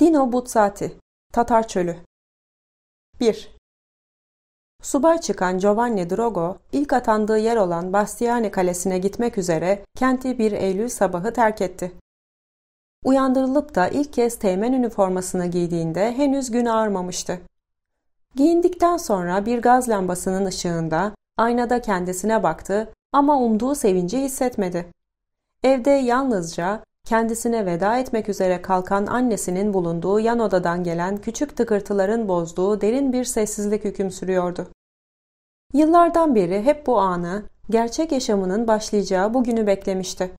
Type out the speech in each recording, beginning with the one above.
Dino Buzzati, Tatar Çölü 1. Subay çıkan Giovanni Drogo, ilk atandığı yer olan Bastiani Kalesi'ne gitmek üzere kenti bir Eylül sabahı terk etti. Uyandırılıp da ilk kez teğmen üniformasını giydiğinde henüz gün ağarmamıştı. Giyindikten sonra bir gaz lambasının ışığında aynada kendisine baktı ama umduğu sevinci hissetmedi. Evde yalnızca Kendisine veda etmek üzere kalkan annesinin bulunduğu yan odadan gelen küçük tıkırtıların bozduğu derin bir sessizlik hüküm sürüyordu. Yıllardan beri hep bu anı, gerçek yaşamının başlayacağı bugünü beklemişti.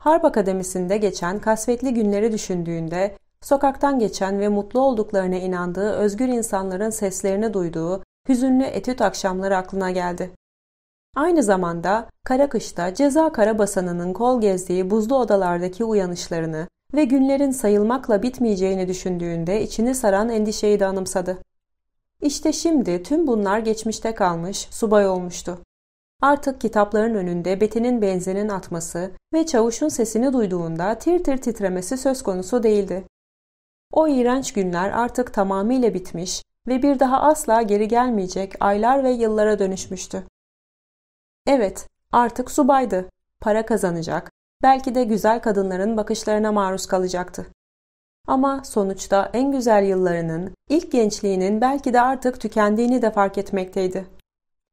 Harp Akademisi'nde geçen kasvetli günleri düşündüğünde, sokaktan geçen ve mutlu olduklarına inandığı özgür insanların seslerini duyduğu hüzünlü etüt akşamları aklına geldi. Aynı zamanda Karakış'ta ceza karabasanının kol gezdiği buzlu odalardaki uyanışlarını ve günlerin sayılmakla bitmeyeceğini düşündüğünde içini saran endişeyi de anımsadı. İşte şimdi tüm bunlar geçmişte kalmış, subay olmuştu. Artık kitapların önünde Betin'in benzinin atması ve çavuşun sesini duyduğunda tir tir titremesi söz konusu değildi. O iğrenç günler artık tamamıyla bitmiş ve bir daha asla geri gelmeyecek aylar ve yıllara dönüşmüştü. Evet, artık subaydı. Para kazanacak, belki de güzel kadınların bakışlarına maruz kalacaktı. Ama sonuçta en güzel yıllarının, ilk gençliğinin belki de artık tükendiğini de fark etmekteydi.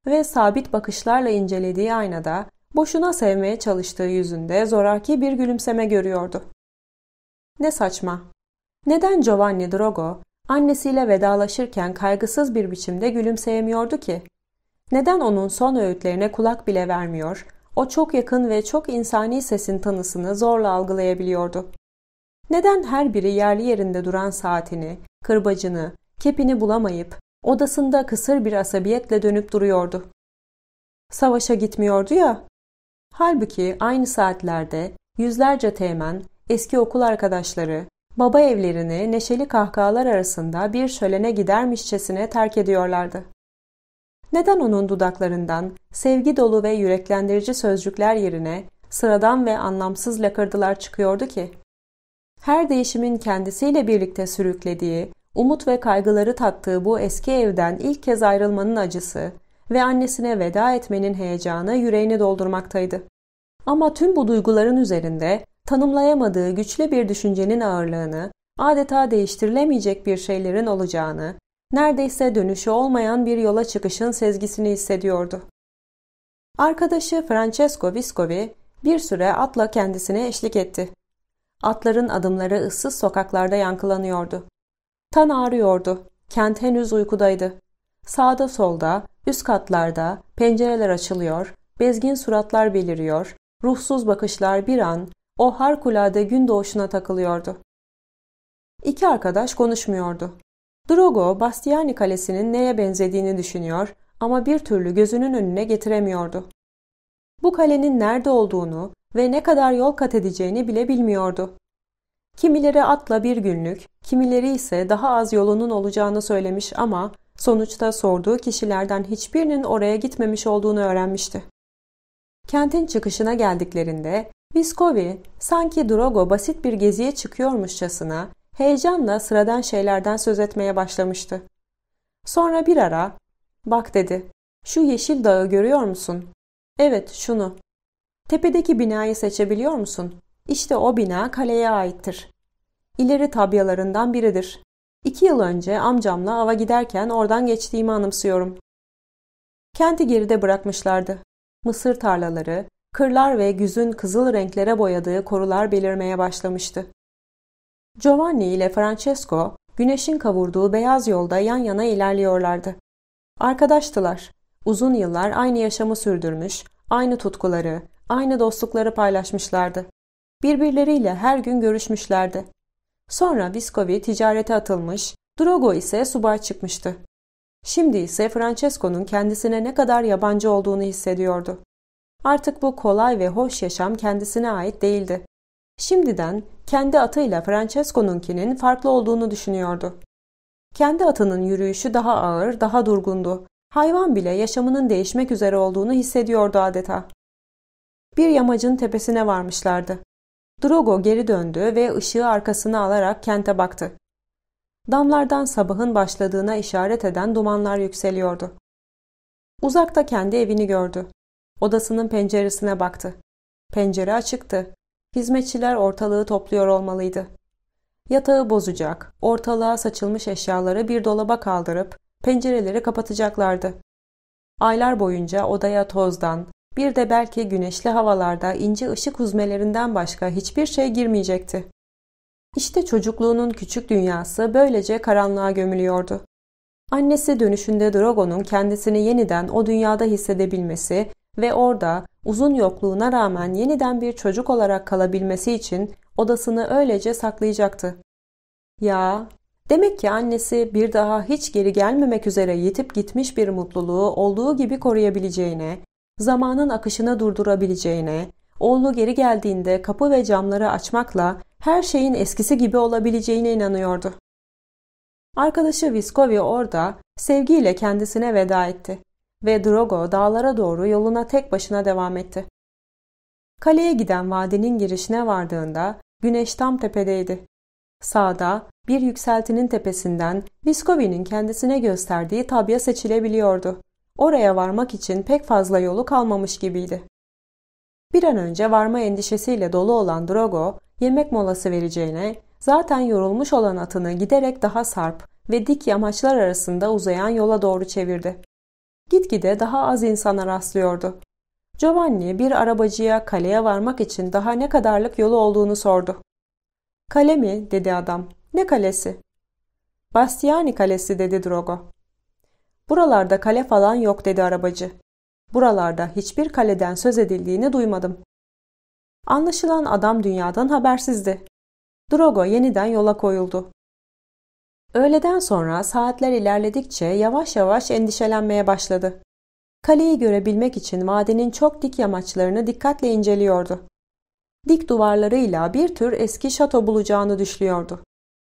Ve sabit bakışlarla incelediği aynada, boşuna sevmeye çalıştığı yüzünde zoraki bir gülümseme görüyordu. Ne saçma. Neden Giovanni Drogo, annesiyle vedalaşırken kaygısız bir biçimde gülümseyemiyordu ki? Neden onun son öğütlerine kulak bile vermiyor, o çok yakın ve çok insani sesin tanısını zorla algılayabiliyordu? Neden her biri yerli yerinde duran saatini, kırbacını, kepini bulamayıp odasında kısır bir asabiyetle dönüp duruyordu? Savaşa gitmiyordu ya. Halbuki aynı saatlerde yüzlerce teğmen, eski okul arkadaşları, baba evlerini neşeli kahkahalar arasında bir şölene gidermişçesine terk ediyorlardı neden onun dudaklarından sevgi dolu ve yüreklendirici sözcükler yerine sıradan ve anlamsız lakırdılar çıkıyordu ki? Her değişimin kendisiyle birlikte sürüklediği, umut ve kaygıları tattığı bu eski evden ilk kez ayrılmanın acısı ve annesine veda etmenin heyecanı yüreğini doldurmaktaydı. Ama tüm bu duyguların üzerinde tanımlayamadığı güçlü bir düşüncenin ağırlığını, adeta değiştirilemeyecek bir şeylerin olacağını Neredeyse dönüşü olmayan bir yola çıkışın sezgisini hissediyordu. Arkadaşı Francesco Viscovi bir süre atla kendisine eşlik etti. Atların adımları ıssız sokaklarda yankılanıyordu. Tan ağrıyordu. Kent henüz uykudaydı. Sağda solda, üst katlarda pencereler açılıyor, bezgin suratlar beliriyor, ruhsuz bakışlar bir an o harikulade gün doğuşuna takılıyordu. İki arkadaş konuşmuyordu. Drogo, Bastiani Kalesi'nin neye benzediğini düşünüyor ama bir türlü gözünün önüne getiremiyordu. Bu kalenin nerede olduğunu ve ne kadar yol kat edeceğini bile bilmiyordu. Kimileri atla bir günlük, kimileri ise daha az yolunun olacağını söylemiş ama sonuçta sorduğu kişilerden hiçbirinin oraya gitmemiş olduğunu öğrenmişti. Kentin çıkışına geldiklerinde Viskovi sanki Drogo basit bir geziye çıkıyormuşçasına heyecanla sıradan şeylerden söz etmeye başlamıştı. Sonra bir ara, bak dedi, şu yeşil dağı görüyor musun? Evet, şunu. Tepedeki binayı seçebiliyor musun? İşte o bina kaleye aittir. İleri tabyalarından biridir. İki yıl önce amcamla ava giderken oradan geçtiğimi anımsıyorum. Kenti geride bırakmışlardı. Mısır tarlaları, kırlar ve güzün kızıl renklere boyadığı korular belirmeye başlamıştı. Giovanni ile Francesco güneşin kavurduğu beyaz yolda yan yana ilerliyorlardı. Arkadaştılar. Uzun yıllar aynı yaşamı sürdürmüş, aynı tutkuları, aynı dostlukları paylaşmışlardı. Birbirleriyle her gün görüşmüşlerdi. Sonra Viscovi ticarete atılmış, Drogo ise subay çıkmıştı. Şimdi ise Francesco'nun kendisine ne kadar yabancı olduğunu hissediyordu. Artık bu kolay ve hoş yaşam kendisine ait değildi. Şimdiden kendi atıyla Francesco'nunkinin farklı olduğunu düşünüyordu. Kendi atının yürüyüşü daha ağır, daha durgundu. Hayvan bile yaşamının değişmek üzere olduğunu hissediyordu adeta. Bir yamacın tepesine varmışlardı. Drogo geri döndü ve ışığı arkasına alarak kente baktı. Damlardan sabahın başladığına işaret eden dumanlar yükseliyordu. Uzakta kendi evini gördü. Odasının penceresine baktı. Pencere açıktı. Hizmetçiler ortalığı topluyor olmalıydı. Yatağı bozacak, ortalığa saçılmış eşyaları bir dolaba kaldırıp pencereleri kapatacaklardı. Aylar boyunca odaya tozdan, bir de belki güneşli havalarda ince ışık uzmelerinden başka hiçbir şey girmeyecekti. İşte çocukluğunun küçük dünyası böylece karanlığa gömülüyordu. Annesi dönüşünde Drogon'un kendisini yeniden o dünyada hissedebilmesi ve orada uzun yokluğuna rağmen yeniden bir çocuk olarak kalabilmesi için odasını öylece saklayacaktı. Ya, demek ki annesi bir daha hiç geri gelmemek üzere yitip gitmiş bir mutluluğu olduğu gibi koruyabileceğine, zamanın akışını durdurabileceğine, oğlu geri geldiğinde kapı ve camları açmakla her şeyin eskisi gibi olabileceğine inanıyordu. Arkadaşı Viskovi orada sevgiyle kendisine veda etti ve Drogo dağlara doğru yoluna tek başına devam etti. Kaleye giden vadinin girişine vardığında güneş tam tepedeydi. Sağda bir yükseltinin tepesinden Viskovi'nin kendisine gösterdiği tabya seçilebiliyordu. Oraya varmak için pek fazla yolu kalmamış gibiydi. Bir an önce varma endişesiyle dolu olan Drogo yemek molası vereceğine zaten yorulmuş olan atını giderek daha sarp ve dik yamaçlar arasında uzayan yola doğru çevirdi gitgide daha az insana rastlıyordu. Giovanni bir arabacıya kaleye varmak için daha ne kadarlık yolu olduğunu sordu. Kale mi? dedi adam. Ne kalesi? Bastiani kalesi dedi Drogo. Buralarda kale falan yok dedi arabacı. Buralarda hiçbir kaleden söz edildiğini duymadım. Anlaşılan adam dünyadan habersizdi. Drogo yeniden yola koyuldu. Öğleden sonra saatler ilerledikçe yavaş yavaş endişelenmeye başladı. Kaleyi görebilmek için madenin çok dik yamaçlarını dikkatle inceliyordu. Dik duvarlarıyla bir tür eski şato bulacağını düşlüyordu.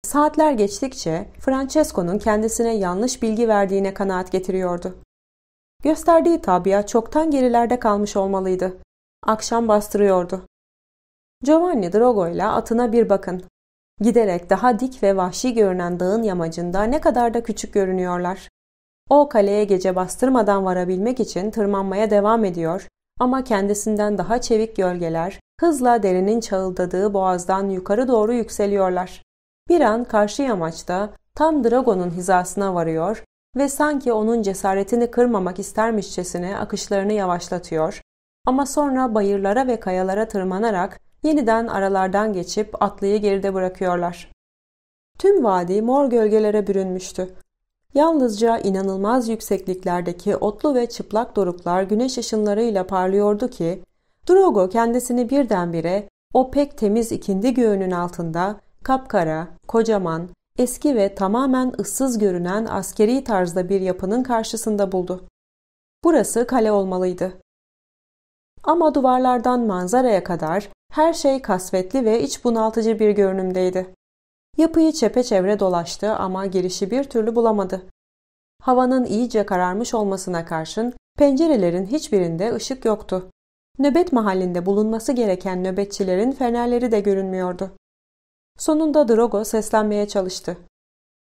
Saatler geçtikçe Francesco'nun kendisine yanlış bilgi verdiğine kanaat getiriyordu. Gösterdiği tabia çoktan gerilerde kalmış olmalıydı. Akşam bastırıyordu. Giovanni Drogo ile atına bir bakın Giderek daha dik ve vahşi görünen dağın yamacında ne kadar da küçük görünüyorlar. O kaleye gece bastırmadan varabilmek için tırmanmaya devam ediyor ama kendisinden daha çevik gölgeler hızla derinin çağıldadığı boğazdan yukarı doğru yükseliyorlar. Bir an karşı yamaçta tam Dragon'un hizasına varıyor ve sanki onun cesaretini kırmamak istermişçesine akışlarını yavaşlatıyor ama sonra bayırlara ve kayalara tırmanarak yeniden aralardan geçip atlıyı geride bırakıyorlar. Tüm vadi mor gölgelere bürünmüştü. Yalnızca inanılmaz yüksekliklerdeki otlu ve çıplak doruklar güneş ışınlarıyla parlıyordu ki, Drogo kendisini birdenbire o pek temiz ikindi göğünün altında kapkara, kocaman, eski ve tamamen ıssız görünen askeri tarzda bir yapının karşısında buldu. Burası kale olmalıydı. Ama duvarlardan manzaraya kadar her şey kasvetli ve iç bunaltıcı bir görünümdeydi. Yapıyı çepeçevre dolaştı ama girişi bir türlü bulamadı. Havanın iyice kararmış olmasına karşın pencerelerin hiçbirinde ışık yoktu. Nöbet mahallinde bulunması gereken nöbetçilerin fenerleri de görünmüyordu. Sonunda Drogo seslenmeye çalıştı.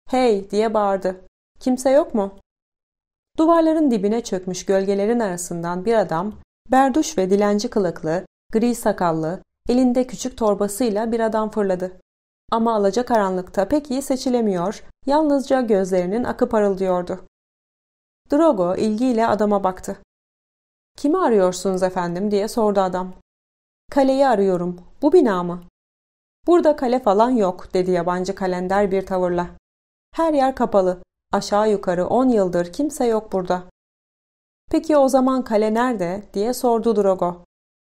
''Hey!'' diye bağırdı. ''Kimse yok mu?'' Duvarların dibine çökmüş gölgelerin arasından bir adam, berduş ve dilenci kılıklı, gri sakallı, Elinde küçük torbasıyla bir adam fırladı. Ama alacak karanlıkta pek iyi seçilemiyor, yalnızca gözlerinin akı parıldıyordu. Drogo ilgiyle adama baktı. ''Kimi arıyorsunuz efendim?'' diye sordu adam. ''Kaleyi arıyorum. Bu bina mı?'' ''Burada kale falan yok.'' dedi yabancı kalender bir tavırla. ''Her yer kapalı. Aşağı yukarı on yıldır kimse yok burada.'' ''Peki o zaman kale nerede?'' diye sordu Drogo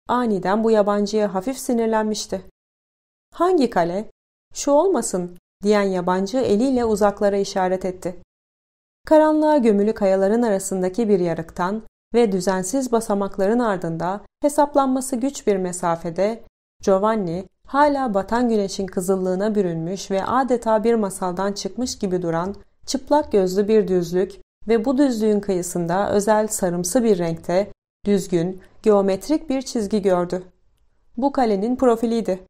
aniden bu yabancıya hafif sinirlenmişti. Hangi kale? Şu olmasın diyen yabancı eliyle uzaklara işaret etti. Karanlığa gömülü kayaların arasındaki bir yarıktan ve düzensiz basamakların ardında hesaplanması güç bir mesafede Giovanni hala batan güneşin kızıllığına bürünmüş ve adeta bir masaldan çıkmış gibi duran çıplak gözlü bir düzlük ve bu düzlüğün kıyısında özel sarımsı bir renkte Düzgün, geometrik bir çizgi gördü. Bu kalenin profiliydi.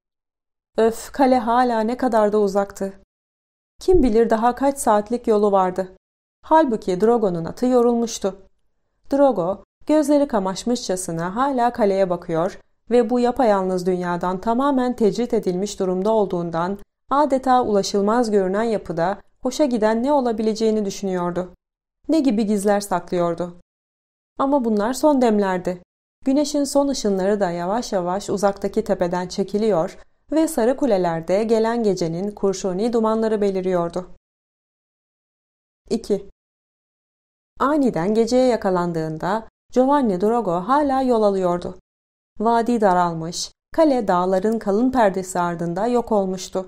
Öf, kale hala ne kadar da uzaktı. Kim bilir daha kaç saatlik yolu vardı. Halbuki Drogo'nun atı yorulmuştu. Drogo, gözleri kamaşmışçasına hala kaleye bakıyor ve bu yapayalnız dünyadan tamamen tecrit edilmiş durumda olduğundan adeta ulaşılmaz görünen yapıda hoşa giden ne olabileceğini düşünüyordu. Ne gibi gizler saklıyordu? Ama bunlar son demlerdi. Güneşin son ışınları da yavaş yavaş uzaktaki tepeden çekiliyor ve sarı kulelerde gelen gecenin kurşuni dumanları beliriyordu. 2. Aniden geceye yakalandığında Giovanni Drogo hala yol alıyordu. Vadi daralmış, kale dağların kalın perdesi ardında yok olmuştu.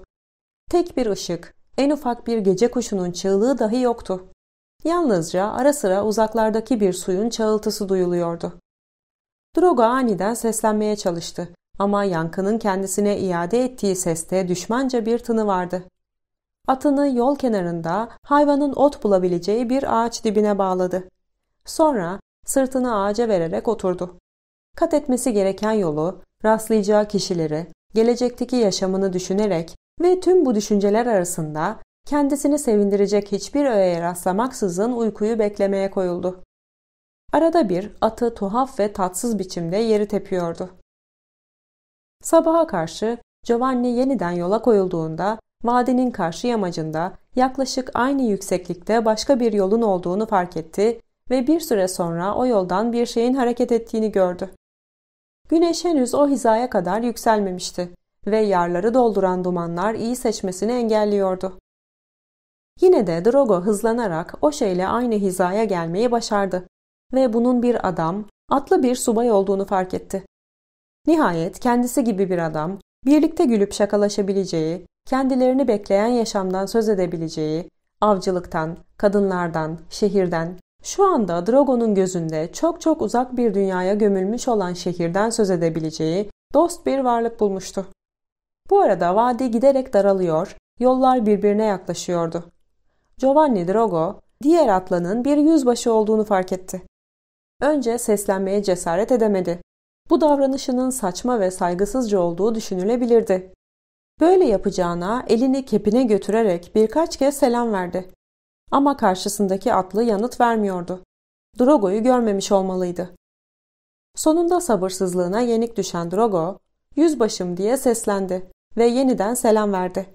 Tek bir ışık, en ufak bir gece kuşunun çığlığı dahi yoktu. Yalnızca ara sıra uzaklardaki bir suyun çağıltısı duyuluyordu. Drogo aniden seslenmeye çalıştı ama yankının kendisine iade ettiği seste düşmanca bir tını vardı. Atını yol kenarında hayvanın ot bulabileceği bir ağaç dibine bağladı. Sonra sırtını ağaca vererek oturdu. Kat etmesi gereken yolu, rastlayacağı kişileri, gelecekteki yaşamını düşünerek ve tüm bu düşünceler arasında kendisini sevindirecek hiçbir öğeye rastlamaksızın uykuyu beklemeye koyuldu. Arada bir atı tuhaf ve tatsız biçimde yeri tepiyordu. Sabaha karşı Giovanni yeniden yola koyulduğunda vadinin karşı yamacında yaklaşık aynı yükseklikte başka bir yolun olduğunu fark etti ve bir süre sonra o yoldan bir şeyin hareket ettiğini gördü. Güneş henüz o hizaya kadar yükselmemişti ve yarları dolduran dumanlar iyi seçmesini engelliyordu. Yine de Drogo hızlanarak Oşe ile aynı hizaya gelmeyi başardı ve bunun bir adam, atlı bir subay olduğunu fark etti. Nihayet kendisi gibi bir adam, birlikte gülüp şakalaşabileceği, kendilerini bekleyen yaşamdan söz edebileceği, avcılıktan, kadınlardan, şehirden, şu anda Drogo'nun gözünde çok çok uzak bir dünyaya gömülmüş olan şehirden söz edebileceği dost bir varlık bulmuştu. Bu arada vadi giderek daralıyor, yollar birbirine yaklaşıyordu. Giovanni Drogo, diğer atlanın bir yüzbaşı olduğunu fark etti. Önce seslenmeye cesaret edemedi. Bu davranışının saçma ve saygısızca olduğu düşünülebilirdi. Böyle yapacağına elini kepine götürerek birkaç kez selam verdi. Ama karşısındaki atlı yanıt vermiyordu. Drogo'yu görmemiş olmalıydı. Sonunda sabırsızlığına yenik düşen Drogo, yüzbaşım diye seslendi ve yeniden selam verdi.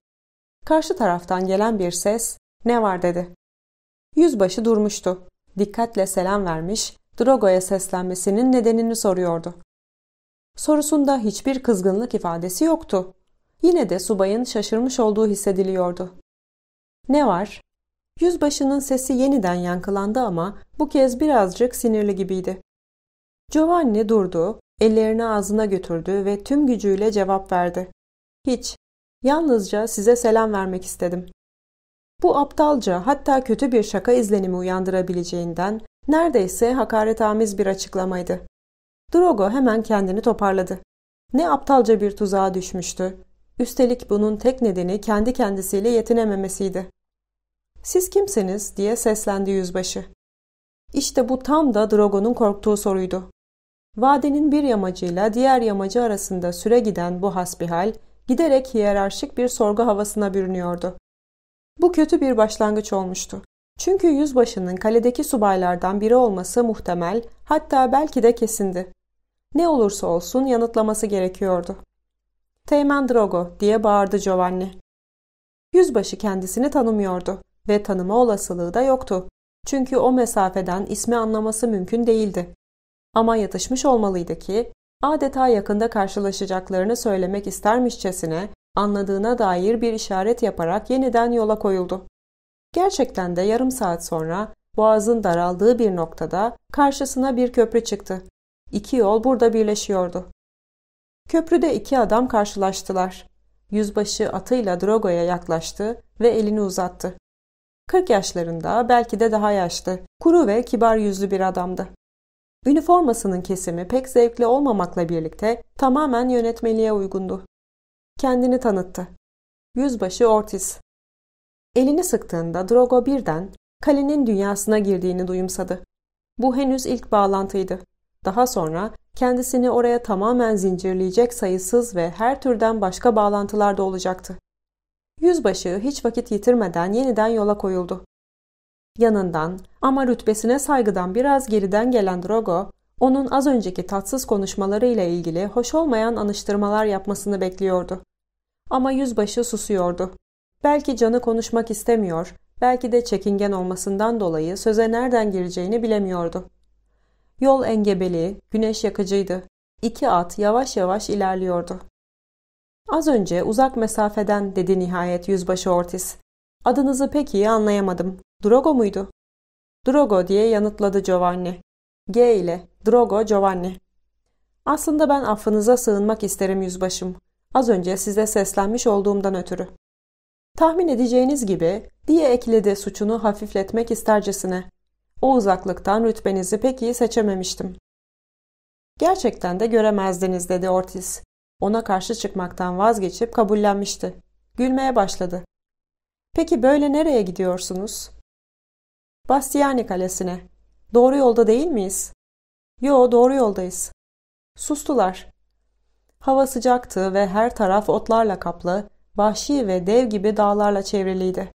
Karşı taraftan gelen bir ses, ne var dedi. Yüzbaşı durmuştu. Dikkatle selam vermiş, Drogo'ya seslenmesinin nedenini soruyordu. Sorusunda hiçbir kızgınlık ifadesi yoktu. Yine de subayın şaşırmış olduğu hissediliyordu. Ne var? Yüzbaşının sesi yeniden yankılandı ama bu kez birazcık sinirli gibiydi. Giovanni durdu, ellerini ağzına götürdü ve tüm gücüyle cevap verdi. Hiç. Yalnızca size selam vermek istedim. Bu aptalca hatta kötü bir şaka izlenimi uyandırabileceğinden neredeyse hakaretamiz bir açıklamaydı. Drogo hemen kendini toparladı. Ne aptalca bir tuzağa düşmüştü. Üstelik bunun tek nedeni kendi kendisiyle yetinememesiydi. ''Siz kimsiniz?'' diye seslendi yüzbaşı. İşte bu tam da Drogo'nun korktuğu soruydu. Vadenin bir yamacıyla diğer yamacı arasında süre giden bu hasbihal giderek hiyerarşik bir sorgu havasına bürünüyordu. Bu kötü bir başlangıç olmuştu. Çünkü yüzbaşının kaledeki subaylardan biri olması muhtemel, hatta belki de kesindi. Ne olursa olsun yanıtlaması gerekiyordu. Teğmen Drogo diye bağırdı Giovanni. Yüzbaşı kendisini tanımıyordu ve tanıma olasılığı da yoktu. Çünkü o mesafeden ismi anlaması mümkün değildi. Ama yatışmış olmalıydı ki adeta yakında karşılaşacaklarını söylemek istermişçesine anladığına dair bir işaret yaparak yeniden yola koyuldu. Gerçekten de yarım saat sonra boğazın daraldığı bir noktada karşısına bir köprü çıktı. İki yol burada birleşiyordu. Köprüde iki adam karşılaştılar. Yüzbaşı atıyla Drogo'ya yaklaştı ve elini uzattı. 40 yaşlarında belki de daha yaşlı, kuru ve kibar yüzlü bir adamdı. Üniformasının kesimi pek zevkli olmamakla birlikte tamamen yönetmeliğe uygundu kendini tanıttı. Yüzbaşı Ortiz. Elini sıktığında Drogo birden kalenin dünyasına girdiğini duyumsadı. Bu henüz ilk bağlantıydı. Daha sonra kendisini oraya tamamen zincirleyecek sayısız ve her türden başka bağlantılar da olacaktı. Yüzbaşı hiç vakit yitirmeden yeniden yola koyuldu. Yanından ama rütbesine saygıdan biraz geriden gelen Drogo, onun az önceki tatsız konuşmaları ile ilgili hoş olmayan anıştırmalar yapmasını bekliyordu. Ama yüzbaşı susuyordu. Belki canı konuşmak istemiyor, belki de çekingen olmasından dolayı söze nereden gireceğini bilemiyordu. Yol engebeli, güneş yakıcıydı. İki at yavaş yavaş ilerliyordu. Az önce uzak mesafeden dedi nihayet yüzbaşı Ortiz. Adınızı pek iyi anlayamadım. Drogo muydu? Drogo diye yanıtladı Giovanni. G ile. Drogo Giovanni. Aslında ben affınıza sığınmak isterim yüzbaşım. Az önce size seslenmiş olduğumdan ötürü. Tahmin edeceğiniz gibi diye ekledi suçunu hafifletmek istercesine. O uzaklıktan rütbenizi pek iyi seçememiştim. Gerçekten de göremezdiniz dedi Ortiz. Ona karşı çıkmaktan vazgeçip kabullenmişti. Gülmeye başladı. Peki böyle nereye gidiyorsunuz? Bastiani kalesine. Doğru yolda değil miyiz? Yo doğru yoldayız. Sustular. Hava sıcaktı ve her taraf otlarla kaplı, vahşi ve dev gibi dağlarla çevriliydi.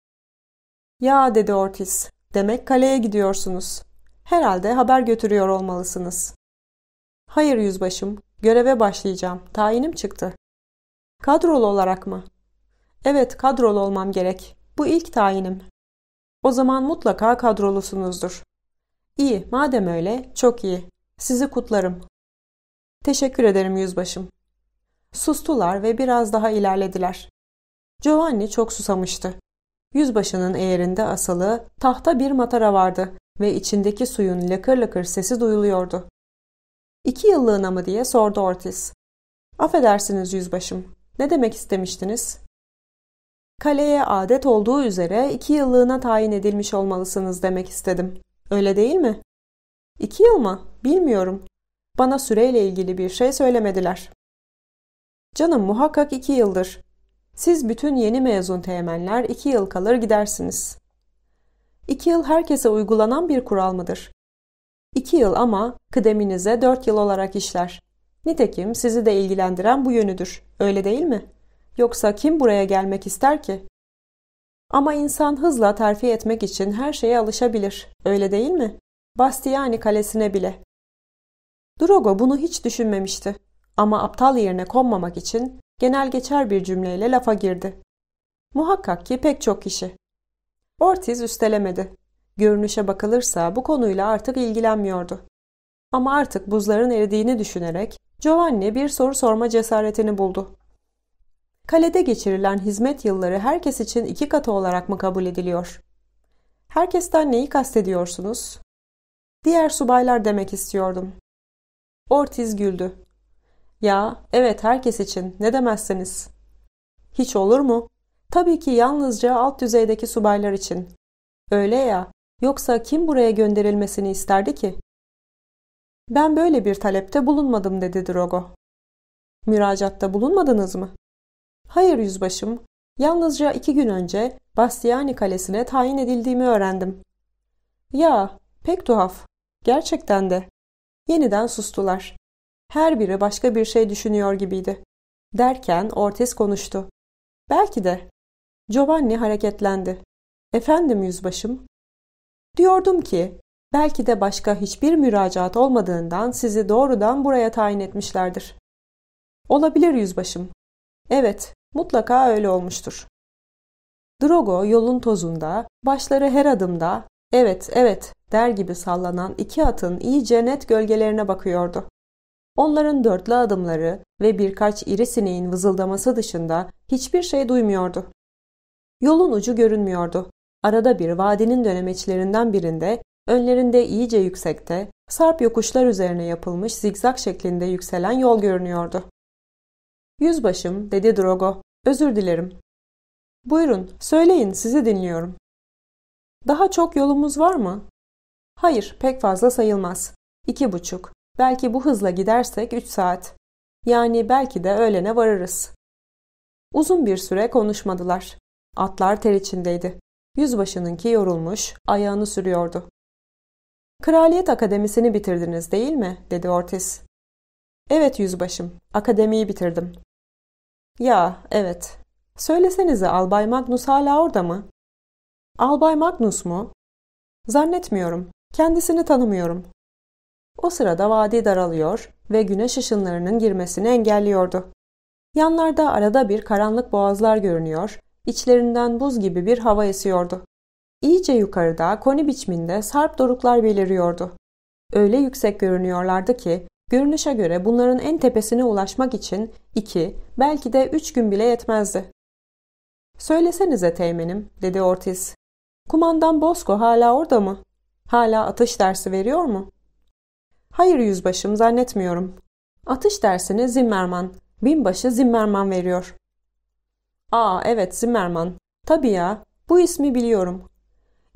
Ya dedi Ortiz, demek kaleye gidiyorsunuz. Herhalde haber götürüyor olmalısınız. Hayır yüzbaşım, göreve başlayacağım. Tayinim çıktı. Kadrolu olarak mı? Evet, kadrolu olmam gerek. Bu ilk tayinim. O zaman mutlaka kadrolusunuzdur. İyi, madem öyle, çok iyi. Sizi kutlarım. Teşekkür ederim yüzbaşım. Sustular ve biraz daha ilerlediler. Giovanni çok susamıştı. Yüzbaşının eğerinde asılı tahta bir matara vardı ve içindeki suyun lakır lakır sesi duyuluyordu. İki yıllığına mı diye sordu Ortiz. Affedersiniz yüzbaşım. Ne demek istemiştiniz? Kaleye adet olduğu üzere iki yıllığına tayin edilmiş olmalısınız demek istedim. Öyle değil mi? İki yıl mı? Bilmiyorum. Bana süreyle ilgili bir şey söylemediler. Canım muhakkak iki yıldır. Siz bütün yeni mezun teğmenler iki yıl kalır gidersiniz. İki yıl herkese uygulanan bir kural mıdır? İki yıl ama kıdeminize dört yıl olarak işler. Nitekim sizi de ilgilendiren bu yönüdür. Öyle değil mi? Yoksa kim buraya gelmek ister ki? Ama insan hızla terfi etmek için her şeye alışabilir. Öyle değil mi? Bastiani kalesine bile. Drogo bunu hiç düşünmemişti. Ama aptal yerine konmamak için genel geçer bir cümleyle lafa girdi. Muhakkak ki pek çok kişi. Ortiz üstelemedi. Görünüşe bakılırsa bu konuyla artık ilgilenmiyordu. Ama artık buzların eridiğini düşünerek Giovanni bir soru sorma cesaretini buldu. Kalede geçirilen hizmet yılları herkes için iki katı olarak mı kabul ediliyor? Herkesten neyi kastediyorsunuz? Diğer subaylar demek istiyordum. Ortiz güldü. Ya evet herkes için ne demezseniz. Hiç olur mu? Tabii ki yalnızca alt düzeydeki subaylar için. Öyle ya yoksa kim buraya gönderilmesini isterdi ki? Ben böyle bir talepte bulunmadım dedi Drogo. Müracatta bulunmadınız mı? Hayır yüzbaşım. Yalnızca iki gün önce Bastiani Kalesi'ne tayin edildiğimi öğrendim. Ya pek tuhaf. Gerçekten de. Yeniden sustular. Her biri başka bir şey düşünüyor gibiydi. Derken Ortiz konuştu. Belki de. Giovanni hareketlendi. Efendim yüzbaşım. Diyordum ki, belki de başka hiçbir müracaat olmadığından sizi doğrudan buraya tayin etmişlerdir. Olabilir yüzbaşım. Evet, mutlaka öyle olmuştur. Drogo yolun tozunda, başları her adımda, evet, evet der gibi sallanan iki atın iyice net gölgelerine bakıyordu. Onların dörtlü adımları ve birkaç iri sineğin vızıldaması dışında hiçbir şey duymuyordu. Yolun ucu görünmüyordu. Arada bir vadinin dönemeçlerinden birinde, önlerinde iyice yüksekte, sarp yokuşlar üzerine yapılmış zigzag şeklinde yükselen yol görünüyordu. Yüzbaşım, dedi Drogo, özür dilerim. Buyurun, söyleyin, sizi dinliyorum. Daha çok yolumuz var mı? Hayır, pek fazla sayılmaz. İki buçuk. Belki bu hızla gidersek üç saat. Yani belki de öğlene varırız. Uzun bir süre konuşmadılar. Atlar ter içindeydi. Yüzbaşınınki yorulmuş, ayağını sürüyordu. Kraliyet Akademisi'ni bitirdiniz değil mi? dedi Ortiz. Evet yüzbaşım, akademiyi bitirdim. Ya, evet. Söylesenize Albay Magnus hala orada mı? Albay Magnus mu? Zannetmiyorum. Kendisini tanımıyorum. O sırada vadi daralıyor ve güneş ışınlarının girmesini engelliyordu. Yanlarda arada bir karanlık boğazlar görünüyor, içlerinden buz gibi bir hava esiyordu. İyice yukarıda koni biçiminde sarp doruklar beliriyordu. Öyle yüksek görünüyorlardı ki görünüşe göre bunların en tepesine ulaşmak için iki, belki de üç gün bile yetmezdi. Söylesenize teğmenim, dedi Ortiz. Kumandan Bosco hala orada mı? Hala atış dersi veriyor mu? Hayır yüzbaşım zannetmiyorum. Atış dersini Zimmerman, binbaşı Zimmerman veriyor. Aa evet Zimmerman. Tabii ya bu ismi biliyorum.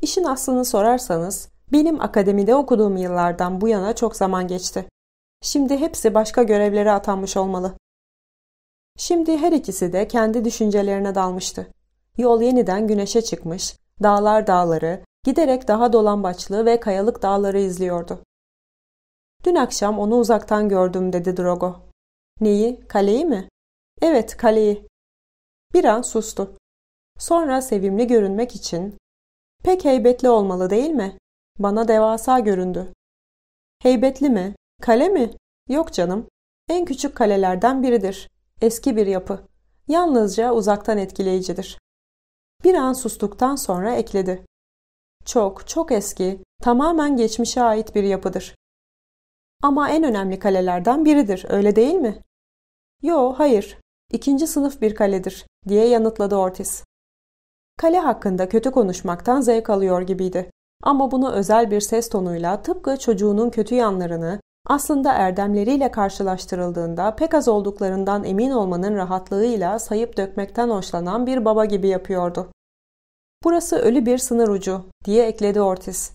İşin aslını sorarsanız benim akademide okuduğum yıllardan bu yana çok zaman geçti. Şimdi hepsi başka görevlere atanmış olmalı. Şimdi her ikisi de kendi düşüncelerine dalmıştı. Yol yeniden güneşe çıkmış, dağlar dağları, Giderek daha dolambaçlı ve kayalık dağları izliyordu. Dün akşam onu uzaktan gördüm dedi Drogo. Neyi, kaleyi mi? Evet, kaleyi. Bir an sustu. Sonra sevimli görünmek için pek heybetli olmalı değil mi? Bana devasa göründü. Heybetli mi? Kale mi? Yok canım. En küçük kalelerden biridir. Eski bir yapı. Yalnızca uzaktan etkileyicidir. Bir an sustuktan sonra ekledi. Çok, çok eski, tamamen geçmişe ait bir yapıdır. Ama en önemli kalelerden biridir, öyle değil mi? Yo, hayır. İkinci sınıf bir kaledir, diye yanıtladı Ortiz. Kale hakkında kötü konuşmaktan zevk alıyor gibiydi. Ama bunu özel bir ses tonuyla tıpkı çocuğunun kötü yanlarını, aslında erdemleriyle karşılaştırıldığında pek az olduklarından emin olmanın rahatlığıyla sayıp dökmekten hoşlanan bir baba gibi yapıyordu. Burası ölü bir sınır ucu diye ekledi Ortiz.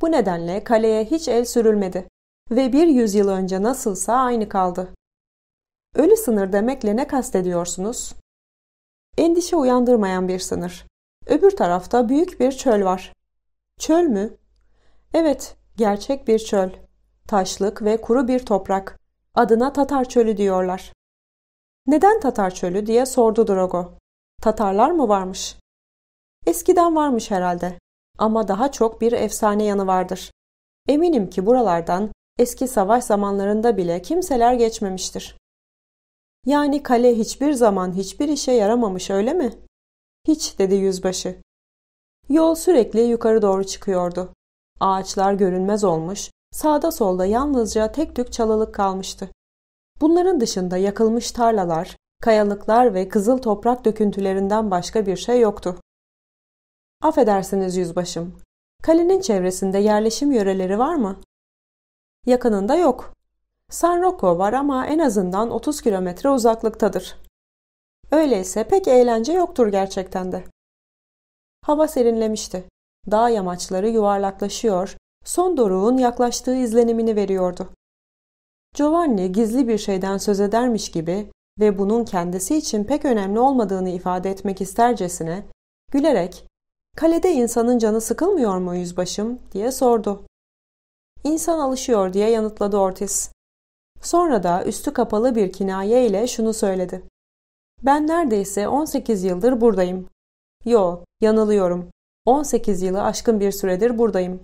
Bu nedenle kaleye hiç el sürülmedi ve bir yüzyıl önce nasılsa aynı kaldı. Ölü sınır demekle ne kastediyorsunuz? Endişe uyandırmayan bir sınır. Öbür tarafta büyük bir çöl var. Çöl mü? Evet, gerçek bir çöl. Taşlık ve kuru bir toprak. Adına Tatar Çölü diyorlar. Neden Tatar Çölü diye sordu Drogo. Tatarlar mı varmış? Eskiden varmış herhalde ama daha çok bir efsane yanı vardır. Eminim ki buralardan eski savaş zamanlarında bile kimseler geçmemiştir. Yani kale hiçbir zaman hiçbir işe yaramamış öyle mi? Hiç dedi yüzbaşı. Yol sürekli yukarı doğru çıkıyordu. Ağaçlar görünmez olmuş, sağda solda yalnızca tek tük çalılık kalmıştı. Bunların dışında yakılmış tarlalar, kayalıklar ve kızıl toprak döküntülerinden başka bir şey yoktu. Affedersiniz yüzbaşım. Kalenin çevresinde yerleşim yöreleri var mı? Yakınında yok. San Rocco var ama en azından 30 kilometre uzaklıktadır. Öyleyse pek eğlence yoktur gerçekten de. Hava serinlemişti. Dağ yamaçları yuvarlaklaşıyor, son doruğun yaklaştığı izlenimini veriyordu. Giovanni gizli bir şeyden söz edermiş gibi ve bunun kendisi için pek önemli olmadığını ifade etmek istercesine gülerek Kalede insanın canı sıkılmıyor mu yüzbaşım diye sordu. İnsan alışıyor diye yanıtladı Ortiz. Sonra da üstü kapalı bir kinaye ile şunu söyledi. Ben neredeyse 18 yıldır buradayım. Yo, yanılıyorum. 18 yılı aşkın bir süredir buradayım.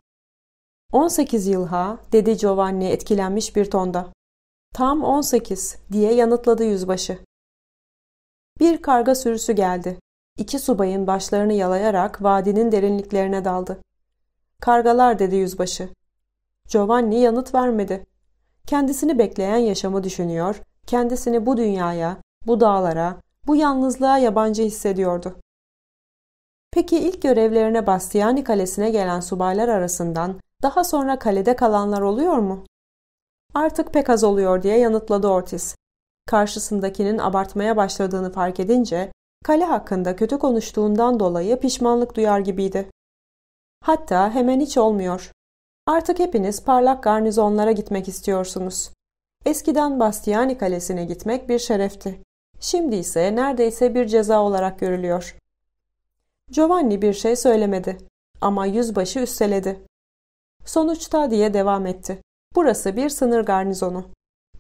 18 yıl ha, dedi Giovanni etkilenmiş bir tonda. Tam 18 diye yanıtladı yüzbaşı. Bir karga sürüsü geldi. İki subayın başlarını yalayarak vadinin derinliklerine daldı. Kargalar dedi yüzbaşı. Giovanni yanıt vermedi. Kendisini bekleyen yaşamı düşünüyor, kendisini bu dünyaya, bu dağlara, bu yalnızlığa yabancı hissediyordu. Peki ilk görevlerine Bastiani kalesine gelen subaylar arasından daha sonra kalede kalanlar oluyor mu? Artık pek az oluyor diye yanıtladı Ortiz. Karşısındakinin abartmaya başladığını fark edince Kale hakkında kötü konuştuğundan dolayı pişmanlık duyar gibiydi. Hatta hemen hiç olmuyor. Artık hepiniz parlak garnizonlara gitmek istiyorsunuz. Eskiden Bastiani Kalesi'ne gitmek bir şerefti. Şimdi ise neredeyse bir ceza olarak görülüyor. Giovanni bir şey söylemedi ama yüzbaşı üsteledi. Sonuçta diye devam etti. Burası bir sınır garnizonu.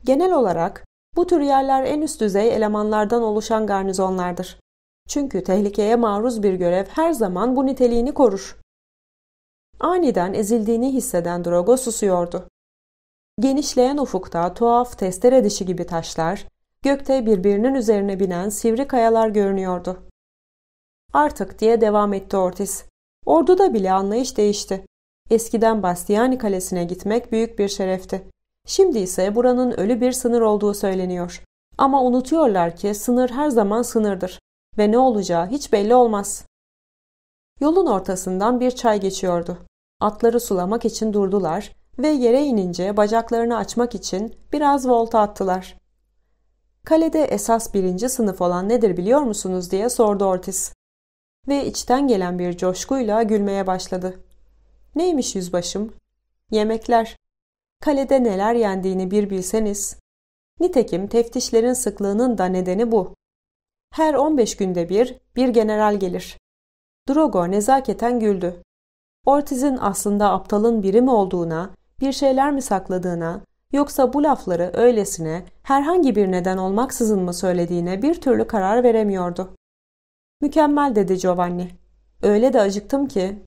Genel olarak bu tür yerler en üst düzey elemanlardan oluşan garnizonlardır. Çünkü tehlikeye maruz bir görev her zaman bu niteliğini korur. Aniden ezildiğini hisseden Drogo susuyordu. Genişleyen ufukta tuhaf testere dişi gibi taşlar, gökte birbirinin üzerine binen sivri kayalar görünüyordu. Artık diye devam etti Ortiz. Orduda bile anlayış değişti. Eskiden Bastiani Kalesi'ne gitmek büyük bir şerefti. Şimdi ise buranın ölü bir sınır olduğu söyleniyor. Ama unutuyorlar ki sınır her zaman sınırdır ve ne olacağı hiç belli olmaz. Yolun ortasından bir çay geçiyordu. Atları sulamak için durdular ve yere inince bacaklarını açmak için biraz volta attılar. Kalede esas birinci sınıf olan nedir biliyor musunuz diye sordu Ortiz. Ve içten gelen bir coşkuyla gülmeye başladı. Neymiş yüzbaşım? Yemekler. Kalede neler yendiğini bir bilseniz. Nitekim teftişlerin sıklığının da nedeni bu. Her 15 günde bir, bir general gelir. Drogo nezaketen güldü. Ortiz'in aslında aptalın biri mi olduğuna, bir şeyler mi sakladığına, yoksa bu lafları öylesine herhangi bir neden olmaksızın mı söylediğine bir türlü karar veremiyordu. Mükemmel dedi Giovanni. Öyle de acıktım ki.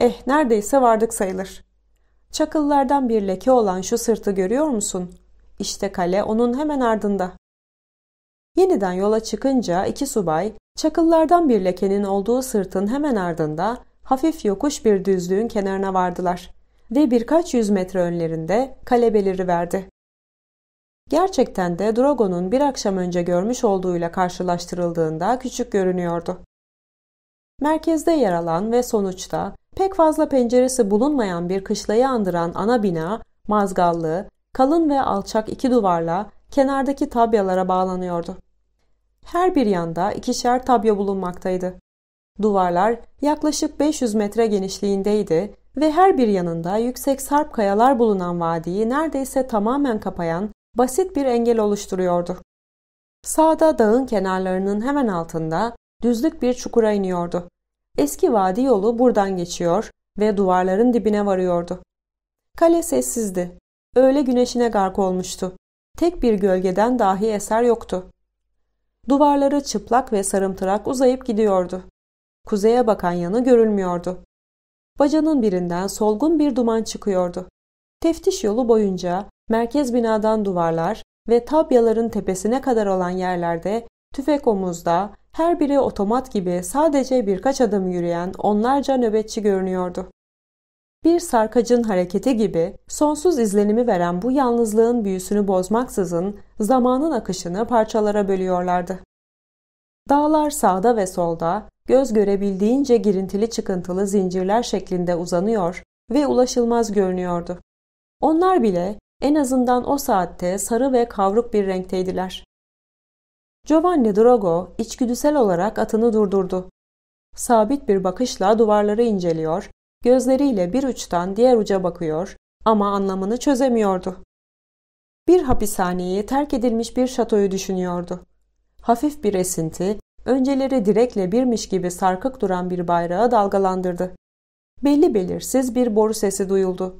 Eh neredeyse vardık sayılır. Çakıllardan bir leke olan şu sırtı görüyor musun? İşte kale onun hemen ardında. Yeniden yola çıkınca iki subay çakıllardan bir lekenin olduğu sırtın hemen ardında hafif yokuş bir düzlüğün kenarına vardılar ve birkaç yüz metre önlerinde kale beliriverdi. Gerçekten de Drogo'nun bir akşam önce görmüş olduğuyla karşılaştırıldığında küçük görünüyordu. Merkezde yer alan ve sonuçta pek fazla penceresi bulunmayan bir kışlayı andıran ana bina, mazgallı, kalın ve alçak iki duvarla kenardaki tabyalara bağlanıyordu. Her bir yanda ikişer tabya bulunmaktaydı. Duvarlar yaklaşık 500 metre genişliğindeydi ve her bir yanında yüksek sarp kayalar bulunan vadiyi neredeyse tamamen kapayan basit bir engel oluşturuyordu. Sağda dağın kenarlarının hemen altında düzlük bir çukura iniyordu. Eski vadi yolu buradan geçiyor ve duvarların dibine varıyordu. Kale sessizdi. Öğle güneşine gark olmuştu. Tek bir gölgeden dahi eser yoktu. Duvarları çıplak ve sarımtırak uzayıp gidiyordu. Kuzeye bakan yanı görülmüyordu. Bacanın birinden solgun bir duman çıkıyordu. Teftiş yolu boyunca merkez binadan duvarlar ve tabyaların tepesine kadar olan yerlerde tüfek omuzda her biri otomat gibi sadece birkaç adım yürüyen onlarca nöbetçi görünüyordu. Bir sarkacın hareketi gibi sonsuz izlenimi veren bu yalnızlığın büyüsünü bozmaksızın zamanın akışını parçalara bölüyorlardı. Dağlar sağda ve solda göz görebildiğince girintili çıkıntılı zincirler şeklinde uzanıyor ve ulaşılmaz görünüyordu. Onlar bile en azından o saatte sarı ve kavruk bir renkteydiler. Giovanni Drogo içgüdüsel olarak atını durdurdu. Sabit bir bakışla duvarları inceliyor Gözleriyle bir uçtan diğer uca bakıyor ama anlamını çözemiyordu. Bir hapishaneyi terk edilmiş bir şatoyu düşünüyordu. Hafif bir esinti, önceleri direkle birmiş gibi sarkık duran bir bayrağı dalgalandırdı. Belli belirsiz bir boru sesi duyuldu.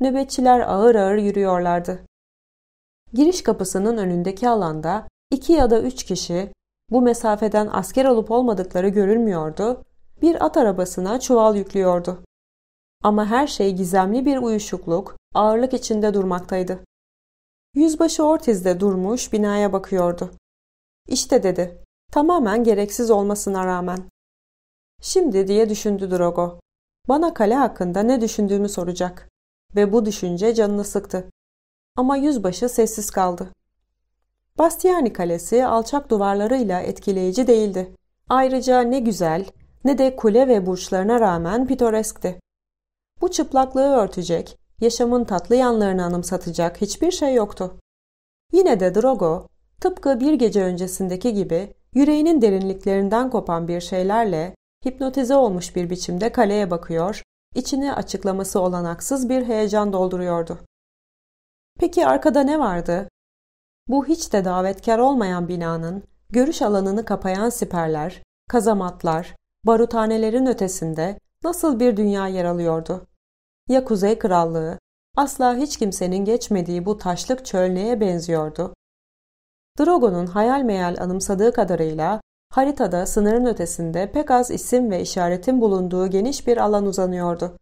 Nöbetçiler ağır ağır yürüyorlardı. Giriş kapısının önündeki alanda iki ya da üç kişi, bu mesafeden asker olup olmadıkları görülmüyordu, bir at arabasına çuval yüklüyordu. Ama her şey gizemli bir uyuşukluk, ağırlık içinde durmaktaydı. Yüzbaşı ortizde durmuş binaya bakıyordu. İşte dedi, tamamen gereksiz olmasına rağmen. Şimdi diye düşündü Drogo. Bana kale hakkında ne düşündüğümü soracak. Ve bu düşünce canını sıktı. Ama yüzbaşı sessiz kaldı. Bastiani Kalesi alçak duvarlarıyla etkileyici değildi. Ayrıca ne güzel ne de kule ve burçlarına rağmen pitoreskti. Bu çıplaklığı örtecek, yaşamın tatlı yanlarını anımsatacak hiçbir şey yoktu. Yine de Drogo, tıpkı bir gece öncesindeki gibi yüreğinin derinliklerinden kopan bir şeylerle hipnotize olmuş bir biçimde kaleye bakıyor, içini açıklaması olanaksız bir heyecan dolduruyordu. Peki arkada ne vardı? Bu hiç de davetkar olmayan binanın, görüş alanını kapayan siperler, kazamatlar, baruthanelerin ötesinde nasıl bir dünya yer alıyordu? ya Kuzey Krallığı. Asla hiç kimsenin geçmediği bu taşlık çölneye benziyordu. Drogo'nun hayal meyal anımsadığı kadarıyla haritada sınırın ötesinde pek az isim ve işaretin bulunduğu geniş bir alan uzanıyordu.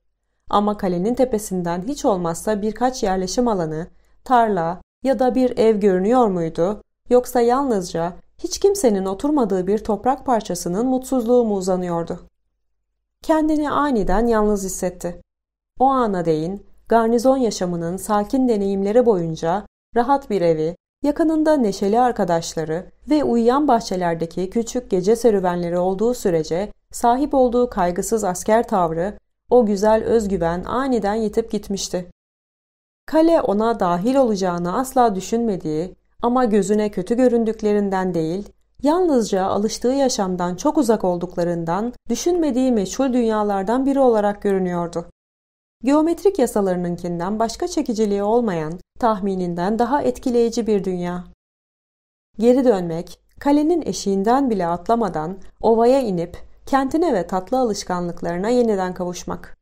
Ama kalenin tepesinden hiç olmazsa birkaç yerleşim alanı, tarla ya da bir ev görünüyor muydu yoksa yalnızca hiç kimsenin oturmadığı bir toprak parçasının mutsuzluğu mu uzanıyordu? Kendini aniden yalnız hissetti. O ana değin garnizon yaşamının sakin deneyimleri boyunca rahat bir evi, yakınında neşeli arkadaşları ve uyuyan bahçelerdeki küçük gece serüvenleri olduğu sürece sahip olduğu kaygısız asker tavrı, o güzel özgüven aniden yitip gitmişti. Kale ona dahil olacağını asla düşünmediği ama gözüne kötü göründüklerinden değil, yalnızca alıştığı yaşamdan çok uzak olduklarından düşünmediği meşhur dünyalardan biri olarak görünüyordu. Geometrik yasalarınınkinden başka çekiciliği olmayan, tahmininden daha etkileyici bir dünya. Geri dönmek, kalenin eşiğinden bile atlamadan ovaya inip kentine ve tatlı alışkanlıklarına yeniden kavuşmak.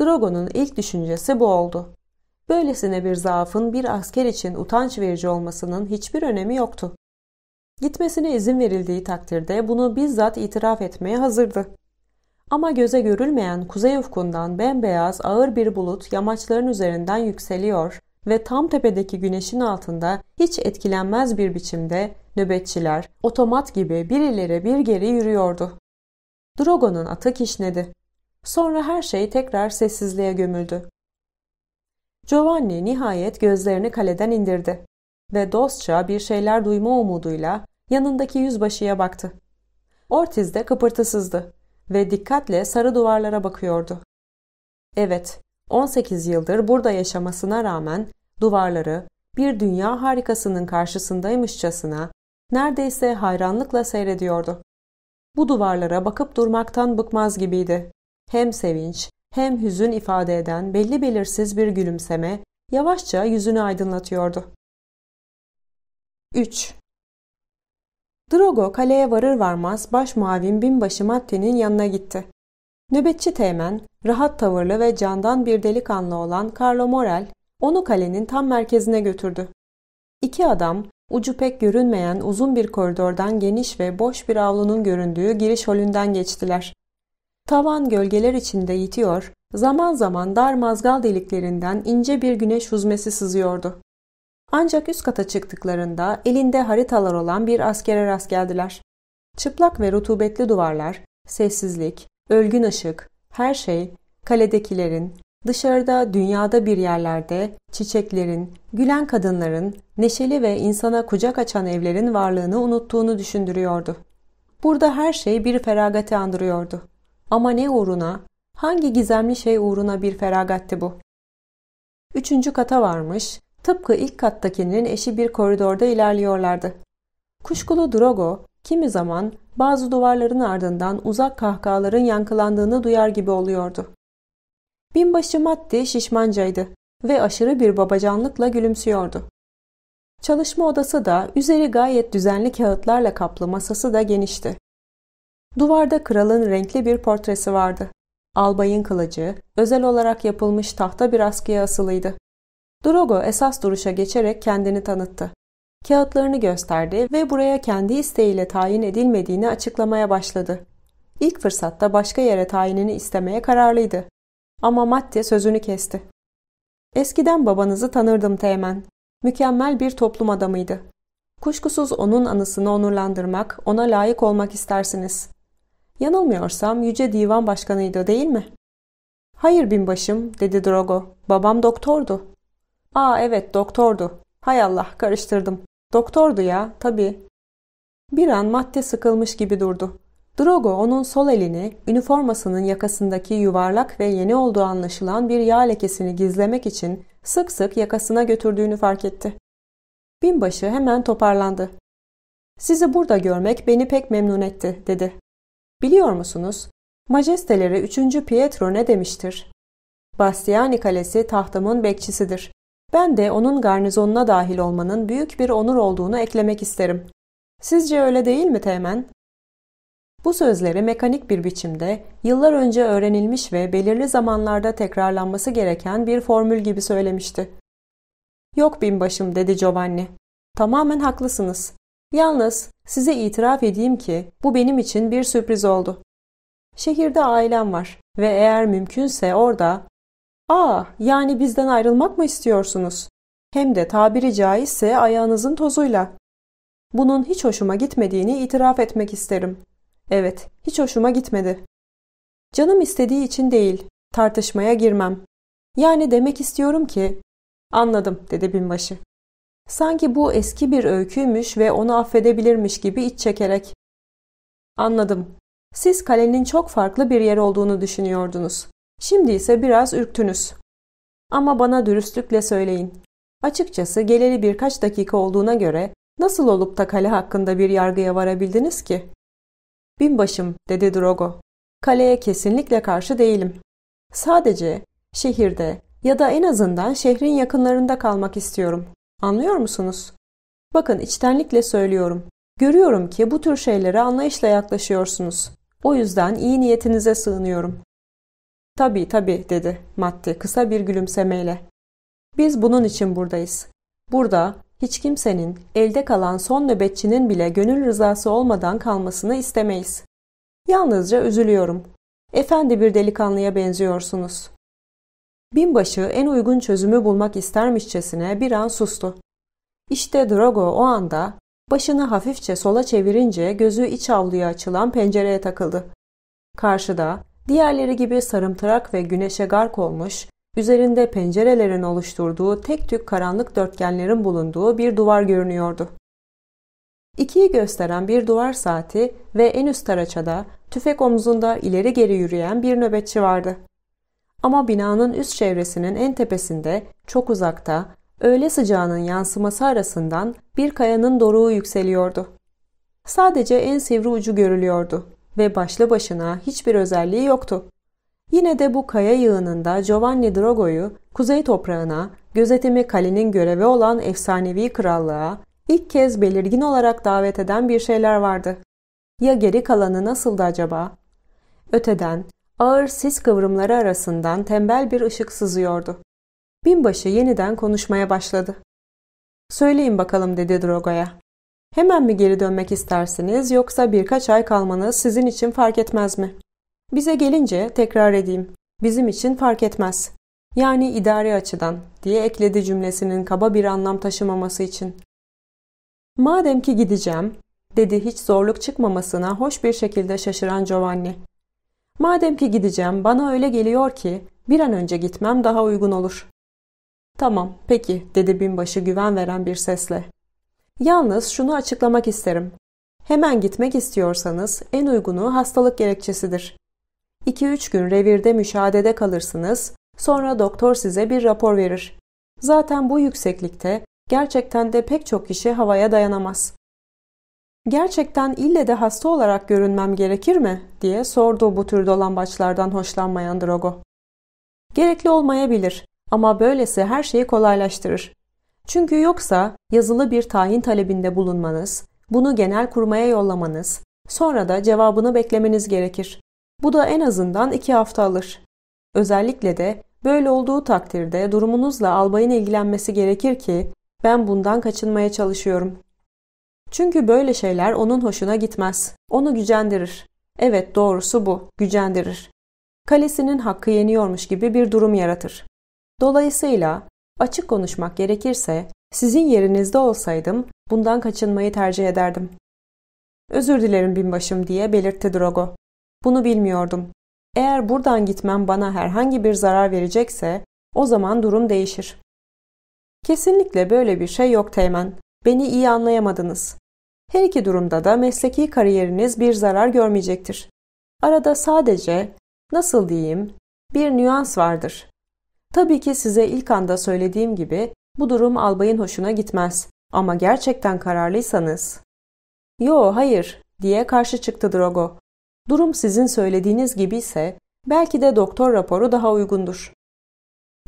Drogo'nun ilk düşüncesi bu oldu. Böylesine bir zaafın bir asker için utanç verici olmasının hiçbir önemi yoktu. Gitmesine izin verildiği takdirde bunu bizzat itiraf etmeye hazırdı. Ama göze görülmeyen kuzey ufkundan bembeyaz ağır bir bulut yamaçların üzerinden yükseliyor ve tam tepedeki güneşin altında hiç etkilenmez bir biçimde nöbetçiler otomat gibi bir ileri bir geri yürüyordu. Drogo'nun atı kişnedi. Sonra her şey tekrar sessizliğe gömüldü. Giovanni nihayet gözlerini kaleden indirdi ve dostça bir şeyler duyma umuduyla yanındaki yüzbaşıya baktı. Ortiz de kıpırtısızdı ve dikkatle sarı duvarlara bakıyordu. Evet, 18 yıldır burada yaşamasına rağmen duvarları bir dünya harikasının karşısındaymışçasına neredeyse hayranlıkla seyrediyordu. Bu duvarlara bakıp durmaktan bıkmaz gibiydi. Hem sevinç hem hüzün ifade eden belli belirsiz bir gülümseme yavaşça yüzünü aydınlatıyordu. 3. Drogo kaleye varır varmaz baş muavin binbaşı Matte'nin yanına gitti. Nöbetçi teğmen, rahat tavırlı ve candan bir delikanlı olan Carlo Morel, onu kalenin tam merkezine götürdü. İki adam, ucu pek görünmeyen uzun bir koridordan geniş ve boş bir avlunun göründüğü giriş holünden geçtiler. Tavan gölgeler içinde yitiyor, zaman zaman dar mazgal deliklerinden ince bir güneş huzmesi sızıyordu. Ancak üst kata çıktıklarında elinde haritalar olan bir askere rast geldiler. Çıplak ve rutubetli duvarlar, sessizlik, ölgün ışık, her şey, kaledekilerin, dışarıda dünyada bir yerlerde çiçeklerin, gülen kadınların, neşeli ve insana kucak açan evlerin varlığını unuttuğunu düşündürüyordu. Burada her şey bir feragati andırıyordu. Ama ne uğruna, hangi gizemli şey uğruna bir feragatti bu? Üçüncü kata varmış, Tıpkı ilk kattakinin eşi bir koridorda ilerliyorlardı. Kuşkulu Drogo, kimi zaman bazı duvarların ardından uzak kahkahaların yankılandığını duyar gibi oluyordu. Binbaşı Matti şişmancaydı ve aşırı bir babacanlıkla gülümsüyordu. Çalışma odası da üzeri gayet düzenli kağıtlarla kaplı masası da genişti. Duvarda kralın renkli bir portresi vardı. Albayın kılıcı özel olarak yapılmış tahta bir askıya asılıydı. Drogo esas duruşa geçerek kendini tanıttı. Kağıtlarını gösterdi ve buraya kendi isteğiyle tayin edilmediğini açıklamaya başladı. İlk fırsatta başka yere tayinini istemeye kararlıydı. Ama Matte sözünü kesti. Eskiden babanızı tanırdım Teğmen. Mükemmel bir toplum adamıydı. Kuşkusuz onun anısını onurlandırmak, ona layık olmak istersiniz. Yanılmıyorsam Yüce Divan Başkanıydı değil mi? Hayır binbaşım, dedi Drogo. Babam doktordu. Aa evet doktordu. Hay Allah karıştırdım. Doktordu ya tabii. Bir an madde sıkılmış gibi durdu. Drogo onun sol elini üniformasının yakasındaki yuvarlak ve yeni olduğu anlaşılan bir yağ lekesini gizlemek için sık sık yakasına götürdüğünü fark etti. Binbaşı hemen toparlandı. Sizi burada görmek beni pek memnun etti, dedi. Biliyor musunuz, majesteleri 3. Pietro ne demiştir? Bastiani Kalesi tahtımın bekçisidir. Ben de onun garnizonuna dahil olmanın büyük bir onur olduğunu eklemek isterim. Sizce öyle değil mi Teğmen? Bu sözleri mekanik bir biçimde, yıllar önce öğrenilmiş ve belirli zamanlarda tekrarlanması gereken bir formül gibi söylemişti. Yok binbaşım dedi Giovanni. Tamamen haklısınız. Yalnız size itiraf edeyim ki bu benim için bir sürpriz oldu. Şehirde ailem var ve eğer mümkünse orada Aa, yani bizden ayrılmak mı istiyorsunuz? Hem de tabiri caizse ayağınızın tozuyla. Bunun hiç hoşuma gitmediğini itiraf etmek isterim. Evet, hiç hoşuma gitmedi. Canım istediği için değil, tartışmaya girmem. Yani demek istiyorum ki... Anladım, dedi binbaşı. Sanki bu eski bir öyküymüş ve onu affedebilirmiş gibi iç çekerek. Anladım. Siz kalenin çok farklı bir yer olduğunu düşünüyordunuz. Şimdi ise biraz ürktünüz. Ama bana dürüstlükle söyleyin. Açıkçası geleli birkaç dakika olduğuna göre nasıl olup da kale hakkında bir yargıya varabildiniz ki? Binbaşım, dedi Drogo. Kaleye kesinlikle karşı değilim. Sadece şehirde ya da en azından şehrin yakınlarında kalmak istiyorum. Anlıyor musunuz? Bakın içtenlikle söylüyorum. Görüyorum ki bu tür şeylere anlayışla yaklaşıyorsunuz. O yüzden iyi niyetinize sığınıyorum. Tabii tabii dedi Matti kısa bir gülümsemeyle. Biz bunun için buradayız. Burada hiç kimsenin elde kalan son nöbetçinin bile gönül rızası olmadan kalmasını istemeyiz. Yalnızca üzülüyorum. Efendi bir delikanlıya benziyorsunuz. Binbaşı en uygun çözümü bulmak istermişçesine bir an sustu. İşte Drogo o anda başını hafifçe sola çevirince gözü iç avluya açılan pencereye takıldı. Karşıda Diğerleri gibi sarımtırak ve güneşe gark olmuş, üzerinde pencerelerin oluşturduğu tek tük karanlık dörtgenlerin bulunduğu bir duvar görünüyordu. İkiyi gösteren bir duvar saati ve en üst taraçada tüfek omzunda ileri geri yürüyen bir nöbetçi vardı. Ama binanın üst çevresinin en tepesinde, çok uzakta, öğle sıcağının yansıması arasından bir kayanın doruğu yükseliyordu. Sadece en sivri ucu görülüyordu ve başlı başına hiçbir özelliği yoktu. Yine de bu kaya yığınında Giovanni Drogo'yu kuzey toprağına, gözetimi kalenin görevi olan efsanevi krallığa ilk kez belirgin olarak davet eden bir şeyler vardı. Ya geri kalanı nasıldı acaba? Öteden, ağır sis kıvrımları arasından tembel bir ışık sızıyordu. Binbaşı yeniden konuşmaya başladı. Söyleyin bakalım dedi Drogo'ya. Hemen mi geri dönmek istersiniz yoksa birkaç ay kalmanız sizin için fark etmez mi? Bize gelince tekrar edeyim. Bizim için fark etmez. Yani idari açıdan diye ekledi cümlesinin kaba bir anlam taşımaması için. Madem ki gideceğim, dedi hiç zorluk çıkmamasına hoş bir şekilde şaşıran Giovanni. Madem ki gideceğim, bana öyle geliyor ki bir an önce gitmem daha uygun olur. Tamam, peki, dedi binbaşı güven veren bir sesle. Yalnız şunu açıklamak isterim. Hemen gitmek istiyorsanız en uygunu hastalık gerekçesidir. 2-3 gün revirde müşahedede kalırsınız, sonra doktor size bir rapor verir. Zaten bu yükseklikte gerçekten de pek çok kişi havaya dayanamaz. Gerçekten ille de hasta olarak görünmem gerekir mi? diye sordu bu tür dolambaçlardan hoşlanmayan Drogo. Gerekli olmayabilir ama böylesi her şeyi kolaylaştırır. Çünkü yoksa yazılı bir tayin talebinde bulunmanız, bunu genel kurmaya yollamanız, sonra da cevabını beklemeniz gerekir. Bu da en azından iki hafta alır. Özellikle de böyle olduğu takdirde durumunuzla albayın ilgilenmesi gerekir ki ben bundan kaçınmaya çalışıyorum. Çünkü böyle şeyler onun hoşuna gitmez. Onu gücendirir. Evet doğrusu bu. Gücendirir. Kalesinin hakkı yeniyormuş gibi bir durum yaratır. Dolayısıyla Açık konuşmak gerekirse sizin yerinizde olsaydım bundan kaçınmayı tercih ederdim. Özür dilerim binbaşım diye belirtti Drogo. Bunu bilmiyordum. Eğer buradan gitmem bana herhangi bir zarar verecekse o zaman durum değişir. Kesinlikle böyle bir şey yok Teğmen. Beni iyi anlayamadınız. Her iki durumda da mesleki kariyeriniz bir zarar görmeyecektir. Arada sadece, nasıl diyeyim, bir nüans vardır. Tabii ki size ilk anda söylediğim gibi bu durum albayın hoşuna gitmez. Ama gerçekten kararlıysanız... Yo hayır diye karşı çıktı Drogo. Durum sizin söylediğiniz gibi ise belki de doktor raporu daha uygundur.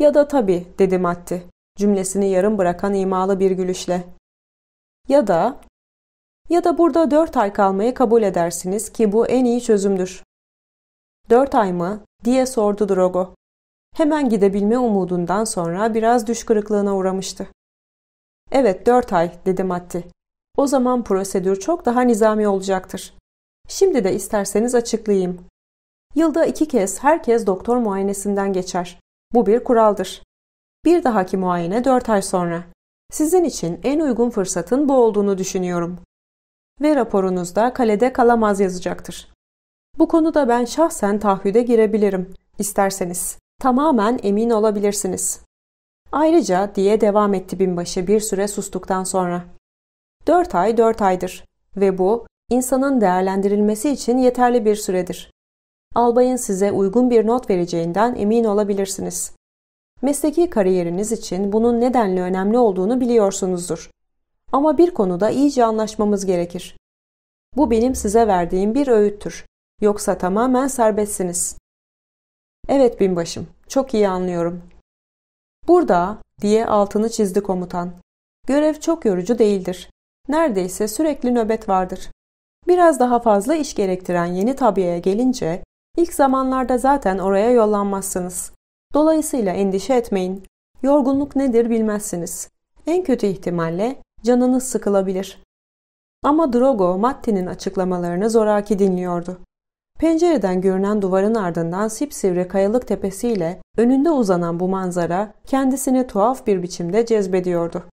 Ya da tabii dedi Matti cümlesini yarım bırakan imalı bir gülüşle. Ya da ya da burada dört ay kalmayı kabul edersiniz ki bu en iyi çözümdür. Dört ay mı? diye sordu Drogo hemen gidebilme umudundan sonra biraz düş kırıklığına uğramıştı. Evet dört ay dedi Matti. O zaman prosedür çok daha nizami olacaktır. Şimdi de isterseniz açıklayayım. Yılda iki kez herkes doktor muayenesinden geçer. Bu bir kuraldır. Bir dahaki muayene dört ay sonra. Sizin için en uygun fırsatın bu olduğunu düşünüyorum. Ve raporunuzda kalede kalamaz yazacaktır. Bu konuda ben şahsen tahvide girebilirim, isterseniz. Tamamen emin olabilirsiniz. Ayrıca diye devam etti binbaşı bir süre sustuktan sonra. Dört ay dört aydır ve bu insanın değerlendirilmesi için yeterli bir süredir. Albayın size uygun bir not vereceğinden emin olabilirsiniz. Mesleki kariyeriniz için bunun nedenli önemli olduğunu biliyorsunuzdur. Ama bir konuda iyice anlaşmamız gerekir. Bu benim size verdiğim bir öğüttür. Yoksa tamamen serbestsiniz. Evet binbaşım, çok iyi anlıyorum. Burada, diye altını çizdi komutan. Görev çok yorucu değildir. Neredeyse sürekli nöbet vardır. Biraz daha fazla iş gerektiren yeni tabiyaya gelince, ilk zamanlarda zaten oraya yollanmazsınız. Dolayısıyla endişe etmeyin. Yorgunluk nedir bilmezsiniz. En kötü ihtimalle canınız sıkılabilir. Ama Drogo, Matti'nin açıklamalarını zoraki dinliyordu. Pencereden görünen duvarın ardından sipsivri kayalık tepesiyle önünde uzanan bu manzara kendisini tuhaf bir biçimde cezbediyordu.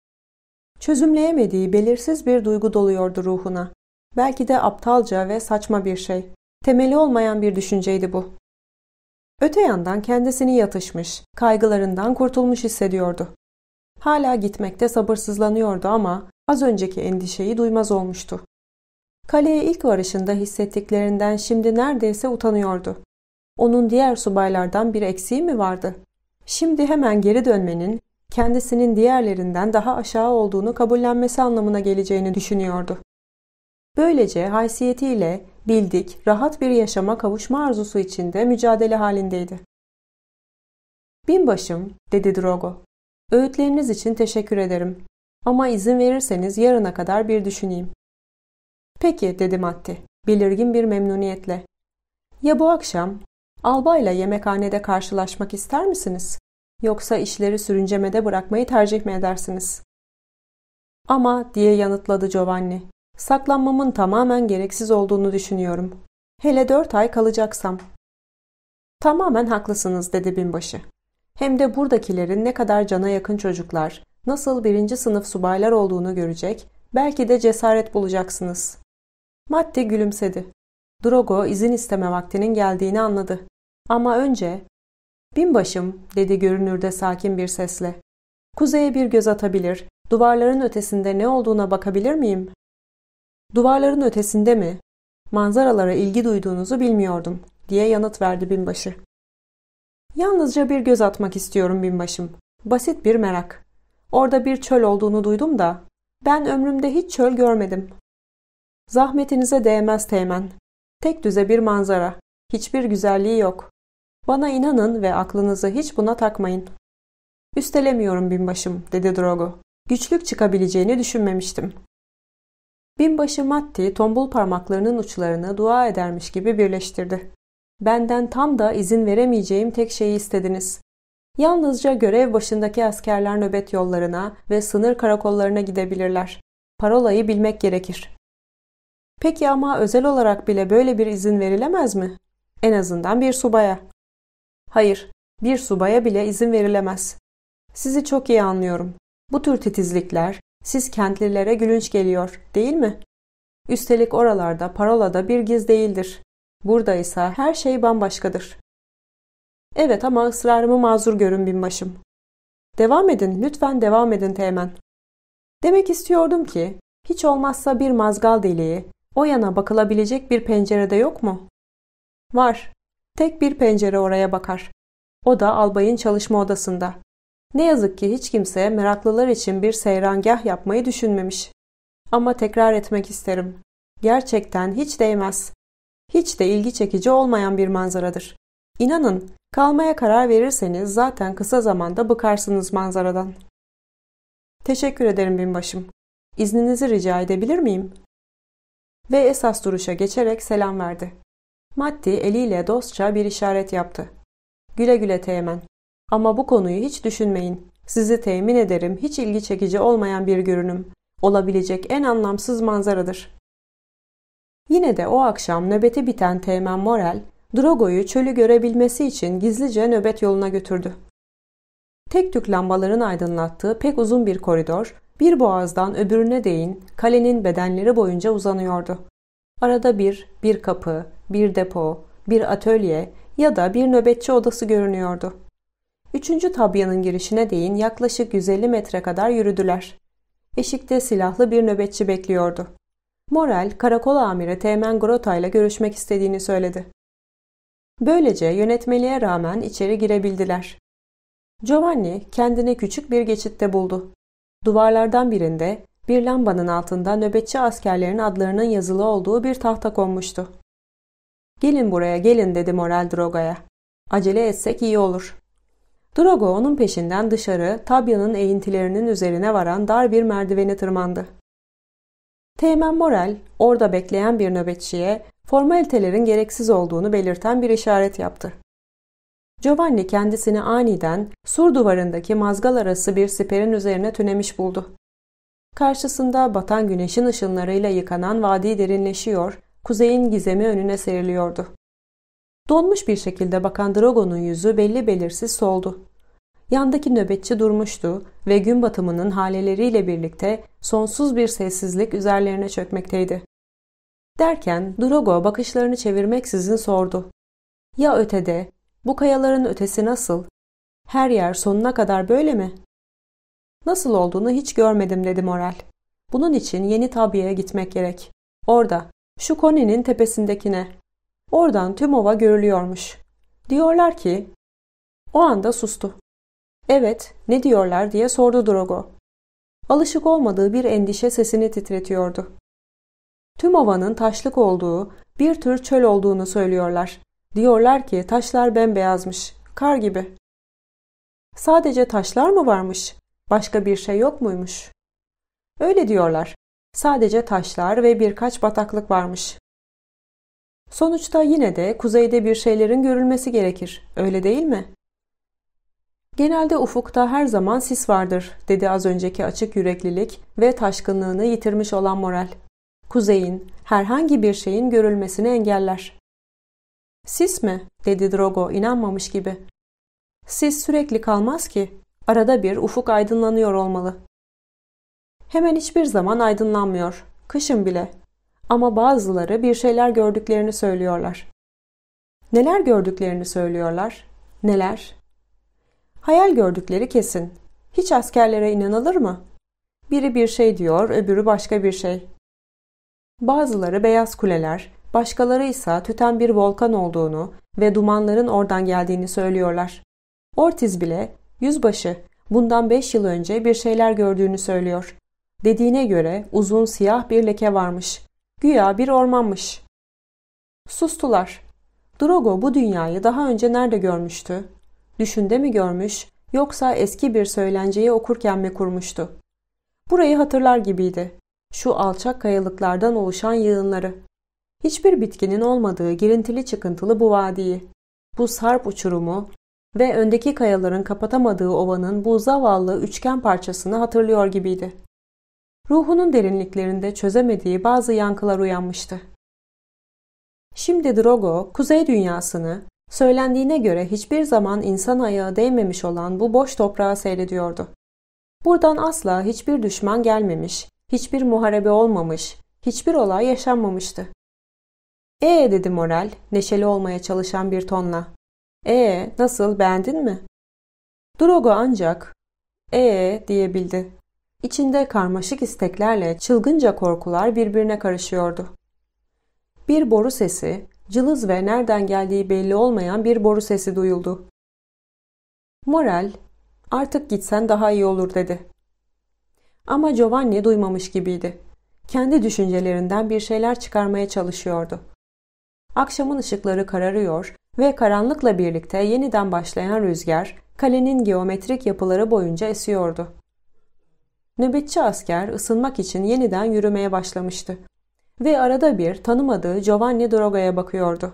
Çözümleyemediği belirsiz bir duygu doluyordu ruhuna. Belki de aptalca ve saçma bir şey. Temeli olmayan bir düşünceydi bu. Öte yandan kendisini yatışmış, kaygılarından kurtulmuş hissediyordu. Hala gitmekte sabırsızlanıyordu ama az önceki endişeyi duymaz olmuştu. Kaleye ilk varışında hissettiklerinden şimdi neredeyse utanıyordu. Onun diğer subaylardan bir eksiği mi vardı? Şimdi hemen geri dönmenin kendisinin diğerlerinden daha aşağı olduğunu kabullenmesi anlamına geleceğini düşünüyordu. Böylece haysiyetiyle bildik, rahat bir yaşama kavuşma arzusu içinde mücadele halindeydi. Binbaşım, dedi Drogo, öğütleriniz için teşekkür ederim. Ama izin verirseniz yarına kadar bir düşüneyim. Peki dedi Matti belirgin bir memnuniyetle. Ya bu akşam albayla yemekhanede karşılaşmak ister misiniz? Yoksa işleri sürüncemede bırakmayı tercih mi edersiniz? Ama diye yanıtladı Giovanni. Saklanmamın tamamen gereksiz olduğunu düşünüyorum. Hele dört ay kalacaksam. Tamamen haklısınız dedi binbaşı. Hem de buradakilerin ne kadar cana yakın çocuklar, nasıl birinci sınıf subaylar olduğunu görecek, belki de cesaret bulacaksınız. Matte gülümsedi. Drogo izin isteme vaktinin geldiğini anladı. Ama önce ''Binbaşım'' dedi görünürde sakin bir sesle. ''Kuzeye bir göz atabilir, duvarların ötesinde ne olduğuna bakabilir miyim?'' ''Duvarların ötesinde mi? Manzaralara ilgi duyduğunuzu bilmiyordum.'' diye yanıt verdi binbaşı. ''Yalnızca bir göz atmak istiyorum binbaşım. Basit bir merak. Orada bir çöl olduğunu duydum da ben ömrümde hiç çöl görmedim. Zahmetinize değmez Teğmen. Tek düze bir manzara. Hiçbir güzelliği yok. Bana inanın ve aklınızı hiç buna takmayın. Üstelemiyorum binbaşım, dedi Drogo. Güçlük çıkabileceğini düşünmemiştim. Binbaşı Matti tombul parmaklarının uçlarını dua edermiş gibi birleştirdi. Benden tam da izin veremeyeceğim tek şeyi istediniz. Yalnızca görev başındaki askerler nöbet yollarına ve sınır karakollarına gidebilirler. Parolayı bilmek gerekir. Peki ama özel olarak bile böyle bir izin verilemez mi? En azından bir subaya. Hayır, bir subaya bile izin verilemez. Sizi çok iyi anlıyorum. Bu tür titizlikler siz kentlilere gülünç geliyor, değil mi? Üstelik oralarda parolada bir giz değildir. Burada ise her şey bambaşkadır. Evet ama ısrarımı mazur görün binbaşım. Devam edin, lütfen devam edin Teğmen. Demek istiyordum ki, hiç olmazsa bir mazgal deliği, o yana bakılabilecek bir pencere de yok mu? Var. Tek bir pencere oraya bakar. O da albayın çalışma odasında. Ne yazık ki hiç kimse meraklılar için bir seyrangah yapmayı düşünmemiş. Ama tekrar etmek isterim. Gerçekten hiç değmez. Hiç de ilgi çekici olmayan bir manzaradır. İnanın, kalmaya karar verirseniz zaten kısa zamanda bıkarsınız manzaradan. Teşekkür ederim binbaşım. İzninizi rica edebilir miyim? ve esas duruşa geçerek selam verdi. Matti eliyle dostça bir işaret yaptı. Güle güle Teğmen. Ama bu konuyu hiç düşünmeyin. Sizi temin ederim hiç ilgi çekici olmayan bir görünüm. Olabilecek en anlamsız manzaradır. Yine de o akşam nöbeti biten Teğmen Morel, Drogo'yu çölü görebilmesi için gizlice nöbet yoluna götürdü. Tek tük lambaların aydınlattığı pek uzun bir koridor, bir boğazdan öbürüne değin kalenin bedenleri boyunca uzanıyordu. Arada bir, bir kapı, bir depo, bir atölye ya da bir nöbetçi odası görünüyordu. Üçüncü tabyanın girişine değin yaklaşık 150 metre kadar yürüdüler. Eşikte silahlı bir nöbetçi bekliyordu. Morel, karakol amiri Teğmen Grota ile görüşmek istediğini söyledi. Böylece yönetmeliğe rağmen içeri girebildiler. Giovanni kendini küçük bir geçitte buldu. Duvarlardan birinde bir lambanın altında nöbetçi askerlerin adlarının yazılı olduğu bir tahta konmuştu. Gelin buraya gelin dedi Moral Drogo'ya. Acele etsek iyi olur. Drogo onun peşinden dışarı Tabya'nın eğintilerinin üzerine varan dar bir merdiveni tırmandı. Teğmen Morel orada bekleyen bir nöbetçiye formalitelerin gereksiz olduğunu belirten bir işaret yaptı. Giovanni kendisini aniden sur duvarındaki mazgal arası bir siperin üzerine tünemiş buldu. Karşısında batan güneşin ışınlarıyla yıkanan vadi derinleşiyor, kuzeyin gizemi önüne seriliyordu. Donmuş bir şekilde bakan Drogo'nun yüzü belli belirsiz soldu. Yandaki nöbetçi durmuştu ve gün batımının haleleriyle birlikte sonsuz bir sessizlik üzerlerine çökmekteydi. Derken Drogo bakışlarını çevirmeksizin sordu. Ya ötede bu kayaların ötesi nasıl? Her yer sonuna kadar böyle mi? Nasıl olduğunu hiç görmedim dedi Moral. Bunun için yeni Tabya'ya gitmek gerek. Orada, şu koninin tepesindekine. Oradan tüm ova görülüyormuş. Diyorlar ki... O anda sustu. Evet, ne diyorlar diye sordu Drogo. Alışık olmadığı bir endişe sesini titretiyordu. Tüm ovanın taşlık olduğu, bir tür çöl olduğunu söylüyorlar. Diyorlar ki taşlar bembeyazmış, kar gibi. Sadece taşlar mı varmış? Başka bir şey yok muymuş? Öyle diyorlar. Sadece taşlar ve birkaç bataklık varmış. Sonuçta yine de kuzeyde bir şeylerin görülmesi gerekir. Öyle değil mi? Genelde ufukta her zaman sis vardır, dedi az önceki açık yüreklilik ve taşkınlığını yitirmiş olan moral. Kuzeyin, herhangi bir şeyin görülmesini engeller. Sis mi? dedi Drogo inanmamış gibi. Sis sürekli kalmaz ki. Arada bir ufuk aydınlanıyor olmalı. Hemen hiçbir zaman aydınlanmıyor. Kışın bile. Ama bazıları bir şeyler gördüklerini söylüyorlar. Neler gördüklerini söylüyorlar? Neler? Hayal gördükleri kesin. Hiç askerlere inanılır mı? Biri bir şey diyor, öbürü başka bir şey. Bazıları beyaz kuleler, Başkaları ise tüten bir volkan olduğunu ve dumanların oradan geldiğini söylüyorlar. Ortiz bile yüzbaşı bundan 5 yıl önce bir şeyler gördüğünü söylüyor. Dediğine göre uzun siyah bir leke varmış. Güya bir ormanmış. Sustular. Drogo bu dünyayı daha önce nerede görmüştü? Düşünde mi görmüş yoksa eski bir söylenceyi okurken mi kurmuştu? Burayı hatırlar gibiydi. Şu alçak kayalıklardan oluşan yığınları hiçbir bitkinin olmadığı girintili çıkıntılı bu vadiyi, bu sarp uçurumu ve öndeki kayaların kapatamadığı ovanın bu zavallı üçgen parçasını hatırlıyor gibiydi. Ruhunun derinliklerinde çözemediği bazı yankılar uyanmıştı. Şimdi Drogo, kuzey dünyasını, söylendiğine göre hiçbir zaman insan ayağı değmemiş olan bu boş toprağı seyrediyordu. Buradan asla hiçbir düşman gelmemiş, hiçbir muharebe olmamış, hiçbir olay yaşanmamıştı. Ee dedi moral neşeli olmaya çalışan bir tonla. Ee nasıl beğendin mi? Drogo ancak ee diyebildi. İçinde karmaşık isteklerle çılgınca korkular birbirine karışıyordu. Bir boru sesi, cılız ve nereden geldiği belli olmayan bir boru sesi duyuldu. Moral, artık gitsen daha iyi olur dedi. Ama Giovanni duymamış gibiydi. Kendi düşüncelerinden bir şeyler çıkarmaya çalışıyordu. Akşamın ışıkları kararıyor ve karanlıkla birlikte yeniden başlayan rüzgar kalenin geometrik yapıları boyunca esiyordu. Nöbetçi asker ısınmak için yeniden yürümeye başlamıştı ve arada bir tanımadığı Giovanni Droga'ya bakıyordu.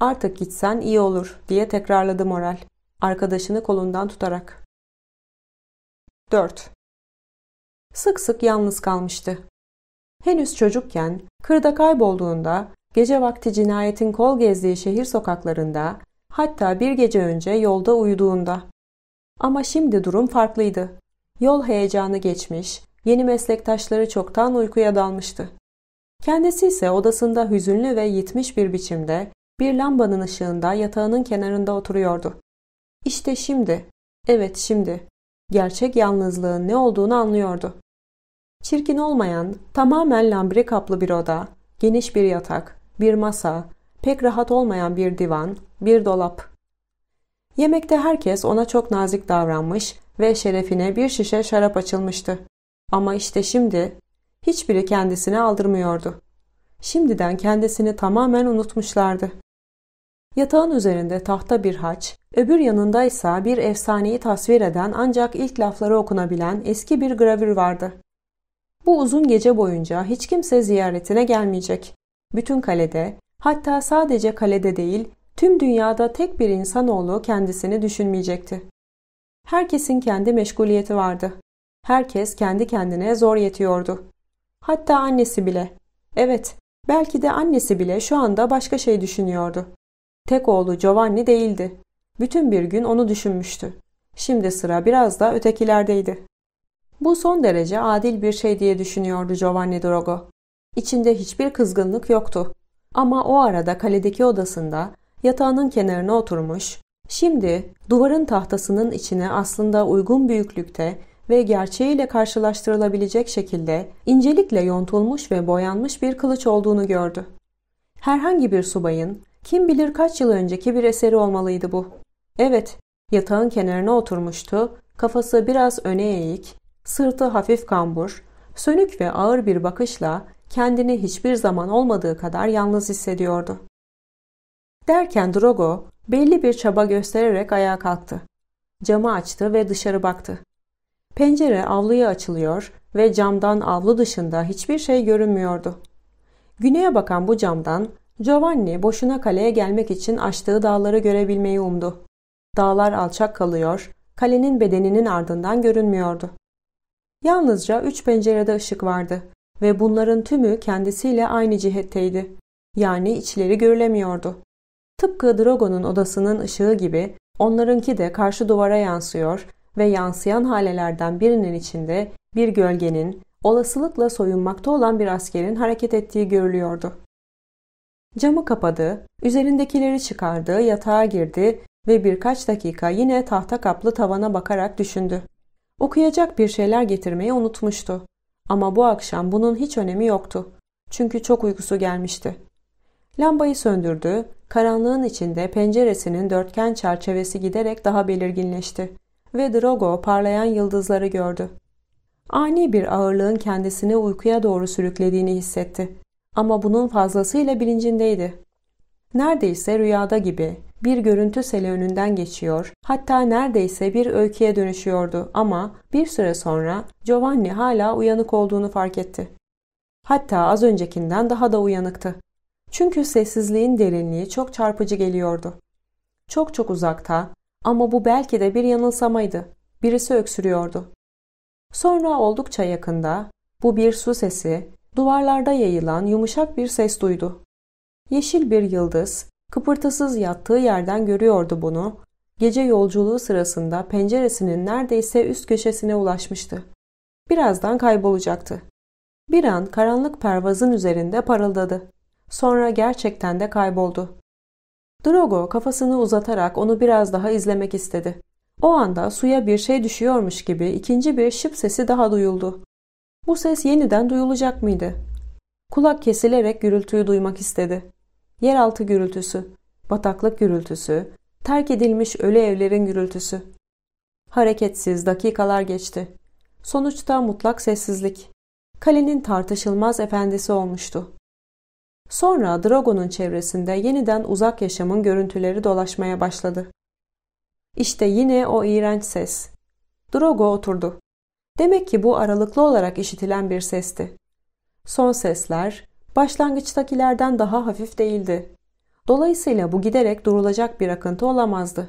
Artık gitsen iyi olur diye tekrarladı moral, arkadaşını kolundan tutarak. 4. Sık sık yalnız kalmıştı. Henüz çocukken kırda kaybolduğunda Gece vakti cinayetin kol gezdiği şehir sokaklarında, hatta bir gece önce yolda uyuduğunda. Ama şimdi durum farklıydı. Yol heyecanı geçmiş, yeni meslektaşları çoktan uykuya dalmıştı. Kendisi ise odasında hüzünlü ve yitmiş bir biçimde bir lambanın ışığında yatağının kenarında oturuyordu. İşte şimdi, evet şimdi, gerçek yalnızlığın ne olduğunu anlıyordu. Çirkin olmayan, tamamen lambre kaplı bir oda, geniş bir yatak, bir masa, pek rahat olmayan bir divan, bir dolap. Yemekte herkes ona çok nazik davranmış ve şerefine bir şişe şarap açılmıştı. Ama işte şimdi hiçbiri kendisini aldırmıyordu. Şimdiden kendisini tamamen unutmuşlardı. Yatağın üzerinde tahta bir haç, öbür yanında ise bir efsaneyi tasvir eden ancak ilk lafları okunabilen eski bir gravür vardı. Bu uzun gece boyunca hiç kimse ziyaretine gelmeyecek. Bütün kalede, hatta sadece kalede değil, tüm dünyada tek bir insanoğlu kendisini düşünmeyecekti. Herkesin kendi meşguliyeti vardı. Herkes kendi kendine zor yetiyordu. Hatta annesi bile. Evet, belki de annesi bile şu anda başka şey düşünüyordu. Tek oğlu Giovanni değildi. Bütün bir gün onu düşünmüştü. Şimdi sıra biraz da ötekilerdeydi. Bu son derece adil bir şey diye düşünüyordu Giovanni Drogo. İçinde hiçbir kızgınlık yoktu. Ama o arada kaledeki odasında yatağının kenarına oturmuş, şimdi duvarın tahtasının içine aslında uygun büyüklükte ve gerçeğiyle karşılaştırılabilecek şekilde incelikle yontulmuş ve boyanmış bir kılıç olduğunu gördü. Herhangi bir subayın kim bilir kaç yıl önceki bir eseri olmalıydı bu. Evet, yatağın kenarına oturmuştu, kafası biraz öne eğik, sırtı hafif kambur, sönük ve ağır bir bakışla kendini hiçbir zaman olmadığı kadar yalnız hissediyordu. Derken Drogo belli bir çaba göstererek ayağa kalktı. Camı açtı ve dışarı baktı. Pencere avluya açılıyor ve camdan avlu dışında hiçbir şey görünmüyordu. Güneye bakan bu camdan Giovanni boşuna kaleye gelmek için açtığı dağları görebilmeyi umdu. Dağlar alçak kalıyor, kalenin bedeninin ardından görünmüyordu. Yalnızca üç pencerede ışık vardı ve bunların tümü kendisiyle aynı cihetteydi. Yani içleri görülemiyordu. Tıpkı Drogo'nun odasının ışığı gibi onlarınki de karşı duvara yansıyor ve yansıyan halelerden birinin içinde bir gölgenin, olasılıkla soyunmakta olan bir askerin hareket ettiği görülüyordu. Camı kapadı, üzerindekileri çıkardı, yatağa girdi ve birkaç dakika yine tahta kaplı tavana bakarak düşündü. Okuyacak bir şeyler getirmeyi unutmuştu ama bu akşam bunun hiç önemi yoktu. Çünkü çok uykusu gelmişti. Lambayı söndürdü, karanlığın içinde penceresinin dörtgen çerçevesi giderek daha belirginleşti ve Drogo parlayan yıldızları gördü. Ani bir ağırlığın kendisini uykuya doğru sürüklediğini hissetti. Ama bunun fazlasıyla bilincindeydi. Neredeyse rüyada gibi bir görüntü seli önünden geçiyor, hatta neredeyse bir öyküye dönüşüyordu ama bir süre sonra Giovanni hala uyanık olduğunu fark etti. Hatta az öncekinden daha da uyanıktı. Çünkü sessizliğin derinliği çok çarpıcı geliyordu. Çok çok uzakta ama bu belki de bir yanılsamaydı. Birisi öksürüyordu. Sonra oldukça yakında bu bir su sesi, duvarlarda yayılan yumuşak bir ses duydu. Yeşil bir yıldız Kıpırtısız yattığı yerden görüyordu bunu. Gece yolculuğu sırasında penceresinin neredeyse üst köşesine ulaşmıştı. Birazdan kaybolacaktı. Bir an karanlık pervazın üzerinde parıldadı. Sonra gerçekten de kayboldu. Drogo kafasını uzatarak onu biraz daha izlemek istedi. O anda suya bir şey düşüyormuş gibi ikinci bir şıp sesi daha duyuldu. Bu ses yeniden duyulacak mıydı? Kulak kesilerek gürültüyü duymak istedi yeraltı gürültüsü, bataklık gürültüsü, terk edilmiş ölü evlerin gürültüsü. Hareketsiz dakikalar geçti. Sonuçta mutlak sessizlik. Kalenin tartışılmaz efendisi olmuştu. Sonra Drago'nun çevresinde yeniden uzak yaşamın görüntüleri dolaşmaya başladı. İşte yine o iğrenç ses. Drogo oturdu. Demek ki bu aralıklı olarak işitilen bir sesti. Son sesler, başlangıçtakilerden daha hafif değildi. Dolayısıyla bu giderek durulacak bir akıntı olamazdı.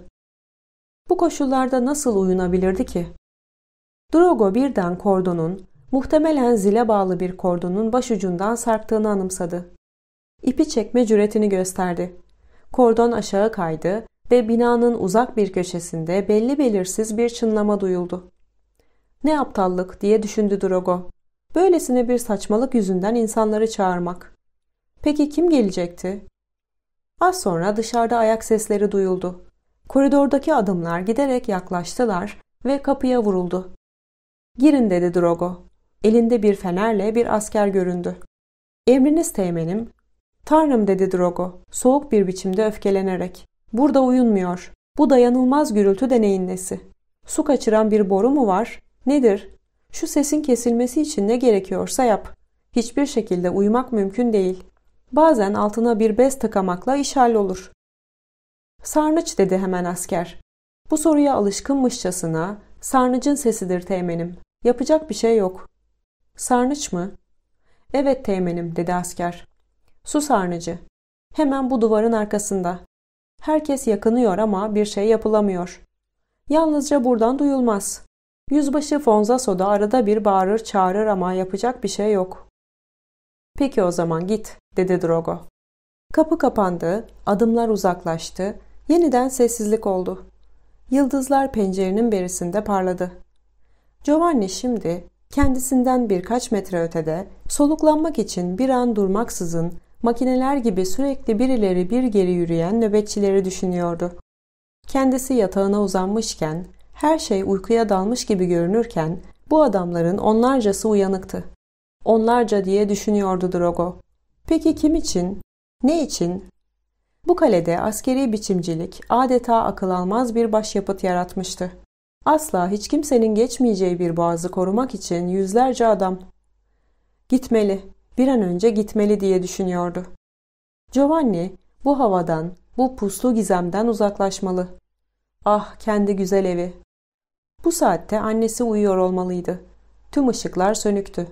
Bu koşullarda nasıl uyunabilirdi ki? Drogo birden kordonun, muhtemelen zile bağlı bir kordonun başucundan sarktığını anımsadı. İpi çekme cüretini gösterdi. Kordon aşağı kaydı ve binanın uzak bir köşesinde belli belirsiz bir çınlama duyuldu. Ne aptallık diye düşündü Drogo. Böylesine bir saçmalık yüzünden insanları çağırmak. Peki kim gelecekti? Az sonra dışarıda ayak sesleri duyuldu. Koridordaki adımlar giderek yaklaştılar ve kapıya vuruldu. Girin dedi Drogo. Elinde bir fenerle bir asker göründü. Emriniz teğmenim. Tanrım dedi Drogo soğuk bir biçimde öfkelenerek. Burada uyunmuyor. Bu dayanılmaz gürültü deneyin nesi? Su kaçıran bir boru mu var? Nedir? Şu sesin kesilmesi için ne gerekiyorsa yap. Hiçbir şekilde uyumak mümkün değil. Bazen altına bir bez takamakla iş hallolur. Sarnıç dedi hemen asker. Bu soruya alışkınmışçasına sarnıcın sesidir teğmenim. Yapacak bir şey yok. Sarnıç mı? Evet teğmenim dedi asker. Su sarnıcı. Hemen bu duvarın arkasında. Herkes yakınıyor ama bir şey yapılamıyor. Yalnızca buradan duyulmaz. Yüzbaşı Fonzaso da arada bir bağırır çağırır ama yapacak bir şey yok. Peki o zaman git, dedi Drogo. Kapı kapandı, adımlar uzaklaştı, yeniden sessizlik oldu. Yıldızlar pencerenin berisinde parladı. Giovanni şimdi kendisinden birkaç metre ötede soluklanmak için bir an durmaksızın makineler gibi sürekli bir ileri bir geri yürüyen nöbetçileri düşünüyordu. Kendisi yatağına uzanmışken her şey uykuya dalmış gibi görünürken bu adamların onlarcası uyanıktı. Onlarca diye düşünüyordu Drogo. Peki kim için? Ne için? Bu kalede askeri biçimcilik adeta akıl almaz bir başyapıt yaratmıştı. Asla hiç kimsenin geçmeyeceği bir boğazı korumak için yüzlerce adam. Gitmeli, bir an önce gitmeli diye düşünüyordu. Giovanni bu havadan, bu puslu gizemden uzaklaşmalı. Ah kendi güzel evi, bu saatte annesi uyuyor olmalıydı. Tüm ışıklar sönüktü.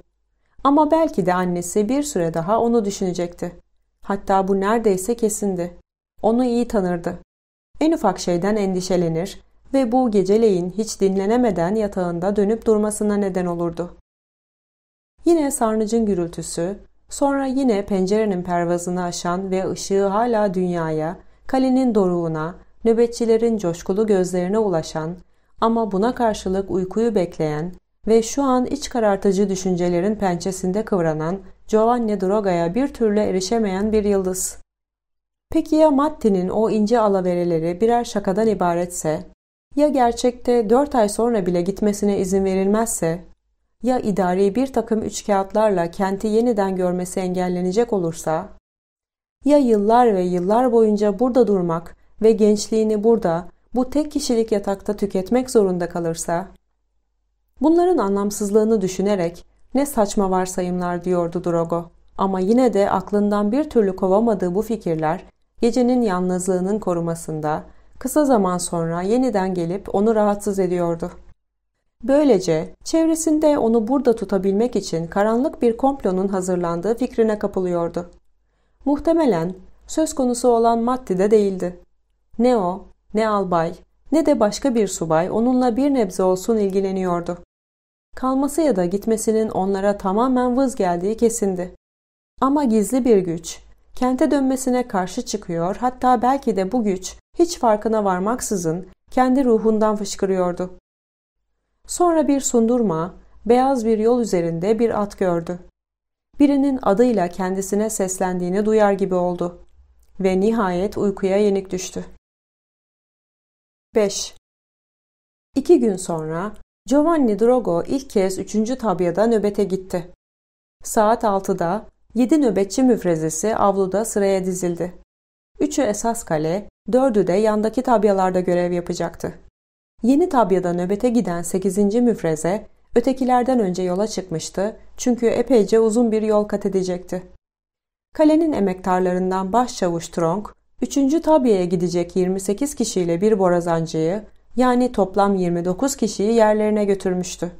Ama belki de annesi bir süre daha onu düşünecekti. Hatta bu neredeyse kesindi. Onu iyi tanırdı. En ufak şeyden endişelenir ve bu geceleyin hiç dinlenemeden yatağında dönüp durmasına neden olurdu. Yine sarnıcın gürültüsü, sonra yine pencerenin pervazını aşan ve ışığı hala dünyaya, kalenin doruğuna, nöbetçilerin coşkulu gözlerine ulaşan, ama buna karşılık uykuyu bekleyen ve şu an iç karartıcı düşüncelerin pençesinde kıvranan Giovanni Droga'ya bir türlü erişemeyen bir yıldız. Peki ya Matti'nin o ince alavereleri birer şakadan ibaretse? Ya gerçekte 4 ay sonra bile gitmesine izin verilmezse? Ya idari bir takım üç kağıtlarla kenti yeniden görmesi engellenecek olursa? Ya yıllar ve yıllar boyunca burada durmak ve gençliğini burada, bu tek kişilik yatakta tüketmek zorunda kalırsa? Bunların anlamsızlığını düşünerek ne saçma varsayımlar diyordu Drogo. Ama yine de aklından bir türlü kovamadığı bu fikirler gecenin yalnızlığının korumasında kısa zaman sonra yeniden gelip onu rahatsız ediyordu. Böylece çevresinde onu burada tutabilmek için karanlık bir komplonun hazırlandığı fikrine kapılıyordu. Muhtemelen söz konusu olan maddi de değildi. Neo ne albay ne de başka bir subay onunla bir nebze olsun ilgileniyordu. Kalması ya da gitmesinin onlara tamamen vız geldiği kesindi. Ama gizli bir güç, kente dönmesine karşı çıkıyor hatta belki de bu güç hiç farkına varmaksızın kendi ruhundan fışkırıyordu. Sonra bir sundurma, beyaz bir yol üzerinde bir at gördü. Birinin adıyla kendisine seslendiğini duyar gibi oldu ve nihayet uykuya yenik düştü. 5. İki gün sonra Giovanni Drogo ilk kez 3. tabyada nöbete gitti. Saat 6'da 7 nöbetçi müfrezesi avluda sıraya dizildi. Üçü esas kale, dördü de yandaki tabyalarda görev yapacaktı. Yeni tabyada nöbete giden 8. müfreze ötekilerden önce yola çıkmıştı çünkü epeyce uzun bir yol kat edecekti. Kalenin emektarlarından başçavuş Tronk, Üçüncü Tabiye'ye gidecek 28 kişiyle bir borazancıyı yani toplam 29 kişiyi yerlerine götürmüştü.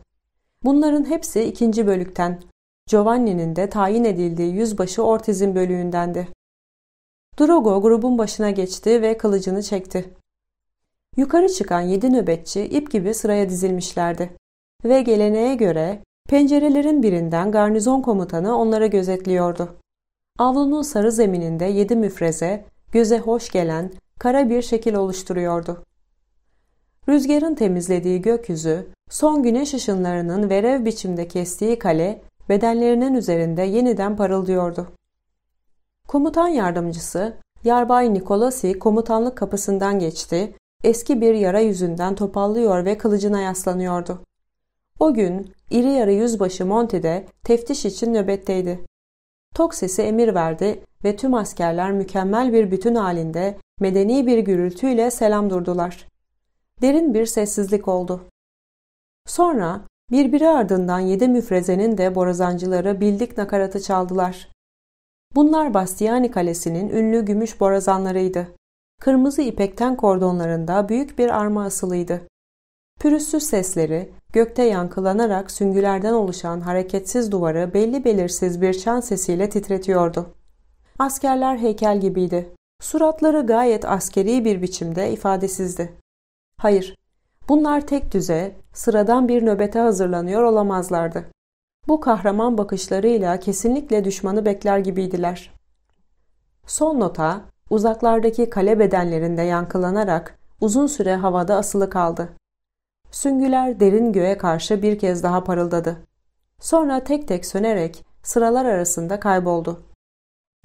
Bunların hepsi ikinci bölükten, Giovanni'nin de tayin edildiği yüzbaşı Ortiz'in bölüğündendi. Drogo grubun başına geçti ve kılıcını çekti. Yukarı çıkan yedi nöbetçi ip gibi sıraya dizilmişlerdi. Ve geleneğe göre pencerelerin birinden garnizon komutanı onlara gözetliyordu. Avlunun sarı zemininde yedi müfreze göze hoş gelen kara bir şekil oluşturuyordu. Rüzgarın temizlediği gökyüzü, son güneş ışınlarının verev biçimde kestiği kale bedenlerinin üzerinde yeniden parıldıyordu. Komutan yardımcısı Yarbay Nikolasi komutanlık kapısından geçti, eski bir yara yüzünden topallıyor ve kılıcına yaslanıyordu. O gün iri yarı yüzbaşı Monty teftiş için nöbetteydi. Tok sesi emir verdi ve tüm askerler mükemmel bir bütün halinde medeni bir gürültüyle selam durdular. Derin bir sessizlik oldu. Sonra birbiri ardından yedi müfrezenin de borazancıları bildik nakaratı çaldılar. Bunlar Bastiani Kalesi'nin ünlü gümüş borazanlarıydı. Kırmızı ipekten kordonlarında büyük bir arma asılıydı. Pürüzsüz sesleri, gökte yankılanarak süngülerden oluşan hareketsiz duvarı belli belirsiz bir çan sesiyle titretiyordu. Askerler heykel gibiydi. Suratları gayet askeri bir biçimde ifadesizdi. Hayır, bunlar tek düze, sıradan bir nöbete hazırlanıyor olamazlardı. Bu kahraman bakışlarıyla kesinlikle düşmanı bekler gibiydiler. Son nota, uzaklardaki kale bedenlerinde yankılanarak uzun süre havada asılı kaldı. Süngüler derin göğe karşı bir kez daha parıldadı. Sonra tek tek sönerek sıralar arasında kayboldu.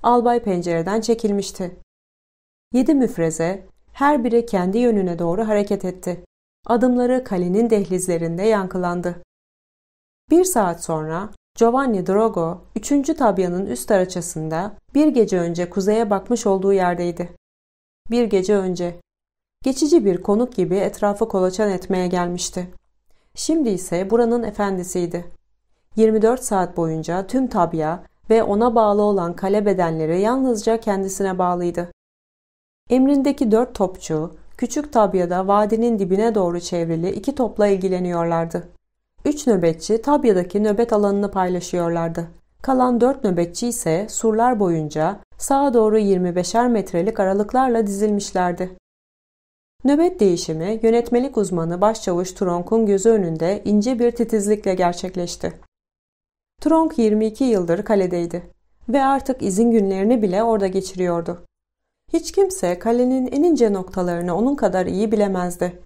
Albay pencereden çekilmişti. Yedi müfreze, her biri kendi yönüne doğru hareket etti. Adımları kalenin dehlizlerinde yankılandı. Bir saat sonra Giovanni Drogo, üçüncü tabyanın üst araçasında bir gece önce kuzeye bakmış olduğu yerdeydi. Bir gece önce Geçici bir konuk gibi etrafı kolaçan etmeye gelmişti. Şimdi ise buranın efendisiydi. 24 saat boyunca tüm tabya ve ona bağlı olan kale bedenleri yalnızca kendisine bağlıydı. Emrindeki dört topçu, küçük tabyada vadinin dibine doğru çevrili iki topla ilgileniyorlardı. Üç nöbetçi tabyadaki nöbet alanını paylaşıyorlardı. Kalan dört nöbetçi ise surlar boyunca sağa doğru 25'er metrelik aralıklarla dizilmişlerdi. Nöbet değişimi yönetmelik uzmanı Başçavuş Tronk'un gözü önünde ince bir titizlikle gerçekleşti. Tronk 22 yıldır kaledeydi ve artık izin günlerini bile orada geçiriyordu. Hiç kimse kalenin en ince noktalarını onun kadar iyi bilemezdi.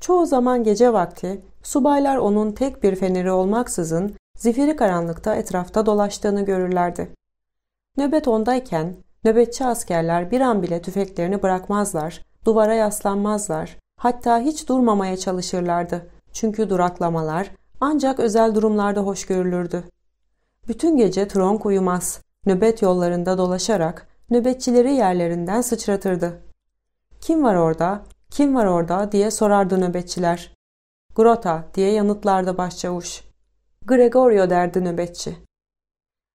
Çoğu zaman gece vakti subaylar onun tek bir feneri olmaksızın zifiri karanlıkta etrafta dolaştığını görürlerdi. Nöbet ondayken nöbetçi askerler bir an bile tüfeklerini bırakmazlar Duvara yaslanmazlar. Hatta hiç durmamaya çalışırlardı. Çünkü duraklamalar ancak özel durumlarda hoş görülürdü. Bütün gece Tronk uyumaz. Nöbet yollarında dolaşarak nöbetçileri yerlerinden sıçratırdı. Kim var orada, kim var orada diye sorardı nöbetçiler. Grota diye yanıtlardı başçavuş. Gregorio derdi nöbetçi.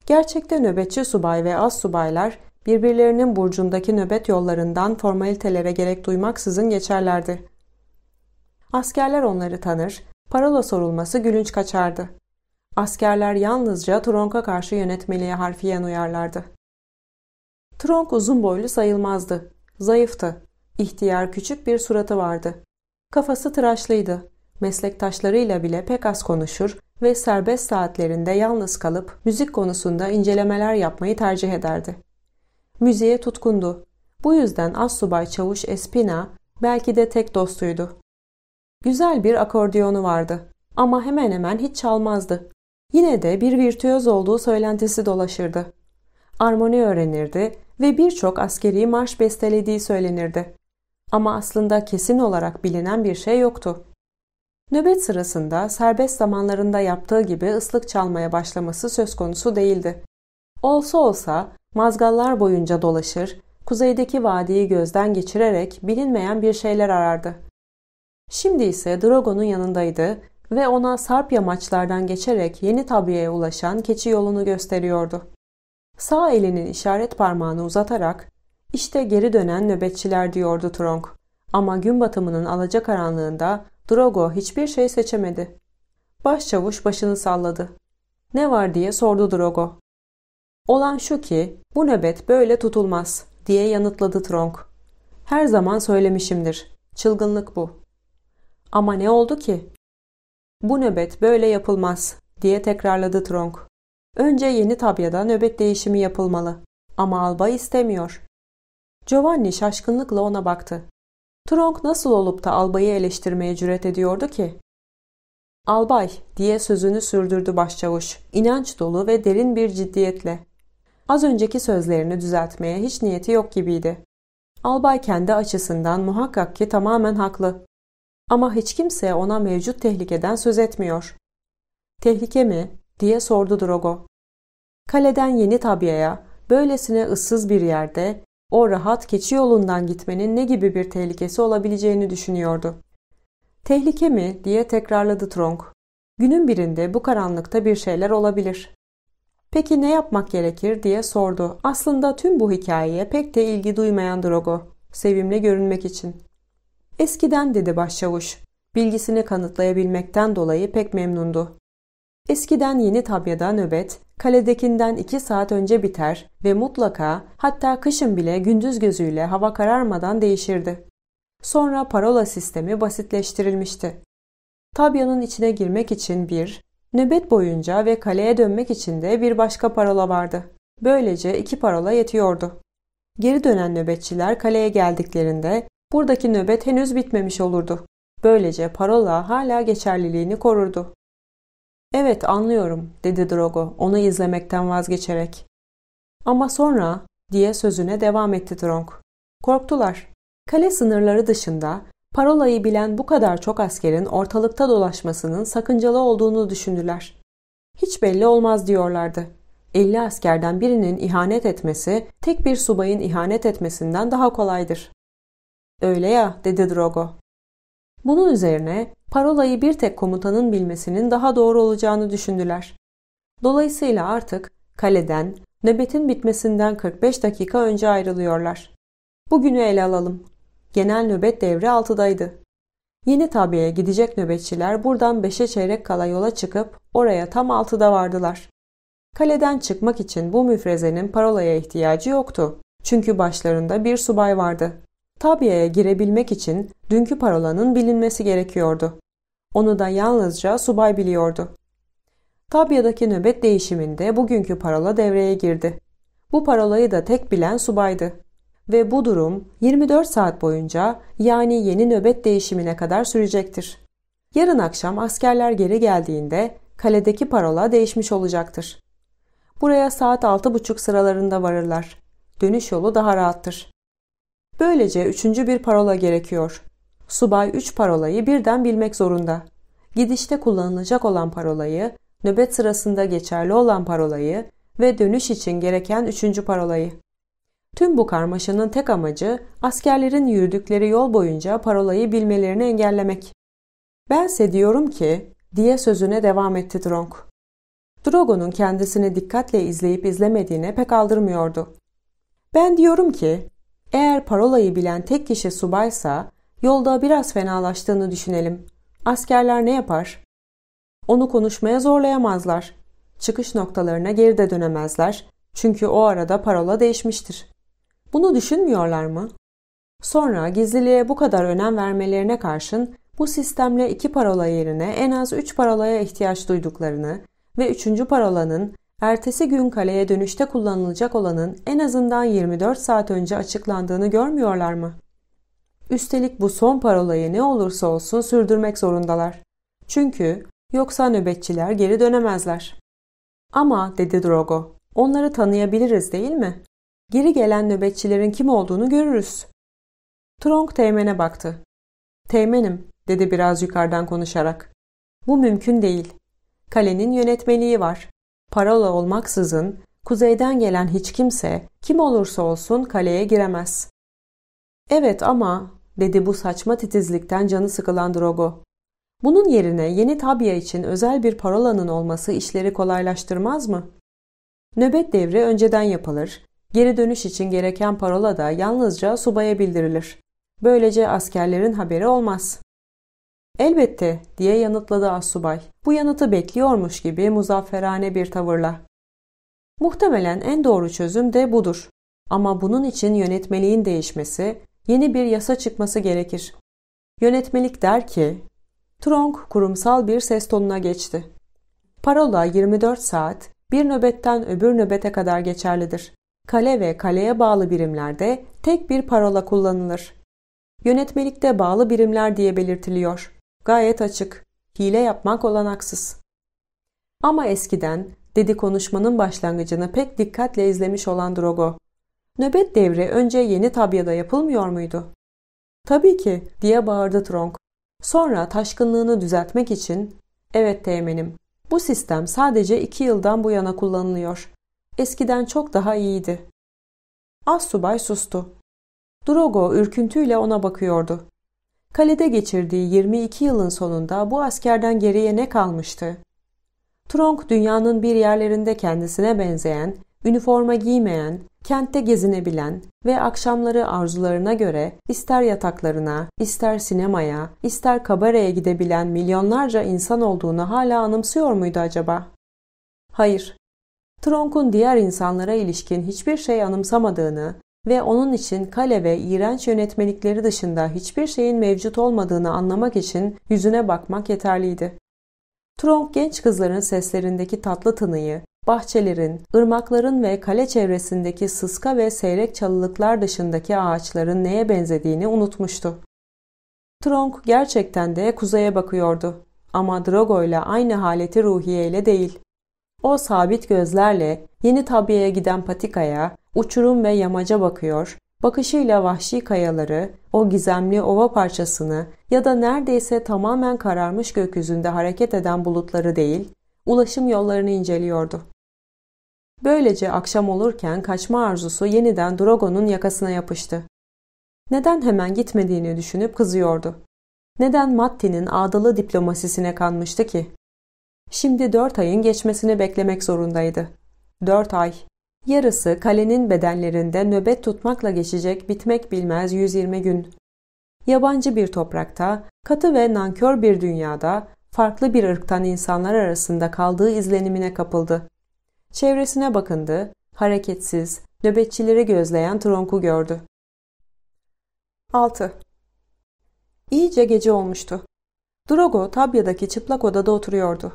Gerçekte nöbetçi subay ve az subaylar birbirlerinin burcundaki nöbet yollarından formalitelere gerek duymaksızın geçerlerdi. Askerler onları tanır, parola sorulması gülünç kaçardı. Askerler yalnızca Tronk'a karşı yönetmeliğe harfiyen uyarlardı. Tronk uzun boylu sayılmazdı, zayıftı, ihtiyar küçük bir suratı vardı. Kafası tıraşlıydı, meslektaşlarıyla bile pek az konuşur ve serbest saatlerinde yalnız kalıp müzik konusunda incelemeler yapmayı tercih ederdi müziğe tutkundu. Bu yüzden Assubay Çavuş Espina belki de tek dostuydu. Güzel bir akordiyonu vardı ama hemen hemen hiç çalmazdı. Yine de bir virtüöz olduğu söylentisi dolaşırdı. Armoni öğrenirdi ve birçok askeri marş bestelediği söylenirdi. Ama aslında kesin olarak bilinen bir şey yoktu. Nöbet sırasında serbest zamanlarında yaptığı gibi ıslık çalmaya başlaması söz konusu değildi. Olsa olsa Mazgallar boyunca dolaşır, kuzeydeki vadiyi gözden geçirerek bilinmeyen bir şeyler arardı. Şimdi ise Drogo'nun yanındaydı ve ona sarp yamaçlardan geçerek yeni tabieye ulaşan keçi yolunu gösteriyordu. Sağ elinin işaret parmağını uzatarak işte geri dönen nöbetçiler diyordu Tronk. Ama gün batımının alacakaranlığında Drogo hiçbir şey seçemedi. Başçavuş başını salladı. Ne var diye sordu Drogo. Olan şu ki bu nöbet böyle tutulmaz diye yanıtladı Tronk. Her zaman söylemişimdir. Çılgınlık bu. Ama ne oldu ki? Bu nöbet böyle yapılmaz diye tekrarladı Tronk. Önce yeni tabyada nöbet değişimi yapılmalı. Ama albay istemiyor. Giovanni şaşkınlıkla ona baktı. Tronk nasıl olup da albayı eleştirmeye cüret ediyordu ki? Albay diye sözünü sürdürdü başçavuş, inanç dolu ve derin bir ciddiyetle. Az önceki sözlerini düzeltmeye hiç niyeti yok gibiydi. Albay kendi açısından muhakkak ki tamamen haklı. Ama hiç kimse ona mevcut tehlikeden söz etmiyor. Tehlike mi? diye sordu Drogo. Kaleden yeni tabiaya, böylesine ıssız bir yerde, o rahat keçi yolundan gitmenin ne gibi bir tehlikesi olabileceğini düşünüyordu. Tehlike mi diye tekrarladı Tronk. Günün birinde bu karanlıkta bir şeyler olabilir. Peki ne yapmak gerekir diye sordu. Aslında tüm bu hikayeye pek de ilgi duymayan Drogo. Sevimli görünmek için. Eskiden dedi başçavuş. Bilgisini kanıtlayabilmekten dolayı pek memnundu. Eskiden yeni tabyada nöbet, kaledekinden iki saat önce biter ve mutlaka hatta kışın bile gündüz gözüyle hava kararmadan değişirdi. Sonra parola sistemi basitleştirilmişti. Tabya'nın içine girmek için bir, Nöbet boyunca ve kaleye dönmek için de bir başka parola vardı. Böylece iki parola yetiyordu. Geri dönen nöbetçiler kaleye geldiklerinde buradaki nöbet henüz bitmemiş olurdu. Böylece parola hala geçerliliğini korurdu. Evet anlıyorum dedi Drogo onu izlemekten vazgeçerek. Ama sonra diye sözüne devam etti Tronk. Korktular. Kale sınırları dışında Parolayı bilen bu kadar çok askerin ortalıkta dolaşmasının sakıncalı olduğunu düşündüler. Hiç belli olmaz diyorlardı. 50 askerden birinin ihanet etmesi tek bir subayın ihanet etmesinden daha kolaydır. Öyle ya dedi Drogo. Bunun üzerine parolayı bir tek komutanın bilmesinin daha doğru olacağını düşündüler. Dolayısıyla artık kaleden, nöbetin bitmesinden 45 dakika önce ayrılıyorlar. Bugünü ele alalım. Genel nöbet devre 6'daydı. Yeni tabiye gidecek nöbetçiler buradan 5'e çeyrek kala yola çıkıp oraya tam 6'da vardılar. Kaleden çıkmak için bu müfrezenin parolaya ihtiyacı yoktu. Çünkü başlarında bir subay vardı. Tabiyeye girebilmek için dünkü parolanın bilinmesi gerekiyordu. Onu da yalnızca subay biliyordu. Tabiye'deki nöbet değişiminde bugünkü parola devreye girdi. Bu parolayı da tek bilen subaydı ve bu durum 24 saat boyunca yani yeni nöbet değişimine kadar sürecektir. Yarın akşam askerler geri geldiğinde kaledeki parola değişmiş olacaktır. Buraya saat 6.30 sıralarında varırlar. Dönüş yolu daha rahattır. Böylece üçüncü bir parola gerekiyor. Subay üç parolayı birden bilmek zorunda. Gidişte kullanılacak olan parolayı, nöbet sırasında geçerli olan parolayı ve dönüş için gereken üçüncü parolayı. Tüm bu karmaşanın tek amacı askerlerin yürüdükleri yol boyunca parolayı bilmelerini engellemek. Bense diyorum ki diye sözüne devam etti Dronk. Drogo'nun kendisini dikkatle izleyip izlemediğine pek aldırmıyordu. Ben diyorum ki eğer parolayı bilen tek kişi subaysa yolda biraz fenalaştığını düşünelim. Askerler ne yapar? Onu konuşmaya zorlayamazlar. Çıkış noktalarına geri de dönemezler. Çünkü o arada parola değişmiştir. Bunu düşünmüyorlar mı? Sonra gizliliğe bu kadar önem vermelerine karşın bu sistemle iki parola yerine en az üç parolaya ihtiyaç duyduklarını ve üçüncü parolanın ertesi gün kaleye dönüşte kullanılacak olanın en azından 24 saat önce açıklandığını görmüyorlar mı? Üstelik bu son parolayı ne olursa olsun sürdürmek zorundalar. Çünkü yoksa nöbetçiler geri dönemezler. Ama dedi Drogo, onları tanıyabiliriz değil mi? geri gelen nöbetçilerin kim olduğunu görürüz. Trong Teğmen'e baktı. Teğmenim, dedi biraz yukarıdan konuşarak. Bu mümkün değil. Kalenin yönetmeliği var. Parola olmaksızın kuzeyden gelen hiç kimse, kim olursa olsun kaleye giremez. Evet ama, dedi bu saçma titizlikten canı sıkılan Drogo. Bunun yerine yeni tabia için özel bir parolanın olması işleri kolaylaştırmaz mı? Nöbet devri önceden yapılır, Geri dönüş için gereken parola da yalnızca subaya bildirilir. Böylece askerlerin haberi olmaz. Elbette diye yanıtladı assubay. Bu yanıtı bekliyormuş gibi muzafferane bir tavırla. Muhtemelen en doğru çözüm de budur. Ama bunun için yönetmeliğin değişmesi, yeni bir yasa çıkması gerekir. Yönetmelik der ki, Tronk kurumsal bir ses tonuna geçti. Parola 24 saat, bir nöbetten öbür nöbete kadar geçerlidir kale ve kaleye bağlı birimlerde tek bir parola kullanılır. Yönetmelikte bağlı birimler diye belirtiliyor. Gayet açık. Hile yapmak olanaksız. Ama eskiden dedi konuşmanın başlangıcını pek dikkatle izlemiş olan Drogo. Nöbet devri önce yeni tabyada yapılmıyor muydu? Tabii ki diye bağırdı Tronk. Sonra taşkınlığını düzeltmek için evet teğmenim bu sistem sadece iki yıldan bu yana kullanılıyor eskiden çok daha iyiydi. Assubay sustu. Drogo ürküntüyle ona bakıyordu. Kalede geçirdiği 22 yılın sonunda bu askerden geriye ne kalmıştı? Tronk dünyanın bir yerlerinde kendisine benzeyen, üniforma giymeyen, kentte gezinebilen ve akşamları arzularına göre ister yataklarına, ister sinemaya, ister kabareye gidebilen milyonlarca insan olduğunu hala anımsıyor muydu acaba? Hayır, Tronk'un diğer insanlara ilişkin hiçbir şey anımsamadığını ve onun için kale ve iğrenç yönetmelikleri dışında hiçbir şeyin mevcut olmadığını anlamak için yüzüne bakmak yeterliydi. Tronk genç kızların seslerindeki tatlı tınıyı, bahçelerin, ırmakların ve kale çevresindeki sıska ve seyrek çalılıklar dışındaki ağaçların neye benzediğini unutmuştu. Tronk gerçekten de kuzeye bakıyordu ama Drogo ile aynı haleti ruhiyeyle değil. O sabit gözlerle yeni tabiaya giden patikaya, uçurum ve yamaca bakıyor, bakışıyla vahşi kayaları, o gizemli ova parçasını ya da neredeyse tamamen kararmış gökyüzünde hareket eden bulutları değil, ulaşım yollarını inceliyordu. Böylece akşam olurken kaçma arzusu yeniden Drogo'nun yakasına yapıştı. Neden hemen gitmediğini düşünüp kızıyordu. Neden Matti'nin ağdalı diplomasisine kanmıştı ki? Şimdi dört ayın geçmesini beklemek zorundaydı. Dört ay. Yarısı kalenin bedenlerinde nöbet tutmakla geçecek bitmek bilmez 120 gün. Yabancı bir toprakta, katı ve nankör bir dünyada, farklı bir ırktan insanlar arasında kaldığı izlenimine kapıldı. Çevresine bakındı, hareketsiz, nöbetçileri gözleyen Tronk'u gördü. 6. İyice gece olmuştu. Drogo Tabya'daki çıplak odada oturuyordu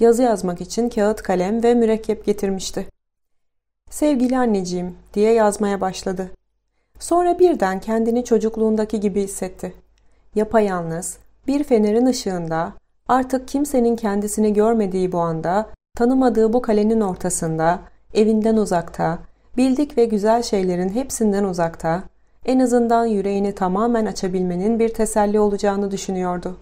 yazı yazmak için kağıt kalem ve mürekkep getirmişti. Sevgili anneciğim diye yazmaya başladı. Sonra birden kendini çocukluğundaki gibi hissetti. Yapayalnız, bir fenerin ışığında, artık kimsenin kendisini görmediği bu anda, tanımadığı bu kalenin ortasında, evinden uzakta, bildik ve güzel şeylerin hepsinden uzakta, en azından yüreğini tamamen açabilmenin bir teselli olacağını düşünüyordu.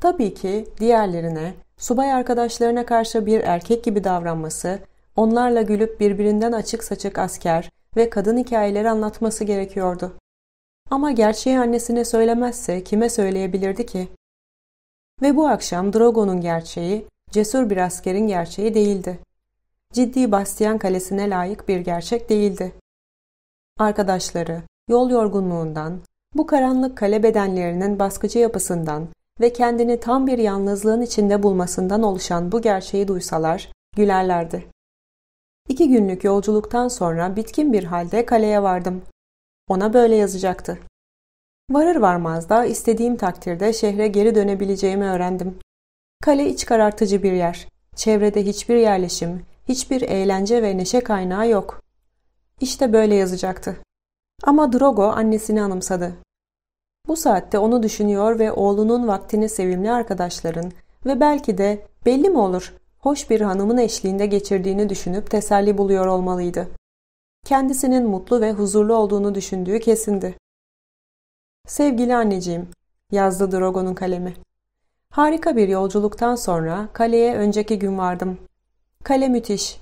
Tabii ki diğerlerine, Subay arkadaşlarına karşı bir erkek gibi davranması, onlarla gülüp birbirinden açık saçık asker ve kadın hikayeleri anlatması gerekiyordu. Ama gerçeği annesine söylemezse kime söyleyebilirdi ki? Ve bu akşam Drogo'nun gerçeği, cesur bir askerin gerçeği değildi. Ciddi Bastian Kalesi'ne layık bir gerçek değildi. Arkadaşları, yol yorgunluğundan, bu karanlık kale bedenlerinin baskıcı yapısından ve kendini tam bir yalnızlığın içinde bulmasından oluşan bu gerçeği duysalar gülerlerdi. İki günlük yolculuktan sonra bitkin bir halde kaleye vardım. Ona böyle yazacaktı. Varır varmaz da istediğim takdirde şehre geri dönebileceğimi öğrendim. Kale iç karartıcı bir yer. Çevrede hiçbir yerleşim, hiçbir eğlence ve neşe kaynağı yok. İşte böyle yazacaktı. Ama Drogo annesini anımsadı. Bu saatte onu düşünüyor ve oğlunun vaktini sevimli arkadaşların ve belki de belli mi olur hoş bir hanımın eşliğinde geçirdiğini düşünüp teselli buluyor olmalıydı. Kendisinin mutlu ve huzurlu olduğunu düşündüğü kesindi. Sevgili anneciğim, yazdı Drogo'nun kalemi. Harika bir yolculuktan sonra kaleye önceki gün vardım. Kale müthiş.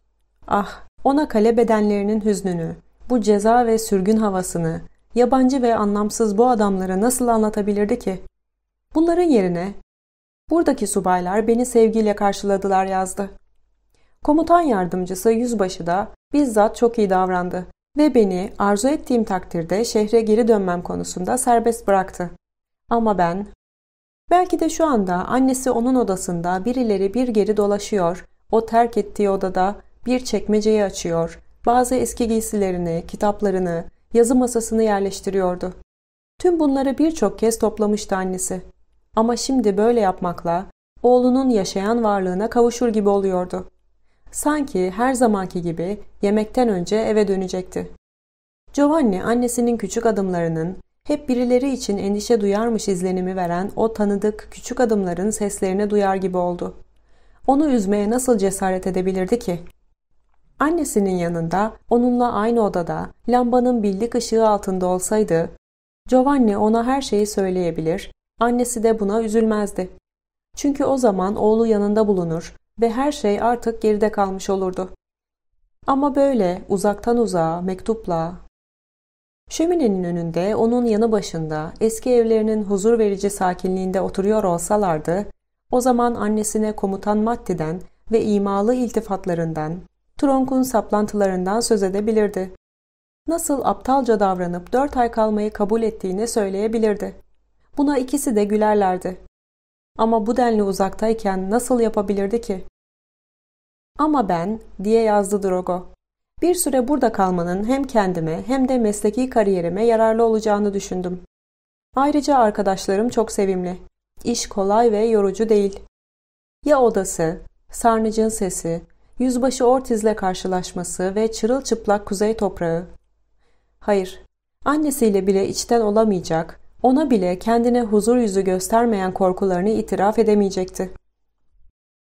Ah, ona kale bedenlerinin hüznünü, bu ceza ve sürgün havasını, yabancı ve anlamsız bu adamlara nasıl anlatabilirdi ki? Bunların yerine buradaki subaylar beni sevgiyle karşıladılar yazdı. Komutan yardımcısı yüzbaşı da bizzat çok iyi davrandı ve beni arzu ettiğim takdirde şehre geri dönmem konusunda serbest bıraktı. Ama ben belki de şu anda annesi onun odasında birileri bir geri dolaşıyor. O terk ettiği odada bir çekmeceyi açıyor. Bazı eski giysilerini, kitaplarını, yazı masasını yerleştiriyordu. Tüm bunları birçok kez toplamıştı annesi. Ama şimdi böyle yapmakla oğlunun yaşayan varlığına kavuşur gibi oluyordu. Sanki her zamanki gibi yemekten önce eve dönecekti. Giovanni annesinin küçük adımlarının hep birileri için endişe duyarmış izlenimi veren o tanıdık küçük adımların seslerine duyar gibi oldu. Onu üzmeye nasıl cesaret edebilirdi ki? Annesinin yanında, onunla aynı odada, lambanın bildik ışığı altında olsaydı, Giovanni ona her şeyi söyleyebilir, annesi de buna üzülmezdi. Çünkü o zaman oğlu yanında bulunur ve her şey artık geride kalmış olurdu. Ama böyle uzaktan uzağa mektupla, Şöminenin önünde, onun yanı başında, eski evlerinin huzur verici sakinliğinde oturuyor olsalardı, o zaman annesine komutan maddeden ve imalı iltifatlarından, Tronk'un saplantılarından söz edebilirdi. Nasıl aptalca davranıp dört ay kalmayı kabul ettiğini söyleyebilirdi. Buna ikisi de gülerlerdi. Ama bu denli uzaktayken nasıl yapabilirdi ki? Ama ben, diye yazdı Drogo. Bir süre burada kalmanın hem kendime hem de mesleki kariyerime yararlı olacağını düşündüm. Ayrıca arkadaşlarım çok sevimli. İş kolay ve yorucu değil. Ya odası, sarnıcın sesi, Yüzbaşı Ortiz'le karşılaşması ve çırılçıplak kuzey toprağı. Hayır, annesiyle bile içten olamayacak, ona bile kendine huzur yüzü göstermeyen korkularını itiraf edemeyecekti.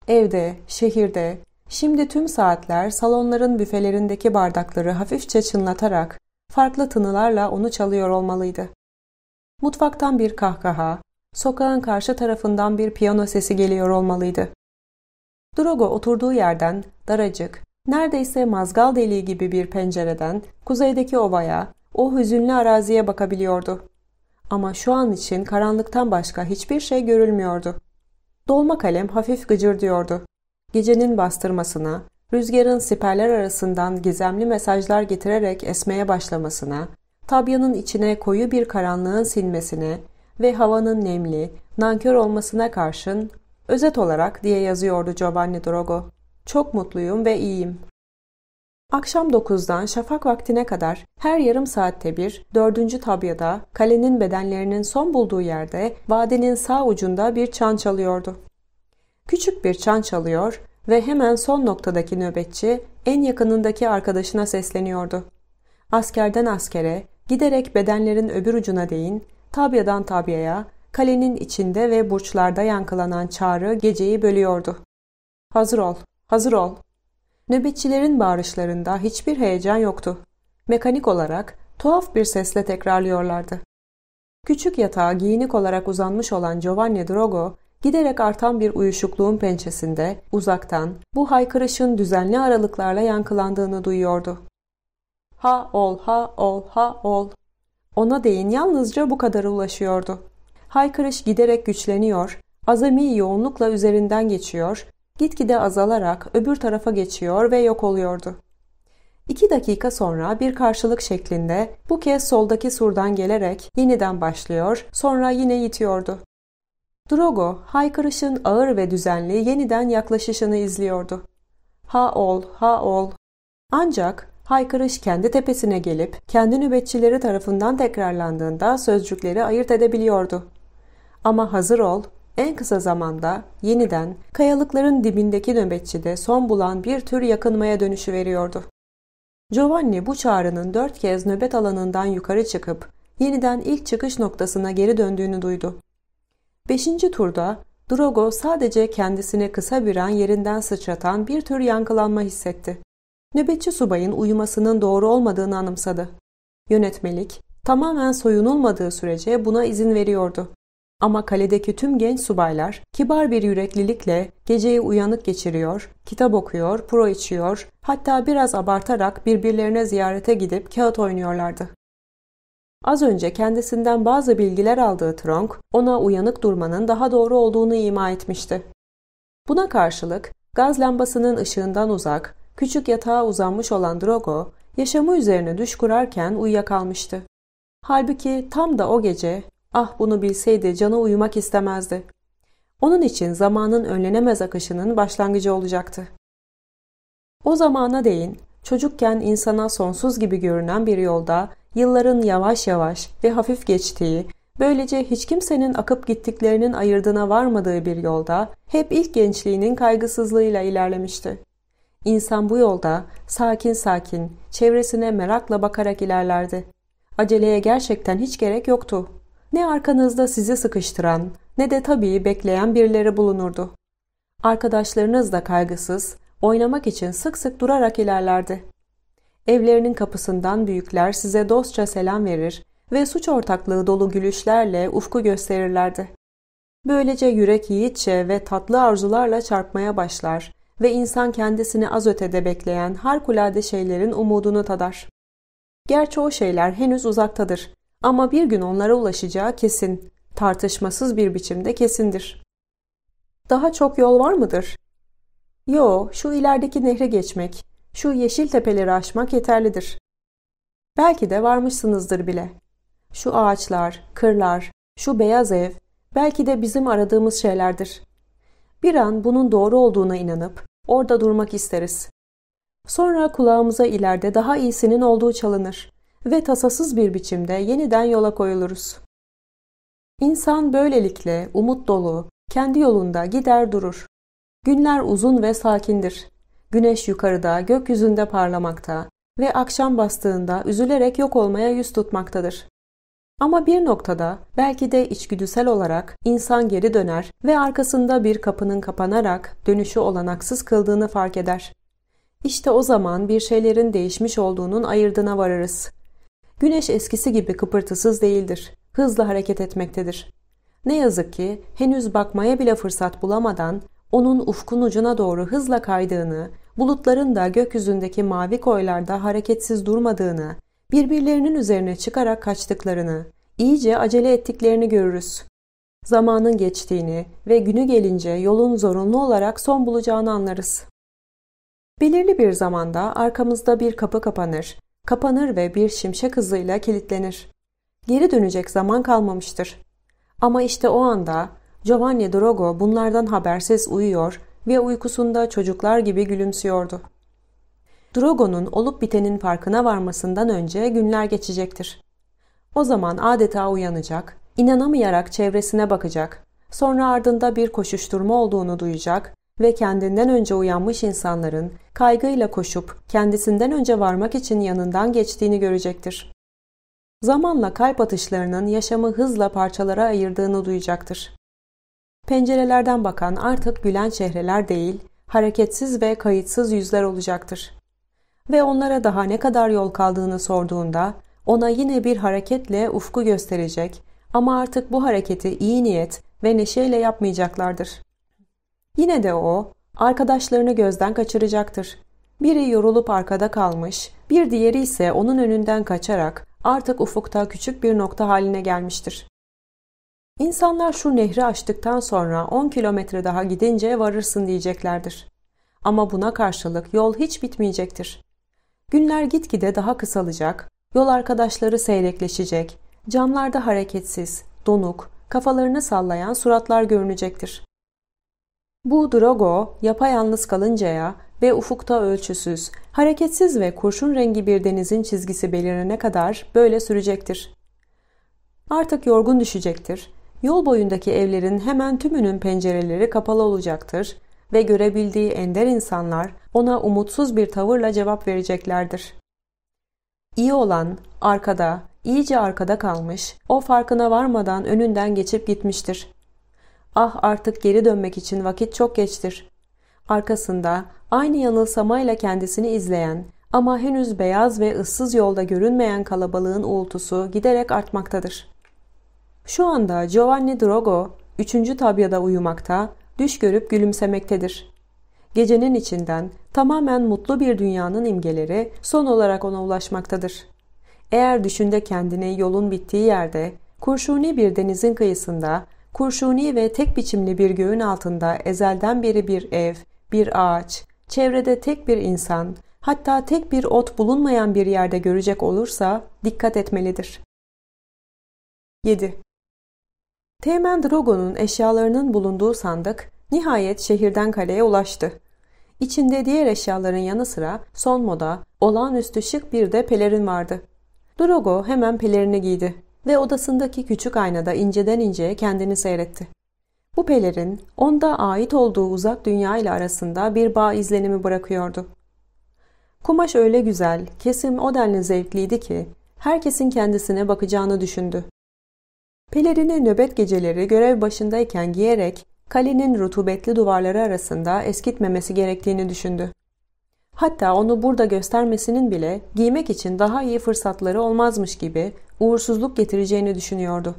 Evde, şehirde, şimdi tüm saatler salonların büfelerindeki bardakları hafifçe çınlatarak, farklı tınılarla onu çalıyor olmalıydı. Mutfaktan bir kahkaha, sokağın karşı tarafından bir piyano sesi geliyor olmalıydı. Drogo oturduğu yerden daracık, neredeyse mazgal deliği gibi bir pencereden kuzeydeki ovaya, o hüzünlü araziye bakabiliyordu. Ama şu an için karanlıktan başka hiçbir şey görülmüyordu. Dolma kalem hafif gıcırdıyordu. Gecenin bastırmasına, rüzgarın siperler arasından gizemli mesajlar getirerek esmeye başlamasına, tabyanın içine koyu bir karanlığın sinmesine ve havanın nemli, nankör olmasına karşın Özet olarak diye yazıyordu Giovanni Drogo. Çok mutluyum ve iyiyim. Akşam 9'dan şafak vaktine kadar her yarım saatte bir dördüncü tabyada kalenin bedenlerinin son bulduğu yerde vadinin sağ ucunda bir çan çalıyordu. Küçük bir çan çalıyor ve hemen son noktadaki nöbetçi en yakınındaki arkadaşına sesleniyordu. Askerden askere, giderek bedenlerin öbür ucuna değin, tabyadan tabyaya, Kalenin içinde ve burçlarda yankılanan çağrı geceyi bölüyordu. Hazır ol, hazır ol. Nöbetçilerin bağırışlarında hiçbir heyecan yoktu. Mekanik olarak tuhaf bir sesle tekrarlıyorlardı. Küçük yatağa giyinik olarak uzanmış olan Giovanni Drogo, giderek artan bir uyuşukluğun pençesinde uzaktan bu haykırışın düzenli aralıklarla yankılandığını duyuyordu. Ha ol, ha ol, ha ol. Ona değin yalnızca bu kadar ulaşıyordu. Haykırış giderek güçleniyor, azami yoğunlukla üzerinden geçiyor, gitgide azalarak öbür tarafa geçiyor ve yok oluyordu. İki dakika sonra bir karşılık şeklinde bu kez soldaki surdan gelerek yeniden başlıyor, sonra yine yitiyordu. Drogo, haykırışın ağır ve düzenli yeniden yaklaşışını izliyordu. Ha ol, ha ol. Ancak haykırış kendi tepesine gelip kendi nöbetçileri tarafından tekrarlandığında sözcükleri ayırt edebiliyordu. Ama hazır ol, en kısa zamanda yeniden kayalıkların dibindeki nöbetçide son bulan bir tür yakınmaya dönüşü veriyordu. Giovanni bu çağrının dört kez nöbet alanından yukarı çıkıp yeniden ilk çıkış noktasına geri döndüğünü duydu. Beşinci turda Drogo sadece kendisine kısa bir an yerinden sıçratan bir tür yankılanma hissetti. Nöbetçi subayın uyumasının doğru olmadığını anımsadı. Yönetmelik, tamamen soyunulmadığı sürece buna izin veriyordu. Ama kaledeki tüm genç subaylar kibar bir yüreklilikle geceyi uyanık geçiriyor, kitap okuyor, pro içiyor, hatta biraz abartarak birbirlerine ziyarete gidip kağıt oynuyorlardı. Az önce kendisinden bazı bilgiler aldığı Tronk, ona uyanık durmanın daha doğru olduğunu ima etmişti. Buna karşılık, gaz lambasının ışığından uzak, küçük yatağa uzanmış olan Drogo, yaşamı üzerine düş kurarken uyuyakalmıştı. Halbuki tam da o gece Ah bunu bilseydi canı uyumak istemezdi. Onun için zamanın önlenemez akışının başlangıcı olacaktı. O zamana değin, çocukken insana sonsuz gibi görünen bir yolda yılların yavaş yavaş ve hafif geçtiği, böylece hiç kimsenin akıp gittiklerinin ayırdına varmadığı bir yolda hep ilk gençliğinin kaygısızlığıyla ilerlemişti. İnsan bu yolda sakin sakin, çevresine merakla bakarak ilerlerdi. Aceleye gerçekten hiç gerek yoktu. Ne arkanızda sizi sıkıştıran ne de tabii bekleyen birileri bulunurdu. Arkadaşlarınız da kaygısız, oynamak için sık sık durarak ilerlerdi. Evlerinin kapısından büyükler size dostça selam verir ve suç ortaklığı dolu gülüşlerle ufku gösterirlerdi. Böylece yürek yiğitçe ve tatlı arzularla çarpmaya başlar ve insan kendisini az ötede bekleyen harikulade şeylerin umudunu tadar. Gerçi o şeyler henüz uzaktadır ama bir gün onlara ulaşacağı kesin, tartışmasız bir biçimde kesindir. Daha çok yol var mıdır? Yo, şu ilerideki nehre geçmek, şu yeşil tepeleri aşmak yeterlidir. Belki de varmışsınızdır bile. Şu ağaçlar, kırlar, şu beyaz ev belki de bizim aradığımız şeylerdir. Bir an bunun doğru olduğuna inanıp orada durmak isteriz. Sonra kulağımıza ileride daha iyisinin olduğu çalınır ve tasasız bir biçimde yeniden yola koyuluruz. İnsan böylelikle umut dolu, kendi yolunda gider durur. Günler uzun ve sakindir. Güneş yukarıda, gökyüzünde parlamakta ve akşam bastığında üzülerek yok olmaya yüz tutmaktadır. Ama bir noktada belki de içgüdüsel olarak insan geri döner ve arkasında bir kapının kapanarak dönüşü olanaksız kıldığını fark eder. İşte o zaman bir şeylerin değişmiş olduğunun ayırdına varırız. Güneş eskisi gibi kıpırtısız değildir. Hızla hareket etmektedir. Ne yazık ki henüz bakmaya bile fırsat bulamadan onun ufkun ucuna doğru hızla kaydığını, bulutların da gökyüzündeki mavi koylarda hareketsiz durmadığını, birbirlerinin üzerine çıkarak kaçtıklarını, iyice acele ettiklerini görürüz. Zamanın geçtiğini ve günü gelince yolun zorunlu olarak son bulacağını anlarız. Belirli bir zamanda arkamızda bir kapı kapanır kapanır ve bir şimşek hızıyla kilitlenir. Geri dönecek zaman kalmamıştır. Ama işte o anda Giovanni Drogo bunlardan habersiz uyuyor ve uykusunda çocuklar gibi gülümsüyordu. Drogo'nun olup bitenin farkına varmasından önce günler geçecektir. O zaman adeta uyanacak, inanamayarak çevresine bakacak, sonra ardında bir koşuşturma olduğunu duyacak ve kendinden önce uyanmış insanların kaygıyla koşup kendisinden önce varmak için yanından geçtiğini görecektir. Zamanla kalp atışlarının yaşamı hızla parçalara ayırdığını duyacaktır. Pencerelerden bakan artık gülen çehreler değil, hareketsiz ve kayıtsız yüzler olacaktır. Ve onlara daha ne kadar yol kaldığını sorduğunda ona yine bir hareketle ufku gösterecek ama artık bu hareketi iyi niyet ve neşeyle yapmayacaklardır. Yine de o arkadaşlarını gözden kaçıracaktır. Biri yorulup arkada kalmış, bir diğeri ise onun önünden kaçarak artık ufukta küçük bir nokta haline gelmiştir. İnsanlar şu nehri aştıktan sonra 10 kilometre daha gidince varırsın diyeceklerdir. Ama buna karşılık yol hiç bitmeyecektir. Günler gitgide daha kısalacak, yol arkadaşları seyrekleşecek, camlarda hareketsiz, donuk, kafalarını sallayan suratlar görünecektir. Bu Drogo yapayalnız kalıncaya ve ufukta ölçüsüz, hareketsiz ve kurşun rengi bir denizin çizgisi belirene kadar böyle sürecektir. Artık yorgun düşecektir. Yol boyundaki evlerin hemen tümünün pencereleri kapalı olacaktır ve görebildiği ender insanlar ona umutsuz bir tavırla cevap vereceklerdir. İyi olan arkada, iyice arkada kalmış, o farkına varmadan önünden geçip gitmiştir. Ah artık geri dönmek için vakit çok geçtir. Arkasında aynı yanılsamayla kendisini izleyen ama henüz beyaz ve ıssız yolda görünmeyen kalabalığın uğultusu giderek artmaktadır. Şu anda Giovanni Drogo 3. tabyada uyumakta, düş görüp gülümsemektedir. Gecenin içinden tamamen mutlu bir dünyanın imgeleri son olarak ona ulaşmaktadır. Eğer düşünde kendini yolun bittiği yerde, kurşuni bir denizin kıyısında Kurşuni ve tek biçimli bir göğün altında ezelden beri bir ev, bir ağaç, çevrede tek bir insan, hatta tek bir ot bulunmayan bir yerde görecek olursa dikkat etmelidir. 7. Teğmen Drogo'nun eşyalarının bulunduğu sandık nihayet şehirden kaleye ulaştı. İçinde diğer eşyaların yanı sıra son moda, olağanüstü şık bir de pelerin vardı. Drogo hemen pelerini giydi ve odasındaki küçük aynada inceden inceye kendini seyretti. Bu pelerin onda ait olduğu uzak dünya ile arasında bir bağ izlenimi bırakıyordu. Kumaş öyle güzel, kesim o denli zevkliydi ki herkesin kendisine bakacağını düşündü. Pelerini nöbet geceleri görev başındayken giyerek kalenin rutubetli duvarları arasında eskitmemesi gerektiğini düşündü. Hatta onu burada göstermesinin bile giymek için daha iyi fırsatları olmazmış gibi uğursuzluk getireceğini düşünüyordu.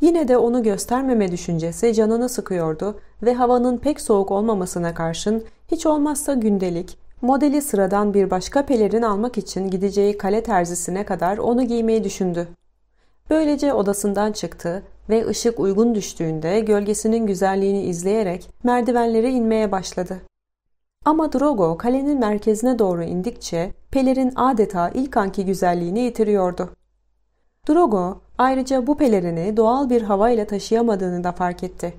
Yine de onu göstermeme düşüncesi canını sıkıyordu ve havanın pek soğuk olmamasına karşın hiç olmazsa gündelik, modeli sıradan bir başka pelerin almak için gideceği kale terzisine kadar onu giymeyi düşündü. Böylece odasından çıktı ve ışık uygun düştüğünde gölgesinin güzelliğini izleyerek merdivenlere inmeye başladı. Ama Drogo kalenin merkezine doğru indikçe pelerin adeta ilk anki güzelliğini yitiriyordu. Drogo ayrıca bu pelerini doğal bir havayla taşıyamadığını da fark etti.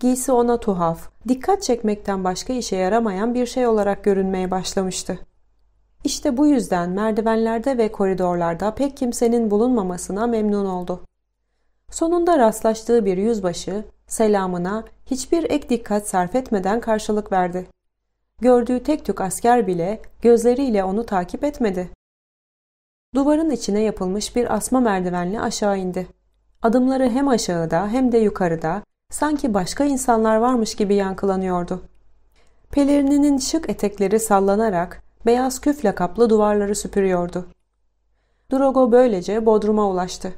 Giysi ona tuhaf, dikkat çekmekten başka işe yaramayan bir şey olarak görünmeye başlamıştı. İşte bu yüzden merdivenlerde ve koridorlarda pek kimsenin bulunmamasına memnun oldu. Sonunda rastlaştığı bir yüzbaşı selamına hiçbir ek dikkat sarf etmeden karşılık verdi. Gördüğü tek tük asker bile gözleriyle onu takip etmedi. Duvarın içine yapılmış bir asma merdivenle aşağı indi. Adımları hem aşağıda hem de yukarıda sanki başka insanlar varmış gibi yankılanıyordu. Pelerininin şık etekleri sallanarak beyaz küfle kaplı duvarları süpürüyordu. Drogo böylece Bodrum'a ulaştı.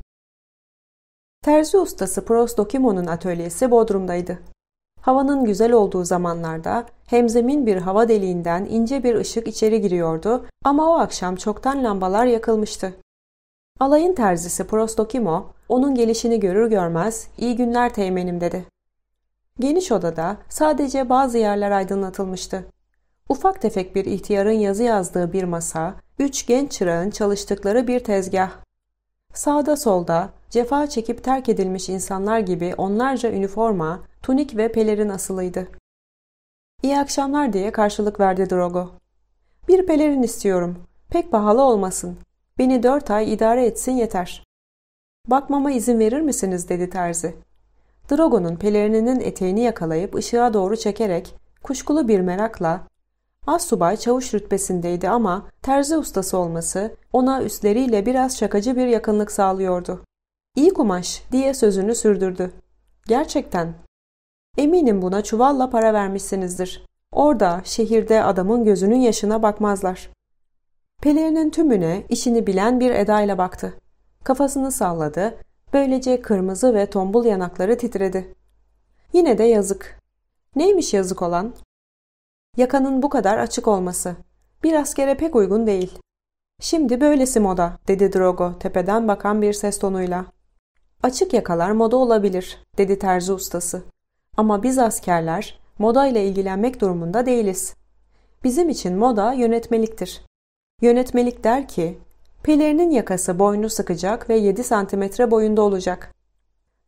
Terzi ustası Prosdokimo'nun atölyesi Bodrum'daydı. Havanın güzel olduğu zamanlarda hemzemin bir hava deliğinden ince bir ışık içeri giriyordu ama o akşam çoktan lambalar yakılmıştı. Alayın terzisi Prostokimo, onun gelişini görür görmez iyi günler teğmenim dedi. Geniş odada sadece bazı yerler aydınlatılmıştı. Ufak tefek bir ihtiyarın yazı yazdığı bir masa, üç genç çırağın çalıştıkları bir tezgah. Sağda solda cefa çekip terk edilmiş insanlar gibi onlarca üniforma, tunik ve pelerin asılıydı. İyi akşamlar diye karşılık verdi Drogo. Bir pelerin istiyorum. Pek pahalı olmasın. Beni dört ay idare etsin yeter. Bakmama izin verir misiniz dedi terzi. Drogo'nun pelerininin eteğini yakalayıp ışığa doğru çekerek kuşkulu bir merakla Subay çavuş rütbesindeydi ama terzi ustası olması ona üstleriyle biraz şakacı bir yakınlık sağlıyordu. İyi kumaş diye sözünü sürdürdü. Gerçekten Eminim buna çuvalla para vermişsinizdir. Orada, şehirde adamın gözünün yaşına bakmazlar. Pelerinin tümüne işini bilen bir edayla baktı. Kafasını salladı, böylece kırmızı ve tombul yanakları titredi. Yine de yazık. Neymiş yazık olan? Yakanın bu kadar açık olması. Bir askere pek uygun değil. Şimdi böylesi moda, dedi Drogo tepeden bakan bir ses tonuyla. Açık yakalar moda olabilir, dedi terzi ustası. Ama biz askerler moda ile ilgilenmek durumunda değiliz. Bizim için moda yönetmeliktir. Yönetmelik der ki, pelerinin yakası boynu sıkacak ve 7 santimetre boyunda olacak.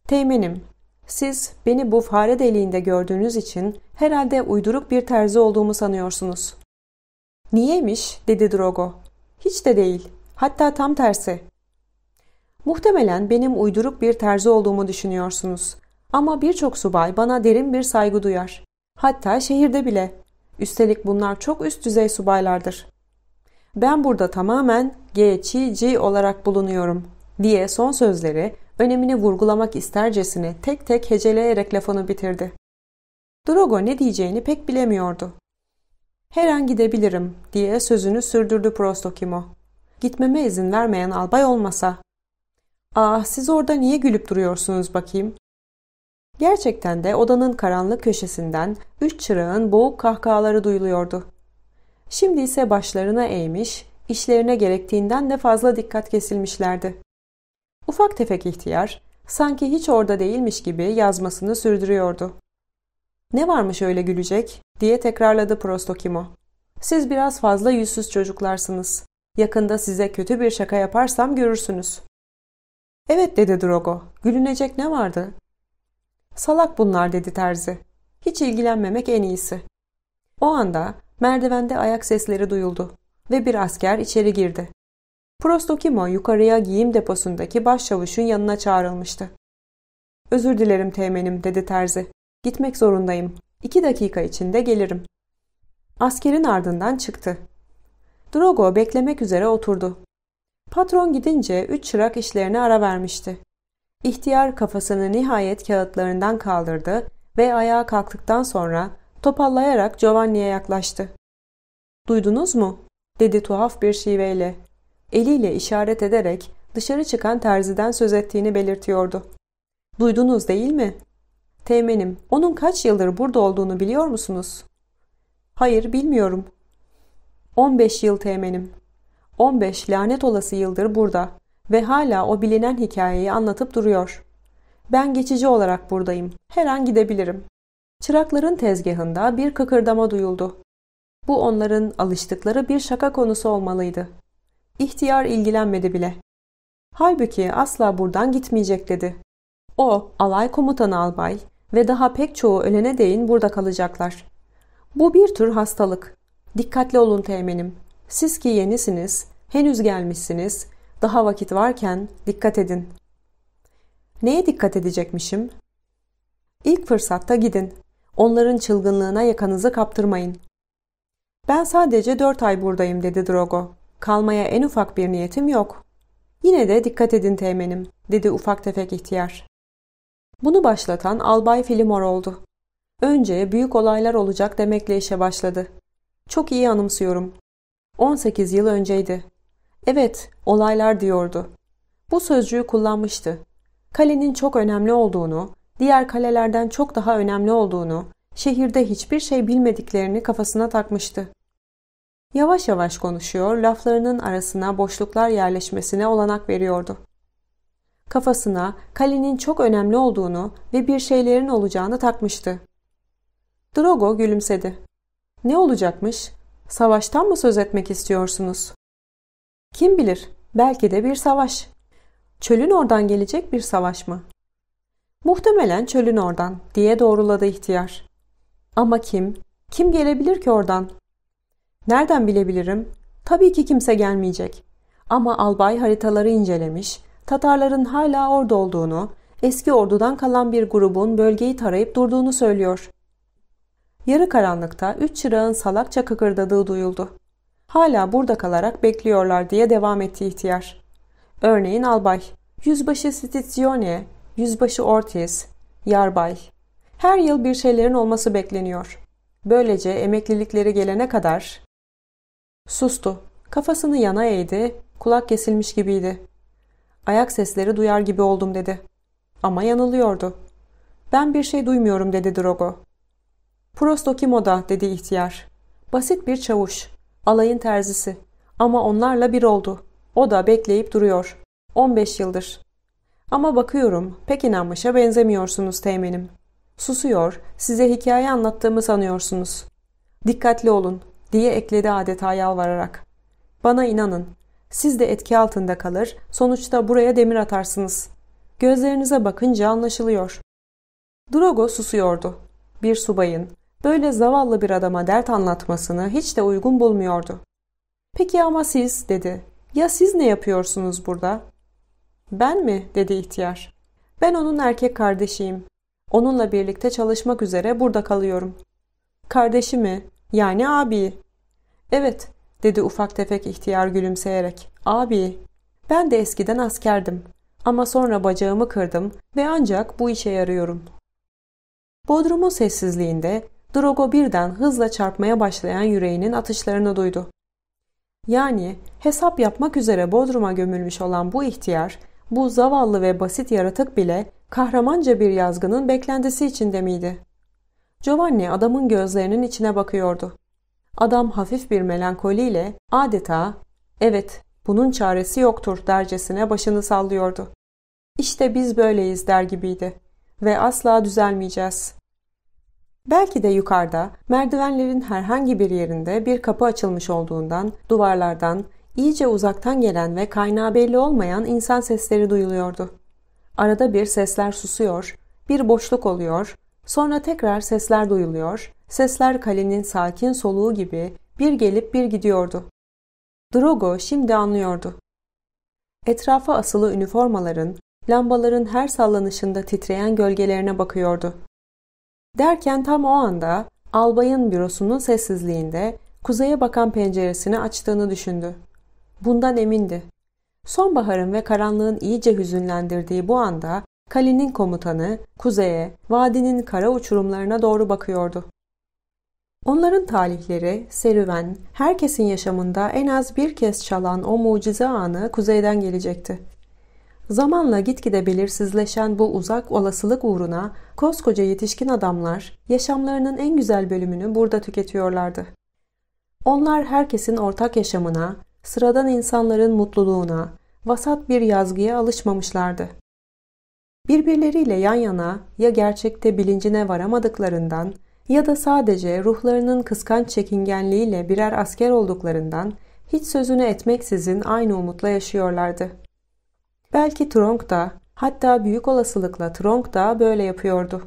Teğmenim, siz beni bu fare deliğinde gördüğünüz için herhalde uyduruk bir terzi olduğumu sanıyorsunuz. Niyemiş dedi Drogo. Hiç de değil. Hatta tam tersi. Muhtemelen benim uyduruk bir terzi olduğumu düşünüyorsunuz. Ama birçok subay bana derin bir saygı duyar. Hatta şehirde bile. Üstelik bunlar çok üst düzey subaylardır. Ben burada tamamen GÇC olarak bulunuyorum diye son sözleri önemini vurgulamak istercesine tek tek heceleyerek lafını bitirdi. Drogo ne diyeceğini pek bilemiyordu. Her an gidebilirim diye sözünü sürdürdü Prostokimo. Gitmeme izin vermeyen albay olmasa. Ah siz orada niye gülüp duruyorsunuz bakayım Gerçekten de odanın karanlık köşesinden üç çırağın boğuk kahkahaları duyuluyordu. Şimdi ise başlarına eğmiş, işlerine gerektiğinden de fazla dikkat kesilmişlerdi. Ufak tefek ihtiyar, sanki hiç orada değilmiş gibi yazmasını sürdürüyordu. ''Ne varmış öyle gülecek?'' diye tekrarladı Prostokimo. ''Siz biraz fazla yüzsüz çocuklarsınız. Yakında size kötü bir şaka yaparsam görürsünüz.'' ''Evet'' dedi Drogo. ''Gülünecek ne vardı? Salak bunlar dedi terzi. Hiç ilgilenmemek en iyisi. O anda merdivende ayak sesleri duyuldu ve bir asker içeri girdi. Prostokimo yukarıya giyim deposundaki başçavuşun yanına çağrılmıştı. Özür dilerim teğmenim dedi terzi. Gitmek zorundayım. İki dakika içinde gelirim. Askerin ardından çıktı. Drogo beklemek üzere oturdu. Patron gidince üç çırak işlerine ara vermişti. İhtiyar kafasını nihayet kağıtlarından kaldırdı ve ayağa kalktıktan sonra topallayarak Giovanni'ye yaklaştı. ''Duydunuz mu?'' dedi tuhaf bir şiveyle. Eliyle işaret ederek dışarı çıkan terziden söz ettiğini belirtiyordu. ''Duydunuz değil mi?'' ''Teğmenim, onun kaç yıldır burada olduğunu biliyor musunuz?'' ''Hayır, bilmiyorum.'' ''15 yıl teğmenim. 15 lanet olası yıldır burada ve hala o bilinen hikayeyi anlatıp duruyor. Ben geçici olarak buradayım. Her an gidebilirim. Çırakların tezgahında bir kıkırdama duyuldu. Bu onların alıştıkları bir şaka konusu olmalıydı. İhtiyar ilgilenmedi bile. Halbuki asla buradan gitmeyecek dedi. O, alay komutanı albay ve daha pek çoğu ölene değin burada kalacaklar. Bu bir tür hastalık. Dikkatli olun teğmenim. Siz ki yenisiniz, henüz gelmişsiniz, daha vakit varken dikkat edin. Neye dikkat edecekmişim? İlk fırsatta gidin. Onların çılgınlığına yakanızı kaptırmayın. Ben sadece dört ay buradayım dedi Drogo. Kalmaya en ufak bir niyetim yok. Yine de dikkat edin teğmenim dedi ufak tefek ihtiyar. Bunu başlatan Albay Filimor oldu. Önce büyük olaylar olacak demekle işe başladı. Çok iyi anımsıyorum. 18 yıl önceydi. Evet, olaylar diyordu. Bu sözcüğü kullanmıştı. Kalenin çok önemli olduğunu, diğer kalelerden çok daha önemli olduğunu, şehirde hiçbir şey bilmediklerini kafasına takmıştı. Yavaş yavaş konuşuyor, laflarının arasına boşluklar yerleşmesine olanak veriyordu. Kafasına kalenin çok önemli olduğunu ve bir şeylerin olacağını takmıştı. Drogo gülümsedi. Ne olacakmış? Savaştan mı söz etmek istiyorsunuz? Kim bilir belki de bir savaş. Çölün oradan gelecek bir savaş mı? Muhtemelen çölün oradan diye doğruladı ihtiyar. Ama kim? Kim gelebilir ki oradan? Nereden bilebilirim? Tabii ki kimse gelmeyecek. Ama albay haritaları incelemiş, Tatarların hala orada olduğunu, eski ordudan kalan bir grubun bölgeyi tarayıp durduğunu söylüyor. Yarı karanlıkta üç çırağın salakça kıkırdadığı duyuldu hala burada kalarak bekliyorlar diye devam etti ihtiyar. Örneğin albay, yüzbaşı Stizione, yüzbaşı Ortiz, yarbay. Her yıl bir şeylerin olması bekleniyor. Böylece emeklilikleri gelene kadar... Sustu. Kafasını yana eğdi, kulak kesilmiş gibiydi. Ayak sesleri duyar gibi oldum dedi. Ama yanılıyordu. Ben bir şey duymuyorum dedi Drogo. Prostokimoda dedi ihtiyar. Basit bir çavuş alayın terzisi. Ama onlarla bir oldu. O da bekleyip duruyor. 15 yıldır. Ama bakıyorum pek inanmışa benzemiyorsunuz teğmenim. Susuyor, size hikaye anlattığımı sanıyorsunuz. Dikkatli olun diye ekledi adeta yalvararak. Bana inanın. Siz de etki altında kalır, sonuçta buraya demir atarsınız. Gözlerinize bakınca anlaşılıyor. Drogo susuyordu. Bir subayın, böyle zavallı bir adama dert anlatmasını hiç de uygun bulmuyordu. Peki ama siz dedi. Ya siz ne yapıyorsunuz burada? Ben mi dedi ihtiyar. Ben onun erkek kardeşiyim. Onunla birlikte çalışmak üzere burada kalıyorum. Kardeşi mi? Yani abi. Evet dedi ufak tefek ihtiyar gülümseyerek. Abi. Ben de eskiden askerdim. Ama sonra bacağımı kırdım ve ancak bu işe yarıyorum. Bodrumun sessizliğinde Drogo birden hızla çarpmaya başlayan yüreğinin atışlarını duydu. Yani hesap yapmak üzere Bodrum'a gömülmüş olan bu ihtiyar, bu zavallı ve basit yaratık bile kahramanca bir yazgının beklentisi içinde miydi? Giovanni adamın gözlerinin içine bakıyordu. Adam hafif bir melankoliyle adeta ''Evet, bunun çaresi yoktur'' dercesine başını sallıyordu. İşte biz böyleyiz der gibiydi ve asla düzelmeyeceğiz. Belki de yukarıda merdivenlerin herhangi bir yerinde bir kapı açılmış olduğundan duvarlardan iyice uzaktan gelen ve kaynağı belli olmayan insan sesleri duyuluyordu. Arada bir sesler susuyor, bir boşluk oluyor, sonra tekrar sesler duyuluyor, sesler kalenin sakin soluğu gibi bir gelip bir gidiyordu. Drogo şimdi anlıyordu. Etrafa asılı üniformaların, lambaların her sallanışında titreyen gölgelerine bakıyordu. Derken tam o anda albayın bürosunun sessizliğinde kuzeye bakan penceresini açtığını düşündü. Bundan emindi. Sonbaharın ve karanlığın iyice hüzünlendirdiği bu anda Kalinin komutanı kuzeye, vadinin kara uçurumlarına doğru bakıyordu. Onların talihleri, serüven, herkesin yaşamında en az bir kez çalan o mucize anı kuzeyden gelecekti. Zamanla gitgide belirsizleşen bu uzak olasılık uğruna koskoca yetişkin adamlar yaşamlarının en güzel bölümünü burada tüketiyorlardı. Onlar herkesin ortak yaşamına, sıradan insanların mutluluğuna, vasat bir yazgıya alışmamışlardı. Birbirleriyle yan yana ya gerçekte bilincine varamadıklarından ya da sadece ruhlarının kıskanç çekingenliğiyle birer asker olduklarından hiç sözünü etmeksizin aynı umutla yaşıyorlardı. Belki Tronk da, hatta büyük olasılıkla Tronk da böyle yapıyordu.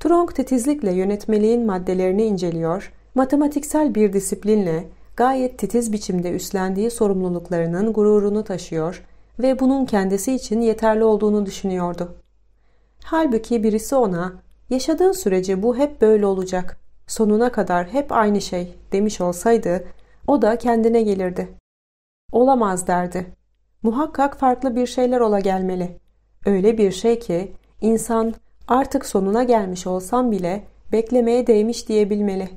Tronk titizlikle yönetmeliğin maddelerini inceliyor, matematiksel bir disiplinle gayet titiz biçimde üstlendiği sorumluluklarının gururunu taşıyor ve bunun kendisi için yeterli olduğunu düşünüyordu. Halbuki birisi ona, yaşadığın sürece bu hep böyle olacak, sonuna kadar hep aynı şey demiş olsaydı, o da kendine gelirdi. Olamaz derdi. Muhakkak farklı bir şeyler ola gelmeli. Öyle bir şey ki insan artık sonuna gelmiş olsam bile beklemeye değmiş diyebilmeli.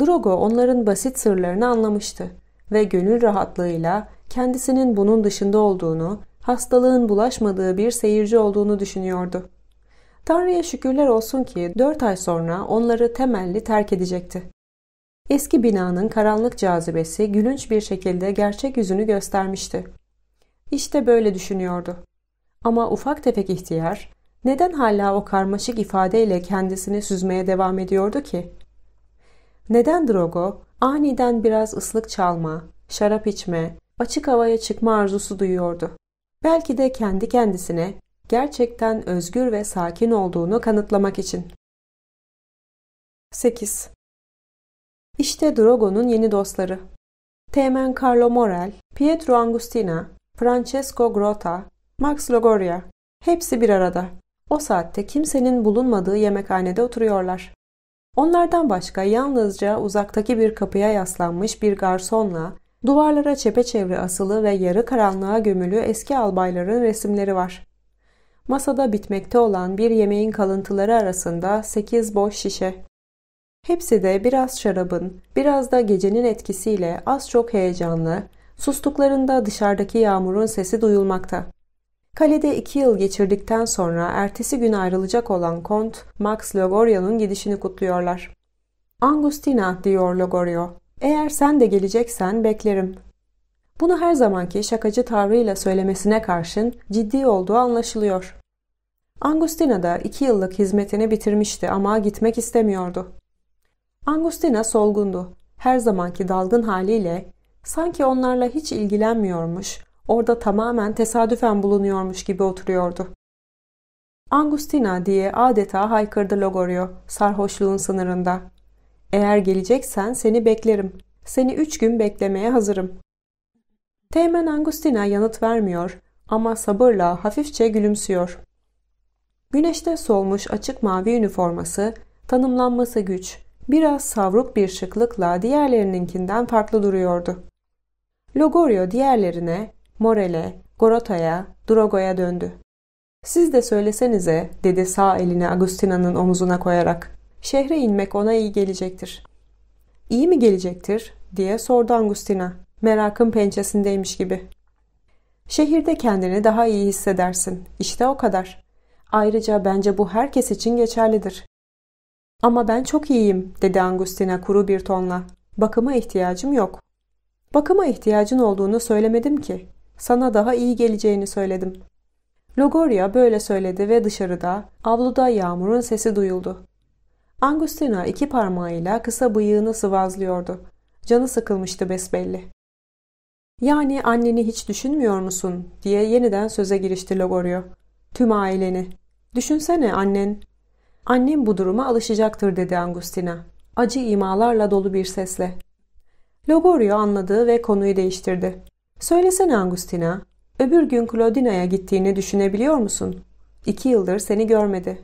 Drogo onların basit sırlarını anlamıştı ve gönül rahatlığıyla kendisinin bunun dışında olduğunu, hastalığın bulaşmadığı bir seyirci olduğunu düşünüyordu. Tanrı'ya şükürler olsun ki 4 ay sonra onları temelli terk edecekti. Eski binanın karanlık cazibesi gülünç bir şekilde gerçek yüzünü göstermişti. İşte böyle düşünüyordu. Ama ufak tefek ihtiyar neden hala o karmaşık ifadeyle kendisini süzmeye devam ediyordu ki? Neden Drogo aniden biraz ıslık çalma, şarap içme, açık havaya çıkma arzusu duyuyordu? Belki de kendi kendisine gerçekten özgür ve sakin olduğunu kanıtlamak için. 8. İşte Drogo'nun yeni dostları. Teğmen Carlo Morel, Pietro Angustina, Francesco Grotta, Max Logoria. Hepsi bir arada. O saatte kimsenin bulunmadığı yemekhanede oturuyorlar. Onlardan başka yalnızca uzaktaki bir kapıya yaslanmış bir garsonla duvarlara çepeçevre asılı ve yarı karanlığa gömülü eski albayların resimleri var. Masada bitmekte olan bir yemeğin kalıntıları arasında sekiz boş şişe. Hepsi de biraz şarabın, biraz da gecenin etkisiyle az çok heyecanlı, Sustuklarında dışarıdaki yağmurun sesi duyulmakta. Kalede iki yıl geçirdikten sonra ertesi gün ayrılacak olan Kont, Max Logorio'nun gidişini kutluyorlar. Angustina diyor Logorio. Eğer sen de geleceksen beklerim. Bunu her zamanki şakacı tavrıyla söylemesine karşın ciddi olduğu anlaşılıyor. Angustina da iki yıllık hizmetini bitirmişti ama gitmek istemiyordu. Angustina solgundu. Her zamanki dalgın haliyle Sanki onlarla hiç ilgilenmiyormuş, orada tamamen tesadüfen bulunuyormuş gibi oturuyordu. Angustina diye adeta haykırdı Logorio, sarhoşluğun sınırında. Eğer geleceksen seni beklerim. Seni üç gün beklemeye hazırım. Teğmen Angustina yanıt vermiyor ama sabırla hafifçe gülümsüyor. Güneşte solmuş açık mavi üniforması, tanımlanması güç, biraz savruk bir şıklıkla diğerlerininkinden farklı duruyordu. Logorio diğerlerine, Morel'e, Gorota'ya, Drogo'ya döndü. Siz de söylesenize, dedi sağ elini Agustina'nın omuzuna koyarak. Şehre inmek ona iyi gelecektir. İyi mi gelecektir, diye sordu Agustina, merakın pençesindeymiş gibi. Şehirde kendini daha iyi hissedersin. işte o kadar. Ayrıca bence bu herkes için geçerlidir. Ama ben çok iyiyim, dedi Angustina kuru bir tonla. Bakıma ihtiyacım yok. Bakıma ihtiyacın olduğunu söylemedim ki. Sana daha iyi geleceğini söyledim. Logoria böyle söyledi ve dışarıda, avluda yağmurun sesi duyuldu. Angustina iki parmağıyla kısa bıyığını sıvazlıyordu. Canı sıkılmıştı besbelli. Yani anneni hiç düşünmüyor musun diye yeniden söze girişti Logorio. Tüm aileni. Düşünsene annen. Annem bu duruma alışacaktır dedi Angustina. Acı imalarla dolu bir sesle. Logorio anladı ve konuyu değiştirdi. Söylesene Angustina, öbür gün Claudina'ya gittiğini düşünebiliyor musun? İki yıldır seni görmedi.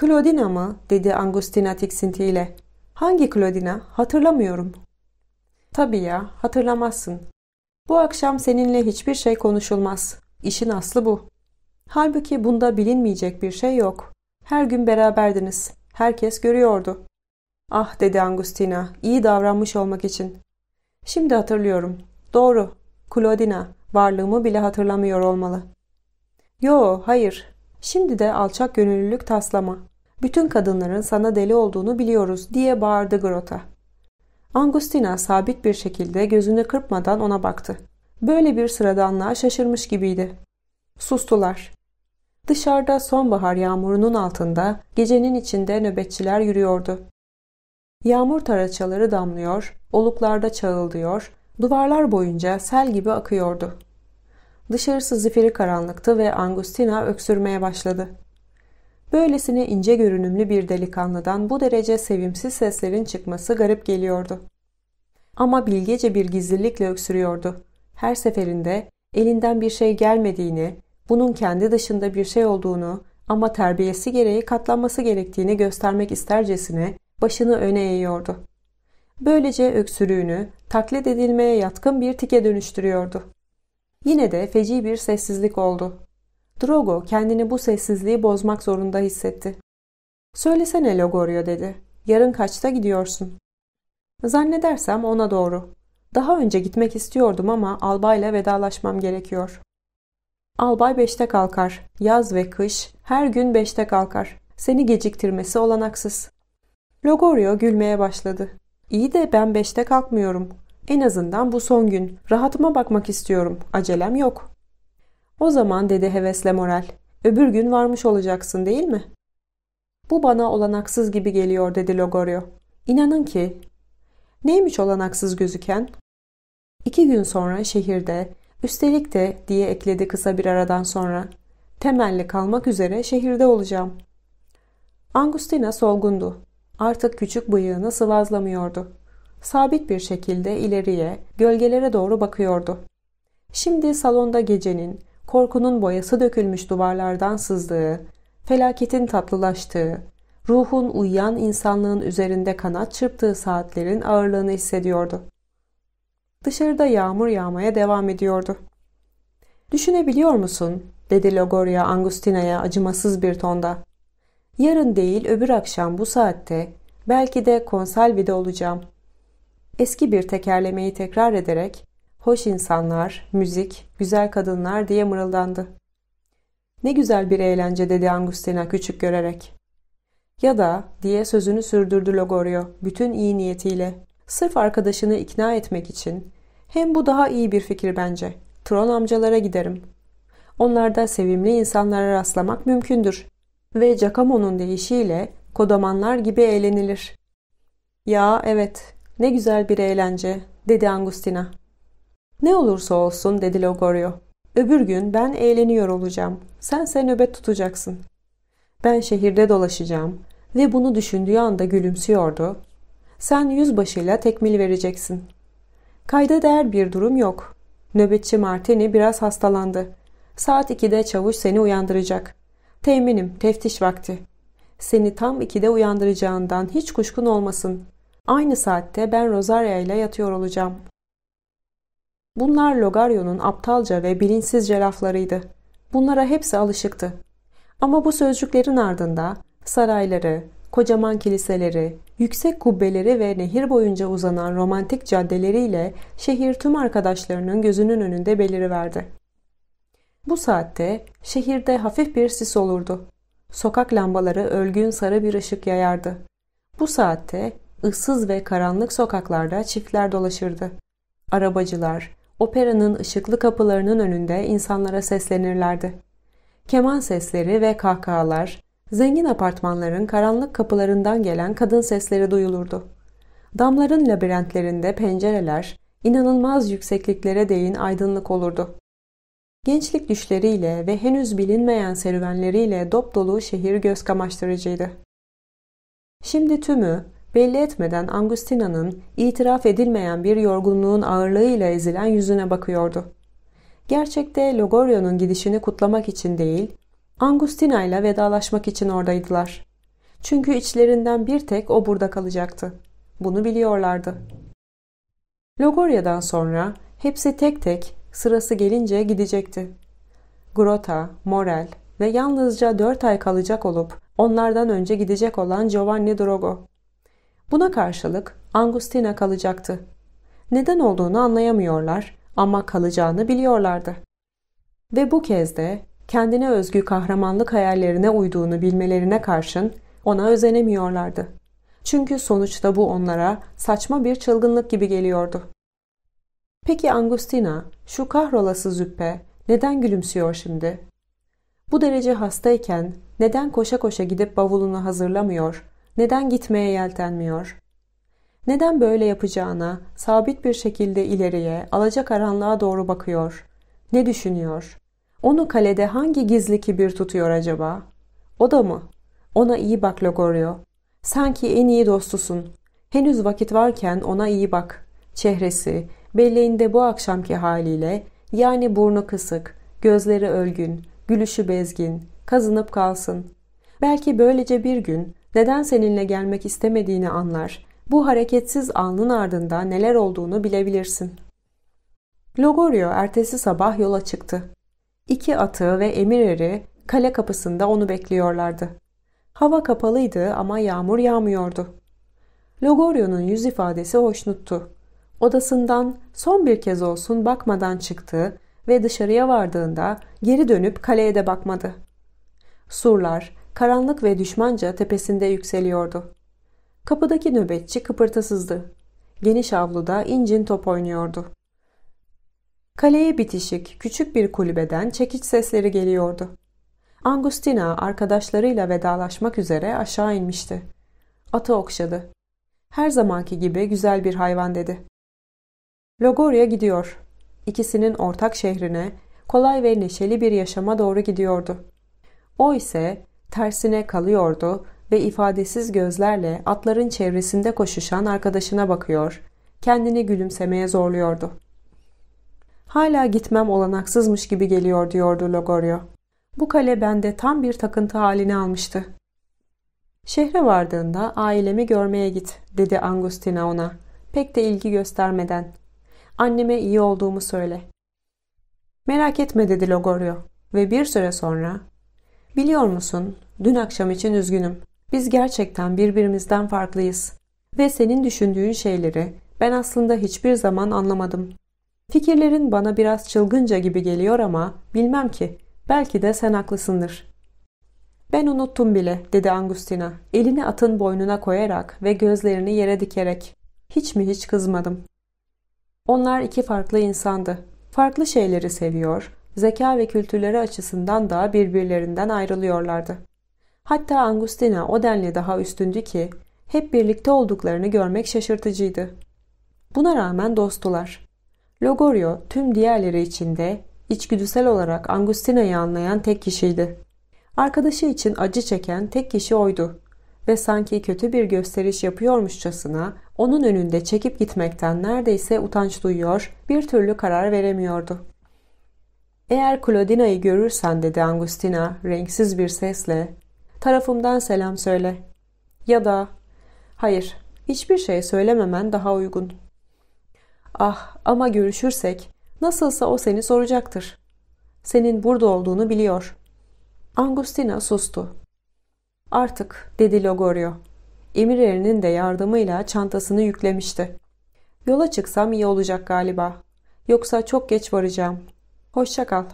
Claudina mı? dedi Angustina tiksintiyle. Hangi Claudina? Hatırlamıyorum. Tabii ya, hatırlamazsın. Bu akşam seninle hiçbir şey konuşulmaz. İşin aslı bu. Halbuki bunda bilinmeyecek bir şey yok. Her gün beraberdiniz. Herkes görüyordu. Ah dedi Angustina, iyi davranmış olmak için. Şimdi hatırlıyorum. Doğru, Claudina, varlığımı bile hatırlamıyor olmalı. Yo, hayır. Şimdi de alçak gönüllülük taslama. Bütün kadınların sana deli olduğunu biliyoruz diye bağırdı Grota. Angustina sabit bir şekilde gözünü kırpmadan ona baktı. Böyle bir sıradanlığa şaşırmış gibiydi. Sustular. Dışarıda sonbahar yağmurunun altında, gecenin içinde nöbetçiler yürüyordu. Yağmur taraçaları damlıyor, oluklarda çağıldıyor, duvarlar boyunca sel gibi akıyordu. Dışarısı zifiri karanlıktı ve Angustina öksürmeye başladı. Böylesine ince görünümlü bir delikanlıdan bu derece sevimsiz seslerin çıkması garip geliyordu. Ama bilgece bir gizlilikle öksürüyordu. Her seferinde elinden bir şey gelmediğini, bunun kendi dışında bir şey olduğunu ama terbiyesi gereği katlanması gerektiğini göstermek istercesine başını öne eğiyordu. Böylece öksürüğünü taklit edilmeye yatkın bir tike dönüştürüyordu. Yine de feci bir sessizlik oldu. Drogo kendini bu sessizliği bozmak zorunda hissetti. Söylesene Logorio dedi. Yarın kaçta gidiyorsun? Zannedersem ona doğru. Daha önce gitmek istiyordum ama albayla vedalaşmam gerekiyor. Albay beşte kalkar. Yaz ve kış her gün beşte kalkar. Seni geciktirmesi olanaksız. Logorio gülmeye başladı. İyi de ben beşte kalkmıyorum. En azından bu son gün. Rahatıma bakmak istiyorum. Acelem yok. O zaman dedi hevesle moral. Öbür gün varmış olacaksın değil mi? Bu bana olanaksız gibi geliyor dedi Logorio. İnanın ki. Neymiş olanaksız gözüken? İki gün sonra şehirde, üstelik de diye ekledi kısa bir aradan sonra. Temelli kalmak üzere şehirde olacağım. Angustina solgundu artık küçük bıyığını sıvazlamıyordu. Sabit bir şekilde ileriye, gölgelere doğru bakıyordu. Şimdi salonda gecenin, korkunun boyası dökülmüş duvarlardan sızdığı, felaketin tatlılaştığı, ruhun uyuyan insanlığın üzerinde kanat çırptığı saatlerin ağırlığını hissediyordu. Dışarıda yağmur yağmaya devam ediyordu. Düşünebiliyor musun? dedi Logoria Angustina'ya acımasız bir tonda. Yarın değil öbür akşam bu saatte belki de konsalvide olacağım. Eski bir tekerlemeyi tekrar ederek hoş insanlar, müzik, güzel kadınlar diye mırıldandı. Ne güzel bir eğlence dedi Angustina küçük görerek. Ya da diye sözünü sürdürdü Logorio bütün iyi niyetiyle. Sırf arkadaşını ikna etmek için. Hem bu daha iyi bir fikir bence. Tron amcalara giderim. Onlarda sevimli insanlara rastlamak mümkündür ve Giacomo'nun deyişiyle kodamanlar gibi eğlenilir. Ya evet, ne güzel bir eğlence, dedi Angustina. Ne olursa olsun, dedi Logorio. Öbür gün ben eğleniyor olacağım. Sen sen nöbet tutacaksın. Ben şehirde dolaşacağım ve bunu düşündüğü anda gülümsüyordu. Sen yüzbaşıyla tekmil vereceksin. Kayda değer bir durum yok. Nöbetçi Martini biraz hastalandı. Saat 2'de çavuş seni uyandıracak. Teminim teftiş vakti. Seni tam ikide uyandıracağından hiç kuşkun olmasın. Aynı saatte ben Rosaria ile yatıyor olacağım. Bunlar Logario'nun aptalca ve bilinçsizce laflarıydı. Bunlara hepsi alışıktı. Ama bu sözcüklerin ardında sarayları, kocaman kiliseleri, yüksek kubbeleri ve nehir boyunca uzanan romantik caddeleriyle şehir tüm arkadaşlarının gözünün önünde beliriverdi. Bu saatte şehirde hafif bir sis olurdu. Sokak lambaları ölgün sarı bir ışık yayardı. Bu saatte ıssız ve karanlık sokaklarda çiftler dolaşırdı. Arabacılar, operanın ışıklı kapılarının önünde insanlara seslenirlerdi. Keman sesleri ve kahkahalar, zengin apartmanların karanlık kapılarından gelen kadın sesleri duyulurdu. Damların labirentlerinde pencereler, inanılmaz yüksekliklere değin aydınlık olurdu. Gençlik düşleriyle ve henüz bilinmeyen serüvenleriyle dop dolu şehir göz kamaştırıcıydı. Şimdi tümü, belli etmeden Angustina'nın itiraf edilmeyen bir yorgunluğun ağırlığıyla ezilen yüzüne bakıyordu. Gerçekte Logorio'nun gidişini kutlamak için değil, Angustina ile vedalaşmak için oradaydılar. Çünkü içlerinden bir tek o burada kalacaktı. Bunu biliyorlardı. Logoria'dan sonra hepsi tek tek Sırası gelince gidecekti. Grota, Morel ve yalnızca dört ay kalacak olup onlardan önce gidecek olan Giovanni Drogo. Buna karşılık Angustina kalacaktı. Neden olduğunu anlayamıyorlar ama kalacağını biliyorlardı. Ve bu kez de kendine özgü kahramanlık hayallerine uyduğunu bilmelerine karşın ona özenemiyorlardı. Çünkü sonuçta bu onlara saçma bir çılgınlık gibi geliyordu. Peki Angustina, şu kahrolası züppe neden gülümsüyor şimdi? Bu derece hastayken neden koşa koşa gidip bavulunu hazırlamıyor, neden gitmeye yeltenmiyor? Neden böyle yapacağına sabit bir şekilde ileriye, alacakaranlığa doğru bakıyor? Ne düşünüyor? Onu kalede hangi gizli kibir tutuyor acaba? O da mı? Ona iyi bak Logorio. Sanki en iyi dostusun. Henüz vakit varken ona iyi bak. Çehresi, Belleğinde bu akşamki haliyle yani burnu kısık, gözleri ölgün, gülüşü bezgin, kazınıp kalsın. Belki böylece bir gün neden seninle gelmek istemediğini anlar, bu hareketsiz alnın ardında neler olduğunu bilebilirsin. Logorio ertesi sabah yola çıktı. İki atı ve emir eri kale kapısında onu bekliyorlardı. Hava kapalıydı ama yağmur yağmıyordu. Logorio'nun yüz ifadesi hoşnuttu. Odasından son bir kez olsun bakmadan çıktı ve dışarıya vardığında geri dönüp kaleye de bakmadı. Surlar karanlık ve düşmanca tepesinde yükseliyordu. Kapıdaki nöbetçi kıpırtısızdı. Geniş avluda incin top oynuyordu. Kaleye bitişik küçük bir kulübeden çekiç sesleri geliyordu. Angustina arkadaşlarıyla vedalaşmak üzere aşağı inmişti. Atı okşadı. Her zamanki gibi güzel bir hayvan dedi. Logoria gidiyor. İkisinin ortak şehrine, kolay ve neşeli bir yaşama doğru gidiyordu. O ise tersine kalıyordu ve ifadesiz gözlerle atların çevresinde koşuşan arkadaşına bakıyor, kendini gülümsemeye zorluyordu. Hala gitmem olanaksızmış gibi geliyor diyordu Logorio. Bu kale bende tam bir takıntı halini almıştı. Şehre vardığında ailemi görmeye git dedi Angustina ona. Pek de ilgi göstermeden. Anneme iyi olduğumu söyle. Merak etme dedi Logorio ve bir süre sonra ''Biliyor musun, dün akşam için üzgünüm. Biz gerçekten birbirimizden farklıyız ve senin düşündüğün şeyleri ben aslında hiçbir zaman anlamadım. Fikirlerin bana biraz çılgınca gibi geliyor ama bilmem ki, belki de sen haklısındır.'' ''Ben unuttum bile.'' dedi Angustina, elini atın boynuna koyarak ve gözlerini yere dikerek. ''Hiç mi hiç kızmadım. Onlar iki farklı insandı. Farklı şeyleri seviyor, zeka ve kültürleri açısından daha birbirlerinden ayrılıyorlardı. Hatta Angustina o denli daha üstündü ki hep birlikte olduklarını görmek şaşırtıcıydı. Buna rağmen dostular. Logorio tüm diğerleri içinde içgüdüsel olarak Angustina'yı anlayan tek kişiydi. Arkadaşı için acı çeken tek kişi oydu ve sanki kötü bir gösteriş yapıyormuşçasına onun önünde çekip gitmekten neredeyse utanç duyuyor, bir türlü karar veremiyordu. ''Eğer Claudina'yı görürsen'' dedi Angustina renksiz bir sesle. ''Tarafımdan selam söyle. Ya da hayır, hiçbir şey söylememen daha uygun.'' ''Ah ama görüşürsek nasılsa o seni soracaktır. Senin burada olduğunu biliyor.'' Angustina sustu. Artık dedi Logorio. Emir erinin de yardımıyla çantasını yüklemişti. Yola çıksam iyi olacak galiba. Yoksa çok geç varacağım. Hoşça kal.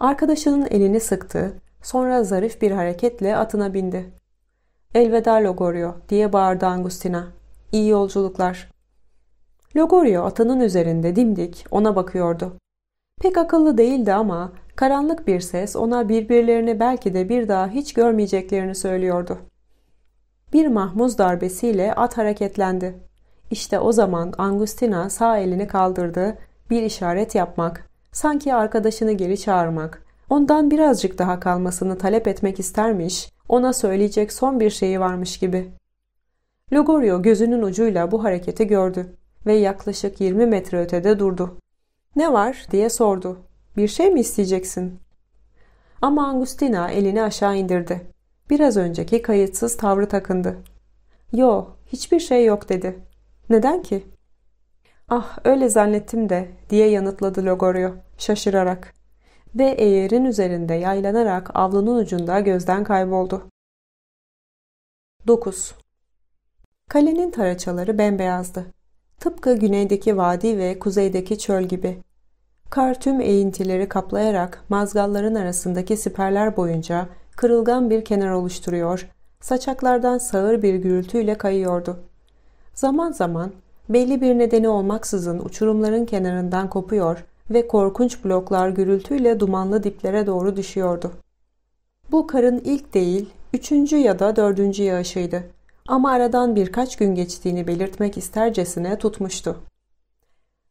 Arkadaşının elini sıktı. Sonra zarif bir hareketle atına bindi. Elveda Logorio diye bağırdı Angustina. İyi yolculuklar. Logorio atının üzerinde dimdik ona bakıyordu. Pek akıllı değildi ama Karanlık bir ses ona birbirlerini belki de bir daha hiç görmeyeceklerini söylüyordu. Bir mahmuz darbesiyle at hareketlendi. İşte o zaman Angustina sağ elini kaldırdı, bir işaret yapmak, sanki arkadaşını geri çağırmak, ondan birazcık daha kalmasını talep etmek istermiş, ona söyleyecek son bir şeyi varmış gibi. Logorio gözünün ucuyla bu hareketi gördü ve yaklaşık 20 metre ötede durdu. Ne var diye sordu. Bir şey mi isteyeceksin? Ama Angustina elini aşağı indirdi. Biraz önceki kayıtsız tavrı takındı. Yo, hiçbir şey yok dedi. Neden ki? Ah öyle zannettim de diye yanıtladı Logorio şaşırarak. Ve eğerin üzerinde yaylanarak avlunun ucunda gözden kayboldu. 9. Kalenin taraçaları bembeyazdı. Tıpkı güneydeki vadi ve kuzeydeki çöl gibi Kar tüm eğintileri kaplayarak mazgalların arasındaki siperler boyunca kırılgan bir kenar oluşturuyor, saçaklardan sağır bir gürültüyle kayıyordu. Zaman zaman belli bir nedeni olmaksızın uçurumların kenarından kopuyor ve korkunç bloklar gürültüyle dumanlı diplere doğru düşüyordu. Bu karın ilk değil, üçüncü ya da dördüncü yağışıydı. Ama aradan birkaç gün geçtiğini belirtmek istercesine tutmuştu.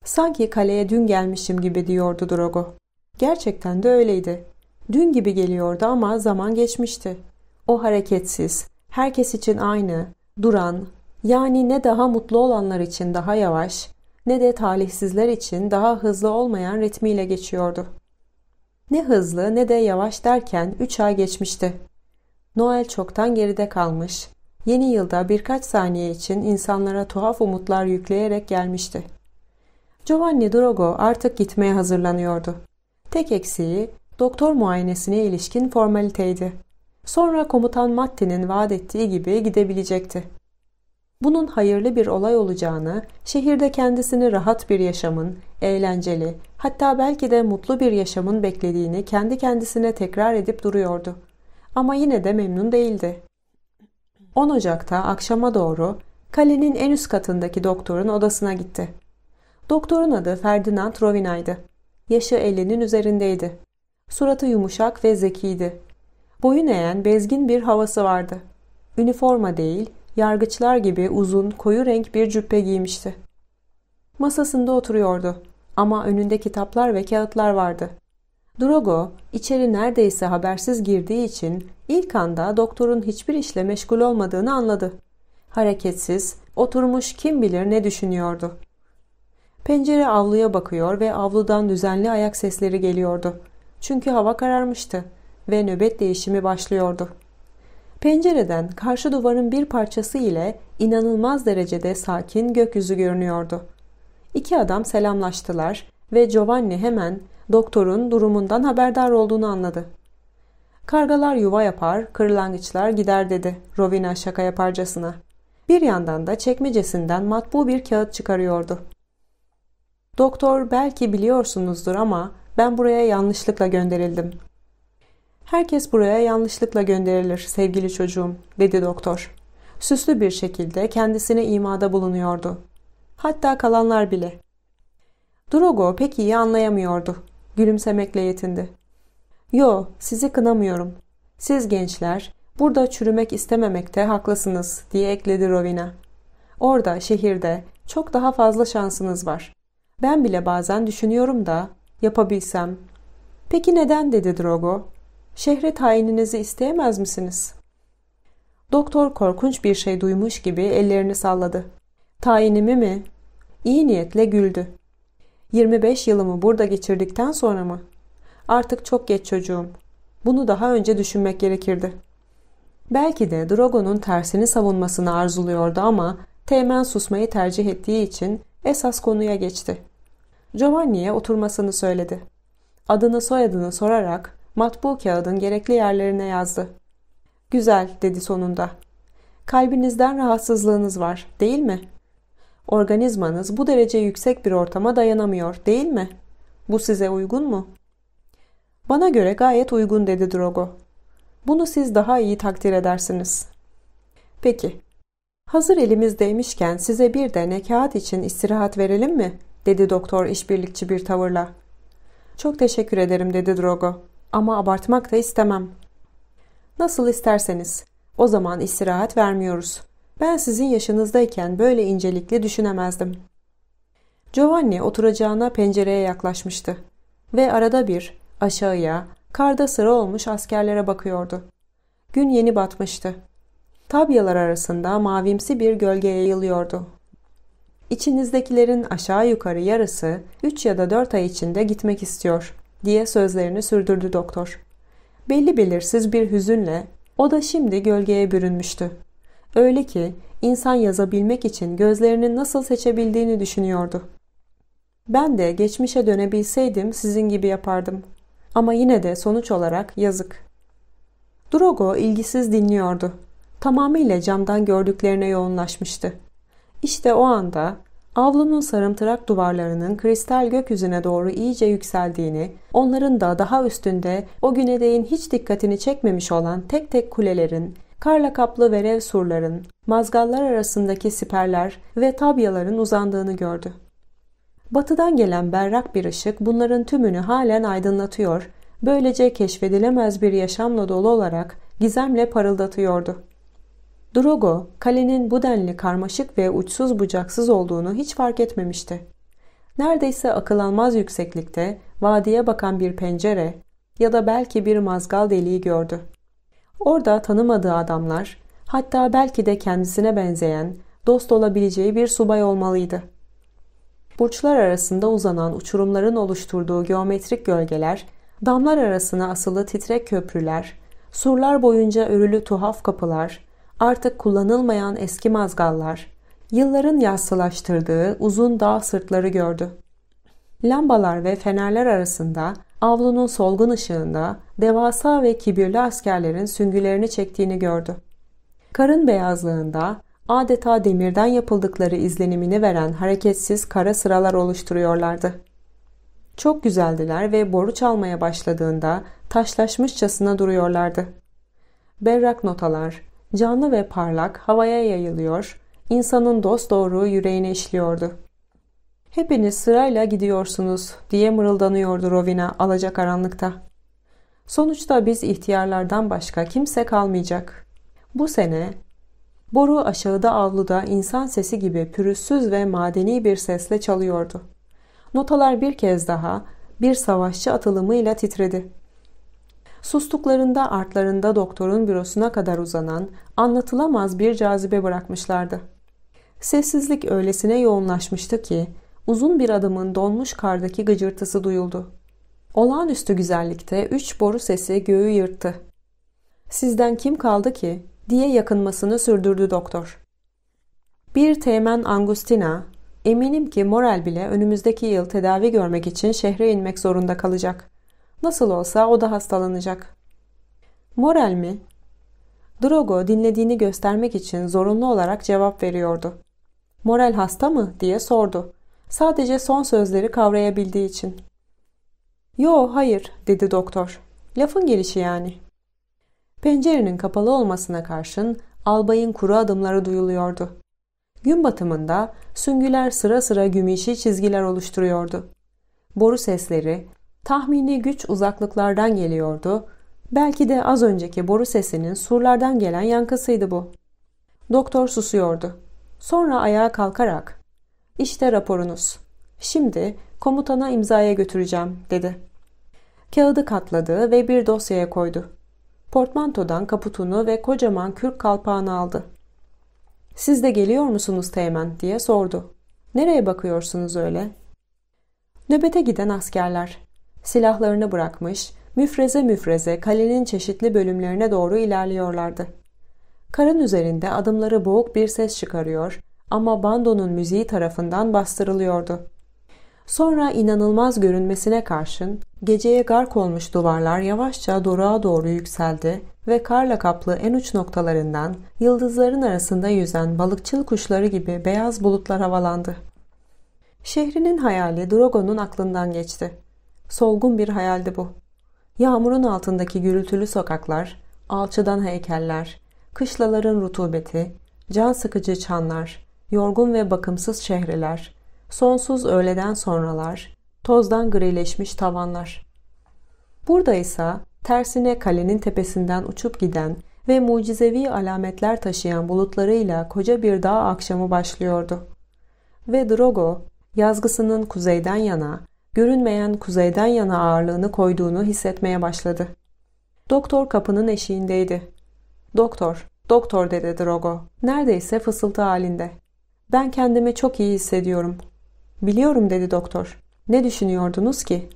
Sanki kaleye dün gelmişim gibi diyordu Drogo. Gerçekten de öyleydi. Dün gibi geliyordu ama zaman geçmişti. O hareketsiz, herkes için aynı, duran, yani ne daha mutlu olanlar için daha yavaş, ne de talihsizler için daha hızlı olmayan ritmiyle geçiyordu. Ne hızlı ne de yavaş derken 3 ay geçmişti. Noel çoktan geride kalmış, yeni yılda birkaç saniye için insanlara tuhaf umutlar yükleyerek gelmişti. Giovanni Drogo artık gitmeye hazırlanıyordu. Tek eksiği doktor muayenesine ilişkin formaliteydi. Sonra komutan Matti'nin vaat ettiği gibi gidebilecekti. Bunun hayırlı bir olay olacağını, şehirde kendisini rahat bir yaşamın, eğlenceli, hatta belki de mutlu bir yaşamın beklediğini kendi kendisine tekrar edip duruyordu. Ama yine de memnun değildi. 10 Ocak'ta akşama doğru kalenin en üst katındaki doktorun odasına gitti. Doktorun adı Ferdinand Rovina'ydı. Yaşı 50'nin üzerindeydi. Suratı yumuşak ve zekiydi. Boyun eğen bezgin bir havası vardı. Üniforma değil, yargıçlar gibi uzun, koyu renk bir cübbe giymişti. Masasında oturuyordu ama önünde kitaplar ve kağıtlar vardı. Drogo, içeri neredeyse habersiz girdiği için ilk anda doktorun hiçbir işle meşgul olmadığını anladı. Hareketsiz, oturmuş kim bilir ne düşünüyordu. Pencere avluya bakıyor ve avludan düzenli ayak sesleri geliyordu. Çünkü hava kararmıştı ve nöbet değişimi başlıyordu. Pencereden karşı duvarın bir parçası ile inanılmaz derecede sakin gökyüzü görünüyordu. İki adam selamlaştılar ve Giovanni hemen doktorun durumundan haberdar olduğunu anladı. Kargalar yuva yapar, kırlangıçlar gider dedi Rovina şaka yaparcasına. Bir yandan da çekmecesinden matbu bir kağıt çıkarıyordu. Doktor belki biliyorsunuzdur ama ben buraya yanlışlıkla gönderildim. Herkes buraya yanlışlıkla gönderilir sevgili çocuğum dedi doktor. Süslü bir şekilde kendisine imada bulunuyordu. Hatta kalanlar bile. Drogo pek iyi anlayamıyordu. Gülümsemekle yetindi. Yo sizi kınamıyorum. Siz gençler burada çürümek istememekte haklısınız diye ekledi Rovina. Orada şehirde çok daha fazla şansınız var. Ben bile bazen düşünüyorum da yapabilsem. Peki neden dedi Drogo. Şehre tayininizi isteyemez misiniz? Doktor korkunç bir şey duymuş gibi ellerini salladı. Tayinimi mi? İyi niyetle güldü. 25 yılımı burada geçirdikten sonra mı? Artık çok geç çocuğum. Bunu daha önce düşünmek gerekirdi. Belki de Drogo'nun tersini savunmasını arzuluyordu ama Teğmen susmayı tercih ettiği için esas konuya geçti. Giovanni'ye oturmasını söyledi. Adını soyadını sorarak matbu kağıdın gerekli yerlerine yazdı. Güzel dedi sonunda. Kalbinizden rahatsızlığınız var değil mi? Organizmanız bu derece yüksek bir ortama dayanamıyor değil mi? Bu size uygun mu? Bana göre gayet uygun dedi Drogo. Bunu siz daha iyi takdir edersiniz. Peki. Hazır elimizdeymişken size bir de nekaat için istirahat verelim mi? dedi doktor işbirlikçi bir tavırla. Çok teşekkür ederim dedi Drogo ama abartmak da istemem. Nasıl isterseniz. O zaman istirahat vermiyoruz. Ben sizin yaşınızdayken böyle incelikli düşünemezdim. Giovanni oturacağına pencereye yaklaşmıştı ve arada bir aşağıya karda sıra olmuş askerlere bakıyordu. Gün yeni batmıştı. Tabyalar arasında mavimsi bir gölge yayılıyordu. İçinizdekilerin aşağı yukarı yarısı 3 ya da 4 ay içinde gitmek istiyor diye sözlerini sürdürdü doktor. Belli belirsiz bir hüzünle o da şimdi gölgeye bürünmüştü. Öyle ki insan yazabilmek için gözlerini nasıl seçebildiğini düşünüyordu. Ben de geçmişe dönebilseydim sizin gibi yapardım. Ama yine de sonuç olarak yazık. Drogo ilgisiz dinliyordu. Tamamıyla camdan gördüklerine yoğunlaşmıştı. İşte o anda avlunun sarımtırak duvarlarının kristal gökyüzüne doğru iyice yükseldiğini, onların da daha üstünde o güne değin hiç dikkatini çekmemiş olan tek tek kulelerin, karla kaplı verev surların, mazgallar arasındaki siperler ve tabyaların uzandığını gördü. Batıdan gelen berrak bir ışık bunların tümünü halen aydınlatıyor, böylece keşfedilemez bir yaşamla dolu olarak gizemle parıldatıyordu. Drogo, kalenin bu denli karmaşık ve uçsuz bucaksız olduğunu hiç fark etmemişti. Neredeyse akıl almaz yükseklikte vadiye bakan bir pencere ya da belki bir mazgal deliği gördü. Orada tanımadığı adamlar, hatta belki de kendisine benzeyen, dost olabileceği bir subay olmalıydı. Burçlar arasında uzanan uçurumların oluşturduğu geometrik gölgeler, damlar arasına asılı titrek köprüler, surlar boyunca örülü tuhaf kapılar, artık kullanılmayan eski mazgallar, yılların yassılaştırdığı uzun dağ sırtları gördü. Lambalar ve fenerler arasında avlunun solgun ışığında devasa ve kibirli askerlerin süngülerini çektiğini gördü. Karın beyazlığında adeta demirden yapıldıkları izlenimini veren hareketsiz kara sıralar oluşturuyorlardı. Çok güzeldiler ve boru çalmaya başladığında taşlaşmışçasına duruyorlardı. Berrak notalar, canlı ve parlak havaya yayılıyor, insanın doğru yüreğine işliyordu. Hepiniz sırayla gidiyorsunuz diye mırıldanıyordu Rovina alacak alacakaranlıkta. Sonuçta biz ihtiyarlardan başka kimse kalmayacak. Bu sene boru aşağıda avluda insan sesi gibi pürüzsüz ve madeni bir sesle çalıyordu. Notalar bir kez daha bir savaşçı atılımıyla titredi. Sustuklarında artlarında doktorun bürosuna kadar uzanan, anlatılamaz bir cazibe bırakmışlardı. Sessizlik öylesine yoğunlaşmıştı ki, uzun bir adımın donmuş kardaki gıcırtısı duyuldu. Olağanüstü güzellikte üç boru sesi göğü yırttı. ''Sizden kim kaldı ki?'' diye yakınmasını sürdürdü doktor. Bir teğmen Angustina, eminim ki Moral bile önümüzdeki yıl tedavi görmek için şehre inmek zorunda kalacak. Nasıl olsa o da hastalanacak. Moral mi? Drogo dinlediğini göstermek için zorunlu olarak cevap veriyordu. Moral hasta mı diye sordu. Sadece son sözleri kavrayabildiği için. Yo hayır dedi doktor. Lafın gelişi yani. Pencerenin kapalı olmasına karşın albayın kuru adımları duyuluyordu. Gün batımında süngüler sıra sıra gümüşü çizgiler oluşturuyordu. Boru sesleri Tahmini güç uzaklıklardan geliyordu. Belki de az önceki boru sesinin surlardan gelen yankısıydı bu. Doktor susuyordu. Sonra ayağa kalkarak ''İşte raporunuz. Şimdi komutana imzaya götüreceğim.'' dedi. Kağıdı katladı ve bir dosyaya koydu. Portmantodan kaputunu ve kocaman kürk kalpağını aldı. ''Siz de geliyor musunuz Teğmen?'' diye sordu. ''Nereye bakıyorsunuz öyle?'' Nöbete giden askerler silahlarını bırakmış, müfreze müfreze kalenin çeşitli bölümlerine doğru ilerliyorlardı. Karın üzerinde adımları boğuk bir ses çıkarıyor ama bandonun müziği tarafından bastırılıyordu. Sonra inanılmaz görünmesine karşın geceye gark olmuş duvarlar yavaşça doruğa doğru yükseldi ve karla kaplı en uç noktalarından yıldızların arasında yüzen balıkçıl kuşları gibi beyaz bulutlar havalandı. Şehrinin hayali Drogo'nun aklından geçti. Solgun bir hayaldi bu. Yağmurun altındaki gürültülü sokaklar, alçıdan heykeller, kışlaların rutubeti, can sıkıcı çanlar, yorgun ve bakımsız şehriler, sonsuz öğleden sonralar, tozdan grileşmiş tavanlar. Burada ise tersine kalenin tepesinden uçup giden ve mucizevi alametler taşıyan bulutlarıyla koca bir dağ akşamı başlıyordu. Ve Drogo, yazgısının kuzeyden yana, görünmeyen kuzeyden yana ağırlığını koyduğunu hissetmeye başladı. Doktor kapının eşiğindeydi. Doktor, doktor dedi Drogo. Neredeyse fısıltı halinde. Ben kendimi çok iyi hissediyorum. Biliyorum dedi doktor. Ne düşünüyordunuz ki?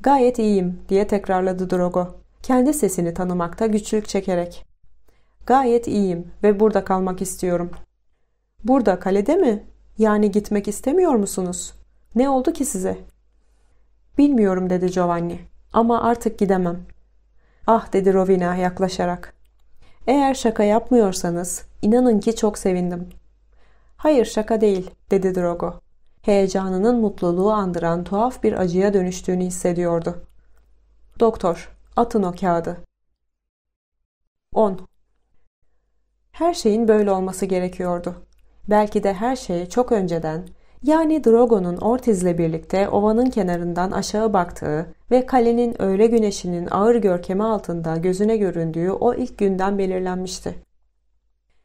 Gayet iyiyim diye tekrarladı Drogo. Kendi sesini tanımakta güçlük çekerek. Gayet iyiyim ve burada kalmak istiyorum. Burada kalede mi? Yani gitmek istemiyor musunuz? Ne oldu ki size?'' Bilmiyorum dedi Giovanni. Ama artık gidemem. Ah dedi Rovina yaklaşarak. Eğer şaka yapmıyorsanız inanın ki çok sevindim. Hayır şaka değil dedi Drogo. Heyecanının mutluluğu andıran tuhaf bir acıya dönüştüğünü hissediyordu. Doktor atın o kağıdı. 10. Her şeyin böyle olması gerekiyordu. Belki de her şeyi çok önceden yani Drogo'nun Ortiz'le birlikte ovanın kenarından aşağı baktığı ve kalenin öğle güneşinin ağır görkemi altında gözüne göründüğü o ilk günden belirlenmişti.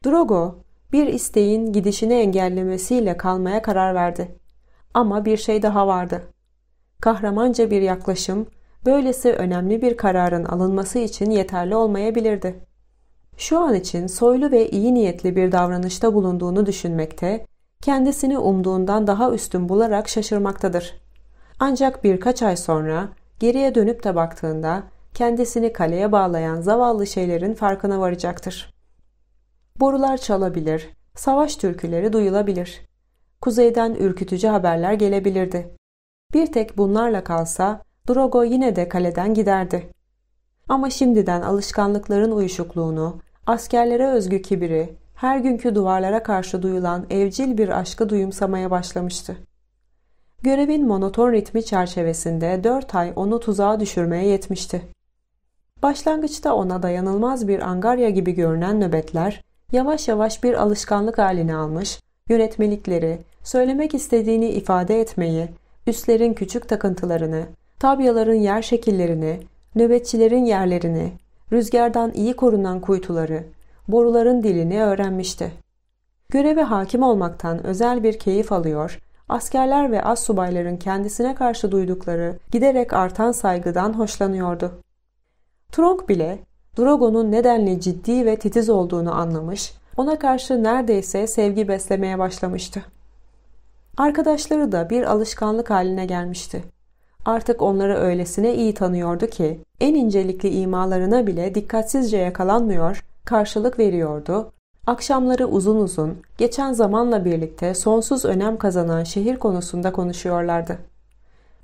Drogo, bir isteğin gidişini engellemesiyle kalmaya karar verdi. Ama bir şey daha vardı. Kahramanca bir yaklaşım, böylesi önemli bir kararın alınması için yeterli olmayabilirdi. Şu an için soylu ve iyi niyetli bir davranışta bulunduğunu düşünmekte kendisini umduğundan daha üstün bularak şaşırmaktadır. Ancak birkaç ay sonra geriye dönüp de baktığında kendisini kaleye bağlayan zavallı şeylerin farkına varacaktır. Borular çalabilir, savaş türküleri duyulabilir. Kuzeyden ürkütücü haberler gelebilirdi. Bir tek bunlarla kalsa Drogo yine de kaleden giderdi. Ama şimdiden alışkanlıkların uyuşukluğunu, askerlere özgü kibiri, her günkü duvarlara karşı duyulan evcil bir aşkı duyumsamaya başlamıştı. Görevin monoton ritmi çerçevesinde dört ay onu tuzağa düşürmeye yetmişti. Başlangıçta ona dayanılmaz bir angarya gibi görünen nöbetler, yavaş yavaş bir alışkanlık halini almış, yönetmelikleri, söylemek istediğini ifade etmeyi, üstlerin küçük takıntılarını, tabyaların yer şekillerini, nöbetçilerin yerlerini, rüzgardan iyi korunan kuytuları, boruların dilini öğrenmişti. Göreve hakim olmaktan özel bir keyif alıyor, askerler ve az subayların kendisine karşı duydukları giderek artan saygıdan hoşlanıyordu. Tronk bile Drogo'nun nedenle ciddi ve titiz olduğunu anlamış, ona karşı neredeyse sevgi beslemeye başlamıştı. Arkadaşları da bir alışkanlık haline gelmişti. Artık onları öylesine iyi tanıyordu ki en incelikli imalarına bile dikkatsizce yakalanmıyor karşılık veriyordu. Akşamları uzun uzun, geçen zamanla birlikte sonsuz önem kazanan şehir konusunda konuşuyorlardı.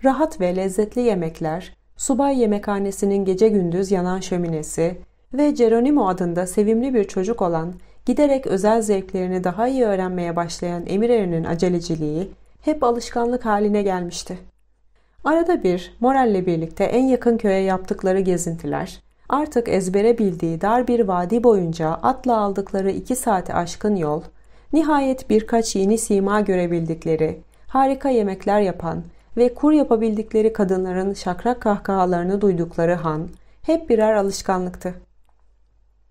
Rahat ve lezzetli yemekler, subay yemekhanesinin gece gündüz yanan şöminesi ve Geronimo adında sevimli bir çocuk olan, giderek özel zevklerini daha iyi öğrenmeye başlayan Emire'nin aceleciliği hep alışkanlık haline gelmişti. Arada bir, Morel'le birlikte en yakın köye yaptıkları gezintiler, Artık ezbere bildiği dar bir vadi boyunca atla aldıkları iki saati aşkın yol, nihayet birkaç yeni sima görebildikleri, harika yemekler yapan ve kur yapabildikleri kadınların şakrak kahkahalarını duydukları han, hep birer alışkanlıktı.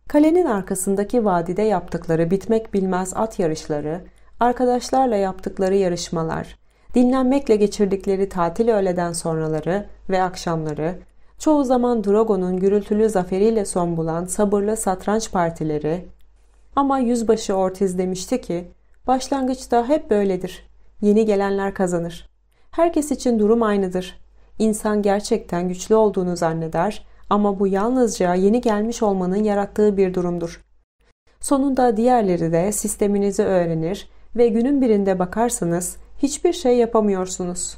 Kalenin arkasındaki vadide yaptıkları bitmek bilmez at yarışları, arkadaşlarla yaptıkları yarışmalar, dinlenmekle geçirdikleri tatil öğleden sonraları ve akşamları, Çoğu zaman Drogo'nun gürültülü zaferiyle son bulan sabırlı satranç partileri ama yüzbaşı Ortiz demişti ki başlangıçta hep böyledir. Yeni gelenler kazanır. Herkes için durum aynıdır. İnsan gerçekten güçlü olduğunu zanneder ama bu yalnızca yeni gelmiş olmanın yarattığı bir durumdur. Sonunda diğerleri de sisteminizi öğrenir ve günün birinde bakarsanız hiçbir şey yapamıyorsunuz.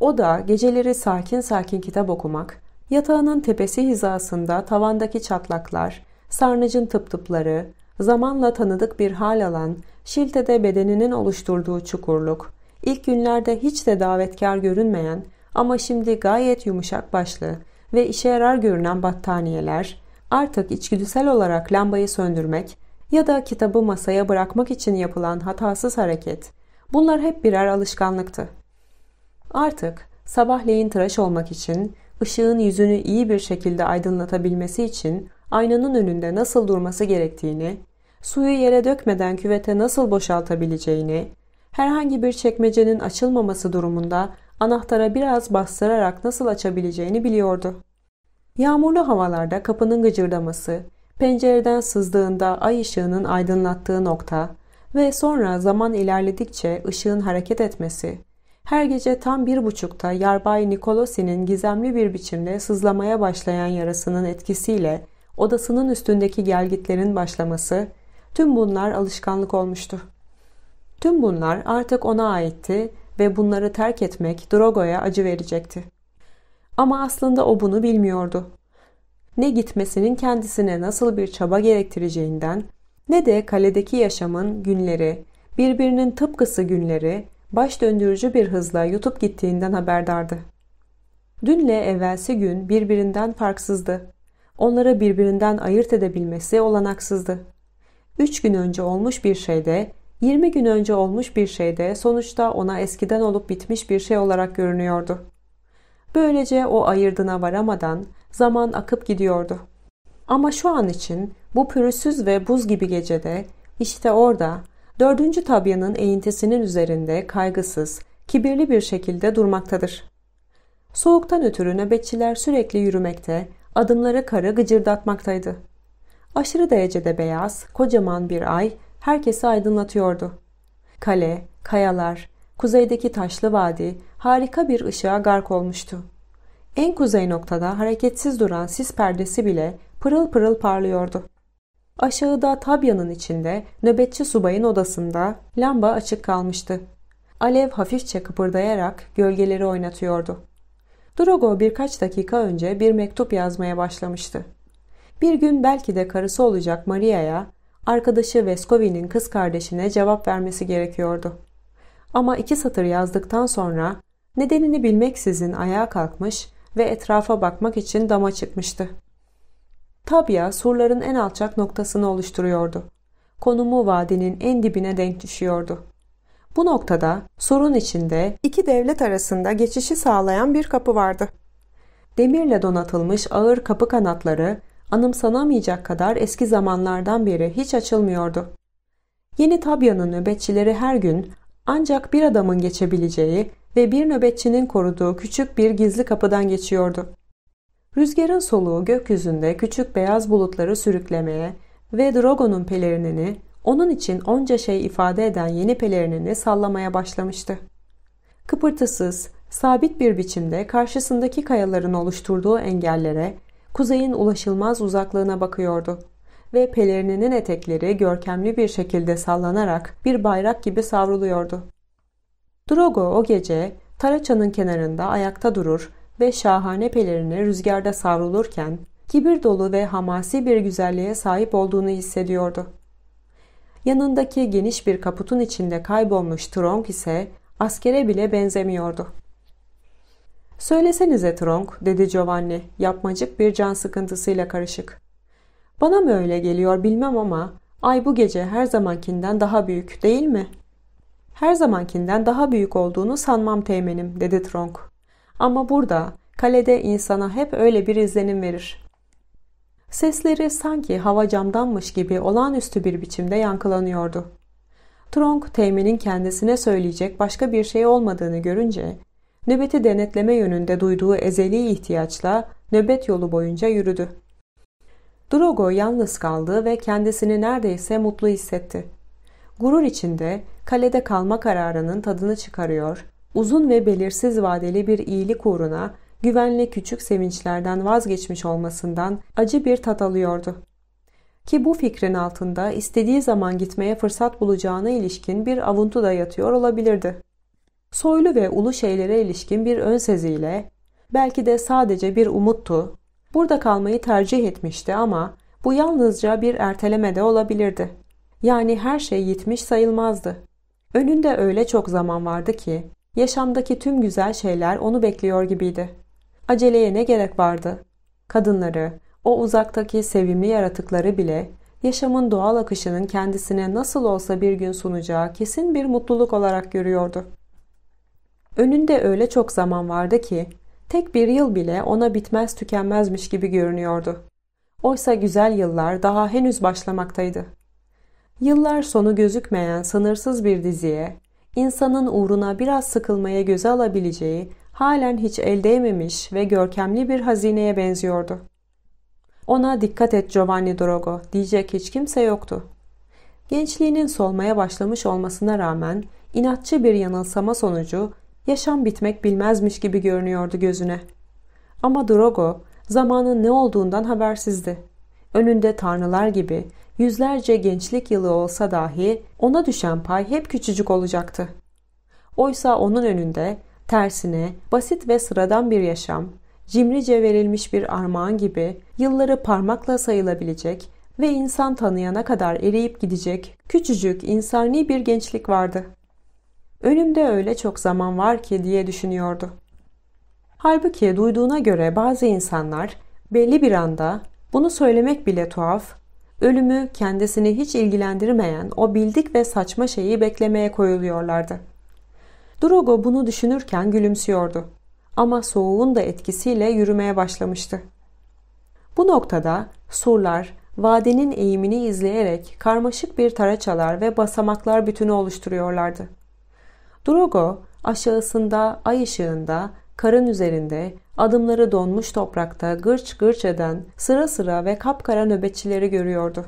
O da geceleri sakin sakin kitap okumak, Yatağının tepesi hizasında tavandaki çatlaklar, sarnıcın tıptıpları, zamanla tanıdık bir hal alan, şiltede bedeninin oluşturduğu çukurluk, ilk günlerde hiç de davetkar görünmeyen ama şimdi gayet yumuşak başlı ve işe yarar görünen battaniyeler, artık içgüdüsel olarak lambayı söndürmek ya da kitabı masaya bırakmak için yapılan hatasız hareket, bunlar hep birer alışkanlıktı. Artık sabahleyin tıraş olmak için ışığın yüzünü iyi bir şekilde aydınlatabilmesi için aynanın önünde nasıl durması gerektiğini, suyu yere dökmeden küvete nasıl boşaltabileceğini, herhangi bir çekmecenin açılmaması durumunda anahtara biraz bastırarak nasıl açabileceğini biliyordu. Yağmurlu havalarda kapının gıcırdaması, pencereden sızdığında ay ışığının aydınlattığı nokta ve sonra zaman ilerledikçe ışığın hareket etmesi, her gece tam bir buçukta Yarbay Nikolosi'nin gizemli bir biçimde sızlamaya başlayan yarasının etkisiyle odasının üstündeki gelgitlerin başlaması, tüm bunlar alışkanlık olmuştu. Tüm bunlar artık ona aitti ve bunları terk etmek Drogo'ya acı verecekti. Ama aslında o bunu bilmiyordu. Ne gitmesinin kendisine nasıl bir çaba gerektireceğinden ne de kaledeki yaşamın günleri, birbirinin tıpkısı günleri baş döndürücü bir hızla yutup gittiğinden haberdardı. Dünle evvelsi gün birbirinden farksızdı. Onları birbirinden ayırt edebilmesi olanaksızdı. Üç gün önce olmuş bir şeyde, yirmi gün önce olmuş bir şeyde sonuçta ona eskiden olup bitmiş bir şey olarak görünüyordu. Böylece o ayırdına varamadan zaman akıp gidiyordu. Ama şu an için bu pürüzsüz ve buz gibi gecede işte orada Dördüncü tabyanın eğintisinin üzerinde kaygısız, kibirli bir şekilde durmaktadır. Soğuktan ötürü nöbetçiler sürekli yürümekte, adımları karı gıcırdatmaktaydı. Aşırı derecede beyaz, kocaman bir ay herkesi aydınlatıyordu. Kale, kayalar, kuzeydeki taşlı vadi harika bir ışığa gark olmuştu. En kuzey noktada hareketsiz duran sis perdesi bile pırıl pırıl parlıyordu. Aşağıda tabyanın içinde nöbetçi subayın odasında lamba açık kalmıştı. Alev hafifçe kıpırdayarak gölgeleri oynatıyordu. Drogo birkaç dakika önce bir mektup yazmaya başlamıştı. Bir gün belki de karısı olacak Maria'ya, arkadaşı Vescovi'nin kız kardeşine cevap vermesi gerekiyordu. Ama iki satır yazdıktan sonra nedenini bilmeksizin ayağa kalkmış ve etrafa bakmak için dama çıkmıştı. Tabia surların en alçak noktasını oluşturuyordu. Konumu vadinin en dibine denk düşüyordu. Bu noktada surun içinde iki devlet arasında geçişi sağlayan bir kapı vardı. Demirle donatılmış ağır kapı kanatları anımsanamayacak kadar eski zamanlardan beri hiç açılmıyordu. Yeni Tabya'nın nöbetçileri her gün ancak bir adamın geçebileceği ve bir nöbetçinin koruduğu küçük bir gizli kapıdan geçiyordu. Rüzgarın soluğu gökyüzünde küçük beyaz bulutları sürüklemeye ve Drogo'nun pelerinini, onun için onca şey ifade eden yeni pelerinini sallamaya başlamıştı. Kıpırtısız, sabit bir biçimde karşısındaki kayaların oluşturduğu engellere, kuzeyin ulaşılmaz uzaklığına bakıyordu ve pelerininin etekleri görkemli bir şekilde sallanarak bir bayrak gibi savruluyordu. Drogo o gece Taraça'nın kenarında ayakta durur ve şahane pelerine rüzgarda savrulurken kibir dolu ve hamasi bir güzelliğe sahip olduğunu hissediyordu. Yanındaki geniş bir kaputun içinde kaybolmuş Tronk ise askere bile benzemiyordu. Söylesenize Tronk dedi Giovanni yapmacık bir can sıkıntısıyla karışık. Bana mı öyle geliyor bilmem ama ay bu gece her zamankinden daha büyük değil mi? Her zamankinden daha büyük olduğunu sanmam teğmenim dedi Tronk ama burada kalede insana hep öyle bir izlenim verir. Sesleri sanki hava camdanmış gibi olağanüstü bir biçimde yankılanıyordu. Tronk Teyminin kendisine söyleyecek başka bir şey olmadığını görünce nöbeti denetleme yönünde duyduğu ezeli ihtiyaçla nöbet yolu boyunca yürüdü. Drogo yalnız kaldı ve kendisini neredeyse mutlu hissetti. Gurur içinde kalede kalma kararının tadını çıkarıyor, uzun ve belirsiz vadeli bir iyilik uğruna güvenli küçük sevinçlerden vazgeçmiş olmasından acı bir tat alıyordu. Ki bu fikrin altında istediği zaman gitmeye fırsat bulacağına ilişkin bir avuntu da yatıyor olabilirdi. Soylu ve ulu şeylere ilişkin bir önseziyle, belki de sadece bir umuttu, burada kalmayı tercih etmişti ama bu yalnızca bir erteleme de olabilirdi. Yani her şey yitmiş sayılmazdı. Önünde öyle çok zaman vardı ki Yaşamdaki tüm güzel şeyler onu bekliyor gibiydi. Aceleye ne gerek vardı? Kadınları, o uzaktaki sevimli yaratıkları bile yaşamın doğal akışının kendisine nasıl olsa bir gün sunacağı kesin bir mutluluk olarak görüyordu. Önünde öyle çok zaman vardı ki tek bir yıl bile ona bitmez tükenmezmiş gibi görünüyordu. Oysa güzel yıllar daha henüz başlamaktaydı. Yıllar sonu gözükmeyen sınırsız bir diziye, insanın uğruna biraz sıkılmaya göze alabileceği, halen hiç el değmemiş ve görkemli bir hazineye benziyordu. Ona dikkat et Giovanni Drogo diyecek hiç kimse yoktu. Gençliğinin solmaya başlamış olmasına rağmen inatçı bir yanılsama sonucu yaşam bitmek bilmezmiş gibi görünüyordu gözüne. Ama Drogo zamanın ne olduğundan habersizdi. Önünde tanrılar gibi yüzlerce gençlik yılı olsa dahi ona düşen pay hep küçücük olacaktı. Oysa onun önünde tersine basit ve sıradan bir yaşam, cimrice verilmiş bir armağan gibi yılları parmakla sayılabilecek ve insan tanıyana kadar eriyip gidecek küçücük insani bir gençlik vardı. Önümde öyle çok zaman var ki diye düşünüyordu. Halbuki duyduğuna göre bazı insanlar belli bir anda bunu söylemek bile tuhaf, ölümü kendisini hiç ilgilendirmeyen o bildik ve saçma şeyi beklemeye koyuluyorlardı. Drogo bunu düşünürken gülümsüyordu. Ama soğuğun da etkisiyle yürümeye başlamıştı. Bu noktada surlar, vadenin eğimini izleyerek karmaşık bir taraçalar ve basamaklar bütünü oluşturuyorlardı. Drogo aşağısında ay ışığında, karın üzerinde, Adımları donmuş toprakta gırç gırç eden sıra sıra ve kapkara nöbetçileri görüyordu.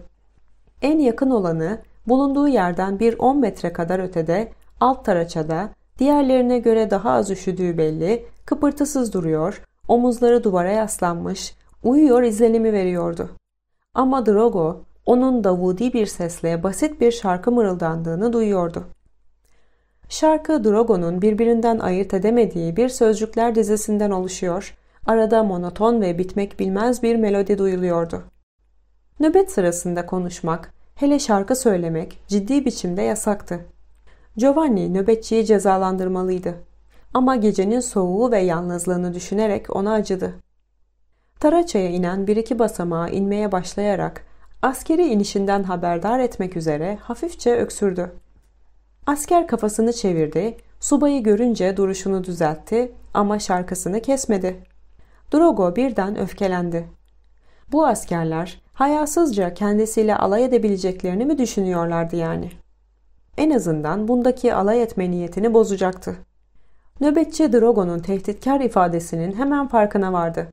En yakın olanı bulunduğu yerden bir 10 metre kadar ötede alt taraçada diğerlerine göre daha az üşüdüğü belli, kıpırtısız duruyor, omuzları duvara yaslanmış, uyuyor izlenimi veriyordu. Ama Drogo onun davudi bir sesle basit bir şarkı mırıldandığını duyuyordu. Şarkı Drogo'nun birbirinden ayırt edemediği bir sözcükler dizisinden oluşuyor, arada monoton ve bitmek bilmez bir melodi duyuluyordu. Nöbet sırasında konuşmak, hele şarkı söylemek ciddi biçimde yasaktı. Giovanni nöbetçiyi cezalandırmalıydı. Ama gecenin soğuğu ve yalnızlığını düşünerek ona acıdı. Taraça'ya inen bir iki basamağa inmeye başlayarak askeri inişinden haberdar etmek üzere hafifçe öksürdü. Asker kafasını çevirdi, subayı görünce duruşunu düzeltti ama şarkısını kesmedi. Drogo birden öfkelendi. Bu askerler hayasızca kendisiyle alay edebileceklerini mi düşünüyorlardı yani? En azından bundaki alay etme niyetini bozacaktı. Nöbetçi Drogo'nun tehditkar ifadesinin hemen farkına vardı.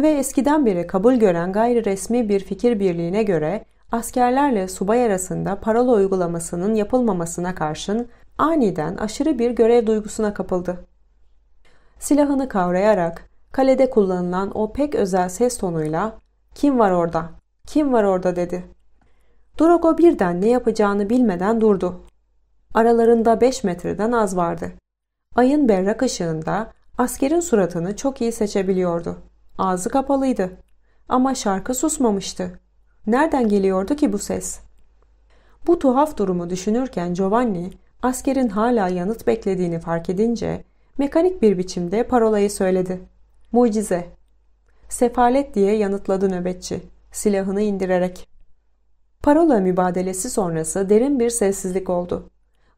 Ve eskiden beri kabul gören gayri resmi bir fikir birliğine göre askerlerle subay arasında paralı uygulamasının yapılmamasına karşın aniden aşırı bir görev duygusuna kapıldı. Silahını kavrayarak kalede kullanılan o pek özel ses tonuyla ''Kim var orada? Kim var orada?'' dedi. Drogo birden ne yapacağını bilmeden durdu. Aralarında 5 metreden az vardı. Ayın berrak ışığında askerin suratını çok iyi seçebiliyordu. Ağzı kapalıydı. Ama şarkı susmamıştı. Nereden geliyordu ki bu ses? Bu tuhaf durumu düşünürken Giovanni, askerin hala yanıt beklediğini fark edince mekanik bir biçimde parolayı söyledi. Mucize. Sefalet diye yanıtladı nöbetçi, silahını indirerek. Parola mübadelesi sonrası derin bir sessizlik oldu.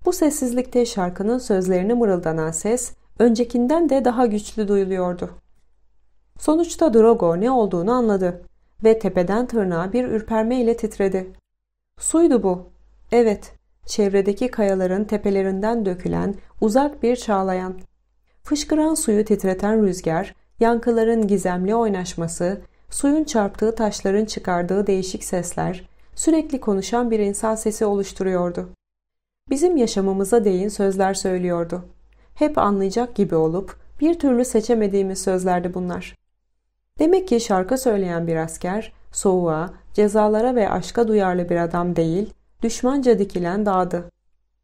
Bu sessizlikte şarkının sözlerini mırıldanan ses, öncekinden de daha güçlü duyuluyordu. Sonuçta Drogo ne olduğunu anladı ve tepeden tırnağa bir ürperme ile titredi. Suydu bu. Evet, çevredeki kayaların tepelerinden dökülen uzak bir çağlayan. Fışkıran suyu titreten rüzgar, yankıların gizemli oynaşması, suyun çarptığı taşların çıkardığı değişik sesler, sürekli konuşan bir insan sesi oluşturuyordu. Bizim yaşamımıza değin sözler söylüyordu. Hep anlayacak gibi olup bir türlü seçemediğimiz sözlerdi bunlar. Demek ki şarkı söyleyen bir asker soğuğa, cezalara ve aşka duyarlı bir adam değil, düşmanca dikilen dağdı.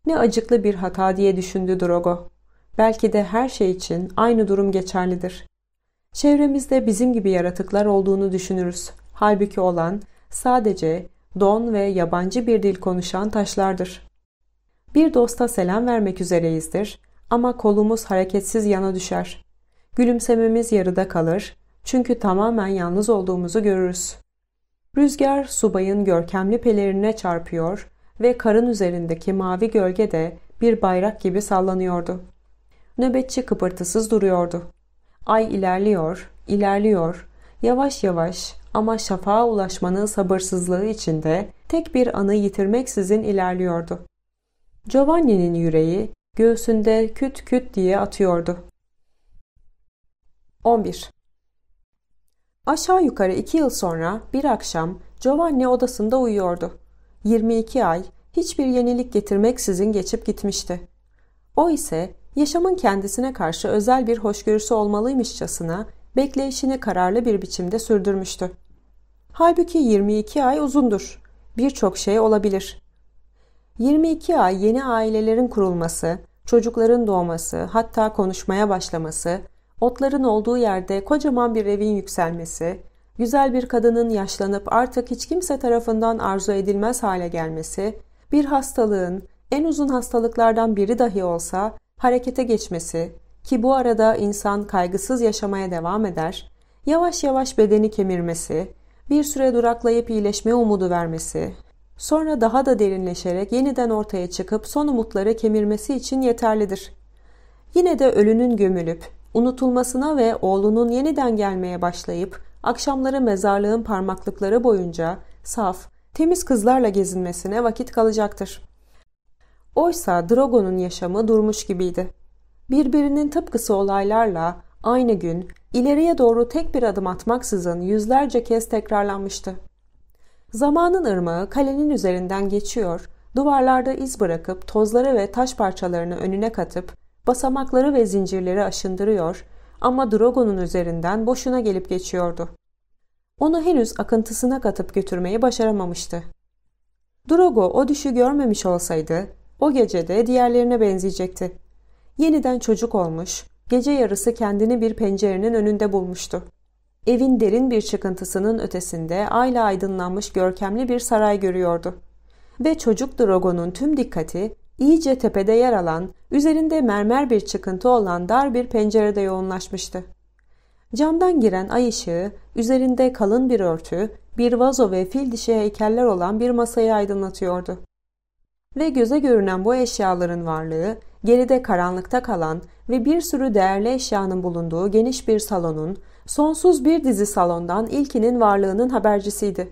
Ne acıklı bir hata diye düşündü Drogo. Belki de her şey için aynı durum geçerlidir. Çevremizde bizim gibi yaratıklar olduğunu düşünürüz. Halbuki olan sadece don ve yabancı bir dil konuşan taşlardır. Bir dosta selam vermek üzereyizdir ama kolumuz hareketsiz yana düşer. Gülümsememiz yarıda kalır, çünkü tamamen yalnız olduğumuzu görürüz. Rüzgar subayın görkemli pelerine çarpıyor ve karın üzerindeki mavi gölge de bir bayrak gibi sallanıyordu. Nöbetçi kıpırtısız duruyordu. Ay ilerliyor, ilerliyor. Yavaş yavaş ama şafağa ulaşmanın sabırsızlığı içinde tek bir anı yitirmeksizin ilerliyordu. Giovanni'nin yüreği göğsünde küt küt diye atıyordu. 11. Aşağı yukarı iki yıl sonra bir akşam Giovanni odasında uyuyordu. 22 ay hiçbir yenilik getirmeksizin geçip gitmişti. O ise yaşamın kendisine karşı özel bir hoşgörüsü olmalıymışçasına bekleyişini kararlı bir biçimde sürdürmüştü. Halbuki 22 ay uzundur. Birçok şey olabilir. 22 ay yeni ailelerin kurulması, çocukların doğması, hatta konuşmaya başlaması, otların olduğu yerde kocaman bir evin yükselmesi, güzel bir kadının yaşlanıp artık hiç kimse tarafından arzu edilmez hale gelmesi, bir hastalığın, en uzun hastalıklardan biri dahi olsa harekete geçmesi ki bu arada insan kaygısız yaşamaya devam eder, yavaş yavaş bedeni kemirmesi, bir süre duraklayıp iyileşme umudu vermesi, sonra daha da derinleşerek yeniden ortaya çıkıp son umutları kemirmesi için yeterlidir. Yine de ölünün gömülüp unutulmasına ve oğlunun yeniden gelmeye başlayıp akşamları mezarlığın parmaklıkları boyunca saf, temiz kızlarla gezinmesine vakit kalacaktır. Oysa Drogo'nun yaşamı durmuş gibiydi. Birbirinin tıpkısı olaylarla aynı gün ileriye doğru tek bir adım atmaksızın yüzlerce kez tekrarlanmıştı. Zamanın ırmağı kalenin üzerinden geçiyor, duvarlarda iz bırakıp tozları ve taş parçalarını önüne katıp basamakları ve zincirleri aşındırıyor ama Drogo'nun üzerinden boşuna gelip geçiyordu. Onu henüz akıntısına katıp götürmeyi başaramamıştı. Drogo o düşü görmemiş olsaydı o gece de diğerlerine benzeyecekti. Yeniden çocuk olmuş, gece yarısı kendini bir pencerenin önünde bulmuştu. Evin derin bir çıkıntısının ötesinde ayla aydınlanmış görkemli bir saray görüyordu. Ve çocuk Drogo'nun tüm dikkati iyice tepede yer alan, üzerinde mermer bir çıkıntı olan dar bir pencerede yoğunlaşmıştı. Camdan giren ay ışığı, üzerinde kalın bir örtü, bir vazo ve fil dişi heykeller olan bir masayı aydınlatıyordu. Ve göze görünen bu eşyaların varlığı, geride karanlıkta kalan ve bir sürü değerli eşyanın bulunduğu geniş bir salonun, sonsuz bir dizi salondan ilkinin varlığının habercisiydi.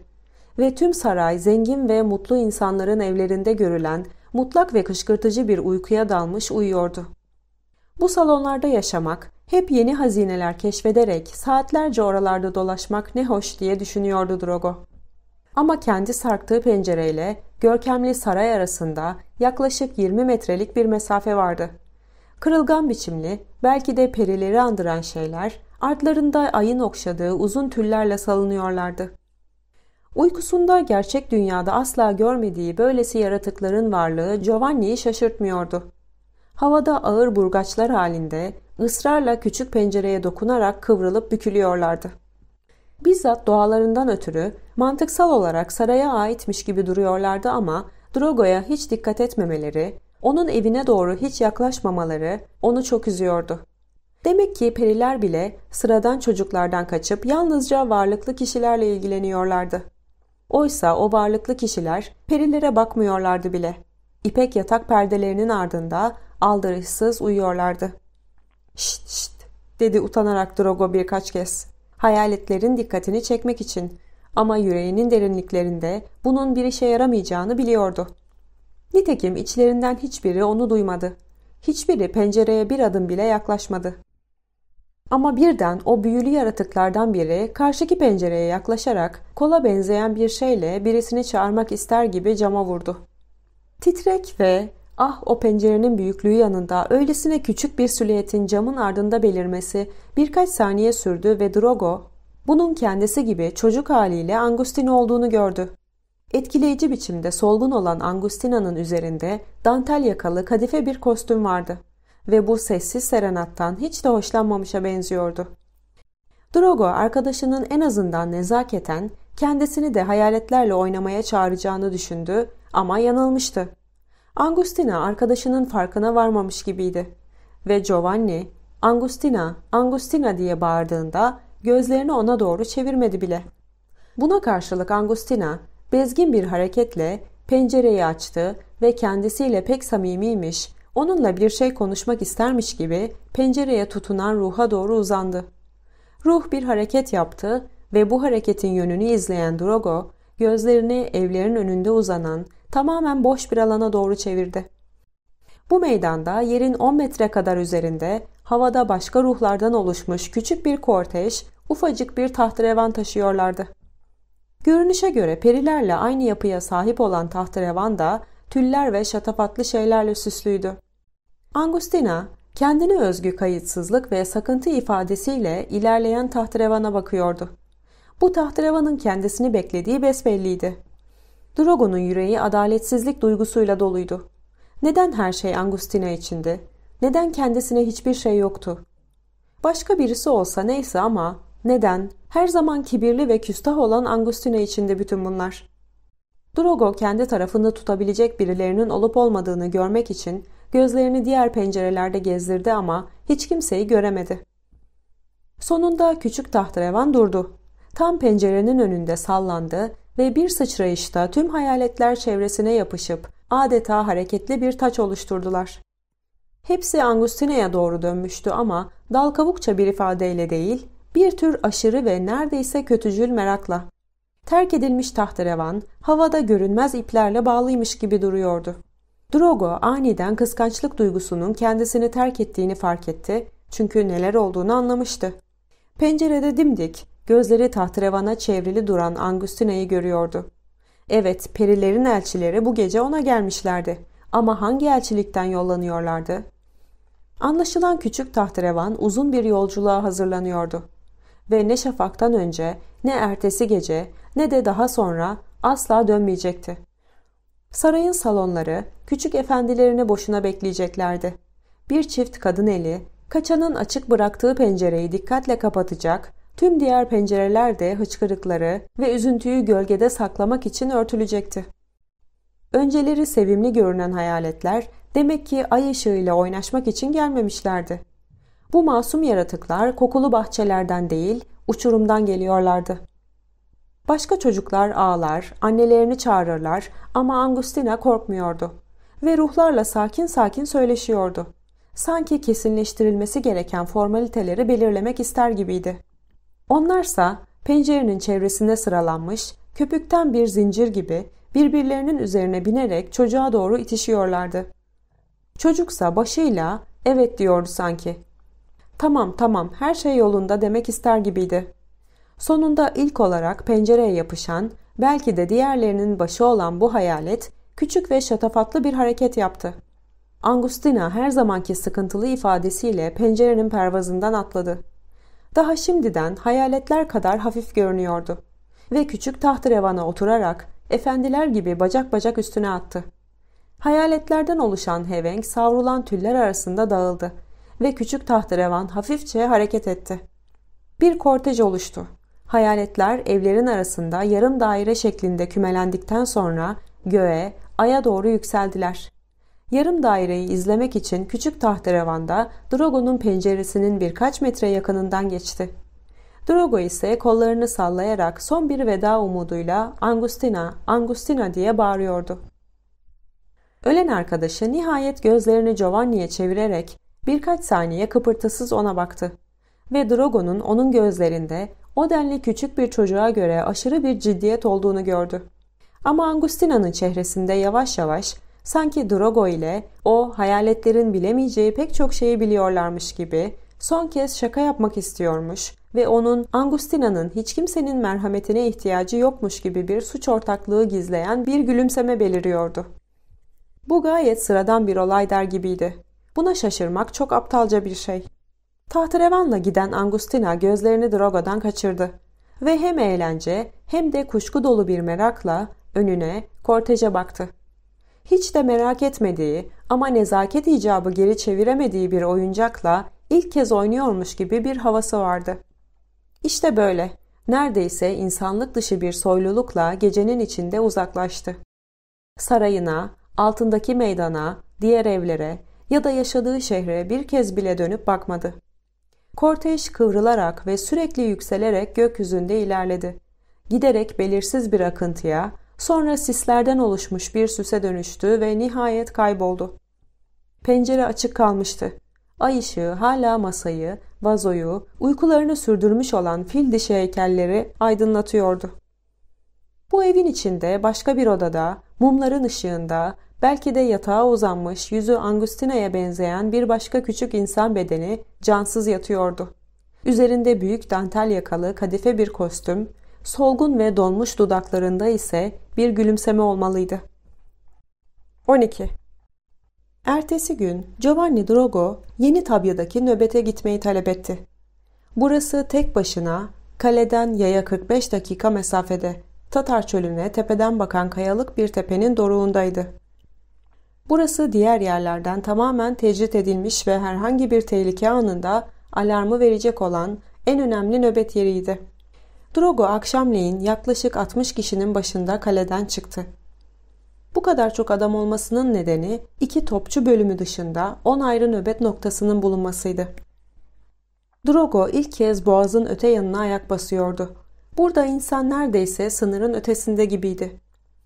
Ve tüm saray zengin ve mutlu insanların evlerinde görülen mutlak ve kışkırtıcı bir uykuya dalmış uyuyordu. Bu salonlarda yaşamak, hep yeni hazineler keşfederek saatlerce oralarda dolaşmak ne hoş diye düşünüyordu Drogo. Ama kendi sarktığı pencereyle görkemli saray arasında yaklaşık 20 metrelik bir mesafe vardı. Kırılgan biçimli, belki de perileri andıran şeyler artlarında ayın okşadığı uzun tüllerle salınıyorlardı. Uykusunda gerçek dünyada asla görmediği böylesi yaratıkların varlığı Giovanni'yi şaşırtmıyordu. Havada ağır burgaçlar halinde ısrarla küçük pencereye dokunarak kıvrılıp bükülüyorlardı. Bizzat doğalarından ötürü mantıksal olarak saraya aitmiş gibi duruyorlardı ama Drogo'ya hiç dikkat etmemeleri, onun evine doğru hiç yaklaşmamaları onu çok üzüyordu. Demek ki periler bile sıradan çocuklardan kaçıp yalnızca varlıklı kişilerle ilgileniyorlardı. Oysa o varlıklı kişiler perilere bakmıyorlardı bile. İpek yatak perdelerinin ardında aldırışsız uyuyorlardı. Şşt şşt dedi utanarak Drogo birkaç kez. Hayaletlerin dikkatini çekmek için ama yüreğinin derinliklerinde bunun bir işe yaramayacağını biliyordu. Nitekim içlerinden hiçbiri onu duymadı. Hiçbiri pencereye bir adım bile yaklaşmadı. Ama birden o büyülü yaratıklardan biri karşıki pencereye yaklaşarak kola benzeyen bir şeyle birisini çağırmak ister gibi cama vurdu. Titrek ve ah o pencerenin büyüklüğü yanında öylesine küçük bir silüetin camın ardında belirmesi birkaç saniye sürdü ve Drogo bunun kendisi gibi çocuk haliyle Angustino olduğunu gördü. Etkileyici biçimde solgun olan Angustina'nın üzerinde dantel yakalı kadife bir kostüm vardı ve bu sessiz serenattan hiç de hoşlanmamışa benziyordu. Drogo arkadaşının en azından nezaketen kendisini de hayaletlerle oynamaya çağıracağını düşündü ama yanılmıştı. Angustina arkadaşının farkına varmamış gibiydi ve Giovanni Angustina, Angustina diye bağırdığında gözlerini ona doğru çevirmedi bile. Buna karşılık Angustina bezgin bir hareketle pencereyi açtı ve kendisiyle pek samimiymiş Onunla bir şey konuşmak istermiş gibi pencereye tutunan ruha doğru uzandı. Ruh bir hareket yaptı ve bu hareketin yönünü izleyen Drogo gözlerini evlerin önünde uzanan tamamen boş bir alana doğru çevirdi. Bu meydanda yerin 10 metre kadar üzerinde havada başka ruhlardan oluşmuş küçük bir korteş ufacık bir tahtrevan taşıyorlardı. Görünüşe göre perilerle aynı yapıya sahip olan tahterevan da tüller ve şatafatlı şeylerle süslüydü. Angustina, kendine özgü kayıtsızlık ve sakıntı ifadesiyle ilerleyen tahtrevana bakıyordu. Bu tahtrevanın kendisini beklediği besbelliydi. Drogo'nun yüreği adaletsizlik duygusuyla doluydu. Neden her şey Angustina içindi? Neden kendisine hiçbir şey yoktu? Başka birisi olsa neyse ama neden? Her zaman kibirli ve küstah olan Angustina içinde bütün bunlar. Drogo kendi tarafında tutabilecek birilerinin olup olmadığını görmek için Gözlerini diğer pencerelerde gezdirdi ama hiç kimseyi göremedi. Sonunda küçük tahterevan durdu. Tam pencerenin önünde sallandı ve bir sıçrayışta tüm hayaletler çevresine yapışıp adeta hareketli bir taç oluşturdular. Hepsi Angustine'ye doğru dönmüştü ama dal kavukça bir ifadeyle değil, bir tür aşırı ve neredeyse kötücül merakla. Terk edilmiş tahterevan havada görünmez iplerle bağlıymış gibi duruyordu. Drogo aniden kıskançlık duygusunun kendisini terk ettiğini fark etti çünkü neler olduğunu anlamıştı. Pencerede dimdik, gözleri tahtrevana çevrili duran Angustina'yı görüyordu. Evet, perilerin elçileri bu gece ona gelmişlerdi. Ama hangi elçilikten yollanıyorlardı? Anlaşılan küçük tahtrevan uzun bir yolculuğa hazırlanıyordu. Ve ne şafaktan önce, ne ertesi gece, ne de daha sonra asla dönmeyecekti. Sarayın salonları küçük efendilerini boşuna bekleyeceklerdi. Bir çift kadın eli, kaçanın açık bıraktığı pencereyi dikkatle kapatacak, tüm diğer pencereler de hıçkırıkları ve üzüntüyü gölgede saklamak için örtülecekti. Önceleri sevimli görünen hayaletler demek ki ay ışığıyla oynaşmak için gelmemişlerdi. Bu masum yaratıklar kokulu bahçelerden değil, uçurumdan geliyorlardı. Başka çocuklar ağlar, annelerini çağırırlar ama Angustina korkmuyordu ve ruhlarla sakin sakin söyleşiyordu. Sanki kesinleştirilmesi gereken formaliteleri belirlemek ister gibiydi. Onlarsa pencerenin çevresinde sıralanmış, köpükten bir zincir gibi birbirlerinin üzerine binerek çocuğa doğru itişiyorlardı. Çocuksa başıyla evet diyordu sanki. Tamam tamam her şey yolunda demek ister gibiydi. Sonunda ilk olarak pencereye yapışan, belki de diğerlerinin başı olan bu hayalet küçük ve şatafatlı bir hareket yaptı. Angustina her zamanki sıkıntılı ifadesiyle pencerenin pervazından atladı. Daha şimdiden hayaletler kadar hafif görünüyordu. Ve küçük tahtrevana oturarak efendiler gibi bacak bacak üstüne attı. Hayaletlerden oluşan heveng savrulan tüller arasında dağıldı ve küçük tahtrevan hafifçe hareket etti. Bir kortej oluştu. Hayaletler evlerin arasında yarım daire şeklinde kümelendikten sonra göğe, aya doğru yükseldiler. Yarım daireyi izlemek için küçük tahterevanda Drogo'nun penceresinin birkaç metre yakınından geçti. Drogo ise kollarını sallayarak son bir veda umuduyla Angustina, Angustina diye bağırıyordu. Ölen arkadaşı nihayet gözlerini Giovanni'ye çevirerek birkaç saniye kıpırtısız ona baktı ve Drogo'nun onun gözlerinde o denli küçük bir çocuğa göre aşırı bir ciddiyet olduğunu gördü. Ama Angustina'nın çehresinde yavaş yavaş sanki Drogo ile o hayaletlerin bilemeyeceği pek çok şeyi biliyorlarmış gibi son kez şaka yapmak istiyormuş ve onun Angustina'nın hiç kimsenin merhametine ihtiyacı yokmuş gibi bir suç ortaklığı gizleyen bir gülümseme beliriyordu. Bu gayet sıradan bir olay der gibiydi. Buna şaşırmak çok aptalca bir şey. Tahterevanla giden Angustina gözlerini Drogo'dan kaçırdı ve hem eğlence hem de kuşku dolu bir merakla önüne, korteje baktı. Hiç de merak etmediği ama nezaket icabı geri çeviremediği bir oyuncakla ilk kez oynuyormuş gibi bir havası vardı. İşte böyle, neredeyse insanlık dışı bir soylulukla gecenin içinde uzaklaştı. Sarayına, altındaki meydana, diğer evlere ya da yaşadığı şehre bir kez bile dönüp bakmadı. Kortej kıvrılarak ve sürekli yükselerek gökyüzünde ilerledi. Giderek belirsiz bir akıntıya, sonra sislerden oluşmuş bir süse dönüştü ve nihayet kayboldu. Pencere açık kalmıştı. Ay ışığı hala masayı, vazoyu, uykularını sürdürmüş olan fil dişi heykelleri aydınlatıyordu. Bu evin içinde başka bir odada, mumların ışığında, Belki de yatağa uzanmış, yüzü Angustina'ya benzeyen bir başka küçük insan bedeni cansız yatıyordu. Üzerinde büyük dantel yakalı kadife bir kostüm, solgun ve donmuş dudaklarında ise bir gülümseme olmalıydı. 12. Ertesi gün Giovanni Drogo yeni tabyadaki nöbete gitmeyi talep etti. Burası tek başına kaleden yaya 45 dakika mesafede Tatar çölüne tepeden bakan kayalık bir tepenin doruğundaydı. Burası diğer yerlerden tamamen tecrit edilmiş ve herhangi bir tehlike anında alarmı verecek olan en önemli nöbet yeriydi. Drogo akşamleyin yaklaşık 60 kişinin başında kaleden çıktı. Bu kadar çok adam olmasının nedeni iki topçu bölümü dışında 10 ayrı nöbet noktasının bulunmasıydı. Drogo ilk kez boğazın öte yanına ayak basıyordu. Burada insan neredeyse sınırın ötesinde gibiydi.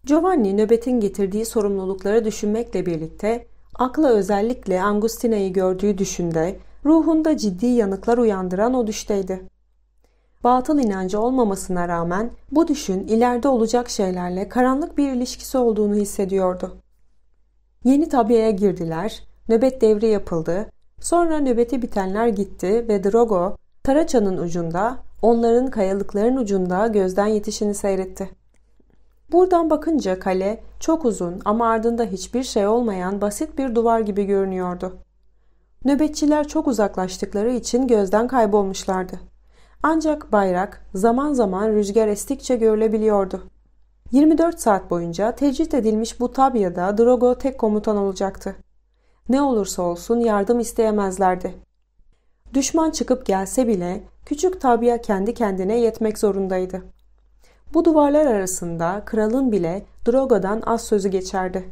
Giovanni nöbetin getirdiği sorumlulukları düşünmekle birlikte akla özellikle Angustina'yı gördüğü düşünde ruhunda ciddi yanıklar uyandıran o düşteydi. Batıl inancı olmamasına rağmen bu düşün ileride olacak şeylerle karanlık bir ilişkisi olduğunu hissediyordu. Yeni tabiaya girdiler, nöbet devri yapıldı, sonra nöbeti bitenler gitti ve Drogo, Taraça'nın ucunda, onların kayalıkların ucunda gözden yetişini seyretti. Buradan bakınca kale çok uzun ama ardında hiçbir şey olmayan basit bir duvar gibi görünüyordu. Nöbetçiler çok uzaklaştıkları için gözden kaybolmuşlardı. Ancak bayrak zaman zaman rüzgar estikçe görülebiliyordu. 24 saat boyunca tecrit edilmiş bu tabyada Drogo tek komutan olacaktı. Ne olursa olsun yardım isteyemezlerdi. Düşman çıkıp gelse bile küçük tabya kendi kendine yetmek zorundaydı. Bu duvarlar arasında kralın bile Drogo'dan az sözü geçerdi.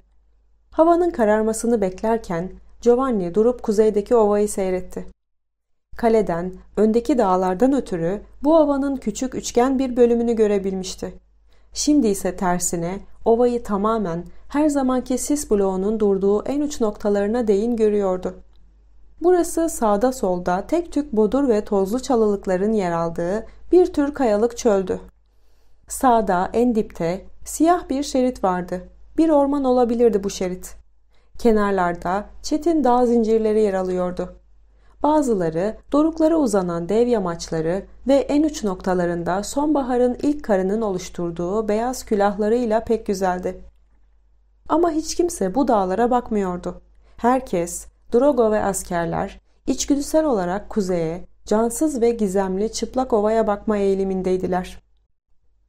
Havanın kararmasını beklerken Giovanni durup kuzeydeki ovayı seyretti. Kaleden, öndeki dağlardan ötürü bu ovanın küçük üçgen bir bölümünü görebilmişti. Şimdi ise tersine ovayı tamamen her zamanki sis bloğunun durduğu en uç noktalarına değin görüyordu. Burası sağda solda tek tük bodur ve tozlu çalılıkların yer aldığı bir tür kayalık çöldü. Sağda, en dipte siyah bir şerit vardı. Bir orman olabilirdi bu şerit. Kenarlarda çetin dağ zincirleri yer alıyordu. Bazıları doruklara uzanan dev yamaçları ve en uç noktalarında sonbaharın ilk karının oluşturduğu beyaz külahlarıyla pek güzeldi. Ama hiç kimse bu dağlara bakmıyordu. Herkes, Drogo ve askerler içgüdüsel olarak kuzeye, cansız ve gizemli çıplak ovaya bakma eğilimindeydiler.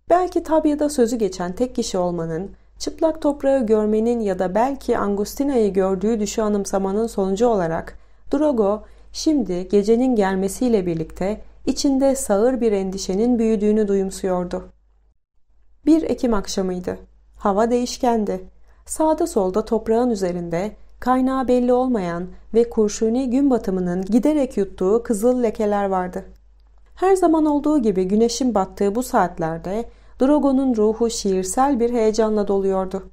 Belki Tabya'da sözü geçen tek kişi olmanın, çıplak toprağı görmenin ya da belki Angustina'yı gördüğü düşü anımsamanın sonucu olarak Drogo şimdi gecenin gelmesiyle birlikte içinde sağır bir endişenin büyüdüğünü duyumsuyordu. 1 Ekim akşamıydı. Hava değişkendi. Sağda solda toprağın üzerinde kaynağı belli olmayan ve kurşuni gün batımının giderek yuttuğu kızıl lekeler vardı. Her zaman olduğu gibi güneşin battığı bu saatlerde Drogo'nun ruhu şiirsel bir heyecanla doluyordu.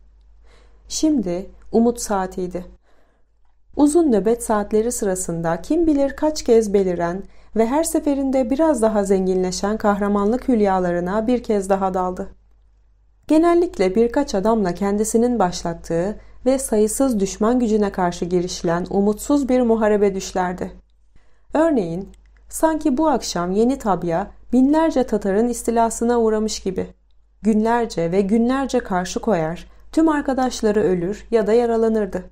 Şimdi umut saatiydi. Uzun nöbet saatleri sırasında kim bilir kaç kez beliren ve her seferinde biraz daha zenginleşen kahramanlık hülyalarına bir kez daha daldı. Genellikle birkaç adamla kendisinin başlattığı ve sayısız düşman gücüne karşı girişilen umutsuz bir muharebe düşlerdi. Örneğin Sanki bu akşam yeni tabya binlerce Tatar'ın istilasına uğramış gibi. Günlerce ve günlerce karşı koyar, tüm arkadaşları ölür ya da yaralanırdı.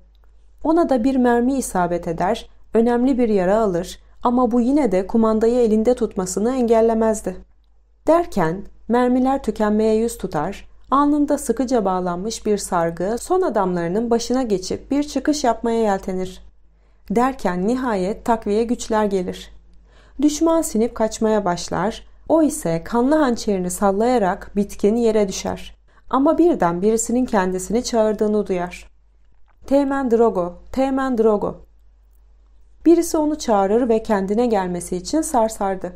Ona da bir mermi isabet eder, önemli bir yara alır ama bu yine de kumandayı elinde tutmasını engellemezdi. Derken mermiler tükenmeye yüz tutar, alnında sıkıca bağlanmış bir sargı son adamlarının başına geçip bir çıkış yapmaya yeltenir. Derken nihayet takviye güçler gelir. Düşman sinip kaçmaya başlar. O ise kanlı hançerini sallayarak bitkini yere düşer. Ama birden birisinin kendisini çağırdığını duyar. Teğmen Drogo, Teğmen Drogo. Birisi onu çağırır ve kendine gelmesi için sarsardı.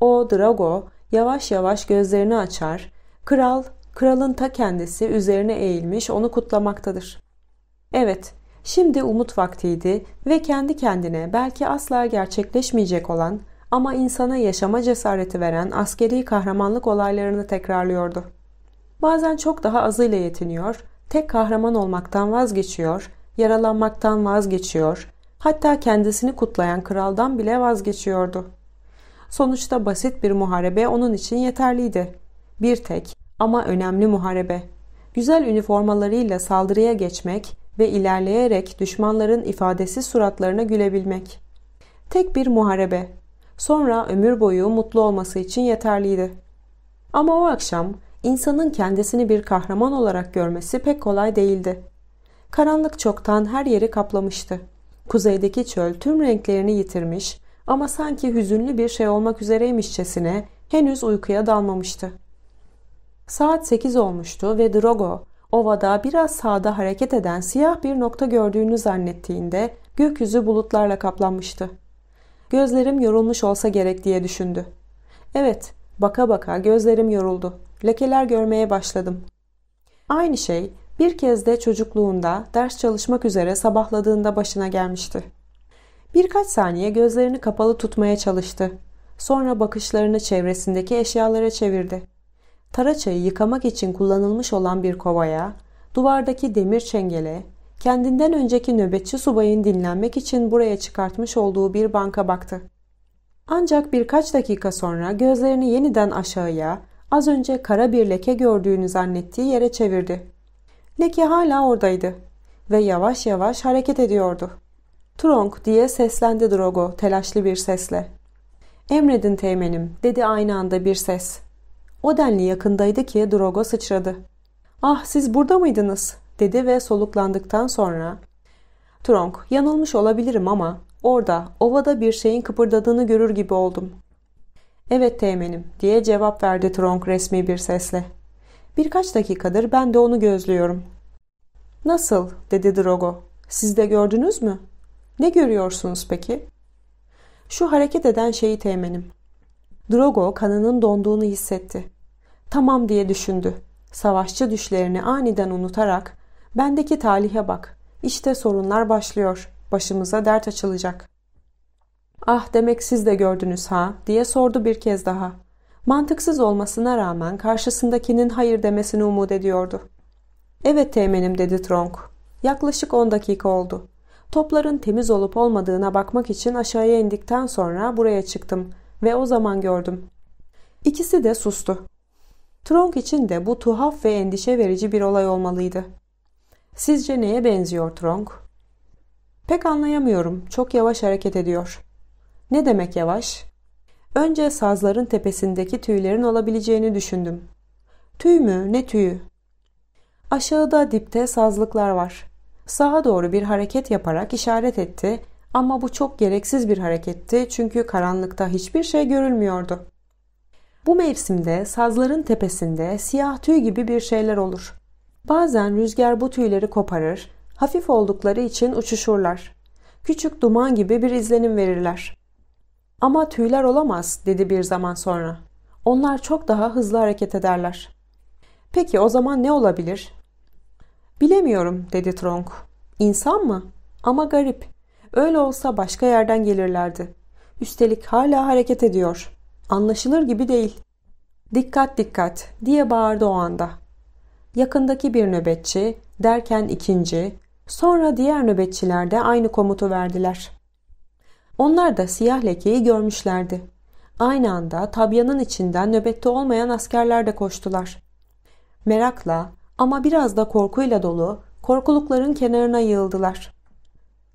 O Drogo yavaş yavaş gözlerini açar. Kral, kralın ta kendisi üzerine eğilmiş onu kutlamaktadır. Evet, Şimdi umut vaktiydi ve kendi kendine belki asla gerçekleşmeyecek olan ama insana yaşama cesareti veren askeri kahramanlık olaylarını tekrarlıyordu. Bazen çok daha azıyla yetiniyor, tek kahraman olmaktan vazgeçiyor, yaralanmaktan vazgeçiyor, hatta kendisini kutlayan kraldan bile vazgeçiyordu. Sonuçta basit bir muharebe onun için yeterliydi. Bir tek ama önemli muharebe. Güzel üniformalarıyla saldırıya geçmek, ve ilerleyerek düşmanların ifadesiz suratlarına gülebilmek. Tek bir muharebe. Sonra ömür boyu mutlu olması için yeterliydi. Ama o akşam insanın kendisini bir kahraman olarak görmesi pek kolay değildi. Karanlık çoktan her yeri kaplamıştı. Kuzeydeki çöl tüm renklerini yitirmiş ama sanki hüzünlü bir şey olmak üzereymişçesine henüz uykuya dalmamıştı. Saat 8 olmuştu ve Drogo Ovada biraz sağda hareket eden siyah bir nokta gördüğünü zannettiğinde gökyüzü bulutlarla kaplanmıştı. Gözlerim yorulmuş olsa gerek diye düşündü. Evet, baka baka gözlerim yoruldu. Lekeler görmeye başladım. Aynı şey bir kez de çocukluğunda ders çalışmak üzere sabahladığında başına gelmişti. Birkaç saniye gözlerini kapalı tutmaya çalıştı. Sonra bakışlarını çevresindeki eşyalara çevirdi. Taraçayı yıkamak için kullanılmış olan bir kovaya, duvardaki demir çengele, kendinden önceki nöbetçi subayın dinlenmek için buraya çıkartmış olduğu bir banka baktı. Ancak birkaç dakika sonra gözlerini yeniden aşağıya, az önce kara bir leke gördüğünü zannettiği yere çevirdi. Leke hala oradaydı ve yavaş yavaş hareket ediyordu. Tronk diye seslendi Drogo telaşlı bir sesle. Emredin teğmenim dedi aynı anda bir ses. O denli yakındaydı ki Drogo sıçradı. ''Ah siz burada mıydınız?'' dedi ve soluklandıktan sonra ''Tronk yanılmış olabilirim ama orada ovada bir şeyin kıpırdadığını görür gibi oldum.'' ''Evet teğmenim'' diye cevap verdi Tronk resmi bir sesle. ''Birkaç dakikadır ben de onu gözlüyorum.'' ''Nasıl?'' dedi Drogo. ''Siz de gördünüz mü?'' ''Ne görüyorsunuz peki?'' ''Şu hareket eden şeyi teğmenim.'' Drogo kanının donduğunu hissetti. Tamam diye düşündü. Savaşçı düşlerini aniden unutarak bendeki talihe bak. İşte sorunlar başlıyor. Başımıza dert açılacak. Ah demek siz de gördünüz ha diye sordu bir kez daha. Mantıksız olmasına rağmen karşısındakinin hayır demesini umut ediyordu. Evet teğmenim dedi Tronk. Yaklaşık 10 dakika oldu. Topların temiz olup olmadığına bakmak için aşağıya indikten sonra buraya çıktım ve o zaman gördüm. İkisi de sustu. Tronk için de bu tuhaf ve endişe verici bir olay olmalıydı. Sizce neye benziyor Tronk? Pek anlayamıyorum. Çok yavaş hareket ediyor. Ne demek yavaş? Önce sazların tepesindeki tüylerin olabileceğini düşündüm. Tüy mü? Ne tüyü? Aşağıda dipte sazlıklar var. Sağa doğru bir hareket yaparak işaret etti ama bu çok gereksiz bir hareketti çünkü karanlıkta hiçbir şey görülmüyordu. Bu mevsimde sazların tepesinde siyah tüy gibi bir şeyler olur. Bazen rüzgar bu tüyleri koparır, hafif oldukları için uçuşurlar. Küçük duman gibi bir izlenim verirler. Ama tüyler olamaz dedi bir zaman sonra. Onlar çok daha hızlı hareket ederler. Peki o zaman ne olabilir? Bilemiyorum dedi Tronk. İnsan mı? Ama garip. Öyle olsa başka yerden gelirlerdi. Üstelik hala hareket ediyor. Anlaşılır gibi değil. Dikkat dikkat diye bağırdı o anda. Yakındaki bir nöbetçi, derken ikinci, sonra diğer nöbetçiler de aynı komutu verdiler. Onlar da siyah lekeyi görmüşlerdi. Aynı anda tabyanın içinden nöbette olmayan askerler de koştular. Merakla ama biraz da korkuyla dolu korkulukların kenarına yığıldılar.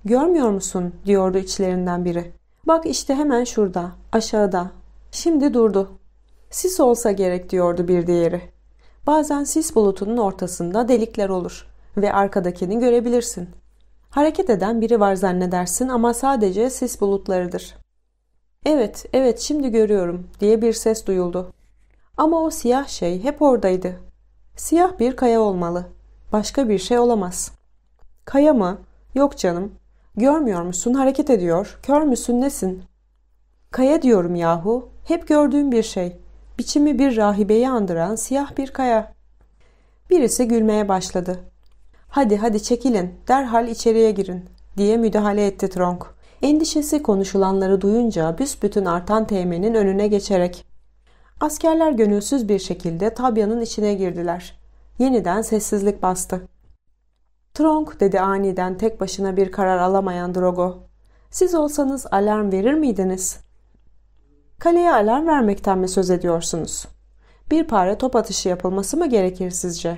Görmüyor musun diyordu içlerinden biri. Bak işte hemen şurada, aşağıda. Şimdi durdu. Sis olsa gerek diyordu bir diğeri. Bazen sis bulutunun ortasında delikler olur ve arkadakini görebilirsin. Hareket eden biri var zannedersin ama sadece sis bulutlarıdır. Evet, evet şimdi görüyorum diye bir ses duyuldu. Ama o siyah şey hep oradaydı. Siyah bir kaya olmalı. Başka bir şey olamaz. Kaya mı? Yok canım. Görmüyor musun? Hareket ediyor. Kör müsün? Nesin? Kaya diyorum yahu. Hep gördüğüm bir şey. Biçimi bir rahibeyi andıran siyah bir kaya. Birisi gülmeye başladı. Hadi hadi çekilin, derhal içeriye girin diye müdahale etti Tronk. Endişesi konuşulanları duyunca büsbütün artan teğmenin önüne geçerek. Askerler gönülsüz bir şekilde tabyanın içine girdiler. Yeniden sessizlik bastı. Tronk dedi aniden tek başına bir karar alamayan Drogo. Siz olsanız alarm verir miydiniz? Kaleye alarm vermekten mi söz ediyorsunuz? Bir para top atışı yapılması mı gerekir sizce?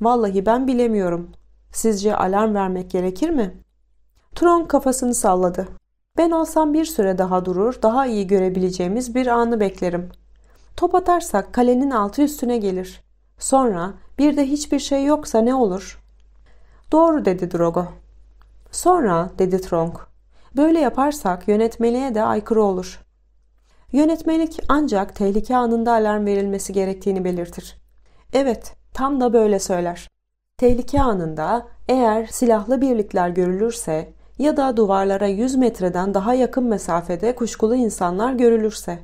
Vallahi ben bilemiyorum. Sizce alarm vermek gerekir mi? Tronk kafasını salladı. Ben olsam bir süre daha durur, daha iyi görebileceğimiz bir anı beklerim. Top atarsak kalenin altı üstüne gelir. Sonra bir de hiçbir şey yoksa ne olur?'' Doğru dedi Drogo. Sonra dedi Tronk. Böyle yaparsak yönetmeliğe de aykırı olur. Yönetmelik ancak tehlike anında alarm verilmesi gerektiğini belirtir. Evet, tam da böyle söyler. Tehlike anında eğer silahlı birlikler görülürse ya da duvarlara 100 metreden daha yakın mesafede kuşkulu insanlar görülürse.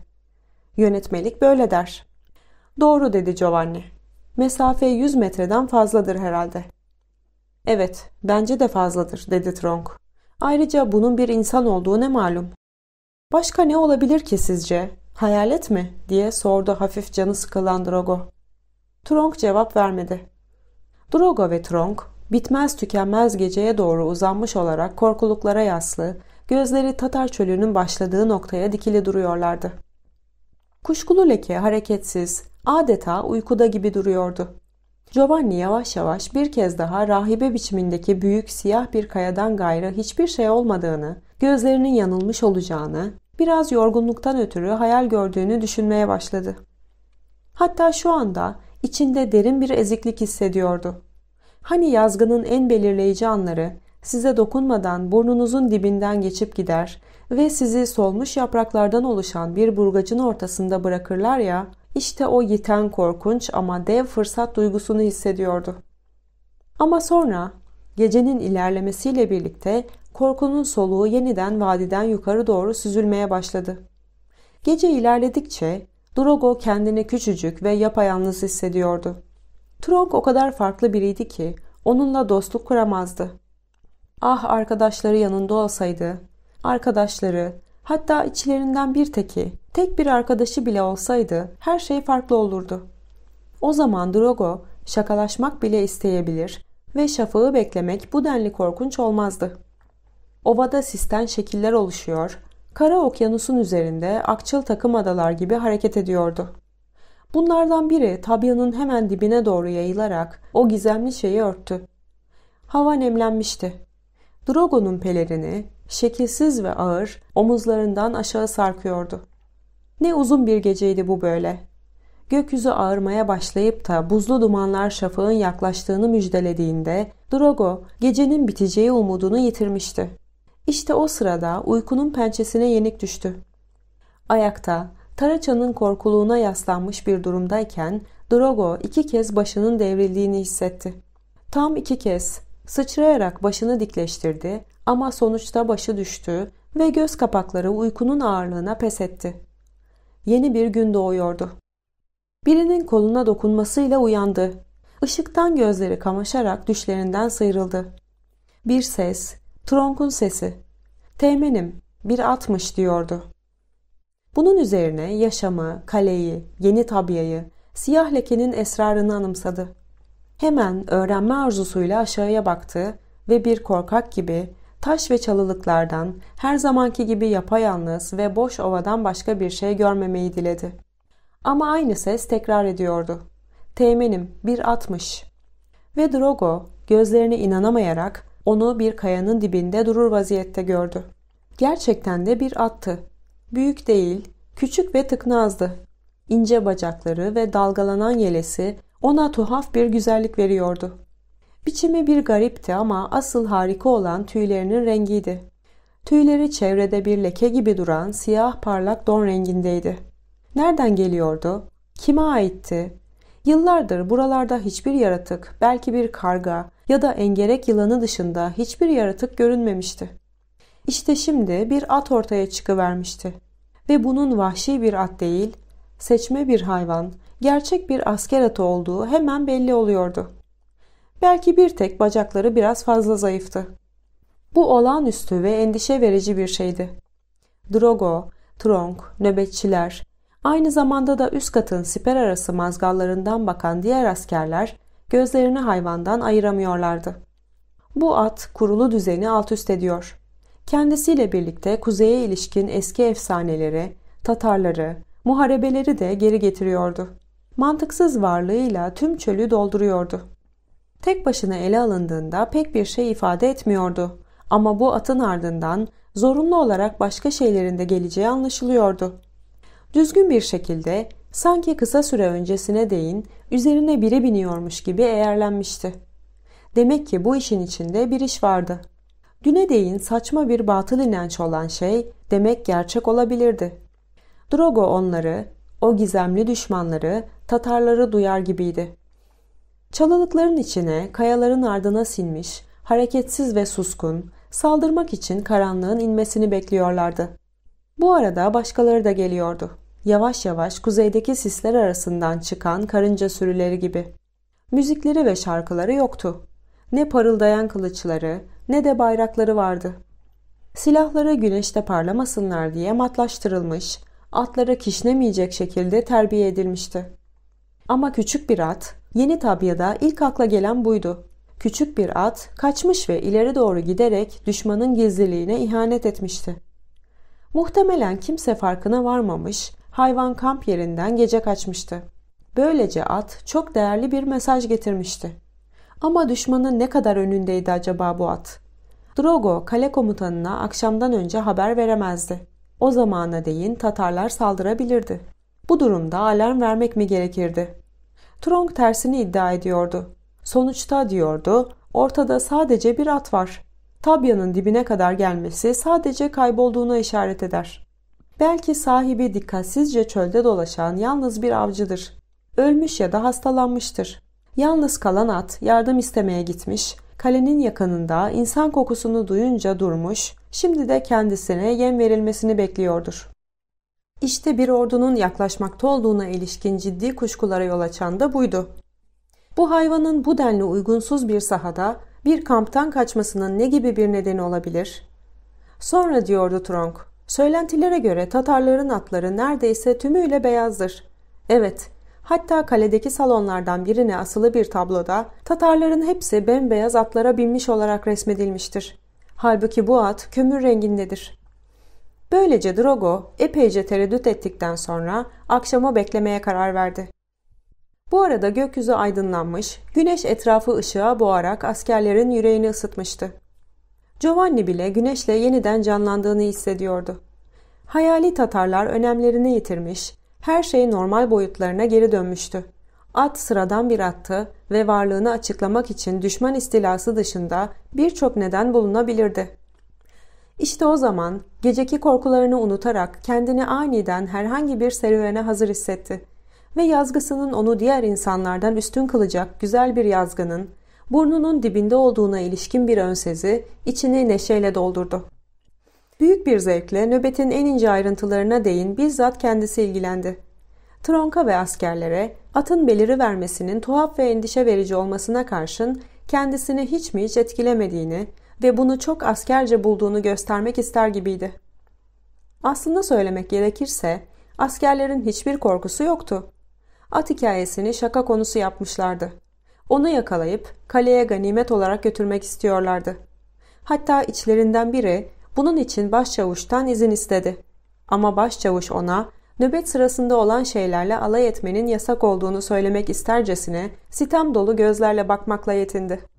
Yönetmelik böyle der. Doğru dedi Giovanni. Mesafe 100 metreden fazladır herhalde. Evet, bence de fazladır, dedi Trong. Ayrıca bunun bir insan olduğu ne malum. Başka ne olabilir ki sizce? Hayalet mi? diye sordu hafif canı sıkılan Drogo. Trong cevap vermedi. Drogo ve Trong, bitmez tükenmez geceye doğru uzanmış olarak korkuluklara yaslı, gözleri Tatar çölünün başladığı noktaya dikili duruyorlardı. Kuşkulu leke hareketsiz, adeta uykuda gibi duruyordu. Giovanni yavaş yavaş bir kez daha rahibe biçimindeki büyük siyah bir kayadan gayrı hiçbir şey olmadığını, gözlerinin yanılmış olacağını, biraz yorgunluktan ötürü hayal gördüğünü düşünmeye başladı. Hatta şu anda içinde derin bir eziklik hissediyordu. Hani yazgının en belirleyici anları size dokunmadan burnunuzun dibinden geçip gider ve sizi solmuş yapraklardan oluşan bir burgacın ortasında bırakırlar ya, işte o yiten korkunç ama dev fırsat duygusunu hissediyordu. Ama sonra gecenin ilerlemesiyle birlikte korkunun soluğu yeniden vadiden yukarı doğru süzülmeye başladı. Gece ilerledikçe Drogo kendini küçücük ve yapayalnız hissediyordu. Tronk o kadar farklı biriydi ki onunla dostluk kuramazdı. Ah arkadaşları yanında olsaydı, arkadaşları, Hatta içlerinden bir teki, tek bir arkadaşı bile olsaydı her şey farklı olurdu. O zaman Drogo şakalaşmak bile isteyebilir ve şafağı beklemek bu denli korkunç olmazdı. Ovada sisten şekiller oluşuyor, kara okyanusun üzerinde akçıl takım adalar gibi hareket ediyordu. Bunlardan biri Tabya'nın hemen dibine doğru yayılarak o gizemli şeyi örttü. Hava nemlenmişti. Drogo'nun pelerini, şekilsiz ve ağır, omuzlarından aşağı sarkıyordu. Ne uzun bir geceydi bu böyle. Gökyüzü ağırmaya başlayıp da buzlu dumanlar şafağın yaklaştığını müjdelediğinde Drogo gecenin biteceği umudunu yitirmişti. İşte o sırada uykunun pençesine yenik düştü. Ayakta, Taraça'nın korkuluğuna yaslanmış bir durumdayken Drogo iki kez başının devrildiğini hissetti. Tam iki kez sıçrayarak başını dikleştirdi ama sonuçta başı düştü ve göz kapakları uykunun ağırlığına pes etti. Yeni bir gün doğuyordu. Birinin koluna dokunmasıyla uyandı. Işıktan gözleri kamaşarak düşlerinden sıyrıldı. Bir ses, tronkun sesi. Teğmenim, bir atmış diyordu. Bunun üzerine yaşamı, kaleyi, yeni tabiayı, siyah lekenin esrarını anımsadı. Hemen öğrenme arzusuyla aşağıya baktı ve bir korkak gibi Taş ve çalılıklardan, her zamanki gibi yapayalnız ve boş ovadan başka bir şey görmemeyi diledi. Ama aynı ses tekrar ediyordu. Teğmenim bir atmış. Ve Drogo gözlerine inanamayarak onu bir kayanın dibinde durur vaziyette gördü. Gerçekten de bir attı. Büyük değil, küçük ve tıknazdı. İnce bacakları ve dalgalanan yelesi ona tuhaf bir güzellik veriyordu. Biçimi bir garipti ama asıl harika olan tüylerinin rengiydi. Tüyleri çevrede bir leke gibi duran siyah parlak don rengindeydi. Nereden geliyordu? Kime aitti? Yıllardır buralarda hiçbir yaratık, belki bir karga ya da engerek yılanı dışında hiçbir yaratık görünmemişti. İşte şimdi bir at ortaya çıkıvermişti. Ve bunun vahşi bir at değil, seçme bir hayvan, gerçek bir asker atı olduğu hemen belli oluyordu. Belki bir tek bacakları biraz fazla zayıftı. Bu olağanüstü ve endişe verici bir şeydi. Drogo, Tronk, nöbetçiler, aynı zamanda da üst katın siper arası mazgallarından bakan diğer askerler gözlerini hayvandan ayıramıyorlardı. Bu at kurulu düzeni alt üst ediyor. Kendisiyle birlikte kuzeye ilişkin eski efsaneleri, Tatarları, muharebeleri de geri getiriyordu. Mantıksız varlığıyla tüm çölü dolduruyordu tek başına ele alındığında pek bir şey ifade etmiyordu. Ama bu atın ardından zorunlu olarak başka şeylerin de geleceği anlaşılıyordu. Düzgün bir şekilde sanki kısa süre öncesine değin üzerine biri biniyormuş gibi eğerlenmişti. Demek ki bu işin içinde bir iş vardı. Düne değin saçma bir batıl inanç olan şey demek gerçek olabilirdi. Drogo onları, o gizemli düşmanları, Tatarları duyar gibiydi. Çalılıkların içine, kayaların ardına sinmiş, hareketsiz ve suskun, saldırmak için karanlığın inmesini bekliyorlardı. Bu arada başkaları da geliyordu. Yavaş yavaş kuzeydeki sisler arasından çıkan karınca sürüleri gibi. Müzikleri ve şarkıları yoktu. Ne parıldayan kılıçları ne de bayrakları vardı. Silahları güneşte parlamasınlar diye matlaştırılmış, atlara kişnemeyecek şekilde terbiye edilmişti. Ama küçük bir at Yeni Tabya'da ilk akla gelen buydu. Küçük bir at kaçmış ve ileri doğru giderek düşmanın gizliliğine ihanet etmişti. Muhtemelen kimse farkına varmamış, hayvan kamp yerinden gece kaçmıştı. Böylece at çok değerli bir mesaj getirmişti. Ama düşmanın ne kadar önündeydi acaba bu at? Drogo kale komutanına akşamdan önce haber veremezdi. O zamana değin Tatarlar saldırabilirdi. Bu durumda alarm vermek mi gerekirdi? Trong tersini iddia ediyordu. Sonuçta diyordu, ortada sadece bir at var. Tabya'nın dibine kadar gelmesi sadece kaybolduğuna işaret eder. Belki sahibi dikkatsizce çölde dolaşan yalnız bir avcıdır. Ölmüş ya da hastalanmıştır. Yalnız kalan at yardım istemeye gitmiş, kalenin yakınında insan kokusunu duyunca durmuş, şimdi de kendisine yem verilmesini bekliyordur. İşte bir ordunun yaklaşmakta olduğuna ilişkin ciddi kuşkulara yol açan da buydu. Bu hayvanın bu denli uygunsuz bir sahada bir kamptan kaçmasının ne gibi bir nedeni olabilir? Sonra diyordu Tronk, söylentilere göre Tatarların atları neredeyse tümüyle beyazdır. Evet, hatta kaledeki salonlardan birine asılı bir tabloda Tatarların hepsi bembeyaz atlara binmiş olarak resmedilmiştir. Halbuki bu at kömür rengindedir. Böylece Drogo epeyce tereddüt ettikten sonra akşama beklemeye karar verdi. Bu arada gökyüzü aydınlanmış, güneş etrafı ışığa boğarak askerlerin yüreğini ısıtmıştı. Giovanni bile güneşle yeniden canlandığını hissediyordu. Hayali Tatarlar önemlerini yitirmiş, her şey normal boyutlarına geri dönmüştü. At sıradan bir attı ve varlığını açıklamak için düşman istilası dışında birçok neden bulunabilirdi. İşte o zaman geceki korkularını unutarak kendini aniden herhangi bir serüvene hazır hissetti. Ve yazgısının onu diğer insanlardan üstün kılacak güzel bir yazgının, burnunun dibinde olduğuna ilişkin bir önsezi içini neşeyle doldurdu. Büyük bir zevkle nöbetin en ince ayrıntılarına değin bizzat kendisi ilgilendi. Tronka ve askerlere atın beliri vermesinin tuhaf ve endişe verici olmasına karşın kendisini hiç mi hiç etkilemediğini, ve bunu çok askerce bulduğunu göstermek ister gibiydi. Aslında söylemek gerekirse askerlerin hiçbir korkusu yoktu. At hikayesini şaka konusu yapmışlardı. Onu yakalayıp kaleye ganimet olarak götürmek istiyorlardı. Hatta içlerinden biri bunun için başçavuştan izin istedi. Ama başçavuş ona nöbet sırasında olan şeylerle alay etmenin yasak olduğunu söylemek istercesine sitem dolu gözlerle bakmakla yetindi.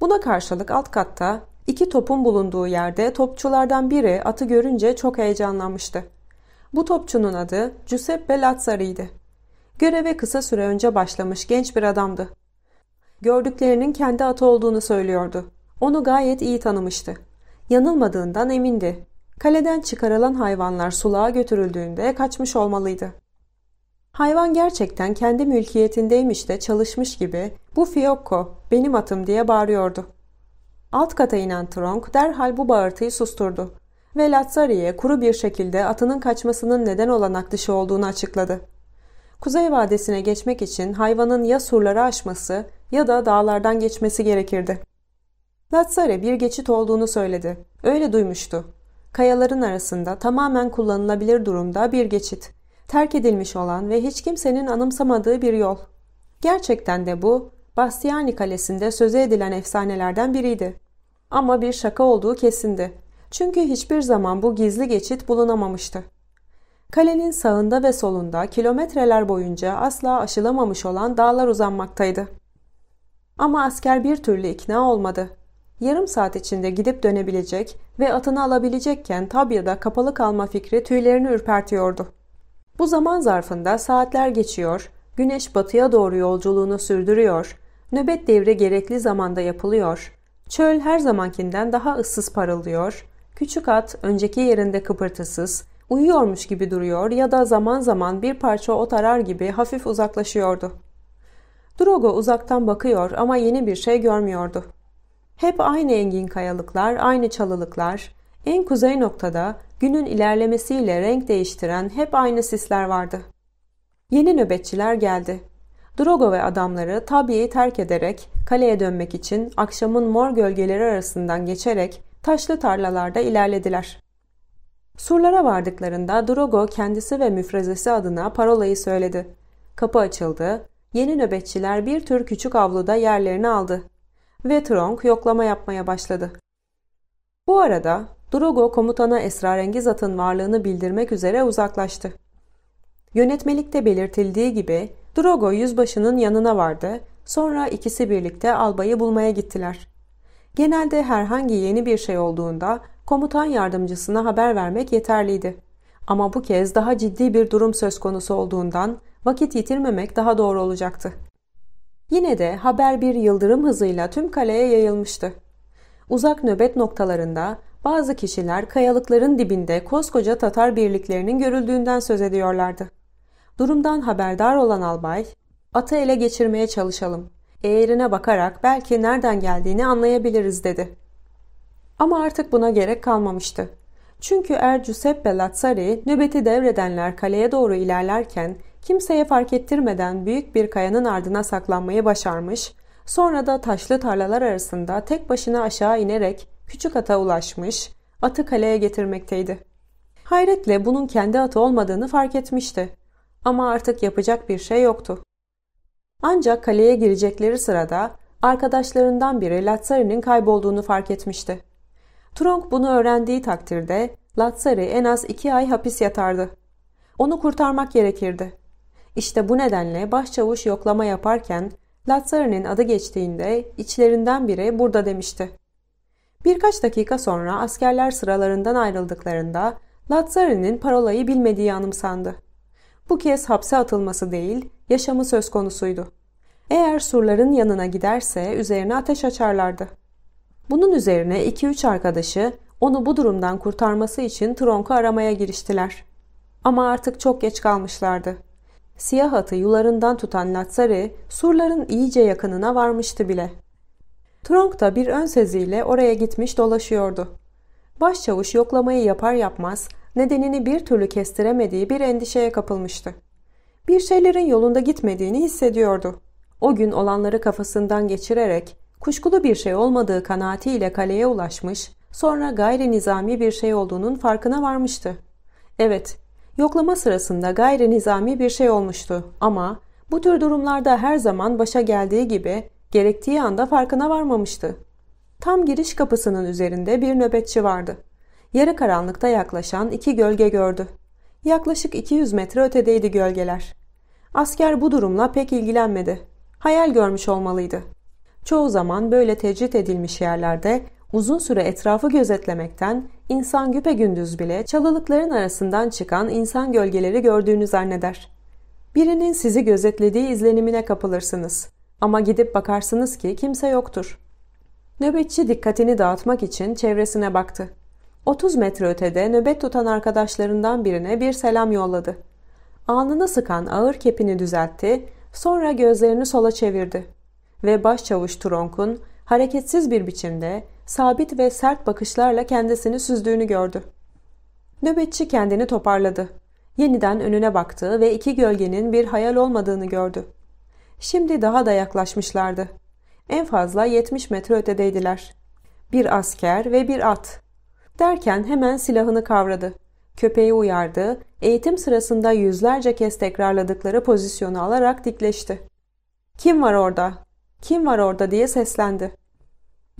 Buna karşılık alt katta iki topun bulunduğu yerde topçulardan biri atı görünce çok heyecanlanmıştı. Bu topçunun adı Giuseppe Lazzari'ydi. Göreve kısa süre önce başlamış genç bir adamdı. Gördüklerinin kendi atı olduğunu söylüyordu. Onu gayet iyi tanımıştı. Yanılmadığından emindi. Kaleden çıkarılan hayvanlar sulağa götürüldüğünde kaçmış olmalıydı. Hayvan gerçekten kendi mülkiyetindeymiş de çalışmış gibi bu fiyokko benim atım diye bağırıyordu. Alt kata inen Tronk derhal bu bağırtıyı susturdu ve Lazzari'ye kuru bir şekilde atının kaçmasının neden olanak dışı olduğunu açıkladı. Kuzey Vadesi'ne geçmek için hayvanın ya surları aşması ya da dağlardan geçmesi gerekirdi. Lazzari bir geçit olduğunu söyledi. Öyle duymuştu. Kayaların arasında tamamen kullanılabilir durumda bir geçit terk edilmiş olan ve hiç kimsenin anımsamadığı bir yol. Gerçekten de bu, Bastiani Kalesi'nde söze edilen efsanelerden biriydi. Ama bir şaka olduğu kesindi. Çünkü hiçbir zaman bu gizli geçit bulunamamıştı. Kalenin sağında ve solunda kilometreler boyunca asla aşılamamış olan dağlar uzanmaktaydı. Ama asker bir türlü ikna olmadı. Yarım saat içinde gidip dönebilecek ve atını alabilecekken Tabya'da kapalı kalma fikri tüylerini ürpertiyordu. Bu zaman zarfında saatler geçiyor, güneş batıya doğru yolculuğunu sürdürüyor, nöbet devre gerekli zamanda yapılıyor, çöl her zamankinden daha ıssız parıldıyor, küçük at önceki yerinde kıpırtısız, uyuyormuş gibi duruyor ya da zaman zaman bir parça ot arar gibi hafif uzaklaşıyordu. Drogo uzaktan bakıyor ama yeni bir şey görmüyordu. Hep aynı engin kayalıklar, aynı çalılıklar, en kuzey noktada günün ilerlemesiyle renk değiştiren hep aynı sisler vardı. Yeni nöbetçiler geldi. Drogo ve adamları tabiyi terk ederek kaleye dönmek için akşamın mor gölgeleri arasından geçerek taşlı tarlalarda ilerlediler. Surlara vardıklarında Drogo kendisi ve müfrezesi adına parolayı söyledi. Kapı açıldı, yeni nöbetçiler bir tür küçük avluda yerlerini aldı ve Tronk yoklama yapmaya başladı. Bu arada Drogo komutana esrarengiz atın varlığını bildirmek üzere uzaklaştı. Yönetmelikte belirtildiği gibi Drogo yüzbaşının yanına vardı, sonra ikisi birlikte albayı bulmaya gittiler. Genelde herhangi yeni bir şey olduğunda komutan yardımcısına haber vermek yeterliydi. Ama bu kez daha ciddi bir durum söz konusu olduğundan vakit yitirmemek daha doğru olacaktı. Yine de haber bir yıldırım hızıyla tüm kaleye yayılmıştı. Uzak nöbet noktalarında bazı kişiler kayalıkların dibinde koskoca Tatar birliklerinin görüldüğünden söz ediyorlardı. Durumdan haberdar olan albay, atı ele geçirmeye çalışalım. Eğerine bakarak belki nereden geldiğini anlayabiliriz dedi. Ama artık buna gerek kalmamıştı. Çünkü Er Giuseppe Lazzari nöbeti devredenler kaleye doğru ilerlerken kimseye fark ettirmeden büyük bir kayanın ardına saklanmayı başarmış, sonra da taşlı tarlalar arasında tek başına aşağı inerek küçük ata ulaşmış, atı kaleye getirmekteydi. Hayretle bunun kendi atı olmadığını fark etmişti. Ama artık yapacak bir şey yoktu. Ancak kaleye girecekleri sırada arkadaşlarından biri Latsari'nin kaybolduğunu fark etmişti. Tronk bunu öğrendiği takdirde Latsari en az iki ay hapis yatardı. Onu kurtarmak gerekirdi. İşte bu nedenle başçavuş yoklama yaparken Latsari'nin adı geçtiğinde içlerinden biri burada demişti. Birkaç dakika sonra askerler sıralarından ayrıldıklarında Lazzari'nin parolayı bilmediği anımsandı. Bu kez hapse atılması değil, yaşamı söz konusuydu. Eğer surların yanına giderse üzerine ateş açarlardı. Bunun üzerine 2-3 arkadaşı onu bu durumdan kurtarması için Tronk'u aramaya giriştiler. Ama artık çok geç kalmışlardı. Siyah atı yularından tutan Lazzari surların iyice yakınına varmıştı bile. Tronk da bir ön seziyle oraya gitmiş dolaşıyordu. Başçavuş yoklamayı yapar yapmaz nedenini bir türlü kestiremediği bir endişeye kapılmıştı. Bir şeylerin yolunda gitmediğini hissediyordu. O gün olanları kafasından geçirerek kuşkulu bir şey olmadığı kanaatiyle kaleye ulaşmış, sonra gayri nizami bir şey olduğunun farkına varmıştı. Evet, yoklama sırasında gayri nizami bir şey olmuştu ama bu tür durumlarda her zaman başa geldiği gibi Gerektiği anda farkına varmamıştı. Tam giriş kapısının üzerinde bir nöbetçi vardı. Yarı karanlıkta yaklaşan iki gölge gördü. Yaklaşık 200 metre ötedeydi gölgeler. Asker bu durumla pek ilgilenmedi. Hayal görmüş olmalıydı. Çoğu zaman böyle tecrit edilmiş yerlerde uzun süre etrafı gözetlemekten insan güpegündüz bile çalılıkların arasından çıkan insan gölgeleri gördüğünü zanneder. Birinin sizi gözetlediği izlenimine kapılırsınız. Ama gidip bakarsınız ki kimse yoktur. Nöbetçi dikkatini dağıtmak için çevresine baktı. 30 metre ötede nöbet tutan arkadaşlarından birine bir selam yolladı. Alnını sıkan ağır kepini düzeltti, sonra gözlerini sola çevirdi. Ve başçavuş Tronk'un hareketsiz bir biçimde sabit ve sert bakışlarla kendisini süzdüğünü gördü. Nöbetçi kendini toparladı. Yeniden önüne baktı ve iki gölgenin bir hayal olmadığını gördü. Şimdi daha da yaklaşmışlardı. En fazla 70 metre ötedeydiler. Bir asker ve bir at. Derken hemen silahını kavradı. Köpeği uyardı, eğitim sırasında yüzlerce kez tekrarladıkları pozisyonu alarak dikleşti. ''Kim var orada? Kim var orada?'' diye seslendi.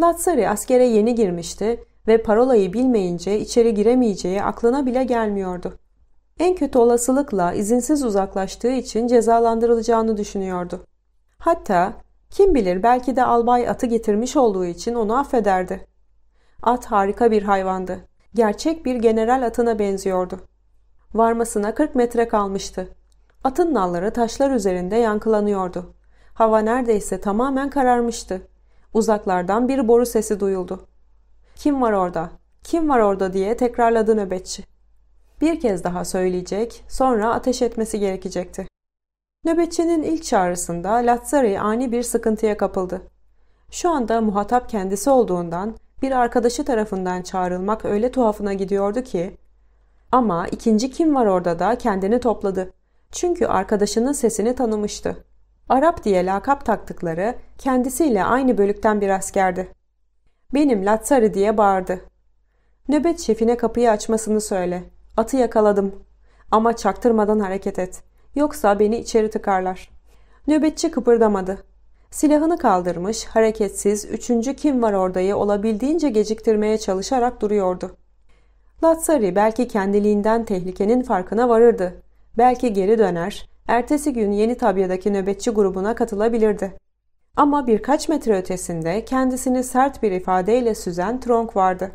Latsari askere yeni girmişti ve parolayı bilmeyince içeri giremeyeceği aklına bile gelmiyordu. En kötü olasılıkla izinsiz uzaklaştığı için cezalandırılacağını düşünüyordu. Hatta kim bilir belki de albay atı getirmiş olduğu için onu affederdi. At harika bir hayvandı. Gerçek bir general atına benziyordu. Varmasına 40 metre kalmıştı. Atın nalları taşlar üzerinde yankılanıyordu. Hava neredeyse tamamen kararmıştı. Uzaklardan bir boru sesi duyuldu. Kim var orada? Kim var orada diye tekrarladı nöbetçi. Bir kez daha söyleyecek, sonra ateş etmesi gerekecekti. Nöbetçinin ilk çağrısında Lazzari ani bir sıkıntıya kapıldı. Şu anda muhatap kendisi olduğundan bir arkadaşı tarafından çağrılmak öyle tuhafına gidiyordu ki ama ikinci kim var orada da kendini topladı. Çünkü arkadaşının sesini tanımıştı. Arap diye lakap taktıkları kendisiyle aynı bölükten bir askerdi. Benim Latsari diye bağırdı. Nöbet şefine kapıyı açmasını söyle. Atı yakaladım. Ama çaktırmadan hareket et. Yoksa beni içeri tıkarlar. Nöbetçi kıpırdamadı. Silahını kaldırmış, hareketsiz, üçüncü kim var ordayı olabildiğince geciktirmeye çalışarak duruyordu. Latsari belki kendiliğinden tehlikenin farkına varırdı. Belki geri döner, ertesi gün yeni tabyadaki nöbetçi grubuna katılabilirdi. Ama birkaç metre ötesinde kendisini sert bir ifadeyle süzen Tronk vardı.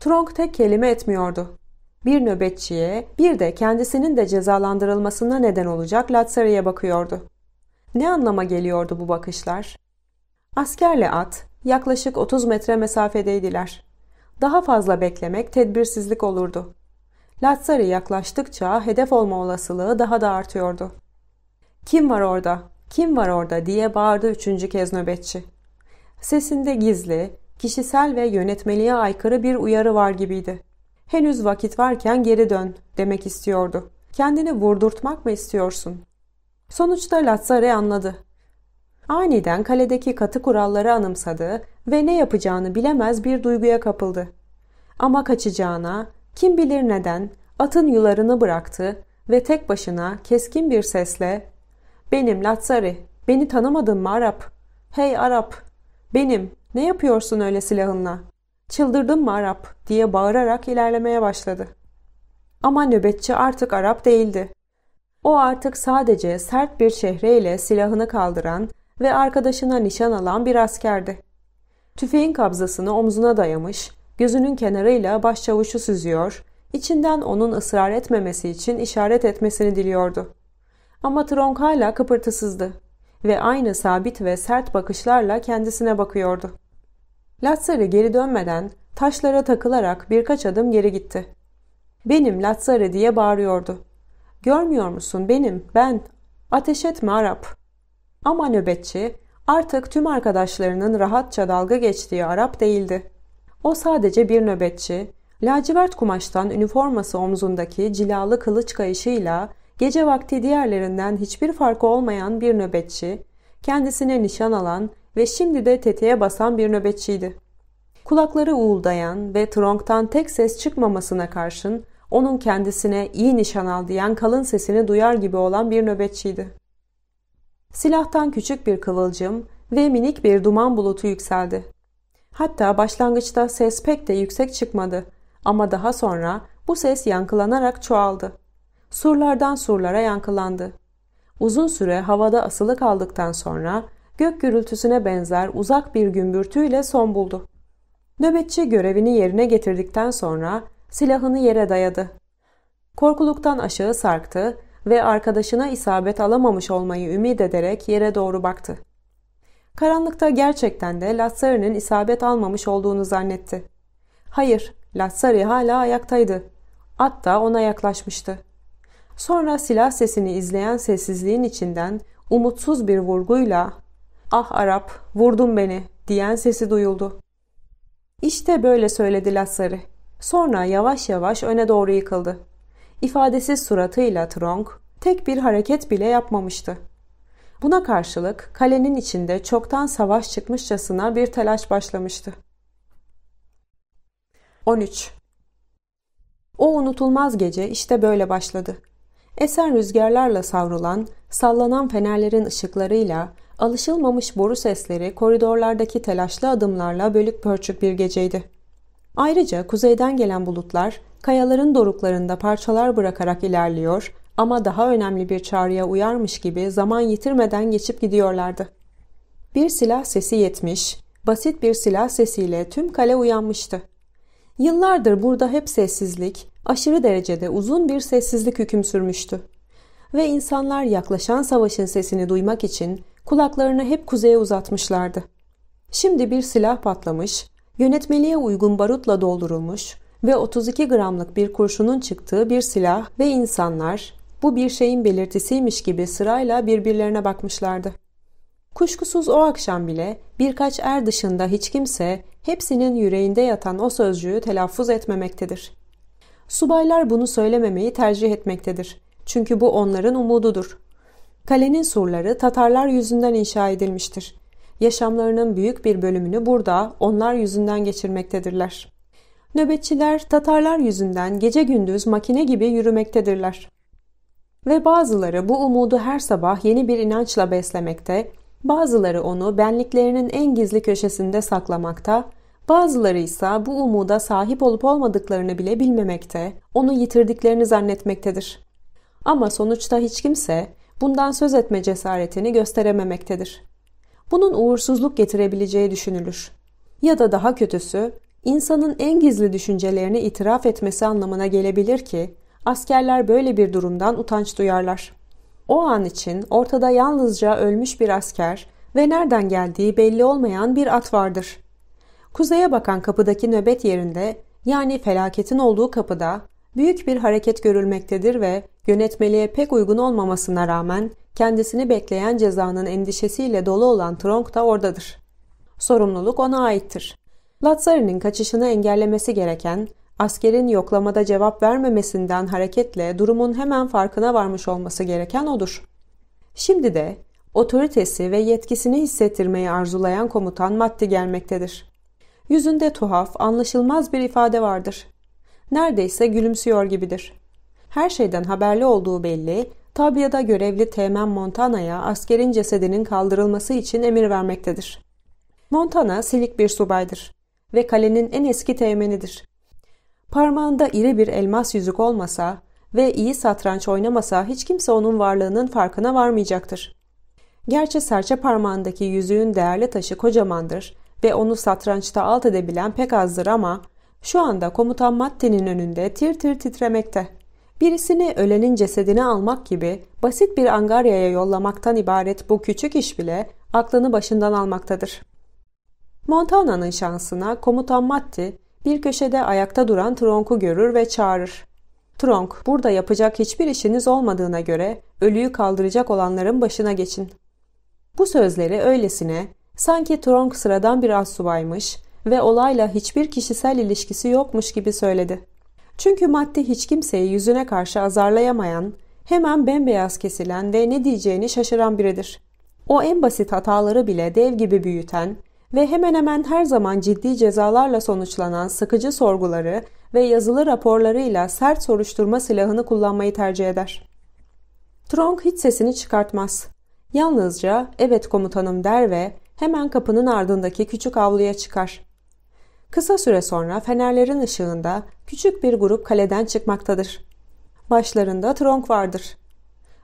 Tronk tek kelime etmiyordu bir nöbetçiye, bir de kendisinin de cezalandırılmasına neden olacak Latsari'ye bakıyordu. Ne anlama geliyordu bu bakışlar? Askerle at yaklaşık 30 metre mesafedeydiler. Daha fazla beklemek tedbirsizlik olurdu. Latsari yaklaştıkça hedef olma olasılığı daha da artıyordu. ''Kim var orada? Kim var orada?'' diye bağırdı üçüncü kez nöbetçi. Sesinde gizli, kişisel ve yönetmeliğe aykırı bir uyarı var gibiydi henüz vakit varken geri dön demek istiyordu. Kendini vurdurtmak mı istiyorsun? Sonuçta Lazzare anladı. Aniden kaledeki katı kuralları anımsadı ve ne yapacağını bilemez bir duyguya kapıldı. Ama kaçacağına, kim bilir neden, atın yularını bıraktı ve tek başına keskin bir sesle ''Benim Lazzari, beni tanımadın mı Arap? Hey Arap, benim, ne yapıyorsun öyle silahınla?'' Çıldırdın mı Arap diye bağırarak ilerlemeye başladı. Ama nöbetçi artık Arap değildi. O artık sadece sert bir şehreyle silahını kaldıran ve arkadaşına nişan alan bir askerdi. Tüfeğin kabzasını omzuna dayamış, gözünün kenarıyla başçavuşu süzüyor, içinden onun ısrar etmemesi için işaret etmesini diliyordu. Ama Tronk hala kıpırtısızdı ve aynı sabit ve sert bakışlarla kendisine bakıyordu. Lazzari geri dönmeden taşlara takılarak birkaç adım geri gitti. Benim Lazzari diye bağırıyordu. Görmüyor musun benim, ben. Ateş etme Arap. Ama nöbetçi artık tüm arkadaşlarının rahatça dalga geçtiği Arap değildi. O sadece bir nöbetçi, lacivert kumaştan üniforması omzundaki cilalı kılıç kayışıyla gece vakti diğerlerinden hiçbir farkı olmayan bir nöbetçi, kendisine nişan alan ve şimdi de tetiğe basan bir nöbetçiydi. Kulakları uğuldayan ve tronktan tek ses çıkmamasına karşın onun kendisine iyi nişan al diyen kalın sesini duyar gibi olan bir nöbetçiydi. Silahtan küçük bir kıvılcım ve minik bir duman bulutu yükseldi. Hatta başlangıçta ses pek de yüksek çıkmadı ama daha sonra bu ses yankılanarak çoğaldı. Surlardan surlara yankılandı. Uzun süre havada asılı kaldıktan sonra gök gürültüsüne benzer uzak bir gümbürtüyle son buldu. Nöbetçi görevini yerine getirdikten sonra silahını yere dayadı. Korkuluktan aşağı sarktı ve arkadaşına isabet alamamış olmayı ümit ederek yere doğru baktı. Karanlıkta gerçekten de Lassari'nin isabet almamış olduğunu zannetti. Hayır, Lassari hala ayaktaydı. At da ona yaklaşmıştı. Sonra silah sesini izleyen sessizliğin içinden umutsuz bir vurguyla ah Arap vurdun beni diyen sesi duyuldu. İşte böyle söyledi Lassari. Sonra yavaş yavaş öne doğru yıkıldı. İfadesiz suratıyla Tronk tek bir hareket bile yapmamıştı. Buna karşılık kalenin içinde çoktan savaş çıkmışçasına bir telaş başlamıştı. 13. O unutulmaz gece işte böyle başladı. Esen rüzgarlarla savrulan, sallanan fenerlerin ışıklarıyla Alışılmamış boru sesleri koridorlardaki telaşlı adımlarla bölük pörçük bir geceydi. Ayrıca kuzeyden gelen bulutlar kayaların doruklarında parçalar bırakarak ilerliyor ama daha önemli bir çağrıya uyarmış gibi zaman yitirmeden geçip gidiyorlardı. Bir silah sesi yetmiş, basit bir silah sesiyle tüm kale uyanmıştı. Yıllardır burada hep sessizlik, aşırı derecede uzun bir sessizlik hüküm sürmüştü. Ve insanlar yaklaşan savaşın sesini duymak için kulaklarını hep kuzeye uzatmışlardı. Şimdi bir silah patlamış, yönetmeliğe uygun barutla doldurulmuş ve 32 gramlık bir kurşunun çıktığı bir silah ve insanlar bu bir şeyin belirtisiymiş gibi sırayla birbirlerine bakmışlardı. Kuşkusuz o akşam bile birkaç er dışında hiç kimse hepsinin yüreğinde yatan o sözcüğü telaffuz etmemektedir. Subaylar bunu söylememeyi tercih etmektedir. Çünkü bu onların umududur. Kalenin surları Tatarlar yüzünden inşa edilmiştir. Yaşamlarının büyük bir bölümünü burada onlar yüzünden geçirmektedirler. Nöbetçiler Tatarlar yüzünden gece gündüz makine gibi yürümektedirler. Ve bazıları bu umudu her sabah yeni bir inançla beslemekte, bazıları onu benliklerinin en gizli köşesinde saklamakta, bazıları ise bu umuda sahip olup olmadıklarını bile bilmemekte, onu yitirdiklerini zannetmektedir. Ama sonuçta hiç kimse bundan söz etme cesaretini gösterememektedir. Bunun uğursuzluk getirebileceği düşünülür. Ya da daha kötüsü, insanın en gizli düşüncelerini itiraf etmesi anlamına gelebilir ki, askerler böyle bir durumdan utanç duyarlar. O an için ortada yalnızca ölmüş bir asker ve nereden geldiği belli olmayan bir at vardır. Kuzeye bakan kapıdaki nöbet yerinde, yani felaketin olduğu kapıda, büyük bir hareket görülmektedir ve Yönetmeliğe pek uygun olmamasına rağmen kendisini bekleyen cezanın endişesiyle dolu olan Tronk da oradadır. Sorumluluk ona aittir. Lazzari'nin kaçışını engellemesi gereken, askerin yoklamada cevap vermemesinden hareketle durumun hemen farkına varmış olması gereken odur. Şimdi de otoritesi ve yetkisini hissettirmeyi arzulayan komutan Matti gelmektedir. Yüzünde tuhaf, anlaşılmaz bir ifade vardır. Neredeyse gülümsüyor gibidir her şeyden haberli olduğu belli, Tabya'da görevli Teğmen Montana'ya askerin cesedinin kaldırılması için emir vermektedir. Montana silik bir subaydır ve kalenin en eski teğmenidir. Parmağında iri bir elmas yüzük olmasa ve iyi satranç oynamasa hiç kimse onun varlığının farkına varmayacaktır. Gerçi serçe parmağındaki yüzüğün değerli taşı kocamandır ve onu satrançta alt edebilen pek azdır ama şu anda komutan Matte'nin önünde tir tir titremekte. Birisini ölenin cesedini almak gibi basit bir angaryaya yollamaktan ibaret bu küçük iş bile aklını başından almaktadır. Montana'nın şansına komutan Matti bir köşede ayakta duran Tronk'u görür ve çağırır. Tronk, burada yapacak hiçbir işiniz olmadığına göre ölüyü kaldıracak olanların başına geçin. Bu sözleri öylesine, sanki Tronk sıradan bir astsubaymış ve olayla hiçbir kişisel ilişkisi yokmuş gibi söyledi. Çünkü madde hiç kimseyi yüzüne karşı azarlayamayan, hemen bembeyaz kesilen ve ne diyeceğini şaşıran biridir. O en basit hataları bile dev gibi büyüten ve hemen hemen her zaman ciddi cezalarla sonuçlanan sıkıcı sorguları ve yazılı raporlarıyla sert soruşturma silahını kullanmayı tercih eder. Tronk hiç sesini çıkartmaz. Yalnızca evet komutanım der ve hemen kapının ardındaki küçük avluya çıkar. Kısa süre sonra fenerlerin ışığında küçük bir grup kaleden çıkmaktadır. Başlarında tronk vardır.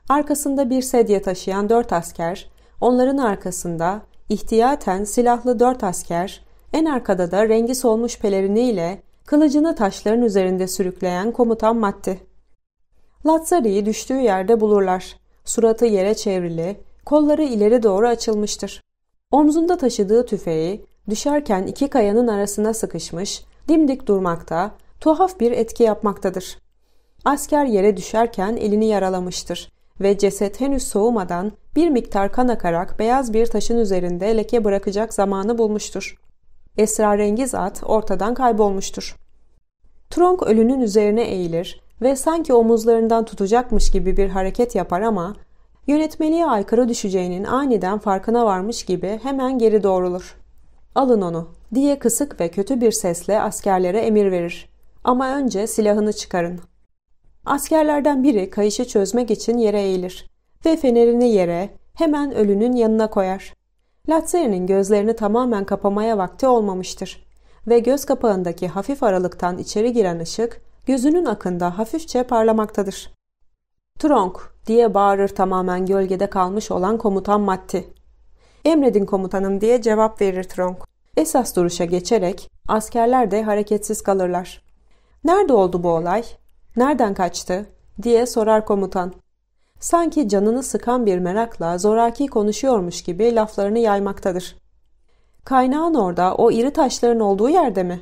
Arkasında bir sedye taşıyan dört asker, onların arkasında ihtiyaten silahlı dört asker, en arkada da rengi solmuş peleriniyle kılıcını taşların üzerinde sürükleyen komutan Matti. Lazzari'yi düştüğü yerde bulurlar. Suratı yere çevrili, kolları ileri doğru açılmıştır. Omzunda taşıdığı tüfeği düşerken iki kayanın arasına sıkışmış, dimdik durmakta, tuhaf bir etki yapmaktadır. Asker yere düşerken elini yaralamıştır ve ceset henüz soğumadan bir miktar kan akarak beyaz bir taşın üzerinde leke bırakacak zamanı bulmuştur. Esrarengiz at ortadan kaybolmuştur. Tronk ölünün üzerine eğilir ve sanki omuzlarından tutacakmış gibi bir hareket yapar ama yönetmeliğe aykırı düşeceğinin aniden farkına varmış gibi hemen geri doğrulur alın onu diye kısık ve kötü bir sesle askerlere emir verir. Ama önce silahını çıkarın. Askerlerden biri kayışı çözmek için yere eğilir ve fenerini yere hemen ölünün yanına koyar. Latzer'in gözlerini tamamen kapamaya vakti olmamıştır ve göz kapağındaki hafif aralıktan içeri giren ışık gözünün akında hafifçe parlamaktadır. Tronk diye bağırır tamamen gölgede kalmış olan komutan Matti. Emredin komutanım diye cevap verir Tronk. Esas duruşa geçerek askerler de hareketsiz kalırlar. Nerede oldu bu olay? Nereden kaçtı? diye sorar komutan. Sanki canını sıkan bir merakla zoraki konuşuyormuş gibi laflarını yaymaktadır. Kaynağın orada o iri taşların olduğu yerde mi?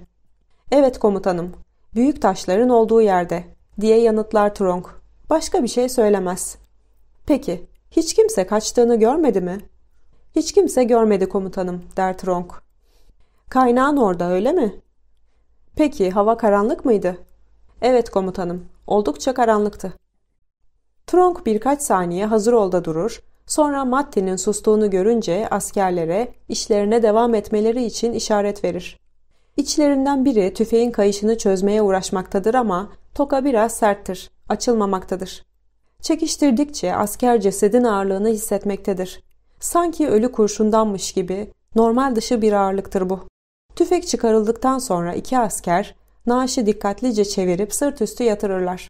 Evet komutanım, büyük taşların olduğu yerde diye yanıtlar Tronk. Başka bir şey söylemez. Peki, hiç kimse kaçtığını görmedi mi? Hiç kimse görmedi komutanım der Tronk. Kaynağın orada öyle mi? Peki hava karanlık mıydı? Evet komutanım. Oldukça karanlıktı. Tronk birkaç saniye hazır olda durur, sonra Mattin'in sustuğunu görünce askerlere işlerine devam etmeleri için işaret verir. İçlerinden biri tüfeğin kayışını çözmeye uğraşmaktadır ama toka biraz serttir, açılmamaktadır. Çekiştirdikçe asker cesedin ağırlığını hissetmektedir. Sanki ölü kurşundanmış gibi normal dışı bir ağırlıktır bu. Tüfek çıkarıldıktan sonra iki asker naaşı dikkatlice çevirip sırt üstü yatırırlar.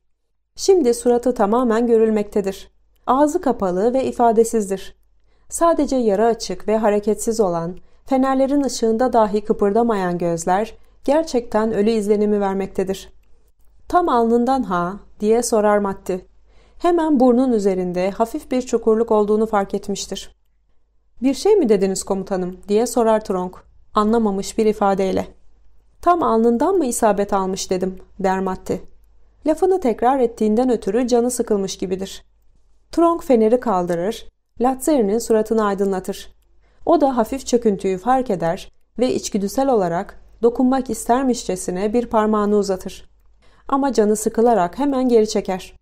Şimdi suratı tamamen görülmektedir. Ağzı kapalı ve ifadesizdir. Sadece yara açık ve hareketsiz olan, fenerlerin ışığında dahi kıpırdamayan gözler gerçekten ölü izlenimi vermektedir. Tam alnından ha diye sorar Matti. Hemen burnun üzerinde hafif bir çukurluk olduğunu fark etmiştir. Bir şey mi dediniz komutanım diye sorar Tronk. Anlamamış bir ifadeyle. Tam alnından mı isabet almış dedim Dermatti. Lafını tekrar ettiğinden ötürü canı sıkılmış gibidir. Tronk feneri kaldırır, Latzer'inin suratını aydınlatır. O da hafif çöküntüyü fark eder ve içgüdüsel olarak dokunmak istermişçesine bir parmağını uzatır. Ama canı sıkılarak hemen geri çeker.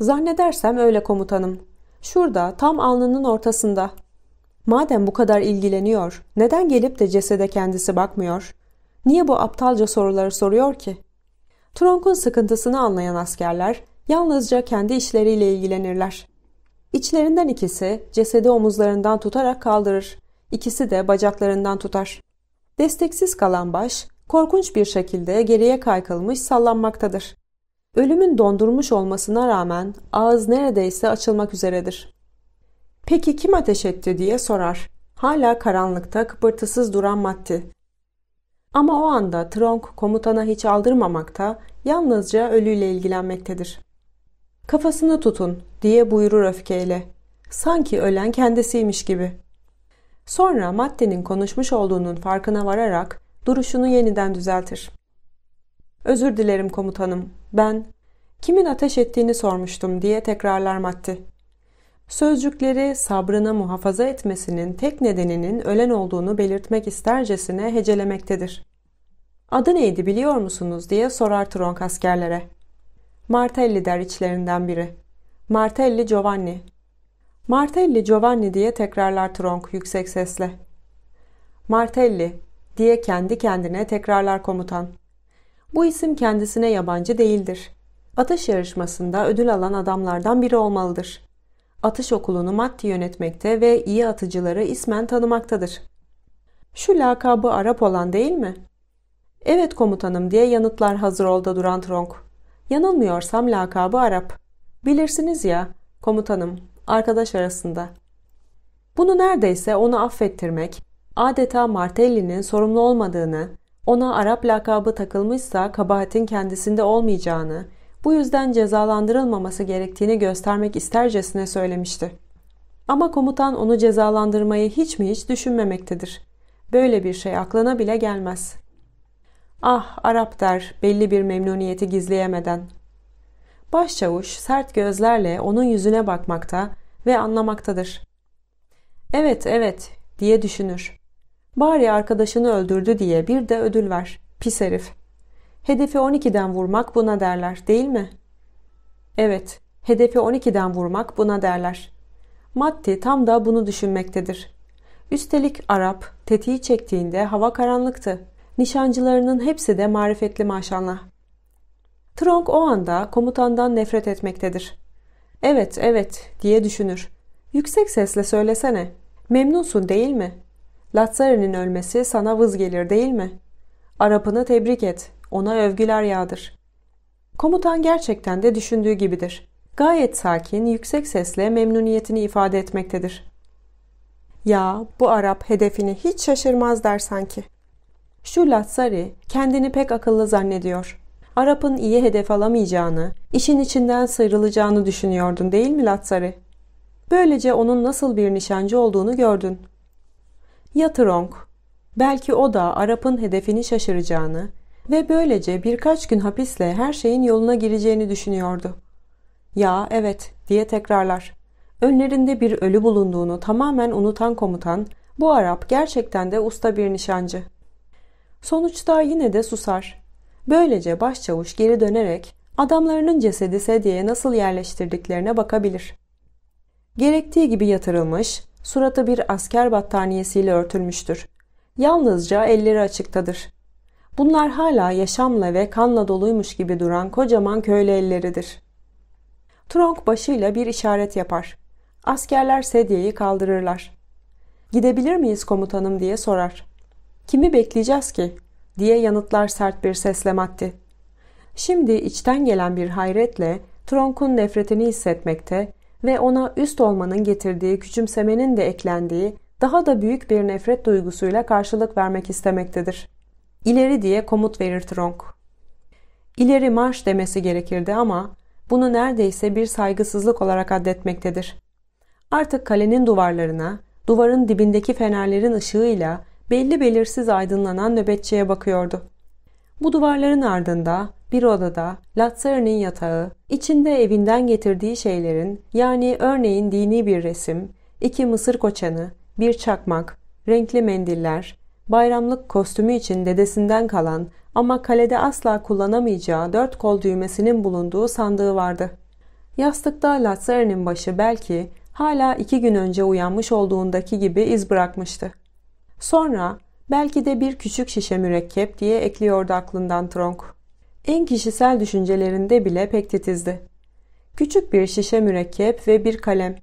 Zannedersem öyle komutanım. Şurada tam alnının ortasında Madem bu kadar ilgileniyor, neden gelip de cesede kendisi bakmıyor? Niye bu aptalca soruları soruyor ki? Tronk'un sıkıntısını anlayan askerler yalnızca kendi işleriyle ilgilenirler. İçlerinden ikisi cesedi omuzlarından tutarak kaldırır. İkisi de bacaklarından tutar. Desteksiz kalan baş korkunç bir şekilde geriye kaykılmış sallanmaktadır. Ölümün dondurmuş olmasına rağmen ağız neredeyse açılmak üzeredir. Peki kim ateş etti diye sorar. Hala karanlıkta kıpırtısız duran Matti. Ama o anda Tronk komutana hiç aldırmamakta, yalnızca ölüyle ilgilenmektedir. Kafasını tutun diye buyurur öfkeyle. Sanki ölen kendisiymiş gibi. Sonra maddenin konuşmuş olduğunun farkına vararak duruşunu yeniden düzeltir. Özür dilerim komutanım, ben kimin ateş ettiğini sormuştum diye tekrarlar Matti. Sözcükleri sabrına muhafaza etmesinin tek nedeninin ölen olduğunu belirtmek istercesine hecelemektedir. Adı neydi biliyor musunuz diye sorar Tronk askerlere. Martelli der içlerinden biri. Martelli Giovanni. Martelli Giovanni diye tekrarlar Tronk yüksek sesle. Martelli diye kendi kendine tekrarlar komutan. Bu isim kendisine yabancı değildir. Atış yarışmasında ödül alan adamlardan biri olmalıdır atış okulunu maddi yönetmekte ve iyi atıcıları ismen tanımaktadır. Şu lakabı Arap olan değil mi? Evet komutanım diye yanıtlar hazır oldu duran Tronk. Yanılmıyorsam lakabı Arap. Bilirsiniz ya komutanım arkadaş arasında. Bunu neredeyse onu affettirmek, adeta Martelli'nin sorumlu olmadığını, ona Arap lakabı takılmışsa kabahatin kendisinde olmayacağını, bu yüzden cezalandırılmaması gerektiğini göstermek istercesine söylemişti. Ama komutan onu cezalandırmayı hiç mi hiç düşünmemektedir. Böyle bir şey aklına bile gelmez. Ah Arap der belli bir memnuniyeti gizleyemeden. Başçavuş sert gözlerle onun yüzüne bakmakta ve anlamaktadır. Evet evet diye düşünür. Bari arkadaşını öldürdü diye bir de ödül ver. Pis herif. Hedefi 12'den vurmak buna derler, değil mi? Evet, hedefi 12'den vurmak buna derler. Matti tam da bunu düşünmektedir. Üstelik Arap, tetiği çektiğinde hava karanlıktı. Nişancılarının hepsi de marifetli maşallah. Tronk o anda komutandan nefret etmektedir. Evet, evet diye düşünür. Yüksek sesle söylesene. Memnunsun değil mi? Lazzari'nin ölmesi sana vız gelir değil mi? Arap'ını tebrik et ona övgüler yağdır. Komutan gerçekten de düşündüğü gibidir. Gayet sakin, yüksek sesle memnuniyetini ifade etmektedir. Ya bu Arap hedefini hiç şaşırmaz der sanki. Şu Latsari kendini pek akıllı zannediyor. Arap'ın iyi hedef alamayacağını, işin içinden sıyrılacağını düşünüyordun değil mi Latsari? Böylece onun nasıl bir nişancı olduğunu gördün. Ya Tronk, Belki o da Arap'ın hedefini şaşıracağını, ve böylece birkaç gün hapisle her şeyin yoluna gireceğini düşünüyordu. Ya evet diye tekrarlar. Önlerinde bir ölü bulunduğunu tamamen unutan komutan bu Arap gerçekten de usta bir nişancı. Sonuçta yine de susar. Böylece başçavuş geri dönerek adamlarının cesedi sedyeye nasıl yerleştirdiklerine bakabilir. Gerektiği gibi yatırılmış, suratı bir asker battaniyesiyle örtülmüştür. Yalnızca elleri açıktadır. Bunlar hala yaşamla ve kanla doluymuş gibi duran kocaman köylü elleridir. Tronk başıyla bir işaret yapar. Askerler sedyeyi kaldırırlar. Gidebilir miyiz komutanım diye sorar. Kimi bekleyeceğiz ki? diye yanıtlar sert bir sesle Matti. Şimdi içten gelen bir hayretle Tronk'un nefretini hissetmekte ve ona üst olmanın getirdiği küçümsemenin de eklendiği daha da büyük bir nefret duygusuyla karşılık vermek istemektedir. İleri diye komut verir Tronk. İleri marş demesi gerekirdi ama bunu neredeyse bir saygısızlık olarak addetmektedir. Artık kalenin duvarlarına, duvarın dibindeki fenerlerin ışığıyla belli belirsiz aydınlanan nöbetçiye bakıyordu. Bu duvarların ardında bir odada Lazzari'nin yatağı, içinde evinden getirdiği şeylerin yani örneğin dini bir resim, iki mısır koçanı, bir çakmak, renkli mendiller, bayramlık kostümü için dedesinden kalan ama kalede asla kullanamayacağı dört kol düğmesinin bulunduğu sandığı vardı. Yastıkta Lazarenin başı belki hala iki gün önce uyanmış olduğundaki gibi iz bırakmıştı. Sonra belki de bir küçük şişe mürekkep diye ekliyordu aklından Tronk. En kişisel düşüncelerinde bile pek titizdi. Küçük bir şişe mürekkep ve bir kalem.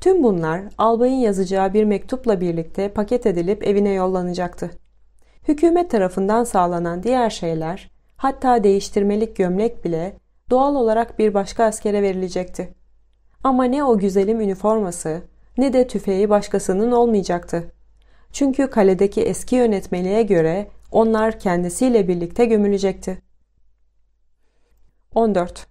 Tüm bunlar albayın yazacağı bir mektupla birlikte paket edilip evine yollanacaktı. Hükümet tarafından sağlanan diğer şeyler, hatta değiştirmelik gömlek bile doğal olarak bir başka askere verilecekti. Ama ne o güzelim üniforması ne de tüfeği başkasının olmayacaktı. Çünkü kaledeki eski yönetmeliğe göre onlar kendisiyle birlikte gömülecekti. 14.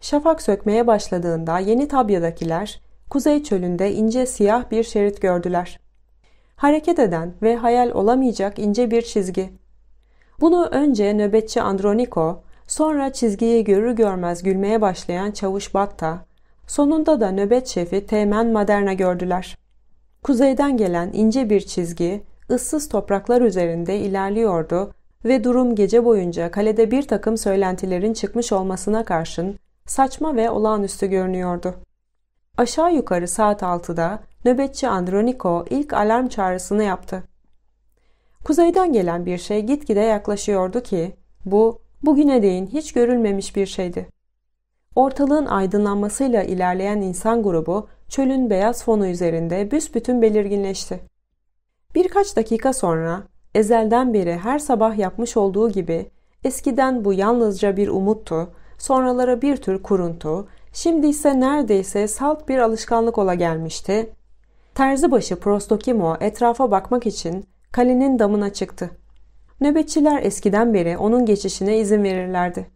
Şafak sökmeye başladığında yeni tabyadakiler Kuzey çölünde ince siyah bir şerit gördüler. Hareket eden ve hayal olamayacak ince bir çizgi. Bunu önce nöbetçi Androniko, sonra çizgiyi görür görmez gülmeye başlayan çavuş Batta, sonunda da nöbet şefi Teğmen Maderna gördüler. Kuzeyden gelen ince bir çizgi, ıssız topraklar üzerinde ilerliyordu ve durum gece boyunca kalede bir takım söylentilerin çıkmış olmasına karşın saçma ve olağanüstü görünüyordu. Aşağı yukarı saat 6'da nöbetçi Androniko ilk alarm çağrısını yaptı. Kuzeyden gelen bir şey gitgide yaklaşıyordu ki bu bugüne değin hiç görülmemiş bir şeydi. Ortalığın aydınlanmasıyla ilerleyen insan grubu çölün beyaz fonu üzerinde büsbütün belirginleşti. Birkaç dakika sonra ezelden beri her sabah yapmış olduğu gibi eskiden bu yalnızca bir umuttu, sonralara bir tür kuruntu, Şimdi ise neredeyse salt bir alışkanlık ola gelmişti. Terzibaşı Prostokimo etrafa bakmak için kalenin damına çıktı. Nöbetçiler eskiden beri onun geçişine izin verirlerdi.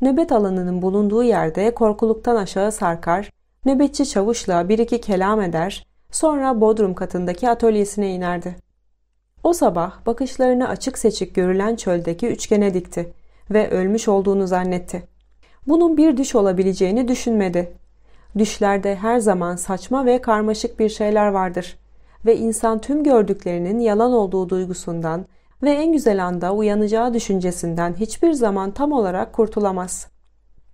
Nöbet alanının bulunduğu yerde korkuluktan aşağı sarkar, nöbetçi çavuşla bir iki kelam eder, sonra bodrum katındaki atölyesine inerdi. O sabah bakışlarını açık seçik görülen çöldeki üçgene dikti ve ölmüş olduğunu zannetti bunun bir düş olabileceğini düşünmedi. Düşlerde her zaman saçma ve karmaşık bir şeyler vardır ve insan tüm gördüklerinin yalan olduğu duygusundan ve en güzel anda uyanacağı düşüncesinden hiçbir zaman tam olarak kurtulamaz.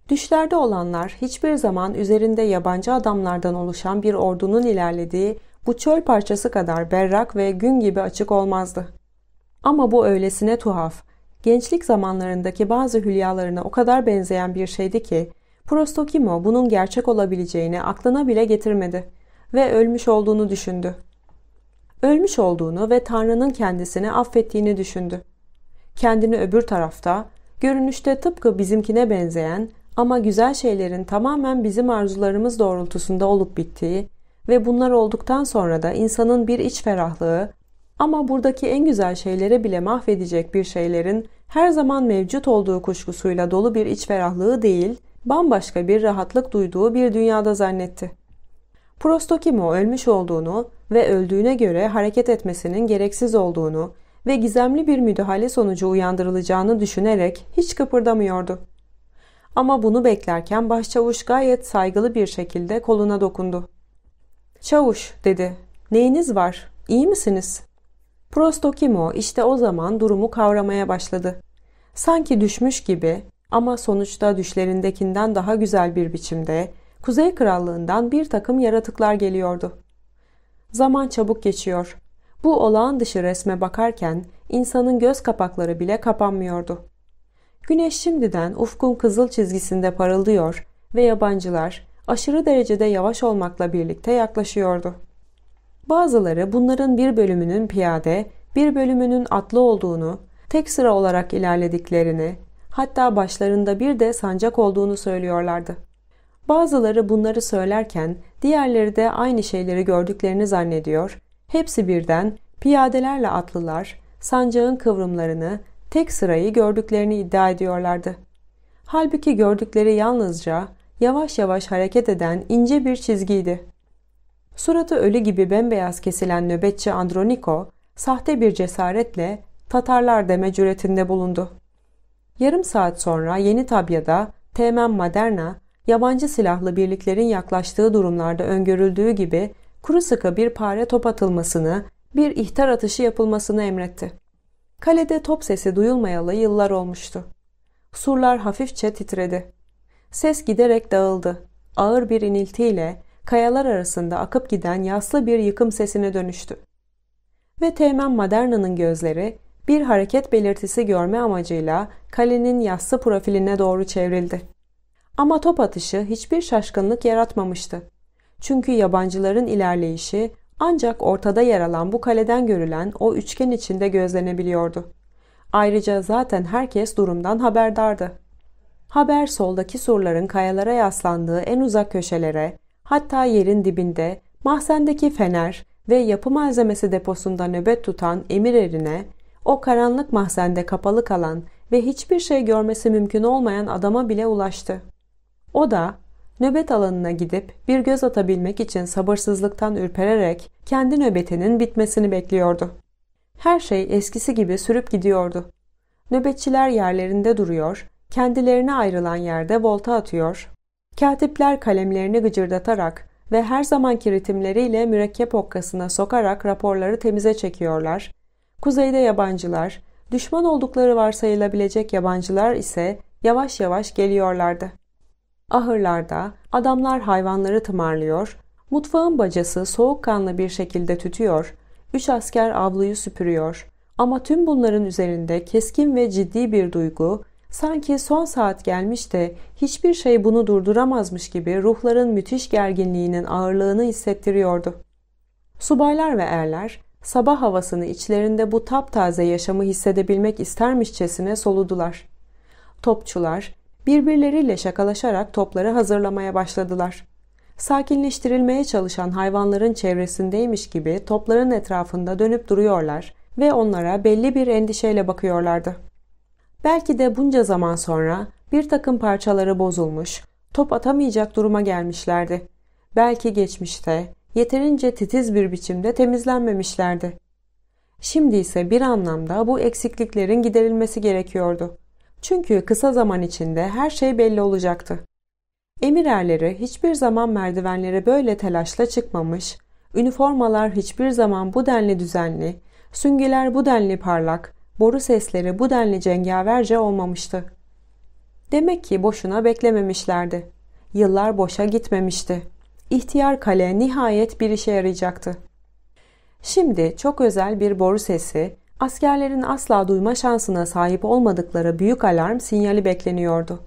Düşlerde olanlar hiçbir zaman üzerinde yabancı adamlardan oluşan bir ordunun ilerlediği bu çöl parçası kadar berrak ve gün gibi açık olmazdı. Ama bu öylesine tuhaf gençlik zamanlarındaki bazı hülyalarına o kadar benzeyen bir şeydi ki Prostokimo bunun gerçek olabileceğini aklına bile getirmedi ve ölmüş olduğunu düşündü. Ölmüş olduğunu ve Tanrı'nın kendisini affettiğini düşündü. Kendini öbür tarafta, görünüşte tıpkı bizimkine benzeyen ama güzel şeylerin tamamen bizim arzularımız doğrultusunda olup bittiği ve bunlar olduktan sonra da insanın bir iç ferahlığı ama buradaki en güzel şeylere bile mahvedecek bir şeylerin her zaman mevcut olduğu kuşkusuyla dolu bir iç ferahlığı değil, bambaşka bir rahatlık duyduğu bir dünyada zannetti. Prostokimo ölmüş olduğunu ve öldüğüne göre hareket etmesinin gereksiz olduğunu ve gizemli bir müdahale sonucu uyandırılacağını düşünerek hiç kıpırdamıyordu. Ama bunu beklerken başçavuş gayet saygılı bir şekilde koluna dokundu. ''Çavuş'' dedi. ''Neyiniz var? İyi misiniz?'' Prostokimo işte o zaman durumu kavramaya başladı. Sanki düşmüş gibi ama sonuçta düşlerindekinden daha güzel bir biçimde Kuzey Krallığından bir takım yaratıklar geliyordu. Zaman çabuk geçiyor. Bu olağan dışı resme bakarken insanın göz kapakları bile kapanmıyordu. Güneş şimdiden ufkun kızıl çizgisinde parıldıyor ve yabancılar aşırı derecede yavaş olmakla birlikte yaklaşıyordu. Bazıları bunların bir bölümünün piyade, bir bölümünün atlı olduğunu, tek sıra olarak ilerlediklerini, hatta başlarında bir de sancak olduğunu söylüyorlardı. Bazıları bunları söylerken diğerleri de aynı şeyleri gördüklerini zannediyor. Hepsi birden piyadelerle atlılar sancağın kıvrımlarını, tek sırayı gördüklerini iddia ediyorlardı. Halbuki gördükleri yalnızca yavaş yavaş hareket eden ince bir çizgiydi. Suratı ölü gibi bembeyaz kesilen nöbetçi Androniko, sahte bir cesaretle Tatarlar deme cüretinde bulundu. Yarım saat sonra Yeni Tabya'da Teğmen Maderna, yabancı silahlı birliklerin yaklaştığı durumlarda öngörüldüğü gibi kuru sıkı bir pare top atılmasını, bir ihtar atışı yapılmasını emretti. Kalede top sesi duyulmayalı yıllar olmuştu. Surlar hafifçe titredi. Ses giderek dağıldı. Ağır bir iniltiyle kayalar arasında akıp giden yaslı bir yıkım sesine dönüştü. Ve Teğmen Maderna'nın gözleri bir hareket belirtisi görme amacıyla kalenin yassı profiline doğru çevrildi. Ama top atışı hiçbir şaşkınlık yaratmamıştı. Çünkü yabancıların ilerleyişi ancak ortada yer alan bu kaleden görülen o üçgen içinde gözlenebiliyordu. Ayrıca zaten herkes durumdan haberdardı. Haber soldaki surların kayalara yaslandığı en uzak köşelere, hatta yerin dibinde mahzendeki fener ve yapı malzemesi deposunda nöbet tutan emir erine, o karanlık mahzende kapalı kalan ve hiçbir şey görmesi mümkün olmayan adama bile ulaştı. O da nöbet alanına gidip bir göz atabilmek için sabırsızlıktan ürpererek kendi nöbetinin bitmesini bekliyordu. Her şey eskisi gibi sürüp gidiyordu. Nöbetçiler yerlerinde duruyor, kendilerine ayrılan yerde volta atıyor, Katipler kalemlerini gıcırdatarak ve her zamanki ritimleriyle mürekkep okkasına sokarak raporları temize çekiyorlar. Kuzeyde yabancılar, düşman oldukları varsayılabilecek yabancılar ise yavaş yavaş geliyorlardı. Ahırlarda adamlar hayvanları tımarlıyor, mutfağın bacası soğukkanlı bir şekilde tütüyor, üç asker avluyu süpürüyor. Ama tüm bunların üzerinde keskin ve ciddi bir duygu, Sanki son saat gelmiş de hiçbir şey bunu durduramazmış gibi ruhların müthiş gerginliğinin ağırlığını hissettiriyordu. Subaylar ve erler sabah havasını içlerinde bu taptaze yaşamı hissedebilmek istermişçesine soludular. Topçular birbirleriyle şakalaşarak topları hazırlamaya başladılar. Sakinleştirilmeye çalışan hayvanların çevresindeymiş gibi topların etrafında dönüp duruyorlar ve onlara belli bir endişeyle bakıyorlardı. Belki de bunca zaman sonra bir takım parçaları bozulmuş, top atamayacak duruma gelmişlerdi. Belki geçmişte yeterince titiz bir biçimde temizlenmemişlerdi. Şimdi ise bir anlamda bu eksikliklerin giderilmesi gerekiyordu. Çünkü kısa zaman içinde her şey belli olacaktı. Emir erleri hiçbir zaman merdivenlere böyle telaşla çıkmamış, üniformalar hiçbir zaman bu denli düzenli, süngüler bu denli parlak, boru sesleri bu denli cengaverce olmamıştı. Demek ki boşuna beklememişlerdi. Yıllar boşa gitmemişti. İhtiyar kale nihayet bir işe yarayacaktı. Şimdi çok özel bir boru sesi, askerlerin asla duyma şansına sahip olmadıkları büyük alarm sinyali bekleniyordu.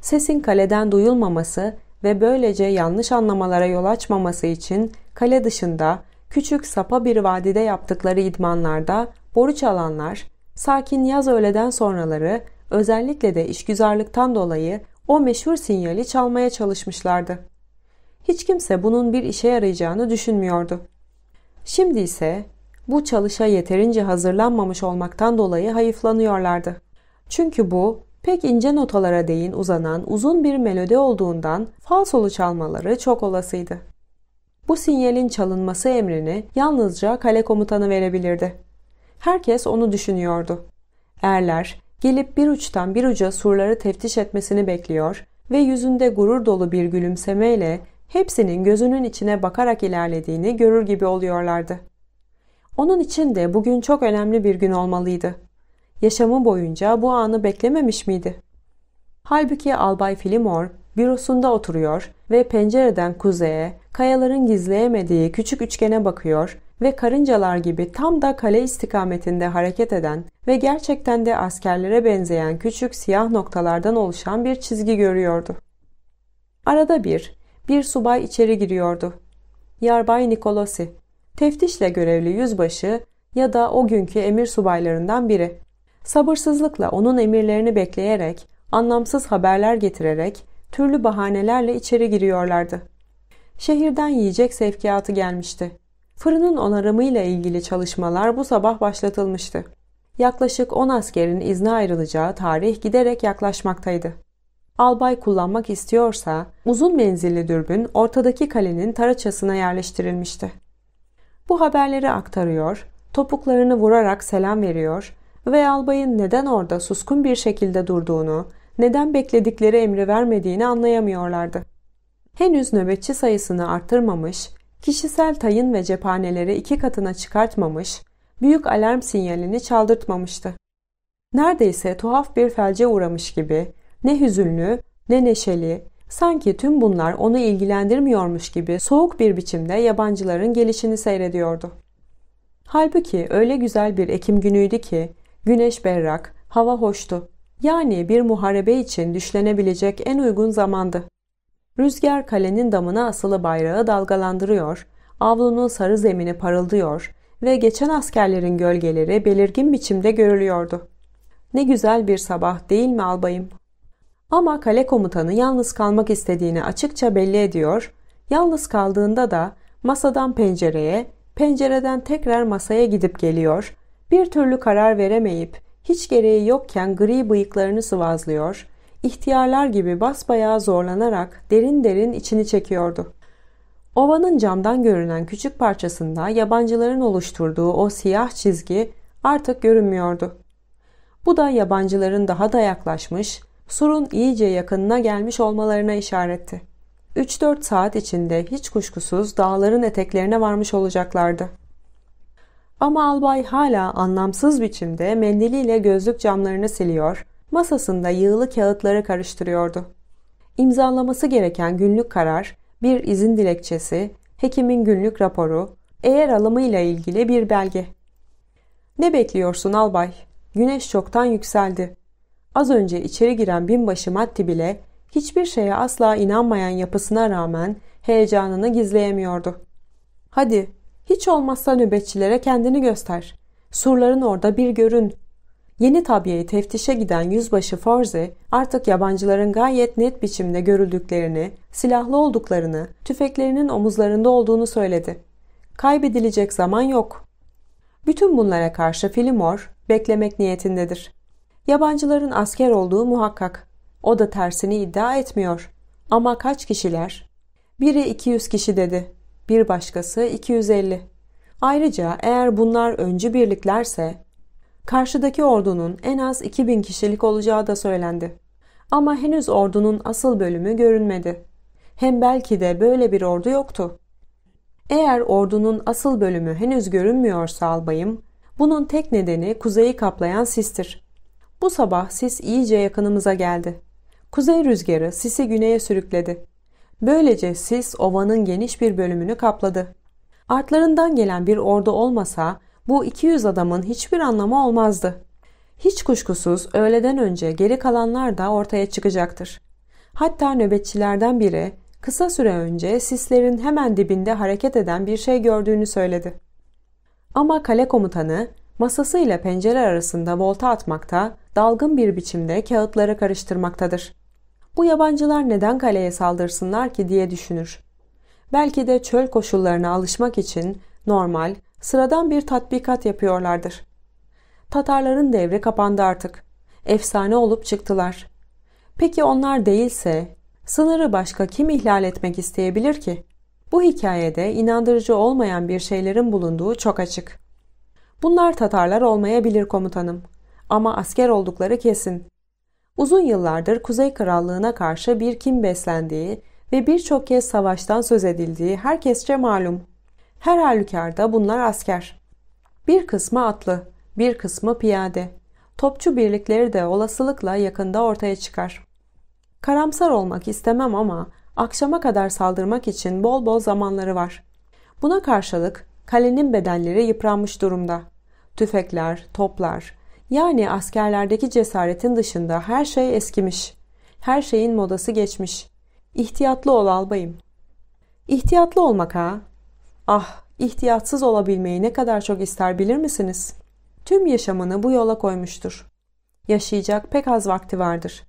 Sesin kaleden duyulmaması ve böylece yanlış anlamalara yol açmaması için kale dışında küçük sapa bir vadide yaptıkları idmanlarda boru çalanlar, sakin yaz öğleden sonraları özellikle de işgüzarlıktan dolayı o meşhur sinyali çalmaya çalışmışlardı. Hiç kimse bunun bir işe yarayacağını düşünmüyordu. Şimdi ise bu çalışa yeterince hazırlanmamış olmaktan dolayı hayıflanıyorlardı. Çünkü bu pek ince notalara değin uzanan uzun bir melodi olduğundan falsolu çalmaları çok olasıydı. Bu sinyalin çalınması emrini yalnızca kale komutanı verebilirdi. Herkes onu düşünüyordu. Erler gelip bir uçtan bir uca surları teftiş etmesini bekliyor ve yüzünde gurur dolu bir gülümsemeyle hepsinin gözünün içine bakarak ilerlediğini görür gibi oluyorlardı. Onun için de bugün çok önemli bir gün olmalıydı. Yaşamı boyunca bu anı beklememiş miydi? Halbuki Albay Filimor bürosunda oturuyor ve pencereden kuzeye, kayaların gizleyemediği küçük üçgene bakıyor ve karıncalar gibi tam da kale istikametinde hareket eden ve gerçekten de askerlere benzeyen küçük siyah noktalardan oluşan bir çizgi görüyordu. Arada bir, bir subay içeri giriyordu. Yarbay Nikolosi, teftişle görevli yüzbaşı ya da o günkü emir subaylarından biri. Sabırsızlıkla onun emirlerini bekleyerek, anlamsız haberler getirerek, türlü bahanelerle içeri giriyorlardı. Şehirden yiyecek sevkiyatı gelmişti. Fırının onarımıyla ilgili çalışmalar bu sabah başlatılmıştı. Yaklaşık 10 askerin izne ayrılacağı tarih giderek yaklaşmaktaydı. Albay kullanmak istiyorsa uzun menzilli dürbün ortadaki kalenin taraçasına yerleştirilmişti. Bu haberleri aktarıyor, topuklarını vurarak selam veriyor ve albayın neden orada suskun bir şekilde durduğunu, neden bekledikleri emri vermediğini anlayamıyorlardı. Henüz nöbetçi sayısını arttırmamış, kişisel tayın ve cephaneleri iki katına çıkartmamış, büyük alarm sinyalini çaldırtmamıştı. Neredeyse tuhaf bir felce uğramış gibi, ne hüzünlü ne neşeli, sanki tüm bunlar onu ilgilendirmiyormuş gibi soğuk bir biçimde yabancıların gelişini seyrediyordu. Halbuki öyle güzel bir Ekim günüydü ki, güneş berrak, hava hoştu. Yani bir muharebe için düşlenebilecek en uygun zamandı. Rüzgar kalenin damına asılı bayrağı dalgalandırıyor, avlunun sarı zemini parıldıyor ve geçen askerlerin gölgeleri belirgin biçimde görülüyordu. Ne güzel bir sabah değil mi albayım? Ama kale komutanı yalnız kalmak istediğini açıkça belli ediyor, yalnız kaldığında da masadan pencereye, pencereden tekrar masaya gidip geliyor, bir türlü karar veremeyip hiç gereği yokken gri bıyıklarını sıvazlıyor, ihtiyarlar gibi basbayağı zorlanarak derin derin içini çekiyordu. Ovanın camdan görünen küçük parçasında yabancıların oluşturduğu o siyah çizgi artık görünmüyordu. Bu da yabancıların daha da yaklaşmış, surun iyice yakınına gelmiş olmalarına işaretti. 3-4 saat içinde hiç kuşkusuz dağların eteklerine varmış olacaklardı. Ama albay hala anlamsız biçimde mendiliyle gözlük camlarını siliyor, masasında yığılı kağıtları karıştırıyordu. İmzalaması gereken günlük karar, bir izin dilekçesi, hekimin günlük raporu, eğer alımıyla ilgili bir belge. Ne bekliyorsun albay? Güneş çoktan yükseldi. Az önce içeri giren binbaşı Matti bile hiçbir şeye asla inanmayan yapısına rağmen heyecanını gizleyemiyordu. Hadi hiç olmazsa nöbetçilere kendini göster. Surların orada bir görün Yeni tabiyeyi teftişe giden yüzbaşı Forze artık yabancıların gayet net biçimde görüldüklerini, silahlı olduklarını, tüfeklerinin omuzlarında olduğunu söyledi. Kaybedilecek zaman yok. Bütün bunlara karşı Filimor beklemek niyetindedir. Yabancıların asker olduğu muhakkak. O da tersini iddia etmiyor. Ama kaç kişiler? Biri 200 kişi dedi. Bir başkası 250. Ayrıca eğer bunlar öncü birliklerse Karşıdaki ordunun en az 2000 kişilik olacağı da söylendi. Ama henüz ordunun asıl bölümü görünmedi. Hem belki de böyle bir ordu yoktu. Eğer ordunun asıl bölümü henüz görünmüyorsa albayım, bunun tek nedeni kuzeyi kaplayan sistir. Bu sabah sis iyice yakınımıza geldi. Kuzey rüzgarı sisi güneye sürükledi. Böylece sis ovanın geniş bir bölümünü kapladı. Artlarından gelen bir ordu olmasa bu 200 adamın hiçbir anlamı olmazdı. Hiç kuşkusuz öğleden önce geri kalanlar da ortaya çıkacaktır. Hatta nöbetçilerden biri kısa süre önce sislerin hemen dibinde hareket eden bir şey gördüğünü söyledi. Ama kale komutanı masasıyla pencere arasında volta atmakta, dalgın bir biçimde kağıtları karıştırmaktadır. Bu yabancılar neden kaleye saldırsınlar ki diye düşünür. Belki de çöl koşullarına alışmak için normal, sıradan bir tatbikat yapıyorlardır. Tatarların devri kapandı artık. Efsane olup çıktılar. Peki onlar değilse sınırı başka kim ihlal etmek isteyebilir ki? Bu hikayede inandırıcı olmayan bir şeylerin bulunduğu çok açık. Bunlar Tatarlar olmayabilir komutanım ama asker oldukları kesin. Uzun yıllardır Kuzey Krallığına karşı bir kim beslendiği ve birçok kez savaştan söz edildiği herkesçe malum. Her halükarda bunlar asker. Bir kısmı atlı, bir kısmı piyade. Topçu birlikleri de olasılıkla yakında ortaya çıkar. Karamsar olmak istemem ama akşama kadar saldırmak için bol bol zamanları var. Buna karşılık kalenin bedenleri yıpranmış durumda. Tüfekler, toplar, yani askerlerdeki cesaretin dışında her şey eskimiş. Her şeyin modası geçmiş. İhtiyatlı ol albayım. İhtiyatlı olmak ha, Ah, ihtiyatsız olabilmeyi ne kadar çok ister bilir misiniz? Tüm yaşamını bu yola koymuştur. Yaşayacak pek az vakti vardır.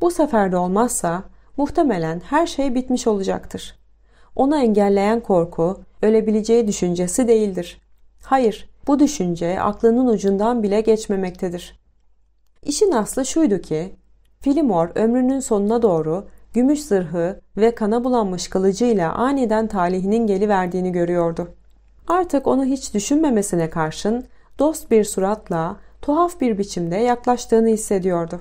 Bu sefer de olmazsa muhtemelen her şey bitmiş olacaktır. Onu engelleyen korku, ölebileceği düşüncesi değildir. Hayır, bu düşünce aklının ucundan bile geçmemektedir. İşin aslı şuydu ki, Filimor ömrünün sonuna doğru gümüş zırhı ve kana bulanmış kılıcıyla aniden talihinin geliverdiğini görüyordu. Artık onu hiç düşünmemesine karşın dost bir suratla tuhaf bir biçimde yaklaştığını hissediyordu.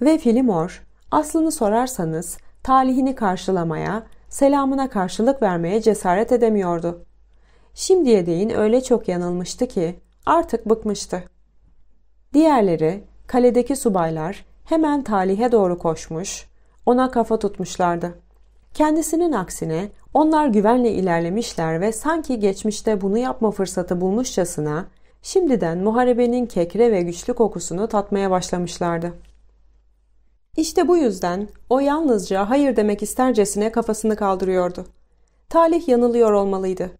Ve Filimor, aslını sorarsanız talihini karşılamaya, selamına karşılık vermeye cesaret edemiyordu. Şimdiye değin öyle çok yanılmıştı ki artık bıkmıştı. Diğerleri, kaledeki subaylar hemen talihe doğru koşmuş, ona kafa tutmuşlardı. Kendisinin aksine onlar güvenle ilerlemişler ve sanki geçmişte bunu yapma fırsatı bulmuşçasına şimdiden muharebenin kekre ve güçlü kokusunu tatmaya başlamışlardı. İşte bu yüzden o yalnızca hayır demek istercesine kafasını kaldırıyordu. Talih yanılıyor olmalıydı.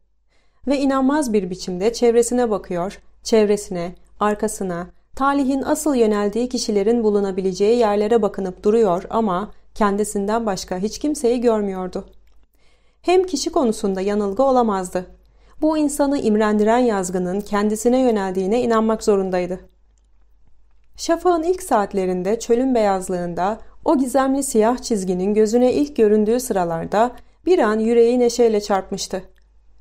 Ve inanmaz bir biçimde çevresine bakıyor, çevresine, arkasına, talihin asıl yöneldiği kişilerin bulunabileceği yerlere bakınıp duruyor ama Kendisinden başka hiç kimseyi görmüyordu. Hem kişi konusunda yanılgı olamazdı. Bu insanı imrendiren yazgının kendisine yöneldiğine inanmak zorundaydı. Şafağın ilk saatlerinde çölün beyazlığında o gizemli siyah çizginin gözüne ilk göründüğü sıralarda bir an yüreği neşeyle çarpmıştı.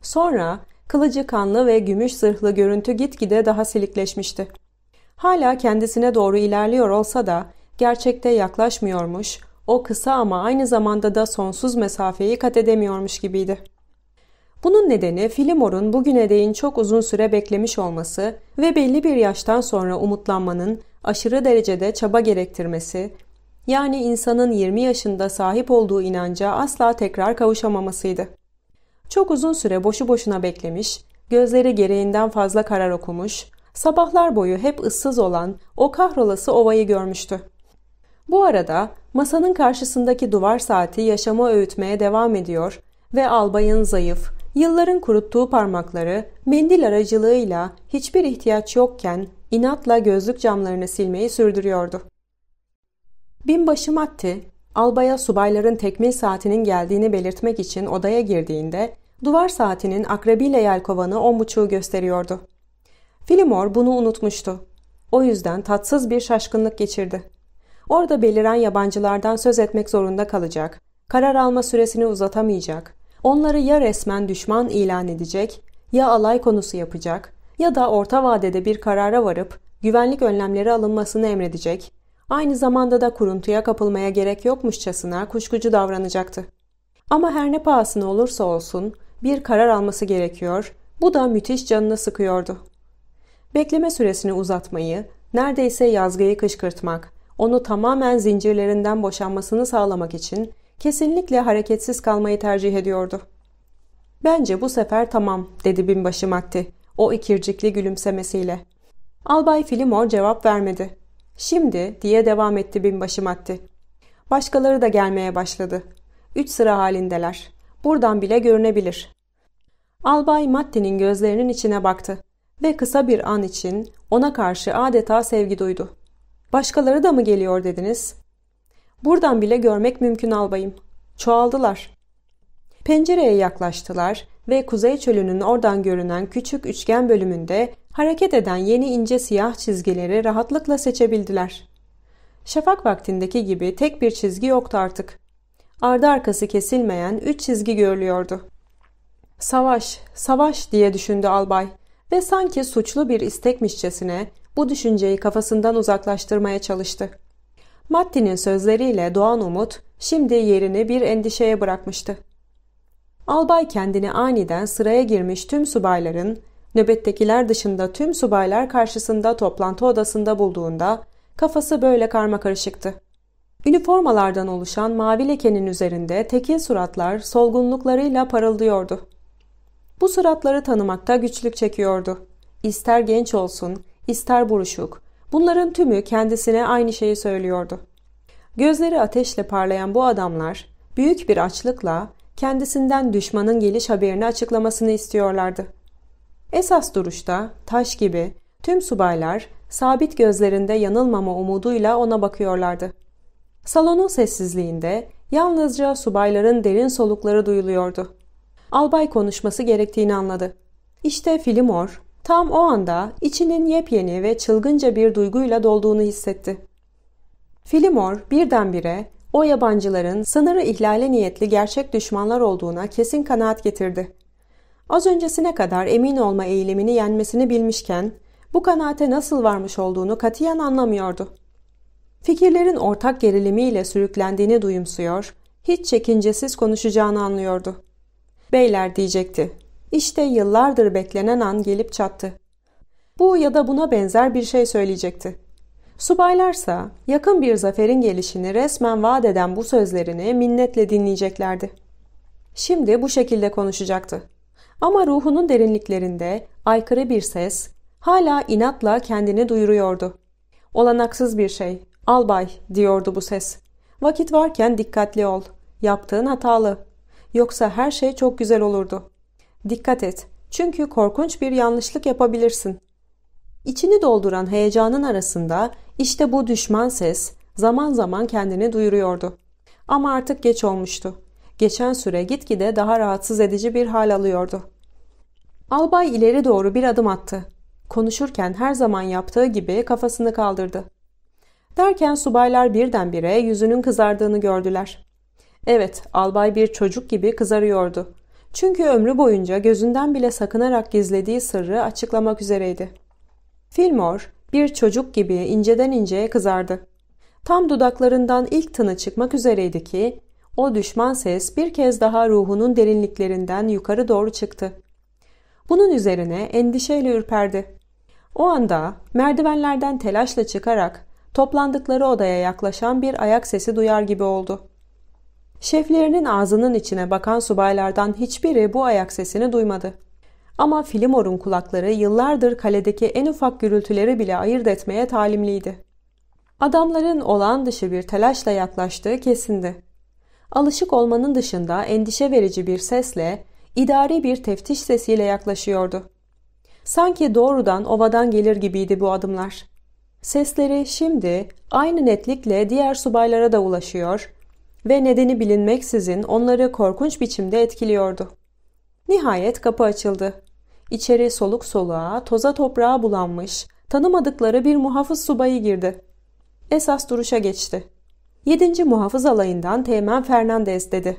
Sonra kılıcı kanlı ve gümüş zırhlı görüntü gitgide daha silikleşmişti. Hala kendisine doğru ilerliyor olsa da gerçekte yaklaşmıyormuş, o kısa ama aynı zamanda da sonsuz mesafeyi kat edemiyormuş gibiydi. Bunun nedeni Filimor'un bugüne değin çok uzun süre beklemiş olması ve belli bir yaştan sonra umutlanmanın aşırı derecede çaba gerektirmesi, yani insanın 20 yaşında sahip olduğu inanca asla tekrar kavuşamamasıydı. Çok uzun süre boşu boşuna beklemiş, gözleri gereğinden fazla karar okumuş, sabahlar boyu hep ıssız olan o kahrolası ovayı görmüştü. Bu arada Masanın karşısındaki duvar saati yaşama öğütmeye devam ediyor ve albayın zayıf, yılların kuruttuğu parmakları mendil aracılığıyla hiçbir ihtiyaç yokken inatla gözlük camlarını silmeyi sürdürüyordu. Binbaşı Matti, albaya subayların tekmil saatinin geldiğini belirtmek için odaya girdiğinde duvar saatinin akrebiyle yelkovanı on buçuğu gösteriyordu. Filimor bunu unutmuştu. O yüzden tatsız bir şaşkınlık geçirdi orada beliren yabancılardan söz etmek zorunda kalacak, karar alma süresini uzatamayacak, onları ya resmen düşman ilan edecek, ya alay konusu yapacak ya da orta vadede bir karara varıp güvenlik önlemleri alınmasını emredecek, aynı zamanda da kuruntuya kapılmaya gerek yokmuşçasına kuşkucu davranacaktı. Ama her ne pahasına olursa olsun bir karar alması gerekiyor, bu da müthiş canını sıkıyordu. Bekleme süresini uzatmayı, neredeyse yazgıyı kışkırtmak, onu tamamen zincirlerinden boşanmasını sağlamak için kesinlikle hareketsiz kalmayı tercih ediyordu. Bence bu sefer tamam dedi binbaşı Makti o ikircikli gülümsemesiyle. Albay Filimor cevap vermedi. Şimdi diye devam etti binbaşı Makti. Başkaları da gelmeye başladı. Üç sıra halindeler. Buradan bile görünebilir. Albay Matti'nin gözlerinin içine baktı ve kısa bir an için ona karşı adeta sevgi duydu. Başkaları da mı geliyor dediniz? Buradan bile görmek mümkün albayım. Çoğaldılar. Pencereye yaklaştılar ve Kuzey Çölü'nün oradan görünen küçük üçgen bölümünde hareket eden yeni ince siyah çizgileri rahatlıkla seçebildiler. Şafak vaktindeki gibi tek bir çizgi yoktu artık. Ardı arkası kesilmeyen üç çizgi görülüyordu. Savaş, savaş diye düşündü albay ve sanki suçlu bir istekmişçesine bu düşünceyi kafasından uzaklaştırmaya çalıştı. Maddi'nin sözleriyle Doğan Umut şimdi yerini bir endişeye bırakmıştı. Albay kendini aniden sıraya girmiş tüm subayların, nöbettekiler dışında tüm subaylar karşısında toplantı odasında bulduğunda kafası böyle karma karmakarışıktı. Üniformalardan oluşan mavi lekenin üzerinde tekil suratlar solgunluklarıyla parıldıyordu. Bu suratları tanımakta güçlük çekiyordu. İster genç olsun, ister buruşuk. Bunların tümü kendisine aynı şeyi söylüyordu. Gözleri ateşle parlayan bu adamlar büyük bir açlıkla kendisinden düşmanın geliş haberini açıklamasını istiyorlardı. Esas duruşta taş gibi tüm subaylar sabit gözlerinde yanılmama umuduyla ona bakıyorlardı. Salonun sessizliğinde yalnızca subayların derin solukları duyuluyordu. Albay konuşması gerektiğini anladı. İşte Filimor Tam o anda içinin yepyeni ve çılgınca bir duyguyla dolduğunu hissetti. Filimor birdenbire o yabancıların sınırı ihlale niyetli gerçek düşmanlar olduğuna kesin kanaat getirdi. Az öncesine kadar emin olma eğilimini yenmesini bilmişken bu kanaate nasıl varmış olduğunu katiyen anlamıyordu. Fikirlerin ortak gerilimiyle sürüklendiğini duyumsuyor, hiç çekincesiz konuşacağını anlıyordu. Beyler diyecekti. İşte yıllardır beklenen an gelip çattı. Bu ya da buna benzer bir şey söyleyecekti. Subaylarsa yakın bir zaferin gelişini resmen vaat eden bu sözlerini minnetle dinleyeceklerdi. Şimdi bu şekilde konuşacaktı. Ama ruhunun derinliklerinde aykırı bir ses hala inatla kendini duyuruyordu. Olanaksız bir şey, albay diyordu bu ses. Vakit varken dikkatli ol, yaptığın hatalı. Yoksa her şey çok güzel olurdu. Dikkat et. Çünkü korkunç bir yanlışlık yapabilirsin. İçini dolduran heyecanın arasında işte bu düşman ses zaman zaman kendini duyuruyordu. Ama artık geç olmuştu. Geçen süre gitgide daha rahatsız edici bir hal alıyordu. Albay ileri doğru bir adım attı. Konuşurken her zaman yaptığı gibi kafasını kaldırdı. Derken subaylar birdenbire yüzünün kızardığını gördüler. Evet, albay bir çocuk gibi kızarıyordu. Çünkü ömrü boyunca gözünden bile sakınarak gizlediği sırrı açıklamak üzereydi. Fillmore bir çocuk gibi inceden inceye kızardı. Tam dudaklarından ilk tını çıkmak üzereydi ki o düşman ses bir kez daha ruhunun derinliklerinden yukarı doğru çıktı. Bunun üzerine endişeyle ürperdi. O anda merdivenlerden telaşla çıkarak toplandıkları odaya yaklaşan bir ayak sesi duyar gibi oldu. Şeflerinin ağzının içine bakan subaylardan hiçbiri bu ayak sesini duymadı. Ama Filimor'un kulakları yıllardır kaledeki en ufak gürültüleri bile ayırt etmeye talimliydi. Adamların olağan dışı bir telaşla yaklaştığı kesindi. Alışık olmanın dışında endişe verici bir sesle, idari bir teftiş sesiyle yaklaşıyordu. Sanki doğrudan ovadan gelir gibiydi bu adımlar. Sesleri şimdi aynı netlikle diğer subaylara da ulaşıyor, ve nedeni bilinmeksizin onları korkunç biçimde etkiliyordu. Nihayet kapı açıldı. İçeri soluk soluğa, toza toprağa bulanmış, tanımadıkları bir muhafız subayı girdi. Esas duruşa geçti. 7. Muhafız alayından Teğmen Fernandez dedi.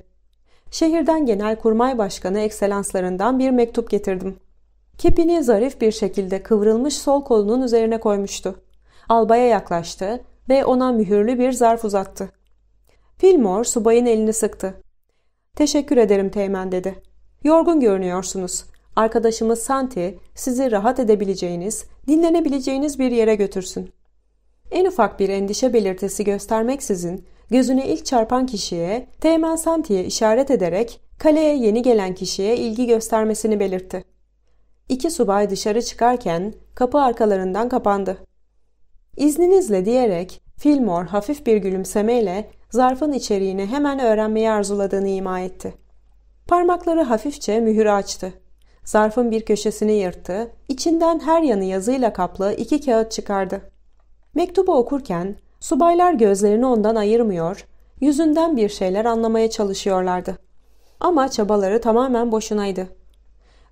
Şehirden Genel Kurmay Başkanı ekselanslarından bir mektup getirdim. Kepini zarif bir şekilde kıvrılmış sol kolunun üzerine koymuştu. Albaya yaklaştı ve ona mühürlü bir zarf uzattı. Fillmore subayın elini sıktı. Teşekkür ederim Teğmen dedi. Yorgun görünüyorsunuz. Arkadaşımız Santi sizi rahat edebileceğiniz, dinlenebileceğiniz bir yere götürsün. En ufak bir endişe belirtisi göstermeksizin gözüne ilk çarpan kişiye Teğmen Santi'ye işaret ederek kaleye yeni gelen kişiye ilgi göstermesini belirtti. İki subay dışarı çıkarken kapı arkalarından kapandı. İzninizle diyerek Fillmore hafif bir gülümsemeyle zarfın içeriğini hemen öğrenmeyi arzuladığını ima etti. Parmakları hafifçe mühürü açtı. Zarfın bir köşesini yırttı, içinden her yanı yazıyla kaplı iki kağıt çıkardı. Mektubu okurken subaylar gözlerini ondan ayırmıyor, yüzünden bir şeyler anlamaya çalışıyorlardı. Ama çabaları tamamen boşunaydı.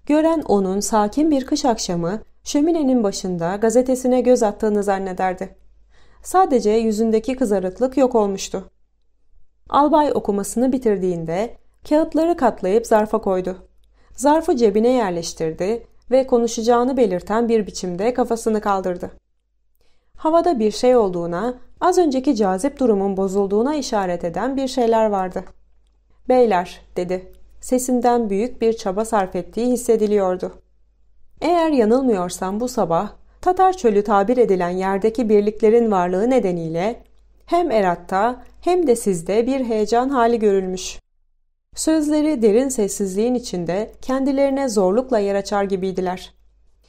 Gören onun sakin bir kış akşamı şöminenin başında gazetesine göz attığını zannederdi. Sadece yüzündeki kızarıklık yok olmuştu. Albay okumasını bitirdiğinde kağıtları katlayıp zarfa koydu. Zarfı cebine yerleştirdi ve konuşacağını belirten bir biçimde kafasını kaldırdı. Havada bir şey olduğuna, az önceki cazip durumun bozulduğuna işaret eden bir şeyler vardı. "Beyler," dedi. Sesinden büyük bir çaba sarf ettiği hissediliyordu. Eğer yanılmıyorsam bu sabah Tatar çölü tabir edilen yerdeki birliklerin varlığı nedeniyle hem Erat'ta hem de sizde bir heyecan hali görülmüş. Sözleri derin sessizliğin içinde kendilerine zorlukla yer açar gibiydiler.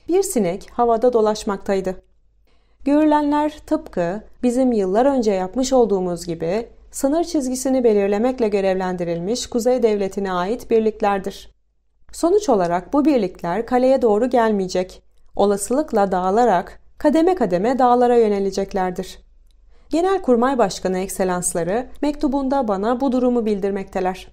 Bir sinek havada dolaşmaktaydı. Görülenler tıpkı bizim yıllar önce yapmış olduğumuz gibi sınır çizgisini belirlemekle görevlendirilmiş Kuzey Devleti'ne ait birliklerdir. Sonuç olarak bu birlikler kaleye doğru gelmeyecek, olasılıkla dağılarak kademe kademe dağlara yöneleceklerdir. Genelkurmay Başkanı Ekselansları mektubunda bana bu durumu bildirmekteler.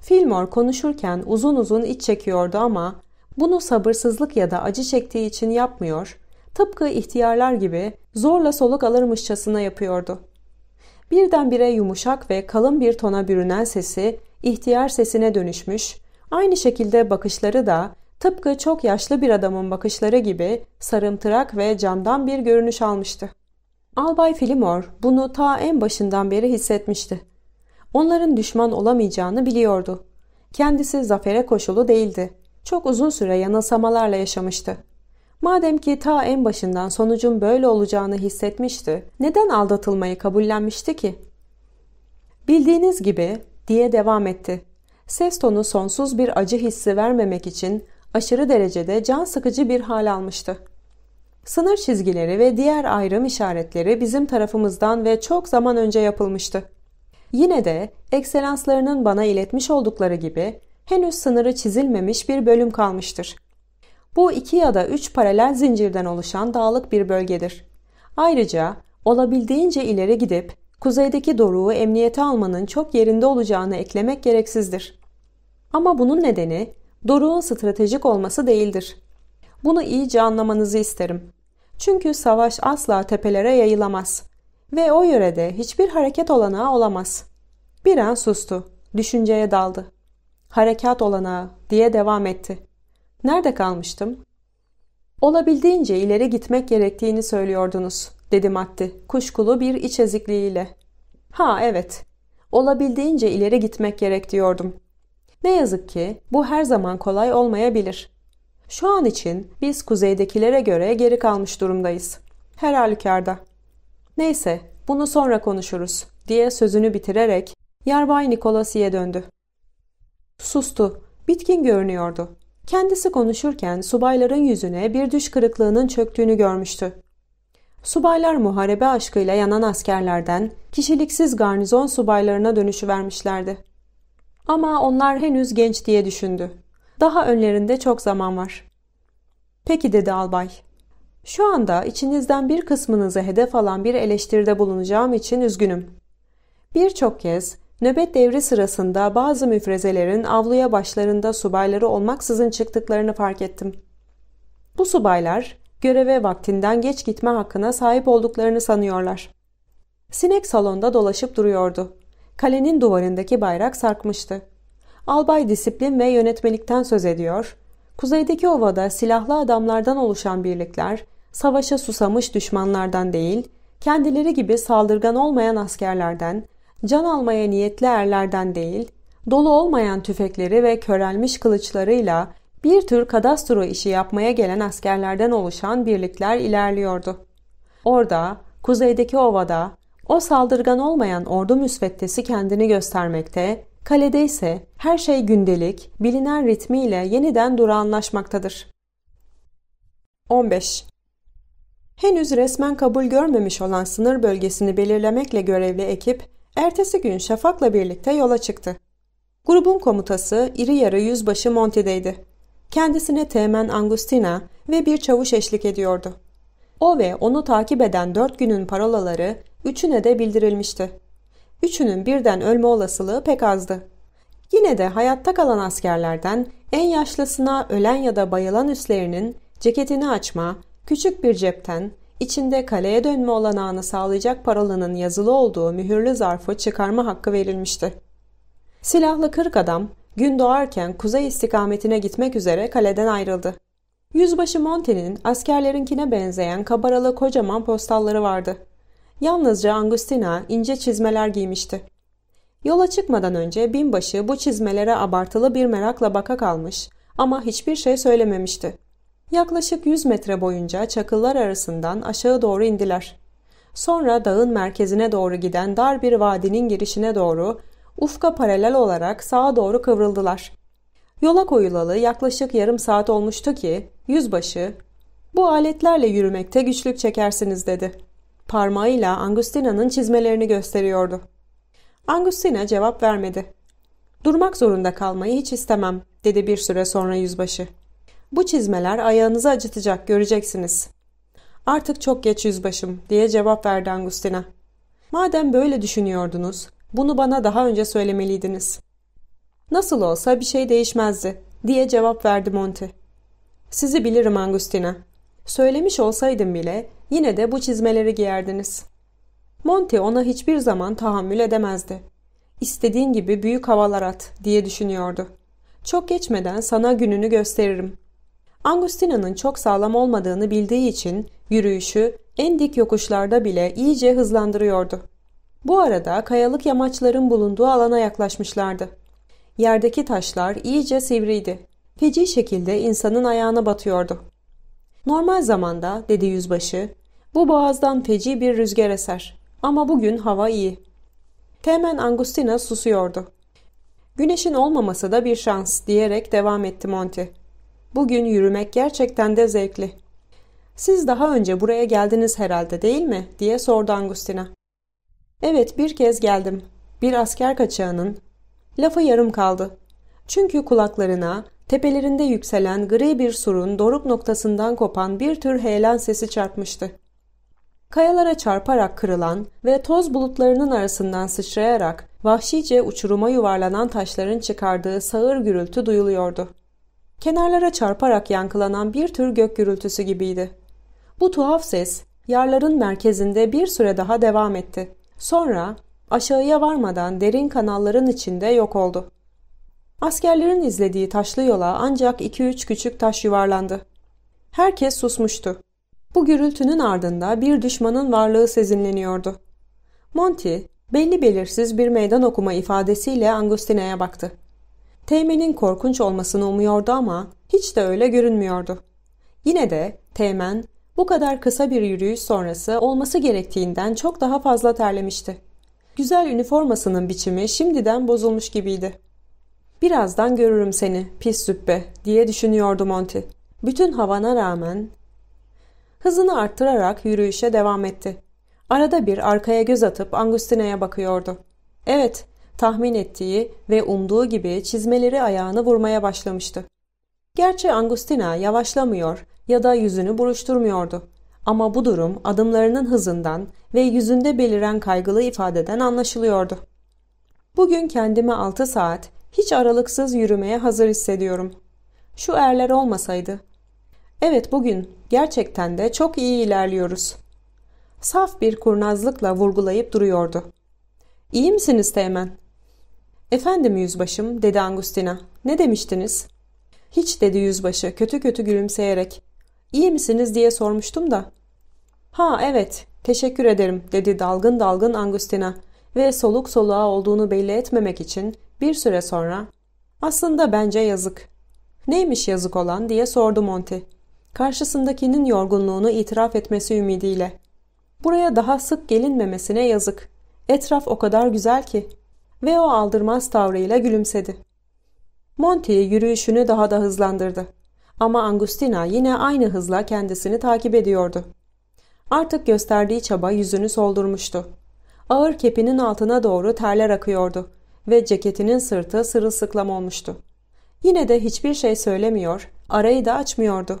Fillmore konuşurken uzun uzun iç çekiyordu ama bunu sabırsızlık ya da acı çektiği için yapmıyor, tıpkı ihtiyarlar gibi zorla soluk alırmışçasına yapıyordu. Birdenbire yumuşak ve kalın bir tona bürünen sesi ihtiyar sesine dönüşmüş, aynı şekilde bakışları da tıpkı çok yaşlı bir adamın bakışları gibi sarımtırak ve camdan bir görünüş almıştı. Albay Filimor bunu ta en başından beri hissetmişti. Onların düşman olamayacağını biliyordu. Kendisi zafere koşulu değildi. Çok uzun süre yanılsamalarla yaşamıştı. Madem ki ta en başından sonucun böyle olacağını hissetmişti, neden aldatılmayı kabullenmişti ki? Bildiğiniz gibi diye devam etti. Ses tonu sonsuz bir acı hissi vermemek için aşırı derecede can sıkıcı bir hal almıştı. Sınır çizgileri ve diğer ayrım işaretleri bizim tarafımızdan ve çok zaman önce yapılmıştı. Yine de ekselanslarının bana iletmiş oldukları gibi henüz sınırı çizilmemiş bir bölüm kalmıştır. Bu iki ya da üç paralel zincirden oluşan dağlık bir bölgedir. Ayrıca olabildiğince ileri gidip kuzeydeki doruğu emniyete almanın çok yerinde olacağını eklemek gereksizdir. Ama bunun nedeni doruğun stratejik olması değildir. Bunu iyice anlamanızı isterim. Çünkü savaş asla tepelere yayılamaz. Ve o yörede hiçbir hareket olanağı olamaz. Bir an sustu. Düşünceye daldı. Harekat olanağı diye devam etti. Nerede kalmıştım? Olabildiğince ileri gitmek gerektiğini söylüyordunuz, dedi Matti, kuşkulu bir iç ezikliğiyle. Ha evet, olabildiğince ileri gitmek gerek diyordum. Ne yazık ki bu her zaman kolay olmayabilir. Şu an için biz kuzeydekilere göre geri kalmış durumdayız. Her halükarda. Neyse bunu sonra konuşuruz diye sözünü bitirerek Yarbay Nikolasi'ye döndü. Sustu. Bitkin görünüyordu. Kendisi konuşurken subayların yüzüne bir düş kırıklığının çöktüğünü görmüştü. Subaylar muharebe aşkıyla yanan askerlerden kişiliksiz garnizon subaylarına dönüşü vermişlerdi. Ama onlar henüz genç diye düşündü. Daha önlerinde çok zaman var. Peki dedi albay. Şu anda içinizden bir kısmınızı hedef alan bir eleştiride bulunacağım için üzgünüm. Birçok kez nöbet devri sırasında bazı müfrezelerin avluya başlarında subayları olmaksızın çıktıklarını fark ettim. Bu subaylar göreve vaktinden geç gitme hakkına sahip olduklarını sanıyorlar. Sinek salonda dolaşıp duruyordu. Kalenin duvarındaki bayrak sarkmıştı albay disiplin ve yönetmelikten söz ediyor. Kuzeydeki ovada silahlı adamlardan oluşan birlikler, savaşa susamış düşmanlardan değil, kendileri gibi saldırgan olmayan askerlerden, can almaya niyetli erlerden değil, dolu olmayan tüfekleri ve körelmiş kılıçlarıyla bir tür kadastro işi yapmaya gelen askerlerden oluşan birlikler ilerliyordu. Orada, kuzeydeki ovada, o saldırgan olmayan ordu müsveddesi kendini göstermekte, Kalede ise her şey gündelik, bilinen ritmiyle yeniden durağanlaşmaktadır. 15. Henüz resmen kabul görmemiş olan sınır bölgesini belirlemekle görevli ekip, ertesi gün Şafak'la birlikte yola çıktı. Grubun komutası iri yarı yüzbaşı Monti'deydi. Kendisine Teğmen Angustina ve bir çavuş eşlik ediyordu. O ve onu takip eden dört günün parolaları üçüne de bildirilmişti. Üçünün birden ölme olasılığı pek azdı. Yine de hayatta kalan askerlerden en yaşlısına ölen ya da bayılan üslerinin ceketini açma, küçük bir cepten içinde kaleye dönme olanağını sağlayacak parolanın yazılı olduğu mühürlü zarfı çıkarma hakkı verilmişti. Silahlı kırk adam gün doğarken kuzey istikametine gitmek üzere kaleden ayrıldı. Yüzbaşı Monte'nin askerlerinkine benzeyen kabaralı kocaman postalları vardı. Yalnızca Angustina ince çizmeler giymişti. Yola çıkmadan önce binbaşı bu çizmelere abartılı bir merakla baka kalmış ama hiçbir şey söylememişti. Yaklaşık 100 metre boyunca çakıllar arasından aşağı doğru indiler. Sonra dağın merkezine doğru giden dar bir vadinin girişine doğru ufka paralel olarak sağa doğru kıvrıldılar. Yola koyulalı yaklaşık yarım saat olmuştu ki yüzbaşı ''Bu aletlerle yürümekte güçlük çekersiniz'' dedi. Parmağıyla Angustina'nın çizmelerini gösteriyordu. Angustina cevap vermedi. Durmak zorunda kalmayı hiç istemem dedi bir süre sonra yüzbaşı. Bu çizmeler ayağınızı acıtacak göreceksiniz. Artık çok geç yüzbaşım diye cevap verdi Angustina. Madem böyle düşünüyordunuz bunu bana daha önce söylemeliydiniz. Nasıl olsa bir şey değişmezdi diye cevap verdi Monty. Sizi bilirim Angustina. Söylemiş olsaydım bile Yine de bu çizmeleri giyerdiniz. Monty ona hiçbir zaman tahammül edemezdi. İstediğin gibi büyük havalar at diye düşünüyordu. Çok geçmeden sana gününü gösteririm. Angustina'nın çok sağlam olmadığını bildiği için yürüyüşü en dik yokuşlarda bile iyice hızlandırıyordu. Bu arada kayalık yamaçların bulunduğu alana yaklaşmışlardı. Yerdeki taşlar iyice sivriydi. Feci şekilde insanın ayağına batıyordu. Normal zamanda, dedi yüzbaşı, bu boğazdan feci bir rüzgar eser. Ama bugün hava iyi. Temen Angustina susuyordu. Güneşin olmaması da bir şans diyerek devam etti Monty. Bugün yürümek gerçekten de zevkli. Siz daha önce buraya geldiniz herhalde değil mi? diye sordu Angustina. Evet bir kez geldim. Bir asker kaçağının. Lafı yarım kaldı. Çünkü kulaklarına tepelerinde yükselen gri bir surun doruk noktasından kopan bir tür heyelan sesi çarpmıştı. Kayalara çarparak kırılan ve toz bulutlarının arasından sıçrayarak vahşice uçuruma yuvarlanan taşların çıkardığı sağır gürültü duyuluyordu. Kenarlara çarparak yankılanan bir tür gök gürültüsü gibiydi. Bu tuhaf ses yarların merkezinde bir süre daha devam etti. Sonra aşağıya varmadan derin kanalların içinde yok oldu. Askerlerin izlediği taşlı yola ancak iki üç küçük taş yuvarlandı. Herkes susmuştu. Bu gürültünün ardında bir düşmanın varlığı sezinleniyordu. Monty, belli belirsiz bir meydan okuma ifadesiyle Angustine'ye baktı. Teğmenin korkunç olmasını umuyordu ama hiç de öyle görünmüyordu. Yine de Teğmen, bu kadar kısa bir yürüyüş sonrası olması gerektiğinden çok daha fazla terlemişti. Güzel üniformasının biçimi şimdiden bozulmuş gibiydi. ''Birazdan görürüm seni, pis züppe.'' diye düşünüyordu Monty. Bütün havana rağmen hızını arttırarak yürüyüşe devam etti. Arada bir arkaya göz atıp Angustine'ye bakıyordu. Evet, tahmin ettiği ve umduğu gibi çizmeleri ayağını vurmaya başlamıştı. Gerçi Angustina yavaşlamıyor ya da yüzünü buruşturmuyordu. Ama bu durum adımlarının hızından ve yüzünde beliren kaygılı ifadeden anlaşılıyordu. Bugün kendimi 6 saat hiç aralıksız yürümeye hazır hissediyorum. Şu erler olmasaydı Evet bugün gerçekten de çok iyi ilerliyoruz. Saf bir kurnazlıkla vurgulayıp duruyordu. İyi misiniz Teğmen? Efendim yüzbaşım dedi Angustina. Ne demiştiniz? Hiç dedi yüzbaşı kötü kötü gülümseyerek. İyi misiniz diye sormuştum da. Ha evet teşekkür ederim dedi dalgın dalgın Angustina ve soluk soluğa olduğunu belli etmemek için bir süre sonra aslında bence yazık. Neymiş yazık olan diye sordu Monty. Karşısındakinin yorgunluğunu itiraf etmesi ümidiyle. Buraya daha sık gelinmemesine yazık. Etraf o kadar güzel ki. Ve o aldırmaz tavrıyla gülümsedi. Monty yürüyüşünü daha da hızlandırdı. Ama Angustina yine aynı hızla kendisini takip ediyordu. Artık gösterdiği çaba yüzünü soldurmuştu. Ağır kepinin altına doğru terler akıyordu ve ceketinin sırtı sırılsıklam olmuştu. Yine de hiçbir şey söylemiyor, arayı da açmıyordu.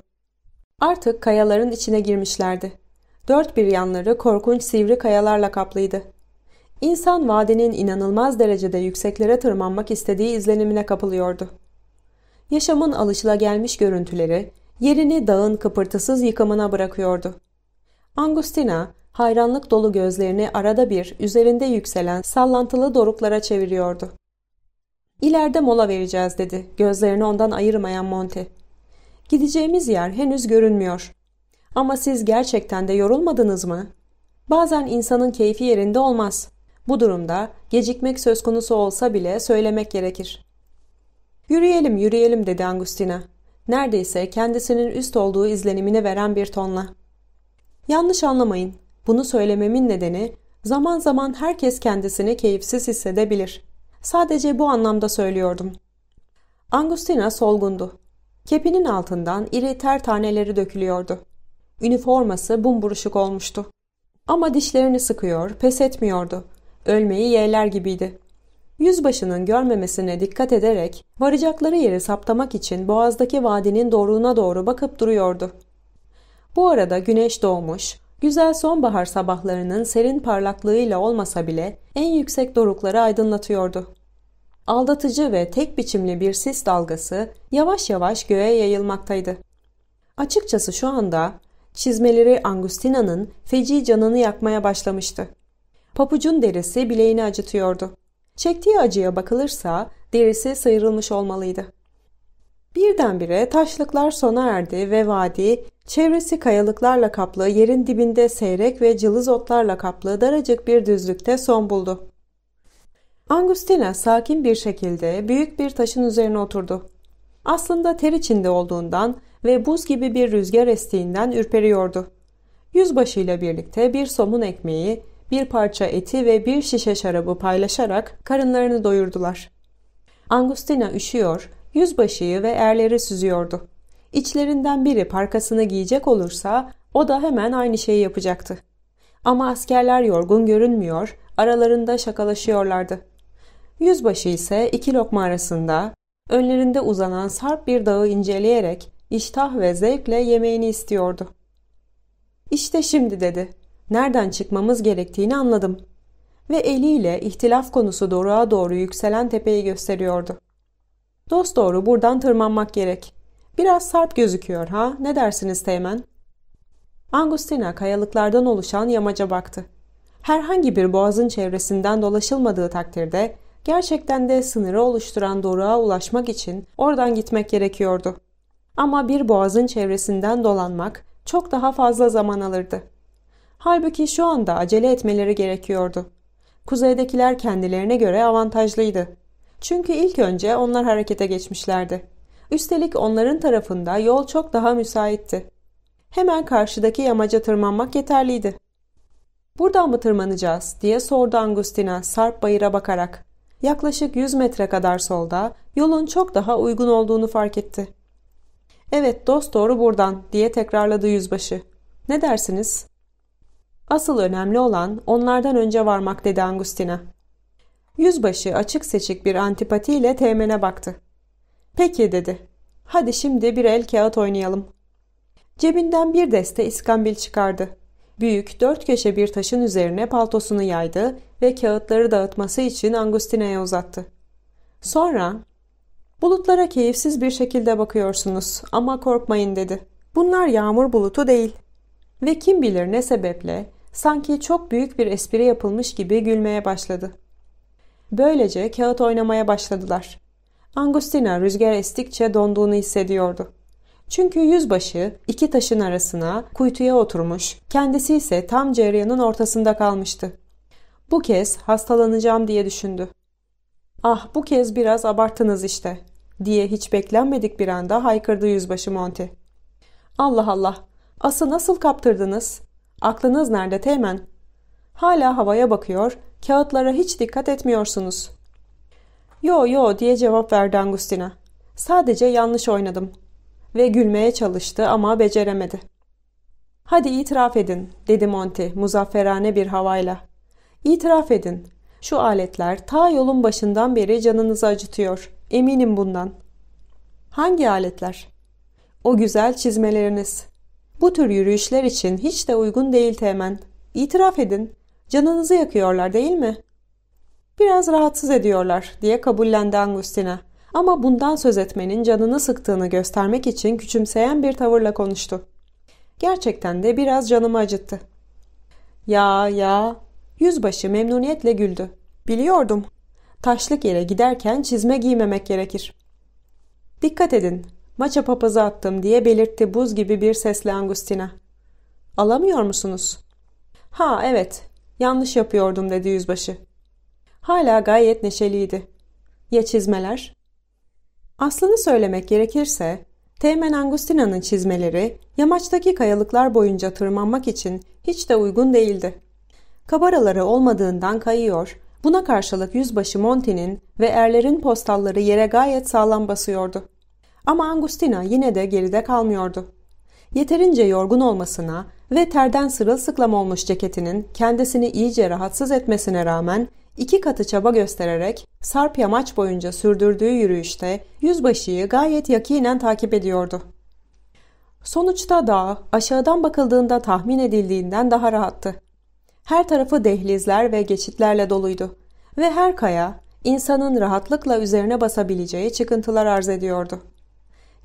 Artık kayaların içine girmişlerdi. Dört bir yanları korkunç sivri kayalarla kaplıydı. İnsan vadenin inanılmaz derecede yükseklere tırmanmak istediği izlenimine kapılıyordu. Yaşamın alışılagelmiş görüntüleri yerini dağın kıpırtısız yıkımına bırakıyordu. Angustina hayranlık dolu gözlerini arada bir üzerinde yükselen sallantılı doruklara çeviriyordu. İleride mola vereceğiz dedi gözlerini ondan ayırmayan Monte. Gideceğimiz yer henüz görünmüyor. Ama siz gerçekten de yorulmadınız mı? Bazen insanın keyfi yerinde olmaz. Bu durumda gecikmek söz konusu olsa bile söylemek gerekir. Yürüyelim yürüyelim dedi Angustina. Neredeyse kendisinin üst olduğu izlenimini veren bir tonla. Yanlış anlamayın. Bunu söylememin nedeni zaman zaman herkes kendisini keyifsiz hissedebilir. Sadece bu anlamda söylüyordum. Angustina solgundu. Kepinin altından iri ter taneleri dökülüyordu. Üniforması bumburuşuk olmuştu. Ama dişlerini sıkıyor, pes etmiyordu. Ölmeyi yeğler gibiydi. Yüzbaşının görmemesine dikkat ederek varacakları yeri saptamak için boğazdaki vadinin doğruğuna doğru bakıp duruyordu. Bu arada güneş doğmuş, güzel sonbahar sabahlarının serin parlaklığıyla olmasa bile en yüksek dorukları aydınlatıyordu aldatıcı ve tek biçimli bir sis dalgası yavaş yavaş göğe yayılmaktaydı. Açıkçası şu anda çizmeleri Angustina'nın feci canını yakmaya başlamıştı. Papucun derisi bileğini acıtıyordu. Çektiği acıya bakılırsa derisi sıyrılmış olmalıydı. Birdenbire taşlıklar sona erdi ve vadi çevresi kayalıklarla kaplı yerin dibinde seyrek ve cılız otlarla kaplı daracık bir düzlükte son buldu. Angustina sakin bir şekilde büyük bir taşın üzerine oturdu. Aslında ter içinde olduğundan ve buz gibi bir rüzgar estiğinden ürperiyordu. Yüzbaşıyla birlikte bir somun ekmeği, bir parça eti ve bir şişe şarabı paylaşarak karınlarını doyurdular. Angustina üşüyor, yüzbaşıyı ve erleri süzüyordu. İçlerinden biri parkasını giyecek olursa o da hemen aynı şeyi yapacaktı. Ama askerler yorgun görünmüyor, aralarında şakalaşıyorlardı. Yüzbaşı ise iki lokma arasında önlerinde uzanan sarp bir dağı inceleyerek iştah ve zevkle yemeğini istiyordu. İşte şimdi dedi. Nereden çıkmamız gerektiğini anladım. Ve eliyle ihtilaf konusu doruğa doğru yükselen tepeyi gösteriyordu. Dost doğru buradan tırmanmak gerek. Biraz sarp gözüküyor ha ne dersiniz Teğmen? Angustina kayalıklardan oluşan yamaca baktı. Herhangi bir boğazın çevresinden dolaşılmadığı takdirde Gerçekten de sınırı oluşturan doruğa ulaşmak için oradan gitmek gerekiyordu. Ama bir boğazın çevresinden dolanmak çok daha fazla zaman alırdı. Halbuki şu anda acele etmeleri gerekiyordu. Kuzeydekiler kendilerine göre avantajlıydı. Çünkü ilk önce onlar harekete geçmişlerdi. Üstelik onların tarafında yol çok daha müsaitti. Hemen karşıdaki yamaca tırmanmak yeterliydi. ''Buradan mı tırmanacağız?'' diye sordu Angustina sarp bayıra bakarak. Yaklaşık 100 metre kadar solda yolun çok daha uygun olduğunu fark etti. Evet dost doğru buradan diye tekrarladı yüzbaşı. Ne dersiniz? Asıl önemli olan onlardan önce varmak dedi Angustina. Yüzbaşı açık seçik bir antipatiyle Teğmen'e baktı. Peki dedi. Hadi şimdi bir el kağıt oynayalım. Cebinden bir deste iskambil çıkardı. Büyük dört köşe bir taşın üzerine paltosunu yaydı ve kağıtları dağıtması için Angustine'ye uzattı. Sonra ''Bulutlara keyifsiz bir şekilde bakıyorsunuz ama korkmayın'' dedi. ''Bunlar yağmur bulutu değil.'' Ve kim bilir ne sebeple sanki çok büyük bir espri yapılmış gibi gülmeye başladı. Böylece kağıt oynamaya başladılar. Angustina rüzgar estikçe donduğunu hissediyordu. Çünkü yüzbaşı iki taşın arasına kuytuya oturmuş, kendisi ise tam ceryanın ortasında kalmıştı. Bu kez hastalanacağım diye düşündü. Ah bu kez biraz abarttınız işte diye hiç beklenmedik bir anda haykırdı yüzbaşı Monti. Allah Allah ası nasıl kaptırdınız? Aklınız nerede Teğmen? Hala havaya bakıyor, kağıtlara hiç dikkat etmiyorsunuz. Yo yo diye cevap verdi Angustina. Sadece yanlış oynadım. Ve gülmeye çalıştı ama beceremedi. Hadi itiraf edin dedi Monti muzafferane bir havayla. İtiraf edin. Şu aletler ta yolun başından beri canınızı acıtıyor. Eminim bundan. Hangi aletler? O güzel çizmeleriniz. Bu tür yürüyüşler için hiç de uygun değil temen. İtiraf edin. Canınızı yakıyorlar değil mi? Biraz rahatsız ediyorlar diye kabullendi Angustina. Ama bundan söz etmenin canını sıktığını göstermek için küçümseyen bir tavırla konuştu. Gerçekten de biraz canımı acıttı. Ya ya Yüzbaşı memnuniyetle güldü. Biliyordum. Taşlık yere giderken çizme giymemek gerekir. Dikkat edin. Maça papazı attım diye belirtti buz gibi bir sesle Angustina. Alamıyor musunuz? Ha evet. Yanlış yapıyordum dedi yüzbaşı. Hala gayet neşeliydi. Ya çizmeler? Aslını söylemek gerekirse Teğmen Angustina'nın çizmeleri yamaçtaki kayalıklar boyunca tırmanmak için hiç de uygun değildi. Kabaraları olmadığından kayıyor. Buna karşılık yüzbaşı Monti'nin ve erlerin postalları yere gayet sağlam basıyordu. Ama Angustina yine de geride kalmıyordu. Yeterince yorgun olmasına ve terden sırılsıklam olmuş ceketinin kendisini iyice rahatsız etmesine rağmen iki katı çaba göstererek sarp yamaç boyunca sürdürdüğü yürüyüşte yüzbaşıyı gayet yakinen takip ediyordu. Sonuçta dağ aşağıdan bakıldığında tahmin edildiğinden daha rahattı. Her tarafı dehlizler ve geçitlerle doluydu ve her kaya insanın rahatlıkla üzerine basabileceği çıkıntılar arz ediyordu.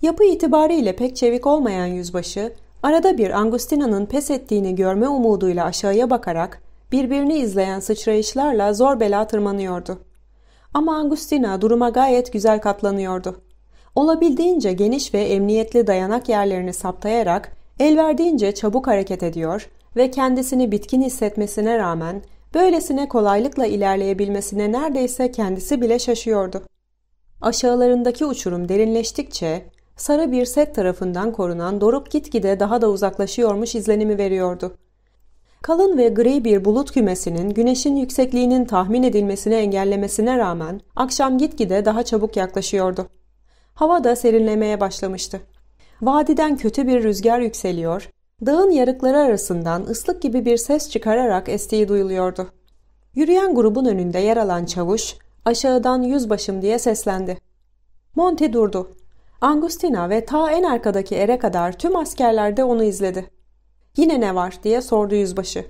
Yapı itibariyle pek çevik olmayan yüzbaşı, arada bir Angustina'nın pes ettiğini görme umuduyla aşağıya bakarak birbirini izleyen sıçrayışlarla zor bela tırmanıyordu. Ama Angustina duruma gayet güzel katlanıyordu. Olabildiğince geniş ve emniyetli dayanak yerlerini saptayarak elverdiğince çabuk hareket ediyor ve kendisini bitkin hissetmesine rağmen böylesine kolaylıkla ilerleyebilmesine neredeyse kendisi bile şaşıyordu. Aşağılarındaki uçurum derinleştikçe sarı bir set tarafından korunan Doruk gitgide daha da uzaklaşıyormuş izlenimi veriyordu. Kalın ve gri bir bulut kümesinin güneşin yüksekliğinin tahmin edilmesini engellemesine rağmen akşam gitgide daha çabuk yaklaşıyordu. Hava da serinlemeye başlamıştı. Vadiden kötü bir rüzgar yükseliyor Dağın yarıkları arasından ıslık gibi bir ses çıkararak estiği duyuluyordu. Yürüyen grubun önünde yer alan çavuş, aşağıdan yüzbaşım diye seslendi. Monte durdu. Angustina ve ta en arkadaki ere kadar tüm askerler de onu izledi. Yine ne var diye sordu yüzbaşı.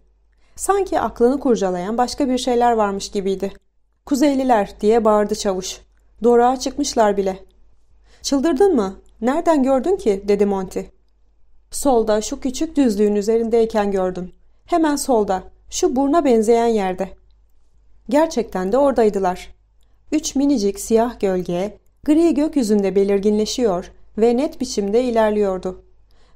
Sanki aklını kurcalayan başka bir şeyler varmış gibiydi. Kuzeyliler diye bağırdı çavuş. Dorağa çıkmışlar bile. Çıldırdın mı? Nereden gördün ki? dedi Monty. Solda şu küçük düzlüğün üzerindeyken gördüm. Hemen solda, şu burna benzeyen yerde. Gerçekten de oradaydılar. Üç minicik siyah gölge, gri gökyüzünde belirginleşiyor ve net biçimde ilerliyordu.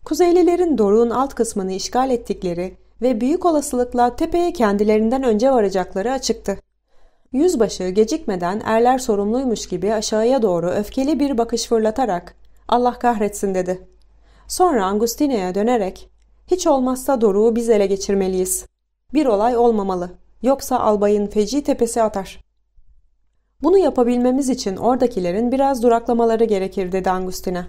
Kuzeylilerin doruğun alt kısmını işgal ettikleri ve büyük olasılıkla tepeye kendilerinden önce varacakları açıktı. Yüzbaşı gecikmeden erler sorumluymuş gibi aşağıya doğru öfkeli bir bakış fırlatarak ''Allah kahretsin'' dedi. Sonra Angustine'ye dönerek hiç olmazsa Doruk'u biz ele geçirmeliyiz. Bir olay olmamalı. Yoksa albayın feci tepesi atar. Bunu yapabilmemiz için oradakilerin biraz duraklamaları gerekir dedi Angustine.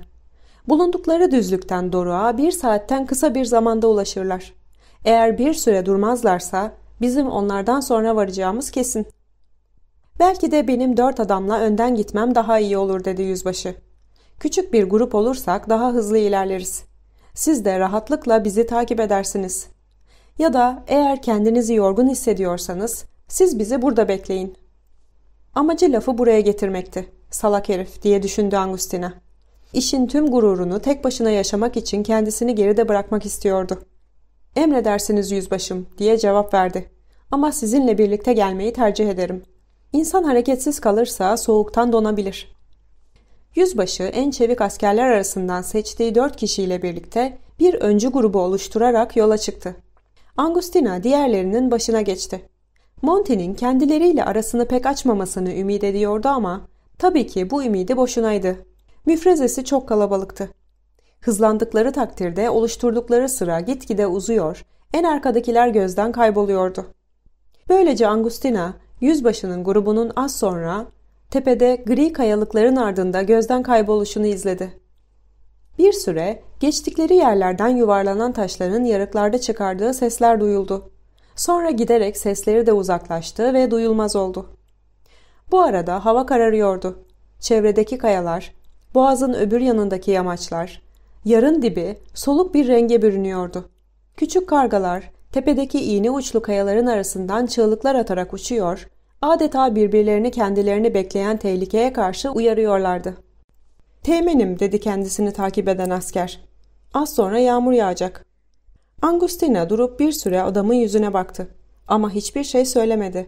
Bulundukları düzlükten Doruk'a bir saatten kısa bir zamanda ulaşırlar. Eğer bir süre durmazlarsa bizim onlardan sonra varacağımız kesin. Belki de benim dört adamla önden gitmem daha iyi olur dedi yüzbaşı. Küçük bir grup olursak daha hızlı ilerleriz. Siz de rahatlıkla bizi takip edersiniz. Ya da eğer kendinizi yorgun hissediyorsanız siz bizi burada bekleyin. Amacı lafı buraya getirmekti. Salak herif diye düşündü Angustina. İşin tüm gururunu tek başına yaşamak için kendisini geride bırakmak istiyordu. Emredersiniz yüzbaşım diye cevap verdi. Ama sizinle birlikte gelmeyi tercih ederim. İnsan hareketsiz kalırsa soğuktan donabilir. Yüzbaşı en çevik askerler arasından seçtiği dört kişiyle birlikte bir öncü grubu oluşturarak yola çıktı. Angustina diğerlerinin başına geçti. Monty'nin kendileriyle arasını pek açmamasını ümit ediyordu ama tabii ki bu ümidi boşunaydı. Müfrezesi çok kalabalıktı. Hızlandıkları takdirde oluşturdukları sıra gitgide uzuyor, en arkadakiler gözden kayboluyordu. Böylece Angustina, yüzbaşının grubunun az sonra tepede gri kayalıkların ardında gözden kayboluşunu izledi. Bir süre geçtikleri yerlerden yuvarlanan taşların yarıklarda çıkardığı sesler duyuldu. Sonra giderek sesleri de uzaklaştı ve duyulmaz oldu. Bu arada hava kararıyordu. Çevredeki kayalar, boğazın öbür yanındaki yamaçlar, yarın dibi soluk bir renge bürünüyordu. Küçük kargalar tepedeki iğne uçlu kayaların arasından çığlıklar atarak uçuyor, adeta birbirlerini kendilerini bekleyen tehlikeye karşı uyarıyorlardı. Teğmenim dedi kendisini takip eden asker. Az sonra yağmur yağacak. Angustina durup bir süre adamın yüzüne baktı. Ama hiçbir şey söylemedi.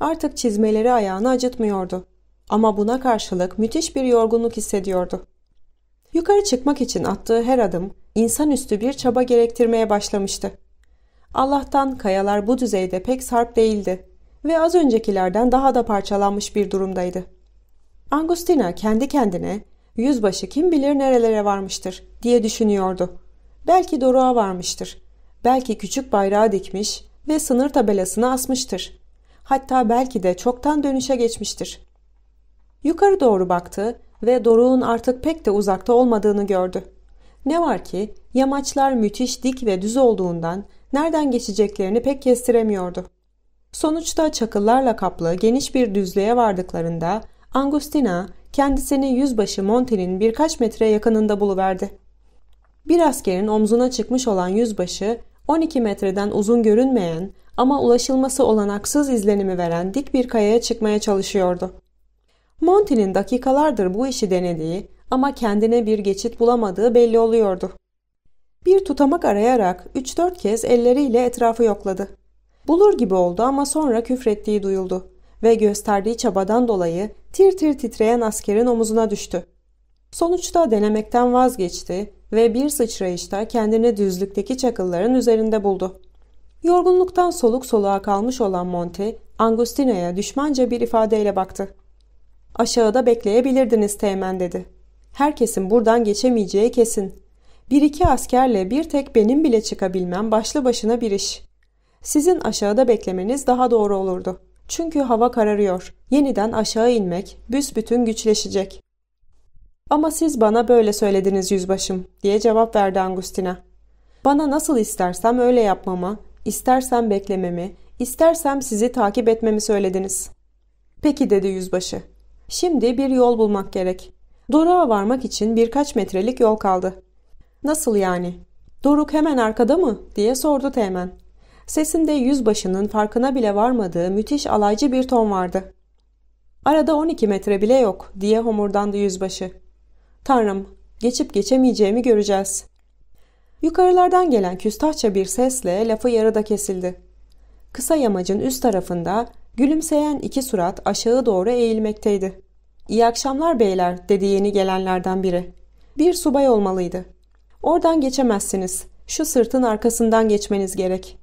Artık çizmeleri ayağını acıtmıyordu. Ama buna karşılık müthiş bir yorgunluk hissediyordu. Yukarı çıkmak için attığı her adım insanüstü bir çaba gerektirmeye başlamıştı. Allah'tan kayalar bu düzeyde pek sarp değildi ve az öncekilerden daha da parçalanmış bir durumdaydı. Angustina kendi kendine yüzbaşı kim bilir nerelere varmıştır diye düşünüyordu. Belki doruğa varmıştır. Belki küçük bayrağı dikmiş ve sınır tabelasını asmıştır. Hatta belki de çoktan dönüşe geçmiştir. Yukarı doğru baktı ve doruğun artık pek de uzakta olmadığını gördü. Ne var ki yamaçlar müthiş dik ve düz olduğundan nereden geçeceklerini pek kestiremiyordu. Sonuçta çakıllarla kaplı geniş bir düzlüğe vardıklarında Angustina kendisini yüzbaşı Monte'nin birkaç metre yakınında buluverdi. Bir askerin omzuna çıkmış olan yüzbaşı 12 metreden uzun görünmeyen ama ulaşılması olanaksız izlenimi veren dik bir kayaya çıkmaya çalışıyordu. Monty'nin dakikalardır bu işi denediği ama kendine bir geçit bulamadığı belli oluyordu. Bir tutamak arayarak 3-4 kez elleriyle etrafı yokladı. Bulur gibi oldu ama sonra küfrettiği duyuldu ve gösterdiği çabadan dolayı tir tir titreyen askerin omuzuna düştü. Sonuçta denemekten vazgeçti ve bir sıçrayışta kendini düzlükteki çakılların üzerinde buldu. Yorgunluktan soluk soluğa kalmış olan Monte, Angustina'ya düşmanca bir ifadeyle baktı. ''Aşağıda bekleyebilirdiniz Teğmen'' dedi. ''Herkesin buradan geçemeyeceği kesin. Bir iki askerle bir tek benim bile çıkabilmem başlı başına bir iş. Sizin aşağıda beklemeniz daha doğru olurdu. Çünkü hava kararıyor. Yeniden aşağı inmek büsbütün güçleşecek. Ama siz bana böyle söylediniz yüzbaşım diye cevap verdi Angustina. Bana nasıl istersem öyle yapmamı, istersem beklememi, istersem sizi takip etmemi söylediniz. Peki dedi yüzbaşı. Şimdi bir yol bulmak gerek. Doruğa varmak için birkaç metrelik yol kaldı. Nasıl yani? Doruk hemen arkada mı? diye sordu Teğmen. Sesinde yüzbaşının farkına bile varmadığı müthiş alaycı bir ton vardı. Arada 12 metre bile yok diye homurdandı yüzbaşı. Tanrım, geçip geçemeyeceğimi göreceğiz. Yukarılardan gelen küstahça bir sesle lafı yarıda kesildi. Kısa yamacın üst tarafında gülümseyen iki surat aşağı doğru eğilmekteydi. ''İyi akşamlar beyler'' dedi yeni gelenlerden biri. Bir subay olmalıydı. ''Oradan geçemezsiniz. Şu sırtın arkasından geçmeniz gerek.''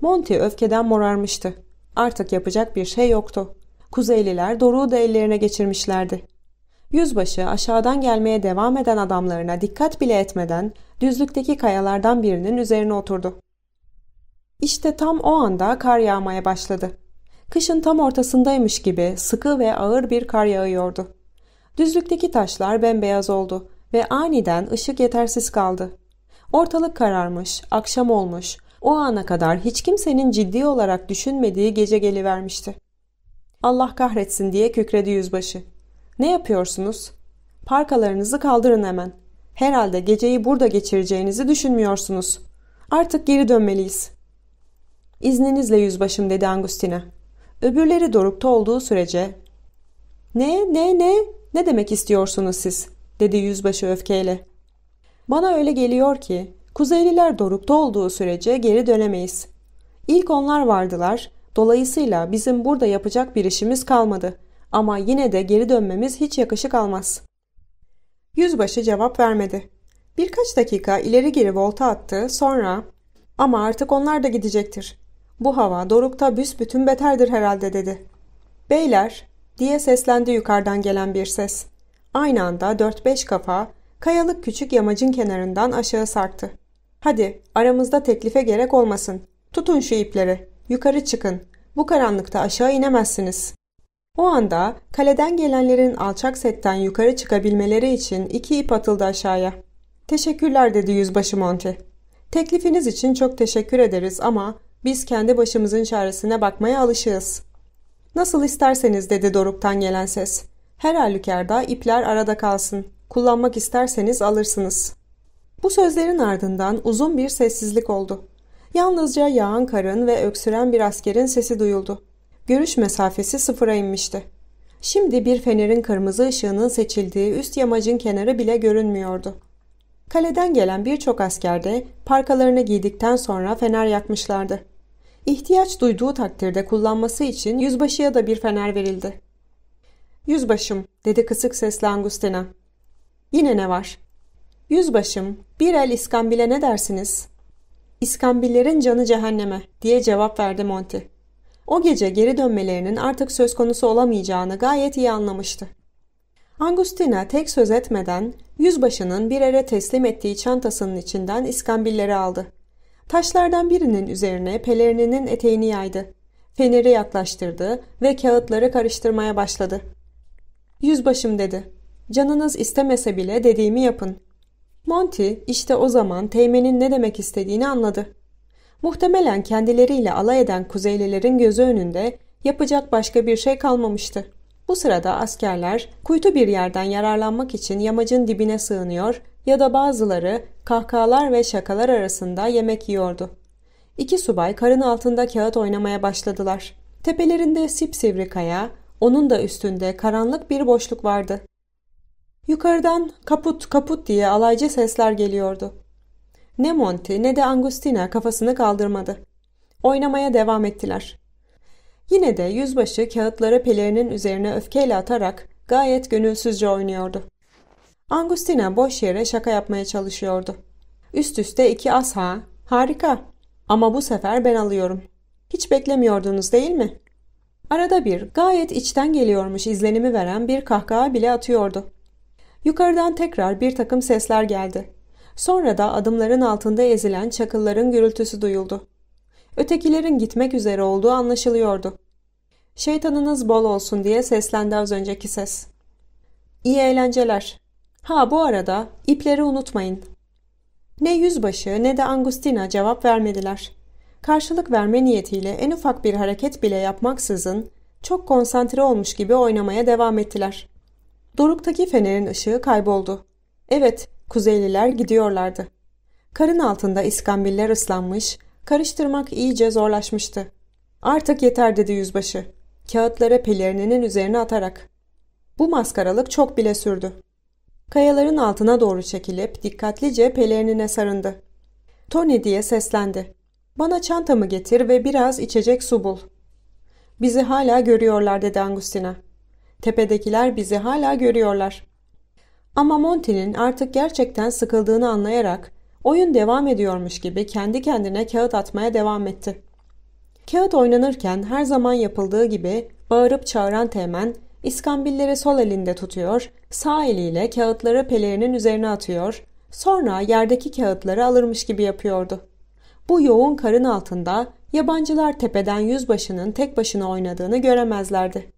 Monty öfkeden morarmıştı. Artık yapacak bir şey yoktu. Kuzeyliler Doruğu da ellerine geçirmişlerdi. Yüzbaşı aşağıdan gelmeye devam eden adamlarına dikkat bile etmeden düzlükteki kayalardan birinin üzerine oturdu. İşte tam o anda kar yağmaya başladı. Kışın tam ortasındaymış gibi sıkı ve ağır bir kar yağıyordu. Düzlükteki taşlar bembeyaz oldu ve aniden ışık yetersiz kaldı. Ortalık kararmış, akşam olmuş, o ana kadar hiç kimsenin ciddi olarak düşünmediği gece gelivermişti. Allah kahretsin diye kükredi yüzbaşı. Ne yapıyorsunuz? Parkalarınızı kaldırın hemen. Herhalde geceyi burada geçireceğinizi düşünmüyorsunuz. Artık geri dönmeliyiz. İzninizle yüzbaşım dedi Angustina. Öbürleri dorukta olduğu sürece... Ne, ne, ne? Ne demek istiyorsunuz siz? dedi yüzbaşı öfkeyle. Bana öyle geliyor ki Kuzeyliler dorukta olduğu sürece geri dönemeyiz. İlk onlar vardılar, dolayısıyla bizim burada yapacak bir işimiz kalmadı. Ama yine de geri dönmemiz hiç yakışık almaz. Yüzbaşı cevap vermedi. Birkaç dakika ileri geri volta attı, sonra ''Ama artık onlar da gidecektir. Bu hava dorukta büsbütün beterdir herhalde.'' dedi. ''Beyler!'' diye seslendi yukarıdan gelen bir ses. Aynı anda dört beş kafa kayalık küçük yamacın kenarından aşağı sarktı. Hadi aramızda teklife gerek olmasın. Tutun şu ipleri. Yukarı çıkın. Bu karanlıkta aşağı inemezsiniz. O anda kaleden gelenlerin alçak setten yukarı çıkabilmeleri için iki ip atıldı aşağıya. Teşekkürler dedi yüzbaşı Monty. Teklifiniz için çok teşekkür ederiz ama biz kendi başımızın çaresine bakmaya alışığız. Nasıl isterseniz dedi Doruk'tan gelen ses. Her halükarda ipler arada kalsın. Kullanmak isterseniz alırsınız. Bu sözlerin ardından uzun bir sessizlik oldu. Yalnızca yağan karın ve öksüren bir askerin sesi duyuldu. Görüş mesafesi sıfıra inmişti. Şimdi bir fenerin kırmızı ışığının seçildiği üst yamacın kenarı bile görünmüyordu. Kaleden gelen birçok asker de parkalarını giydikten sonra fener yakmışlardı. İhtiyaç duyduğu takdirde kullanması için yüzbaşıya da bir fener verildi. Yüzbaşım, dedi kısık sesle Angustina. Yine ne var? Yüzbaşım, bir el iskambile ne dersiniz? İskambillerin canı cehenneme diye cevap verdi Monty. O gece geri dönmelerinin artık söz konusu olamayacağını gayet iyi anlamıştı. Angustina tek söz etmeden yüzbaşının bir ere teslim ettiği çantasının içinden iskambilleri aldı. Taşlardan birinin üzerine pelerininin eteğini yaydı. Feneri yaklaştırdı ve kağıtları karıştırmaya başladı. Yüzbaşım dedi, canınız istemese bile dediğimi yapın. Monty işte o zaman Teğmen'in ne demek istediğini anladı. Muhtemelen kendileriyle alay eden Kuzeylilerin gözü önünde yapacak başka bir şey kalmamıştı. Bu sırada askerler kuytu bir yerden yararlanmak için yamacın dibine sığınıyor ya da bazıları kahkahalar ve şakalar arasında yemek yiyordu. İki subay karın altında kağıt oynamaya başladılar. Tepelerinde sipsivri kaya, onun da üstünde karanlık bir boşluk vardı. Yukarıdan kaput kaput diye alaycı sesler geliyordu. Ne Monty ne de Angustina kafasını kaldırmadı. Oynamaya devam ettiler. Yine de yüzbaşı kağıtları pelerinin üzerine öfkeyle atarak gayet gönülsüzce oynuyordu. Angustina boş yere şaka yapmaya çalışıyordu. Üst üste iki as ha, harika. Ama bu sefer ben alıyorum. Hiç beklemiyordunuz değil mi? Arada bir gayet içten geliyormuş izlenimi veren bir kahkaha bile atıyordu. Yukarıdan tekrar bir takım sesler geldi. Sonra da adımların altında ezilen çakılların gürültüsü duyuldu. Ötekilerin gitmek üzere olduğu anlaşılıyordu. Şeytanınız bol olsun diye seslendi az önceki ses. İyi eğlenceler. Ha bu arada ipleri unutmayın. Ne yüzbaşı ne de Angustina cevap vermediler. Karşılık verme niyetiyle en ufak bir hareket bile yapmaksızın çok konsantre olmuş gibi oynamaya devam ettiler. Doruktaki fenerin ışığı kayboldu. Evet, Kuzeyliler gidiyorlardı. Karın altında iskambiller ıslanmış, karıştırmak iyice zorlaşmıştı. Artık yeter dedi yüzbaşı. Kağıtları pelerininin üzerine atarak. Bu maskaralık çok bile sürdü. Kayaların altına doğru çekilip dikkatlice pelerinine sarındı. Tony diye seslendi. Bana çantamı getir ve biraz içecek su bul. Bizi hala görüyorlar dedi Angustina. Tepedekiler bizi hala görüyorlar. Ama Monty'nin artık gerçekten sıkıldığını anlayarak oyun devam ediyormuş gibi kendi kendine kağıt atmaya devam etti. Kağıt oynanırken her zaman yapıldığı gibi bağırıp çağıran Teğmen iskambilleri sol elinde tutuyor, sağ eliyle kağıtları pelerinin üzerine atıyor, sonra yerdeki kağıtları alırmış gibi yapıyordu. Bu yoğun karın altında yabancılar tepeden yüzbaşının tek başına oynadığını göremezlerdi.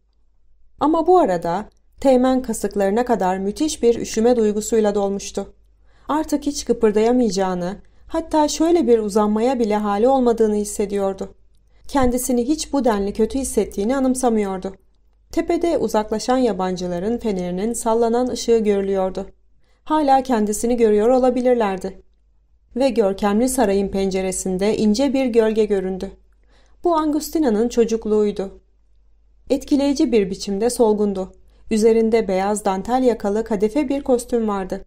Ama bu arada teğmen kasıklarına kadar müthiş bir üşüme duygusuyla dolmuştu. Artık hiç kıpırdayamayacağını, hatta şöyle bir uzanmaya bile hali olmadığını hissediyordu. Kendisini hiç bu denli kötü hissettiğini anımsamıyordu. Tepede uzaklaşan yabancıların fenerinin sallanan ışığı görülüyordu. Hala kendisini görüyor olabilirlerdi. Ve görkemli sarayın penceresinde ince bir gölge göründü. Bu Angustina'nın çocukluğuydu. Etkileyici bir biçimde solgundu. Üzerinde beyaz dantel yakalı kadife bir kostüm vardı.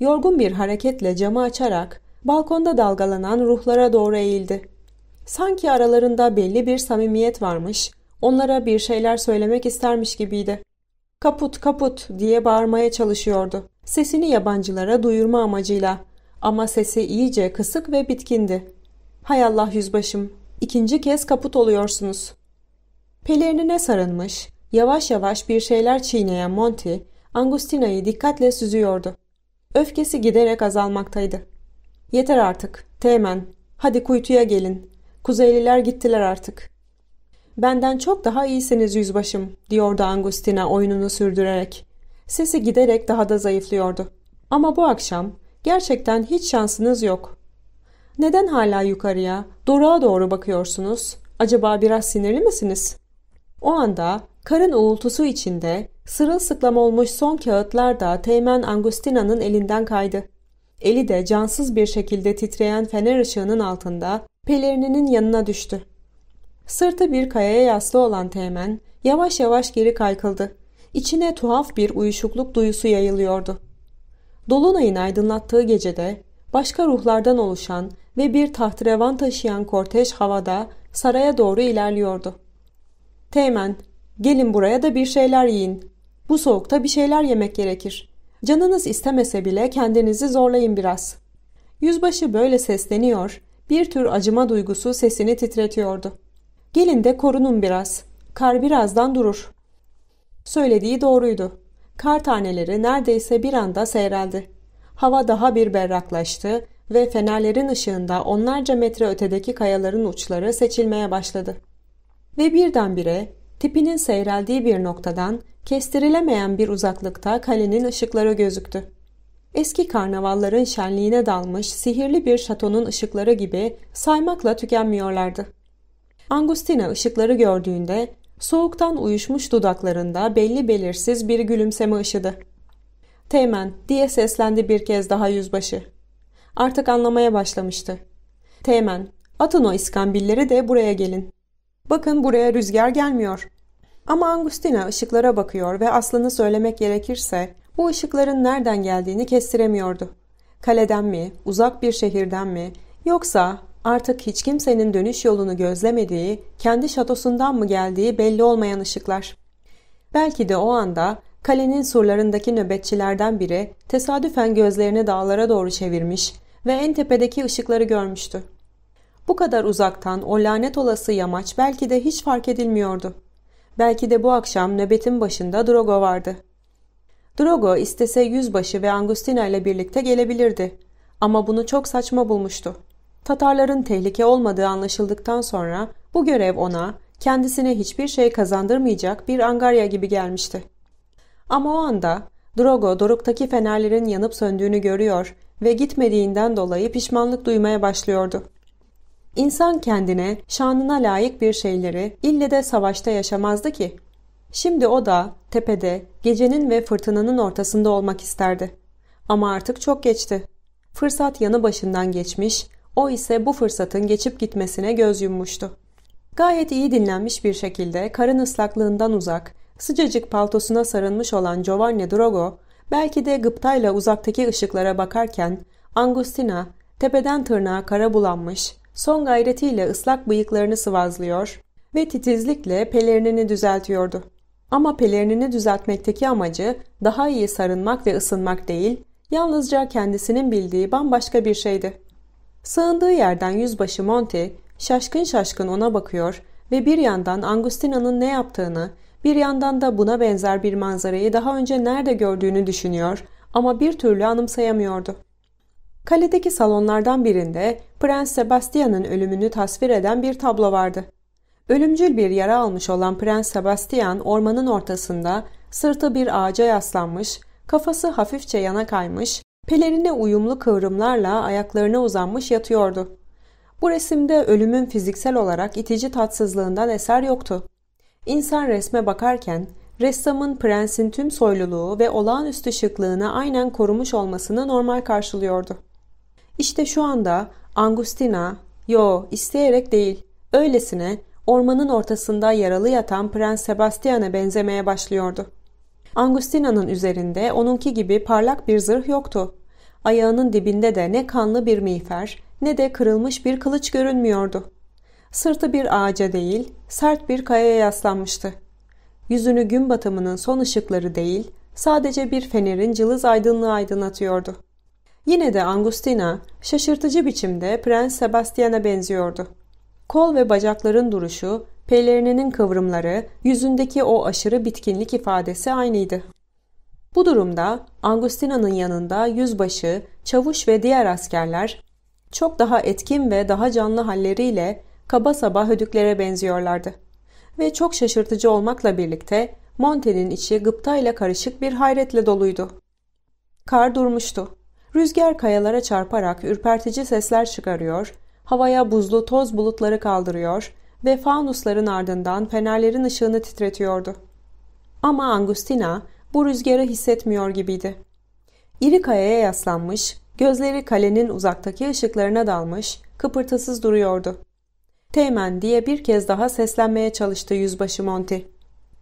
Yorgun bir hareketle camı açarak balkonda dalgalanan ruhlara doğru eğildi. Sanki aralarında belli bir samimiyet varmış, onlara bir şeyler söylemek istermiş gibiydi. Kaput kaput diye bağırmaya çalışıyordu. Sesini yabancılara duyurma amacıyla ama sesi iyice kısık ve bitkindi. Hay Allah yüzbaşım, ikinci kez kaput oluyorsunuz. Pelerinine sarılmış, yavaş yavaş bir şeyler çiğneyen Monty, Angustina'yı dikkatle süzüyordu. Öfkesi giderek azalmaktaydı. Yeter artık, Teğmen, hadi kuytuya gelin. Kuzeyliler gittiler artık. Benden çok daha iyisiniz yüzbaşım, diyordu Angustina oyununu sürdürerek. Sesi giderek daha da zayıflıyordu. Ama bu akşam gerçekten hiç şansınız yok. Neden hala yukarıya, doruğa doğru bakıyorsunuz? Acaba biraz sinirli misiniz?'' O anda karın uğultusu içinde sırılsıklam olmuş son kağıtlar da Teğmen Angustina'nın elinden kaydı. Eli de cansız bir şekilde titreyen fener ışığının altında pelerininin yanına düştü. Sırtı bir kayaya yaslı olan Teğmen yavaş yavaş geri kaykıldı. İçine tuhaf bir uyuşukluk duyusu yayılıyordu. Dolunay'ın aydınlattığı gecede başka ruhlardan oluşan ve bir tahtrevan taşıyan kortej havada saraya doğru ilerliyordu. Teğmen, gelin buraya da bir şeyler yiyin. Bu soğukta bir şeyler yemek gerekir. Canınız istemese bile kendinizi zorlayın biraz. Yüzbaşı böyle sesleniyor, bir tür acıma duygusu sesini titretiyordu. Gelin de korunun biraz. Kar birazdan durur. Söylediği doğruydu. Kar taneleri neredeyse bir anda seyreldi. Hava daha bir berraklaştı ve fenerlerin ışığında onlarca metre ötedeki kayaların uçları seçilmeye başladı. Ve birdenbire tipinin seyreldiği bir noktadan kestirilemeyen bir uzaklıkta kalenin ışıkları gözüktü. Eski karnavalların şenliğine dalmış sihirli bir şatonun ışıkları gibi saymakla tükenmiyorlardı. Angustina ışıkları gördüğünde soğuktan uyuşmuş dudaklarında belli belirsiz bir gülümseme ışıdı. Teğmen diye seslendi bir kez daha yüzbaşı. Artık anlamaya başlamıştı. Teğmen, atın o iskambilleri de buraya gelin. Bakın buraya rüzgar gelmiyor. Ama Angustina ışıklara bakıyor ve aslını söylemek gerekirse bu ışıkların nereden geldiğini kestiremiyordu. Kaleden mi, uzak bir şehirden mi, yoksa artık hiç kimsenin dönüş yolunu gözlemediği, kendi şatosundan mı geldiği belli olmayan ışıklar. Belki de o anda kalenin surlarındaki nöbetçilerden biri tesadüfen gözlerini dağlara doğru çevirmiş ve en tepedeki ışıkları görmüştü. Bu kadar uzaktan o lanet olası yamaç belki de hiç fark edilmiyordu. Belki de bu akşam nöbetin başında Drogo vardı. Drogo istese yüzbaşı ve Angustina ile birlikte gelebilirdi. Ama bunu çok saçma bulmuştu. Tatarların tehlike olmadığı anlaşıldıktan sonra bu görev ona kendisine hiçbir şey kazandırmayacak bir angarya gibi gelmişti. Ama o anda Drogo doruktaki fenerlerin yanıp söndüğünü görüyor ve gitmediğinden dolayı pişmanlık duymaya başlıyordu. İnsan kendine, şanına layık bir şeyleri ille de savaşta yaşamazdı ki. Şimdi o da tepede, gecenin ve fırtınanın ortasında olmak isterdi. Ama artık çok geçti. Fırsat yanı başından geçmiş, o ise bu fırsatın geçip gitmesine göz yummuştu. Gayet iyi dinlenmiş bir şekilde karın ıslaklığından uzak, sıcacık paltosuna sarılmış olan Giovanni Drogo, belki de gıptayla uzaktaki ışıklara bakarken Angustina tepeden tırnağa kara bulanmış, son gayretiyle ıslak bıyıklarını sıvazlıyor ve titizlikle pelerinini düzeltiyordu. Ama pelerinini düzeltmekteki amacı daha iyi sarınmak ve ısınmak değil, yalnızca kendisinin bildiği bambaşka bir şeydi. Sığındığı yerden yüzbaşı Monty şaşkın şaşkın ona bakıyor ve bir yandan Angustina'nın ne yaptığını, bir yandan da buna benzer bir manzarayı daha önce nerede gördüğünü düşünüyor ama bir türlü anımsayamıyordu. Kaledeki salonlardan birinde Prens Sebastian'ın ölümünü tasvir eden bir tablo vardı. Ölümcül bir yara almış olan Prens Sebastian ormanın ortasında sırtı bir ağaca yaslanmış, kafası hafifçe yana kaymış, pelerine uyumlu kıvrımlarla ayaklarına uzanmış yatıyordu. Bu resimde ölümün fiziksel olarak itici tatsızlığından eser yoktu. İnsan resme bakarken ressamın prensin tüm soyluluğu ve olağanüstü şıklığını aynen korumuş olmasını normal karşılıyordu. İşte şu anda Angustina, yo isteyerek değil, öylesine ormanın ortasında yaralı yatan Prens Sebastian'a benzemeye başlıyordu. Angustina'nın üzerinde onunki gibi parlak bir zırh yoktu. Ayağının dibinde de ne kanlı bir miğfer ne de kırılmış bir kılıç görünmüyordu. Sırtı bir ağaca değil, sert bir kayaya yaslanmıştı. Yüzünü gün batımının son ışıkları değil, sadece bir fenerin cılız aydınlığı aydınlatıyordu. Yine de Angustina şaşırtıcı biçimde Prens Sebastian'a benziyordu. Kol ve bacakların duruşu, pelerininin kıvrımları, yüzündeki o aşırı bitkinlik ifadesi aynıydı. Bu durumda Angustina'nın yanında yüzbaşı, çavuş ve diğer askerler çok daha etkin ve daha canlı halleriyle kaba saba hüdüklere benziyorlardı. Ve çok şaşırtıcı olmakla birlikte Monte'nin içi gıptayla karışık bir hayretle doluydu. Kar durmuştu. Rüzgar kayalara çarparak ürpertici sesler çıkarıyor, havaya buzlu toz bulutları kaldırıyor ve fanusların ardından fenerlerin ışığını titretiyordu. Ama Angustina bu rüzgarı hissetmiyor gibiydi. İri kayaya yaslanmış, gözleri kalenin uzaktaki ışıklarına dalmış, kıpırtısız duruyordu. Teğmen diye bir kez daha seslenmeye çalıştı yüzbaşı Monty.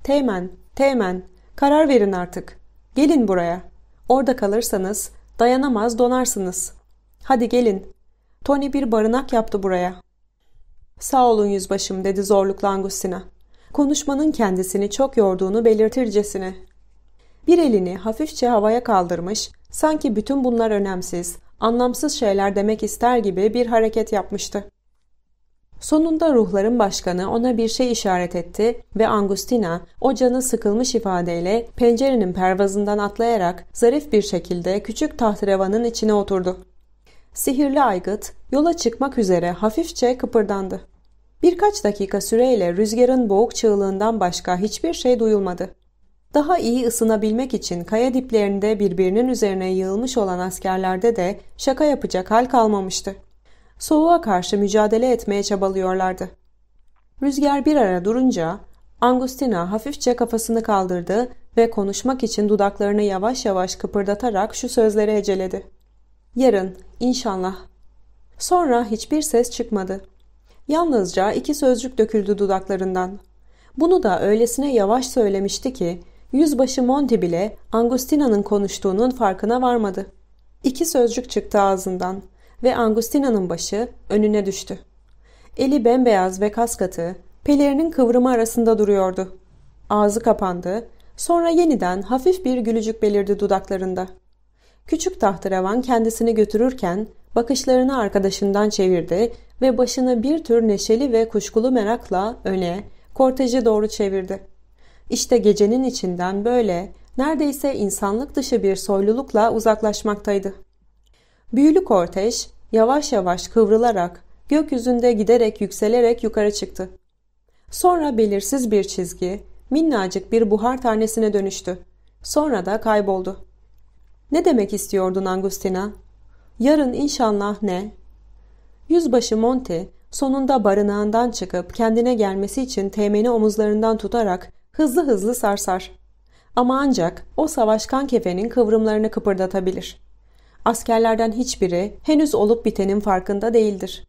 Teğmen, Teğmen, karar verin artık. Gelin buraya. Orada kalırsanız Dayanamaz donarsınız. Hadi gelin. Tony bir barınak yaptı buraya. Sağ olun yüzbaşım dedi zorlukla Angustina. Konuşmanın kendisini çok yorduğunu belirtircesine. Bir elini hafifçe havaya kaldırmış, sanki bütün bunlar önemsiz, anlamsız şeyler demek ister gibi bir hareket yapmıştı. Sonunda ruhların başkanı ona bir şey işaret etti ve Angustina o canı sıkılmış ifadeyle pencerenin pervazından atlayarak zarif bir şekilde küçük tahtrevanın içine oturdu. Sihirli aygıt yola çıkmak üzere hafifçe kıpırdandı. Birkaç dakika süreyle rüzgarın boğuk çığlığından başka hiçbir şey duyulmadı. Daha iyi ısınabilmek için kaya diplerinde birbirinin üzerine yığılmış olan askerlerde de şaka yapacak hal kalmamıştı soğuğa karşı mücadele etmeye çabalıyorlardı. Rüzgar bir ara durunca Angustina hafifçe kafasını kaldırdı ve konuşmak için dudaklarını yavaş yavaş kıpırdatarak şu sözleri eceledi. Yarın, inşallah. Sonra hiçbir ses çıkmadı. Yalnızca iki sözcük döküldü dudaklarından. Bunu da öylesine yavaş söylemişti ki, yüzbaşı Monty bile Angustina'nın konuştuğunun farkına varmadı. İki sözcük çıktı ağzından ve Angustina'nın başı önüne düştü. Eli bembeyaz ve kaskatı, pelerinin kıvrımı arasında duruyordu. Ağzı kapandı, sonra yeniden hafif bir gülücük belirdi dudaklarında. Küçük tahtırevan kendisini götürürken bakışlarını arkadaşından çevirdi ve başını bir tür neşeli ve kuşkulu merakla öne, korteje doğru çevirdi. İşte gecenin içinden böyle, neredeyse insanlık dışı bir soylulukla uzaklaşmaktaydı. Büyülü kortej yavaş yavaş kıvrılarak, gökyüzünde giderek yükselerek yukarı çıktı. Sonra belirsiz bir çizgi, minnacık bir buhar tanesine dönüştü. Sonra da kayboldu. Ne demek istiyordun Angustina? Yarın inşallah ne? Yüzbaşı Monte sonunda barınağından çıkıp kendine gelmesi için temeni omuzlarından tutarak hızlı hızlı sarsar. Ama ancak o savaşkan kefenin kıvrımlarını kıpırdatabilir askerlerden hiçbiri henüz olup bitenin farkında değildir.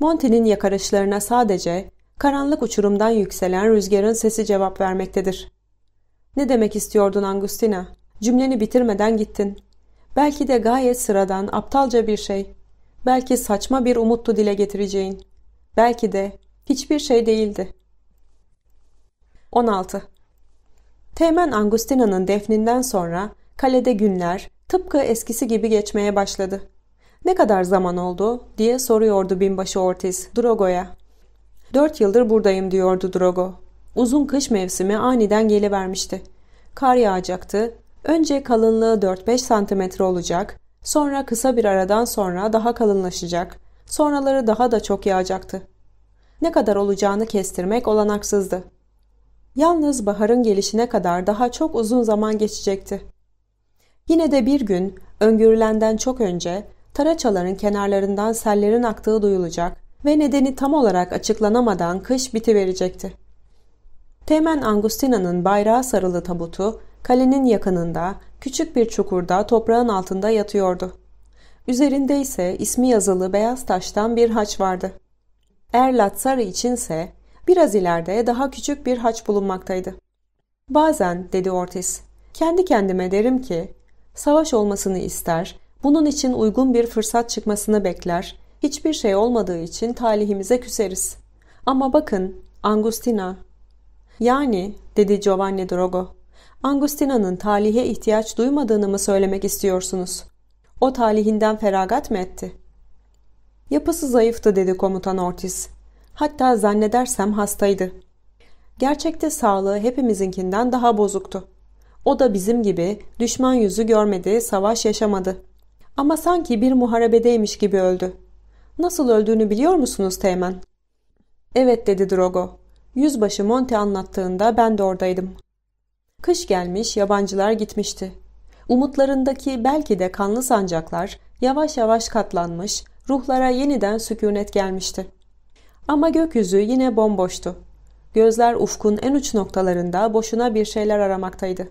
Monty'nin yakarışlarına sadece karanlık uçurumdan yükselen rüzgarın sesi cevap vermektedir. Ne demek istiyordun Angustina? Cümleni bitirmeden gittin. Belki de gayet sıradan, aptalca bir şey. Belki saçma bir umuttu dile getireceğin. Belki de hiçbir şey değildi. 16. Teğmen Angustina'nın defninden sonra Kalede günler tıpkı eskisi gibi geçmeye başladı. Ne kadar zaman oldu diye soruyordu binbaşı Ortiz Drogo'ya. Dört yıldır buradayım diyordu Drogo. Uzun kış mevsimi aniden gelivermişti. Kar yağacaktı. Önce kalınlığı 4-5 santimetre olacak. Sonra kısa bir aradan sonra daha kalınlaşacak. Sonraları daha da çok yağacaktı. Ne kadar olacağını kestirmek olanaksızdı. Yalnız baharın gelişine kadar daha çok uzun zaman geçecekti. Yine de bir gün, öngörülenden çok önce, taraçaların kenarlarından sellerin aktığı duyulacak ve nedeni tam olarak açıklanamadan kış bitiverecekti. Temen Angustina'nın bayrağı sarılı tabutu, kalenin yakınında, küçük bir çukurda toprağın altında yatıyordu. Üzerinde ise ismi yazılı beyaz taştan bir haç vardı. Erlat Sarı içinse biraz ileride daha küçük bir haç bulunmaktaydı. Bazen, dedi Ortiz, kendi kendime derim ki Savaş olmasını ister, bunun için uygun bir fırsat çıkmasını bekler, hiçbir şey olmadığı için talihimize küseriz. Ama bakın, Angustina. Yani, dedi Giovanni Drogo, Angustina'nın talihe ihtiyaç duymadığını mı söylemek istiyorsunuz? O talihinden feragat mı etti? Yapısı zayıftı dedi komutan Ortiz. Hatta zannedersem hastaydı. Gerçekte sağlığı hepimizinkinden daha bozuktu. O da bizim gibi düşman yüzü görmedi, savaş yaşamadı. Ama sanki bir muharebedeymiş gibi öldü. Nasıl öldüğünü biliyor musunuz Teğmen? Evet dedi Drogo. Yüzbaşı Monte anlattığında ben de oradaydım. Kış gelmiş, yabancılar gitmişti. Umutlarındaki belki de kanlı sancaklar yavaş yavaş katlanmış, ruhlara yeniden sükunet gelmişti. Ama gökyüzü yine bomboştu. Gözler ufkun en uç noktalarında boşuna bir şeyler aramaktaydı.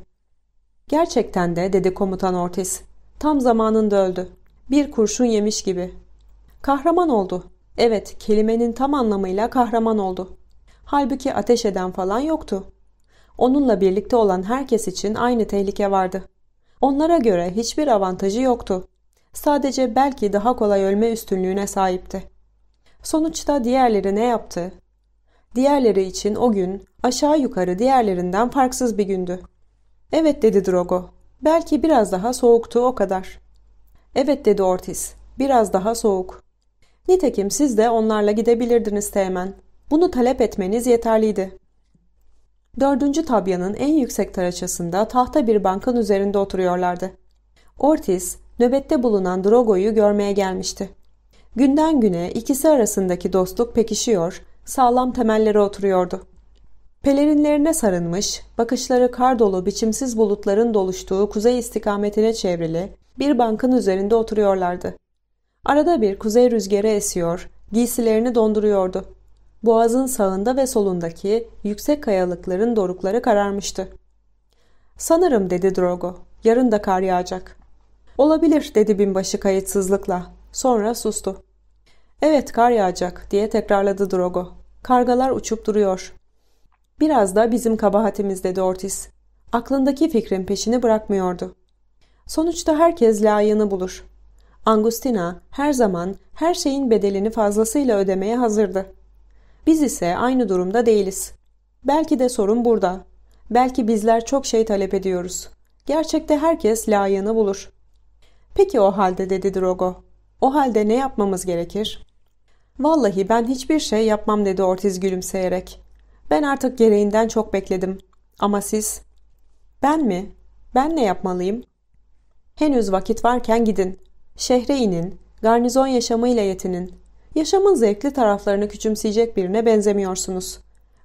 Gerçekten de dedi komutan Ortiz. Tam zamanında öldü. Bir kurşun yemiş gibi. Kahraman oldu. Evet kelimenin tam anlamıyla kahraman oldu. Halbuki ateş eden falan yoktu. Onunla birlikte olan herkes için aynı tehlike vardı. Onlara göre hiçbir avantajı yoktu. Sadece belki daha kolay ölme üstünlüğüne sahipti. Sonuçta diğerleri ne yaptı? Diğerleri için o gün aşağı yukarı diğerlerinden farksız bir gündü. Evet dedi Drogo. Belki biraz daha soğuktu o kadar. Evet dedi Ortiz. Biraz daha soğuk. Nitekim siz de onlarla gidebilirdiniz Teğmen. Bunu talep etmeniz yeterliydi. Dördüncü tabyanın en yüksek taraçasında tahta bir bankın üzerinde oturuyorlardı. Ortiz, nöbette bulunan Drogo'yu görmeye gelmişti. Günden güne ikisi arasındaki dostluk pekişiyor, sağlam temellere oturuyordu. Pelerinlerine sarınmış, bakışları kar dolu biçimsiz bulutların doluştuğu kuzey istikametine çevrili bir bankın üzerinde oturuyorlardı. Arada bir kuzey rüzgarı esiyor, giysilerini donduruyordu. Boğazın sağında ve solundaki yüksek kayalıkların dorukları kararmıştı. ''Sanırım'' dedi Drogo. ''Yarın da kar yağacak.'' ''Olabilir'' dedi binbaşı kayıtsızlıkla. Sonra sustu. ''Evet kar yağacak'' diye tekrarladı Drogo. ''Kargalar uçup duruyor. Biraz da bizim kabahatimiz dedi Ortiz. Aklındaki fikrin peşini bırakmıyordu. Sonuçta herkes layığını bulur. Angustina her zaman her şeyin bedelini fazlasıyla ödemeye hazırdı. Biz ise aynı durumda değiliz. Belki de sorun burada. Belki bizler çok şey talep ediyoruz. Gerçekte herkes layığını bulur. Peki o halde dedi Drogo. O halde ne yapmamız gerekir? Vallahi ben hiçbir şey yapmam dedi Ortiz gülümseyerek. Ben artık gereğinden çok bekledim. Ama siz? Ben mi? Ben ne yapmalıyım? Henüz vakit varken gidin. Şehre inin, garnizon yaşamıyla yetinin. Yaşamın zevkli taraflarını küçümseyecek birine benzemiyorsunuz.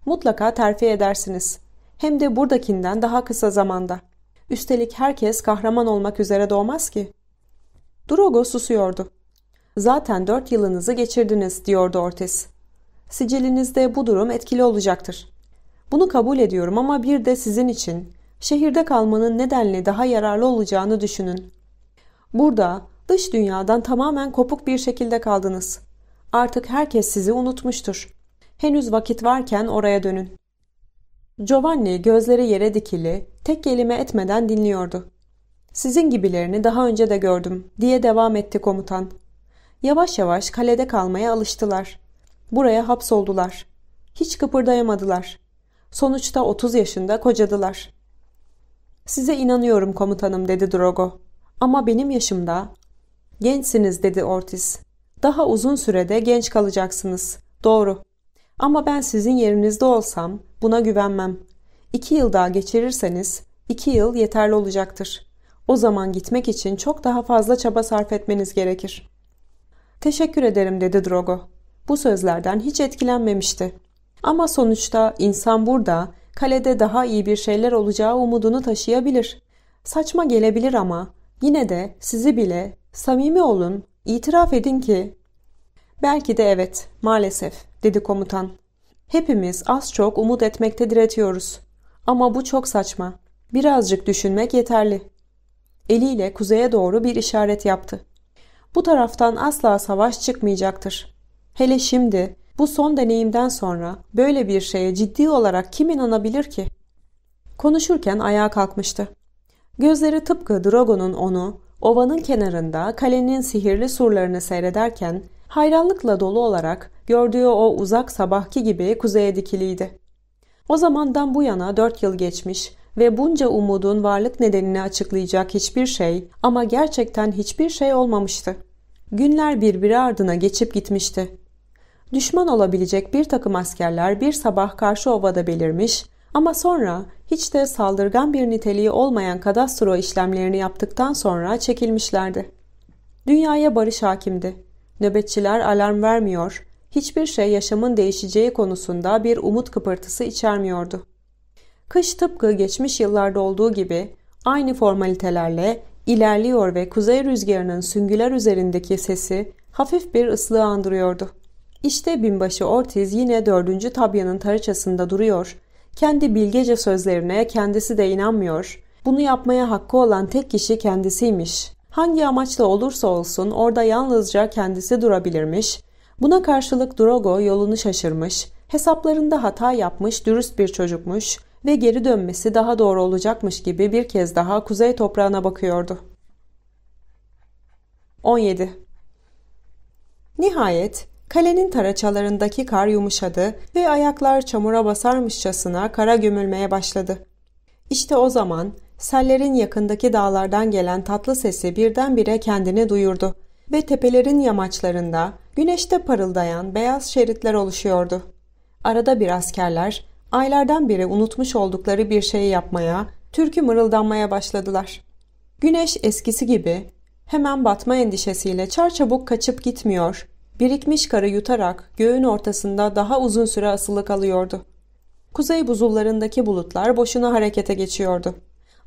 Mutlaka terfi edersiniz. Hem de buradakinden daha kısa zamanda. Üstelik herkes kahraman olmak üzere doğmaz ki. Drogo susuyordu. Zaten dört yılınızı geçirdiniz diyordu Ortiz. Sicilinizde bu durum etkili olacaktır. Bunu kabul ediyorum ama bir de sizin için şehirde kalmanın nedenle daha yararlı olacağını düşünün. Burada dış dünyadan tamamen kopuk bir şekilde kaldınız. Artık herkes sizi unutmuştur. Henüz vakit varken oraya dönün. Giovanni gözleri yere dikili, tek kelime etmeden dinliyordu. Sizin gibilerini daha önce de gördüm diye devam etti komutan. Yavaş yavaş kalede kalmaya alıştılar. Buraya hapsoldular. Hiç kıpırdayamadılar. Sonuçta 30 yaşında kocadılar. Size inanıyorum komutanım dedi Drogo. Ama benim yaşımda... Gençsiniz dedi Ortiz. Daha uzun sürede genç kalacaksınız. Doğru. Ama ben sizin yerinizde olsam buna güvenmem. İki yıl daha geçirirseniz iki yıl yeterli olacaktır. O zaman gitmek için çok daha fazla çaba sarf etmeniz gerekir. Teşekkür ederim dedi Drogo bu sözlerden hiç etkilenmemişti. Ama sonuçta insan burada, kalede daha iyi bir şeyler olacağı umudunu taşıyabilir. Saçma gelebilir ama yine de sizi bile samimi olun, itiraf edin ki... Belki de evet, maalesef, dedi komutan. Hepimiz az çok umut etmekte diretiyoruz. Ama bu çok saçma. Birazcık düşünmek yeterli. Eliyle kuzeye doğru bir işaret yaptı. Bu taraftan asla savaş çıkmayacaktır. Hele şimdi bu son deneyimden sonra böyle bir şeye ciddi olarak kim inanabilir ki? Konuşurken ayağa kalkmıştı. Gözleri tıpkı Drogo'nun onu ovanın kenarında kalenin sihirli surlarını seyrederken hayranlıkla dolu olarak gördüğü o uzak sabahki gibi kuzeye dikiliydi. O zamandan bu yana dört yıl geçmiş ve bunca umudun varlık nedenini açıklayacak hiçbir şey ama gerçekten hiçbir şey olmamıştı. Günler birbiri ardına geçip gitmişti düşman olabilecek bir takım askerler bir sabah karşı ovada belirmiş ama sonra hiç de saldırgan bir niteliği olmayan kadastro işlemlerini yaptıktan sonra çekilmişlerdi. Dünyaya barış hakimdi. Nöbetçiler alarm vermiyor, hiçbir şey yaşamın değişeceği konusunda bir umut kıpırtısı içermiyordu. Kış tıpkı geçmiş yıllarda olduğu gibi aynı formalitelerle ilerliyor ve kuzey rüzgarının süngüler üzerindeki sesi hafif bir ıslığı andırıyordu. İşte binbaşı Ortiz yine dördüncü Tabya'nın tariçasında duruyor. Kendi bilgece sözlerine kendisi de inanmıyor. Bunu yapmaya hakkı olan tek kişi kendisiymiş. Hangi amaçla olursa olsun orada yalnızca kendisi durabilirmiş. Buna karşılık Drogo yolunu şaşırmış. Hesaplarında hata yapmış, dürüst bir çocukmuş ve geri dönmesi daha doğru olacakmış gibi bir kez daha kuzey toprağına bakıyordu. 17. Nihayet Kalenin taraçalarındaki kar yumuşadı ve ayaklar çamura basarmışçasına kara gömülmeye başladı. İşte o zaman sellerin yakındaki dağlardan gelen tatlı sesi birdenbire kendini duyurdu ve tepelerin yamaçlarında güneşte parıldayan beyaz şeritler oluşuyordu. Arada bir askerler aylardan beri unutmuş oldukları bir şeyi yapmaya, türkü mırıldanmaya başladılar. Güneş eskisi gibi hemen batma endişesiyle çarçabuk kaçıp gitmiyor, birikmiş karı yutarak göğün ortasında daha uzun süre asılı kalıyordu. Kuzey buzullarındaki bulutlar boşuna harekete geçiyordu.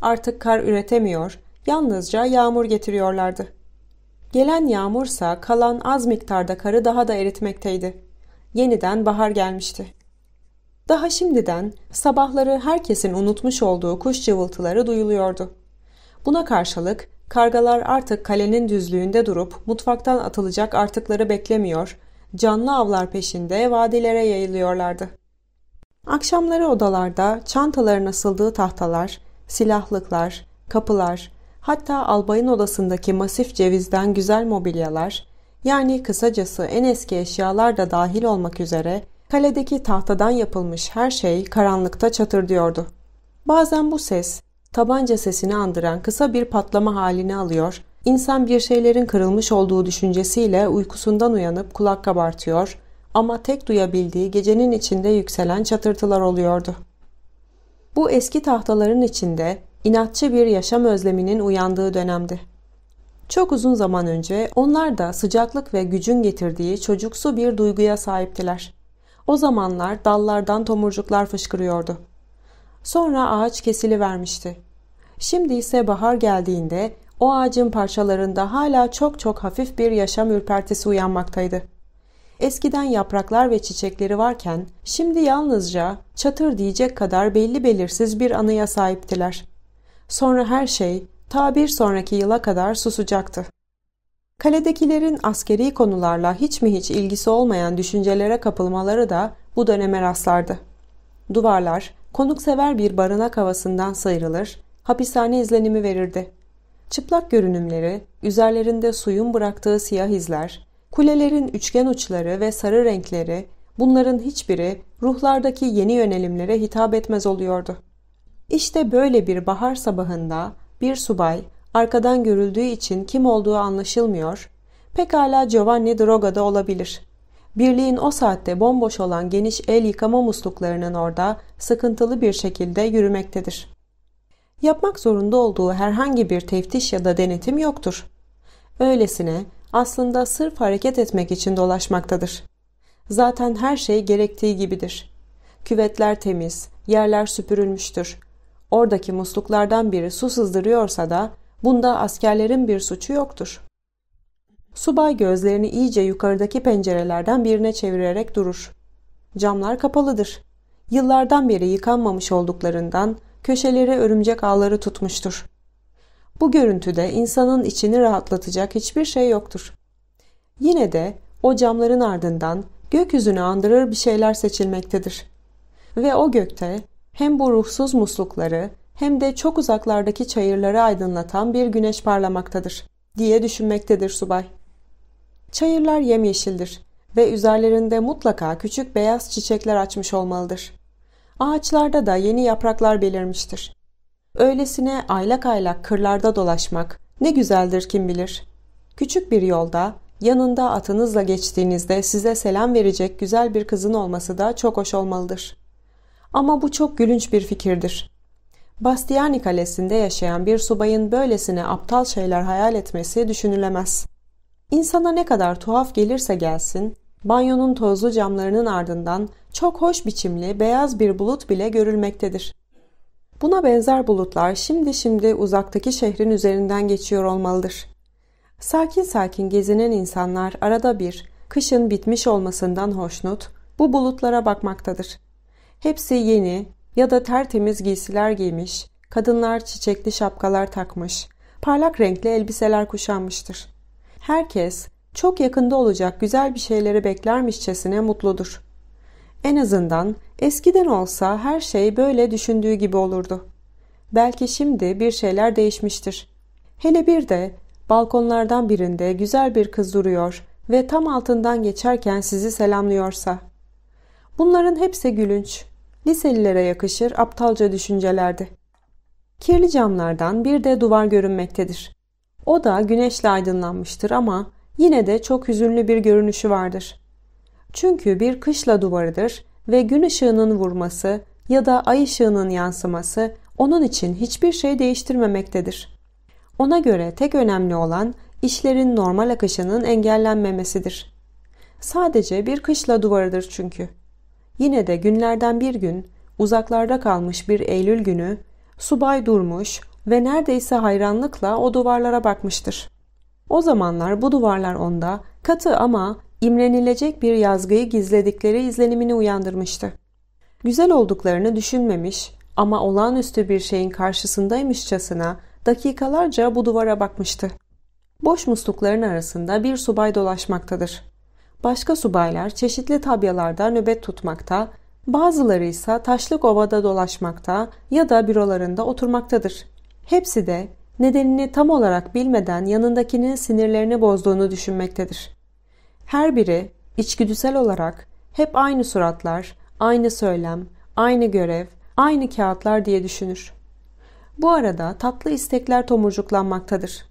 Artık kar üretemiyor, yalnızca yağmur getiriyorlardı. Gelen yağmursa kalan az miktarda karı daha da eritmekteydi. Yeniden bahar gelmişti. Daha şimdiden sabahları herkesin unutmuş olduğu kuş cıvıltıları duyuluyordu. Buna karşılık Kargalar artık kalenin düzlüğünde durup mutfaktan atılacak artıkları beklemiyor, canlı avlar peşinde vadilere yayılıyorlardı. Akşamları odalarda çantaların asıldığı tahtalar, silahlıklar, kapılar, hatta albayın odasındaki masif cevizden güzel mobilyalar, yani kısacası en eski eşyalar da dahil olmak üzere kaledeki tahtadan yapılmış her şey karanlıkta çatırdıyordu. Bazen bu ses tabanca sesini andıran kısa bir patlama halini alıyor, İnsan bir şeylerin kırılmış olduğu düşüncesiyle uykusundan uyanıp kulak kabartıyor ama tek duyabildiği gecenin içinde yükselen çatırtılar oluyordu. Bu eski tahtaların içinde inatçı bir yaşam özleminin uyandığı dönemdi. Çok uzun zaman önce onlar da sıcaklık ve gücün getirdiği çocuksu bir duyguya sahiptiler. O zamanlar dallardan tomurcuklar fışkırıyordu. Sonra ağaç kesili vermişti. Şimdi ise bahar geldiğinde o ağacın parçalarında hala çok çok hafif bir yaşam ürpertisi uyanmaktaydı. Eskiden yapraklar ve çiçekleri varken şimdi yalnızca çatır diyecek kadar belli belirsiz bir anıya sahiptiler. Sonra her şey ta bir sonraki yıla kadar susacaktı. Kaledekilerin askeri konularla hiç mi hiç ilgisi olmayan düşüncelere kapılmaları da bu döneme rastlardı. Duvarlar konuksever bir barınak havasından sıyrılır, hapishane izlenimi verirdi. Çıplak görünümleri, üzerlerinde suyun bıraktığı siyah izler, kulelerin üçgen uçları ve sarı renkleri, bunların hiçbiri ruhlardaki yeni yönelimlere hitap etmez oluyordu. İşte böyle bir bahar sabahında bir subay, arkadan görüldüğü için kim olduğu anlaşılmıyor, pekala Giovanni Droga'da olabilir. Birliğin o saatte bomboş olan geniş el yıkama musluklarının orada sıkıntılı bir şekilde yürümektedir yapmak zorunda olduğu herhangi bir teftiş ya da denetim yoktur. Öylesine aslında sırf hareket etmek için dolaşmaktadır. Zaten her şey gerektiği gibidir. Küvetler temiz, yerler süpürülmüştür. Oradaki musluklardan biri su sızdırıyorsa da bunda askerlerin bir suçu yoktur. Subay gözlerini iyice yukarıdaki pencerelerden birine çevirerek durur. Camlar kapalıdır. Yıllardan beri yıkanmamış olduklarından Köşeleri örümcek ağları tutmuştur. Bu görüntüde insanın içini rahatlatacak hiçbir şey yoktur. Yine de o camların ardından gökyüzünü andırır bir şeyler seçilmektedir. Ve o gökte hem bu ruhsuz muslukları hem de çok uzaklardaki çayırları aydınlatan bir güneş parlamaktadır diye düşünmektedir subay. Çayırlar yemyeşildir ve üzerlerinde mutlaka küçük beyaz çiçekler açmış olmalıdır. Ağaçlarda da yeni yapraklar belirmiştir. Öylesine aylak aylak kırlarda dolaşmak ne güzeldir kim bilir. Küçük bir yolda yanında atınızla geçtiğinizde size selam verecek güzel bir kızın olması da çok hoş olmalıdır. Ama bu çok gülünç bir fikirdir. Bastiani kalesinde yaşayan bir subayın böylesine aptal şeyler hayal etmesi düşünülemez. İnsana ne kadar tuhaf gelirse gelsin, banyonun tozlu camlarının ardından çok hoş biçimli beyaz bir bulut bile görülmektedir. Buna benzer bulutlar şimdi şimdi uzaktaki şehrin üzerinden geçiyor olmalıdır. Sakin sakin gezinen insanlar arada bir, kışın bitmiş olmasından hoşnut, bu bulutlara bakmaktadır. Hepsi yeni ya da tertemiz giysiler giymiş, kadınlar çiçekli şapkalar takmış, parlak renkli elbiseler kuşanmıştır. Herkes çok yakında olacak güzel bir şeyleri beklermişçesine mutludur. En azından eskiden olsa her şey böyle düşündüğü gibi olurdu. Belki şimdi bir şeyler değişmiştir. Hele bir de balkonlardan birinde güzel bir kız duruyor ve tam altından geçerken sizi selamlıyorsa. Bunların hepsi gülünç. Liselilere yakışır aptalca düşüncelerdi. Kirli camlardan bir de duvar görünmektedir. O da güneşle aydınlanmıştır ama yine de çok hüzünlü bir görünüşü vardır. Çünkü bir kışla duvarıdır ve gün ışığının vurması ya da ay ışığının yansıması onun için hiçbir şey değiştirmemektedir. Ona göre tek önemli olan işlerin normal akışının engellenmemesidir. Sadece bir kışla duvarıdır çünkü. Yine de günlerden bir gün uzaklarda kalmış bir Eylül günü subay durmuş ve neredeyse hayranlıkla o duvarlara bakmıştır. O zamanlar bu duvarlar onda katı ama imrenilecek bir yazgıyı gizledikleri izlenimini uyandırmıştı. Güzel olduklarını düşünmemiş ama olağanüstü bir şeyin karşısındaymışçasına dakikalarca bu duvara bakmıştı. Boş muslukların arasında bir subay dolaşmaktadır. Başka subaylar çeşitli tabyalarda nöbet tutmakta, bazıları ise taşlık ovada dolaşmakta ya da bürolarında oturmaktadır. Hepsi de nedenini tam olarak bilmeden yanındakinin sinirlerini bozduğunu düşünmektedir. Her biri içgüdüsel olarak hep aynı suratlar, aynı söylem, aynı görev, aynı kağıtlar diye düşünür. Bu arada tatlı istekler tomurcuklanmaktadır.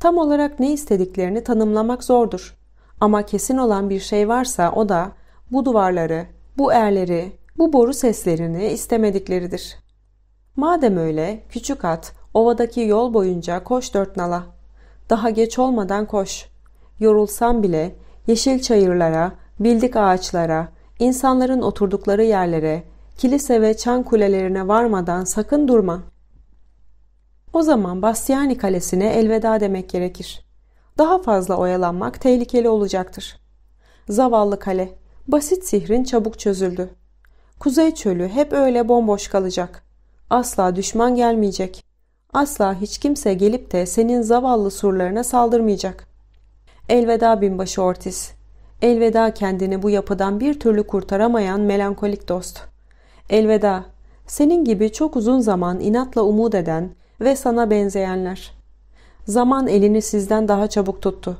Tam olarak ne istediklerini tanımlamak zordur. Ama kesin olan bir şey varsa o da bu duvarları, bu erleri, bu boru seslerini istemedikleridir. Madem öyle küçük at Ovadaki yol boyunca koş dört nala. Daha geç olmadan koş. Yorulsam bile yeşil çayırlara, bildik ağaçlara, insanların oturdukları yerlere, kilise ve çan kulelerine varmadan sakın durma. O zaman Bastiani Kalesi'ne elveda demek gerekir. Daha fazla oyalanmak tehlikeli olacaktır. Zavallı kale, basit sihrin çabuk çözüldü. Kuzey çölü hep öyle bomboş kalacak. Asla düşman gelmeyecek. Asla hiç kimse gelip de senin zavallı surlarına saldırmayacak. Elveda binbaşı Ortiz. Elveda kendini bu yapıdan bir türlü kurtaramayan melankolik dost. Elveda, senin gibi çok uzun zaman inatla umut eden ve sana benzeyenler. Zaman elini sizden daha çabuk tuttu.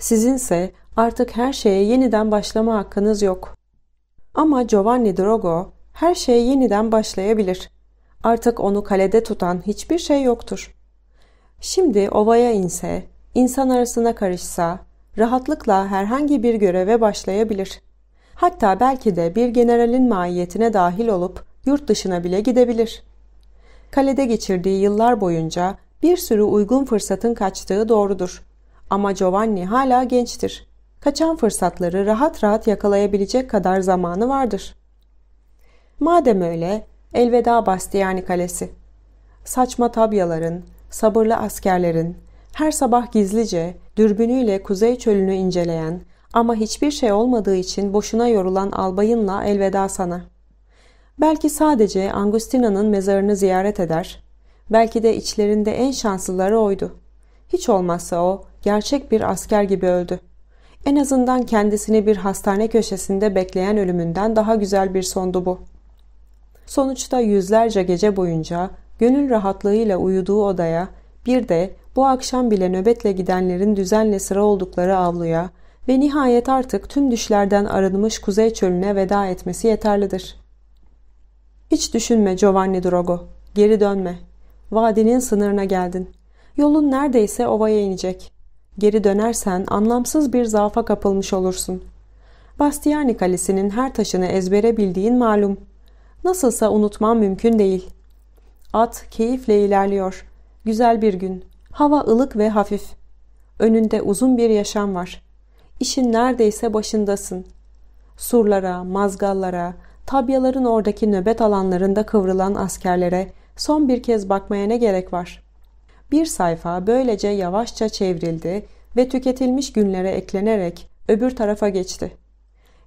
Sizinse artık her şeye yeniden başlama hakkınız yok. Ama Giovanni Drogo her şey yeniden başlayabilir. Artık onu kalede tutan hiçbir şey yoktur. Şimdi ovaya inse, insan arasına karışsa, rahatlıkla herhangi bir göreve başlayabilir. Hatta belki de bir generalin maiyetine dahil olup yurt dışına bile gidebilir. Kalede geçirdiği yıllar boyunca bir sürü uygun fırsatın kaçtığı doğrudur. Ama Giovanni hala gençtir. Kaçan fırsatları rahat rahat yakalayabilecek kadar zamanı vardır. Madem öyle, Elveda Bastiyani Kalesi. Saçma tabyaların, sabırlı askerlerin, her sabah gizlice dürbünüyle kuzey çölünü inceleyen ama hiçbir şey olmadığı için boşuna yorulan albayınla elveda sana. Belki sadece Angustina'nın mezarını ziyaret eder, belki de içlerinde en şanslıları oydu. Hiç olmazsa o gerçek bir asker gibi öldü. En azından kendisini bir hastane köşesinde bekleyen ölümünden daha güzel bir sondu bu.'' Sonuçta yüzlerce gece boyunca gönül rahatlığıyla uyuduğu odaya, bir de bu akşam bile nöbetle gidenlerin düzenle sıra oldukları avluya ve nihayet artık tüm düşlerden arınmış kuzey çölüne veda etmesi yeterlidir. Hiç düşünme Giovanni Drogo, geri dönme. Vadinin sınırına geldin. Yolun neredeyse ovaya inecek. Geri dönersen anlamsız bir zaafa kapılmış olursun. Bastiani Kalesi'nin her taşını ezbere bildiğin malum.'' Nasılsa unutmam mümkün değil. At keyifle ilerliyor. Güzel bir gün. Hava ılık ve hafif. Önünde uzun bir yaşam var. İşin neredeyse başındasın. Surlara, mazgallara, tabyaların oradaki nöbet alanlarında kıvrılan askerlere son bir kez bakmaya ne gerek var? Bir sayfa böylece yavaşça çevrildi ve tüketilmiş günlere eklenerek öbür tarafa geçti.''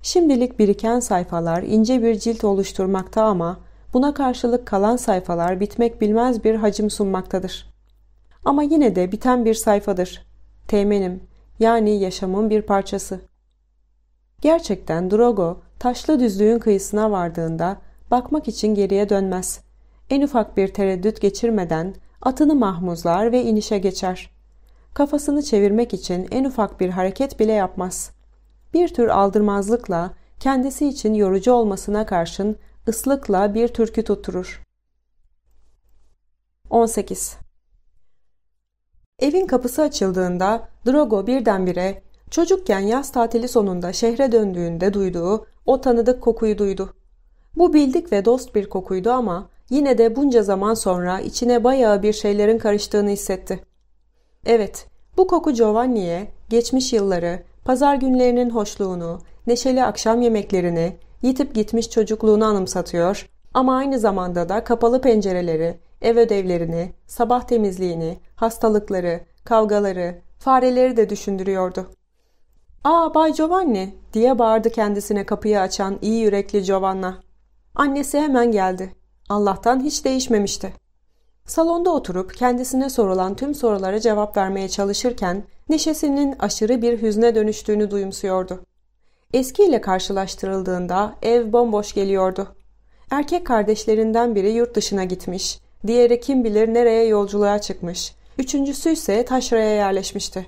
Şimdilik biriken sayfalar ince bir cilt oluşturmakta ama buna karşılık kalan sayfalar bitmek bilmez bir hacim sunmaktadır. Ama yine de biten bir sayfadır. Temenim, yani yaşamın bir parçası. Gerçekten Drogo, taşlı düzlüğün kıyısına vardığında bakmak için geriye dönmez. En ufak bir tereddüt geçirmeden atını mahmuzlar ve inişe geçer. Kafasını çevirmek için en ufak bir hareket bile yapmaz bir tür aldırmazlıkla, kendisi için yorucu olmasına karşın ıslıkla bir türkü tutturur. 18. Evin kapısı açıldığında Drogo birdenbire çocukken yaz tatili sonunda şehre döndüğünde duyduğu o tanıdık kokuyu duydu. Bu bildik ve dost bir kokuydu ama yine de bunca zaman sonra içine bayağı bir şeylerin karıştığını hissetti. Evet, bu koku Giovanni'ye geçmiş yılları, pazar günlerinin hoşluğunu, neşeli akşam yemeklerini, yitip gitmiş çocukluğunu anımsatıyor ama aynı zamanda da kapalı pencereleri, ev ödevlerini, sabah temizliğini, hastalıkları, kavgaları, fareleri de düşündürüyordu. ''Aa Bay Giovanni!'' diye bağırdı kendisine kapıyı açan iyi yürekli Giovanna. Annesi hemen geldi. Allah'tan hiç değişmemişti. Salonda oturup kendisine sorulan tüm sorulara cevap vermeye çalışırken neşesinin aşırı bir hüzne dönüştüğünü duyumsuyordu. Eskiyle karşılaştırıldığında ev bomboş geliyordu. Erkek kardeşlerinden biri yurt dışına gitmiş, diğeri kim bilir nereye yolculuğa çıkmış, üçüncüsü ise taşraya yerleşmişti.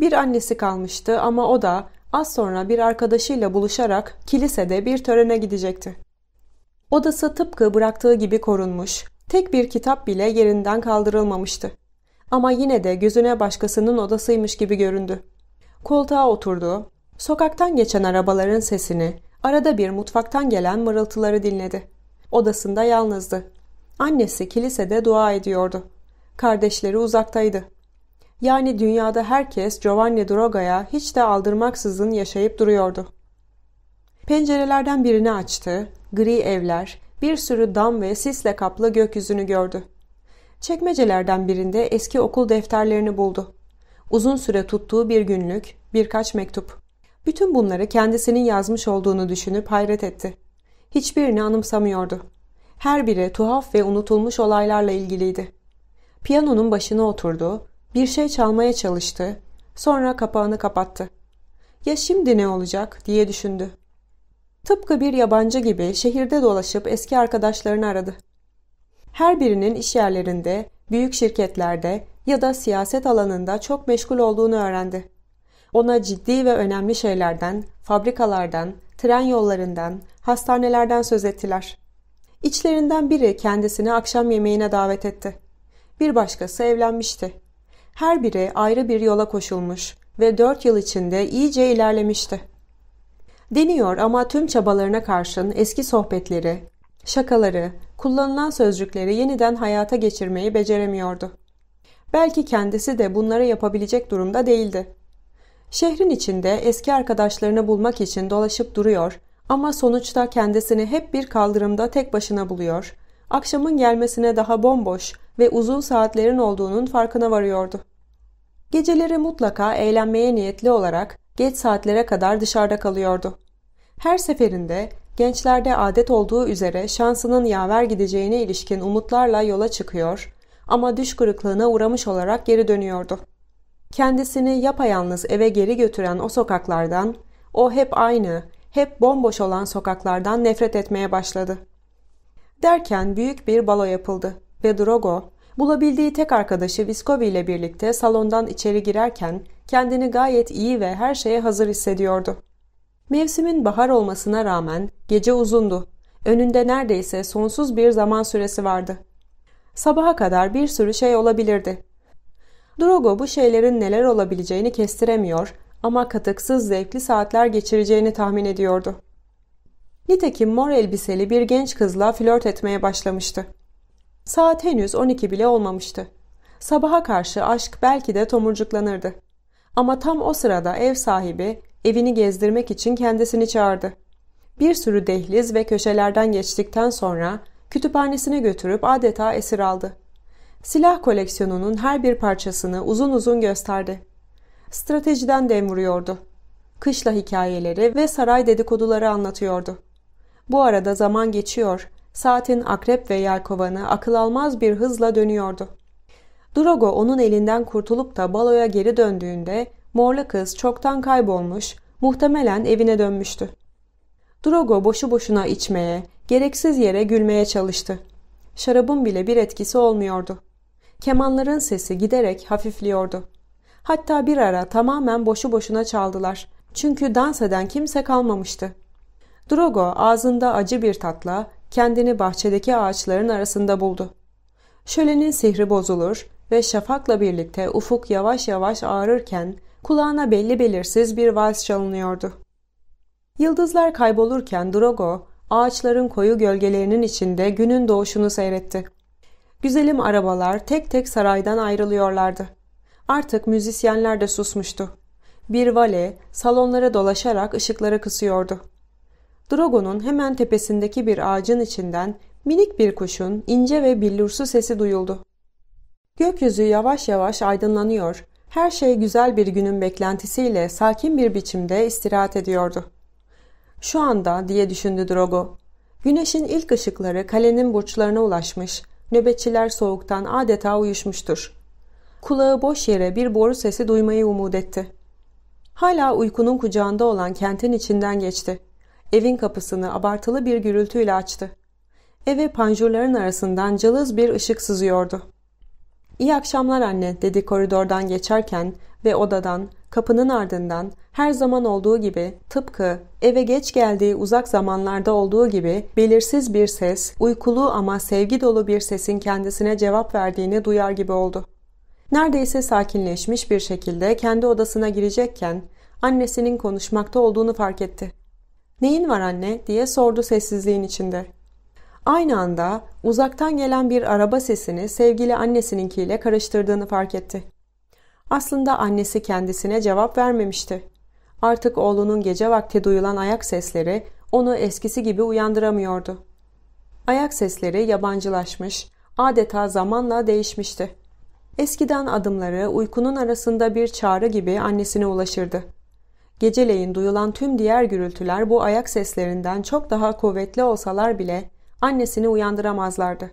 Bir annesi kalmıştı ama o da az sonra bir arkadaşıyla buluşarak kilisede bir törene gidecekti. Odası tıpkı bıraktığı gibi korunmuş, tek bir kitap bile yerinden kaldırılmamıştı. Ama yine de gözüne başkasının odasıymış gibi göründü. Koltuğa oturdu, sokaktan geçen arabaların sesini, arada bir mutfaktan gelen mırıltıları dinledi. Odasında yalnızdı. Annesi kilisede dua ediyordu. Kardeşleri uzaktaydı. Yani dünyada herkes Giovanni Droga'ya hiç de aldırmaksızın yaşayıp duruyordu. Pencerelerden birini açtı, gri evler, bir sürü dam ve sisle kaplı gökyüzünü gördü. Çekmecelerden birinde eski okul defterlerini buldu. Uzun süre tuttuğu bir günlük, birkaç mektup. Bütün bunları kendisinin yazmış olduğunu düşünüp hayret etti. Hiçbirini anımsamıyordu. Her biri tuhaf ve unutulmuş olaylarla ilgiliydi. Piyanonun başına oturdu, bir şey çalmaya çalıştı, sonra kapağını kapattı. Ya şimdi ne olacak diye düşündü. Tıpkı bir yabancı gibi şehirde dolaşıp eski arkadaşlarını aradı. Her birinin iş yerlerinde, büyük şirketlerde ya da siyaset alanında çok meşgul olduğunu öğrendi. Ona ciddi ve önemli şeylerden, fabrikalardan, tren yollarından, hastanelerden söz ettiler. İçlerinden biri kendisini akşam yemeğine davet etti. Bir başkası evlenmişti. Her biri ayrı bir yola koşulmuş ve dört yıl içinde iyice ilerlemişti. Deniyor ama tüm çabalarına karşın eski sohbetleri, şakaları, kullanılan sözcükleri yeniden hayata geçirmeyi beceremiyordu. Belki kendisi de bunları yapabilecek durumda değildi. Şehrin içinde eski arkadaşlarını bulmak için dolaşıp duruyor ama sonuçta kendisini hep bir kaldırımda tek başına buluyor. Akşamın gelmesine daha bomboş ve uzun saatlerin olduğunun farkına varıyordu. Geceleri mutlaka eğlenmeye niyetli olarak geç saatlere kadar dışarıda kalıyordu. Her seferinde gençlerde adet olduğu üzere şansının yaver gideceğine ilişkin umutlarla yola çıkıyor ama düş kırıklığına uğramış olarak geri dönüyordu. Kendisini yapayalnız eve geri götüren o sokaklardan, o hep aynı, hep bomboş olan sokaklardan nefret etmeye başladı. Derken büyük bir balo yapıldı ve Drogo, bulabildiği tek arkadaşı Viskovi ile birlikte salondan içeri girerken kendini gayet iyi ve her şeye hazır hissediyordu. Mevsimin bahar olmasına rağmen gece uzundu. Önünde neredeyse sonsuz bir zaman süresi vardı. Sabaha kadar bir sürü şey olabilirdi. Drogo bu şeylerin neler olabileceğini kestiremiyor ama katıksız zevkli saatler geçireceğini tahmin ediyordu. Nitekim mor elbiseli bir genç kızla flört etmeye başlamıştı. Saat henüz 12 bile olmamıştı. Sabaha karşı aşk belki de tomurcuklanırdı. Ama tam o sırada ev sahibi evini gezdirmek için kendisini çağırdı. Bir sürü dehliz ve köşelerden geçtikten sonra kütüphanesine götürüp adeta esir aldı. Silah koleksiyonunun her bir parçasını uzun uzun gösterdi. Stratejiden dem vuruyordu. Kışla hikayeleri ve saray dedikoduları anlatıyordu. Bu arada zaman geçiyor, saatin akrep ve yelkovanı akıl almaz bir hızla dönüyordu. Drogo onun elinden kurtulup da baloya geri döndüğünde Morla kız çoktan kaybolmuş, muhtemelen evine dönmüştü. Drogo boşu boşuna içmeye, gereksiz yere gülmeye çalıştı. Şarabın bile bir etkisi olmuyordu. Kemanların sesi giderek hafifliyordu. Hatta bir ara tamamen boşu boşuna çaldılar. Çünkü dans eden kimse kalmamıştı. Drogo ağzında acı bir tatla kendini bahçedeki ağaçların arasında buldu. Şölenin sihri bozulur, ve şafakla birlikte ufuk yavaş yavaş ağrırken kulağına belli belirsiz bir vals çalınıyordu. Yıldızlar kaybolurken Drogo ağaçların koyu gölgelerinin içinde günün doğuşunu seyretti. Güzelim arabalar tek tek saraydan ayrılıyorlardı. Artık müzisyenler de susmuştu. Bir vale salonlara dolaşarak ışıkları kısıyordu. Drogo'nun hemen tepesindeki bir ağacın içinden minik bir kuşun ince ve billursu sesi duyuldu. Gökyüzü yavaş yavaş aydınlanıyor. Her şey güzel bir günün beklentisiyle sakin bir biçimde istirahat ediyordu. Şu anda diye düşündü Drogo. Güneşin ilk ışıkları kalenin burçlarına ulaşmış, nöbetçiler soğuktan adeta uyuşmuştur. Kulağı boş yere bir boru sesi duymayı umut etti. Hala uykunun kucağında olan kentin içinden geçti. Evin kapısını abartılı bir gürültüyle açtı. Eve panjurların arasından cılız bir ışık sızıyordu. İyi akşamlar anne dedi koridordan geçerken ve odadan, kapının ardından her zaman olduğu gibi tıpkı eve geç geldiği uzak zamanlarda olduğu gibi belirsiz bir ses, uykulu ama sevgi dolu bir sesin kendisine cevap verdiğini duyar gibi oldu. Neredeyse sakinleşmiş bir şekilde kendi odasına girecekken annesinin konuşmakta olduğunu fark etti. "Neyin var anne?" diye sordu sessizliğin içinde. Aynı anda uzaktan gelen bir araba sesini sevgili annesininkiyle karıştırdığını fark etti. Aslında annesi kendisine cevap vermemişti. Artık oğlunun gece vakti duyulan ayak sesleri onu eskisi gibi uyandıramıyordu. Ayak sesleri yabancılaşmış, adeta zamanla değişmişti. Eskiden adımları uykunun arasında bir çağrı gibi annesine ulaşırdı. Geceleyin duyulan tüm diğer gürültüler bu ayak seslerinden çok daha kuvvetli olsalar bile annesini uyandıramazlardı.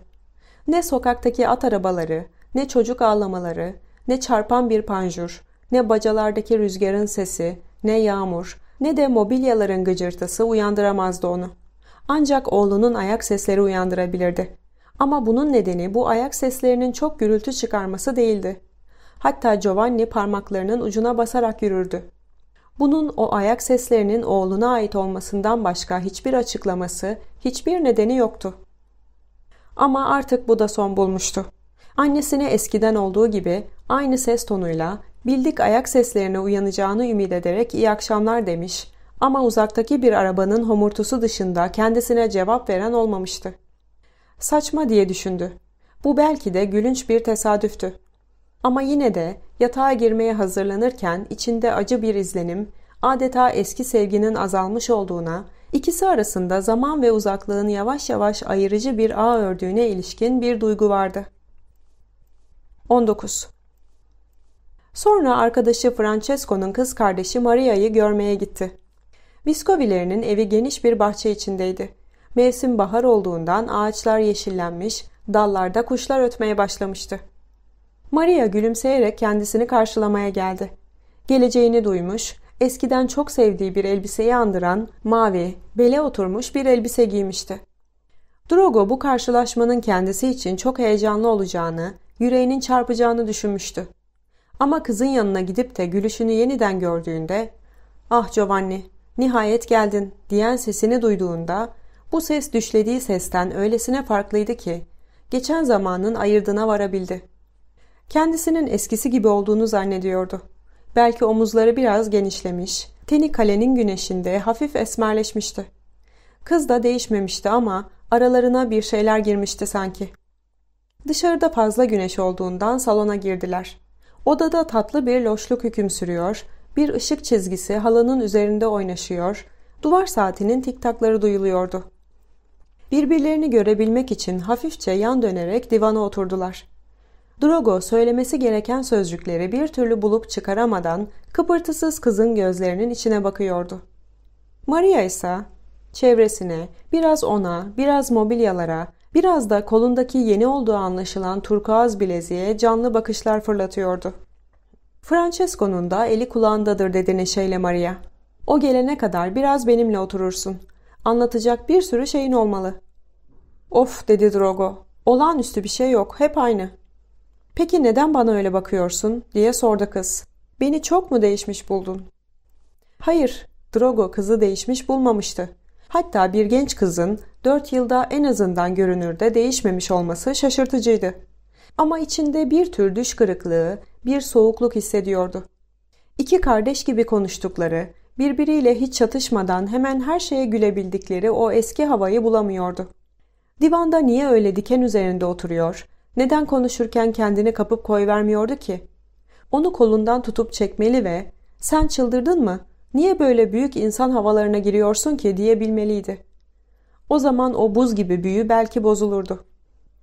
Ne sokaktaki at arabaları, ne çocuk ağlamaları, ne çarpan bir panjur, ne bacalardaki rüzgarın sesi, ne yağmur, ne de mobilyaların gıcırtısı uyandıramazdı onu. Ancak oğlunun ayak sesleri uyandırabilirdi. Ama bunun nedeni bu ayak seslerinin çok gürültü çıkarması değildi. Hatta Giovanni parmaklarının ucuna basarak yürürdü. Bunun o ayak seslerinin oğluna ait olmasından başka hiçbir açıklaması, hiçbir nedeni yoktu. Ama artık bu da son bulmuştu. Annesine eskiden olduğu gibi aynı ses tonuyla bildik ayak seslerine uyanacağını ümit ederek iyi akşamlar demiş ama uzaktaki bir arabanın homurtusu dışında kendisine cevap veren olmamıştı. Saçma diye düşündü. Bu belki de gülünç bir tesadüftü. Ama yine de yatağa girmeye hazırlanırken içinde acı bir izlenim, adeta eski sevginin azalmış olduğuna, ikisi arasında zaman ve uzaklığın yavaş yavaş ayırıcı bir ağ ördüğüne ilişkin bir duygu vardı. 19. Sonra arkadaşı Francesco'nun kız kardeşi Maria'yı görmeye gitti. Viscovilerinin evi geniş bir bahçe içindeydi. Mevsim bahar olduğundan ağaçlar yeşillenmiş, dallarda kuşlar ötmeye başlamıştı. Maria gülümseyerek kendisini karşılamaya geldi. Geleceğini duymuş, eskiden çok sevdiği bir elbiseyi andıran mavi, bele oturmuş bir elbise giymişti. Drogo bu karşılaşmanın kendisi için çok heyecanlı olacağını, yüreğinin çarpacağını düşünmüştü. Ama kızın yanına gidip de gülüşünü yeniden gördüğünde ''Ah Giovanni, nihayet geldin'' diyen sesini duyduğunda bu ses düşlediği sesten öylesine farklıydı ki geçen zamanın ayırdına varabildi. Kendisinin eskisi gibi olduğunu zannediyordu. Belki omuzları biraz genişlemiş, teni kalenin güneşinde hafif esmerleşmişti. Kız da değişmemişti ama aralarına bir şeyler girmişti sanki. Dışarıda fazla güneş olduğundan salona girdiler. Odada tatlı bir loşluk hüküm sürüyor, bir ışık çizgisi halının üzerinde oynaşıyor, duvar saatinin tiktakları duyuluyordu. Birbirlerini görebilmek için hafifçe yan dönerek divana oturdular. Drogo söylemesi gereken sözcükleri bir türlü bulup çıkaramadan kıpırtısız kızın gözlerinin içine bakıyordu. Maria ise çevresine, biraz ona, biraz mobilyalara, biraz da kolundaki yeni olduğu anlaşılan turkuaz bileziğe canlı bakışlar fırlatıyordu. Francesco'nun da eli kulağındadır dedi neşeyle Maria. O gelene kadar biraz benimle oturursun. Anlatacak bir sürü şeyin olmalı. Of dedi Drogo. Olağanüstü bir şey yok. Hep aynı. Peki neden bana öyle bakıyorsun diye sordu kız. Beni çok mu değişmiş buldun? Hayır, Drogo kızı değişmiş bulmamıştı. Hatta bir genç kızın 4 yılda en azından görünürde değişmemiş olması şaşırtıcıydı. Ama içinde bir tür düş kırıklığı, bir soğukluk hissediyordu. İki kardeş gibi konuştukları, birbiriyle hiç çatışmadan hemen her şeye gülebildikleri o eski havayı bulamıyordu. Divanda niye öyle diken üzerinde oturuyor, neden konuşurken kendini kapıp koyvermiyordu ki? Onu kolundan tutup çekmeli ve ''Sen çıldırdın mı? Niye böyle büyük insan havalarına giriyorsun ki?'' diyebilmeliydi. O zaman o buz gibi büyü belki bozulurdu.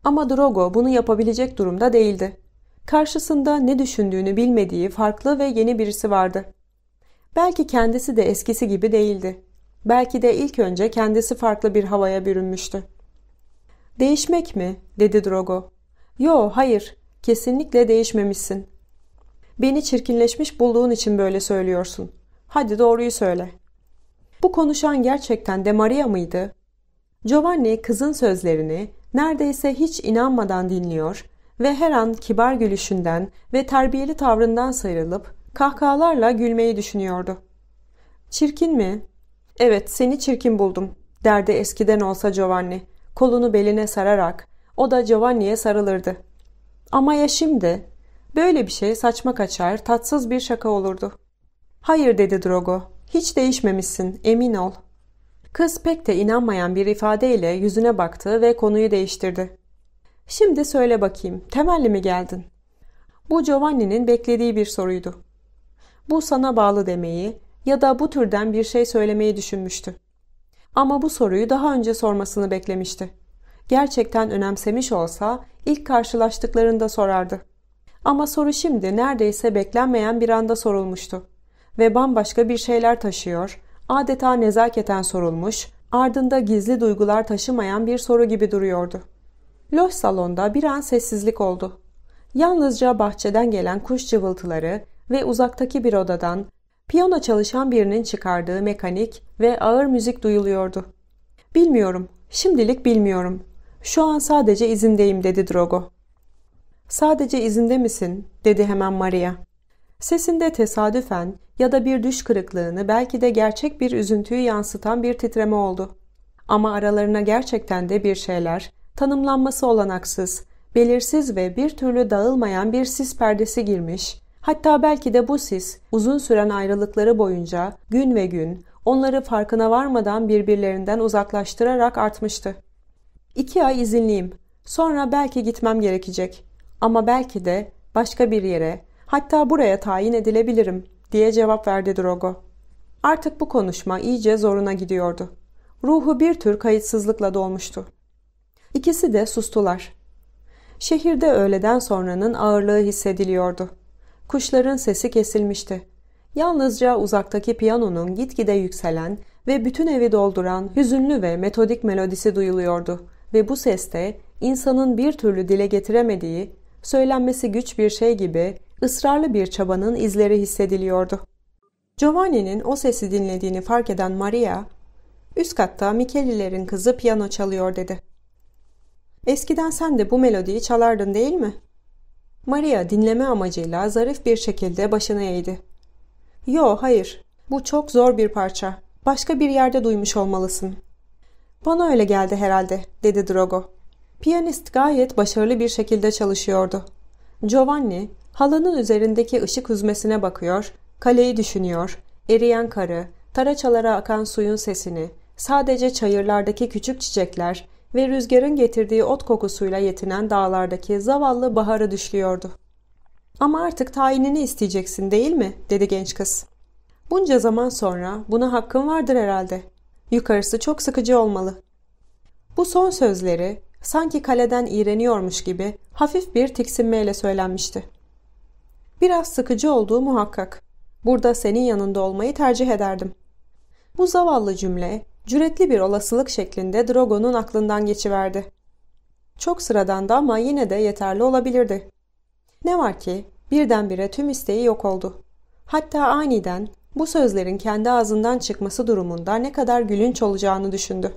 Ama Drogo bunu yapabilecek durumda değildi. Karşısında ne düşündüğünü bilmediği farklı ve yeni birisi vardı. Belki kendisi de eskisi gibi değildi. Belki de ilk önce kendisi farklı bir havaya bürünmüştü. ''Değişmek mi?'' dedi Drogo. Yo hayır kesinlikle değişmemişsin. Beni çirkinleşmiş bulduğun için böyle söylüyorsun. Hadi doğruyu söyle. Bu konuşan gerçekten de Maria mıydı? Giovanni kızın sözlerini neredeyse hiç inanmadan dinliyor ve her an kibar gülüşünden ve terbiyeli tavrından sıyrılıp kahkahalarla gülmeyi düşünüyordu. Çirkin mi? Evet seni çirkin buldum derdi eskiden olsa Giovanni kolunu beline sararak o da Giovanni'ye sarılırdı. Ama ya şimdi? Böyle bir şey saçma kaçar, tatsız bir şaka olurdu. Hayır dedi Drogo. Hiç değişmemişsin, emin ol. Kız pek de inanmayan bir ifadeyle yüzüne baktı ve konuyu değiştirdi. Şimdi söyle bakayım, temelli mi geldin? Bu Giovanni'nin beklediği bir soruydu. Bu sana bağlı demeyi ya da bu türden bir şey söylemeyi düşünmüştü. Ama bu soruyu daha önce sormasını beklemişti gerçekten önemsemiş olsa ilk karşılaştıklarında sorardı. Ama soru şimdi neredeyse beklenmeyen bir anda sorulmuştu ve bambaşka bir şeyler taşıyor, adeta nezaketen sorulmuş, ardında gizli duygular taşımayan bir soru gibi duruyordu. Loş salonda bir an sessizlik oldu. Yalnızca bahçeden gelen kuş cıvıltıları ve uzaktaki bir odadan piyano çalışan birinin çıkardığı mekanik ve ağır müzik duyuluyordu. Bilmiyorum, şimdilik bilmiyorum şu an sadece izindeyim dedi Drogo. Sadece izinde misin? dedi hemen Maria. Sesinde tesadüfen ya da bir düş kırıklığını belki de gerçek bir üzüntüyü yansıtan bir titreme oldu. Ama aralarına gerçekten de bir şeyler, tanımlanması olanaksız, belirsiz ve bir türlü dağılmayan bir sis perdesi girmiş, hatta belki de bu sis uzun süren ayrılıkları boyunca gün ve gün onları farkına varmadan birbirlerinden uzaklaştırarak artmıştı. İki ay izinliyim. Sonra belki gitmem gerekecek. Ama belki de başka bir yere, hatta buraya tayin edilebilirim diye cevap verdi Drogo. Artık bu konuşma iyice zoruna gidiyordu. Ruhu bir tür kayıtsızlıkla dolmuştu. İkisi de sustular. Şehirde öğleden sonranın ağırlığı hissediliyordu. Kuşların sesi kesilmişti. Yalnızca uzaktaki piyanonun gitgide yükselen ve bütün evi dolduran hüzünlü ve metodik melodisi duyuluyordu ve bu seste insanın bir türlü dile getiremediği, söylenmesi güç bir şey gibi ısrarlı bir çabanın izleri hissediliyordu. Giovanni'nin o sesi dinlediğini fark eden Maria, üst katta Michelilerin kızı piyano çalıyor dedi. Eskiden sen de bu melodiyi çalardın değil mi? Maria dinleme amacıyla zarif bir şekilde başını eğdi. Yo hayır, bu çok zor bir parça. Başka bir yerde duymuş olmalısın. ''Bana öyle geldi herhalde.'' dedi Drogo. Piyanist gayet başarılı bir şekilde çalışıyordu. Giovanni, halının üzerindeki ışık hüzmesine bakıyor, kaleyi düşünüyor, eriyen karı, taraçalara akan suyun sesini, sadece çayırlardaki küçük çiçekler ve rüzgarın getirdiği ot kokusuyla yetinen dağlardaki zavallı baharı düşlüyordu. ''Ama artık tayinini isteyeceksin değil mi?'' dedi genç kız. ''Bunca zaman sonra buna hakkın vardır herhalde.'' Yukarısı çok sıkıcı olmalı. Bu son sözleri sanki kaleden iğreniyormuş gibi hafif bir tiksinmeyle söylenmişti. Biraz sıkıcı olduğu muhakkak. Burada senin yanında olmayı tercih ederdim. Bu zavallı cümle cüretli bir olasılık şeklinde Drogo'nun aklından geçiverdi. Çok sıradandı ama yine de yeterli olabilirdi. Ne var ki birdenbire tüm isteği yok oldu. Hatta aniden bu sözlerin kendi ağzından çıkması durumunda ne kadar gülünç olacağını düşündü.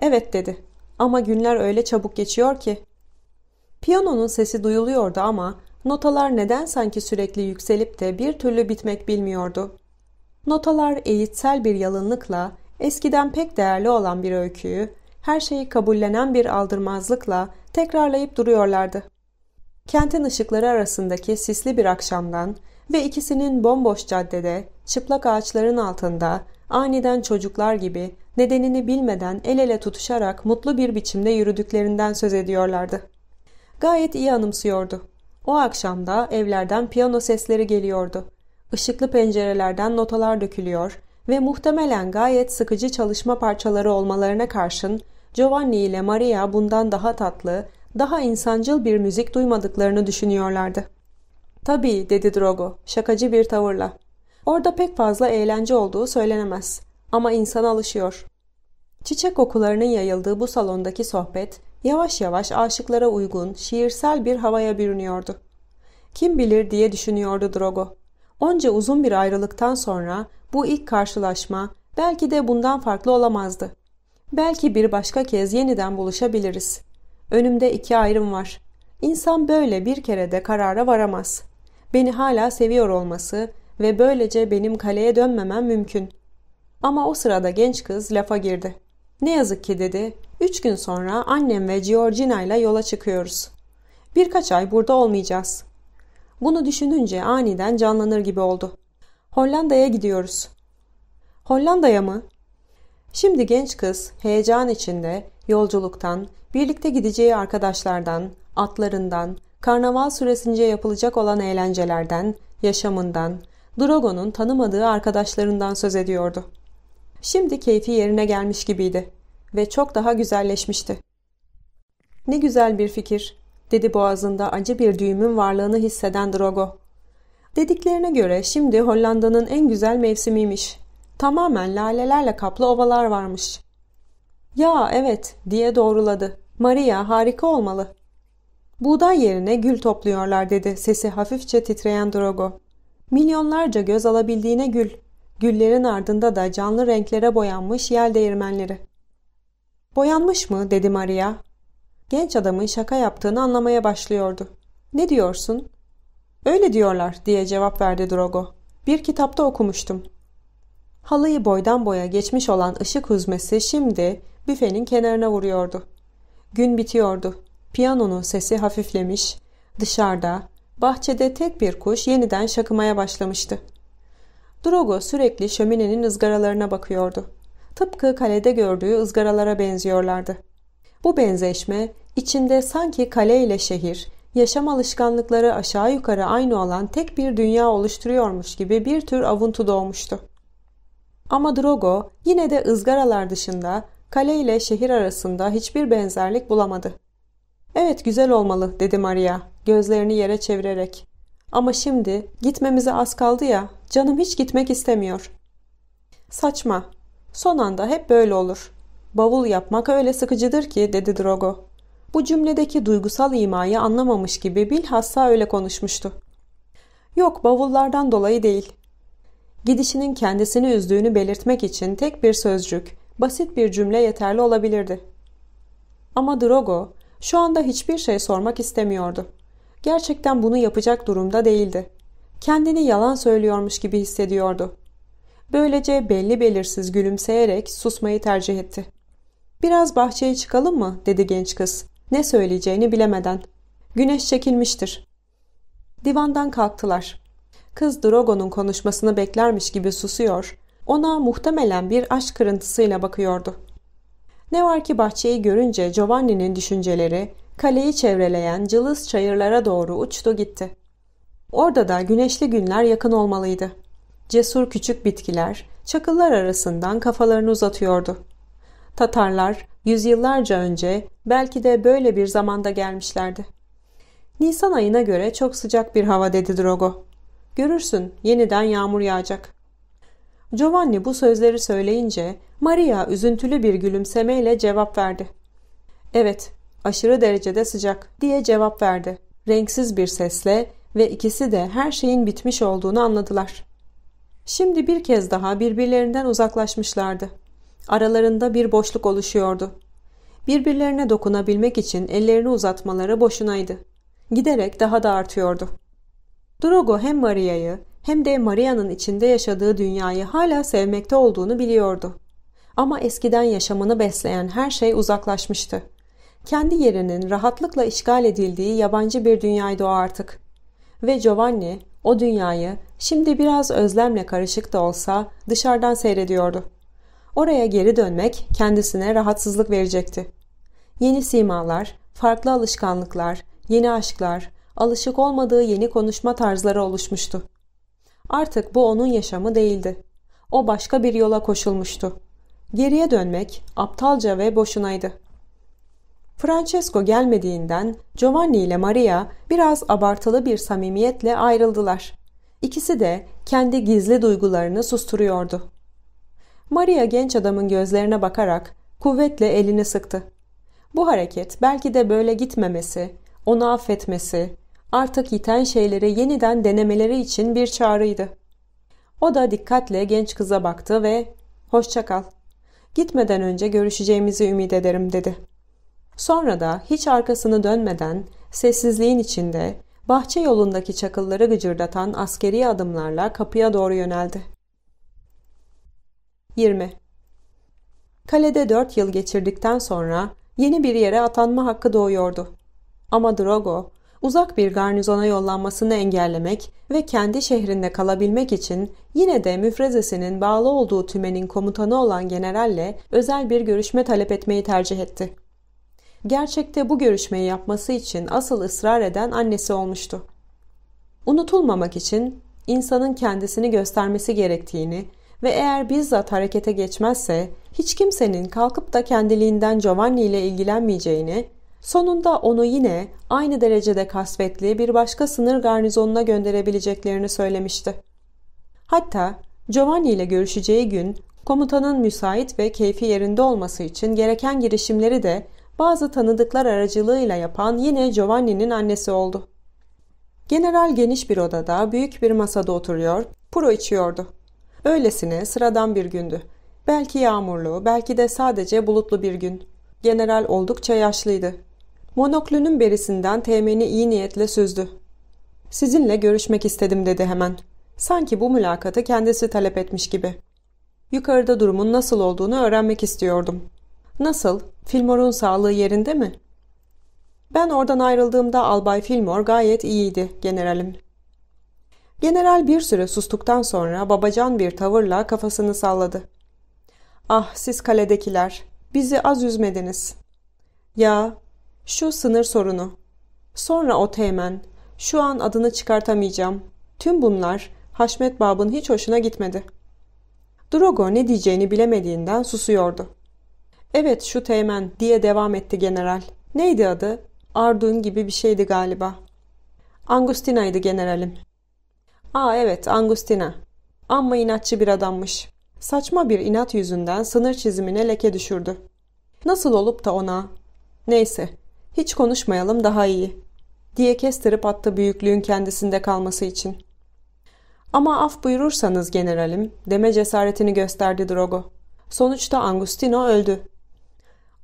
Evet dedi ama günler öyle çabuk geçiyor ki. Piyanonun sesi duyuluyordu ama notalar neden sanki sürekli yükselip de bir türlü bitmek bilmiyordu. Notalar eğitsel bir yalınlıkla eskiden pek değerli olan bir öyküyü, her şeyi kabullenen bir aldırmazlıkla tekrarlayıp duruyorlardı. Kentin ışıkları arasındaki sisli bir akşamdan ve ikisinin bomboş caddede, çıplak ağaçların altında, aniden çocuklar gibi nedenini bilmeden el ele tutuşarak mutlu bir biçimde yürüdüklerinden söz ediyorlardı. Gayet iyi anımsıyordu. O akşamda evlerden piyano sesleri geliyordu. Işıklı pencerelerden notalar dökülüyor ve muhtemelen gayet sıkıcı çalışma parçaları olmalarına karşın Giovanni ile Maria bundan daha tatlı, daha insancıl bir müzik duymadıklarını düşünüyorlardı. Tabii dedi Drogo şakacı bir tavırla. Orada pek fazla eğlence olduğu söylenemez ama insan alışıyor. Çiçek kokularının yayıldığı bu salondaki sohbet yavaş yavaş aşıklara uygun şiirsel bir havaya bürünüyordu. Kim bilir diye düşünüyordu Drogo. Onca uzun bir ayrılıktan sonra bu ilk karşılaşma belki de bundan farklı olamazdı. Belki bir başka kez yeniden buluşabiliriz. Önümde iki ayrım var. İnsan böyle bir kere de karara varamaz beni hala seviyor olması ve böylece benim kaleye dönmemem mümkün. Ama o sırada genç kız lafa girdi. Ne yazık ki dedi, üç gün sonra annem ve Georgina ile yola çıkıyoruz. Birkaç ay burada olmayacağız. Bunu düşününce aniden canlanır gibi oldu. Hollanda'ya gidiyoruz. Hollanda'ya mı? Şimdi genç kız heyecan içinde yolculuktan, birlikte gideceği arkadaşlardan, atlarından, karnaval süresince yapılacak olan eğlencelerden, yaşamından, Drogo'nun tanımadığı arkadaşlarından söz ediyordu. Şimdi keyfi yerine gelmiş gibiydi ve çok daha güzelleşmişti. Ne güzel bir fikir, dedi boğazında acı bir düğümün varlığını hisseden Drogo. Dediklerine göre şimdi Hollanda'nın en güzel mevsimiymiş. Tamamen lalelerle kaplı ovalar varmış. Ya evet diye doğruladı. Maria harika olmalı. Buğday yerine gül topluyorlar dedi sesi hafifçe titreyen Drogo. Milyonlarca göz alabildiğine gül. Güllerin ardında da canlı renklere boyanmış yel değirmenleri. Boyanmış mı dedi Maria. Genç adamın şaka yaptığını anlamaya başlıyordu. Ne diyorsun? Öyle diyorlar diye cevap verdi Drogo. Bir kitapta okumuştum. Halıyı boydan boya geçmiş olan ışık hüzmesi şimdi büfenin kenarına vuruyordu. Gün bitiyordu. Piyanonun sesi hafiflemiş, dışarıda, bahçede tek bir kuş yeniden şakımaya başlamıştı. Drogo sürekli şöminenin ızgaralarına bakıyordu. Tıpkı kalede gördüğü ızgaralara benziyorlardı. Bu benzeşme içinde sanki kale ile şehir, yaşam alışkanlıkları aşağı yukarı aynı olan tek bir dünya oluşturuyormuş gibi bir tür avuntu doğmuştu. Ama Drogo yine de ızgaralar dışında kale ile şehir arasında hiçbir benzerlik bulamadı. Evet güzel olmalı dedi Maria gözlerini yere çevirerek. Ama şimdi gitmemize az kaldı ya canım hiç gitmek istemiyor. Saçma. Son anda hep böyle olur. Bavul yapmak öyle sıkıcıdır ki dedi Drogo. Bu cümledeki duygusal imayı anlamamış gibi bilhassa öyle konuşmuştu. Yok bavullardan dolayı değil. Gidişinin kendisini üzdüğünü belirtmek için tek bir sözcük, basit bir cümle yeterli olabilirdi. Ama Drogo şu anda hiçbir şey sormak istemiyordu. Gerçekten bunu yapacak durumda değildi. Kendini yalan söylüyormuş gibi hissediyordu. Böylece belli belirsiz gülümseyerek susmayı tercih etti. ''Biraz bahçeye çıkalım mı?'' dedi genç kız. Ne söyleyeceğini bilemeden. ''Güneş çekilmiştir.'' Divandan kalktılar. Kız Drogo'nun konuşmasını beklermiş gibi susuyor, ona muhtemelen bir aşk kırıntısıyla bakıyordu. Ne var ki bahçeyi görünce Giovanni'nin düşünceleri kaleyi çevreleyen cılız çayırlara doğru uçtu gitti. Orada da güneşli günler yakın olmalıydı. Cesur küçük bitkiler çakıllar arasından kafalarını uzatıyordu. Tatarlar yüzyıllarca önce belki de böyle bir zamanda gelmişlerdi. Nisan ayına göre çok sıcak bir hava dedi Drogo. Görürsün yeniden yağmur yağacak. Giovanni bu sözleri söyleyince Maria üzüntülü bir gülümsemeyle cevap verdi. Evet, aşırı derecede sıcak diye cevap verdi. Renksiz bir sesle ve ikisi de her şeyin bitmiş olduğunu anladılar. Şimdi bir kez daha birbirlerinden uzaklaşmışlardı. Aralarında bir boşluk oluşuyordu. Birbirlerine dokunabilmek için ellerini uzatmaları boşunaydı. Giderek daha da artıyordu. Drogo hem Maria'yı hem de Maria'nın içinde yaşadığı dünyayı hala sevmekte olduğunu biliyordu. Ama eskiden yaşamını besleyen her şey uzaklaşmıştı. Kendi yerinin rahatlıkla işgal edildiği yabancı bir dünyaydı o artık. Ve Giovanni o dünyayı şimdi biraz özlemle karışık da olsa dışarıdan seyrediyordu. Oraya geri dönmek kendisine rahatsızlık verecekti. Yeni simalar, farklı alışkanlıklar, yeni aşklar, alışık olmadığı yeni konuşma tarzları oluşmuştu. Artık bu onun yaşamı değildi. O başka bir yola koşulmuştu. Geriye dönmek aptalca ve boşunaydı. Francesco gelmediğinden Giovanni ile Maria biraz abartılı bir samimiyetle ayrıldılar. İkisi de kendi gizli duygularını susturuyordu. Maria genç adamın gözlerine bakarak kuvvetle elini sıktı. Bu hareket belki de böyle gitmemesi, onu affetmesi, artık yiten şeylere yeniden denemeleri için bir çağrıydı. O da dikkatle genç kıza baktı ve ''Hoşça kal. Gitmeden önce görüşeceğimizi ümit ederim.'' dedi. Sonra da hiç arkasını dönmeden sessizliğin içinde bahçe yolundaki çakılları gıcırdatan askeri adımlarla kapıya doğru yöneldi. 20. Kalede 4 yıl geçirdikten sonra yeni bir yere atanma hakkı doğuyordu. Ama Drogo uzak bir garnizona yollanmasını engellemek ve kendi şehrinde kalabilmek için yine de müfrezesinin bağlı olduğu tümenin komutanı olan generalle özel bir görüşme talep etmeyi tercih etti. Gerçekte bu görüşmeyi yapması için asıl ısrar eden annesi olmuştu. Unutulmamak için insanın kendisini göstermesi gerektiğini ve eğer bizzat harekete geçmezse hiç kimsenin kalkıp da kendiliğinden Giovanni ile ilgilenmeyeceğini Sonunda onu yine aynı derecede kasvetli bir başka sınır garnizonuna gönderebileceklerini söylemişti. Hatta Giovanni ile görüşeceği gün komutanın müsait ve keyfi yerinde olması için gereken girişimleri de bazı tanıdıklar aracılığıyla yapan yine Giovanni'nin annesi oldu. General geniş bir odada büyük bir masada oturuyor, puro içiyordu. Öylesine sıradan bir gündü. Belki yağmurlu, belki de sadece bulutlu bir gün. General oldukça yaşlıydı. Monoklünün berisinden Teğmen'i iyi niyetle süzdü. Sizinle görüşmek istedim dedi hemen. Sanki bu mülakatı kendisi talep etmiş gibi. Yukarıda durumun nasıl olduğunu öğrenmek istiyordum. Nasıl? Filmor'un sağlığı yerinde mi? Ben oradan ayrıldığımda Albay Filmor gayet iyiydi generalim. General bir süre sustuktan sonra babacan bir tavırla kafasını salladı. Ah siz kaledekiler, bizi az üzmediniz. Ya şu sınır sorunu. Sonra o teğmen. Şu an adını çıkartamayacağım. Tüm bunlar Haşmet Bab'ın hiç hoşuna gitmedi. Drogo ne diyeceğini bilemediğinden susuyordu. Evet şu teğmen diye devam etti general. Neydi adı? Ardun gibi bir şeydi galiba. Angustina'ydı generalim. Aa evet Angustina. Ama inatçı bir adammış. Saçma bir inat yüzünden sınır çizimine leke düşürdü. Nasıl olup da ona... Neyse hiç konuşmayalım daha iyi diye kestirip attı büyüklüğün kendisinde kalması için. Ama af buyurursanız generalim deme cesaretini gösterdi Drogo. Sonuçta Angustino öldü.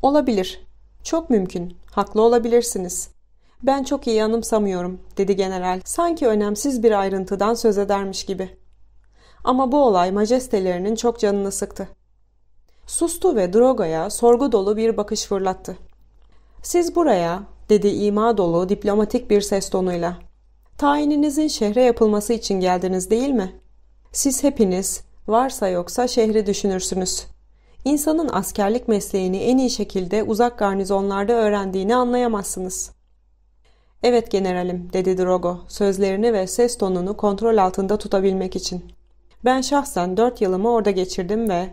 Olabilir. Çok mümkün. Haklı olabilirsiniz. Ben çok iyi anımsamıyorum dedi general sanki önemsiz bir ayrıntıdan söz edermiş gibi. Ama bu olay majestelerinin çok canını sıktı. Sustu ve Drogo'ya sorgu dolu bir bakış fırlattı. Siz buraya dedi ima dolu diplomatik bir ses tonuyla. Tayininizin şehre yapılması için geldiniz değil mi? Siz hepiniz varsa yoksa şehri düşünürsünüz. İnsanın askerlik mesleğini en iyi şekilde uzak garnizonlarda öğrendiğini anlayamazsınız. Evet generalim dedi Drogo sözlerini ve ses tonunu kontrol altında tutabilmek için. Ben şahsen dört yılımı orada geçirdim ve...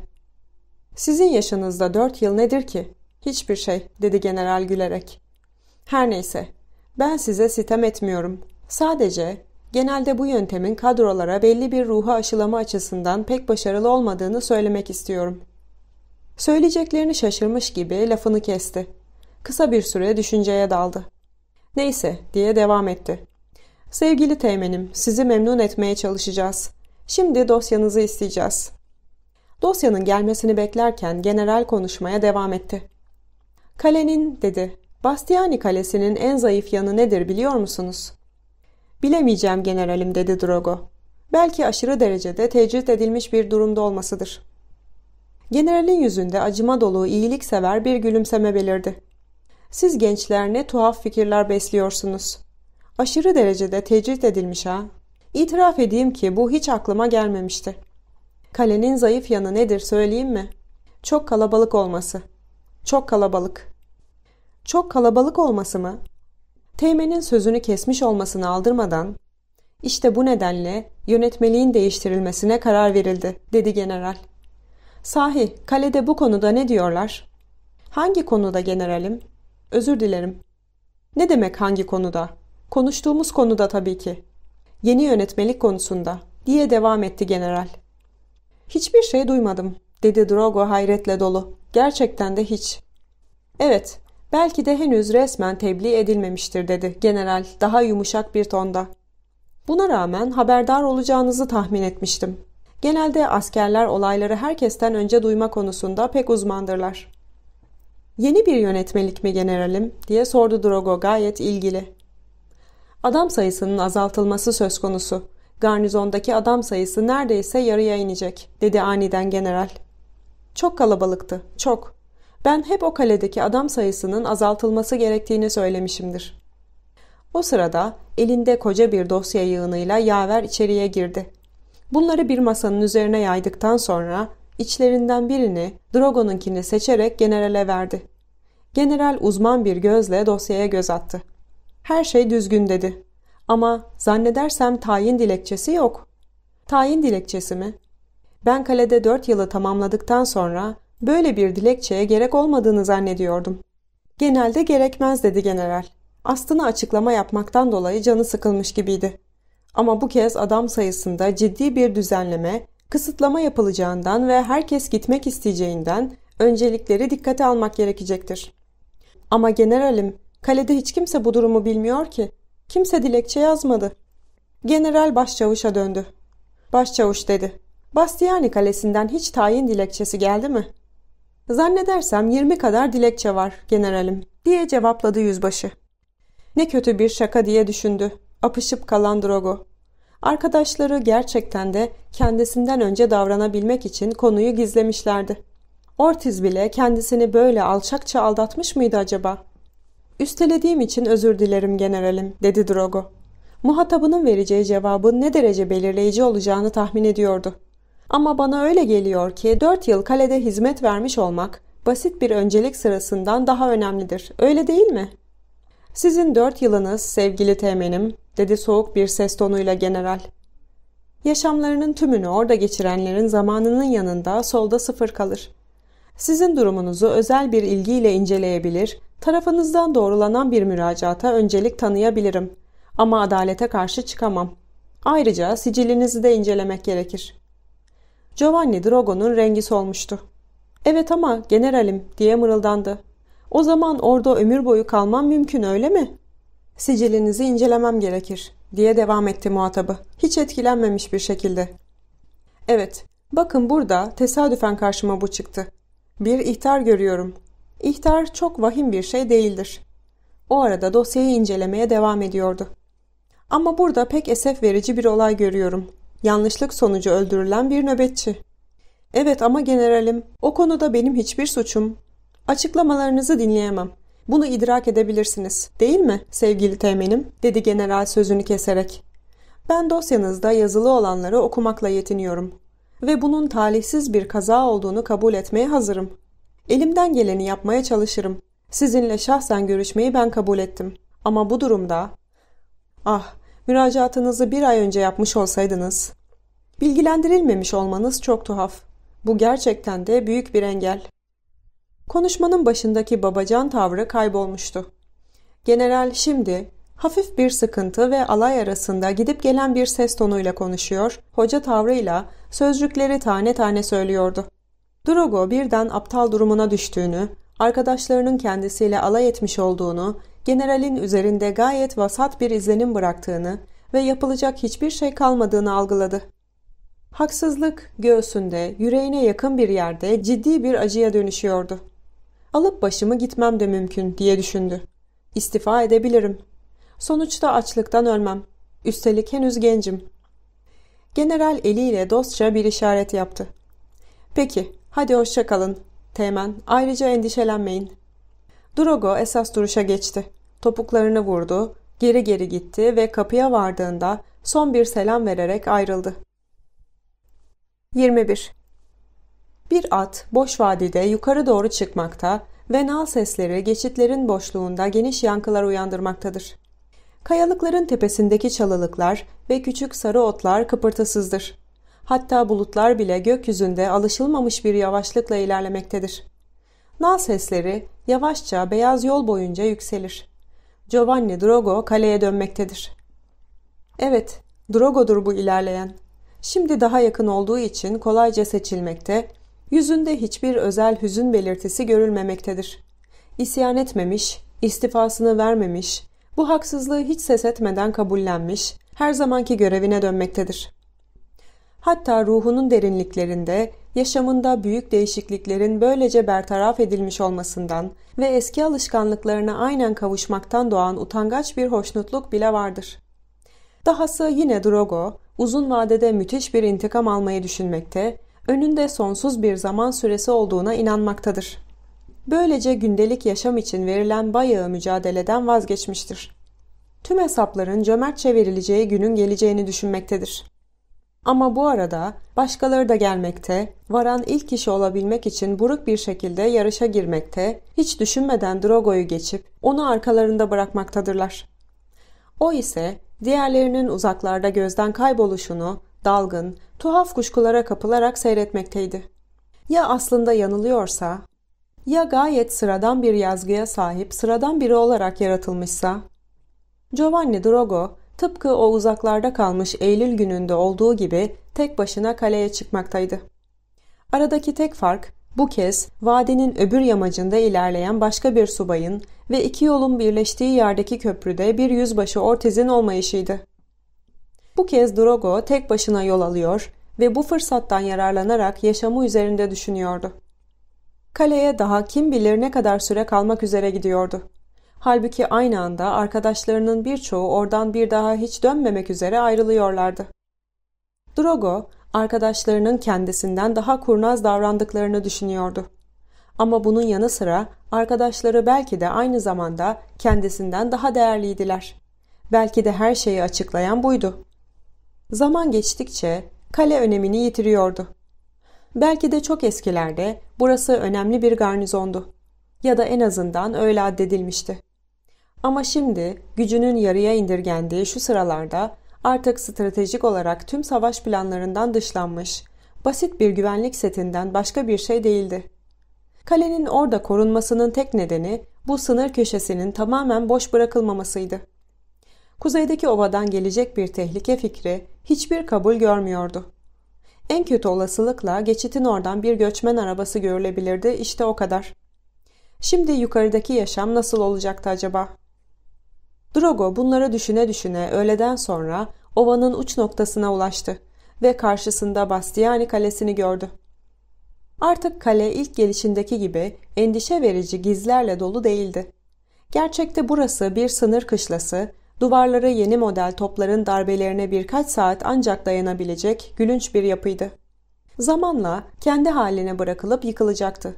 Sizin yaşınızda dört yıl nedir ki? Hiçbir şey, dedi general gülerek. Her neyse, ben size sitem etmiyorum. Sadece genelde bu yöntemin kadrolara belli bir ruhu aşılama açısından pek başarılı olmadığını söylemek istiyorum. Söyleyeceklerini şaşırmış gibi lafını kesti. Kısa bir süre düşünceye daldı. Neyse diye devam etti. Sevgili teğmenim sizi memnun etmeye çalışacağız. Şimdi dosyanızı isteyeceğiz. Dosyanın gelmesini beklerken general konuşmaya devam etti. Kalenin dedi. Bastiani kalesinin en zayıf yanı nedir biliyor musunuz? Bilemeyeceğim generalim dedi Drogo. Belki aşırı derecede tecrit edilmiş bir durumda olmasıdır. Generalin yüzünde acıma dolu, iyiliksever bir gülümseme belirdi. Siz gençler ne tuhaf fikirler besliyorsunuz. Aşırı derecede tecrit edilmiş ha. İtiraf edeyim ki bu hiç aklıma gelmemişti. Kalenin zayıf yanı nedir söyleyeyim mi? Çok kalabalık olması. Çok kalabalık. Çok kalabalık olması mı? Teğmen'in sözünü kesmiş olmasını aldırmadan işte bu nedenle yönetmeliğin değiştirilmesine karar verildi, dedi general. Sahi, kalede bu konuda ne diyorlar? Hangi konuda generalim? Özür dilerim. Ne demek hangi konuda? Konuştuğumuz konuda tabii ki. Yeni yönetmelik konusunda, diye devam etti general. Hiçbir şey duymadım, dedi Drogo hayretle dolu. Gerçekten de hiç. Evet, Belki de henüz resmen tebliğ edilmemiştir dedi general daha yumuşak bir tonda. Buna rağmen haberdar olacağınızı tahmin etmiştim. Genelde askerler olayları herkesten önce duyma konusunda pek uzmandırlar. Yeni bir yönetmelik mi generalim diye sordu Drogo gayet ilgili. Adam sayısının azaltılması söz konusu. Garnizondaki adam sayısı neredeyse yarıya inecek dedi aniden general. Çok kalabalıktı, çok. Ben hep o kaledeki adam sayısının azaltılması gerektiğini söylemişimdir. O sırada elinde koca bir dosya yığınıyla yaver içeriye girdi. Bunları bir masanın üzerine yaydıktan sonra içlerinden birini Drogo'nunkini seçerek generale verdi. General uzman bir gözle dosyaya göz attı. Her şey düzgün dedi. Ama zannedersem tayin dilekçesi yok. Tayin dilekçesi mi? Ben kalede dört yılı tamamladıktan sonra Böyle bir dilekçeye gerek olmadığını zannediyordum. Genelde gerekmez dedi general. Aslına açıklama yapmaktan dolayı canı sıkılmış gibiydi. Ama bu kez adam sayısında ciddi bir düzenleme, kısıtlama yapılacağından ve herkes gitmek isteyeceğinden öncelikleri dikkate almak gerekecektir. Ama generalim, kalede hiç kimse bu durumu bilmiyor ki. Kimse dilekçe yazmadı. General başçavuşa döndü. Başçavuş dedi. Bastiani kalesinden hiç tayin dilekçesi geldi mi?'' Zannedersem 20 kadar dilekçe var generalim diye cevapladı yüzbaşı. Ne kötü bir şaka diye düşündü. Apışıp kalan Drogo. Arkadaşları gerçekten de kendisinden önce davranabilmek için konuyu gizlemişlerdi. Ortiz bile kendisini böyle alçakça aldatmış mıydı acaba? Üstelediğim için özür dilerim generalim dedi Drogo. Muhatabının vereceği cevabın ne derece belirleyici olacağını tahmin ediyordu. Ama bana öyle geliyor ki 4 yıl kalede hizmet vermiş olmak basit bir öncelik sırasından daha önemlidir. Öyle değil mi? Sizin 4 yılınız sevgili temenim, dedi soğuk bir ses tonuyla general. Yaşamlarının tümünü orada geçirenlerin zamanının yanında solda sıfır kalır. Sizin durumunuzu özel bir ilgiyle inceleyebilir, tarafınızdan doğrulanan bir müracaata öncelik tanıyabilirim. Ama adalete karşı çıkamam. Ayrıca sicilinizi de incelemek gerekir. Giovanni Drogo'nun rengi solmuştu. ''Evet ama generalim'' diye mırıldandı. ''O zaman orada ömür boyu kalmam mümkün öyle mi?'' ''Sicilinizi incelemem gerekir.'' diye devam etti muhatabı. Hiç etkilenmemiş bir şekilde. ''Evet, bakın burada tesadüfen karşıma bu çıktı. Bir ihtar görüyorum. İhtar çok vahim bir şey değildir.'' O arada dosyayı incelemeye devam ediyordu. Ama burada pek esef verici bir olay görüyorum. Yanlışlık sonucu öldürülen bir nöbetçi. Evet ama generalim, o konuda benim hiçbir suçum. Açıklamalarınızı dinleyemem. Bunu idrak edebilirsiniz, değil mi sevgili temenim? dedi general sözünü keserek. Ben dosyanızda yazılı olanları okumakla yetiniyorum. Ve bunun talihsiz bir kaza olduğunu kabul etmeye hazırım. Elimden geleni yapmaya çalışırım. Sizinle şahsen görüşmeyi ben kabul ettim. Ama bu durumda... Ah, müracaatınızı bir ay önce yapmış olsaydınız. Bilgilendirilmemiş olmanız çok tuhaf. Bu gerçekten de büyük bir engel. Konuşmanın başındaki babacan tavrı kaybolmuştu. General şimdi hafif bir sıkıntı ve alay arasında gidip gelen bir ses tonuyla konuşuyor, hoca tavrıyla sözcükleri tane tane söylüyordu. Drogo birden aptal durumuna düştüğünü, arkadaşlarının kendisiyle alay etmiş olduğunu, generalin üzerinde gayet vasat bir izlenim bıraktığını ve yapılacak hiçbir şey kalmadığını algıladı. Haksızlık göğsünde, yüreğine yakın bir yerde ciddi bir acıya dönüşüyordu. Alıp başımı gitmem de mümkün diye düşündü. İstifa edebilirim. Sonuçta açlıktan ölmem. Üstelik henüz gencim. General eliyle dostça bir işaret yaptı. Peki, hadi hoşça kalın. Teğmen, ayrıca endişelenmeyin. Drogo esas duruşa geçti. Topuklarını vurdu, geri geri gitti ve kapıya vardığında son bir selam vererek ayrıldı. 21. Bir at boş vadide yukarı doğru çıkmakta ve nal sesleri geçitlerin boşluğunda geniş yankılar uyandırmaktadır. Kayalıkların tepesindeki çalılıklar ve küçük sarı otlar kıpırtısızdır. Hatta bulutlar bile gökyüzünde alışılmamış bir yavaşlıkla ilerlemektedir. Nal sesleri yavaşça beyaz yol boyunca yükselir. Giovanni Drogo kaleye dönmektedir. Evet, Drogo'dur bu ilerleyen. Şimdi daha yakın olduğu için kolayca seçilmekte, yüzünde hiçbir özel hüzün belirtisi görülmemektedir. İsyan etmemiş, istifasını vermemiş, bu haksızlığı hiç ses etmeden kabullenmiş, her zamanki görevine dönmektedir.'' hatta ruhunun derinliklerinde yaşamında büyük değişikliklerin böylece bertaraf edilmiş olmasından ve eski alışkanlıklarına aynen kavuşmaktan doğan utangaç bir hoşnutluk bile vardır. Dahası yine Drogo, uzun vadede müthiş bir intikam almayı düşünmekte, önünde sonsuz bir zaman süresi olduğuna inanmaktadır. Böylece gündelik yaşam için verilen bayağı mücadeleden vazgeçmiştir. Tüm hesapların cömertçe verileceği günün geleceğini düşünmektedir. Ama bu arada başkaları da gelmekte, varan ilk kişi olabilmek için buruk bir şekilde yarışa girmekte, hiç düşünmeden Drogo'yu geçip onu arkalarında bırakmaktadırlar. O ise diğerlerinin uzaklarda gözden kayboluşunu dalgın, tuhaf kuşkulara kapılarak seyretmekteydi. Ya aslında yanılıyorsa, ya gayet sıradan bir yazgıya sahip sıradan biri olarak yaratılmışsa? Giovanni Drogo Tıpkı o uzaklarda kalmış Eylül gününde olduğu gibi tek başına kaleye çıkmaktaydı. Aradaki tek fark bu kez vadenin öbür yamacında ilerleyen başka bir subayın ve iki yolun birleştiği yerdeki köprüde bir yüzbaşı Ortez'in olmayışıydı. Bu kez Drogo tek başına yol alıyor ve bu fırsattan yararlanarak yaşamı üzerinde düşünüyordu. Kaleye daha kim bilir ne kadar süre kalmak üzere gidiyordu. Halbuki aynı anda arkadaşlarının birçoğu oradan bir daha hiç dönmemek üzere ayrılıyorlardı. Drogo, arkadaşlarının kendisinden daha kurnaz davrandıklarını düşünüyordu. Ama bunun yanı sıra arkadaşları belki de aynı zamanda kendisinden daha değerliydiler. Belki de her şeyi açıklayan buydu. Zaman geçtikçe kale önemini yitiriyordu. Belki de çok eskilerde burası önemli bir garnizondu. Ya da en azından öyle addedilmişti. Ama şimdi gücünün yarıya indirgendiği şu sıralarda artık stratejik olarak tüm savaş planlarından dışlanmış, basit bir güvenlik setinden başka bir şey değildi. Kalenin orada korunmasının tek nedeni bu sınır köşesinin tamamen boş bırakılmamasıydı. Kuzeydeki ovadan gelecek bir tehlike fikri hiçbir kabul görmüyordu. En kötü olasılıkla geçitin oradan bir göçmen arabası görülebilirdi işte o kadar. Şimdi yukarıdaki yaşam nasıl olacaktı acaba? Drogo bunlara düşüne düşüne öğleden sonra ovanın uç noktasına ulaştı ve karşısında Bastiani kalesini gördü. Artık kale ilk gelişindeki gibi endişe verici gizlerle dolu değildi. Gerçekte burası bir sınır kışlası, duvarları yeni model topların darbelerine birkaç saat ancak dayanabilecek gülünç bir yapıydı. Zamanla kendi haline bırakılıp yıkılacaktı.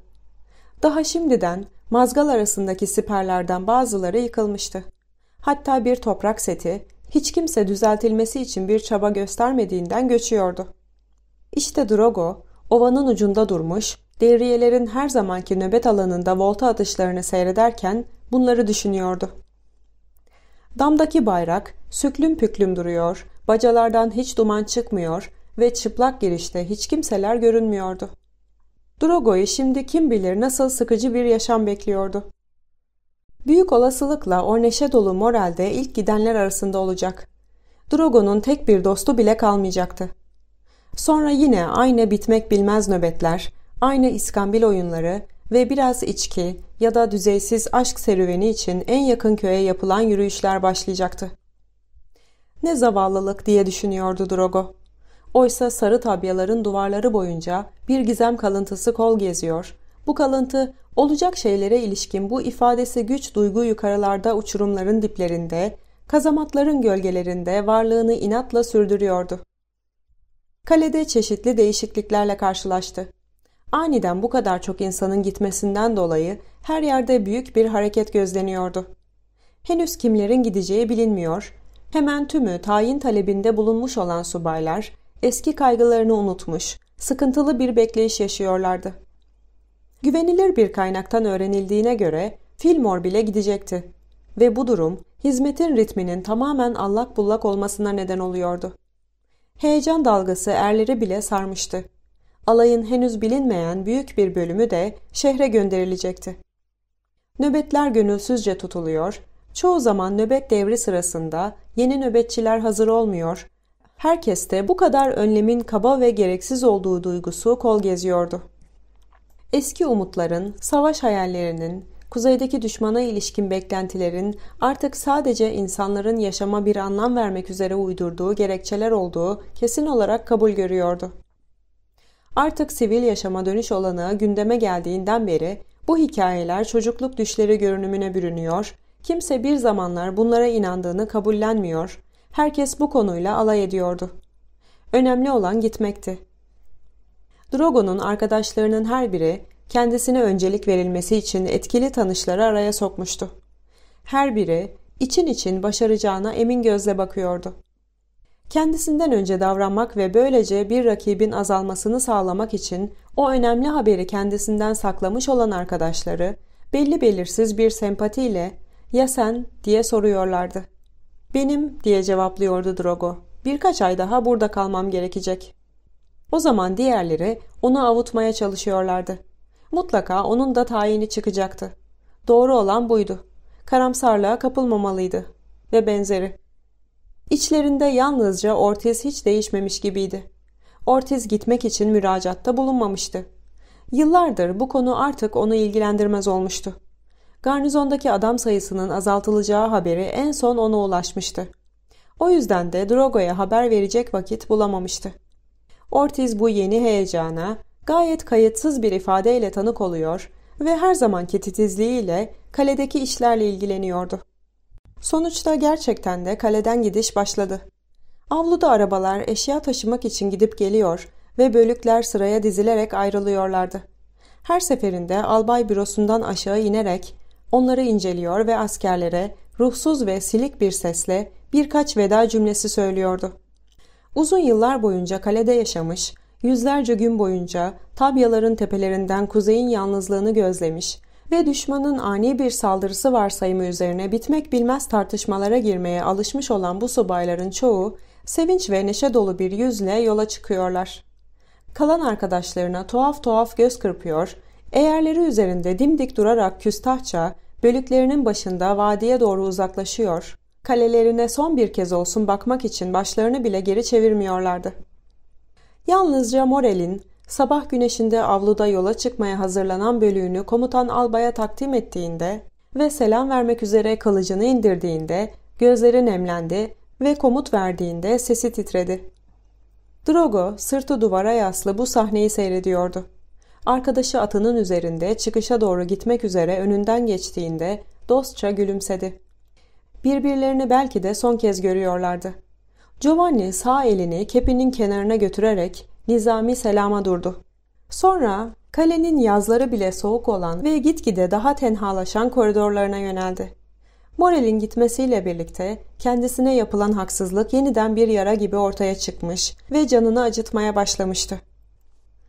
Daha şimdiden mazgal arasındaki siperlerden bazıları yıkılmıştı hatta bir toprak seti, hiç kimse düzeltilmesi için bir çaba göstermediğinden göçüyordu. İşte Drogo, ovanın ucunda durmuş, devriyelerin her zamanki nöbet alanında volta atışlarını seyrederken bunları düşünüyordu. Damdaki bayrak süklüm püklüm duruyor, bacalardan hiç duman çıkmıyor ve çıplak girişte hiç kimseler görünmüyordu. Drogo'yu şimdi kim bilir nasıl sıkıcı bir yaşam bekliyordu. Büyük olasılıkla o neşe dolu moralde ilk gidenler arasında olacak. Drogo'nun tek bir dostu bile kalmayacaktı. Sonra yine aynı bitmek bilmez nöbetler, aynı iskambil oyunları ve biraz içki ya da düzeysiz aşk serüveni için en yakın köye yapılan yürüyüşler başlayacaktı. Ne zavallılık diye düşünüyordu Drogo. Oysa sarı tabyaların duvarları boyunca bir gizem kalıntısı kol geziyor, bu kalıntı Olacak şeylere ilişkin bu ifadesi güç duygu yukarılarda uçurumların diplerinde, kazamatların gölgelerinde varlığını inatla sürdürüyordu. Kalede çeşitli değişikliklerle karşılaştı. Aniden bu kadar çok insanın gitmesinden dolayı her yerde büyük bir hareket gözleniyordu. Henüz kimlerin gideceği bilinmiyor, hemen tümü tayin talebinde bulunmuş olan subaylar eski kaygılarını unutmuş, sıkıntılı bir bekleyiş yaşıyorlardı. Güvenilir bir kaynaktan öğrenildiğine göre Fillmore bile gidecekti. Ve bu durum hizmetin ritminin tamamen allak bullak olmasına neden oluyordu. Heyecan dalgası erleri bile sarmıştı. Alayın henüz bilinmeyen büyük bir bölümü de şehre gönderilecekti. Nöbetler gönülsüzce tutuluyor, çoğu zaman nöbet devri sırasında yeni nöbetçiler hazır olmuyor, herkeste bu kadar önlemin kaba ve gereksiz olduğu duygusu kol geziyordu. Eski umutların, savaş hayallerinin, kuzeydeki düşmana ilişkin beklentilerin artık sadece insanların yaşama bir anlam vermek üzere uydurduğu gerekçeler olduğu kesin olarak kabul görüyordu. Artık sivil yaşama dönüş olanağı gündeme geldiğinden beri bu hikayeler çocukluk düşleri görünümüne bürünüyor, kimse bir zamanlar bunlara inandığını kabullenmiyor, herkes bu konuyla alay ediyordu. Önemli olan gitmekti. Drogo'nun arkadaşlarının her biri kendisine öncelik verilmesi için etkili tanışları araya sokmuştu. Her biri için için başaracağına emin gözle bakıyordu. Kendisinden önce davranmak ve böylece bir rakibin azalmasını sağlamak için o önemli haberi kendisinden saklamış olan arkadaşları belli belirsiz bir sempatiyle ''Ya sen?'' diye soruyorlardı. ''Benim'' diye cevaplıyordu Drogo. ''Birkaç ay daha burada kalmam gerekecek.'' O zaman diğerleri onu avutmaya çalışıyorlardı. Mutlaka onun da tayini çıkacaktı. Doğru olan buydu. Karamsarlığa kapılmamalıydı. Ve benzeri. İçlerinde yalnızca Ortiz hiç değişmemiş gibiydi. Ortiz gitmek için müracaatta bulunmamıştı. Yıllardır bu konu artık onu ilgilendirmez olmuştu. Garnizondaki adam sayısının azaltılacağı haberi en son ona ulaşmıştı. O yüzden de Drogo'ya haber verecek vakit bulamamıştı. Ortiz bu yeni heyecana gayet kayıtsız bir ifadeyle tanık oluyor ve her zamanki titizliğiyle kaledeki işlerle ilgileniyordu. Sonuçta gerçekten de kaleden gidiş başladı. Avluda arabalar eşya taşımak için gidip geliyor ve bölükler sıraya dizilerek ayrılıyorlardı. Her seferinde albay bürosundan aşağı inerek onları inceliyor ve askerlere ruhsuz ve silik bir sesle birkaç veda cümlesi söylüyordu. Uzun yıllar boyunca kalede yaşamış, yüzlerce gün boyunca Tabyaların tepelerinden kuzeyin yalnızlığını gözlemiş ve düşmanın ani bir saldırısı varsayımı üzerine bitmek bilmez tartışmalara girmeye alışmış olan bu subayların çoğu sevinç ve neşe dolu bir yüzle yola çıkıyorlar. Kalan arkadaşlarına tuhaf tuhaf göz kırpıyor, eğerleri üzerinde dimdik durarak küstahça bölüklerinin başında vadiye doğru uzaklaşıyor kalelerine son bir kez olsun bakmak için başlarını bile geri çevirmiyorlardı. Yalnızca Morel'in sabah güneşinde avluda yola çıkmaya hazırlanan bölüğünü komutan albaya takdim ettiğinde ve selam vermek üzere kalıcını indirdiğinde gözleri nemlendi ve komut verdiğinde sesi titredi. Drogo sırtı duvara yaslı bu sahneyi seyrediyordu. Arkadaşı atının üzerinde çıkışa doğru gitmek üzere önünden geçtiğinde dostça gülümsedi. Birbirlerini belki de son kez görüyorlardı. Giovanni sağ elini kepinin kenarına götürerek nizami selama durdu. Sonra kalenin yazları bile soğuk olan ve gitgide daha tenhalaşan koridorlarına yöneldi. Morel'in gitmesiyle birlikte kendisine yapılan haksızlık yeniden bir yara gibi ortaya çıkmış ve canını acıtmaya başlamıştı.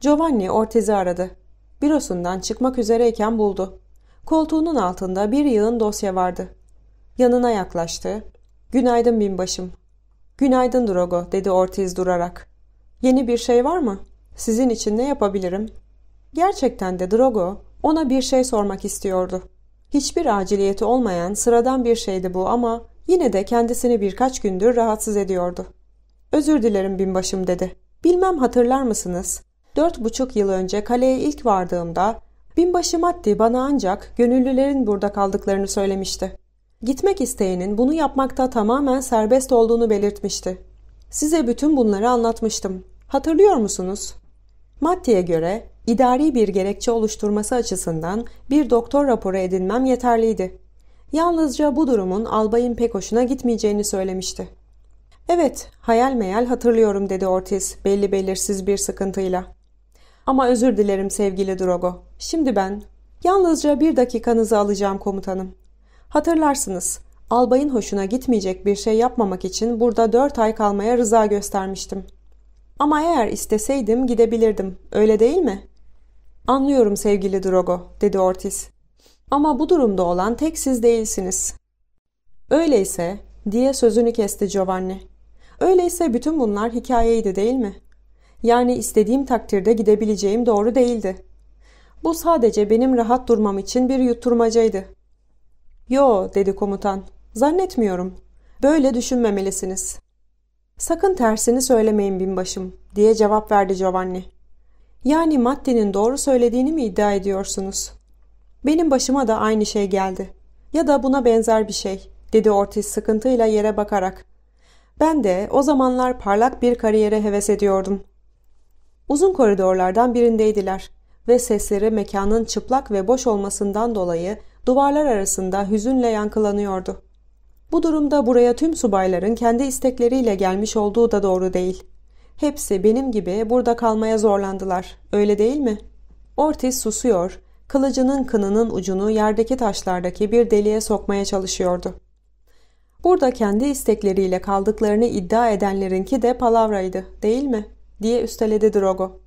Giovanni Ortiz'i aradı. Bürosundan çıkmak üzereyken buldu. Koltuğunun altında bir yığın dosya vardı. Yanına yaklaştı. ''Günaydın binbaşım.'' ''Günaydın Drogo.'' dedi Ortiz durarak. ''Yeni bir şey var mı? Sizin için ne yapabilirim?'' Gerçekten de Drogo ona bir şey sormak istiyordu. Hiçbir aciliyeti olmayan sıradan bir şeydi bu ama yine de kendisini birkaç gündür rahatsız ediyordu. ''Özür dilerim binbaşım.'' dedi. ''Bilmem hatırlar mısınız? Dört buçuk yıl önce kaleye ilk vardığımda binbaşı Matti bana ancak gönüllülerin burada kaldıklarını söylemişti. Gitmek isteyenin bunu yapmakta tamamen serbest olduğunu belirtmişti. Size bütün bunları anlatmıştım. Hatırlıyor musunuz? Maddeye göre idari bir gerekçe oluşturması açısından bir doktor raporu edinmem yeterliydi. Yalnızca bu durumun albayın pek hoşuna gitmeyeceğini söylemişti. Evet, hayal meyal hatırlıyorum dedi Ortiz belli belirsiz bir sıkıntıyla. Ama özür dilerim sevgili Drogo. Şimdi ben. Yalnızca bir dakikanızı alacağım komutanım. Hatırlarsınız, albayın hoşuna gitmeyecek bir şey yapmamak için burada dört ay kalmaya rıza göstermiştim. Ama eğer isteseydim gidebilirdim, öyle değil mi? Anlıyorum sevgili Drogo, dedi Ortiz. Ama bu durumda olan tek siz değilsiniz. Öyleyse, diye sözünü kesti Giovanni. Öyleyse bütün bunlar hikayeydi değil mi? Yani istediğim takdirde gidebileceğim doğru değildi. Bu sadece benim rahat durmam için bir yutturmacaydı. ''Yo'' dedi komutan. ''Zannetmiyorum. Böyle düşünmemelisiniz.'' ''Sakın tersini söylemeyin binbaşım.'' diye cevap verdi Giovanni. ''Yani Madden'in doğru söylediğini mi iddia ediyorsunuz?'' ''Benim başıma da aynı şey geldi. Ya da buna benzer bir şey.'' dedi Ortiz sıkıntıyla yere bakarak. Ben de o zamanlar parlak bir kariyere heves ediyordum. Uzun koridorlardan birindeydiler ve sesleri mekanın çıplak ve boş olmasından dolayı duvarlar arasında hüzünle yankılanıyordu. Bu durumda buraya tüm subayların kendi istekleriyle gelmiş olduğu da doğru değil. Hepsi benim gibi burada kalmaya zorlandılar, öyle değil mi? Ortiz susuyor, kılıcının kınının ucunu yerdeki taşlardaki bir deliğe sokmaya çalışıyordu. Burada kendi istekleriyle kaldıklarını iddia edenlerinki de palavraydı, değil mi? diye üsteledi Drogo.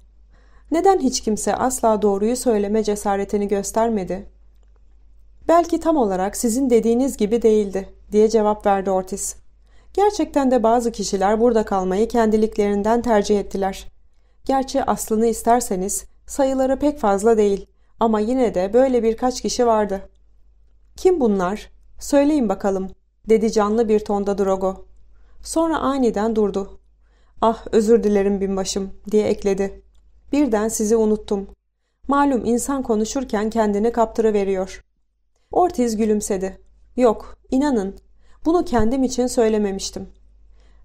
Neden hiç kimse asla doğruyu söyleme cesaretini göstermedi? Belki tam olarak sizin dediğiniz gibi değildi diye cevap verdi Ortiz. Gerçekten de bazı kişiler burada kalmayı kendiliklerinden tercih ettiler. Gerçi aslını isterseniz sayıları pek fazla değil ama yine de böyle birkaç kişi vardı. Kim bunlar? Söyleyin bakalım dedi canlı bir tonda Drogo. Sonra aniden durdu. Ah özür dilerim binbaşım diye ekledi. Birden sizi unuttum. Malum insan konuşurken kendini kaptırıveriyor. Ortiz gülümsedi. Yok, inanın. Bunu kendim için söylememiştim.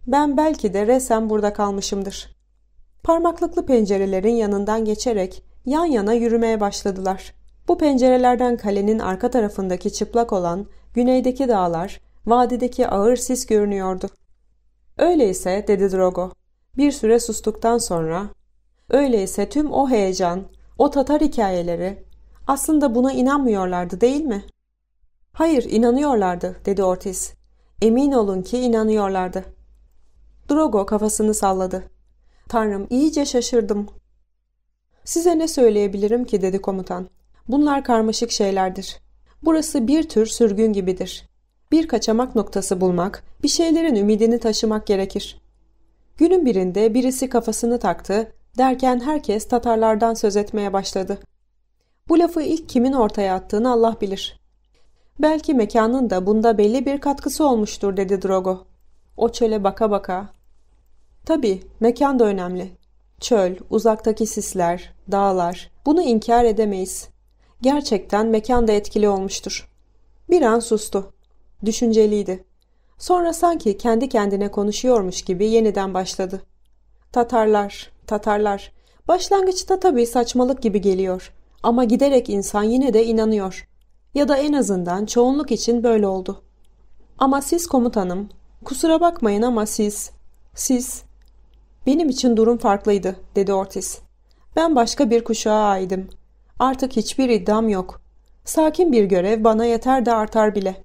Ben belki de resen burada kalmışımdır. Parmaklıklı pencerelerin yanından geçerek yan yana yürümeye başladılar. Bu pencerelerden kalenin arka tarafındaki çıplak olan güneydeki dağlar, vadideki ağır sis görünüyordu. Öyleyse dedi Drogo. Bir süre sustuktan sonra öyleyse tüm o heyecan, o Tatar hikayeleri, aslında buna inanmıyorlardı değil mi? Hayır inanıyorlardı dedi Ortiz. Emin olun ki inanıyorlardı. Drogo kafasını salladı. Tanrım iyice şaşırdım. Size ne söyleyebilirim ki dedi komutan. Bunlar karmaşık şeylerdir. Burası bir tür sürgün gibidir. Bir kaçamak noktası bulmak, bir şeylerin ümidini taşımak gerekir. Günün birinde birisi kafasını taktı, derken herkes Tatarlardan söz etmeye başladı. Bu lafı ilk kimin ortaya attığını Allah bilir. Belki mekanın da bunda belli bir katkısı olmuştur dedi Drogo. O çöle baka baka. Tabi mekan da önemli. Çöl, uzaktaki sisler, dağlar bunu inkar edemeyiz. Gerçekten mekan da etkili olmuştur. Bir an sustu. Düşünceliydi. Sonra sanki kendi kendine konuşuyormuş gibi yeniden başladı. Tatarlar, Tatarlar. Başlangıçta tabii saçmalık gibi geliyor. Ama giderek insan yine de inanıyor. Ya da en azından çoğunluk için böyle oldu. Ama siz komutanım, kusura bakmayın ama siz, siz... Benim için durum farklıydı, dedi Ortiz. Ben başka bir kuşağa aidim. Artık hiçbir iddiam yok. Sakin bir görev bana yeter de artar bile.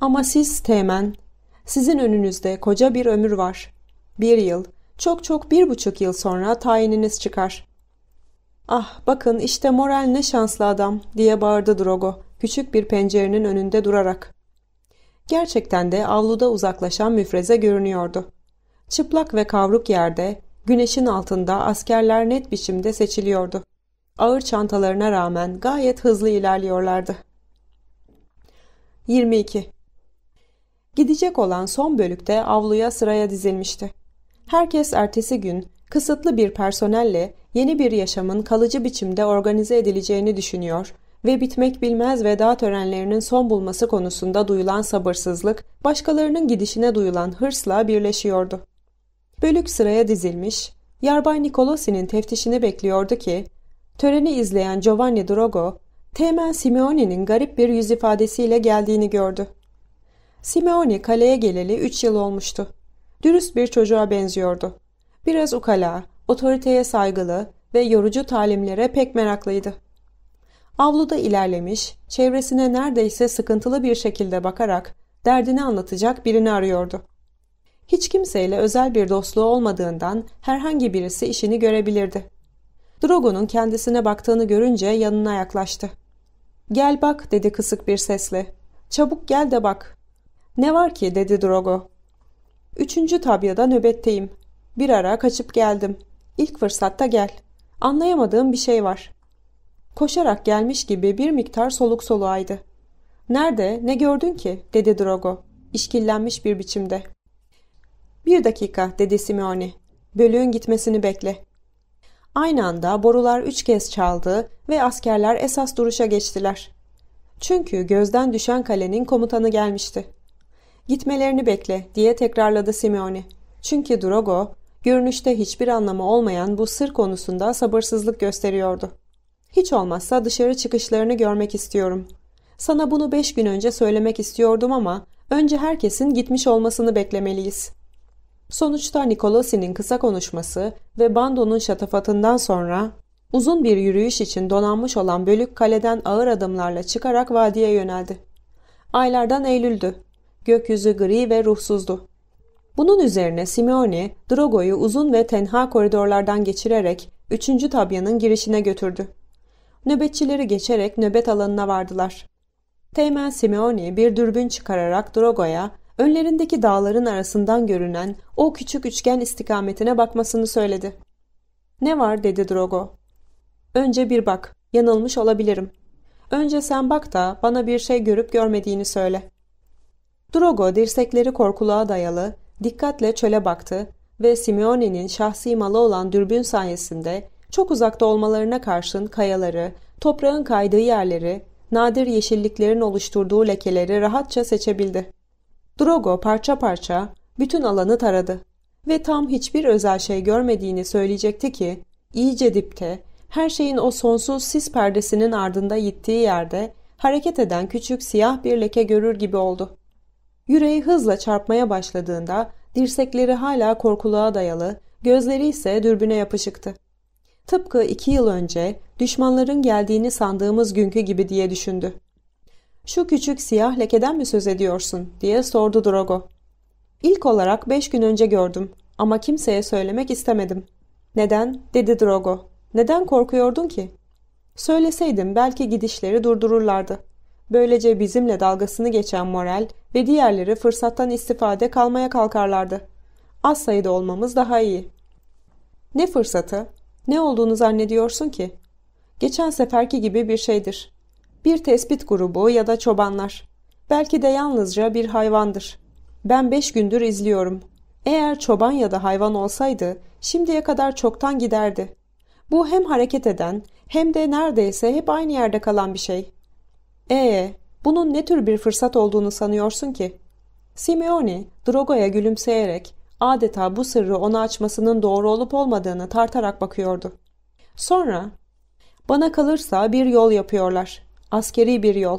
Ama siz Teğmen, sizin önünüzde koca bir ömür var. Bir yıl, çok çok bir buçuk yıl sonra tayininiz çıkar. ''Ah bakın işte moral ne şanslı adam'' diye bağırdı Drogo küçük bir pencerenin önünde durarak. Gerçekten de avluda uzaklaşan müfreze görünüyordu. Çıplak ve kavruk yerde, güneşin altında askerler net biçimde seçiliyordu. Ağır çantalarına rağmen gayet hızlı ilerliyorlardı. 22. Gidecek olan son bölükte avluya sıraya dizilmişti. Herkes ertesi gün kısıtlı bir personelle yeni bir yaşamın kalıcı biçimde organize edileceğini düşünüyor ve bitmek bilmez veda törenlerinin son bulması konusunda duyulan sabırsızlık, başkalarının gidişine duyulan hırsla birleşiyordu. Bölük sıraya dizilmiş, Yarbay Nikolosi'nin teftişini bekliyordu ki, töreni izleyen Giovanni Drogo, Teğmen Simeoni'nin garip bir yüz ifadesiyle geldiğini gördü. Simeoni kaleye geleli üç yıl olmuştu. Dürüst bir çocuğa benziyordu. Biraz ukala, otoriteye saygılı ve yorucu talimlere pek meraklıydı. Avluda ilerlemiş, çevresine neredeyse sıkıntılı bir şekilde bakarak derdini anlatacak birini arıyordu. Hiç kimseyle özel bir dostluğu olmadığından herhangi birisi işini görebilirdi. Drogo'nun kendisine baktığını görünce yanına yaklaştı. ''Gel bak'' dedi kısık bir sesle. ''Çabuk gel de bak.'' ''Ne var ki?'' dedi Drogo. ''Üçüncü tabyada nöbetteyim. Bir ara kaçıp geldim. İlk fırsatta gel. Anlayamadığım bir şey var. Koşarak gelmiş gibi bir miktar soluk soluğaydı. Nerede, ne gördün ki? dedi Drogo, işkillenmiş bir biçimde. Bir dakika, dedi Simeone. Bölüğün gitmesini bekle. Aynı anda borular üç kez çaldı ve askerler esas duruşa geçtiler. Çünkü gözden düşen kalenin komutanı gelmişti. Gitmelerini bekle diye tekrarladı Simeone. Çünkü Drogo Görünüşte hiçbir anlamı olmayan bu sır konusunda sabırsızlık gösteriyordu. Hiç olmazsa dışarı çıkışlarını görmek istiyorum. Sana bunu beş gün önce söylemek istiyordum ama önce herkesin gitmiş olmasını beklemeliyiz. Sonuçta Nikolasi'nin kısa konuşması ve Bando'nun şatafatından sonra uzun bir yürüyüş için donanmış olan bölük kaleden ağır adımlarla çıkarak vadiye yöneldi. Aylardan Eylül'dü. Gökyüzü gri ve ruhsuzdu. Bunun üzerine Simeone, Drogo'yu uzun ve tenha koridorlardan geçirerek 3. tabyanın girişine götürdü. Nöbetçileri geçerek nöbet alanına vardılar. Teğmen Simeone bir dürbün çıkararak Drogo'ya önlerindeki dağların arasından görünen o küçük üçgen istikametine bakmasını söyledi. ''Ne var?'' dedi Drogo. ''Önce bir bak, yanılmış olabilirim. Önce sen bak da bana bir şey görüp görmediğini söyle.'' Drogo dirsekleri korkuluğa dayalı, Dikkatle çöle baktı ve Simeone'nin şahsi malı olan dürbün sayesinde çok uzakta olmalarına karşın kayaları, toprağın kaydığı yerleri, nadir yeşilliklerin oluşturduğu lekeleri rahatça seçebildi. Drogo parça parça bütün alanı taradı ve tam hiçbir özel şey görmediğini söyleyecekti ki iyice dipte, her şeyin o sonsuz sis perdesinin ardında gittiği yerde hareket eden küçük siyah bir leke görür gibi oldu. Yüreği hızla çarpmaya başladığında dirsekleri hala korkuluğa dayalı, gözleri ise dürbüne yapışıktı. Tıpkı iki yıl önce düşmanların geldiğini sandığımız günkü gibi diye düşündü. ''Şu küçük siyah lekeden mi söz ediyorsun?'' diye sordu Drogo. ''İlk olarak beş gün önce gördüm ama kimseye söylemek istemedim.'' ''Neden?'' dedi Drogo. ''Neden korkuyordun ki?'' ''Söyleseydim belki gidişleri durdururlardı.'' Böylece bizimle dalgasını geçen moral ve diğerleri fırsattan istifade kalmaya kalkarlardı. Az sayıda olmamız daha iyi. Ne fırsatı, ne olduğunu zannediyorsun ki? Geçen seferki gibi bir şeydir. Bir tespit grubu ya da çobanlar. Belki de yalnızca bir hayvandır. Ben beş gündür izliyorum. Eğer çoban ya da hayvan olsaydı şimdiye kadar çoktan giderdi. Bu hem hareket eden hem de neredeyse hep aynı yerde kalan bir şey. Ee, bunun ne tür bir fırsat olduğunu sanıyorsun ki? Simeone, Drogo'ya gülümseyerek adeta bu sırrı ona açmasının doğru olup olmadığını tartarak bakıyordu. Sonra, bana kalırsa bir yol yapıyorlar. Askeri bir yol.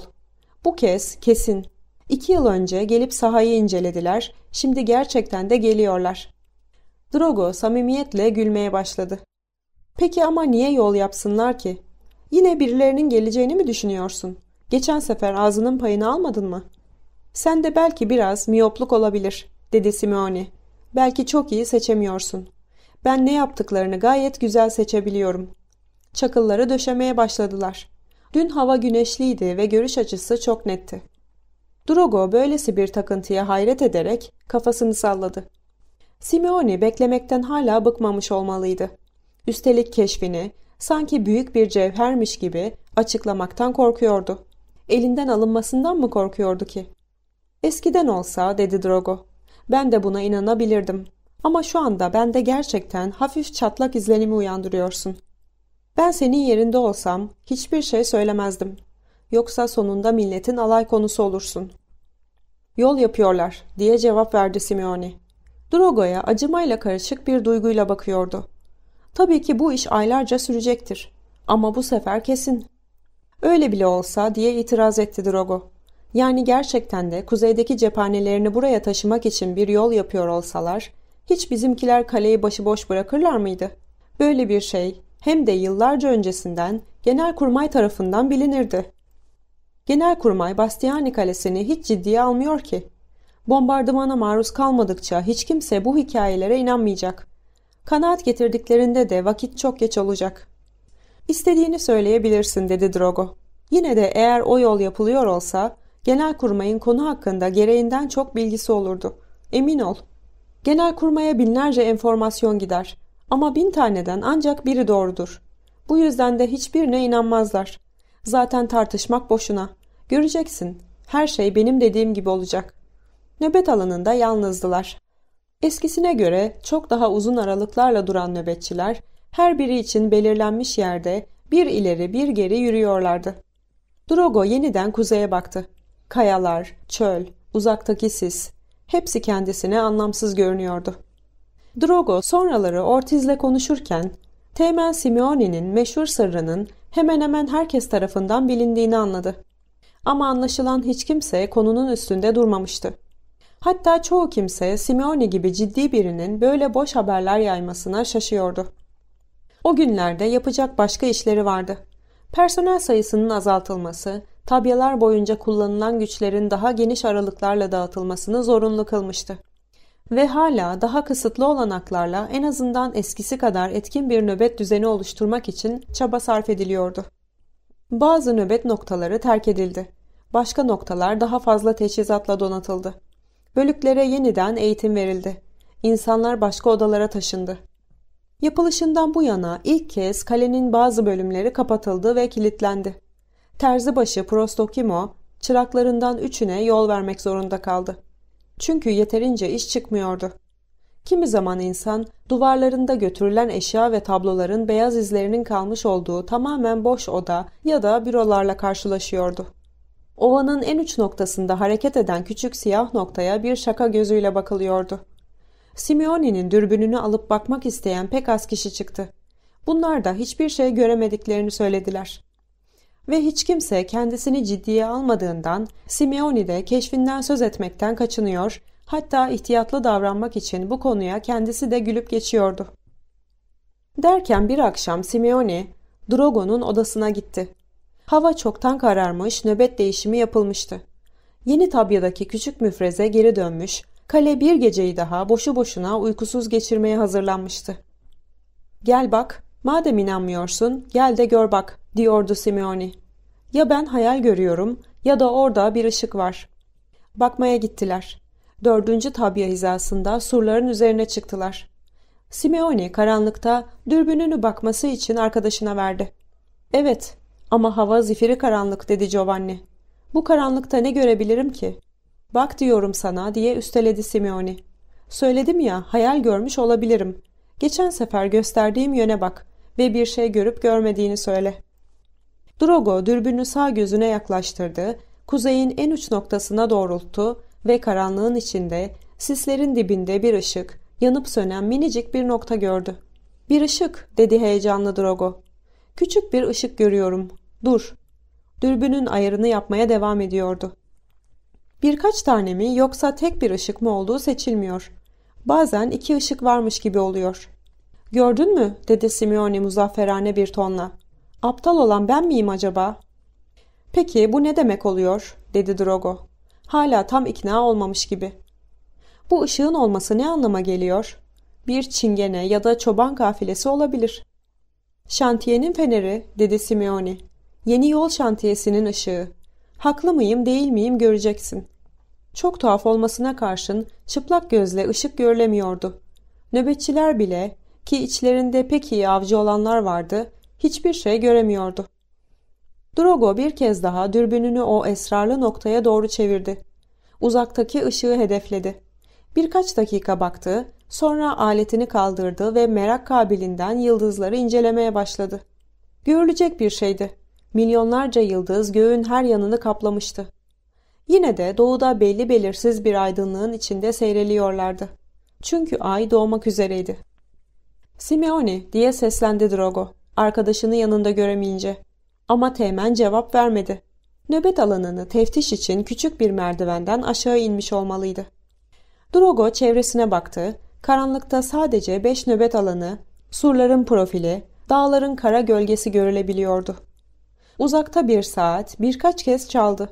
Bu kez kesin. İki yıl önce gelip sahayı incelediler, şimdi gerçekten de geliyorlar. Drogo samimiyetle gülmeye başladı. Peki ama niye yol yapsınlar ki? Yine birilerinin geleceğini mi düşünüyorsun? Geçen sefer ağzının payını almadın mı? Sen de belki biraz miyopluk olabilir, dedi Simeone. Belki çok iyi seçemiyorsun. Ben ne yaptıklarını gayet güzel seçebiliyorum. Çakılları döşemeye başladılar. Dün hava güneşliydi ve görüş açısı çok netti. Drogo böylesi bir takıntıya hayret ederek kafasını salladı. Simeone beklemekten hala bıkmamış olmalıydı. Üstelik keşfini, sanki büyük bir cevhermiş gibi açıklamaktan korkuyordu elinden alınmasından mı korkuyordu ki? Eskiden olsa dedi Drogo. Ben de buna inanabilirdim. Ama şu anda bende gerçekten hafif çatlak izlenimi uyandırıyorsun. Ben senin yerinde olsam hiçbir şey söylemezdim. Yoksa sonunda milletin alay konusu olursun. Yol yapıyorlar diye cevap verdi Simeone. Drogo'ya acımayla karışık bir duyguyla bakıyordu. Tabii ki bu iş aylarca sürecektir. Ama bu sefer kesin. Öyle bile olsa diye itiraz etti Drogo. Yani gerçekten de kuzeydeki cephanelerini buraya taşımak için bir yol yapıyor olsalar, hiç bizimkiler kaleyi başıboş bırakırlar mıydı? Böyle bir şey hem de yıllarca öncesinden Genelkurmay tarafından bilinirdi. Genelkurmay Bastiani Kalesi'ni hiç ciddiye almıyor ki. Bombardımana maruz kalmadıkça hiç kimse bu hikayelere inanmayacak. Kanaat getirdiklerinde de vakit çok geç olacak.'' İstediğini söyleyebilirsin dedi Drogo. Yine de eğer o yol yapılıyor olsa Genel Kurmayın konu hakkında gereğinden çok bilgisi olurdu. Emin ol. Genel Kurmaya binlerce enformasyon gider. Ama bin taneden ancak biri doğrudur. Bu yüzden de hiçbirine inanmazlar. Zaten tartışmak boşuna. Göreceksin. Her şey benim dediğim gibi olacak. Nöbet alanında yalnızdılar. Eskisine göre çok daha uzun aralıklarla duran nöbetçiler her biri için belirlenmiş yerde bir ileri bir geri yürüyorlardı. Drogo yeniden kuzeye baktı. Kayalar, çöl, uzaktaki sis, hepsi kendisine anlamsız görünüyordu. Drogo sonraları Ortiz'le konuşurken, Teğmen Simeone'nin meşhur sırrının hemen hemen herkes tarafından bilindiğini anladı. Ama anlaşılan hiç kimse konunun üstünde durmamıştı. Hatta çoğu kimse Simeone gibi ciddi birinin böyle boş haberler yaymasına şaşıyordu. O günlerde yapacak başka işleri vardı. Personel sayısının azaltılması, tabyalar boyunca kullanılan güçlerin daha geniş aralıklarla dağıtılmasını zorunlu kılmıştı. Ve hala daha kısıtlı olanaklarla en azından eskisi kadar etkin bir nöbet düzeni oluşturmak için çaba sarf ediliyordu. Bazı nöbet noktaları terk edildi. Başka noktalar daha fazla teçhizatla donatıldı. Bölüklere yeniden eğitim verildi. İnsanlar başka odalara taşındı. Yapılışından bu yana ilk kez kalenin bazı bölümleri kapatıldı ve kilitlendi. Terzibaşı Prostokimo çıraklarından üçüne yol vermek zorunda kaldı. Çünkü yeterince iş çıkmıyordu. Kimi zaman insan duvarlarında götürülen eşya ve tabloların beyaz izlerinin kalmış olduğu tamamen boş oda ya da bürolarla karşılaşıyordu. Ovanın en uç noktasında hareket eden küçük siyah noktaya bir şaka gözüyle bakılıyordu. Simeone'nin dürbününü alıp bakmak isteyen pek az kişi çıktı. Bunlar da hiçbir şey göremediklerini söylediler. Ve hiç kimse kendisini ciddiye almadığından Simeone de keşfinden söz etmekten kaçınıyor, hatta ihtiyatlı davranmak için bu konuya kendisi de gülüp geçiyordu. Derken bir akşam Simeone, Drogo'nun odasına gitti. Hava çoktan kararmış, nöbet değişimi yapılmıştı. Yeni tabyadaki küçük müfreze geri dönmüş, Kale bir geceyi daha boşu boşuna uykusuz geçirmeye hazırlanmıştı. Gel bak, madem inanmıyorsun gel de gör bak diyordu Simeoni. Ya ben hayal görüyorum ya da orada bir ışık var. Bakmaya gittiler. Dördüncü tabya hizasında surların üzerine çıktılar. Simeoni karanlıkta dürbününü bakması için arkadaşına verdi. Evet ama hava zifiri karanlık dedi Giovanni. Bu karanlıkta ne görebilirim ki? Bak diyorum sana diye üsteledi Simeoni. Söyledim ya hayal görmüş olabilirim. Geçen sefer gösterdiğim yöne bak ve bir şey görüp görmediğini söyle. Drogo dürbünü sağ gözüne yaklaştırdı, kuzeyin en uç noktasına doğrulttu ve karanlığın içinde, sislerin dibinde bir ışık, yanıp sönen minicik bir nokta gördü. ''Bir ışık'' dedi heyecanlı Drogo. ''Küçük bir ışık görüyorum. Dur.'' Dürbünün ayarını yapmaya devam ediyordu. Birkaç tane mi yoksa tek bir ışık mı olduğu seçilmiyor. Bazen iki ışık varmış gibi oluyor. Gördün mü dedi Simeone muzafferane bir tonla. Aptal olan ben miyim acaba? Peki bu ne demek oluyor dedi Drogo. Hala tam ikna olmamış gibi. Bu ışığın olması ne anlama geliyor? Bir çingene ya da çoban kafilesi olabilir. Şantiyenin feneri dedi Simeone. Yeni yol şantiyesinin ışığı. Haklı mıyım değil miyim göreceksin. Çok tuhaf olmasına karşın çıplak gözle ışık görülemiyordu. Nöbetçiler bile ki içlerinde pek iyi avcı olanlar vardı hiçbir şey göremiyordu. Drogo bir kez daha dürbününü o esrarlı noktaya doğru çevirdi. Uzaktaki ışığı hedefledi. Birkaç dakika baktı, sonra aletini kaldırdı ve merak kabilinden yıldızları incelemeye başladı. Görülecek bir şeydi. Milyonlarca yıldız göğün her yanını kaplamıştı. Yine de doğuda belli belirsiz bir aydınlığın içinde seyreliyorlardı. Çünkü ay doğmak üzereydi. Simeoni diye seslendi Drogo, arkadaşını yanında göremeyince. Ama Teğmen cevap vermedi. Nöbet alanını teftiş için küçük bir merdivenden aşağı inmiş olmalıydı. Drogo çevresine baktı, karanlıkta sadece beş nöbet alanı, surların profili, dağların kara gölgesi görülebiliyordu. Uzakta bir saat birkaç kez çaldı.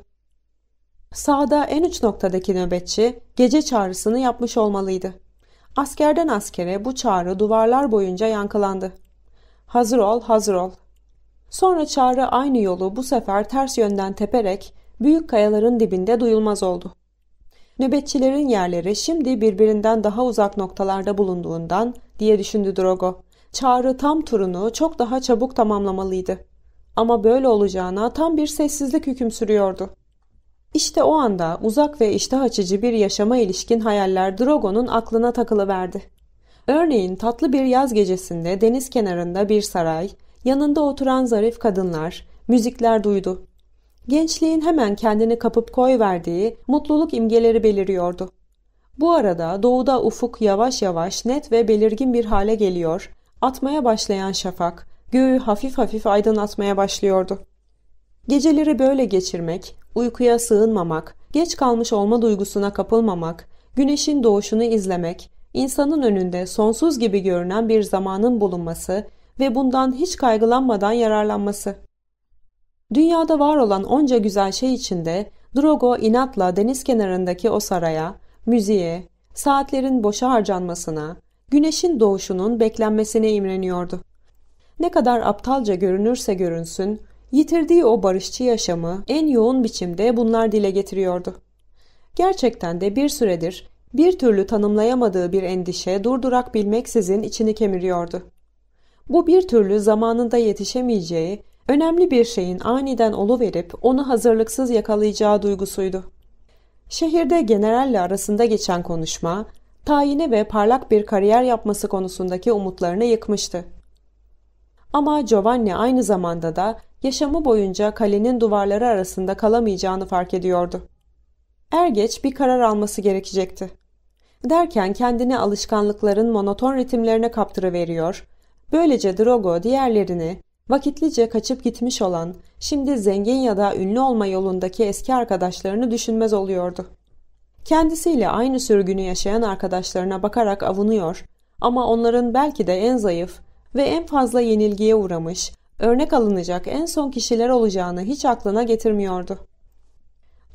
Sağda en uç noktadaki nöbetçi gece çağrısını yapmış olmalıydı. Askerden askere bu çağrı duvarlar boyunca yankılandı. Hazır ol, hazır ol. Sonra çağrı aynı yolu bu sefer ters yönden teperek büyük kayaların dibinde duyulmaz oldu. Nöbetçilerin yerleri şimdi birbirinden daha uzak noktalarda bulunduğundan diye düşündü Drogo. Çağrı tam turunu çok daha çabuk tamamlamalıydı. Ama böyle olacağına tam bir sessizlik hüküm sürüyordu. İşte o anda uzak ve iştah açıcı bir yaşama ilişkin hayaller Drogo'nun aklına takılıverdi. Örneğin tatlı bir yaz gecesinde deniz kenarında bir saray, yanında oturan zarif kadınlar, müzikler duydu. Gençliğin hemen kendini kapıp koy verdiği mutluluk imgeleri beliriyordu. Bu arada doğuda ufuk yavaş yavaş net ve belirgin bir hale geliyor, atmaya başlayan şafak, göğü hafif hafif aydınlatmaya başlıyordu. Geceleri böyle geçirmek, uykuya sığınmamak, geç kalmış olma duygusuna kapılmamak, güneşin doğuşunu izlemek, insanın önünde sonsuz gibi görünen bir zamanın bulunması ve bundan hiç kaygılanmadan yararlanması. Dünyada var olan onca güzel şey içinde Drogo inatla deniz kenarındaki o saraya, müziğe, saatlerin boşa harcanmasına, güneşin doğuşunun beklenmesine imreniyordu. Ne kadar aptalca görünürse görünsün, yitirdiği o barışçı yaşamı en yoğun biçimde bunlar dile getiriyordu. Gerçekten de bir süredir bir türlü tanımlayamadığı bir endişe durdurak bilmeksizin içini kemiriyordu. Bu bir türlü zamanında yetişemeyeceği, önemli bir şeyin aniden oluverip onu hazırlıksız yakalayacağı duygusuydu. Şehirde generalle arasında geçen konuşma, tayini ve parlak bir kariyer yapması konusundaki umutlarını yıkmıştı. Ama Giovanni aynı zamanda da yaşamı boyunca kalenin duvarları arasında kalamayacağını fark ediyordu. Er geç bir karar alması gerekecekti. Derken kendini alışkanlıkların monoton ritimlerine kaptırıveriyor, böylece Drogo diğerlerini, vakitlice kaçıp gitmiş olan, şimdi zengin ya da ünlü olma yolundaki eski arkadaşlarını düşünmez oluyordu. Kendisiyle aynı sürgünü yaşayan arkadaşlarına bakarak avunuyor ama onların belki de en zayıf, ve en fazla yenilgiye uğramış, örnek alınacak en son kişiler olacağını hiç aklına getirmiyordu.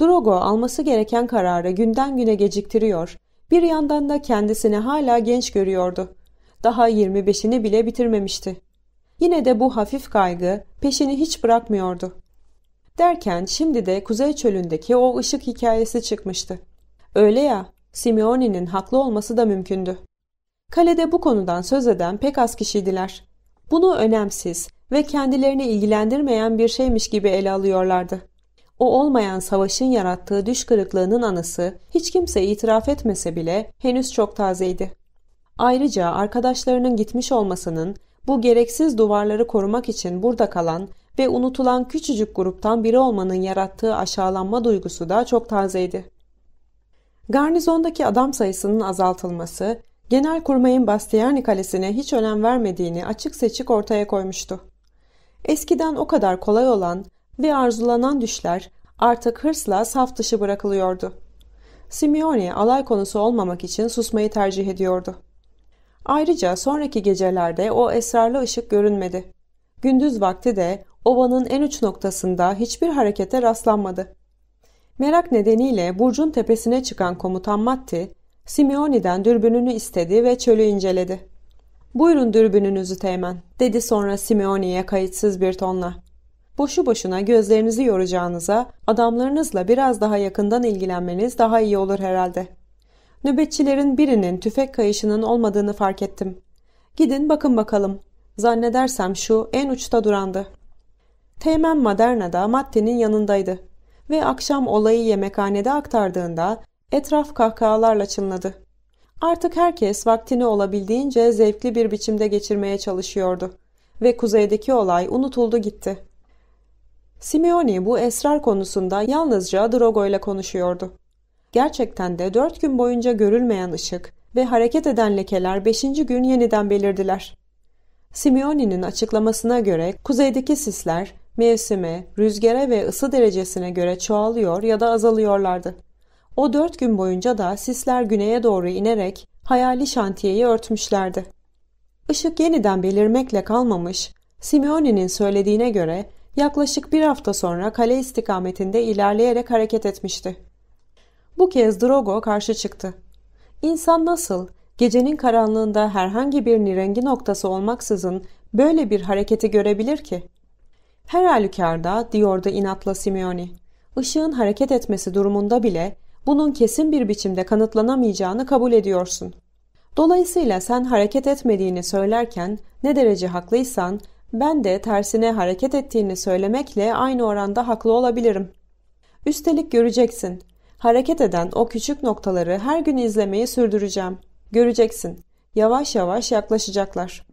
Drogo alması gereken kararı günden güne geciktiriyor, bir yandan da kendisini hala genç görüyordu. Daha 25'ini bile bitirmemişti. Yine de bu hafif kaygı peşini hiç bırakmıyordu. Derken şimdi de Kuzey Çölü'ndeki o ışık hikayesi çıkmıştı. Öyle ya, Simeoni'nin haklı olması da mümkündü. Kalede bu konudan söz eden pek az kişiydiler. Bunu önemsiz ve kendilerini ilgilendirmeyen bir şeymiş gibi ele alıyorlardı. O olmayan savaşın yarattığı düş kırıklığının anısı hiç kimse itiraf etmese bile henüz çok tazeydi. Ayrıca arkadaşlarının gitmiş olmasının bu gereksiz duvarları korumak için burada kalan ve unutulan küçücük gruptan biri olmanın yarattığı aşağılanma duygusu da çok tazeydi. Garnizondaki adam sayısının azaltılması Genelkurmay'ın Bastiani Kalesi'ne hiç önem vermediğini açık seçik ortaya koymuştu. Eskiden o kadar kolay olan ve arzulanan düşler artık hırsla saf dışı bırakılıyordu. Simeone alay konusu olmamak için susmayı tercih ediyordu. Ayrıca sonraki gecelerde o esrarlı ışık görünmedi. Gündüz vakti de ovanın en uç noktasında hiçbir harekete rastlanmadı. Merak nedeniyle Burcun tepesine çıkan komutan Matti, Simeoni'den dürbününü istedi ve çölü inceledi. ''Buyurun dürbününüzü Teğmen.'' dedi sonra Simeoni'ye kayıtsız bir tonla. ''Boşu boşuna gözlerinizi yoracağınıza adamlarınızla biraz daha yakından ilgilenmeniz daha iyi olur herhalde. Nöbetçilerin birinin tüfek kayışının olmadığını fark ettim. Gidin bakın bakalım. Zannedersem şu en uçta durandı.'' Teğmen Maderna'da Matte'nin yanındaydı ve akşam olayı yemekhanede aktardığında Etraf kahkahalarla çınladı. Artık herkes vaktini olabildiğince zevkli bir biçimde geçirmeye çalışıyordu ve kuzeydeki olay unutuldu gitti. Simeoni bu esrar konusunda yalnızca Drogo ile konuşuyordu. Gerçekten de dört gün boyunca görülmeyen ışık ve hareket eden lekeler beşinci gün yeniden belirdiler. Simeoni'nin açıklamasına göre kuzeydeki sisler mevsime, rüzgara ve ısı derecesine göre çoğalıyor ya da azalıyorlardı. O dört gün boyunca da sisler güneye doğru inerek hayali şantiyeyi örtmüşlerdi. Işık yeniden belirmekle kalmamış, Simeone'nin söylediğine göre yaklaşık bir hafta sonra kale istikametinde ilerleyerek hareket etmişti. Bu kez Drogo karşı çıktı. İnsan nasıl, gecenin karanlığında herhangi bir nirengi noktası olmaksızın böyle bir hareketi görebilir ki? Her halükarda, diyordu inatla Simeoni, ışığın hareket etmesi durumunda bile bunun kesin bir biçimde kanıtlanamayacağını kabul ediyorsun. Dolayısıyla sen hareket etmediğini söylerken ne derece haklıysan ben de tersine hareket ettiğini söylemekle aynı oranda haklı olabilirim. Üstelik göreceksin. Hareket eden o küçük noktaları her gün izlemeyi sürdüreceğim. Göreceksin. Yavaş yavaş yaklaşacaklar.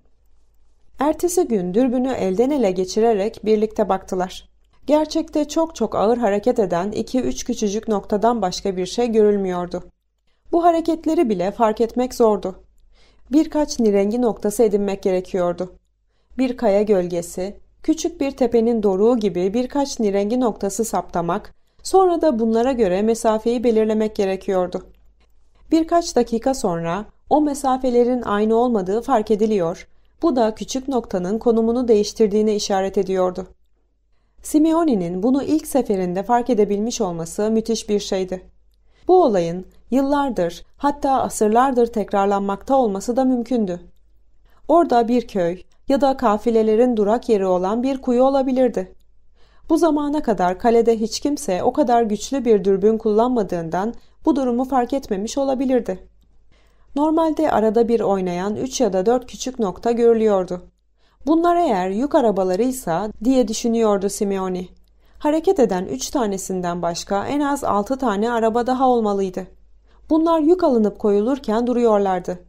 Ertesi gün dürbünü elden ele geçirerek birlikte baktılar. Gerçekte çok çok ağır hareket eden 2-3 küçücük noktadan başka bir şey görülmüyordu. Bu hareketleri bile fark etmek zordu. Birkaç nirengi noktası edinmek gerekiyordu. Bir kaya gölgesi, küçük bir tepenin doruğu gibi birkaç nirengi noktası saptamak, sonra da bunlara göre mesafeyi belirlemek gerekiyordu. Birkaç dakika sonra o mesafelerin aynı olmadığı fark ediliyor, bu da küçük noktanın konumunu değiştirdiğine işaret ediyordu. Simeone'nin bunu ilk seferinde fark edebilmiş olması müthiş bir şeydi. Bu olayın yıllardır hatta asırlardır tekrarlanmakta olması da mümkündü. Orada bir köy ya da kafilelerin durak yeri olan bir kuyu olabilirdi. Bu zamana kadar kalede hiç kimse o kadar güçlü bir dürbün kullanmadığından bu durumu fark etmemiş olabilirdi. Normalde arada bir oynayan 3 ya da 4 küçük nokta görülüyordu. Bunlar eğer yük arabalarıysa diye düşünüyordu Simeoni. Hareket eden üç tanesinden başka en az altı tane araba daha olmalıydı. Bunlar yük alınıp koyulurken duruyorlardı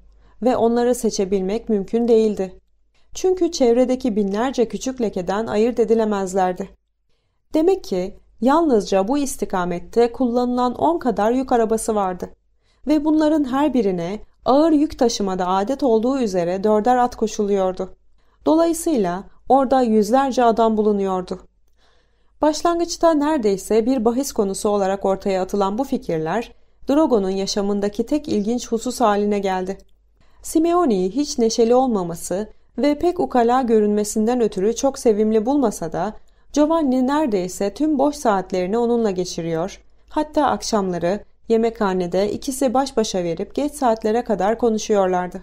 ve onları seçebilmek mümkün değildi. Çünkü çevredeki binlerce küçük lekeden ayırt edilemezlerdi. Demek ki yalnızca bu istikamette kullanılan 10 kadar yük arabası vardı ve bunların her birine ağır yük taşımada adet olduğu üzere dörder at koşuluyordu. Dolayısıyla orada yüzlerce adam bulunuyordu. Başlangıçta neredeyse bir bahis konusu olarak ortaya atılan bu fikirler, Drogo'nun yaşamındaki tek ilginç husus haline geldi. Simeoni'yi hiç neşeli olmaması ve pek ukala görünmesinden ötürü çok sevimli bulmasa da, Giovanni neredeyse tüm boş saatlerini onunla geçiriyor. Hatta akşamları yemekhanede ikisi baş başa verip geç saatlere kadar konuşuyorlardı.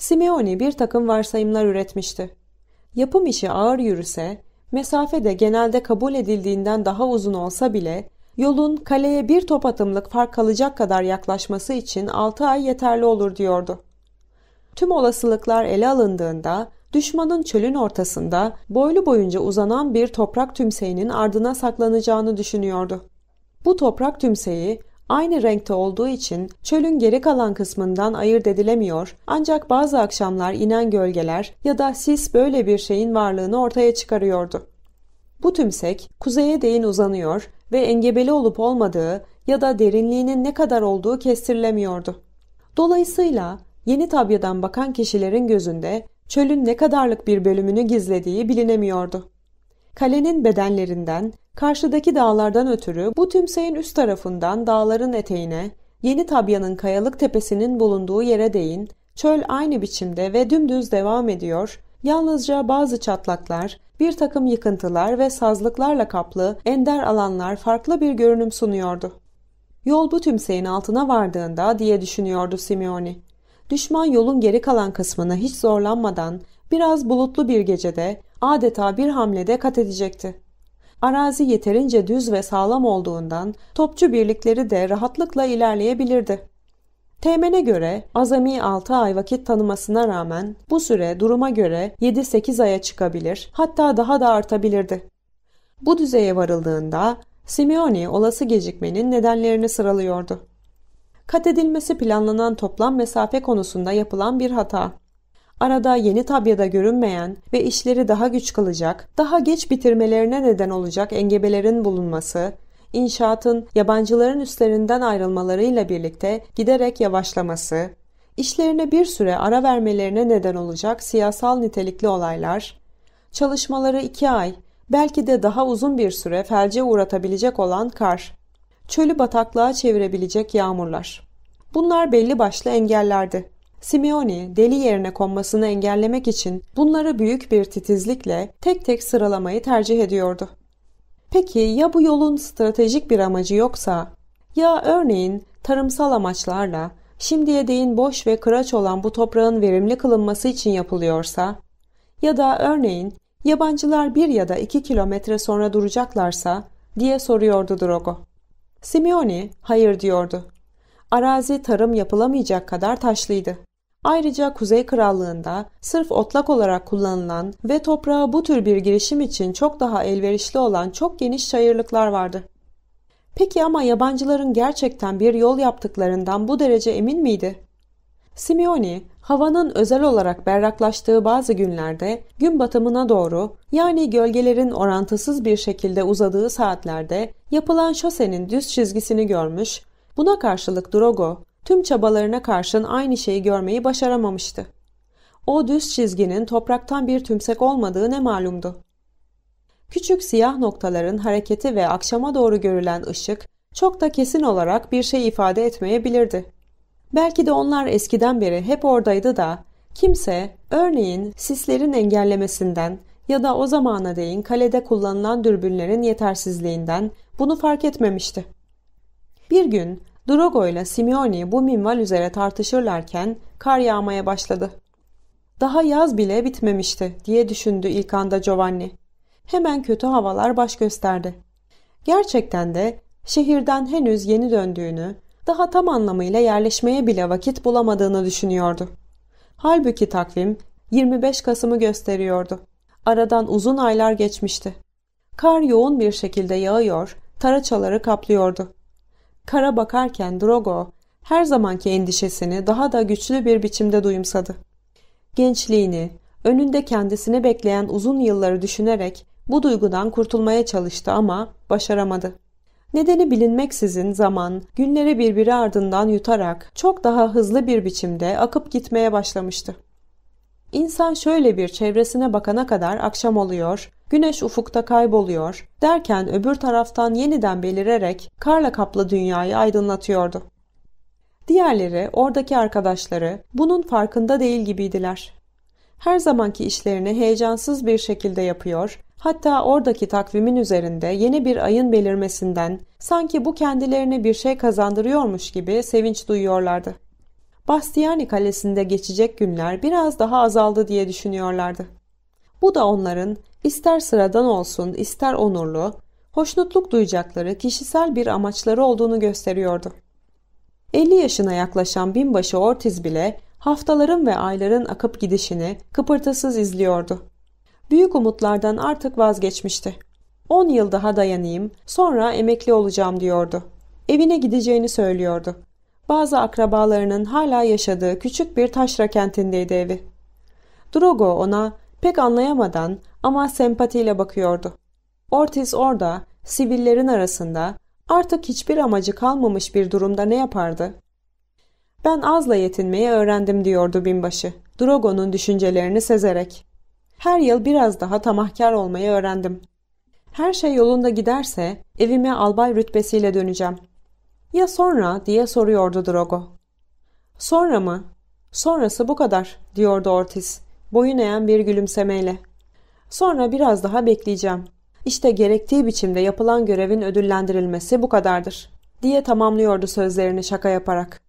Simeone bir takım varsayımlar üretmişti. Yapım işi ağır yürüse, mesafe de genelde kabul edildiğinden daha uzun olsa bile yolun kaleye bir top atımlık fark kalacak kadar yaklaşması için 6 ay yeterli olur diyordu. Tüm olasılıklar ele alındığında düşmanın çölün ortasında boylu boyunca uzanan bir toprak tümseyinin ardına saklanacağını düşünüyordu. Bu toprak tümseyi aynı renkte olduğu için çölün geri kalan kısmından ayırt edilemiyor ancak bazı akşamlar inen gölgeler ya da sis böyle bir şeyin varlığını ortaya çıkarıyordu. Bu tümsek kuzeye değin uzanıyor ve engebeli olup olmadığı ya da derinliğinin ne kadar olduğu kestirilemiyordu. Dolayısıyla yeni tabyadan bakan kişilerin gözünde çölün ne kadarlık bir bölümünü gizlediği bilinemiyordu. Kalenin bedenlerinden, karşıdaki dağlardan ötürü bu tümseyin üst tarafından dağların eteğine, yeni tabyanın kayalık tepesinin bulunduğu yere değin, çöl aynı biçimde ve dümdüz devam ediyor, yalnızca bazı çatlaklar, bir takım yıkıntılar ve sazlıklarla kaplı ender alanlar farklı bir görünüm sunuyordu. Yol bu tümseyin altına vardığında diye düşünüyordu Simeoni. Düşman yolun geri kalan kısmını hiç zorlanmadan biraz bulutlu bir gecede adeta bir hamlede kat edecekti. Arazi yeterince düz ve sağlam olduğundan topçu birlikleri de rahatlıkla ilerleyebilirdi. Teğmen'e göre azami 6 ay vakit tanımasına rağmen bu süre duruma göre 7-8 aya çıkabilir hatta daha da artabilirdi. Bu düzeye varıldığında Simeoni olası gecikmenin nedenlerini sıralıyordu. Kat edilmesi planlanan toplam mesafe konusunda yapılan bir hata arada yeni tabyada görünmeyen ve işleri daha güç kılacak, daha geç bitirmelerine neden olacak engebelerin bulunması, inşaatın yabancıların üstlerinden ayrılmalarıyla birlikte giderek yavaşlaması, işlerine bir süre ara vermelerine neden olacak siyasal nitelikli olaylar, çalışmaları iki ay, belki de daha uzun bir süre felce uğratabilecek olan kar, çölü bataklığa çevirebilecek yağmurlar. Bunlar belli başlı engellerdi. Simeone deli yerine konmasını engellemek için bunları büyük bir titizlikle tek tek sıralamayı tercih ediyordu. Peki ya bu yolun stratejik bir amacı yoksa? Ya örneğin tarımsal amaçlarla şimdiye değin boş ve kıraç olan bu toprağın verimli kılınması için yapılıyorsa? Ya da örneğin yabancılar bir ya da iki kilometre sonra duracaklarsa diye soruyordu Drogo. Simeone hayır diyordu. Arazi tarım yapılamayacak kadar taşlıydı. Ayrıca Kuzey Krallığı'nda sırf otlak olarak kullanılan ve toprağa bu tür bir girişim için çok daha elverişli olan çok geniş çayırlıklar vardı. Peki ama yabancıların gerçekten bir yol yaptıklarından bu derece emin miydi? Simeoni, havanın özel olarak berraklaştığı bazı günlerde gün batımına doğru yani gölgelerin orantısız bir şekilde uzadığı saatlerde yapılan şosenin düz çizgisini görmüş, buna karşılık Drogo Tüm çabalarına karşın aynı şeyi görmeyi başaramamıştı. O düz çizginin topraktan bir tümsek olmadığı ne malumdu. Küçük siyah noktaların hareketi ve akşama doğru görülen ışık çok da kesin olarak bir şey ifade etmeyebilirdi. Belki de onlar eskiden beri hep oradaydı da kimse örneğin sislerin engellemesinden ya da o zamana değin kalede kullanılan dürbünlerin yetersizliğinden bunu fark etmemişti. Bir gün Drogo ile Simeone bu minval üzere tartışırlarken kar yağmaya başladı. Daha yaz bile bitmemişti diye düşündü ilk anda Giovanni. Hemen kötü havalar baş gösterdi. Gerçekten de şehirden henüz yeni döndüğünü, daha tam anlamıyla yerleşmeye bile vakit bulamadığını düşünüyordu. Halbuki takvim 25 Kasım'ı gösteriyordu. Aradan uzun aylar geçmişti. Kar yoğun bir şekilde yağıyor, taraçaları kaplıyordu. Kara bakarken Drogo her zamanki endişesini daha da güçlü bir biçimde duyumsadı. Gençliğini, önünde kendisini bekleyen uzun yılları düşünerek bu duygudan kurtulmaya çalıştı ama başaramadı. Nedeni bilinmeksizin zaman, günleri birbiri ardından yutarak çok daha hızlı bir biçimde akıp gitmeye başlamıştı. İnsan şöyle bir çevresine bakana kadar akşam oluyor, güneş ufukta kayboluyor derken öbür taraftan yeniden belirerek karla kaplı dünyayı aydınlatıyordu. Diğerleri, oradaki arkadaşları bunun farkında değil gibiydiler. Her zamanki işlerini heyecansız bir şekilde yapıyor, hatta oradaki takvimin üzerinde yeni bir ayın belirmesinden sanki bu kendilerine bir şey kazandırıyormuş gibi sevinç duyuyorlardı. Bastiani kalesinde geçecek günler biraz daha azaldı diye düşünüyorlardı. Bu da onların ister sıradan olsun ister onurlu, hoşnutluk duyacakları kişisel bir amaçları olduğunu gösteriyordu. 50 yaşına yaklaşan binbaşı Ortiz bile haftaların ve ayların akıp gidişini kıpırtasız izliyordu. Büyük umutlardan artık vazgeçmişti. 10 yıl daha dayanayım, sonra emekli olacağım diyordu. Evine gideceğini söylüyordu bazı akrabalarının hala yaşadığı küçük bir taşra kentindeydi evi. Drogo ona pek anlayamadan ama sempatiyle bakıyordu. Ortiz orada, sivillerin arasında, artık hiçbir amacı kalmamış bir durumda ne yapardı? Ben azla yetinmeyi öğrendim diyordu binbaşı, Drogo'nun düşüncelerini sezerek. Her yıl biraz daha tamahkar olmayı öğrendim. Her şey yolunda giderse evime albay rütbesiyle döneceğim. Ya sonra diye soruyordu Drogo. Sonra mı? Sonrası bu kadar diyordu Ortiz boyun eğen bir gülümsemeyle. Sonra biraz daha bekleyeceğim. İşte gerektiği biçimde yapılan görevin ödüllendirilmesi bu kadardır diye tamamlıyordu sözlerini şaka yaparak.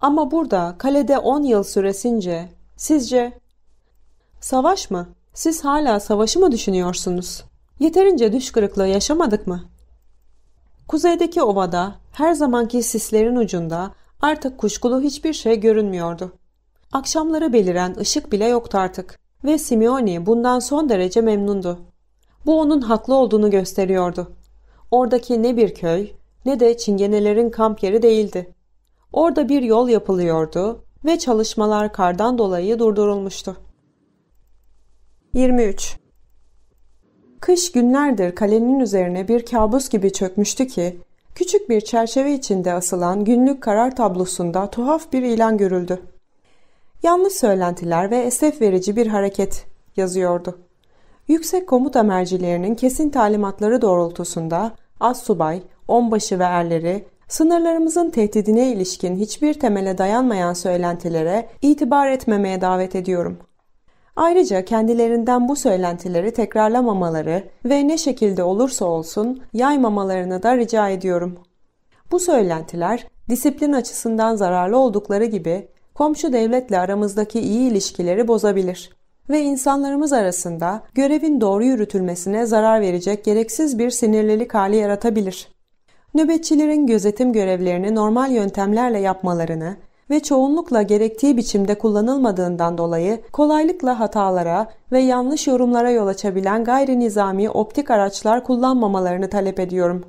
Ama burada kalede 10 yıl süresince sizce savaş mı? Siz hala savaşı mı düşünüyorsunuz? Yeterince düş kırıklığı yaşamadık mı? Kuzeydeki ovada her zamanki sislerin ucunda artık kuşkulu hiçbir şey görünmüyordu. Akşamlara beliren ışık bile yoktu artık ve Simeone bundan son derece memnundu. Bu onun haklı olduğunu gösteriyordu. Oradaki ne bir köy ne de çingenelerin kamp yeri değildi. Orada bir yol yapılıyordu ve çalışmalar kardan dolayı durdurulmuştu. 23. Kış günlerdir kalenin üzerine bir kabus gibi çökmüştü ki, küçük bir çerçeve içinde asılan günlük karar tablosunda tuhaf bir ilan görüldü. Yanlış söylentiler ve esef verici bir hareket yazıyordu. Yüksek komuta mercilerinin kesin talimatları doğrultusunda az subay, onbaşı ve erleri sınırlarımızın tehdidine ilişkin hiçbir temele dayanmayan söylentilere itibar etmemeye davet ediyorum.'' Ayrıca kendilerinden bu söylentileri tekrarlamamaları ve ne şekilde olursa olsun yaymamalarını da rica ediyorum. Bu söylentiler disiplin açısından zararlı oldukları gibi komşu devletle aramızdaki iyi ilişkileri bozabilir ve insanlarımız arasında görevin doğru yürütülmesine zarar verecek gereksiz bir sinirlilik hali yaratabilir. Nöbetçilerin gözetim görevlerini normal yöntemlerle yapmalarını ve çoğunlukla gerektiği biçimde kullanılmadığından dolayı kolaylıkla hatalara ve yanlış yorumlara yol açabilen gayri nizami optik araçlar kullanmamalarını talep ediyorum.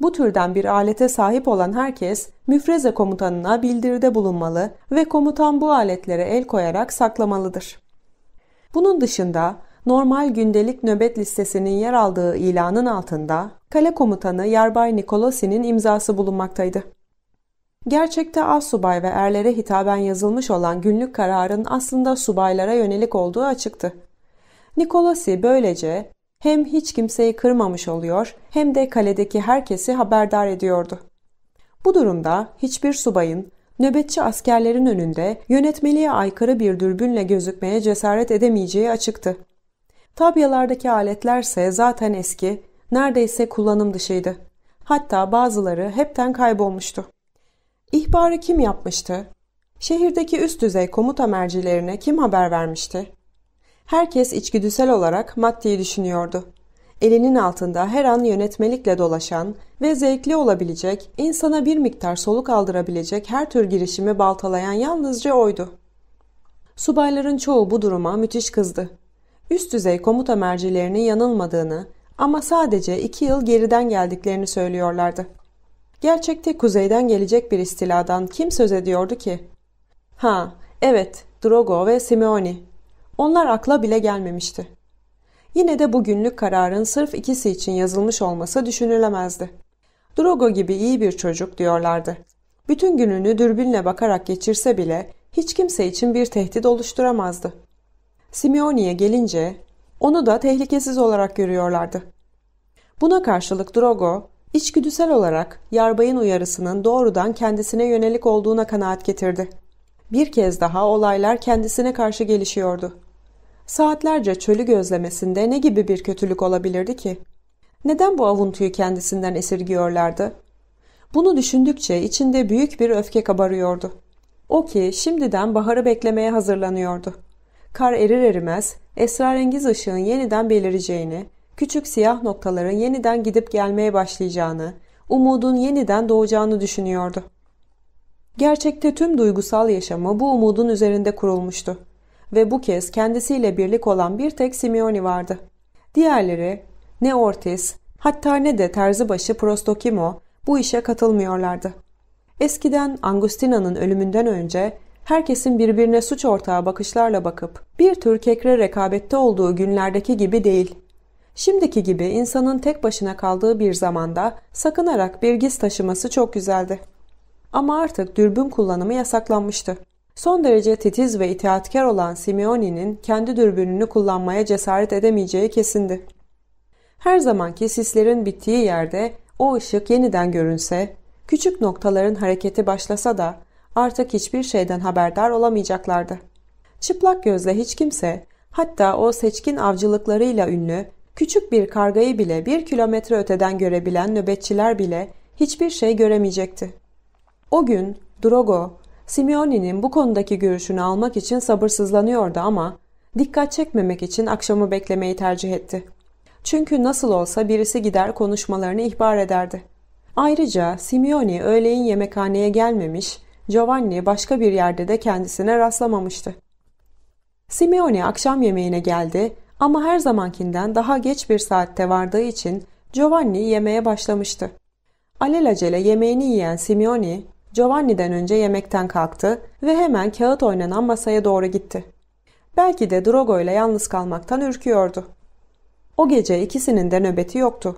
Bu türden bir alete sahip olan herkes müfreze komutanına bildiride bulunmalı ve komutan bu aletlere el koyarak saklamalıdır. Bunun dışında normal gündelik nöbet listesinin yer aldığı ilanın altında kale komutanı Yarbay Nikolosi'nin imzası bulunmaktaydı. Gerçekte asubay ve erlere hitaben yazılmış olan günlük kararın aslında subaylara yönelik olduğu açıktı. Nikolasi böylece hem hiç kimseyi kırmamış oluyor hem de kaledeki herkesi haberdar ediyordu. Bu durumda hiçbir subayın nöbetçi askerlerin önünde yönetmeliğe aykırı bir dürbünle gözükmeye cesaret edemeyeceği açıktı. Tabyalardaki aletlerse zaten eski, neredeyse kullanım dışıydı. Hatta bazıları hepten kaybolmuştu. İhbarı kim yapmıştı? Şehirdeki üst düzey komuta mercilerine kim haber vermişti? Herkes içgüdüsel olarak maddeyi düşünüyordu. Elinin altında her an yönetmelikle dolaşan ve zevkli olabilecek, insana bir miktar soluk aldırabilecek her tür girişimi baltalayan yalnızca oydu. Subayların çoğu bu duruma müthiş kızdı. Üst düzey komuta mercilerinin yanılmadığını ama sadece iki yıl geriden geldiklerini söylüyorlardı. Gerçekte kuzeyden gelecek bir istiladan kim söz ediyordu ki? Ha, evet, Drogo ve Simeoni. Onlar akla bile gelmemişti. Yine de bugünlük kararın sırf ikisi için yazılmış olması düşünülemezdi. Drogo gibi iyi bir çocuk diyorlardı. Bütün gününü dürbünle bakarak geçirse bile hiç kimse için bir tehdit oluşturamazdı. Simeoni'ye gelince onu da tehlikesiz olarak görüyorlardı. Buna karşılık Drogo, İçgüdüsel olarak Yarbay'ın uyarısının doğrudan kendisine yönelik olduğuna kanaat getirdi. Bir kez daha olaylar kendisine karşı gelişiyordu. Saatlerce çölü gözlemesinde ne gibi bir kötülük olabilirdi ki? Neden bu avuntuyu kendisinden esirgiyorlardı? Bunu düşündükçe içinde büyük bir öfke kabarıyordu. O ki şimdiden baharı beklemeye hazırlanıyordu. Kar erir erimez esrarengiz ışığın yeniden belireceğini, küçük siyah noktaların yeniden gidip gelmeye başlayacağını, umudun yeniden doğacağını düşünüyordu. Gerçekte tüm duygusal yaşamı bu umudun üzerinde kurulmuştu ve bu kez kendisiyle birlik olan bir tek Simeoni vardı. Diğerleri ne Ortiz hatta ne de terzibaşı Prostokimo bu işe katılmıyorlardı. Eskiden Angustina'nın ölümünden önce herkesin birbirine suç ortağı bakışlarla bakıp bir tür kekre rekabette olduğu günlerdeki gibi değil. Şimdiki gibi insanın tek başına kaldığı bir zamanda sakınarak bir giz taşıması çok güzeldi. Ama artık dürbün kullanımı yasaklanmıştı. Son derece titiz ve itaatkar olan Simeoni'nin kendi dürbününü kullanmaya cesaret edemeyeceği kesindi. Her zamanki sislerin bittiği yerde o ışık yeniden görünse, küçük noktaların hareketi başlasa da artık hiçbir şeyden haberdar olamayacaklardı. Çıplak gözle hiç kimse, hatta o seçkin avcılıklarıyla ünlü Küçük bir kargayı bile bir kilometre öteden görebilen nöbetçiler bile hiçbir şey göremeyecekti. O gün Drogo, Simeoni'nin bu konudaki görüşünü almak için sabırsızlanıyordu ama dikkat çekmemek için akşamı beklemeyi tercih etti. Çünkü nasıl olsa birisi gider konuşmalarını ihbar ederdi. Ayrıca Simeoni öğleyin yemekhaneye gelmemiş, Giovanni başka bir yerde de kendisine rastlamamıştı. Simeoni akşam yemeğine geldi ama her zamankinden daha geç bir saatte vardığı için Giovanni yemeye başlamıştı. Alelacele yemeğini yiyen Simeoni, Giovanni'den önce yemekten kalktı ve hemen kağıt oynanan masaya doğru gitti. Belki de Drogo ile yalnız kalmaktan ürküyordu. O gece ikisinin de nöbeti yoktu.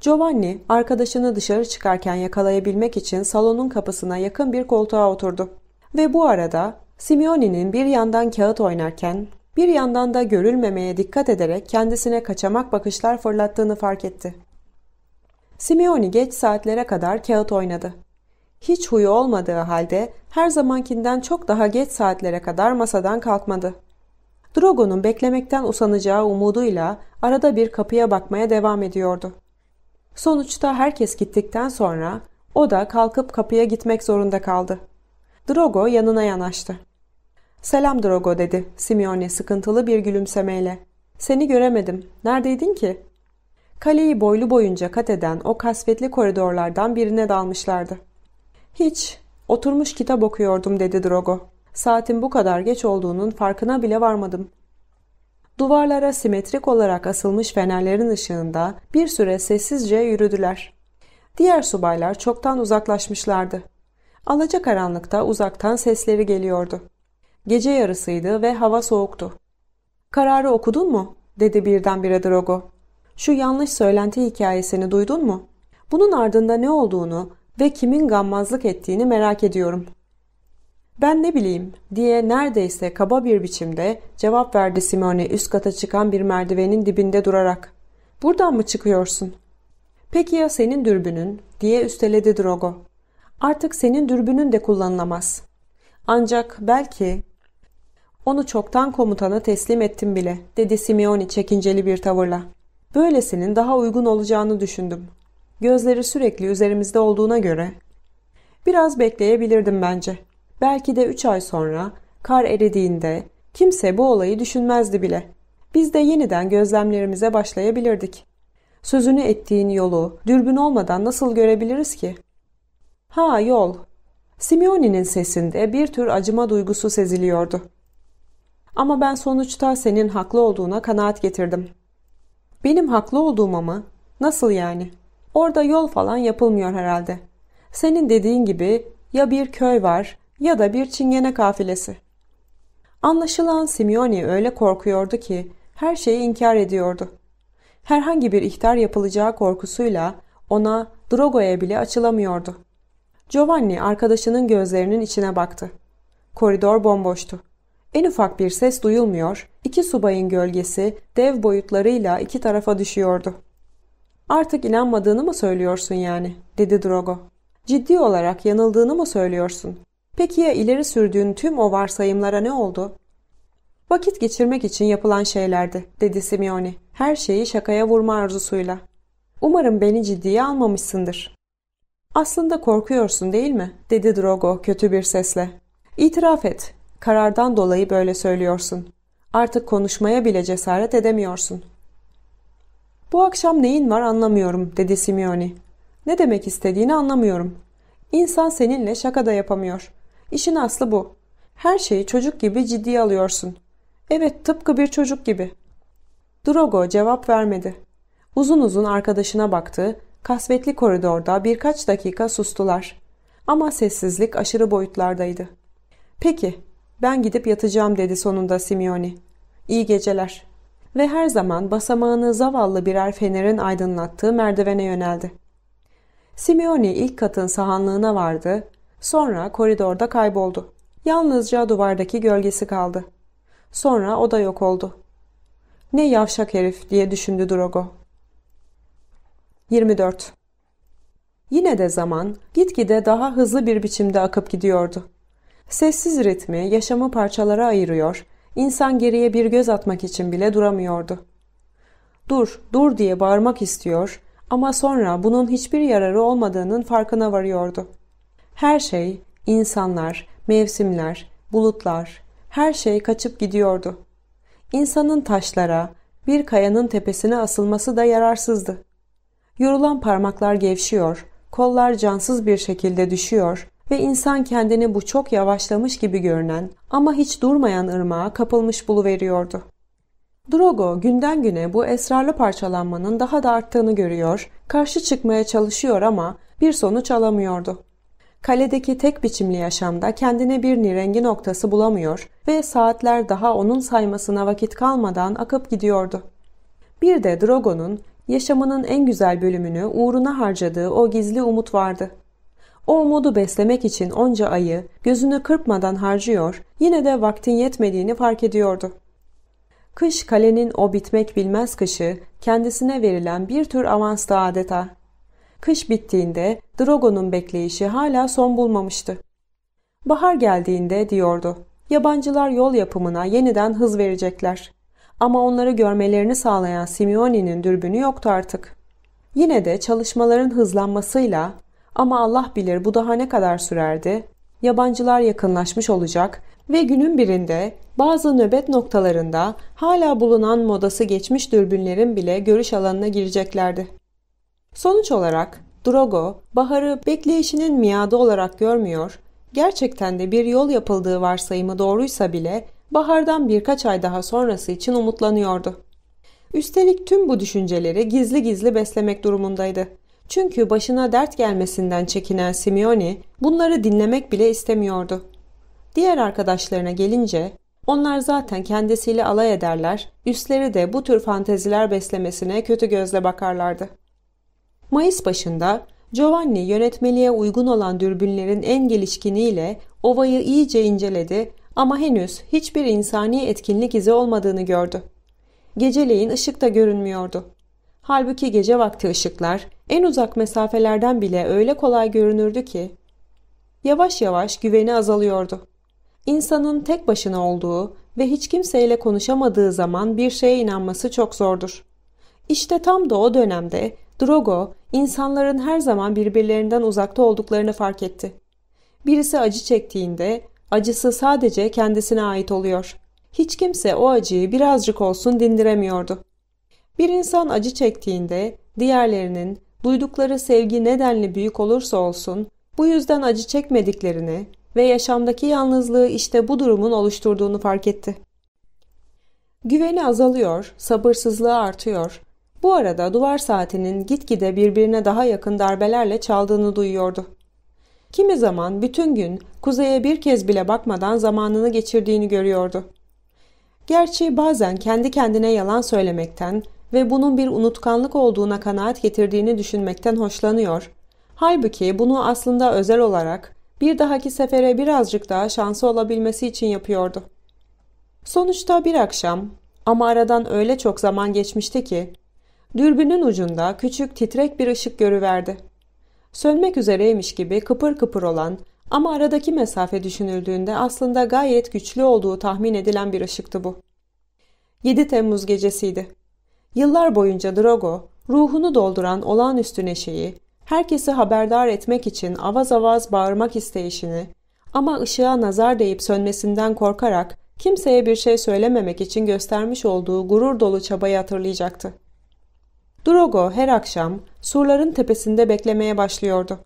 Giovanni arkadaşını dışarı çıkarken yakalayabilmek için salonun kapısına yakın bir koltuğa oturdu. Ve bu arada Simeoni'nin bir yandan kağıt oynarken bir yandan da görülmemeye dikkat ederek kendisine kaçamak bakışlar fırlattığını fark etti. Simeoni geç saatlere kadar kağıt oynadı. Hiç huyu olmadığı halde her zamankinden çok daha geç saatlere kadar masadan kalkmadı. Drogo'nun beklemekten usanacağı umuduyla arada bir kapıya bakmaya devam ediyordu. Sonuçta herkes gittikten sonra o da kalkıp kapıya gitmek zorunda kaldı. Drogo yanına yanaştı. ''Selam Drogo'' dedi Simeone sıkıntılı bir gülümsemeyle. ''Seni göremedim. Neredeydin ki?'' Kaleyi boylu boyunca kat eden o kasvetli koridorlardan birine dalmışlardı. ''Hiç. Oturmuş kitap okuyordum'' dedi Drogo. ''Saatin bu kadar geç olduğunun farkına bile varmadım.'' Duvarlara simetrik olarak asılmış fenerlerin ışığında bir süre sessizce yürüdüler. Diğer subaylar çoktan uzaklaşmışlardı. Alaca karanlıkta uzaktan sesleri geliyordu. Gece yarısıydı ve hava soğuktu. ''Kararı okudun mu?'' dedi birdenbire Drogo. ''Şu yanlış söylenti hikayesini duydun mu? Bunun ardında ne olduğunu ve kimin gammazlık ettiğini merak ediyorum.'' ''Ben ne bileyim'' diye neredeyse kaba bir biçimde cevap verdi Simone üst kata çıkan bir merdivenin dibinde durarak. ''Buradan mı çıkıyorsun?'' ''Peki ya senin dürbünün?'' diye üsteledi Drogo. ''Artık senin dürbünün de kullanılamaz. Ancak belki onu çoktan komutana teslim ettim bile, dedi Simeoni çekinceli bir tavırla. Böylesinin daha uygun olacağını düşündüm. Gözleri sürekli üzerimizde olduğuna göre. Biraz bekleyebilirdim bence. Belki de üç ay sonra, kar eridiğinde, kimse bu olayı düşünmezdi bile. Biz de yeniden gözlemlerimize başlayabilirdik. Sözünü ettiğin yolu dürbün olmadan nasıl görebiliriz ki? Ha yol. Simeoni'nin sesinde bir tür acıma duygusu seziliyordu. Ama ben sonuçta senin haklı olduğuna kanaat getirdim. Benim haklı olduğuma mı? Nasıl yani? Orada yol falan yapılmıyor herhalde. Senin dediğin gibi ya bir köy var ya da bir çingene kafilesi. Anlaşılan Simeoni öyle korkuyordu ki her şeyi inkar ediyordu. Herhangi bir ihtar yapılacağı korkusuyla ona Drogo'ya bile açılamıyordu. Giovanni arkadaşının gözlerinin içine baktı. Koridor bomboştu. En ufak bir ses duyulmuyor, iki subayın gölgesi dev boyutlarıyla iki tarafa düşüyordu. Artık inanmadığını mı söylüyorsun yani? dedi Drogo. Ciddi olarak yanıldığını mı söylüyorsun? Peki ya ileri sürdüğün tüm o varsayımlara ne oldu? Vakit geçirmek için yapılan şeylerdi, dedi Simeoni. Her şeyi şakaya vurma arzusuyla. Umarım beni ciddiye almamışsındır. Aslında korkuyorsun değil mi? dedi Drogo kötü bir sesle. İtiraf et, Karardan dolayı böyle söylüyorsun. Artık konuşmaya bile cesaret edemiyorsun. Bu akşam neyin var anlamıyorum dedi Simeoni. Ne demek istediğini anlamıyorum. İnsan seninle şaka da yapamıyor. İşin aslı bu. Her şeyi çocuk gibi ciddiye alıyorsun. Evet tıpkı bir çocuk gibi. Drogo cevap vermedi. Uzun uzun arkadaşına baktı. Kasvetli koridorda birkaç dakika sustular. Ama sessizlik aşırı boyutlardaydı. Peki ben gidip yatacağım dedi sonunda Simeoni. İyi geceler. Ve her zaman basamağını zavallı birer fenerin aydınlattığı merdivene yöneldi. Simeoni ilk katın sahanlığına vardı, sonra koridorda kayboldu. Yalnızca duvardaki gölgesi kaldı. Sonra o da yok oldu. Ne yavşak herif diye düşündü Drogo. 24. Yine de zaman gitgide daha hızlı bir biçimde akıp gidiyordu. Sessiz ritmi, yaşamı parçalara ayırıyor, insan geriye bir göz atmak için bile duramıyordu. Dur, dur diye bağırmak istiyor ama sonra bunun hiçbir yararı olmadığının farkına varıyordu. Her şey, insanlar, mevsimler, bulutlar, her şey kaçıp gidiyordu. İnsanın taşlara, bir kayanın tepesine asılması da yararsızdı. Yorulan parmaklar gevşiyor, kollar cansız bir şekilde düşüyor, ve insan kendini bu çok yavaşlamış gibi görünen ama hiç durmayan ırmağa kapılmış buluveriyordu. Drogo günden güne bu esrarlı parçalanmanın daha da arttığını görüyor, karşı çıkmaya çalışıyor ama bir sonuç alamıyordu. Kaledeki tek biçimli yaşamda kendine bir nirengi noktası bulamıyor ve saatler daha onun saymasına vakit kalmadan akıp gidiyordu. Bir de Drogo'nun yaşamının en güzel bölümünü uğruna harcadığı o gizli umut vardı. O umudu beslemek için onca ayı gözünü kırpmadan harcıyor, yine de vaktin yetmediğini fark ediyordu. Kış kalenin o bitmek bilmez kışı kendisine verilen bir tür avanstı adeta. Kış bittiğinde Drogo'nun bekleyişi hala son bulmamıştı. Bahar geldiğinde diyordu. Yabancılar yol yapımına yeniden hız verecekler. Ama onları görmelerini sağlayan Simeoni'nin dürbünü yoktu artık. Yine de çalışmaların hızlanmasıyla ama Allah bilir bu daha ne kadar sürerdi. Yabancılar yakınlaşmış olacak ve günün birinde bazı nöbet noktalarında hala bulunan modası geçmiş dürbünlerin bile görüş alanına gireceklerdi. Sonuç olarak Drogo, baharı bekleyişinin miadı olarak görmüyor, gerçekten de bir yol yapıldığı varsayımı doğruysa bile bahardan birkaç ay daha sonrası için umutlanıyordu. Üstelik tüm bu düşünceleri gizli gizli beslemek durumundaydı. Çünkü başına dert gelmesinden çekinen Simeoni, bunları dinlemek bile istemiyordu. Diğer arkadaşlarına gelince onlar zaten kendisiyle alay ederler, üstleri de bu tür fanteziler beslemesine kötü gözle bakarlardı. Mayıs başında Giovanni yönetmeliğe uygun olan dürbünlerin en gelişkiniyle ovayı iyice inceledi ama henüz hiçbir insani etkinlik izi olmadığını gördü. Geceleyin ışık da görünmüyordu. Halbuki gece vakti ışıklar en uzak mesafelerden bile öyle kolay görünürdü ki. Yavaş yavaş güveni azalıyordu. İnsanın tek başına olduğu ve hiç kimseyle konuşamadığı zaman bir şeye inanması çok zordur. İşte tam da o dönemde Drogo insanların her zaman birbirlerinden uzakta olduklarını fark etti. Birisi acı çektiğinde acısı sadece kendisine ait oluyor. Hiç kimse o acıyı birazcık olsun dindiremiyordu. Bir insan acı çektiğinde diğerlerinin duydukları sevgi nedenli büyük olursa olsun bu yüzden acı çekmediklerini ve yaşamdaki yalnızlığı işte bu durumun oluşturduğunu fark etti. Güveni azalıyor, sabırsızlığı artıyor. Bu arada duvar saatinin gitgide birbirine daha yakın darbelerle çaldığını duyuyordu. Kimi zaman bütün gün kuzeye bir kez bile bakmadan zamanını geçirdiğini görüyordu. Gerçi bazen kendi kendine yalan söylemekten ve bunun bir unutkanlık olduğuna kanaat getirdiğini düşünmekten hoşlanıyor. Halbuki bunu aslında özel olarak bir dahaki sefere birazcık daha şansı olabilmesi için yapıyordu. Sonuçta bir akşam ama aradan öyle çok zaman geçmişti ki dürbünün ucunda küçük titrek bir ışık görüverdi. Sönmek üzereymiş gibi kıpır kıpır olan ama aradaki mesafe düşünüldüğünde aslında gayet güçlü olduğu tahmin edilen bir ışıktı bu. 7 Temmuz gecesiydi. Yıllar boyunca Drogo, ruhunu dolduran olağanüstü neşeyi, herkesi haberdar etmek için avaz avaz bağırmak isteyişini ama ışığa nazar deyip sönmesinden korkarak kimseye bir şey söylememek için göstermiş olduğu gurur dolu çabayı hatırlayacaktı. Drogo her akşam surların tepesinde beklemeye başlıyordu.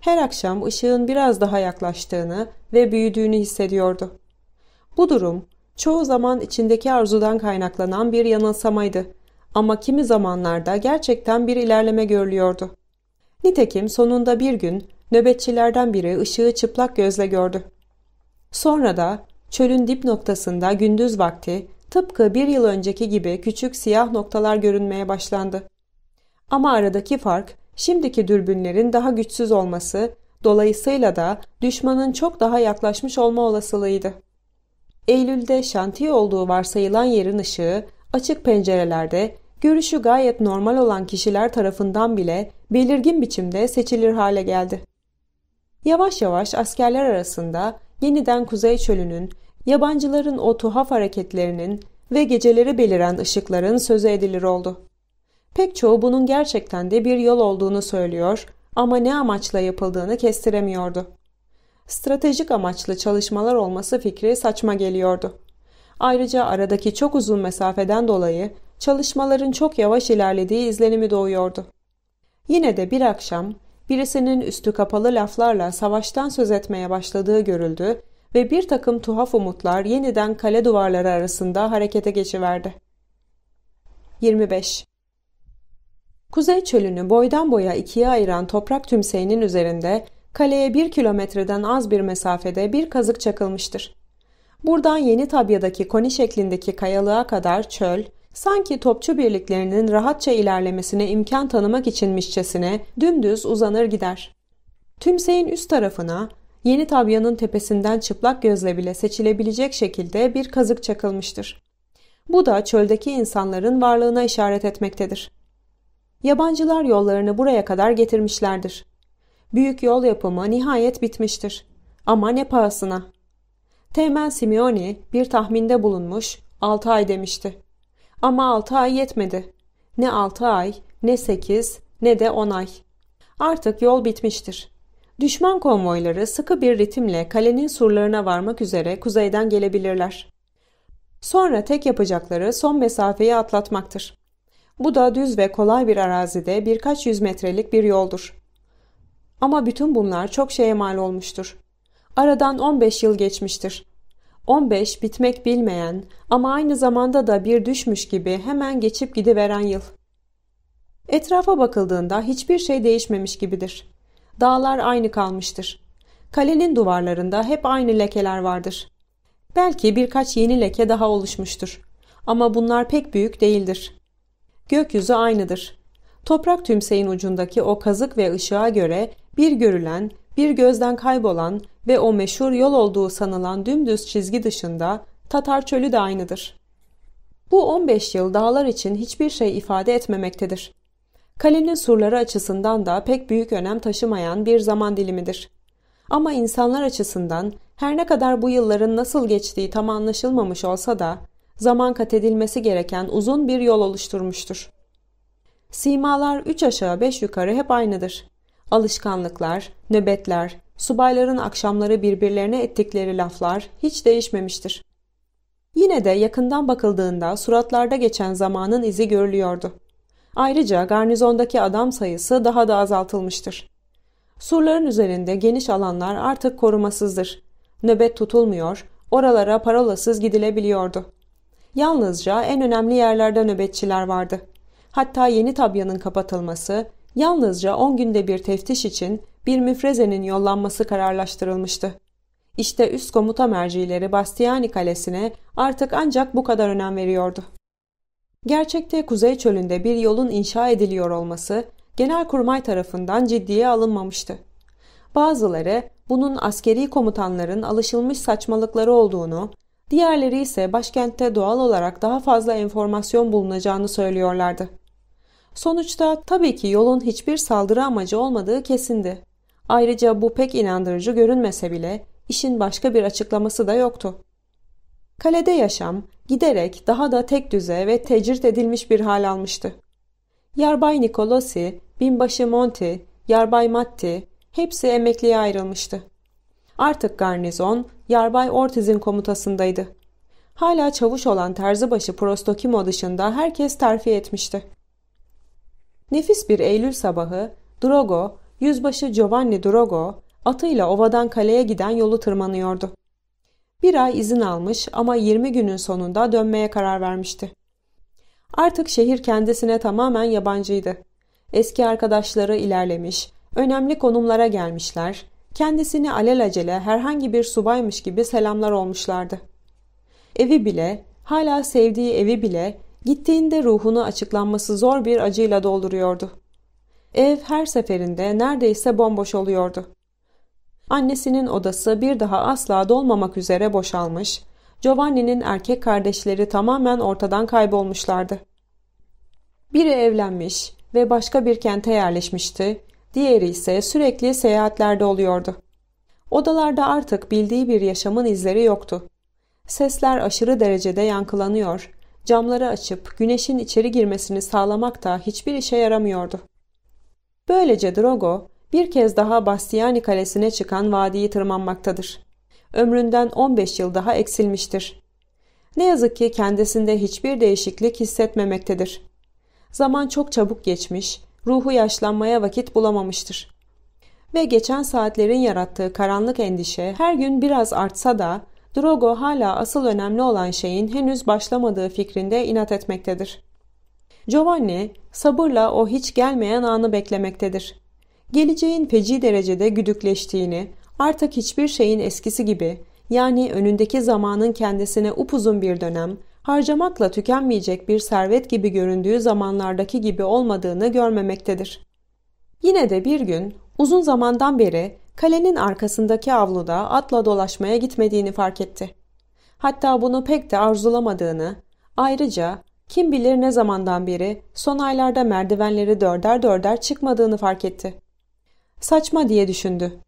Her akşam ışığın biraz daha yaklaştığını ve büyüdüğünü hissediyordu. Bu durum çoğu zaman içindeki arzudan kaynaklanan bir yanılsamaydı ama kimi zamanlarda gerçekten bir ilerleme görülüyordu. Nitekim sonunda bir gün nöbetçilerden biri ışığı çıplak gözle gördü. Sonra da çölün dip noktasında gündüz vakti tıpkı bir yıl önceki gibi küçük siyah noktalar görünmeye başlandı. Ama aradaki fark şimdiki dürbünlerin daha güçsüz olması dolayısıyla da düşmanın çok daha yaklaşmış olma olasılığıydı. Eylül'de şantiye olduğu varsayılan yerin ışığı açık pencerelerde görüşü gayet normal olan kişiler tarafından bile belirgin biçimde seçilir hale geldi. Yavaş yavaş askerler arasında yeniden Kuzey Çölü'nün, yabancıların o tuhaf hareketlerinin ve geceleri beliren ışıkların sözü edilir oldu. Pek çoğu bunun gerçekten de bir yol olduğunu söylüyor ama ne amaçla yapıldığını kestiremiyordu. Stratejik amaçlı çalışmalar olması fikri saçma geliyordu. Ayrıca aradaki çok uzun mesafeden dolayı çalışmaların çok yavaş ilerlediği izlenimi doğuyordu. Yine de bir akşam birisinin üstü kapalı laflarla savaştan söz etmeye başladığı görüldü ve bir takım tuhaf umutlar yeniden kale duvarları arasında harekete geçiverdi. 25. Kuzey çölünü boydan boya ikiye ayıran toprak tümseyinin üzerinde kaleye bir kilometreden az bir mesafede bir kazık çakılmıştır. Buradan Yeni Tabya'daki koni şeklindeki kayalığa kadar çöl, Sanki topçu birliklerinin rahatça ilerlemesine imkan tanımak içinmişçesine dümdüz uzanır gider. Tümseyin üst tarafına yeni tabyanın tepesinden çıplak gözle bile seçilebilecek şekilde bir kazık çakılmıştır. Bu da çöldeki insanların varlığına işaret etmektedir. Yabancılar yollarını buraya kadar getirmişlerdir. Büyük yol yapımı nihayet bitmiştir. Ama ne pahasına. Teğmen Simeoni bir tahminde bulunmuş, altı ay demişti. Ama 6 ay yetmedi. Ne 6 ay, ne 8, ne de 10 ay. Artık yol bitmiştir. Düşman konvoyları sıkı bir ritimle kalenin surlarına varmak üzere kuzeyden gelebilirler. Sonra tek yapacakları son mesafeyi atlatmaktır. Bu da düz ve kolay bir arazide birkaç yüz metrelik bir yoldur. Ama bütün bunlar çok şeye mal olmuştur. Aradan 15 yıl geçmiştir. 15 bitmek bilmeyen ama aynı zamanda da bir düşmüş gibi hemen geçip gidiveren yıl. Etrafa bakıldığında hiçbir şey değişmemiş gibidir. Dağlar aynı kalmıştır. Kalenin duvarlarında hep aynı lekeler vardır. Belki birkaç yeni leke daha oluşmuştur. Ama bunlar pek büyük değildir. Gökyüzü aynıdır. Toprak tümseyin ucundaki o kazık ve ışığa göre bir görülen bir gözden kaybolan ve o meşhur yol olduğu sanılan dümdüz çizgi dışında Tatar çölü de aynıdır. Bu 15 yıl dağlar için hiçbir şey ifade etmemektedir. Kalenin surları açısından da pek büyük önem taşımayan bir zaman dilimidir. Ama insanlar açısından her ne kadar bu yılların nasıl geçtiği tam anlaşılmamış olsa da zaman kat edilmesi gereken uzun bir yol oluşturmuştur. Simalar 3 aşağı 5 yukarı hep aynıdır. Alışkanlıklar, nöbetler, subayların akşamları birbirlerine ettikleri laflar hiç değişmemiştir. Yine de yakından bakıldığında suratlarda geçen zamanın izi görülüyordu. Ayrıca garnizondaki adam sayısı daha da azaltılmıştır. Surların üzerinde geniş alanlar artık korumasızdır. Nöbet tutulmuyor, oralara parolasız gidilebiliyordu. Yalnızca en önemli yerlerde nöbetçiler vardı. Hatta yeni tabyanın kapatılması, yalnızca 10 günde bir teftiş için bir müfrezenin yollanması kararlaştırılmıştı. İşte üst komuta mercileri Bastiani Kalesi'ne artık ancak bu kadar önem veriyordu. Gerçekte Kuzey Çölü'nde bir yolun inşa ediliyor olması Genelkurmay tarafından ciddiye alınmamıştı. Bazıları bunun askeri komutanların alışılmış saçmalıkları olduğunu, diğerleri ise başkentte doğal olarak daha fazla enformasyon bulunacağını söylüyorlardı. Sonuçta tabii ki yolun hiçbir saldırı amacı olmadığı kesindi. Ayrıca bu pek inandırıcı görünmese bile işin başka bir açıklaması da yoktu. Kalede yaşam giderek daha da tek düze ve tecrit edilmiş bir hal almıştı. Yarbay Nikolosi, binbaşı Monty, Yarbay Matti hepsi emekliye ayrılmıştı. Artık garnizon Yarbay Ortiz'in komutasındaydı. Hala çavuş olan Terzibaşı Prostokimo dışında herkes terfi etmişti. Nefis bir Eylül sabahı Drogo, yüzbaşı Giovanni Drogo atıyla ovadan kaleye giden yolu tırmanıyordu. Bir ay izin almış ama 20 günün sonunda dönmeye karar vermişti. Artık şehir kendisine tamamen yabancıydı. Eski arkadaşları ilerlemiş, önemli konumlara gelmişler, kendisini alelacele herhangi bir subaymış gibi selamlar olmuşlardı. Evi bile, hala sevdiği evi bile Gittiğinde ruhunu açıklanması zor bir acıyla dolduruyordu. Ev her seferinde neredeyse bomboş oluyordu. Annesinin odası bir daha asla dolmamak üzere boşalmış, Giovanni'nin erkek kardeşleri tamamen ortadan kaybolmuşlardı. Biri evlenmiş ve başka bir kente yerleşmişti, diğeri ise sürekli seyahatlerde oluyordu. Odalarda artık bildiği bir yaşamın izleri yoktu. Sesler aşırı derecede yankılanıyor camları açıp güneşin içeri girmesini sağlamak da hiçbir işe yaramıyordu. Böylece Drogo bir kez daha Bastiani kalesine çıkan vadiyi tırmanmaktadır. Ömründen 15 yıl daha eksilmiştir. Ne yazık ki kendisinde hiçbir değişiklik hissetmemektedir. Zaman çok çabuk geçmiş, ruhu yaşlanmaya vakit bulamamıştır. Ve geçen saatlerin yarattığı karanlık endişe her gün biraz artsa da Drogo hala asıl önemli olan şeyin henüz başlamadığı fikrinde inat etmektedir. Giovanni sabırla o hiç gelmeyen anı beklemektedir. Geleceğin feci derecede güdükleştiğini, artık hiçbir şeyin eskisi gibi, yani önündeki zamanın kendisine upuzun bir dönem, harcamakla tükenmeyecek bir servet gibi göründüğü zamanlardaki gibi olmadığını görmemektedir. Yine de bir gün, uzun zamandan beri kalenin arkasındaki avluda atla dolaşmaya gitmediğini fark etti. Hatta bunu pek de arzulamadığını, ayrıca kim bilir ne zamandan beri son aylarda merdivenleri dörder dörder çıkmadığını fark etti. Saçma diye düşündü.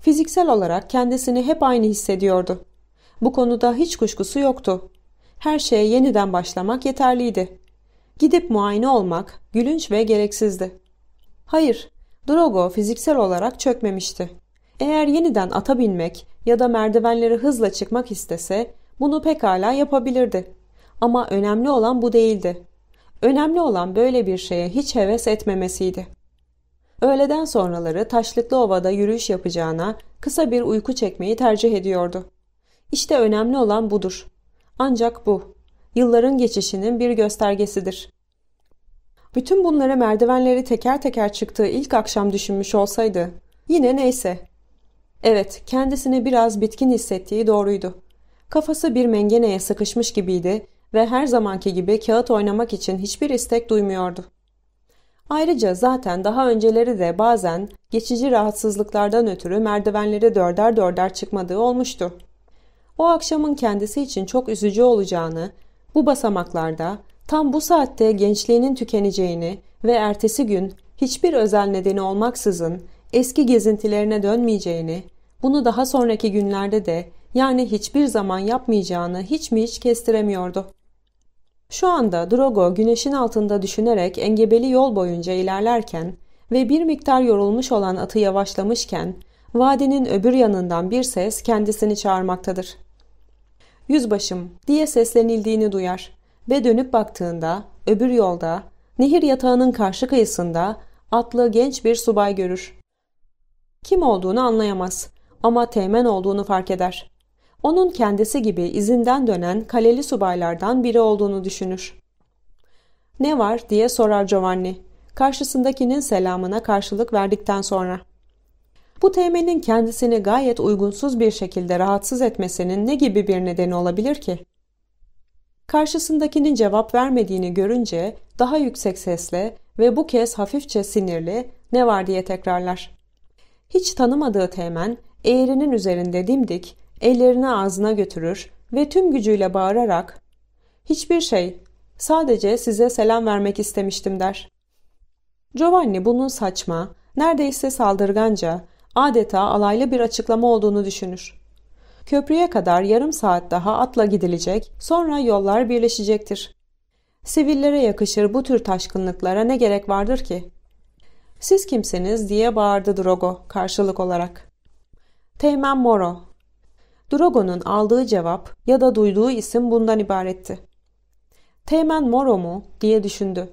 Fiziksel olarak kendisini hep aynı hissediyordu. Bu konuda hiç kuşkusu yoktu. Her şeye yeniden başlamak yeterliydi. Gidip muayene olmak gülünç ve gereksizdi. Hayır, Drogo fiziksel olarak çökmemişti. Eğer yeniden ata binmek ya da merdivenleri hızla çıkmak istese bunu pekala yapabilirdi. Ama önemli olan bu değildi. Önemli olan böyle bir şeye hiç heves etmemesiydi. Öğleden sonraları Taşlıklı Ova'da yürüyüş yapacağına kısa bir uyku çekmeyi tercih ediyordu. İşte önemli olan budur. Ancak bu, yılların geçişinin bir göstergesidir. Bütün bunlara merdivenleri teker teker çıktığı ilk akşam düşünmüş olsaydı. Yine neyse. Evet, kendisini biraz bitkin hissettiği doğruydu. Kafası bir mengeneye sıkışmış gibiydi ve her zamanki gibi kağıt oynamak için hiçbir istek duymuyordu. Ayrıca zaten daha önceleri de bazen geçici rahatsızlıklardan ötürü merdivenleri dörder dörder çıkmadığı olmuştu. O akşamın kendisi için çok üzücü olacağını, bu basamaklarda Tam bu saatte gençliğinin tükeneceğini ve ertesi gün hiçbir özel nedeni olmaksızın eski gezintilerine dönmeyeceğini, bunu daha sonraki günlerde de yani hiçbir zaman yapmayacağını hiç mi hiç kestiremiyordu. Şu anda Drogo güneşin altında düşünerek engebeli yol boyunca ilerlerken ve bir miktar yorulmuş olan atı yavaşlamışken vadinin öbür yanından bir ses kendisini çağırmaktadır. Yüzbaşım diye seslenildiğini duyar ve dönüp baktığında öbür yolda nehir yatağının karşı kıyısında atlı genç bir subay görür. Kim olduğunu anlayamaz ama teğmen olduğunu fark eder. Onun kendisi gibi izinden dönen kaleli subaylardan biri olduğunu düşünür. Ne var diye sorar Giovanni. Karşısındakinin selamına karşılık verdikten sonra. Bu teğmenin kendisini gayet uygunsuz bir şekilde rahatsız etmesinin ne gibi bir nedeni olabilir ki? Karşısındakinin cevap vermediğini görünce daha yüksek sesle ve bu kez hafifçe sinirli ne var diye tekrarlar. Hiç tanımadığı Teğmen eğrinin üzerinde dimdik ellerini ağzına götürür ve tüm gücüyle bağırarak ''Hiçbir şey, sadece size selam vermek istemiştim.'' der. Giovanni bunun saçma, neredeyse saldırganca, adeta alaylı bir açıklama olduğunu düşünür. Köprüye kadar yarım saat daha atla gidilecek, sonra yollar birleşecektir. Sivillere yakışır bu tür taşkınlıklara ne gerek vardır ki? Siz kimsiniz diye bağırdı Drogo karşılık olarak. Teğmen Moro. Drogo'nun aldığı cevap ya da duyduğu isim bundan ibaretti. Teğmen Moro mu diye düşündü.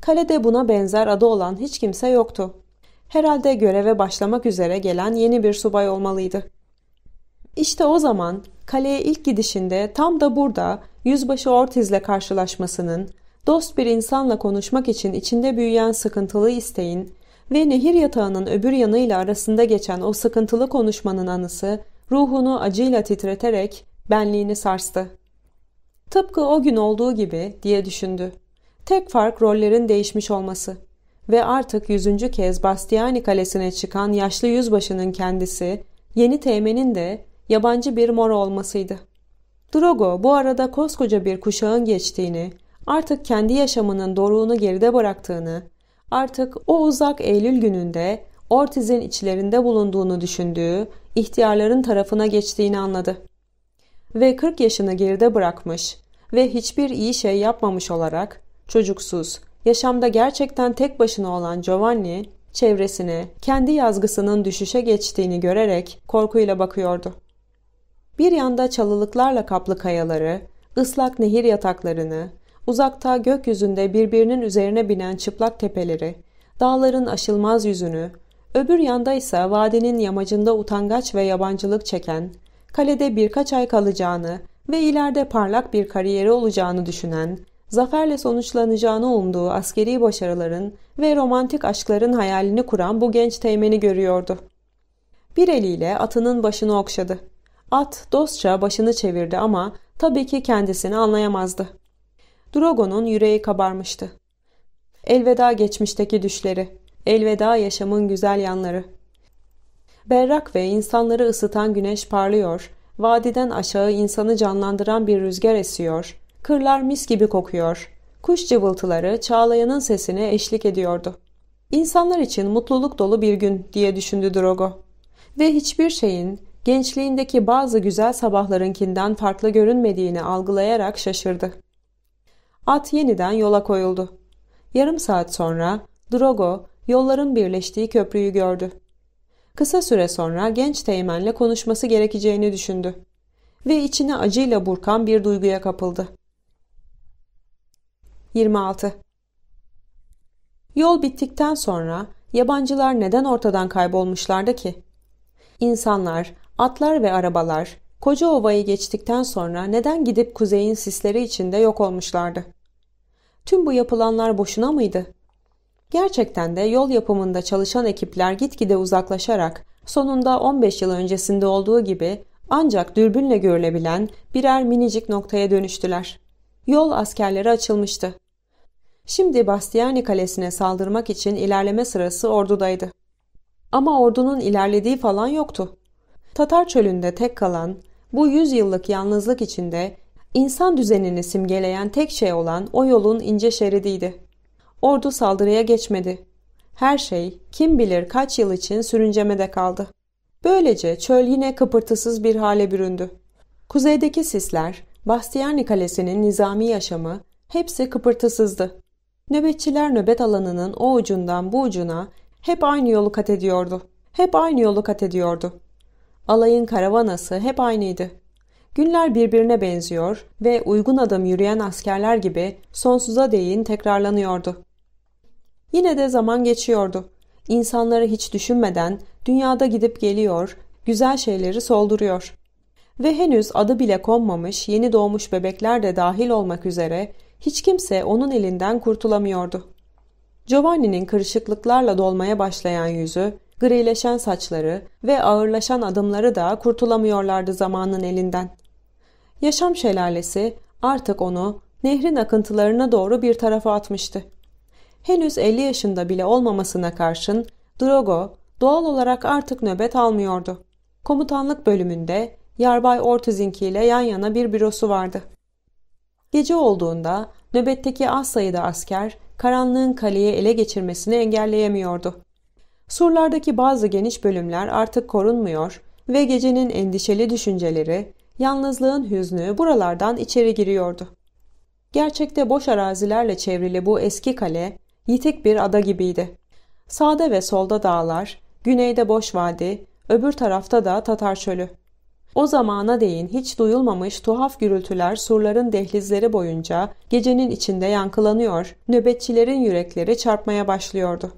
Kalede buna benzer adı olan hiç kimse yoktu. Herhalde göreve başlamak üzere gelen yeni bir subay olmalıydı. İşte o zaman kaleye ilk gidişinde tam da burada Yüzbaşı Ortiz'le karşılaşmasının, dost bir insanla konuşmak için içinde büyüyen sıkıntılı isteğin ve nehir yatağının öbür yanıyla arasında geçen o sıkıntılı konuşmanın anısı ruhunu acıyla titreterek benliğini sarstı. Tıpkı o gün olduğu gibi diye düşündü. Tek fark rollerin değişmiş olması ve artık yüzüncü kez Bastiani kalesine çıkan yaşlı yüzbaşının kendisi, yeni teğmenin de yabancı bir mor olmasıydı. Drogo bu arada koskoca bir kuşağın geçtiğini, artık kendi yaşamının doruğunu geride bıraktığını, artık o uzak Eylül gününde Ortiz'in içlerinde bulunduğunu düşündüğü ihtiyarların tarafına geçtiğini anladı. Ve 40 yaşını geride bırakmış ve hiçbir iyi şey yapmamış olarak çocuksuz, yaşamda gerçekten tek başına olan Giovanni çevresine kendi yazgısının düşüşe geçtiğini görerek korkuyla bakıyordu. Bir yanda çalılıklarla kaplı kayaları, ıslak nehir yataklarını, uzakta gökyüzünde birbirinin üzerine binen çıplak tepeleri, dağların aşılmaz yüzünü, öbür yanda ise vadinin yamacında utangaç ve yabancılık çeken, kalede birkaç ay kalacağını ve ileride parlak bir kariyeri olacağını düşünen, zaferle sonuçlanacağını umduğu askeri başarıların ve romantik aşkların hayalini kuran bu genç teğmeni görüyordu. Bir eliyle atının başını okşadı. At dostça başını çevirdi ama tabii ki kendisini anlayamazdı. Drogo'nun yüreği kabarmıştı. Elveda geçmişteki düşleri, elveda yaşamın güzel yanları. Berrak ve insanları ısıtan güneş parlıyor, vadiden aşağı insanı canlandıran bir rüzgar esiyor, kırlar mis gibi kokuyor, kuş cıvıltıları çağlayanın sesine eşlik ediyordu. İnsanlar için mutluluk dolu bir gün diye düşündü Drogo. Ve hiçbir şeyin gençliğindeki bazı güzel sabahlarınkinden farklı görünmediğini algılayarak şaşırdı. At yeniden yola koyuldu. Yarım saat sonra Drogo yolların birleştiği köprüyü gördü. Kısa süre sonra genç teğmenle konuşması gerekeceğini düşündü ve içine acıyla burkan bir duyguya kapıldı. 26. Yol bittikten sonra yabancılar neden ortadan kaybolmuşlardı ki? İnsanlar Atlar ve arabalar koca ovayı geçtikten sonra neden gidip kuzeyin sisleri içinde yok olmuşlardı? Tüm bu yapılanlar boşuna mıydı? Gerçekten de yol yapımında çalışan ekipler gitgide uzaklaşarak sonunda 15 yıl öncesinde olduğu gibi ancak dürbünle görülebilen birer minicik noktaya dönüştüler. Yol askerlere açılmıştı. Şimdi Bastiani Kalesi'ne saldırmak için ilerleme sırası ordudaydı. Ama ordunun ilerlediği falan yoktu. Tatar çölünde tek kalan, bu yüzyıllık yalnızlık içinde insan düzenini simgeleyen tek şey olan o yolun ince şeridiydi. Ordu saldırıya geçmedi. Her şey kim bilir kaç yıl için sürüncemede kaldı. Böylece çöl yine kıpırtısız bir hale büründü. Kuzeydeki sisler, Bastiani Kalesi'nin nizami yaşamı hepsi kıpırtısızdı. Nöbetçiler nöbet alanının o ucundan bu ucuna hep aynı yolu kat ediyordu. Hep aynı yolu kat ediyordu. Alayın karavanası hep aynıydı. Günler birbirine benziyor ve uygun adam yürüyen askerler gibi sonsuza değin tekrarlanıyordu. Yine de zaman geçiyordu. İnsanları hiç düşünmeden dünyada gidip geliyor, güzel şeyleri solduruyor. Ve henüz adı bile konmamış yeni doğmuş bebekler de dahil olmak üzere hiç kimse onun elinden kurtulamıyordu. Giovanni'nin kırışıklıklarla dolmaya başlayan yüzü grileşen saçları ve ağırlaşan adımları da kurtulamıyorlardı zamanın elinden. Yaşam şelalesi artık onu nehrin akıntılarına doğru bir tarafa atmıştı. Henüz 50 yaşında bile olmamasına karşın Drogo doğal olarak artık nöbet almıyordu. Komutanlık bölümünde Yarbay Ortüzinki ile yan yana bir bürosu vardı. Gece olduğunda nöbetteki az sayıda asker karanlığın kaleyi ele geçirmesini engelleyemiyordu. Surlardaki bazı geniş bölümler artık korunmuyor ve gecenin endişeli düşünceleri, yalnızlığın hüznü buralardan içeri giriyordu. Gerçekte boş arazilerle çevrili bu eski kale, yitik bir ada gibiydi. Sağda ve solda dağlar, güneyde boş vadi, öbür tarafta da Tatar çölü. O zamana değin hiç duyulmamış tuhaf gürültüler surların dehlizleri boyunca gecenin içinde yankılanıyor, nöbetçilerin yürekleri çarpmaya başlıyordu.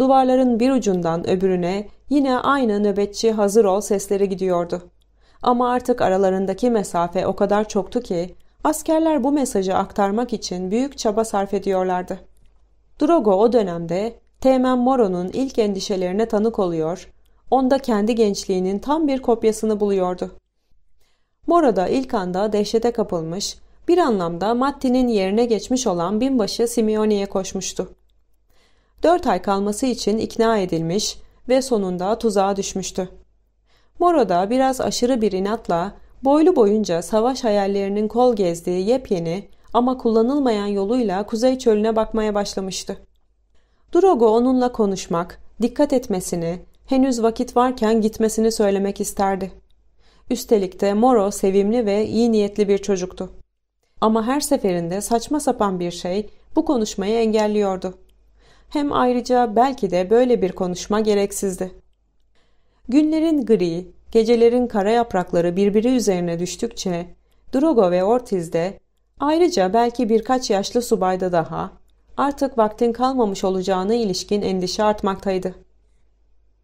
Duvarların bir ucundan öbürüne yine aynı nöbetçi hazır ol sesleri gidiyordu. Ama artık aralarındaki mesafe o kadar çoktu ki askerler bu mesajı aktarmak için büyük çaba sarf ediyorlardı. Drogo o dönemde Teğmen Moro'nun ilk endişelerine tanık oluyor, onda kendi gençliğinin tam bir kopyasını buluyordu. Moro da ilk anda dehşete kapılmış, bir anlamda Matti'nin yerine geçmiş olan binbaşı Simeone'ye koşmuştu. 4 ay kalması için ikna edilmiş ve sonunda tuzağa düşmüştü. Moro da biraz aşırı bir inatla boylu boyunca savaş hayallerinin kol gezdiği yepyeni ama kullanılmayan yoluyla Kuzey Çölü'ne bakmaya başlamıştı. Drogo onunla konuşmak, dikkat etmesini, henüz vakit varken gitmesini söylemek isterdi. Üstelik de Moro sevimli ve iyi niyetli bir çocuktu. Ama her seferinde saçma sapan bir şey bu konuşmayı engelliyordu hem ayrıca belki de böyle bir konuşma gereksizdi. Günlerin gri, gecelerin kara yaprakları birbiri üzerine düştükçe Drogo ve Ortiz de ayrıca belki birkaç yaşlı subayda daha artık vaktin kalmamış olacağına ilişkin endişe artmaktaydı.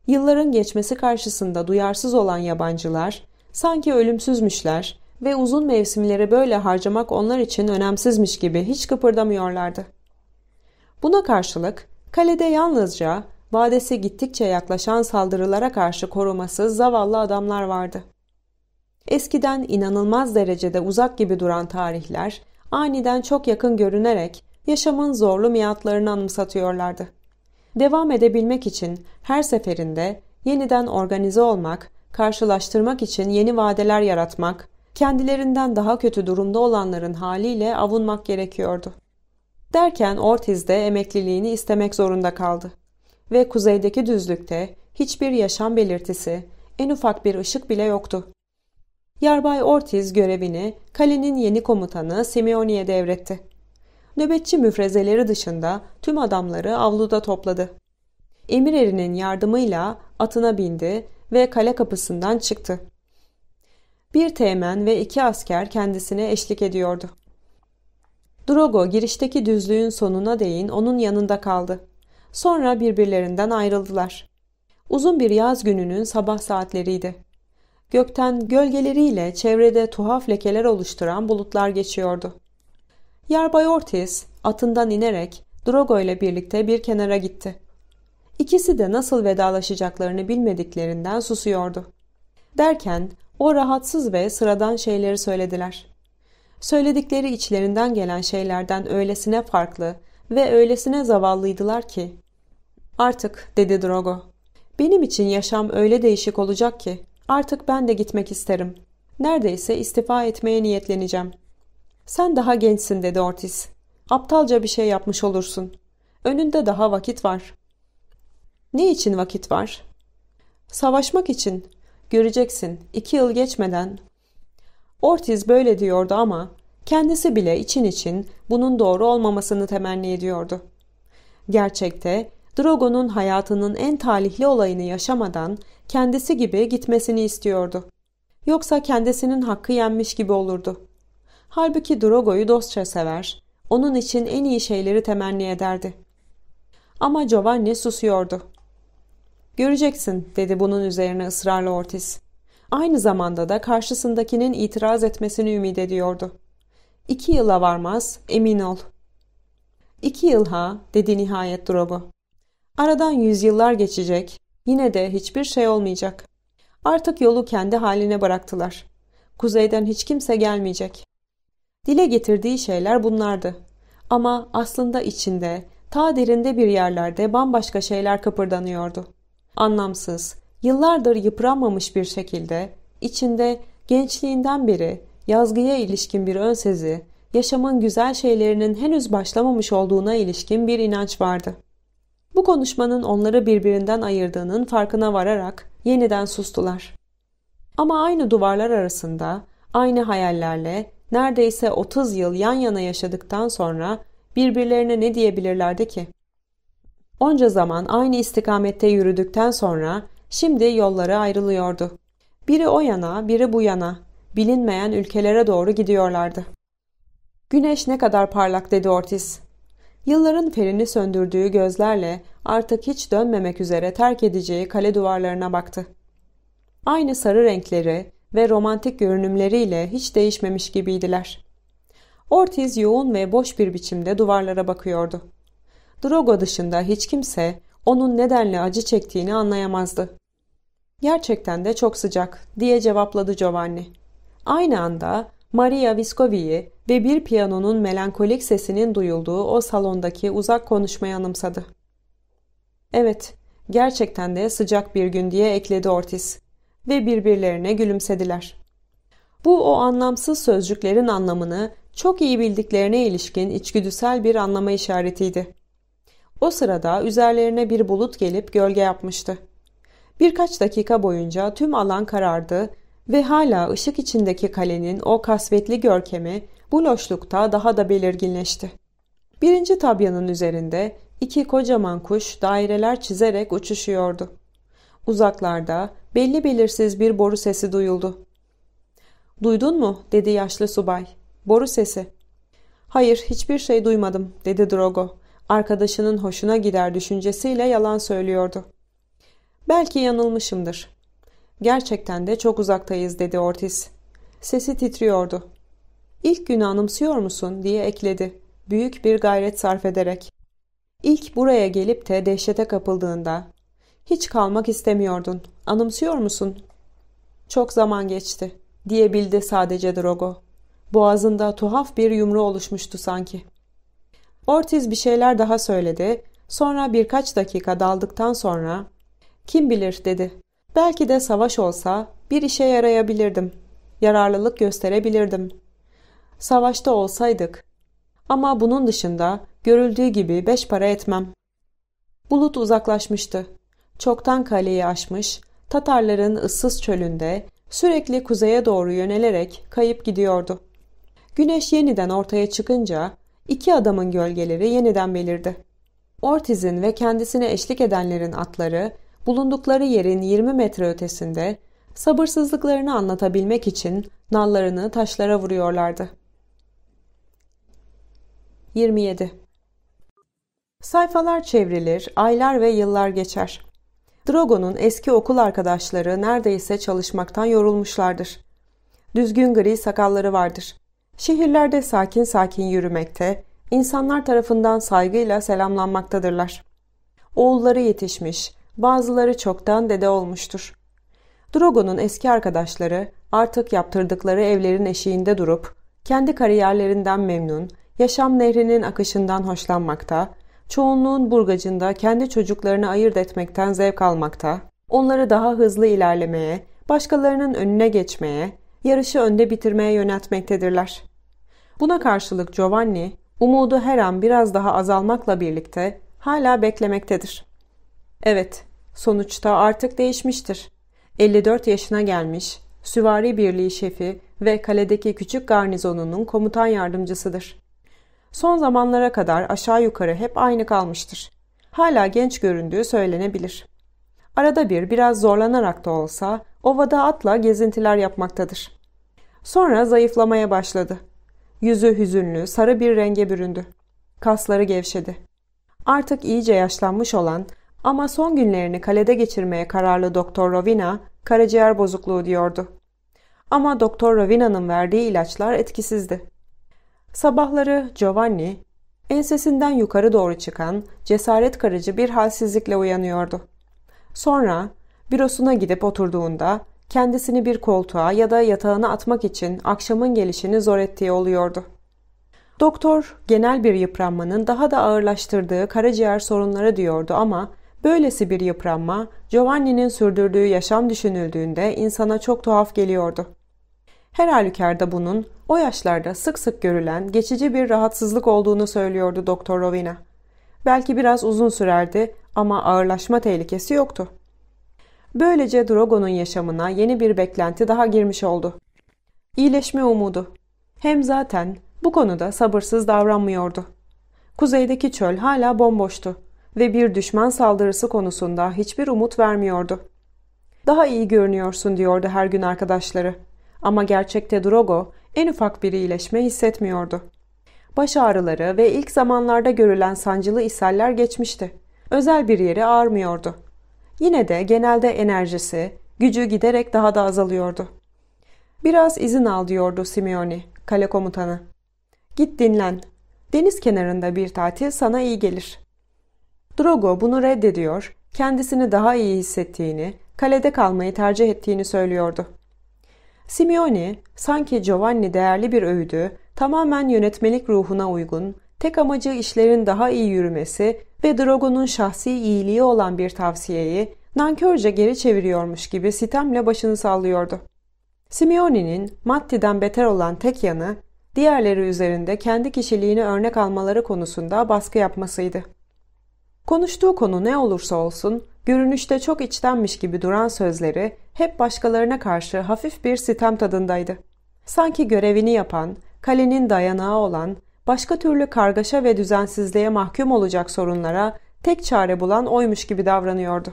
Yılların geçmesi karşısında duyarsız olan yabancılar sanki ölümsüzmüşler ve uzun mevsimleri böyle harcamak onlar için önemsizmiş gibi hiç kıpırdamıyorlardı. Buna karşılık Kalede yalnızca vadesi gittikçe yaklaşan saldırılara karşı korumasız zavallı adamlar vardı. Eskiden inanılmaz derecede uzak gibi duran tarihler aniden çok yakın görünerek yaşamın zorlu miatlarını anımsatıyorlardı. Devam edebilmek için her seferinde yeniden organize olmak, karşılaştırmak için yeni vadeler yaratmak, kendilerinden daha kötü durumda olanların haliyle avunmak gerekiyordu. Derken Ortiz de emekliliğini istemek zorunda kaldı. Ve kuzeydeki düzlükte hiçbir yaşam belirtisi, en ufak bir ışık bile yoktu. Yarbay Ortiz görevini kalenin yeni komutanı Simeoni'ye devretti. Nöbetçi müfrezeleri dışında tüm adamları avluda topladı. Emir erinin yardımıyla atına bindi ve kale kapısından çıktı. Bir teğmen ve iki asker kendisine eşlik ediyordu. Drogo girişteki düzlüğün sonuna değin onun yanında kaldı. Sonra birbirlerinden ayrıldılar. Uzun bir yaz gününün sabah saatleriydi. Gökten gölgeleriyle çevrede tuhaf lekeler oluşturan bulutlar geçiyordu. Yarbay Ortiz atından inerek Drogo ile birlikte bir kenara gitti. İkisi de nasıl vedalaşacaklarını bilmediklerinden susuyordu. Derken o rahatsız ve sıradan şeyleri söylediler. Söyledikleri içlerinden gelen şeylerden öylesine farklı ve öylesine zavallıydılar ki. Artık dedi Drogo. Benim için yaşam öyle değişik olacak ki artık ben de gitmek isterim. Neredeyse istifa etmeye niyetleneceğim. Sen daha gençsin dedi Ortiz. Aptalca bir şey yapmış olursun. Önünde daha vakit var. Ne için vakit var? Savaşmak için. Göreceksin iki yıl geçmeden Ortiz böyle diyordu ama kendisi bile için için bunun doğru olmamasını temenni ediyordu. Gerçekte Drogo'nun hayatının en talihli olayını yaşamadan kendisi gibi gitmesini istiyordu. Yoksa kendisinin hakkı yenmiş gibi olurdu. Halbuki Drogo'yu dostça sever, onun için en iyi şeyleri temenni ederdi. Ama Giovanni susuyordu. Göreceksin dedi bunun üzerine ısrarlı Ortiz. Aynı zamanda da karşısındakinin itiraz etmesini ümit ediyordu. İki yıla varmaz, emin ol. İki yıl ha, dedi nihayet Drogo. Aradan yüzyıllar geçecek, yine de hiçbir şey olmayacak. Artık yolu kendi haline bıraktılar. Kuzeyden hiç kimse gelmeyecek. Dile getirdiği şeyler bunlardı. Ama aslında içinde, ta derinde bir yerlerde bambaşka şeyler kıpırdanıyordu. Anlamsız, yıllardır yıpranmamış bir şekilde içinde gençliğinden beri yazgıya ilişkin bir önsezi, yaşamın güzel şeylerinin henüz başlamamış olduğuna ilişkin bir inanç vardı. Bu konuşmanın onları birbirinden ayırdığının farkına vararak yeniden sustular. Ama aynı duvarlar arasında, aynı hayallerle neredeyse 30 yıl yan yana yaşadıktan sonra birbirlerine ne diyebilirlerdi ki? Onca zaman aynı istikamette yürüdükten sonra şimdi yolları ayrılıyordu. Biri o yana, biri bu yana, bilinmeyen ülkelere doğru gidiyorlardı. Güneş ne kadar parlak dedi Ortiz. Yılların ferini söndürdüğü gözlerle artık hiç dönmemek üzere terk edeceği kale duvarlarına baktı. Aynı sarı renkleri ve romantik görünümleriyle hiç değişmemiş gibiydiler. Ortiz yoğun ve boş bir biçimde duvarlara bakıyordu. Drogo dışında hiç kimse onun nedenle acı çektiğini anlayamazdı. Gerçekten de çok sıcak diye cevapladı Giovanni. Aynı anda Maria Viscovi'yi ve bir piyanonun melankolik sesinin duyulduğu o salondaki uzak konuşmayı anımsadı. Evet, gerçekten de sıcak bir gün diye ekledi Ortiz ve birbirlerine gülümsediler. Bu o anlamsız sözcüklerin anlamını çok iyi bildiklerine ilişkin içgüdüsel bir anlama işaretiydi. O sırada üzerlerine bir bulut gelip gölge yapmıştı. Birkaç dakika boyunca tüm alan karardı ve hala ışık içindeki kalenin o kasvetli görkemi bu loşlukta daha da belirginleşti. Birinci tabyanın üzerinde iki kocaman kuş daireler çizerek uçuşuyordu. Uzaklarda belli belirsiz bir boru sesi duyuldu. ''Duydun mu?'' dedi yaşlı subay. ''Boru sesi.'' ''Hayır, hiçbir şey duymadım.'' dedi Drogo arkadaşının hoşuna gider düşüncesiyle yalan söylüyordu. Belki yanılmışımdır. Gerçekten de çok uzaktayız dedi Ortiz. Sesi titriyordu. İlk günü anımsıyor musun diye ekledi. Büyük bir gayret sarf ederek. İlk buraya gelip de dehşete kapıldığında hiç kalmak istemiyordun. Anımsıyor musun? Çok zaman geçti diyebildi sadece Drogo. Boğazında tuhaf bir yumru oluşmuştu sanki. Ortiz bir şeyler daha söyledi. Sonra birkaç dakika daldıktan sonra kim bilir dedi. Belki de savaş olsa bir işe yarayabilirdim. Yararlılık gösterebilirdim. Savaşta olsaydık. Ama bunun dışında görüldüğü gibi beş para etmem. Bulut uzaklaşmıştı. Çoktan kaleyi aşmış, Tatarların ıssız çölünde sürekli kuzeye doğru yönelerek kayıp gidiyordu. Güneş yeniden ortaya çıkınca İki adamın gölgeleri yeniden belirdi. Ortiz'in ve kendisine eşlik edenlerin atları bulundukları yerin 20 metre ötesinde sabırsızlıklarını anlatabilmek için nallarını taşlara vuruyorlardı. 27. Sayfalar çevrilir, aylar ve yıllar geçer. Drogo'nun eski okul arkadaşları neredeyse çalışmaktan yorulmuşlardır. Düzgün gri sakalları vardır. Şehirlerde sakin sakin yürümekte, insanlar tarafından saygıyla selamlanmaktadırlar. Oğulları yetişmiş, bazıları çoktan dede olmuştur. Drogo'nun eski arkadaşları artık yaptırdıkları evlerin eşiğinde durup, kendi kariyerlerinden memnun, yaşam nehrinin akışından hoşlanmakta, çoğunluğun burgacında kendi çocuklarını ayırt etmekten zevk almakta, onları daha hızlı ilerlemeye, başkalarının önüne geçmeye, yarışı önde bitirmeye yöneltmektedirler. Buna karşılık Giovanni, umudu her an biraz daha azalmakla birlikte hala beklemektedir. Evet, sonuçta artık değişmiştir. 54 yaşına gelmiş, süvari birliği şefi ve kaledeki küçük garnizonunun komutan yardımcısıdır. Son zamanlara kadar aşağı yukarı hep aynı kalmıştır. Hala genç göründüğü söylenebilir. Arada bir biraz zorlanarak da olsa ovada atla gezintiler yapmaktadır. Sonra zayıflamaya başladı. Yüzü hüzünlü, sarı bir renge büründü. Kasları gevşedi. Artık iyice yaşlanmış olan ama son günlerini kalede geçirmeye kararlı Doktor Rovina karaciğer bozukluğu diyordu. Ama Doktor Rovina'nın verdiği ilaçlar etkisizdi. Sabahları Giovanni ensesinden yukarı doğru çıkan cesaret kırıcı bir halsizlikle uyanıyordu. Sonra bürosuna gidip oturduğunda kendisini bir koltuğa ya da yatağına atmak için akşamın gelişini zor ettiği oluyordu. Doktor genel bir yıpranmanın daha da ağırlaştırdığı karaciğer sorunları diyordu ama böylesi bir yıpranma Giovanni'nin sürdürdüğü yaşam düşünüldüğünde insana çok tuhaf geliyordu. Her halükarda bunun o yaşlarda sık sık görülen geçici bir rahatsızlık olduğunu söylüyordu Doktor Rovina. Belki biraz uzun sürerdi ama ağırlaşma tehlikesi yoktu. Böylece Drogo'nun yaşamına yeni bir beklenti daha girmiş oldu. İyileşme umudu. Hem zaten bu konuda sabırsız davranmıyordu. Kuzeydeki çöl hala bomboştu ve bir düşman saldırısı konusunda hiçbir umut vermiyordu. Daha iyi görünüyorsun diyordu her gün arkadaşları. Ama gerçekte Drogo en ufak bir iyileşme hissetmiyordu. Baş ağrıları ve ilk zamanlarda görülen sancılı ishaller geçmişti. Özel bir yeri ağrmıyordu. Yine de genelde enerjisi, gücü giderek daha da azalıyordu. Biraz izin al diyordu Simeoni, kale komutanı. Git dinlen. Deniz kenarında bir tatil sana iyi gelir. Drogo bunu reddediyor, kendisini daha iyi hissettiğini, kalede kalmayı tercih ettiğini söylüyordu. Simeoni sanki Giovanni değerli bir öğüdü, tamamen yönetmelik ruhuna uygun, tek amacı işlerin daha iyi yürümesi ve Drogo'nun şahsi iyiliği olan bir tavsiyeyi nankörce geri çeviriyormuş gibi sitemle başını sallıyordu. Simeone'nin Matti'den beter olan tek yanı diğerleri üzerinde kendi kişiliğini örnek almaları konusunda baskı yapmasıydı. Konuştuğu konu ne olursa olsun, görünüşte çok içtenmiş gibi duran sözleri hep başkalarına karşı hafif bir sitem tadındaydı. Sanki görevini yapan, kalenin dayanağı olan başka türlü kargaşa ve düzensizliğe mahkum olacak sorunlara tek çare bulan oymuş gibi davranıyordu.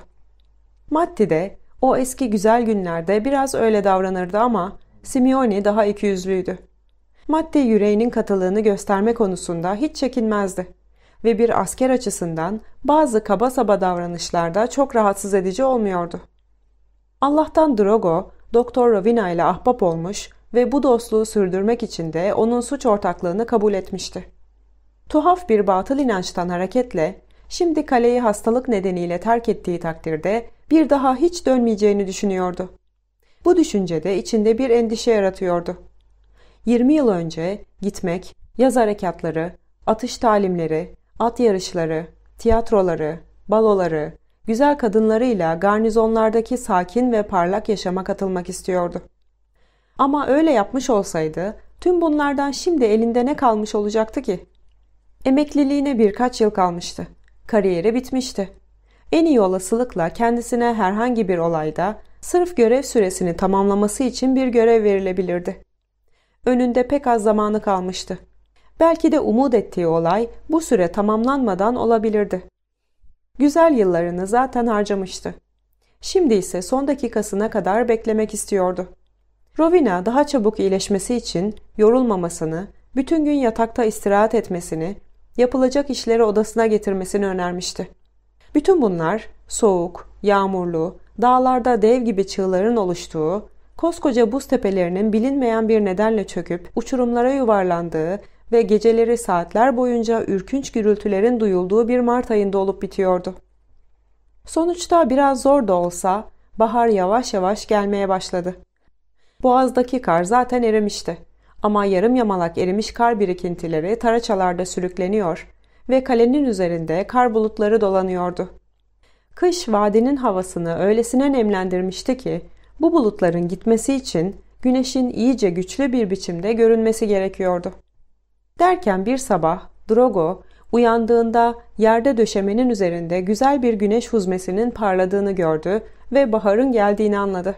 Matti de o eski güzel günlerde biraz öyle davranırdı ama Simeone daha ikiyüzlüydü. Matti yüreğinin katılığını gösterme konusunda hiç çekinmezdi ve bir asker açısından bazı kaba saba davranışlarda çok rahatsız edici olmuyordu. Allah'tan Drogo, Doktor Rovina ile ahbap olmuş ve bu dostluğu sürdürmek için de onun suç ortaklığını kabul etmişti. Tuhaf bir batıl inançtan hareketle şimdi kaleyi hastalık nedeniyle terk ettiği takdirde bir daha hiç dönmeyeceğini düşünüyordu. Bu düşünce de içinde bir endişe yaratıyordu. 20 yıl önce gitmek, yaz harekatları, atış talimleri, at yarışları, tiyatroları, baloları, güzel kadınlarıyla garnizonlardaki sakin ve parlak yaşama katılmak istiyordu. Ama öyle yapmış olsaydı tüm bunlardan şimdi elinde ne kalmış olacaktı ki? Emekliliğine birkaç yıl kalmıştı. Kariyeri bitmişti. En iyi olasılıkla kendisine herhangi bir olayda sırf görev süresini tamamlaması için bir görev verilebilirdi. Önünde pek az zamanı kalmıştı. Belki de umut ettiği olay bu süre tamamlanmadan olabilirdi. Güzel yıllarını zaten harcamıştı. Şimdi ise son dakikasına kadar beklemek istiyordu. Rovina daha çabuk iyileşmesi için yorulmamasını, bütün gün yatakta istirahat etmesini, yapılacak işleri odasına getirmesini önermişti. Bütün bunlar soğuk, yağmurlu, dağlarda dev gibi çığların oluştuğu, koskoca buz tepelerinin bilinmeyen bir nedenle çöküp uçurumlara yuvarlandığı ve geceleri saatler boyunca ürkünç gürültülerin duyulduğu bir Mart ayında olup bitiyordu. Sonuçta biraz zor da olsa bahar yavaş yavaş gelmeye başladı. Boğazdaki kar zaten erimişti. Ama yarım yamalak erimiş kar birikintileri taraçalarda sürükleniyor ve kalenin üzerinde kar bulutları dolanıyordu. Kış vadinin havasını öylesine nemlendirmişti ki bu bulutların gitmesi için güneşin iyice güçlü bir biçimde görünmesi gerekiyordu. Derken bir sabah Drogo uyandığında yerde döşemenin üzerinde güzel bir güneş huzmesinin parladığını gördü ve baharın geldiğini anladı.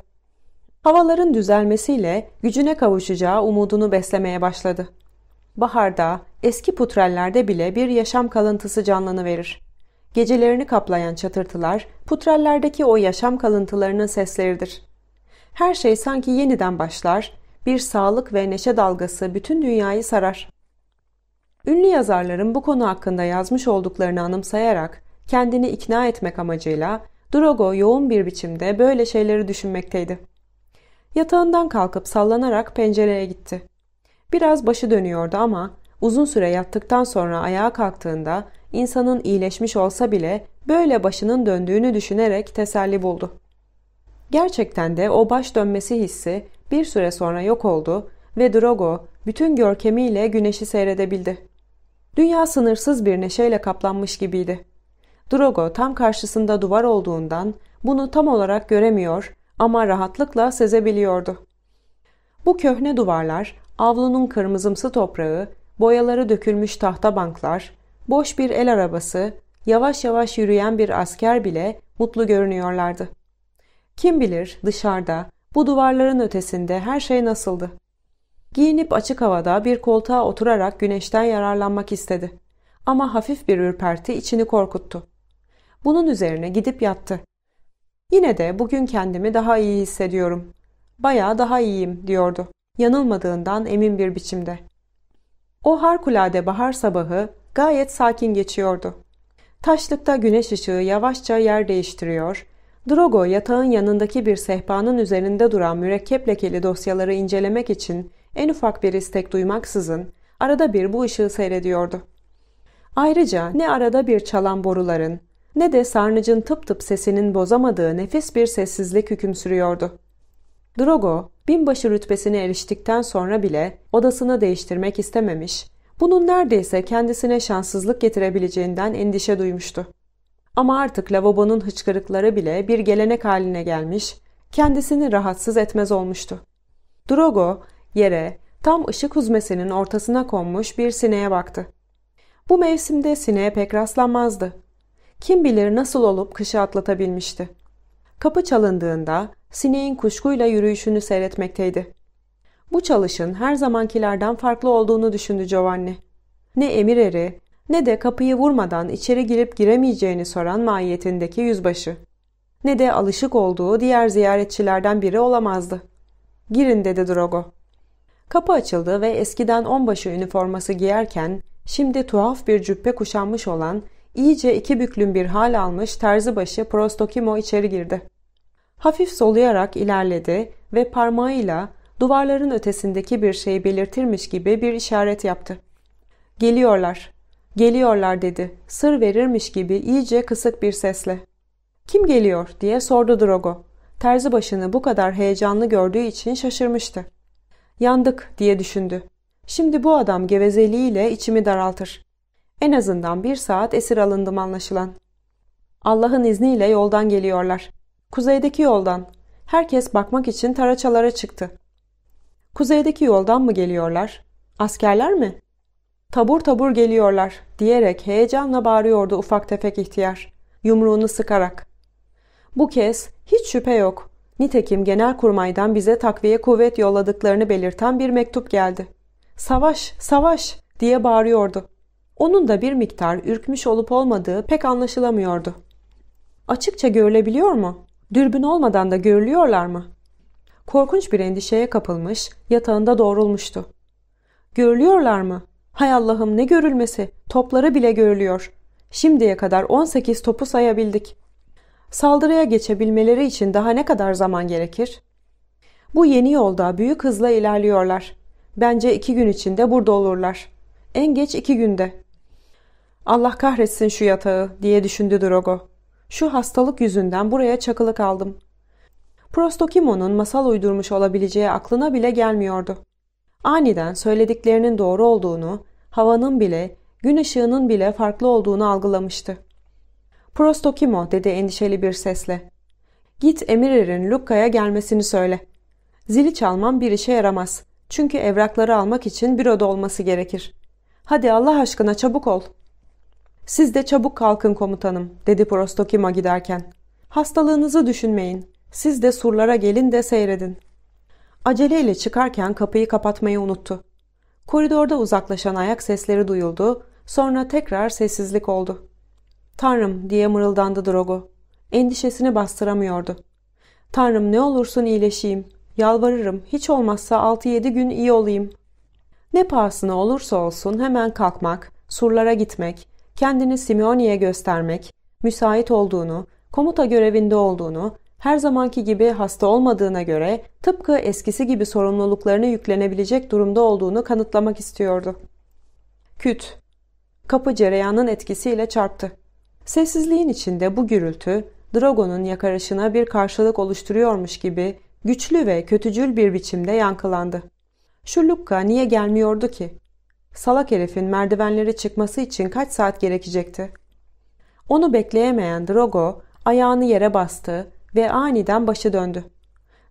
Havaların düzelmesiyle gücüne kavuşacağı umudunu beslemeye başladı. Baharda, eski putrellerde bile bir yaşam kalıntısı canlanı verir. Gecelerini kaplayan çatırtılar, putrellerdeki o yaşam kalıntılarının sesleridir. Her şey sanki yeniden başlar, bir sağlık ve neşe dalgası bütün dünyayı sarar. Ünlü yazarların bu konu hakkında yazmış olduklarını anımsayarak, kendini ikna etmek amacıyla Drogo yoğun bir biçimde böyle şeyleri düşünmekteydi. Yatağından kalkıp sallanarak pencereye gitti. Biraz başı dönüyordu ama uzun süre yattıktan sonra ayağa kalktığında insanın iyileşmiş olsa bile böyle başının döndüğünü düşünerek teselli buldu. Gerçekten de o baş dönmesi hissi bir süre sonra yok oldu ve Drogo bütün görkemiyle güneşi seyredebildi. Dünya sınırsız bir neşeyle kaplanmış gibiydi. Drogo tam karşısında duvar olduğundan bunu tam olarak göremiyor ama rahatlıkla sezebiliyordu. Bu köhne duvarlar, avlunun kırmızımsı toprağı, boyaları dökülmüş tahta banklar, boş bir el arabası, yavaş yavaş yürüyen bir asker bile mutlu görünüyorlardı. Kim bilir dışarıda, bu duvarların ötesinde her şey nasıldı? Giyinip açık havada bir koltuğa oturarak güneşten yararlanmak istedi. Ama hafif bir ürperti içini korkuttu. Bunun üzerine gidip yattı Yine de bugün kendimi daha iyi hissediyorum. Baya daha iyiyim diyordu. Yanılmadığından emin bir biçimde. O harikulade bahar sabahı gayet sakin geçiyordu. Taşlıkta güneş ışığı yavaşça yer değiştiriyor, Drogo yatağın yanındaki bir sehpanın üzerinde duran mürekkep lekeli dosyaları incelemek için en ufak bir istek duymaksızın arada bir bu ışığı seyrediyordu. Ayrıca ne arada bir çalan boruların ne de sarnıcın tıp tıp sesinin bozamadığı nefis bir sessizlik hüküm sürüyordu. Drogo, binbaşı rütbesine eriştikten sonra bile odasını değiştirmek istememiş, bunun neredeyse kendisine şanssızlık getirebileceğinden endişe duymuştu. Ama artık lavabonun hıçkırıkları bile bir gelenek haline gelmiş, kendisini rahatsız etmez olmuştu. Drogo, yere, tam ışık huzmesinin ortasına konmuş bir sineğe baktı. Bu mevsimde sineğe pek rastlanmazdı kim bilir nasıl olup kışı atlatabilmişti. Kapı çalındığında sineğin kuşkuyla yürüyüşünü seyretmekteydi. Bu çalışın her zamankilerden farklı olduğunu düşündü Giovanni. Ne emir eri ne de kapıyı vurmadan içeri girip giremeyeceğini soran mahiyetindeki yüzbaşı. Ne de alışık olduğu diğer ziyaretçilerden biri olamazdı. Girin dedi Drogo. Kapı açıldı ve eskiden onbaşı üniforması giyerken şimdi tuhaf bir cübbe kuşanmış olan İyice iki büklüm bir hal almış terzi başı Prostokimo içeri girdi. Hafif soluyarak ilerledi ve parmağıyla duvarların ötesindeki bir şeyi belirtirmiş gibi bir işaret yaptı. Geliyorlar, geliyorlar dedi sır verirmiş gibi iyice kısık bir sesle. Kim geliyor diye sordu Drogo. Terzi başını bu kadar heyecanlı gördüğü için şaşırmıştı. Yandık diye düşündü. Şimdi bu adam gevezeliğiyle içimi daraltır. En azından bir saat esir alındım anlaşılan. Allah'ın izniyle yoldan geliyorlar. Kuzeydeki yoldan. Herkes bakmak için taraçalara çıktı. Kuzeydeki yoldan mı geliyorlar? Askerler mi? Tabur tabur geliyorlar diyerek heyecanla bağırıyordu ufak tefek ihtiyar. Yumruğunu sıkarak. Bu kez hiç şüphe yok. Nitekim genelkurmaydan bize takviye kuvvet yolladıklarını belirten bir mektup geldi. Savaş, savaş diye bağırıyordu. Onun da bir miktar ürkmüş olup olmadığı pek anlaşılamıyordu. Açıkça görülebiliyor mu? Dürbün olmadan da görülüyorlar mı? Korkunç bir endişeye kapılmış, yatağında doğrulmuştu. Görülüyorlar mı? Hay Allah'ım ne görülmesi? Topları bile görülüyor. Şimdiye kadar 18 topu sayabildik. Saldırıya geçebilmeleri için daha ne kadar zaman gerekir? Bu yeni yolda büyük hızla ilerliyorlar. Bence iki gün içinde burada olurlar. En geç iki günde. Allah kahretsin şu yatağı diye düşündü Drogo. Şu hastalık yüzünden buraya çakılık aldım. Prostokimo'nun masal uydurmuş olabileceği aklına bile gelmiyordu. Aniden söylediklerinin doğru olduğunu, havanın bile, gün ışığının bile farklı olduğunu algılamıştı. Prostokimo dedi endişeli bir sesle. Git Emirer'in Lukka'ya gelmesini söyle. Zili çalmam bir işe yaramaz. Çünkü evrakları almak için büroda olması gerekir. Hadi Allah aşkına çabuk ol.'' Siz de çabuk kalkın komutanım, dedi Prostokim'a giderken. Hastalığınızı düşünmeyin. Siz de surlara gelin de seyredin. Aceleyle çıkarken kapıyı kapatmayı unuttu. Koridorda uzaklaşan ayak sesleri duyuldu, sonra tekrar sessizlik oldu. Tanrım diye mırıldandı Drogo. Endişesini bastıramıyordu. Tanrım ne olursun iyileşeyim. Yalvarırım hiç olmazsa 6-7 gün iyi olayım. Ne pahasına olursa olsun hemen kalkmak, surlara gitmek, kendini Simeoni'ye göstermek, müsait olduğunu, komuta görevinde olduğunu, her zamanki gibi hasta olmadığına göre tıpkı eskisi gibi sorumluluklarını yüklenebilecek durumda olduğunu kanıtlamak istiyordu. Küt. Kapı cereyanın etkisiyle çarptı. Sessizliğin içinde bu gürültü, Drogo'nun yakarışına bir karşılık oluşturuyormuş gibi güçlü ve kötücül bir biçimde yankılandı. Şu Luka niye gelmiyordu ki? Salak herifin merdivenlere çıkması için kaç saat gerekecekti? Onu bekleyemeyen Drogo ayağını yere bastı ve aniden başı döndü.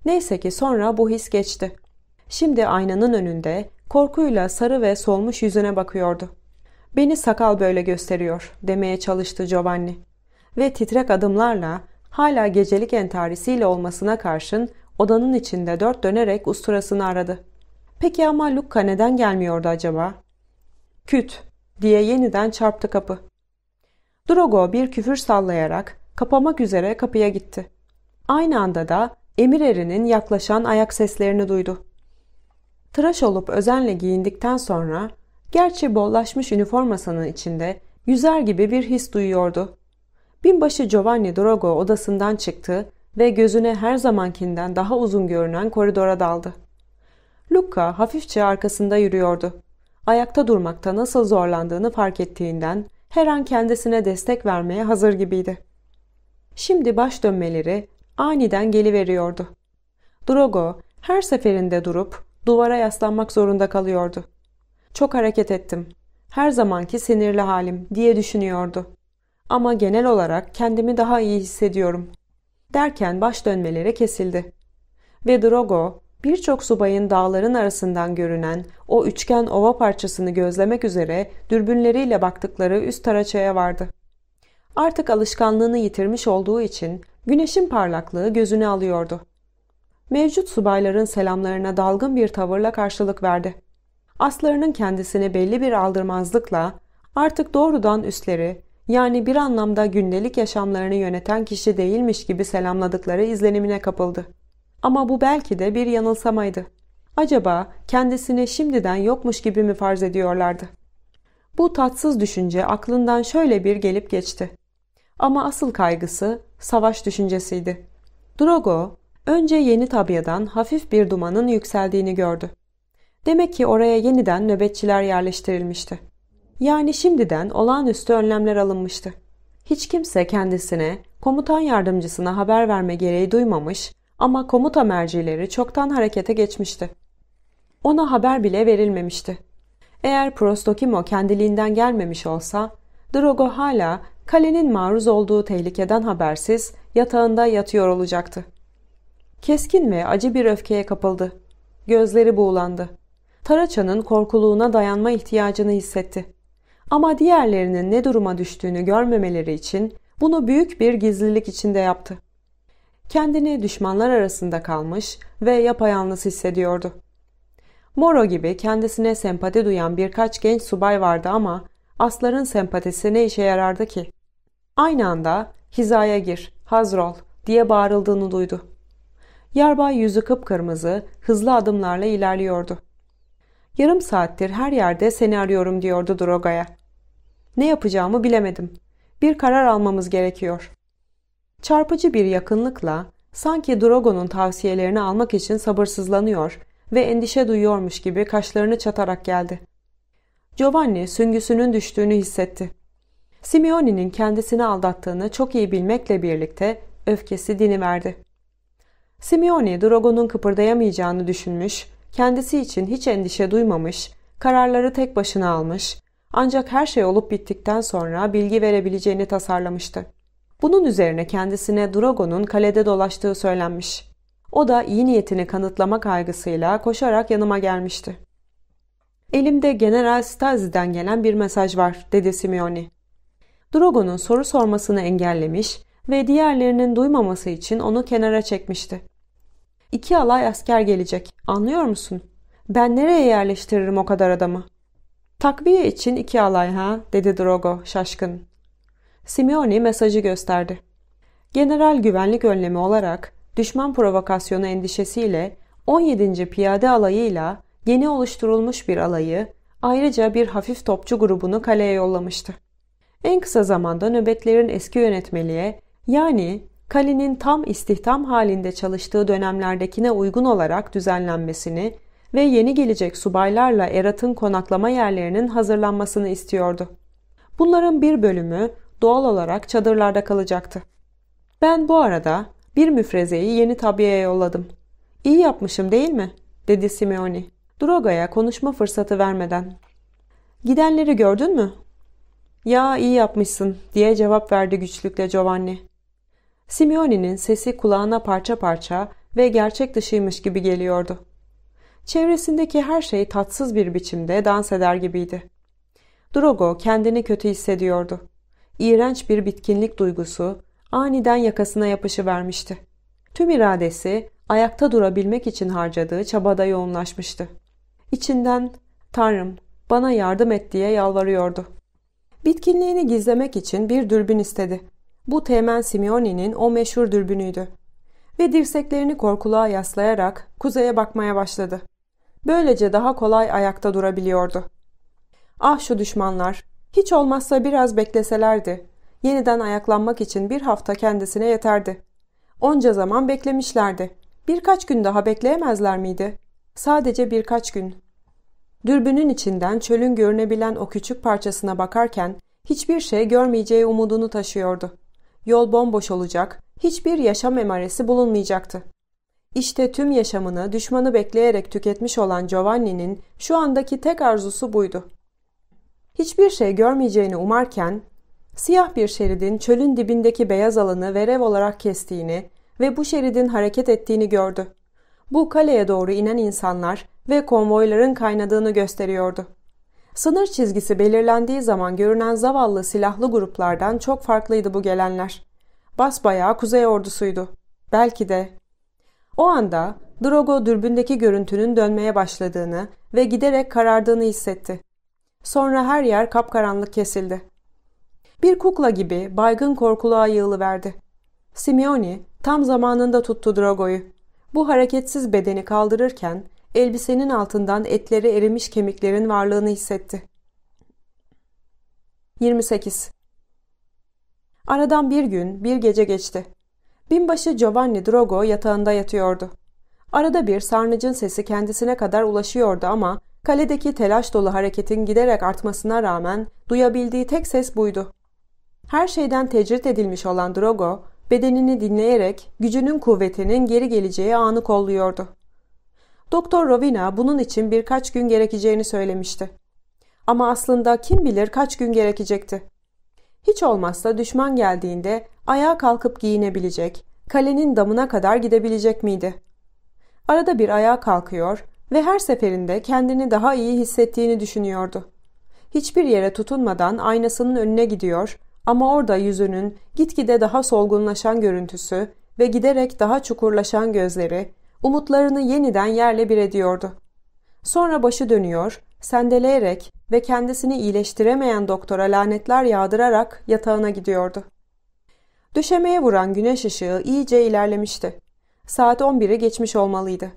Neyse ki sonra bu his geçti. Şimdi aynanın önünde korkuyla sarı ve solmuş yüzüne bakıyordu. Beni sakal böyle gösteriyor demeye çalıştı Giovanni. Ve titrek adımlarla hala gecelik entarisiyle olmasına karşın odanın içinde dört dönerek usturasını aradı. Peki ama Luca neden gelmiyordu acaba? Küt diye yeniden çarptı kapı. Drogo bir küfür sallayarak kapamak üzere kapıya gitti. Aynı anda da emir erinin yaklaşan ayak seslerini duydu. Tıraş olup özenle giyindikten sonra gerçi bollaşmış üniformasının içinde yüzer gibi bir his duyuyordu. Binbaşı Giovanni Drogo odasından çıktı ve gözüne her zamankinden daha uzun görünen koridora daldı. Luca hafifçe arkasında yürüyordu ayakta durmakta nasıl zorlandığını fark ettiğinden her an kendisine destek vermeye hazır gibiydi. Şimdi baş dönmeleri aniden geliveriyordu. Drogo her seferinde durup duvara yaslanmak zorunda kalıyordu. Çok hareket ettim. Her zamanki sinirli halim diye düşünüyordu. Ama genel olarak kendimi daha iyi hissediyorum. Derken baş dönmeleri kesildi. Ve Drogo Birçok subayın dağların arasından görünen o üçgen ova parçasını gözlemek üzere dürbünleriyle baktıkları üst taraçaya vardı. Artık alışkanlığını yitirmiş olduğu için güneşin parlaklığı gözünü alıyordu. Mevcut subayların selamlarına dalgın bir tavırla karşılık verdi. Aslarının kendisine belli bir aldırmazlıkla artık doğrudan üstleri yani bir anlamda gündelik yaşamlarını yöneten kişi değilmiş gibi selamladıkları izlenimine kapıldı. Ama bu belki de bir yanılsamaydı. Acaba kendisini şimdiden yokmuş gibi mi farz ediyorlardı? Bu tatsız düşünce aklından şöyle bir gelip geçti. Ama asıl kaygısı savaş düşüncesiydi. Drogo önce yeni tabyadan hafif bir dumanın yükseldiğini gördü. Demek ki oraya yeniden nöbetçiler yerleştirilmişti. Yani şimdiden olağanüstü önlemler alınmıştı. Hiç kimse kendisine, komutan yardımcısına haber verme gereği duymamış, ama komuta mercileri çoktan harekete geçmişti. Ona haber bile verilmemişti. Eğer Prostokimo kendiliğinden gelmemiş olsa, Drogo hala kalenin maruz olduğu tehlikeden habersiz yatağında yatıyor olacaktı. Keskin ve acı bir öfkeye kapıldı. Gözleri buğulandı. Taraça'nın korkuluğuna dayanma ihtiyacını hissetti. Ama diğerlerinin ne duruma düştüğünü görmemeleri için bunu büyük bir gizlilik içinde yaptı. Kendini düşmanlar arasında kalmış ve yapayalnız hissediyordu. Moro gibi kendisine sempati duyan birkaç genç subay vardı ama asların sempatisi ne işe yarardı ki? Aynı anda hizaya gir, hazır ol diye bağırıldığını duydu. Yarbay yüzü kıpkırmızı, hızlı adımlarla ilerliyordu. Yarım saattir her yerde seni arıyorum diyordu Droga'ya. Ne yapacağımı bilemedim. Bir karar almamız gerekiyor. Çarpıcı bir yakınlıkla sanki Drogo'nun tavsiyelerini almak için sabırsızlanıyor ve endişe duyuyormuş gibi kaşlarını çatarak geldi. Giovanni süngüsünün düştüğünü hissetti. Simeoni'nin kendisini aldattığını çok iyi bilmekle birlikte öfkesi diniverdi. Simeoni Drogo'nun kıpırdayamayacağını düşünmüş, kendisi için hiç endişe duymamış, kararları tek başına almış, ancak her şey olup bittikten sonra bilgi verebileceğini tasarlamıştı. Bunun üzerine kendisine Drogo'nun kalede dolaştığı söylenmiş. O da iyi niyetini kanıtlama kaygısıyla koşarak yanıma gelmişti. Elimde General Stasi'den gelen bir mesaj var, dedi Simeoni. Drogo'nun soru sormasını engellemiş ve diğerlerinin duymaması için onu kenara çekmişti. İki alay asker gelecek, anlıyor musun? Ben nereye yerleştiririm o kadar adamı? Takviye için iki alay ha, dedi Drogo şaşkın. Simeone mesajı gösterdi. General güvenlik önlemi olarak düşman provokasyonu endişesiyle 17. Piyade Alayı'yla yeni oluşturulmuş bir alayı ayrıca bir hafif topçu grubunu kaleye yollamıştı. En kısa zamanda nöbetlerin eski yönetmeliğe yani kalenin tam istihdam halinde çalıştığı dönemlerdekine uygun olarak düzenlenmesini ve yeni gelecek subaylarla Erat'ın konaklama yerlerinin hazırlanmasını istiyordu. Bunların bir bölümü doğal olarak çadırlarda kalacaktı. Ben bu arada bir müfrezeyi yeni tabiye yolladım. İyi yapmışım değil mi? dedi Simeoni. Droga'ya konuşma fırsatı vermeden. Gidenleri gördün mü? Ya iyi yapmışsın diye cevap verdi güçlükle Giovanni. Simeoni'nin sesi kulağına parça parça ve gerçek dışıymış gibi geliyordu. Çevresindeki her şey tatsız bir biçimde dans eder gibiydi. Drogo kendini kötü hissediyordu iğrenç bir bitkinlik duygusu aniden yakasına yapışıvermişti. Tüm iradesi ayakta durabilmek için harcadığı çabada yoğunlaşmıştı. İçinden ''Tanrım bana yardım et'' diye yalvarıyordu. Bitkinliğini gizlemek için bir dürbün istedi. Bu Teğmen Simeoni'nin o meşhur dürbünüydü. Ve dirseklerini korkuluğa yaslayarak kuzeye bakmaya başladı. Böylece daha kolay ayakta durabiliyordu. Ah şu düşmanlar, hiç olmazsa biraz bekleselerdi. Yeniden ayaklanmak için bir hafta kendisine yeterdi. Onca zaman beklemişlerdi. Birkaç gün daha bekleyemezler miydi? Sadece birkaç gün. Dürbünün içinden çölün görünebilen o küçük parçasına bakarken hiçbir şey görmeyeceği umudunu taşıyordu. Yol bomboş olacak, hiçbir yaşam emaresi bulunmayacaktı. İşte tüm yaşamını düşmanı bekleyerek tüketmiş olan Giovanni'nin şu andaki tek arzusu buydu. Hiçbir şey görmeyeceğini umarken siyah bir şeridin çölün dibindeki beyaz alanı verev olarak kestiğini ve bu şeridin hareket ettiğini gördü. Bu kaleye doğru inen insanlar ve konvoyların kaynadığını gösteriyordu. Sınır çizgisi belirlendiği zaman görünen zavallı silahlı gruplardan çok farklıydı bu gelenler. Basbayağı kuzey ordusuydu. Belki de. O anda Drogo dürbündeki görüntünün dönmeye başladığını ve giderek karardığını hissetti. Sonra her yer kapkaranlık kesildi. Bir kukla gibi baygın korkuluğa yığılıverdi. Simeoni tam zamanında tuttu Drogo'yu. Bu hareketsiz bedeni kaldırırken elbisenin altından etleri erimiş kemiklerin varlığını hissetti. 28. Aradan bir gün, bir gece geçti. Binbaşı Giovanni Drogo yatağında yatıyordu. Arada bir sarnıcın sesi kendisine kadar ulaşıyordu ama Kaledeki telaş dolu hareketin giderek artmasına rağmen duyabildiği tek ses buydu. Her şeyden tecrit edilmiş olan Drogo, bedenini dinleyerek gücünün kuvvetinin geri geleceği anı kolluyordu. Doktor Rovina bunun için birkaç gün gerekeceğini söylemişti. Ama aslında kim bilir kaç gün gerekecekti. Hiç olmazsa düşman geldiğinde ayağa kalkıp giyinebilecek, kalenin damına kadar gidebilecek miydi? Arada bir ayağa kalkıyor, ve her seferinde kendini daha iyi hissettiğini düşünüyordu. Hiçbir yere tutunmadan aynasının önüne gidiyor ama orada yüzünün gitgide daha solgunlaşan görüntüsü ve giderek daha çukurlaşan gözleri umutlarını yeniden yerle bir ediyordu. Sonra başı dönüyor, sendeleyerek ve kendisini iyileştiremeyen doktora lanetler yağdırarak yatağına gidiyordu. Döşemeye vuran güneş ışığı iyice ilerlemişti. Saat 11'i geçmiş olmalıydı.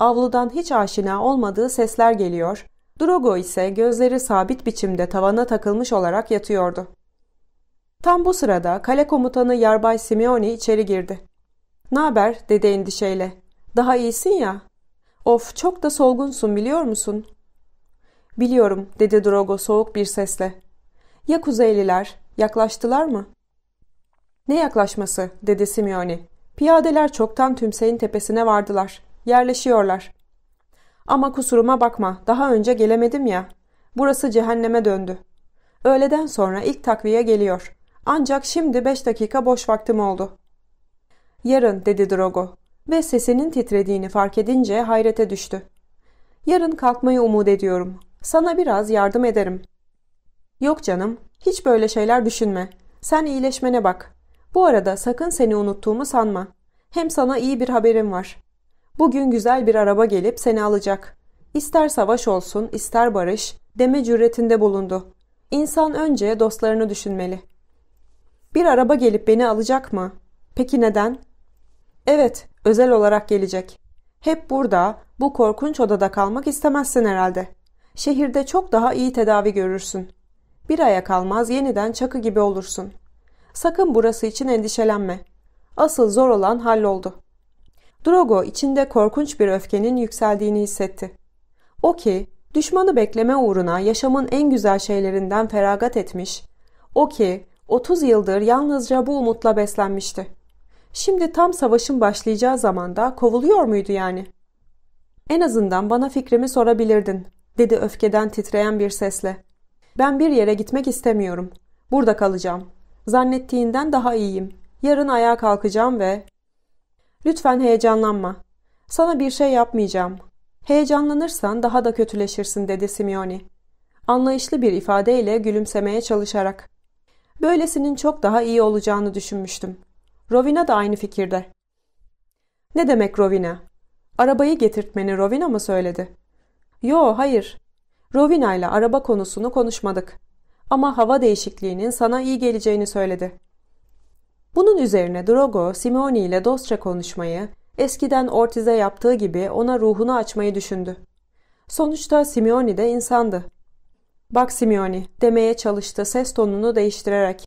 Avludan hiç aşina olmadığı sesler geliyor. Drogo ise gözleri sabit biçimde tavana takılmış olarak yatıyordu. Tam bu sırada kale komutanı Yarbay Simeoni içeri girdi. ''Naber?'' dedi endişeyle. ''Daha iyisin ya.'' ''Of çok da solgunsun biliyor musun?'' ''Biliyorum.'' dedi Drogo soğuk bir sesle. ''Ya Kuzeyliler? Yaklaştılar mı?'' ''Ne yaklaşması?'' dedi Simeoni. ''Piyadeler çoktan tümseyin tepesine vardılar. Yerleşiyorlar. Ama kusuruma bakma, daha önce gelemedim ya. Burası cehenneme döndü. Öğleden sonra ilk takviye geliyor. Ancak şimdi beş dakika boş vaktim oldu. Yarın dedi Drogo ve sesinin titrediğini fark edince hayrete düştü. Yarın kalkmayı umut ediyorum. Sana biraz yardım ederim. Yok canım, hiç böyle şeyler düşünme. Sen iyileşmene bak. Bu arada sakın seni unuttuğumu sanma. Hem sana iyi bir haberim var. Bugün güzel bir araba gelip seni alacak. İster savaş olsun, ister barış, deme cüretinde bulundu. İnsan önce dostlarını düşünmeli. Bir araba gelip beni alacak mı? Peki neden? Evet, özel olarak gelecek. Hep burada, bu korkunç odada kalmak istemezsin herhalde. Şehirde çok daha iyi tedavi görürsün. Bir aya kalmaz yeniden çakı gibi olursun. Sakın burası için endişelenme. Asıl zor olan halloldu. Drogo içinde korkunç bir öfkenin yükseldiğini hissetti. O ki düşmanı bekleme uğruna yaşamın en güzel şeylerinden feragat etmiş, o ki 30 yıldır yalnızca bu umutla beslenmişti. Şimdi tam savaşın başlayacağı zamanda kovuluyor muydu yani? En azından bana fikrimi sorabilirdin, dedi öfkeden titreyen bir sesle. Ben bir yere gitmek istemiyorum. Burada kalacağım. Zannettiğinden daha iyiyim. Yarın ayağa kalkacağım ve Lütfen heyecanlanma. Sana bir şey yapmayacağım. Heyecanlanırsan daha da kötüleşirsin dedi Simeoni. Anlayışlı bir ifadeyle gülümsemeye çalışarak. Böylesinin çok daha iyi olacağını düşünmüştüm. Rovina da aynı fikirde. Ne demek Rovina? Arabayı getirtmeni Rovina mı söyledi? Yo hayır. Rovina ile araba konusunu konuşmadık. Ama hava değişikliğinin sana iyi geleceğini söyledi. Bunun üzerine Drogo, Simeoni ile dostça konuşmayı, eskiden Ortiz'e yaptığı gibi ona ruhunu açmayı düşündü. Sonuçta Simeoni de insandı. Bak Simeoni demeye çalıştı ses tonunu değiştirerek.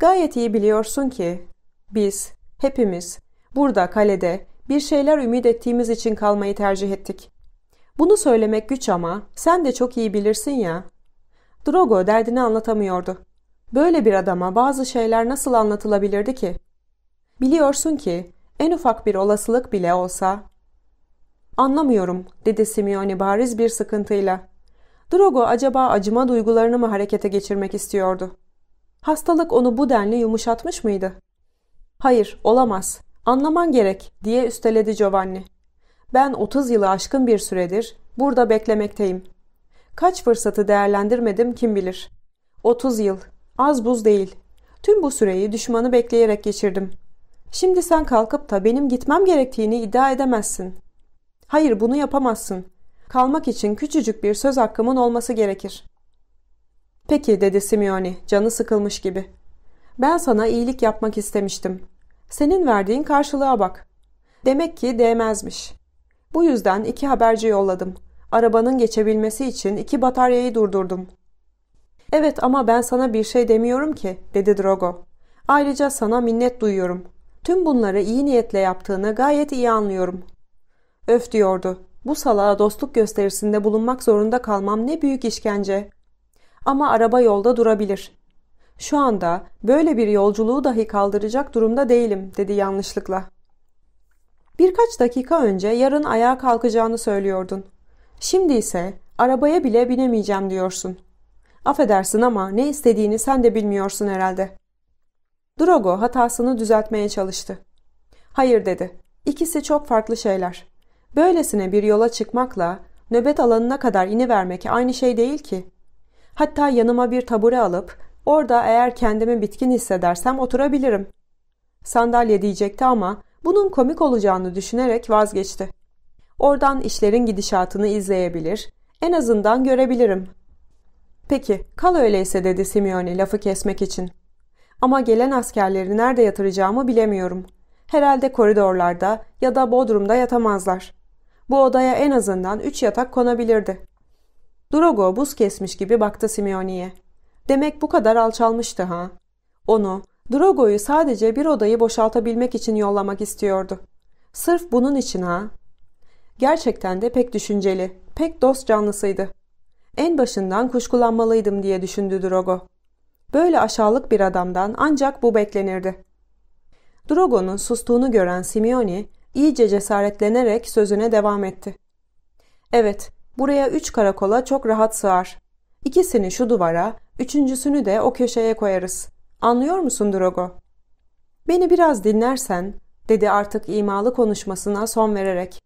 Gayet iyi biliyorsun ki biz, hepimiz, burada kalede bir şeyler ümit ettiğimiz için kalmayı tercih ettik. Bunu söylemek güç ama sen de çok iyi bilirsin ya. Drogo derdini anlatamıyordu. Böyle bir adama bazı şeyler nasıl anlatılabilirdi ki? Biliyorsun ki en ufak bir olasılık bile olsa... Anlamıyorum dedi Simeone bariz bir sıkıntıyla. Drogo acaba acıma duygularını mı harekete geçirmek istiyordu? Hastalık onu bu denli yumuşatmış mıydı? Hayır olamaz anlaman gerek diye üsteledi Giovanni. Ben 30 yılı aşkın bir süredir burada beklemekteyim. Kaç fırsatı değerlendirmedim kim bilir. 30 yıl Az buz değil. Tüm bu süreyi düşmanı bekleyerek geçirdim. Şimdi sen kalkıp da benim gitmem gerektiğini iddia edemezsin. Hayır bunu yapamazsın. Kalmak için küçücük bir söz hakkımın olması gerekir. Peki dedi Simeoni canı sıkılmış gibi. Ben sana iyilik yapmak istemiştim. Senin verdiğin karşılığa bak. Demek ki değmezmiş. Bu yüzden iki haberci yolladım. Arabanın geçebilmesi için iki bataryayı durdurdum.'' Evet ama ben sana bir şey demiyorum ki dedi Drogo. Ayrıca sana minnet duyuyorum. Tüm bunları iyi niyetle yaptığını gayet iyi anlıyorum. Öf diyordu. Bu salağa dostluk gösterisinde bulunmak zorunda kalmam ne büyük işkence. Ama araba yolda durabilir. Şu anda böyle bir yolculuğu dahi kaldıracak durumda değilim dedi yanlışlıkla. Birkaç dakika önce yarın ayağa kalkacağını söylüyordun. Şimdi ise arabaya bile binemeyeceğim diyorsun.'' Affedersin ama ne istediğini sen de bilmiyorsun herhalde. Drogo hatasını düzeltmeye çalıştı. Hayır dedi. İkisi çok farklı şeyler. Böylesine bir yola çıkmakla nöbet alanına kadar inivermek aynı şey değil ki. Hatta yanıma bir tabure alıp orada eğer kendimi bitkin hissedersem oturabilirim. Sandalye diyecekti ama bunun komik olacağını düşünerek vazgeçti. Oradan işlerin gidişatını izleyebilir, en azından görebilirim.'' Peki, kal öyleyse dedi Simeone lafı kesmek için. Ama gelen askerleri nerede yatıracağımı bilemiyorum. Herhalde koridorlarda ya da bodrumda yatamazlar. Bu odaya en azından üç yatak konabilirdi. Drogo buz kesmiş gibi baktı Simeone'ye. Demek bu kadar alçalmıştı ha. Onu, Drogo'yu sadece bir odayı boşaltabilmek için yollamak istiyordu. Sırf bunun için ha. Gerçekten de pek düşünceli, pek dost canlısıydı. En başından kuşkulanmalıydım diye düşündü Drogo. Böyle aşağılık bir adamdan ancak bu beklenirdi. Drogo'nun sustuğunu gören Simeoni iyice cesaretlenerek sözüne devam etti. Evet, buraya üç karakola çok rahat sığar. İkisini şu duvara, üçüncüsünü de o köşeye koyarız. Anlıyor musun Drogo? Beni biraz dinlersen, dedi artık imalı konuşmasına son vererek.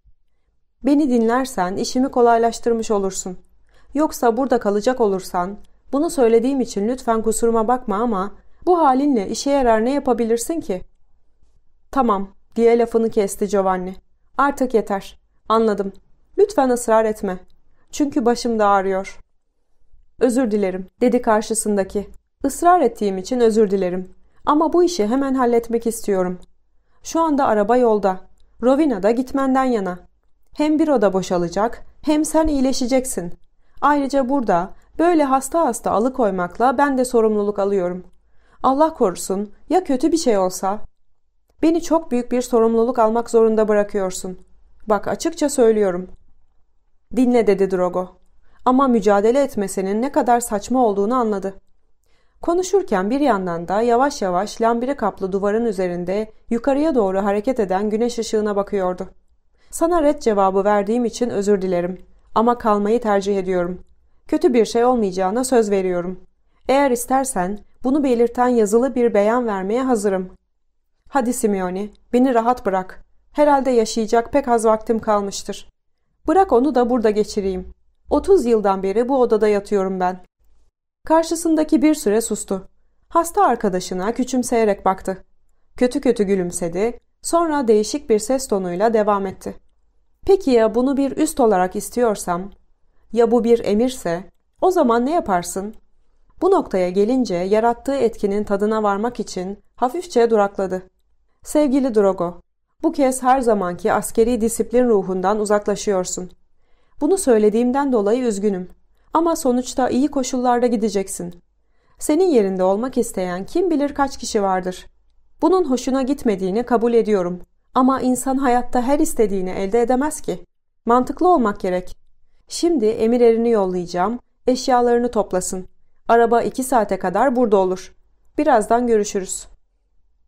Beni dinlersen işimi kolaylaştırmış olursun. Yoksa burada kalacak olursan, bunu söylediğim için lütfen kusuruma bakma ama bu halinle işe yarar ne yapabilirsin ki? Tamam, diye lafını kesti Giovanni. Artık yeter. Anladım. Lütfen ısrar etme. Çünkü başım da ağrıyor. Özür dilerim, dedi karşısındaki. Israr ettiğim için özür dilerim. Ama bu işi hemen halletmek istiyorum. Şu anda araba yolda. Rovina da gitmenden yana. Hem bir oda boşalacak, hem sen iyileşeceksin. Ayrıca burada böyle hasta hasta alıkoymakla ben de sorumluluk alıyorum. Allah korusun ya kötü bir şey olsa? Beni çok büyük bir sorumluluk almak zorunda bırakıyorsun. Bak açıkça söylüyorum. Dinle dedi Drogo. Ama mücadele etmesinin ne kadar saçma olduğunu anladı. Konuşurken bir yandan da yavaş yavaş lambiri kaplı duvarın üzerinde yukarıya doğru hareket eden güneş ışığına bakıyordu. Sana red cevabı verdiğim için özür dilerim ama kalmayı tercih ediyorum. Kötü bir şey olmayacağına söz veriyorum. Eğer istersen bunu belirten yazılı bir beyan vermeye hazırım. Hadi Simeoni, beni rahat bırak. Herhalde yaşayacak pek az vaktim kalmıştır. Bırak onu da burada geçireyim. 30 yıldan beri bu odada yatıyorum ben. Karşısındaki bir süre sustu. Hasta arkadaşına küçümseyerek baktı. Kötü kötü gülümsedi, sonra değişik bir ses tonuyla devam etti. Peki ya bunu bir üst olarak istiyorsam? Ya bu bir emirse? O zaman ne yaparsın? Bu noktaya gelince yarattığı etkinin tadına varmak için hafifçe durakladı. Sevgili Drogo, bu kez her zamanki askeri disiplin ruhundan uzaklaşıyorsun. Bunu söylediğimden dolayı üzgünüm. Ama sonuçta iyi koşullarda gideceksin. Senin yerinde olmak isteyen kim bilir kaç kişi vardır. Bunun hoşuna gitmediğini kabul ediyorum. Ama insan hayatta her istediğini elde edemez ki. Mantıklı olmak gerek. Şimdi emir erini yollayacağım. Eşyalarını toplasın. Araba iki saate kadar burada olur. Birazdan görüşürüz.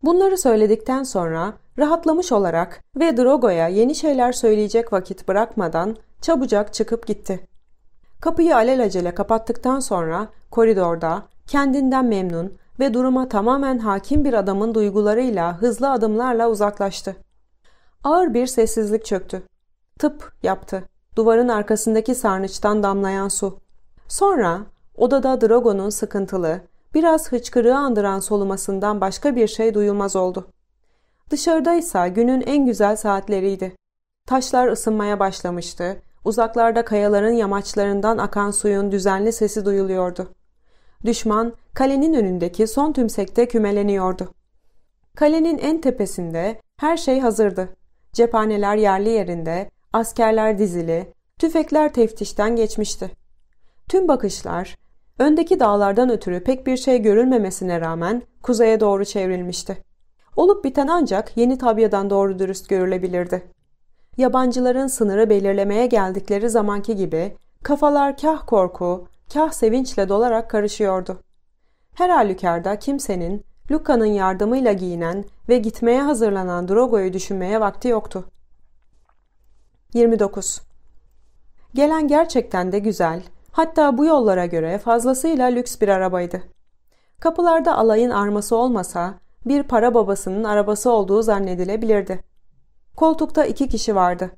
Bunları söyledikten sonra rahatlamış olarak ve Drogo'ya yeni şeyler söyleyecek vakit bırakmadan çabucak çıkıp gitti. Kapıyı alelacele kapattıktan sonra koridorda kendinden memnun ve duruma tamamen hakim bir adamın duygularıyla hızlı adımlarla uzaklaştı. Ağır bir sessizlik çöktü. Tıp yaptı. Duvarın arkasındaki sarnıçtan damlayan su. Sonra odada Drago'nun sıkıntılı, biraz hıçkırığı andıran solumasından başka bir şey duyulmaz oldu. Dışarıdaysa günün en güzel saatleriydi. Taşlar ısınmaya başlamıştı. Uzaklarda kayaların yamaçlarından akan suyun düzenli sesi duyuluyordu. Düşman kalenin önündeki son tümsekte kümeleniyordu. Kalenin en tepesinde her şey hazırdı. Cephaneler yerli yerinde, askerler dizili, tüfekler teftişten geçmişti. Tüm bakışlar, öndeki dağlardan ötürü pek bir şey görülmemesine rağmen kuzeye doğru çevrilmişti. Olup biten ancak yeni tabyadan doğru dürüst görülebilirdi. Yabancıların sınırı belirlemeye geldikleri zamanki gibi kafalar kah korku, kah sevinçle dolarak karışıyordu. Her halükarda kimsenin Luka'nın yardımıyla giyinen ve gitmeye hazırlanan Drogo'yu düşünmeye vakti yoktu. 29. Gelen gerçekten de güzel, hatta bu yollara göre fazlasıyla lüks bir arabaydı. Kapılarda alayın arması olmasa bir para babasının arabası olduğu zannedilebilirdi. Koltukta iki kişi vardı.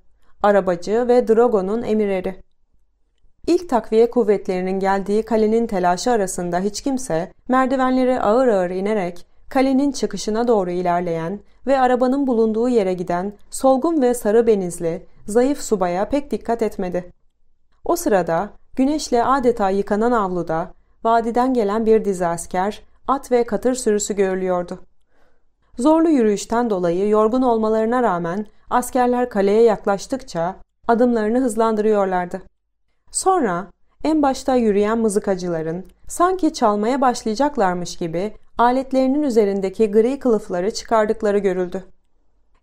Arabacı ve Drogo'nun emireri. İlk takviye kuvvetlerinin geldiği kalenin telaşı arasında hiç kimse merdivenlere ağır ağır inerek kalenin çıkışına doğru ilerleyen ve arabanın bulunduğu yere giden solgun ve sarı benizli zayıf subaya pek dikkat etmedi. O sırada güneşle adeta yıkanan avluda vadiden gelen bir dizi asker, at ve katır sürüsü görülüyordu. Zorlu yürüyüşten dolayı yorgun olmalarına rağmen askerler kaleye yaklaştıkça adımlarını hızlandırıyorlardı. Sonra en başta yürüyen mızıkacıların sanki çalmaya başlayacaklarmış gibi aletlerinin üzerindeki gri kılıfları çıkardıkları görüldü.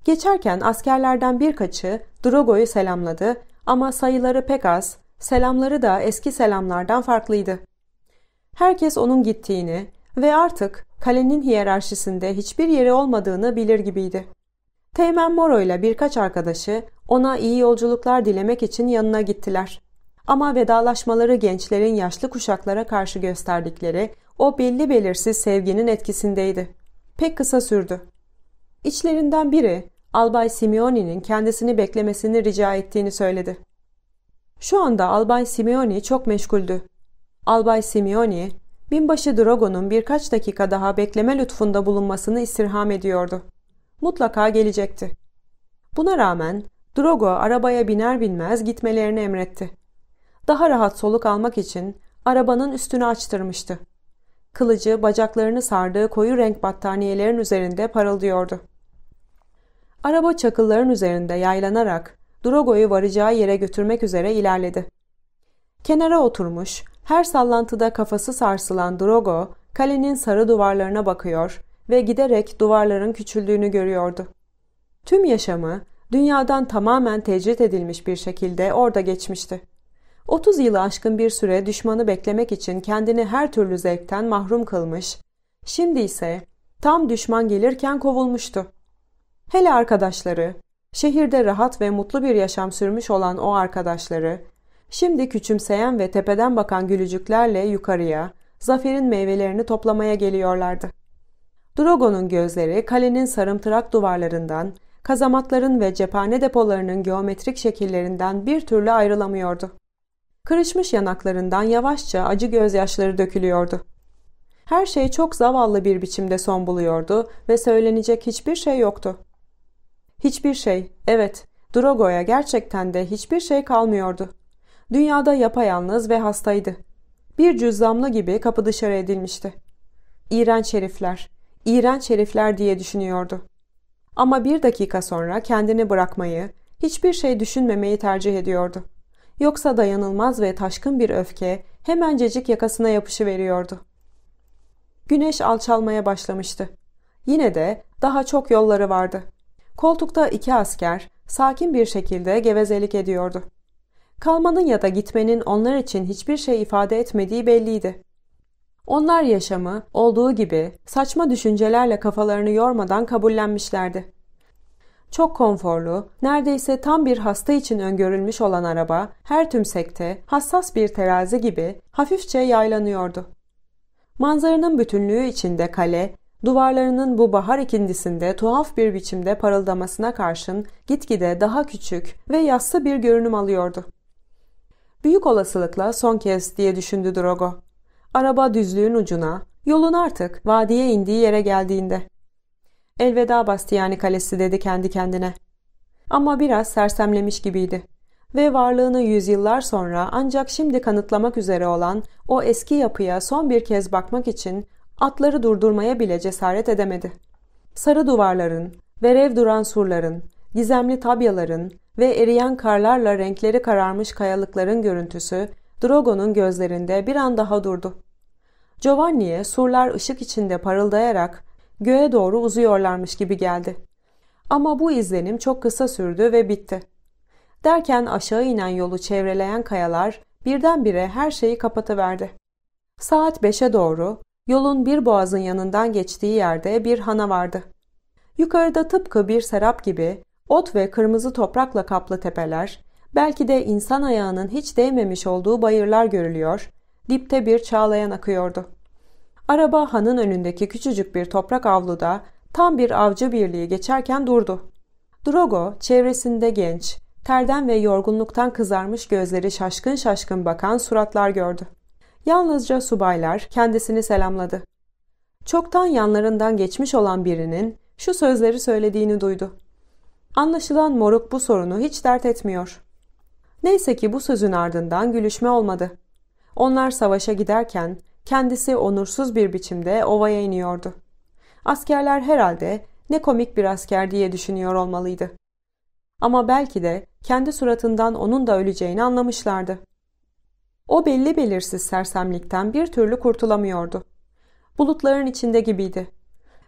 Geçerken askerlerden birkaçı Drogo'yu selamladı ama sayıları pek az, selamları da eski selamlardan farklıydı. Herkes onun gittiğini ve artık kalenin hiyerarşisinde hiçbir yeri olmadığını bilir gibiydi. Teğmen Moro ile birkaç arkadaşı ona iyi yolculuklar dilemek için yanına gittiler. Ama vedalaşmaları gençlerin yaşlı kuşaklara karşı gösterdikleri o belli belirsiz sevginin etkisindeydi. Pek kısa sürdü. İçlerinden biri Albay Simeoni'nin kendisini beklemesini rica ettiğini söyledi. Şu anda Albay Simeoni çok meşguldü. Albay Simeoni, binbaşı Drogo'nun birkaç dakika daha bekleme lütfunda bulunmasını istirham ediyordu. Mutlaka gelecekti. Buna rağmen Drogo arabaya biner binmez gitmelerini emretti. Daha rahat soluk almak için arabanın üstünü açtırmıştı. Kılıcı bacaklarını sardığı koyu renk battaniyelerin üzerinde parıldıyordu. Araba çakılların üzerinde yaylanarak Drogo'yu varacağı yere götürmek üzere ilerledi. Kenara oturmuş, her sallantıda kafası sarsılan Drogo, kalenin sarı duvarlarına bakıyor ve giderek duvarların küçüldüğünü görüyordu. Tüm yaşamı dünyadan tamamen tecrit edilmiş bir şekilde orada geçmişti. 30 yılı aşkın bir süre düşmanı beklemek için kendini her türlü zevkten mahrum kılmış, şimdi ise tam düşman gelirken kovulmuştu. Hele arkadaşları, şehirde rahat ve mutlu bir yaşam sürmüş olan o arkadaşları, şimdi küçümseyen ve tepeden bakan gülücüklerle yukarıya, zaferin meyvelerini toplamaya geliyorlardı. Drogo'nun gözleri kalenin sarımtırak duvarlarından, kazamatların ve cephane depolarının geometrik şekillerinden bir türlü ayrılamıyordu. Kırışmış yanaklarından yavaşça acı gözyaşları dökülüyordu. Her şey çok zavallı bir biçimde son buluyordu ve söylenecek hiçbir şey yoktu. Hiçbir şey, evet, Drogo'ya gerçekten de hiçbir şey kalmıyordu. Dünyada yapayalnız ve hastaydı. Bir cüzzamlı gibi kapı dışarı edilmişti. İğrenç herifler, iğrenç herifler diye düşünüyordu. Ama bir dakika sonra kendini bırakmayı, hiçbir şey düşünmemeyi tercih ediyordu. Yoksa dayanılmaz ve taşkın bir öfke hemencecik yakasına yapışıveriyordu. Güneş alçalmaya başlamıştı. Yine de daha çok yolları vardı. Koltukta iki asker sakin bir şekilde gevezelik ediyordu. Kalmanın ya da gitmenin onlar için hiçbir şey ifade etmediği belliydi. Onlar yaşamı olduğu gibi saçma düşüncelerle kafalarını yormadan kabullenmişlerdi. Çok konforlu, neredeyse tam bir hasta için öngörülmüş olan araba her tümsekte hassas bir terazi gibi hafifçe yaylanıyordu. Manzaranın bütünlüğü içinde kale, duvarlarının bu bahar ikindisinde tuhaf bir biçimde parıldamasına karşın gitgide daha küçük ve yassı bir görünüm alıyordu. Büyük olasılıkla son kez diye düşündü Drogo. Araba düzlüğün ucuna, yolun artık vadiye indiği yere geldiğinde. Elveda Bastiyani Kalesi dedi kendi kendine. Ama biraz sersemlemiş gibiydi. Ve varlığını yüzyıllar sonra ancak şimdi kanıtlamak üzere olan o eski yapıya son bir kez bakmak için atları durdurmaya bile cesaret edemedi. Sarı duvarların, verev duran surların, gizemli tabyaların ve eriyen karlarla renkleri kararmış kayalıkların görüntüsü Drogo'nun gözlerinde bir an daha durdu. Giovanni'ye surlar ışık içinde parıldayarak göğe doğru uzuyorlarmış gibi geldi. Ama bu izlenim çok kısa sürdü ve bitti. Derken aşağı inen yolu çevreleyen kayalar birdenbire her şeyi kapatıverdi. Saat 5'e doğru yolun bir boğazın yanından geçtiği yerde bir hana vardı. Yukarıda tıpkı bir serap gibi ot ve kırmızı toprakla kaplı tepeler, belki de insan ayağının hiç değmemiş olduğu bayırlar görülüyor, dipte bir çağlayan akıyordu. Araba hanın önündeki küçücük bir toprak avluda tam bir avcı birliği geçerken durdu. Drogo çevresinde genç, terden ve yorgunluktan kızarmış gözleri şaşkın şaşkın bakan suratlar gördü. Yalnızca subaylar kendisini selamladı. Çoktan yanlarından geçmiş olan birinin şu sözleri söylediğini duydu. Anlaşılan moruk bu sorunu hiç dert etmiyor. Neyse ki bu sözün ardından gülüşme olmadı. Onlar savaşa giderken Kendisi onursuz bir biçimde ovaya iniyordu. Askerler herhalde ne komik bir asker diye düşünüyor olmalıydı. Ama belki de kendi suratından onun da öleceğini anlamışlardı. O belli belirsiz sersemlikten bir türlü kurtulamıyordu. Bulutların içinde gibiydi.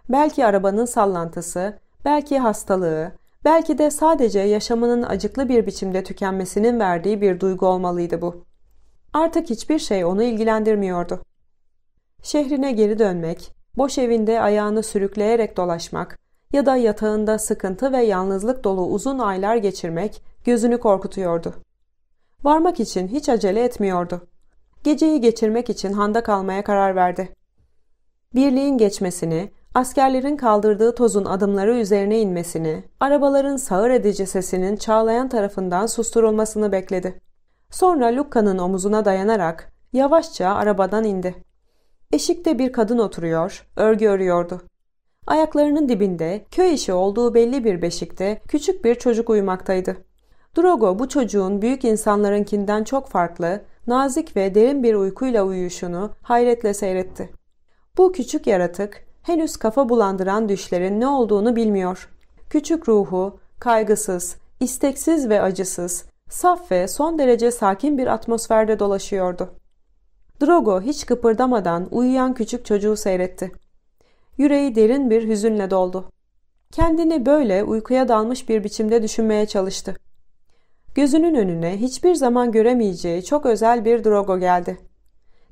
Belki arabanın sallantısı, belki hastalığı, belki de sadece yaşamının acıklı bir biçimde tükenmesinin verdiği bir duygu olmalıydı bu. Artık hiçbir şey onu ilgilendirmiyordu. Şehrine geri dönmek, boş evinde ayağını sürükleyerek dolaşmak ya da yatağında sıkıntı ve yalnızlık dolu uzun aylar geçirmek gözünü korkutuyordu. Varmak için hiç acele etmiyordu. Geceyi geçirmek için handa kalmaya karar verdi. Birliğin geçmesini, askerlerin kaldırdığı tozun adımları üzerine inmesini, arabaların sağır edici sesinin çağlayan tarafından susturulmasını bekledi. Sonra Lukka'nın omuzuna dayanarak yavaşça arabadan indi. Eşikte bir kadın oturuyor, örgü örüyordu. Ayaklarının dibinde, köy işi olduğu belli bir beşikte küçük bir çocuk uyumaktaydı. Drogo bu çocuğun büyük insanlarınkinden çok farklı, nazik ve derin bir uykuyla uyuşunu hayretle seyretti. Bu küçük yaratık henüz kafa bulandıran düşlerin ne olduğunu bilmiyor. Küçük ruhu, kaygısız, isteksiz ve acısız, saf ve son derece sakin bir atmosferde dolaşıyordu. Drogo hiç kıpırdamadan uyuyan küçük çocuğu seyretti. Yüreği derin bir hüzünle doldu. Kendini böyle uykuya dalmış bir biçimde düşünmeye çalıştı. Gözünün önüne hiçbir zaman göremeyeceği çok özel bir Drogo geldi.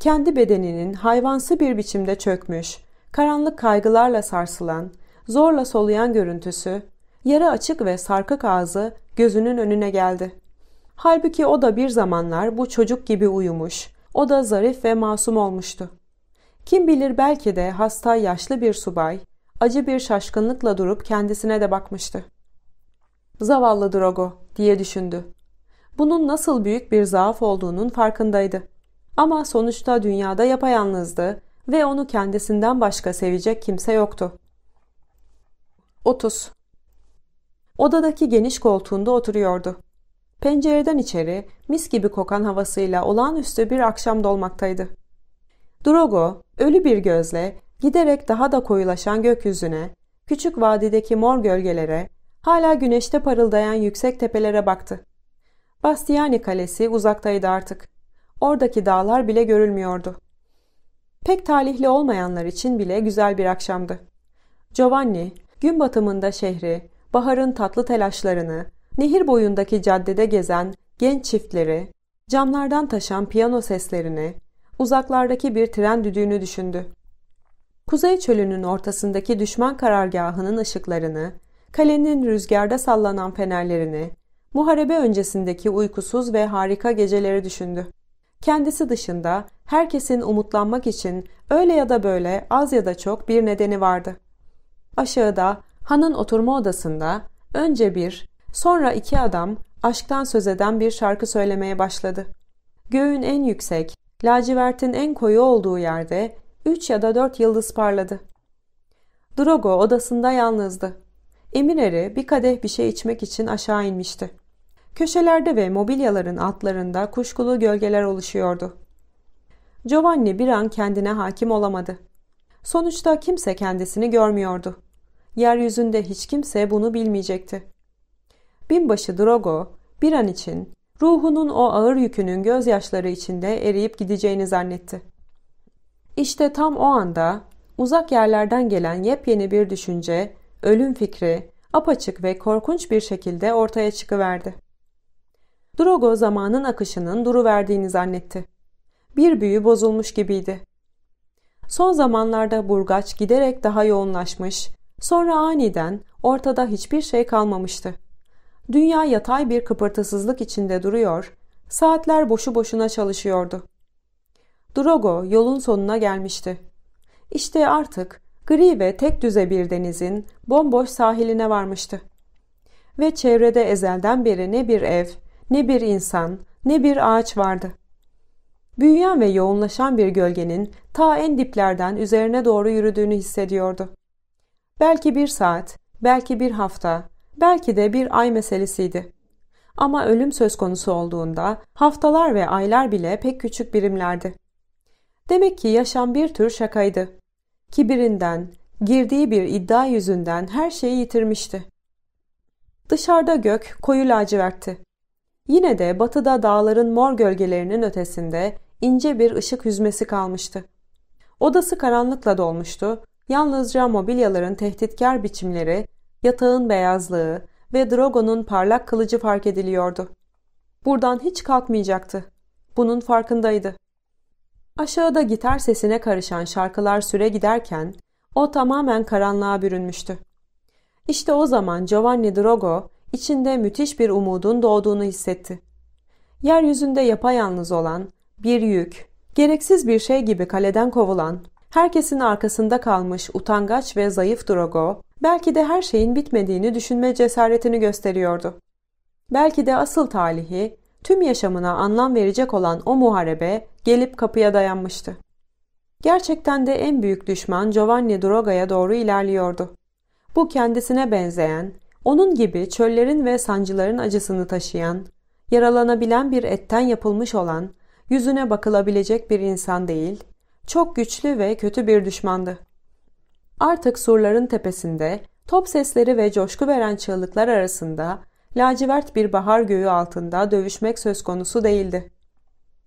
Kendi bedeninin hayvansı bir biçimde çökmüş, karanlık kaygılarla sarsılan, zorla soluyan görüntüsü, yarı açık ve sarkık ağzı gözünün önüne geldi. Halbuki o da bir zamanlar bu çocuk gibi uyumuş, o da zarif ve masum olmuştu. Kim bilir belki de hasta yaşlı bir subay, acı bir şaşkınlıkla durup kendisine de bakmıştı. Zavallı Drogo diye düşündü. Bunun nasıl büyük bir zaaf olduğunun farkındaydı. Ama sonuçta dünyada yapayalnızdı ve onu kendisinden başka sevecek kimse yoktu. 30. Odadaki geniş koltuğunda oturuyordu. Pencereden içeri, mis gibi kokan havasıyla olağanüstü bir akşam dolmaktaydı. Drogo, ölü bir gözle, giderek daha da koyulaşan gökyüzüne, küçük vadideki mor gölgelere, hala güneşte parıldayan yüksek tepelere baktı. Bastiani Kalesi uzaktaydı artık. Oradaki dağlar bile görülmüyordu. Pek talihli olmayanlar için bile güzel bir akşamdı. Giovanni, gün batımında şehri, baharın tatlı telaşlarını, nehir boyundaki caddede gezen genç çiftleri, camlardan taşan piyano seslerini, uzaklardaki bir tren düdüğünü düşündü. Kuzey çölünün ortasındaki düşman karargahının ışıklarını, kalenin rüzgarda sallanan fenerlerini, muharebe öncesindeki uykusuz ve harika geceleri düşündü. Kendisi dışında herkesin umutlanmak için öyle ya da böyle az ya da çok bir nedeni vardı. Aşağıda hanın oturma odasında önce bir Sonra iki adam aşktan söz eden bir şarkı söylemeye başladı. Göğün en yüksek, lacivertin en koyu olduğu yerde üç ya da dört yıldız parladı. Drogo odasında yalnızdı. Emireri bir kadeh bir şey içmek için aşağı inmişti. Köşelerde ve mobilyaların altlarında kuşkulu gölgeler oluşuyordu. Giovanni bir an kendine hakim olamadı. Sonuçta kimse kendisini görmüyordu. Yeryüzünde hiç kimse bunu bilmeyecekti. Binbaşı Drogo bir an için ruhunun o ağır yükünün gözyaşları içinde eriyip gideceğini zannetti. İşte tam o anda uzak yerlerden gelen yepyeni bir düşünce, ölüm fikri apaçık ve korkunç bir şekilde ortaya çıkıverdi. Drogo zamanın akışının duruverdiğini zannetti. Bir büyü bozulmuş gibiydi. Son zamanlarda burgaç giderek daha yoğunlaşmış, sonra aniden ortada hiçbir şey kalmamıştı. Dünya yatay bir kıpırtısızlık içinde duruyor, saatler boşu boşuna çalışıyordu. Drogo yolun sonuna gelmişti. İşte artık gri ve tek düze bir denizin bomboş sahiline varmıştı. Ve çevrede ezelden beri ne bir ev, ne bir insan, ne bir ağaç vardı. Büyüyen ve yoğunlaşan bir gölgenin ta en diplerden üzerine doğru yürüdüğünü hissediyordu. Belki bir saat, belki bir hafta, belki de bir ay meselesiydi. Ama ölüm söz konusu olduğunda haftalar ve aylar bile pek küçük birimlerdi. Demek ki yaşam bir tür şakaydı. Kibirinden, girdiği bir iddia yüzünden her şeyi yitirmişti. Dışarıda gök koyu lacivertti. Yine de batıda dağların mor gölgelerinin ötesinde ince bir ışık hüzmesi kalmıştı. Odası karanlıkla dolmuştu, yalnızca mobilyaların tehditkar biçimleri yatağın beyazlığı ve Drogo'nun parlak kılıcı fark ediliyordu. Buradan hiç kalkmayacaktı. Bunun farkındaydı. Aşağıda gitar sesine karışan şarkılar süre giderken o tamamen karanlığa bürünmüştü. İşte o zaman Giovanni Drogo içinde müthiş bir umudun doğduğunu hissetti. Yeryüzünde yapayalnız olan, bir yük, gereksiz bir şey gibi kaleden kovulan, herkesin arkasında kalmış utangaç ve zayıf Drogo, Belki de her şeyin bitmediğini düşünme cesaretini gösteriyordu. Belki de asıl talihi, tüm yaşamına anlam verecek olan o muharebe gelip kapıya dayanmıştı. Gerçekten de en büyük düşman Giovanni Droga'ya doğru ilerliyordu. Bu kendisine benzeyen, onun gibi çöllerin ve sancıların acısını taşıyan, yaralanabilen bir etten yapılmış olan, yüzüne bakılabilecek bir insan değil, çok güçlü ve kötü bir düşmandı. Artık surların tepesinde top sesleri ve coşku veren çığlıklar arasında lacivert bir bahar göğü altında dövüşmek söz konusu değildi.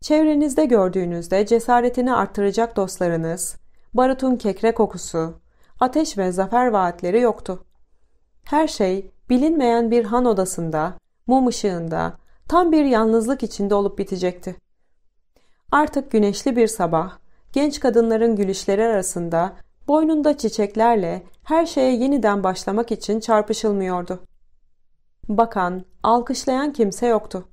Çevrenizde gördüğünüzde cesaretini artıracak dostlarınız, barutun kekre kokusu, ateş ve zafer vaatleri yoktu. Her şey bilinmeyen bir han odasında, mum ışığında, tam bir yalnızlık içinde olup bitecekti. Artık güneşli bir sabah, genç kadınların gülüşleri arasında boynunda çiçeklerle her şeye yeniden başlamak için çarpışılmıyordu. Bakan, alkışlayan kimse yoktu.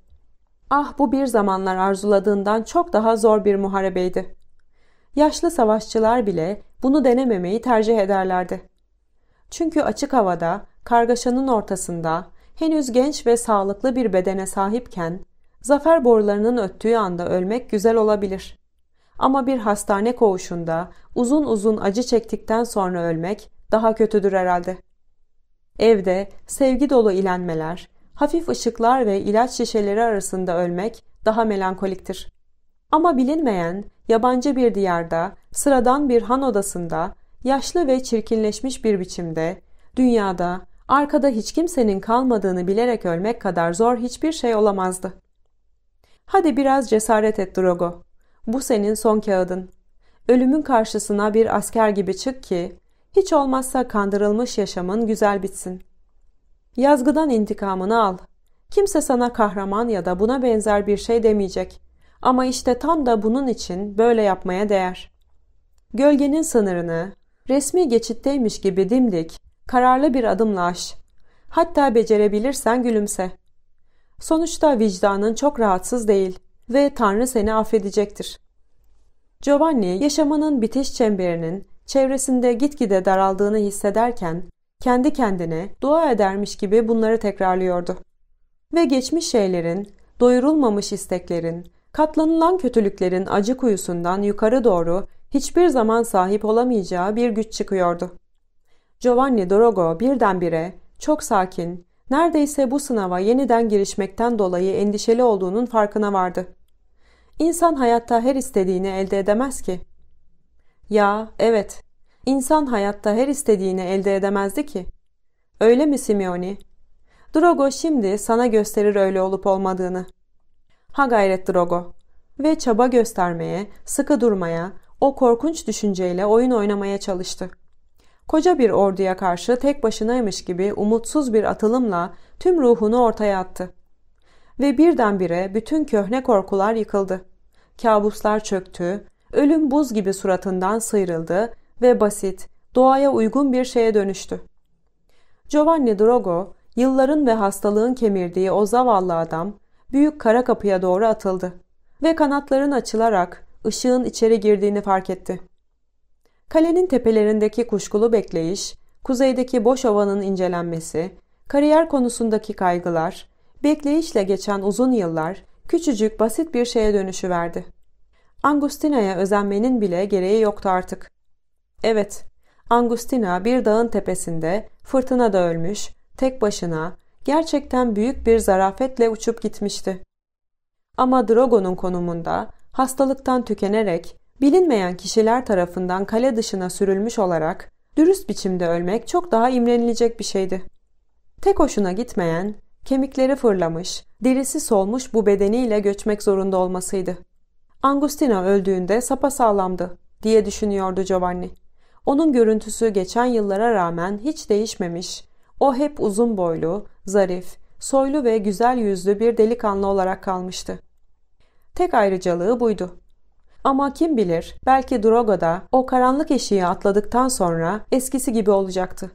Ah bu bir zamanlar arzuladığından çok daha zor bir muharebeydi. Yaşlı savaşçılar bile bunu denememeyi tercih ederlerdi. Çünkü açık havada, kargaşanın ortasında, henüz genç ve sağlıklı bir bedene sahipken, zafer borularının öttüğü anda ölmek güzel olabilir. Ama bir hastane koğuşunda uzun uzun acı çektikten sonra ölmek daha kötüdür herhalde. Evde sevgi dolu ilenmeler, hafif ışıklar ve ilaç şişeleri arasında ölmek daha melankoliktir. Ama bilinmeyen, yabancı bir diyarda, sıradan bir han odasında, yaşlı ve çirkinleşmiş bir biçimde, dünyada, arkada hiç kimsenin kalmadığını bilerek ölmek kadar zor hiçbir şey olamazdı. Hadi biraz cesaret et Drogo. Bu senin son kağıdın. Ölümün karşısına bir asker gibi çık ki hiç olmazsa kandırılmış yaşamın güzel bitsin. Yazgıdan intikamını al. Kimse sana kahraman ya da buna benzer bir şey demeyecek. Ama işte tam da bunun için böyle yapmaya değer. Gölgenin sınırını resmi geçitteymiş gibi dimdik, kararlı bir adımla aş. Hatta becerebilirsen gülümse. Sonuçta vicdanın çok rahatsız değil.'' ve Tanrı seni affedecektir. Giovanni yaşamının bitiş çemberinin çevresinde gitgide daraldığını hissederken kendi kendine dua edermiş gibi bunları tekrarlıyordu. Ve geçmiş şeylerin, doyurulmamış isteklerin, katlanılan kötülüklerin acı kuyusundan yukarı doğru hiçbir zaman sahip olamayacağı bir güç çıkıyordu. Giovanni Dorogo birdenbire çok sakin, neredeyse bu sınava yeniden girişmekten dolayı endişeli olduğunun farkına vardı. İnsan hayatta her istediğini elde edemez ki. Ya evet, İnsan hayatta her istediğini elde edemezdi ki. Öyle mi Simeoni? Drogo şimdi sana gösterir öyle olup olmadığını. Ha gayret Drogo. Ve çaba göstermeye, sıkı durmaya, o korkunç düşünceyle oyun oynamaya çalıştı. Koca bir orduya karşı tek başınaymış gibi umutsuz bir atılımla tüm ruhunu ortaya attı ve birdenbire bütün köhne korkular yıkıldı. Kabuslar çöktü, ölüm buz gibi suratından sıyrıldı ve basit, doğaya uygun bir şeye dönüştü. Giovanni Drogo, yılların ve hastalığın kemirdiği o zavallı adam, büyük kara kapıya doğru atıldı ve kanatların açılarak ışığın içeri girdiğini fark etti. Kalenin tepelerindeki kuşkulu bekleyiş, kuzeydeki boş ovanın incelenmesi, kariyer konusundaki kaygılar, Bekleyişle geçen uzun yıllar küçücük basit bir şeye dönüşü verdi. Angustina'ya özenmenin bile gereği yoktu artık. Evet, Angustina bir dağın tepesinde fırtına da ölmüş, tek başına, gerçekten büyük bir zarafetle uçup gitmişti. Ama Drogo'nun konumunda hastalıktan tükenerek bilinmeyen kişiler tarafından kale dışına sürülmüş olarak dürüst biçimde ölmek çok daha imrenilecek bir şeydi. Tek hoşuna gitmeyen Kemikleri fırlamış, derisi solmuş bu bedeniyle göçmek zorunda olmasıydı. Angustina öldüğünde sapasağlamdı diye düşünüyordu Giovanni. Onun görüntüsü geçen yıllara rağmen hiç değişmemiş. O hep uzun boylu, zarif, soylu ve güzel yüzlü bir delikanlı olarak kalmıştı. Tek ayrıcalığı buydu. Ama kim bilir belki Drogo'da o karanlık eşiği atladıktan sonra eskisi gibi olacaktı.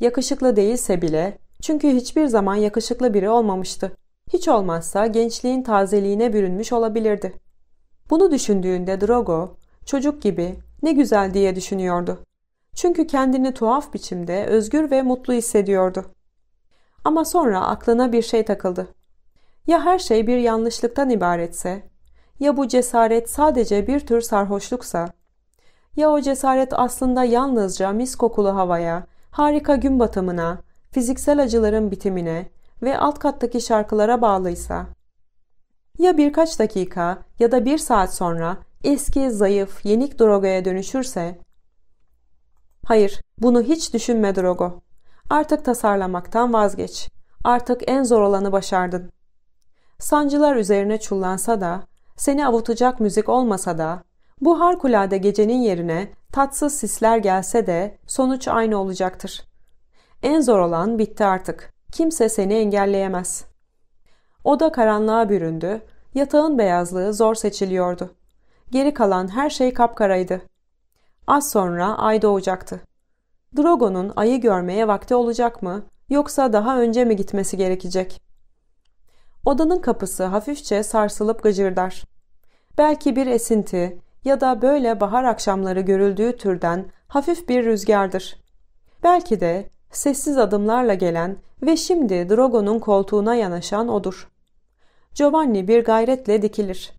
Yakışıklı değilse bile çünkü hiçbir zaman yakışıklı biri olmamıştı. Hiç olmazsa gençliğin tazeliğine bürünmüş olabilirdi. Bunu düşündüğünde Drogo, çocuk gibi ne güzel diye düşünüyordu. Çünkü kendini tuhaf biçimde özgür ve mutlu hissediyordu. Ama sonra aklına bir şey takıldı. Ya her şey bir yanlışlıktan ibaretse? Ya bu cesaret sadece bir tür sarhoşluksa? Ya o cesaret aslında yalnızca mis kokulu havaya, harika gün batımına, fiziksel acıların bitimine ve alt kattaki şarkılara bağlıysa, ya birkaç dakika ya da bir saat sonra eski, zayıf, yenik Drogo'ya dönüşürse, hayır bunu hiç düşünme Drogo. Artık tasarlamaktan vazgeç. Artık en zor olanı başardın. Sancılar üzerine çullansa da, seni avutacak müzik olmasa da, bu harikulade gecenin yerine tatsız sisler gelse de sonuç aynı olacaktır. En zor olan bitti artık. Kimse seni engelleyemez. Oda karanlığa büründü. Yatağın beyazlığı zor seçiliyordu. Geri kalan her şey kapkaraydı. Az sonra ay doğacaktı. Drogo'nun ayı görmeye vakti olacak mı yoksa daha önce mi gitmesi gerekecek? Odanın kapısı hafifçe sarsılıp gıcırdar. Belki bir esinti ya da böyle bahar akşamları görüldüğü türden hafif bir rüzgardır. Belki de Sessiz adımlarla gelen ve şimdi Drogo'nun koltuğuna yanaşan odur. Giovanni bir gayretle dikilir.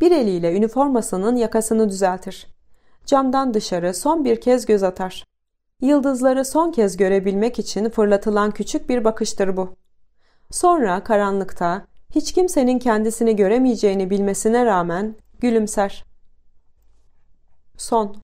Bir eliyle üniformasının yakasını düzeltir. Camdan dışarı son bir kez göz atar. Yıldızları son kez görebilmek için fırlatılan küçük bir bakıştır bu. Sonra karanlıkta hiç kimsenin kendisini göremeyeceğini bilmesine rağmen gülümser. Son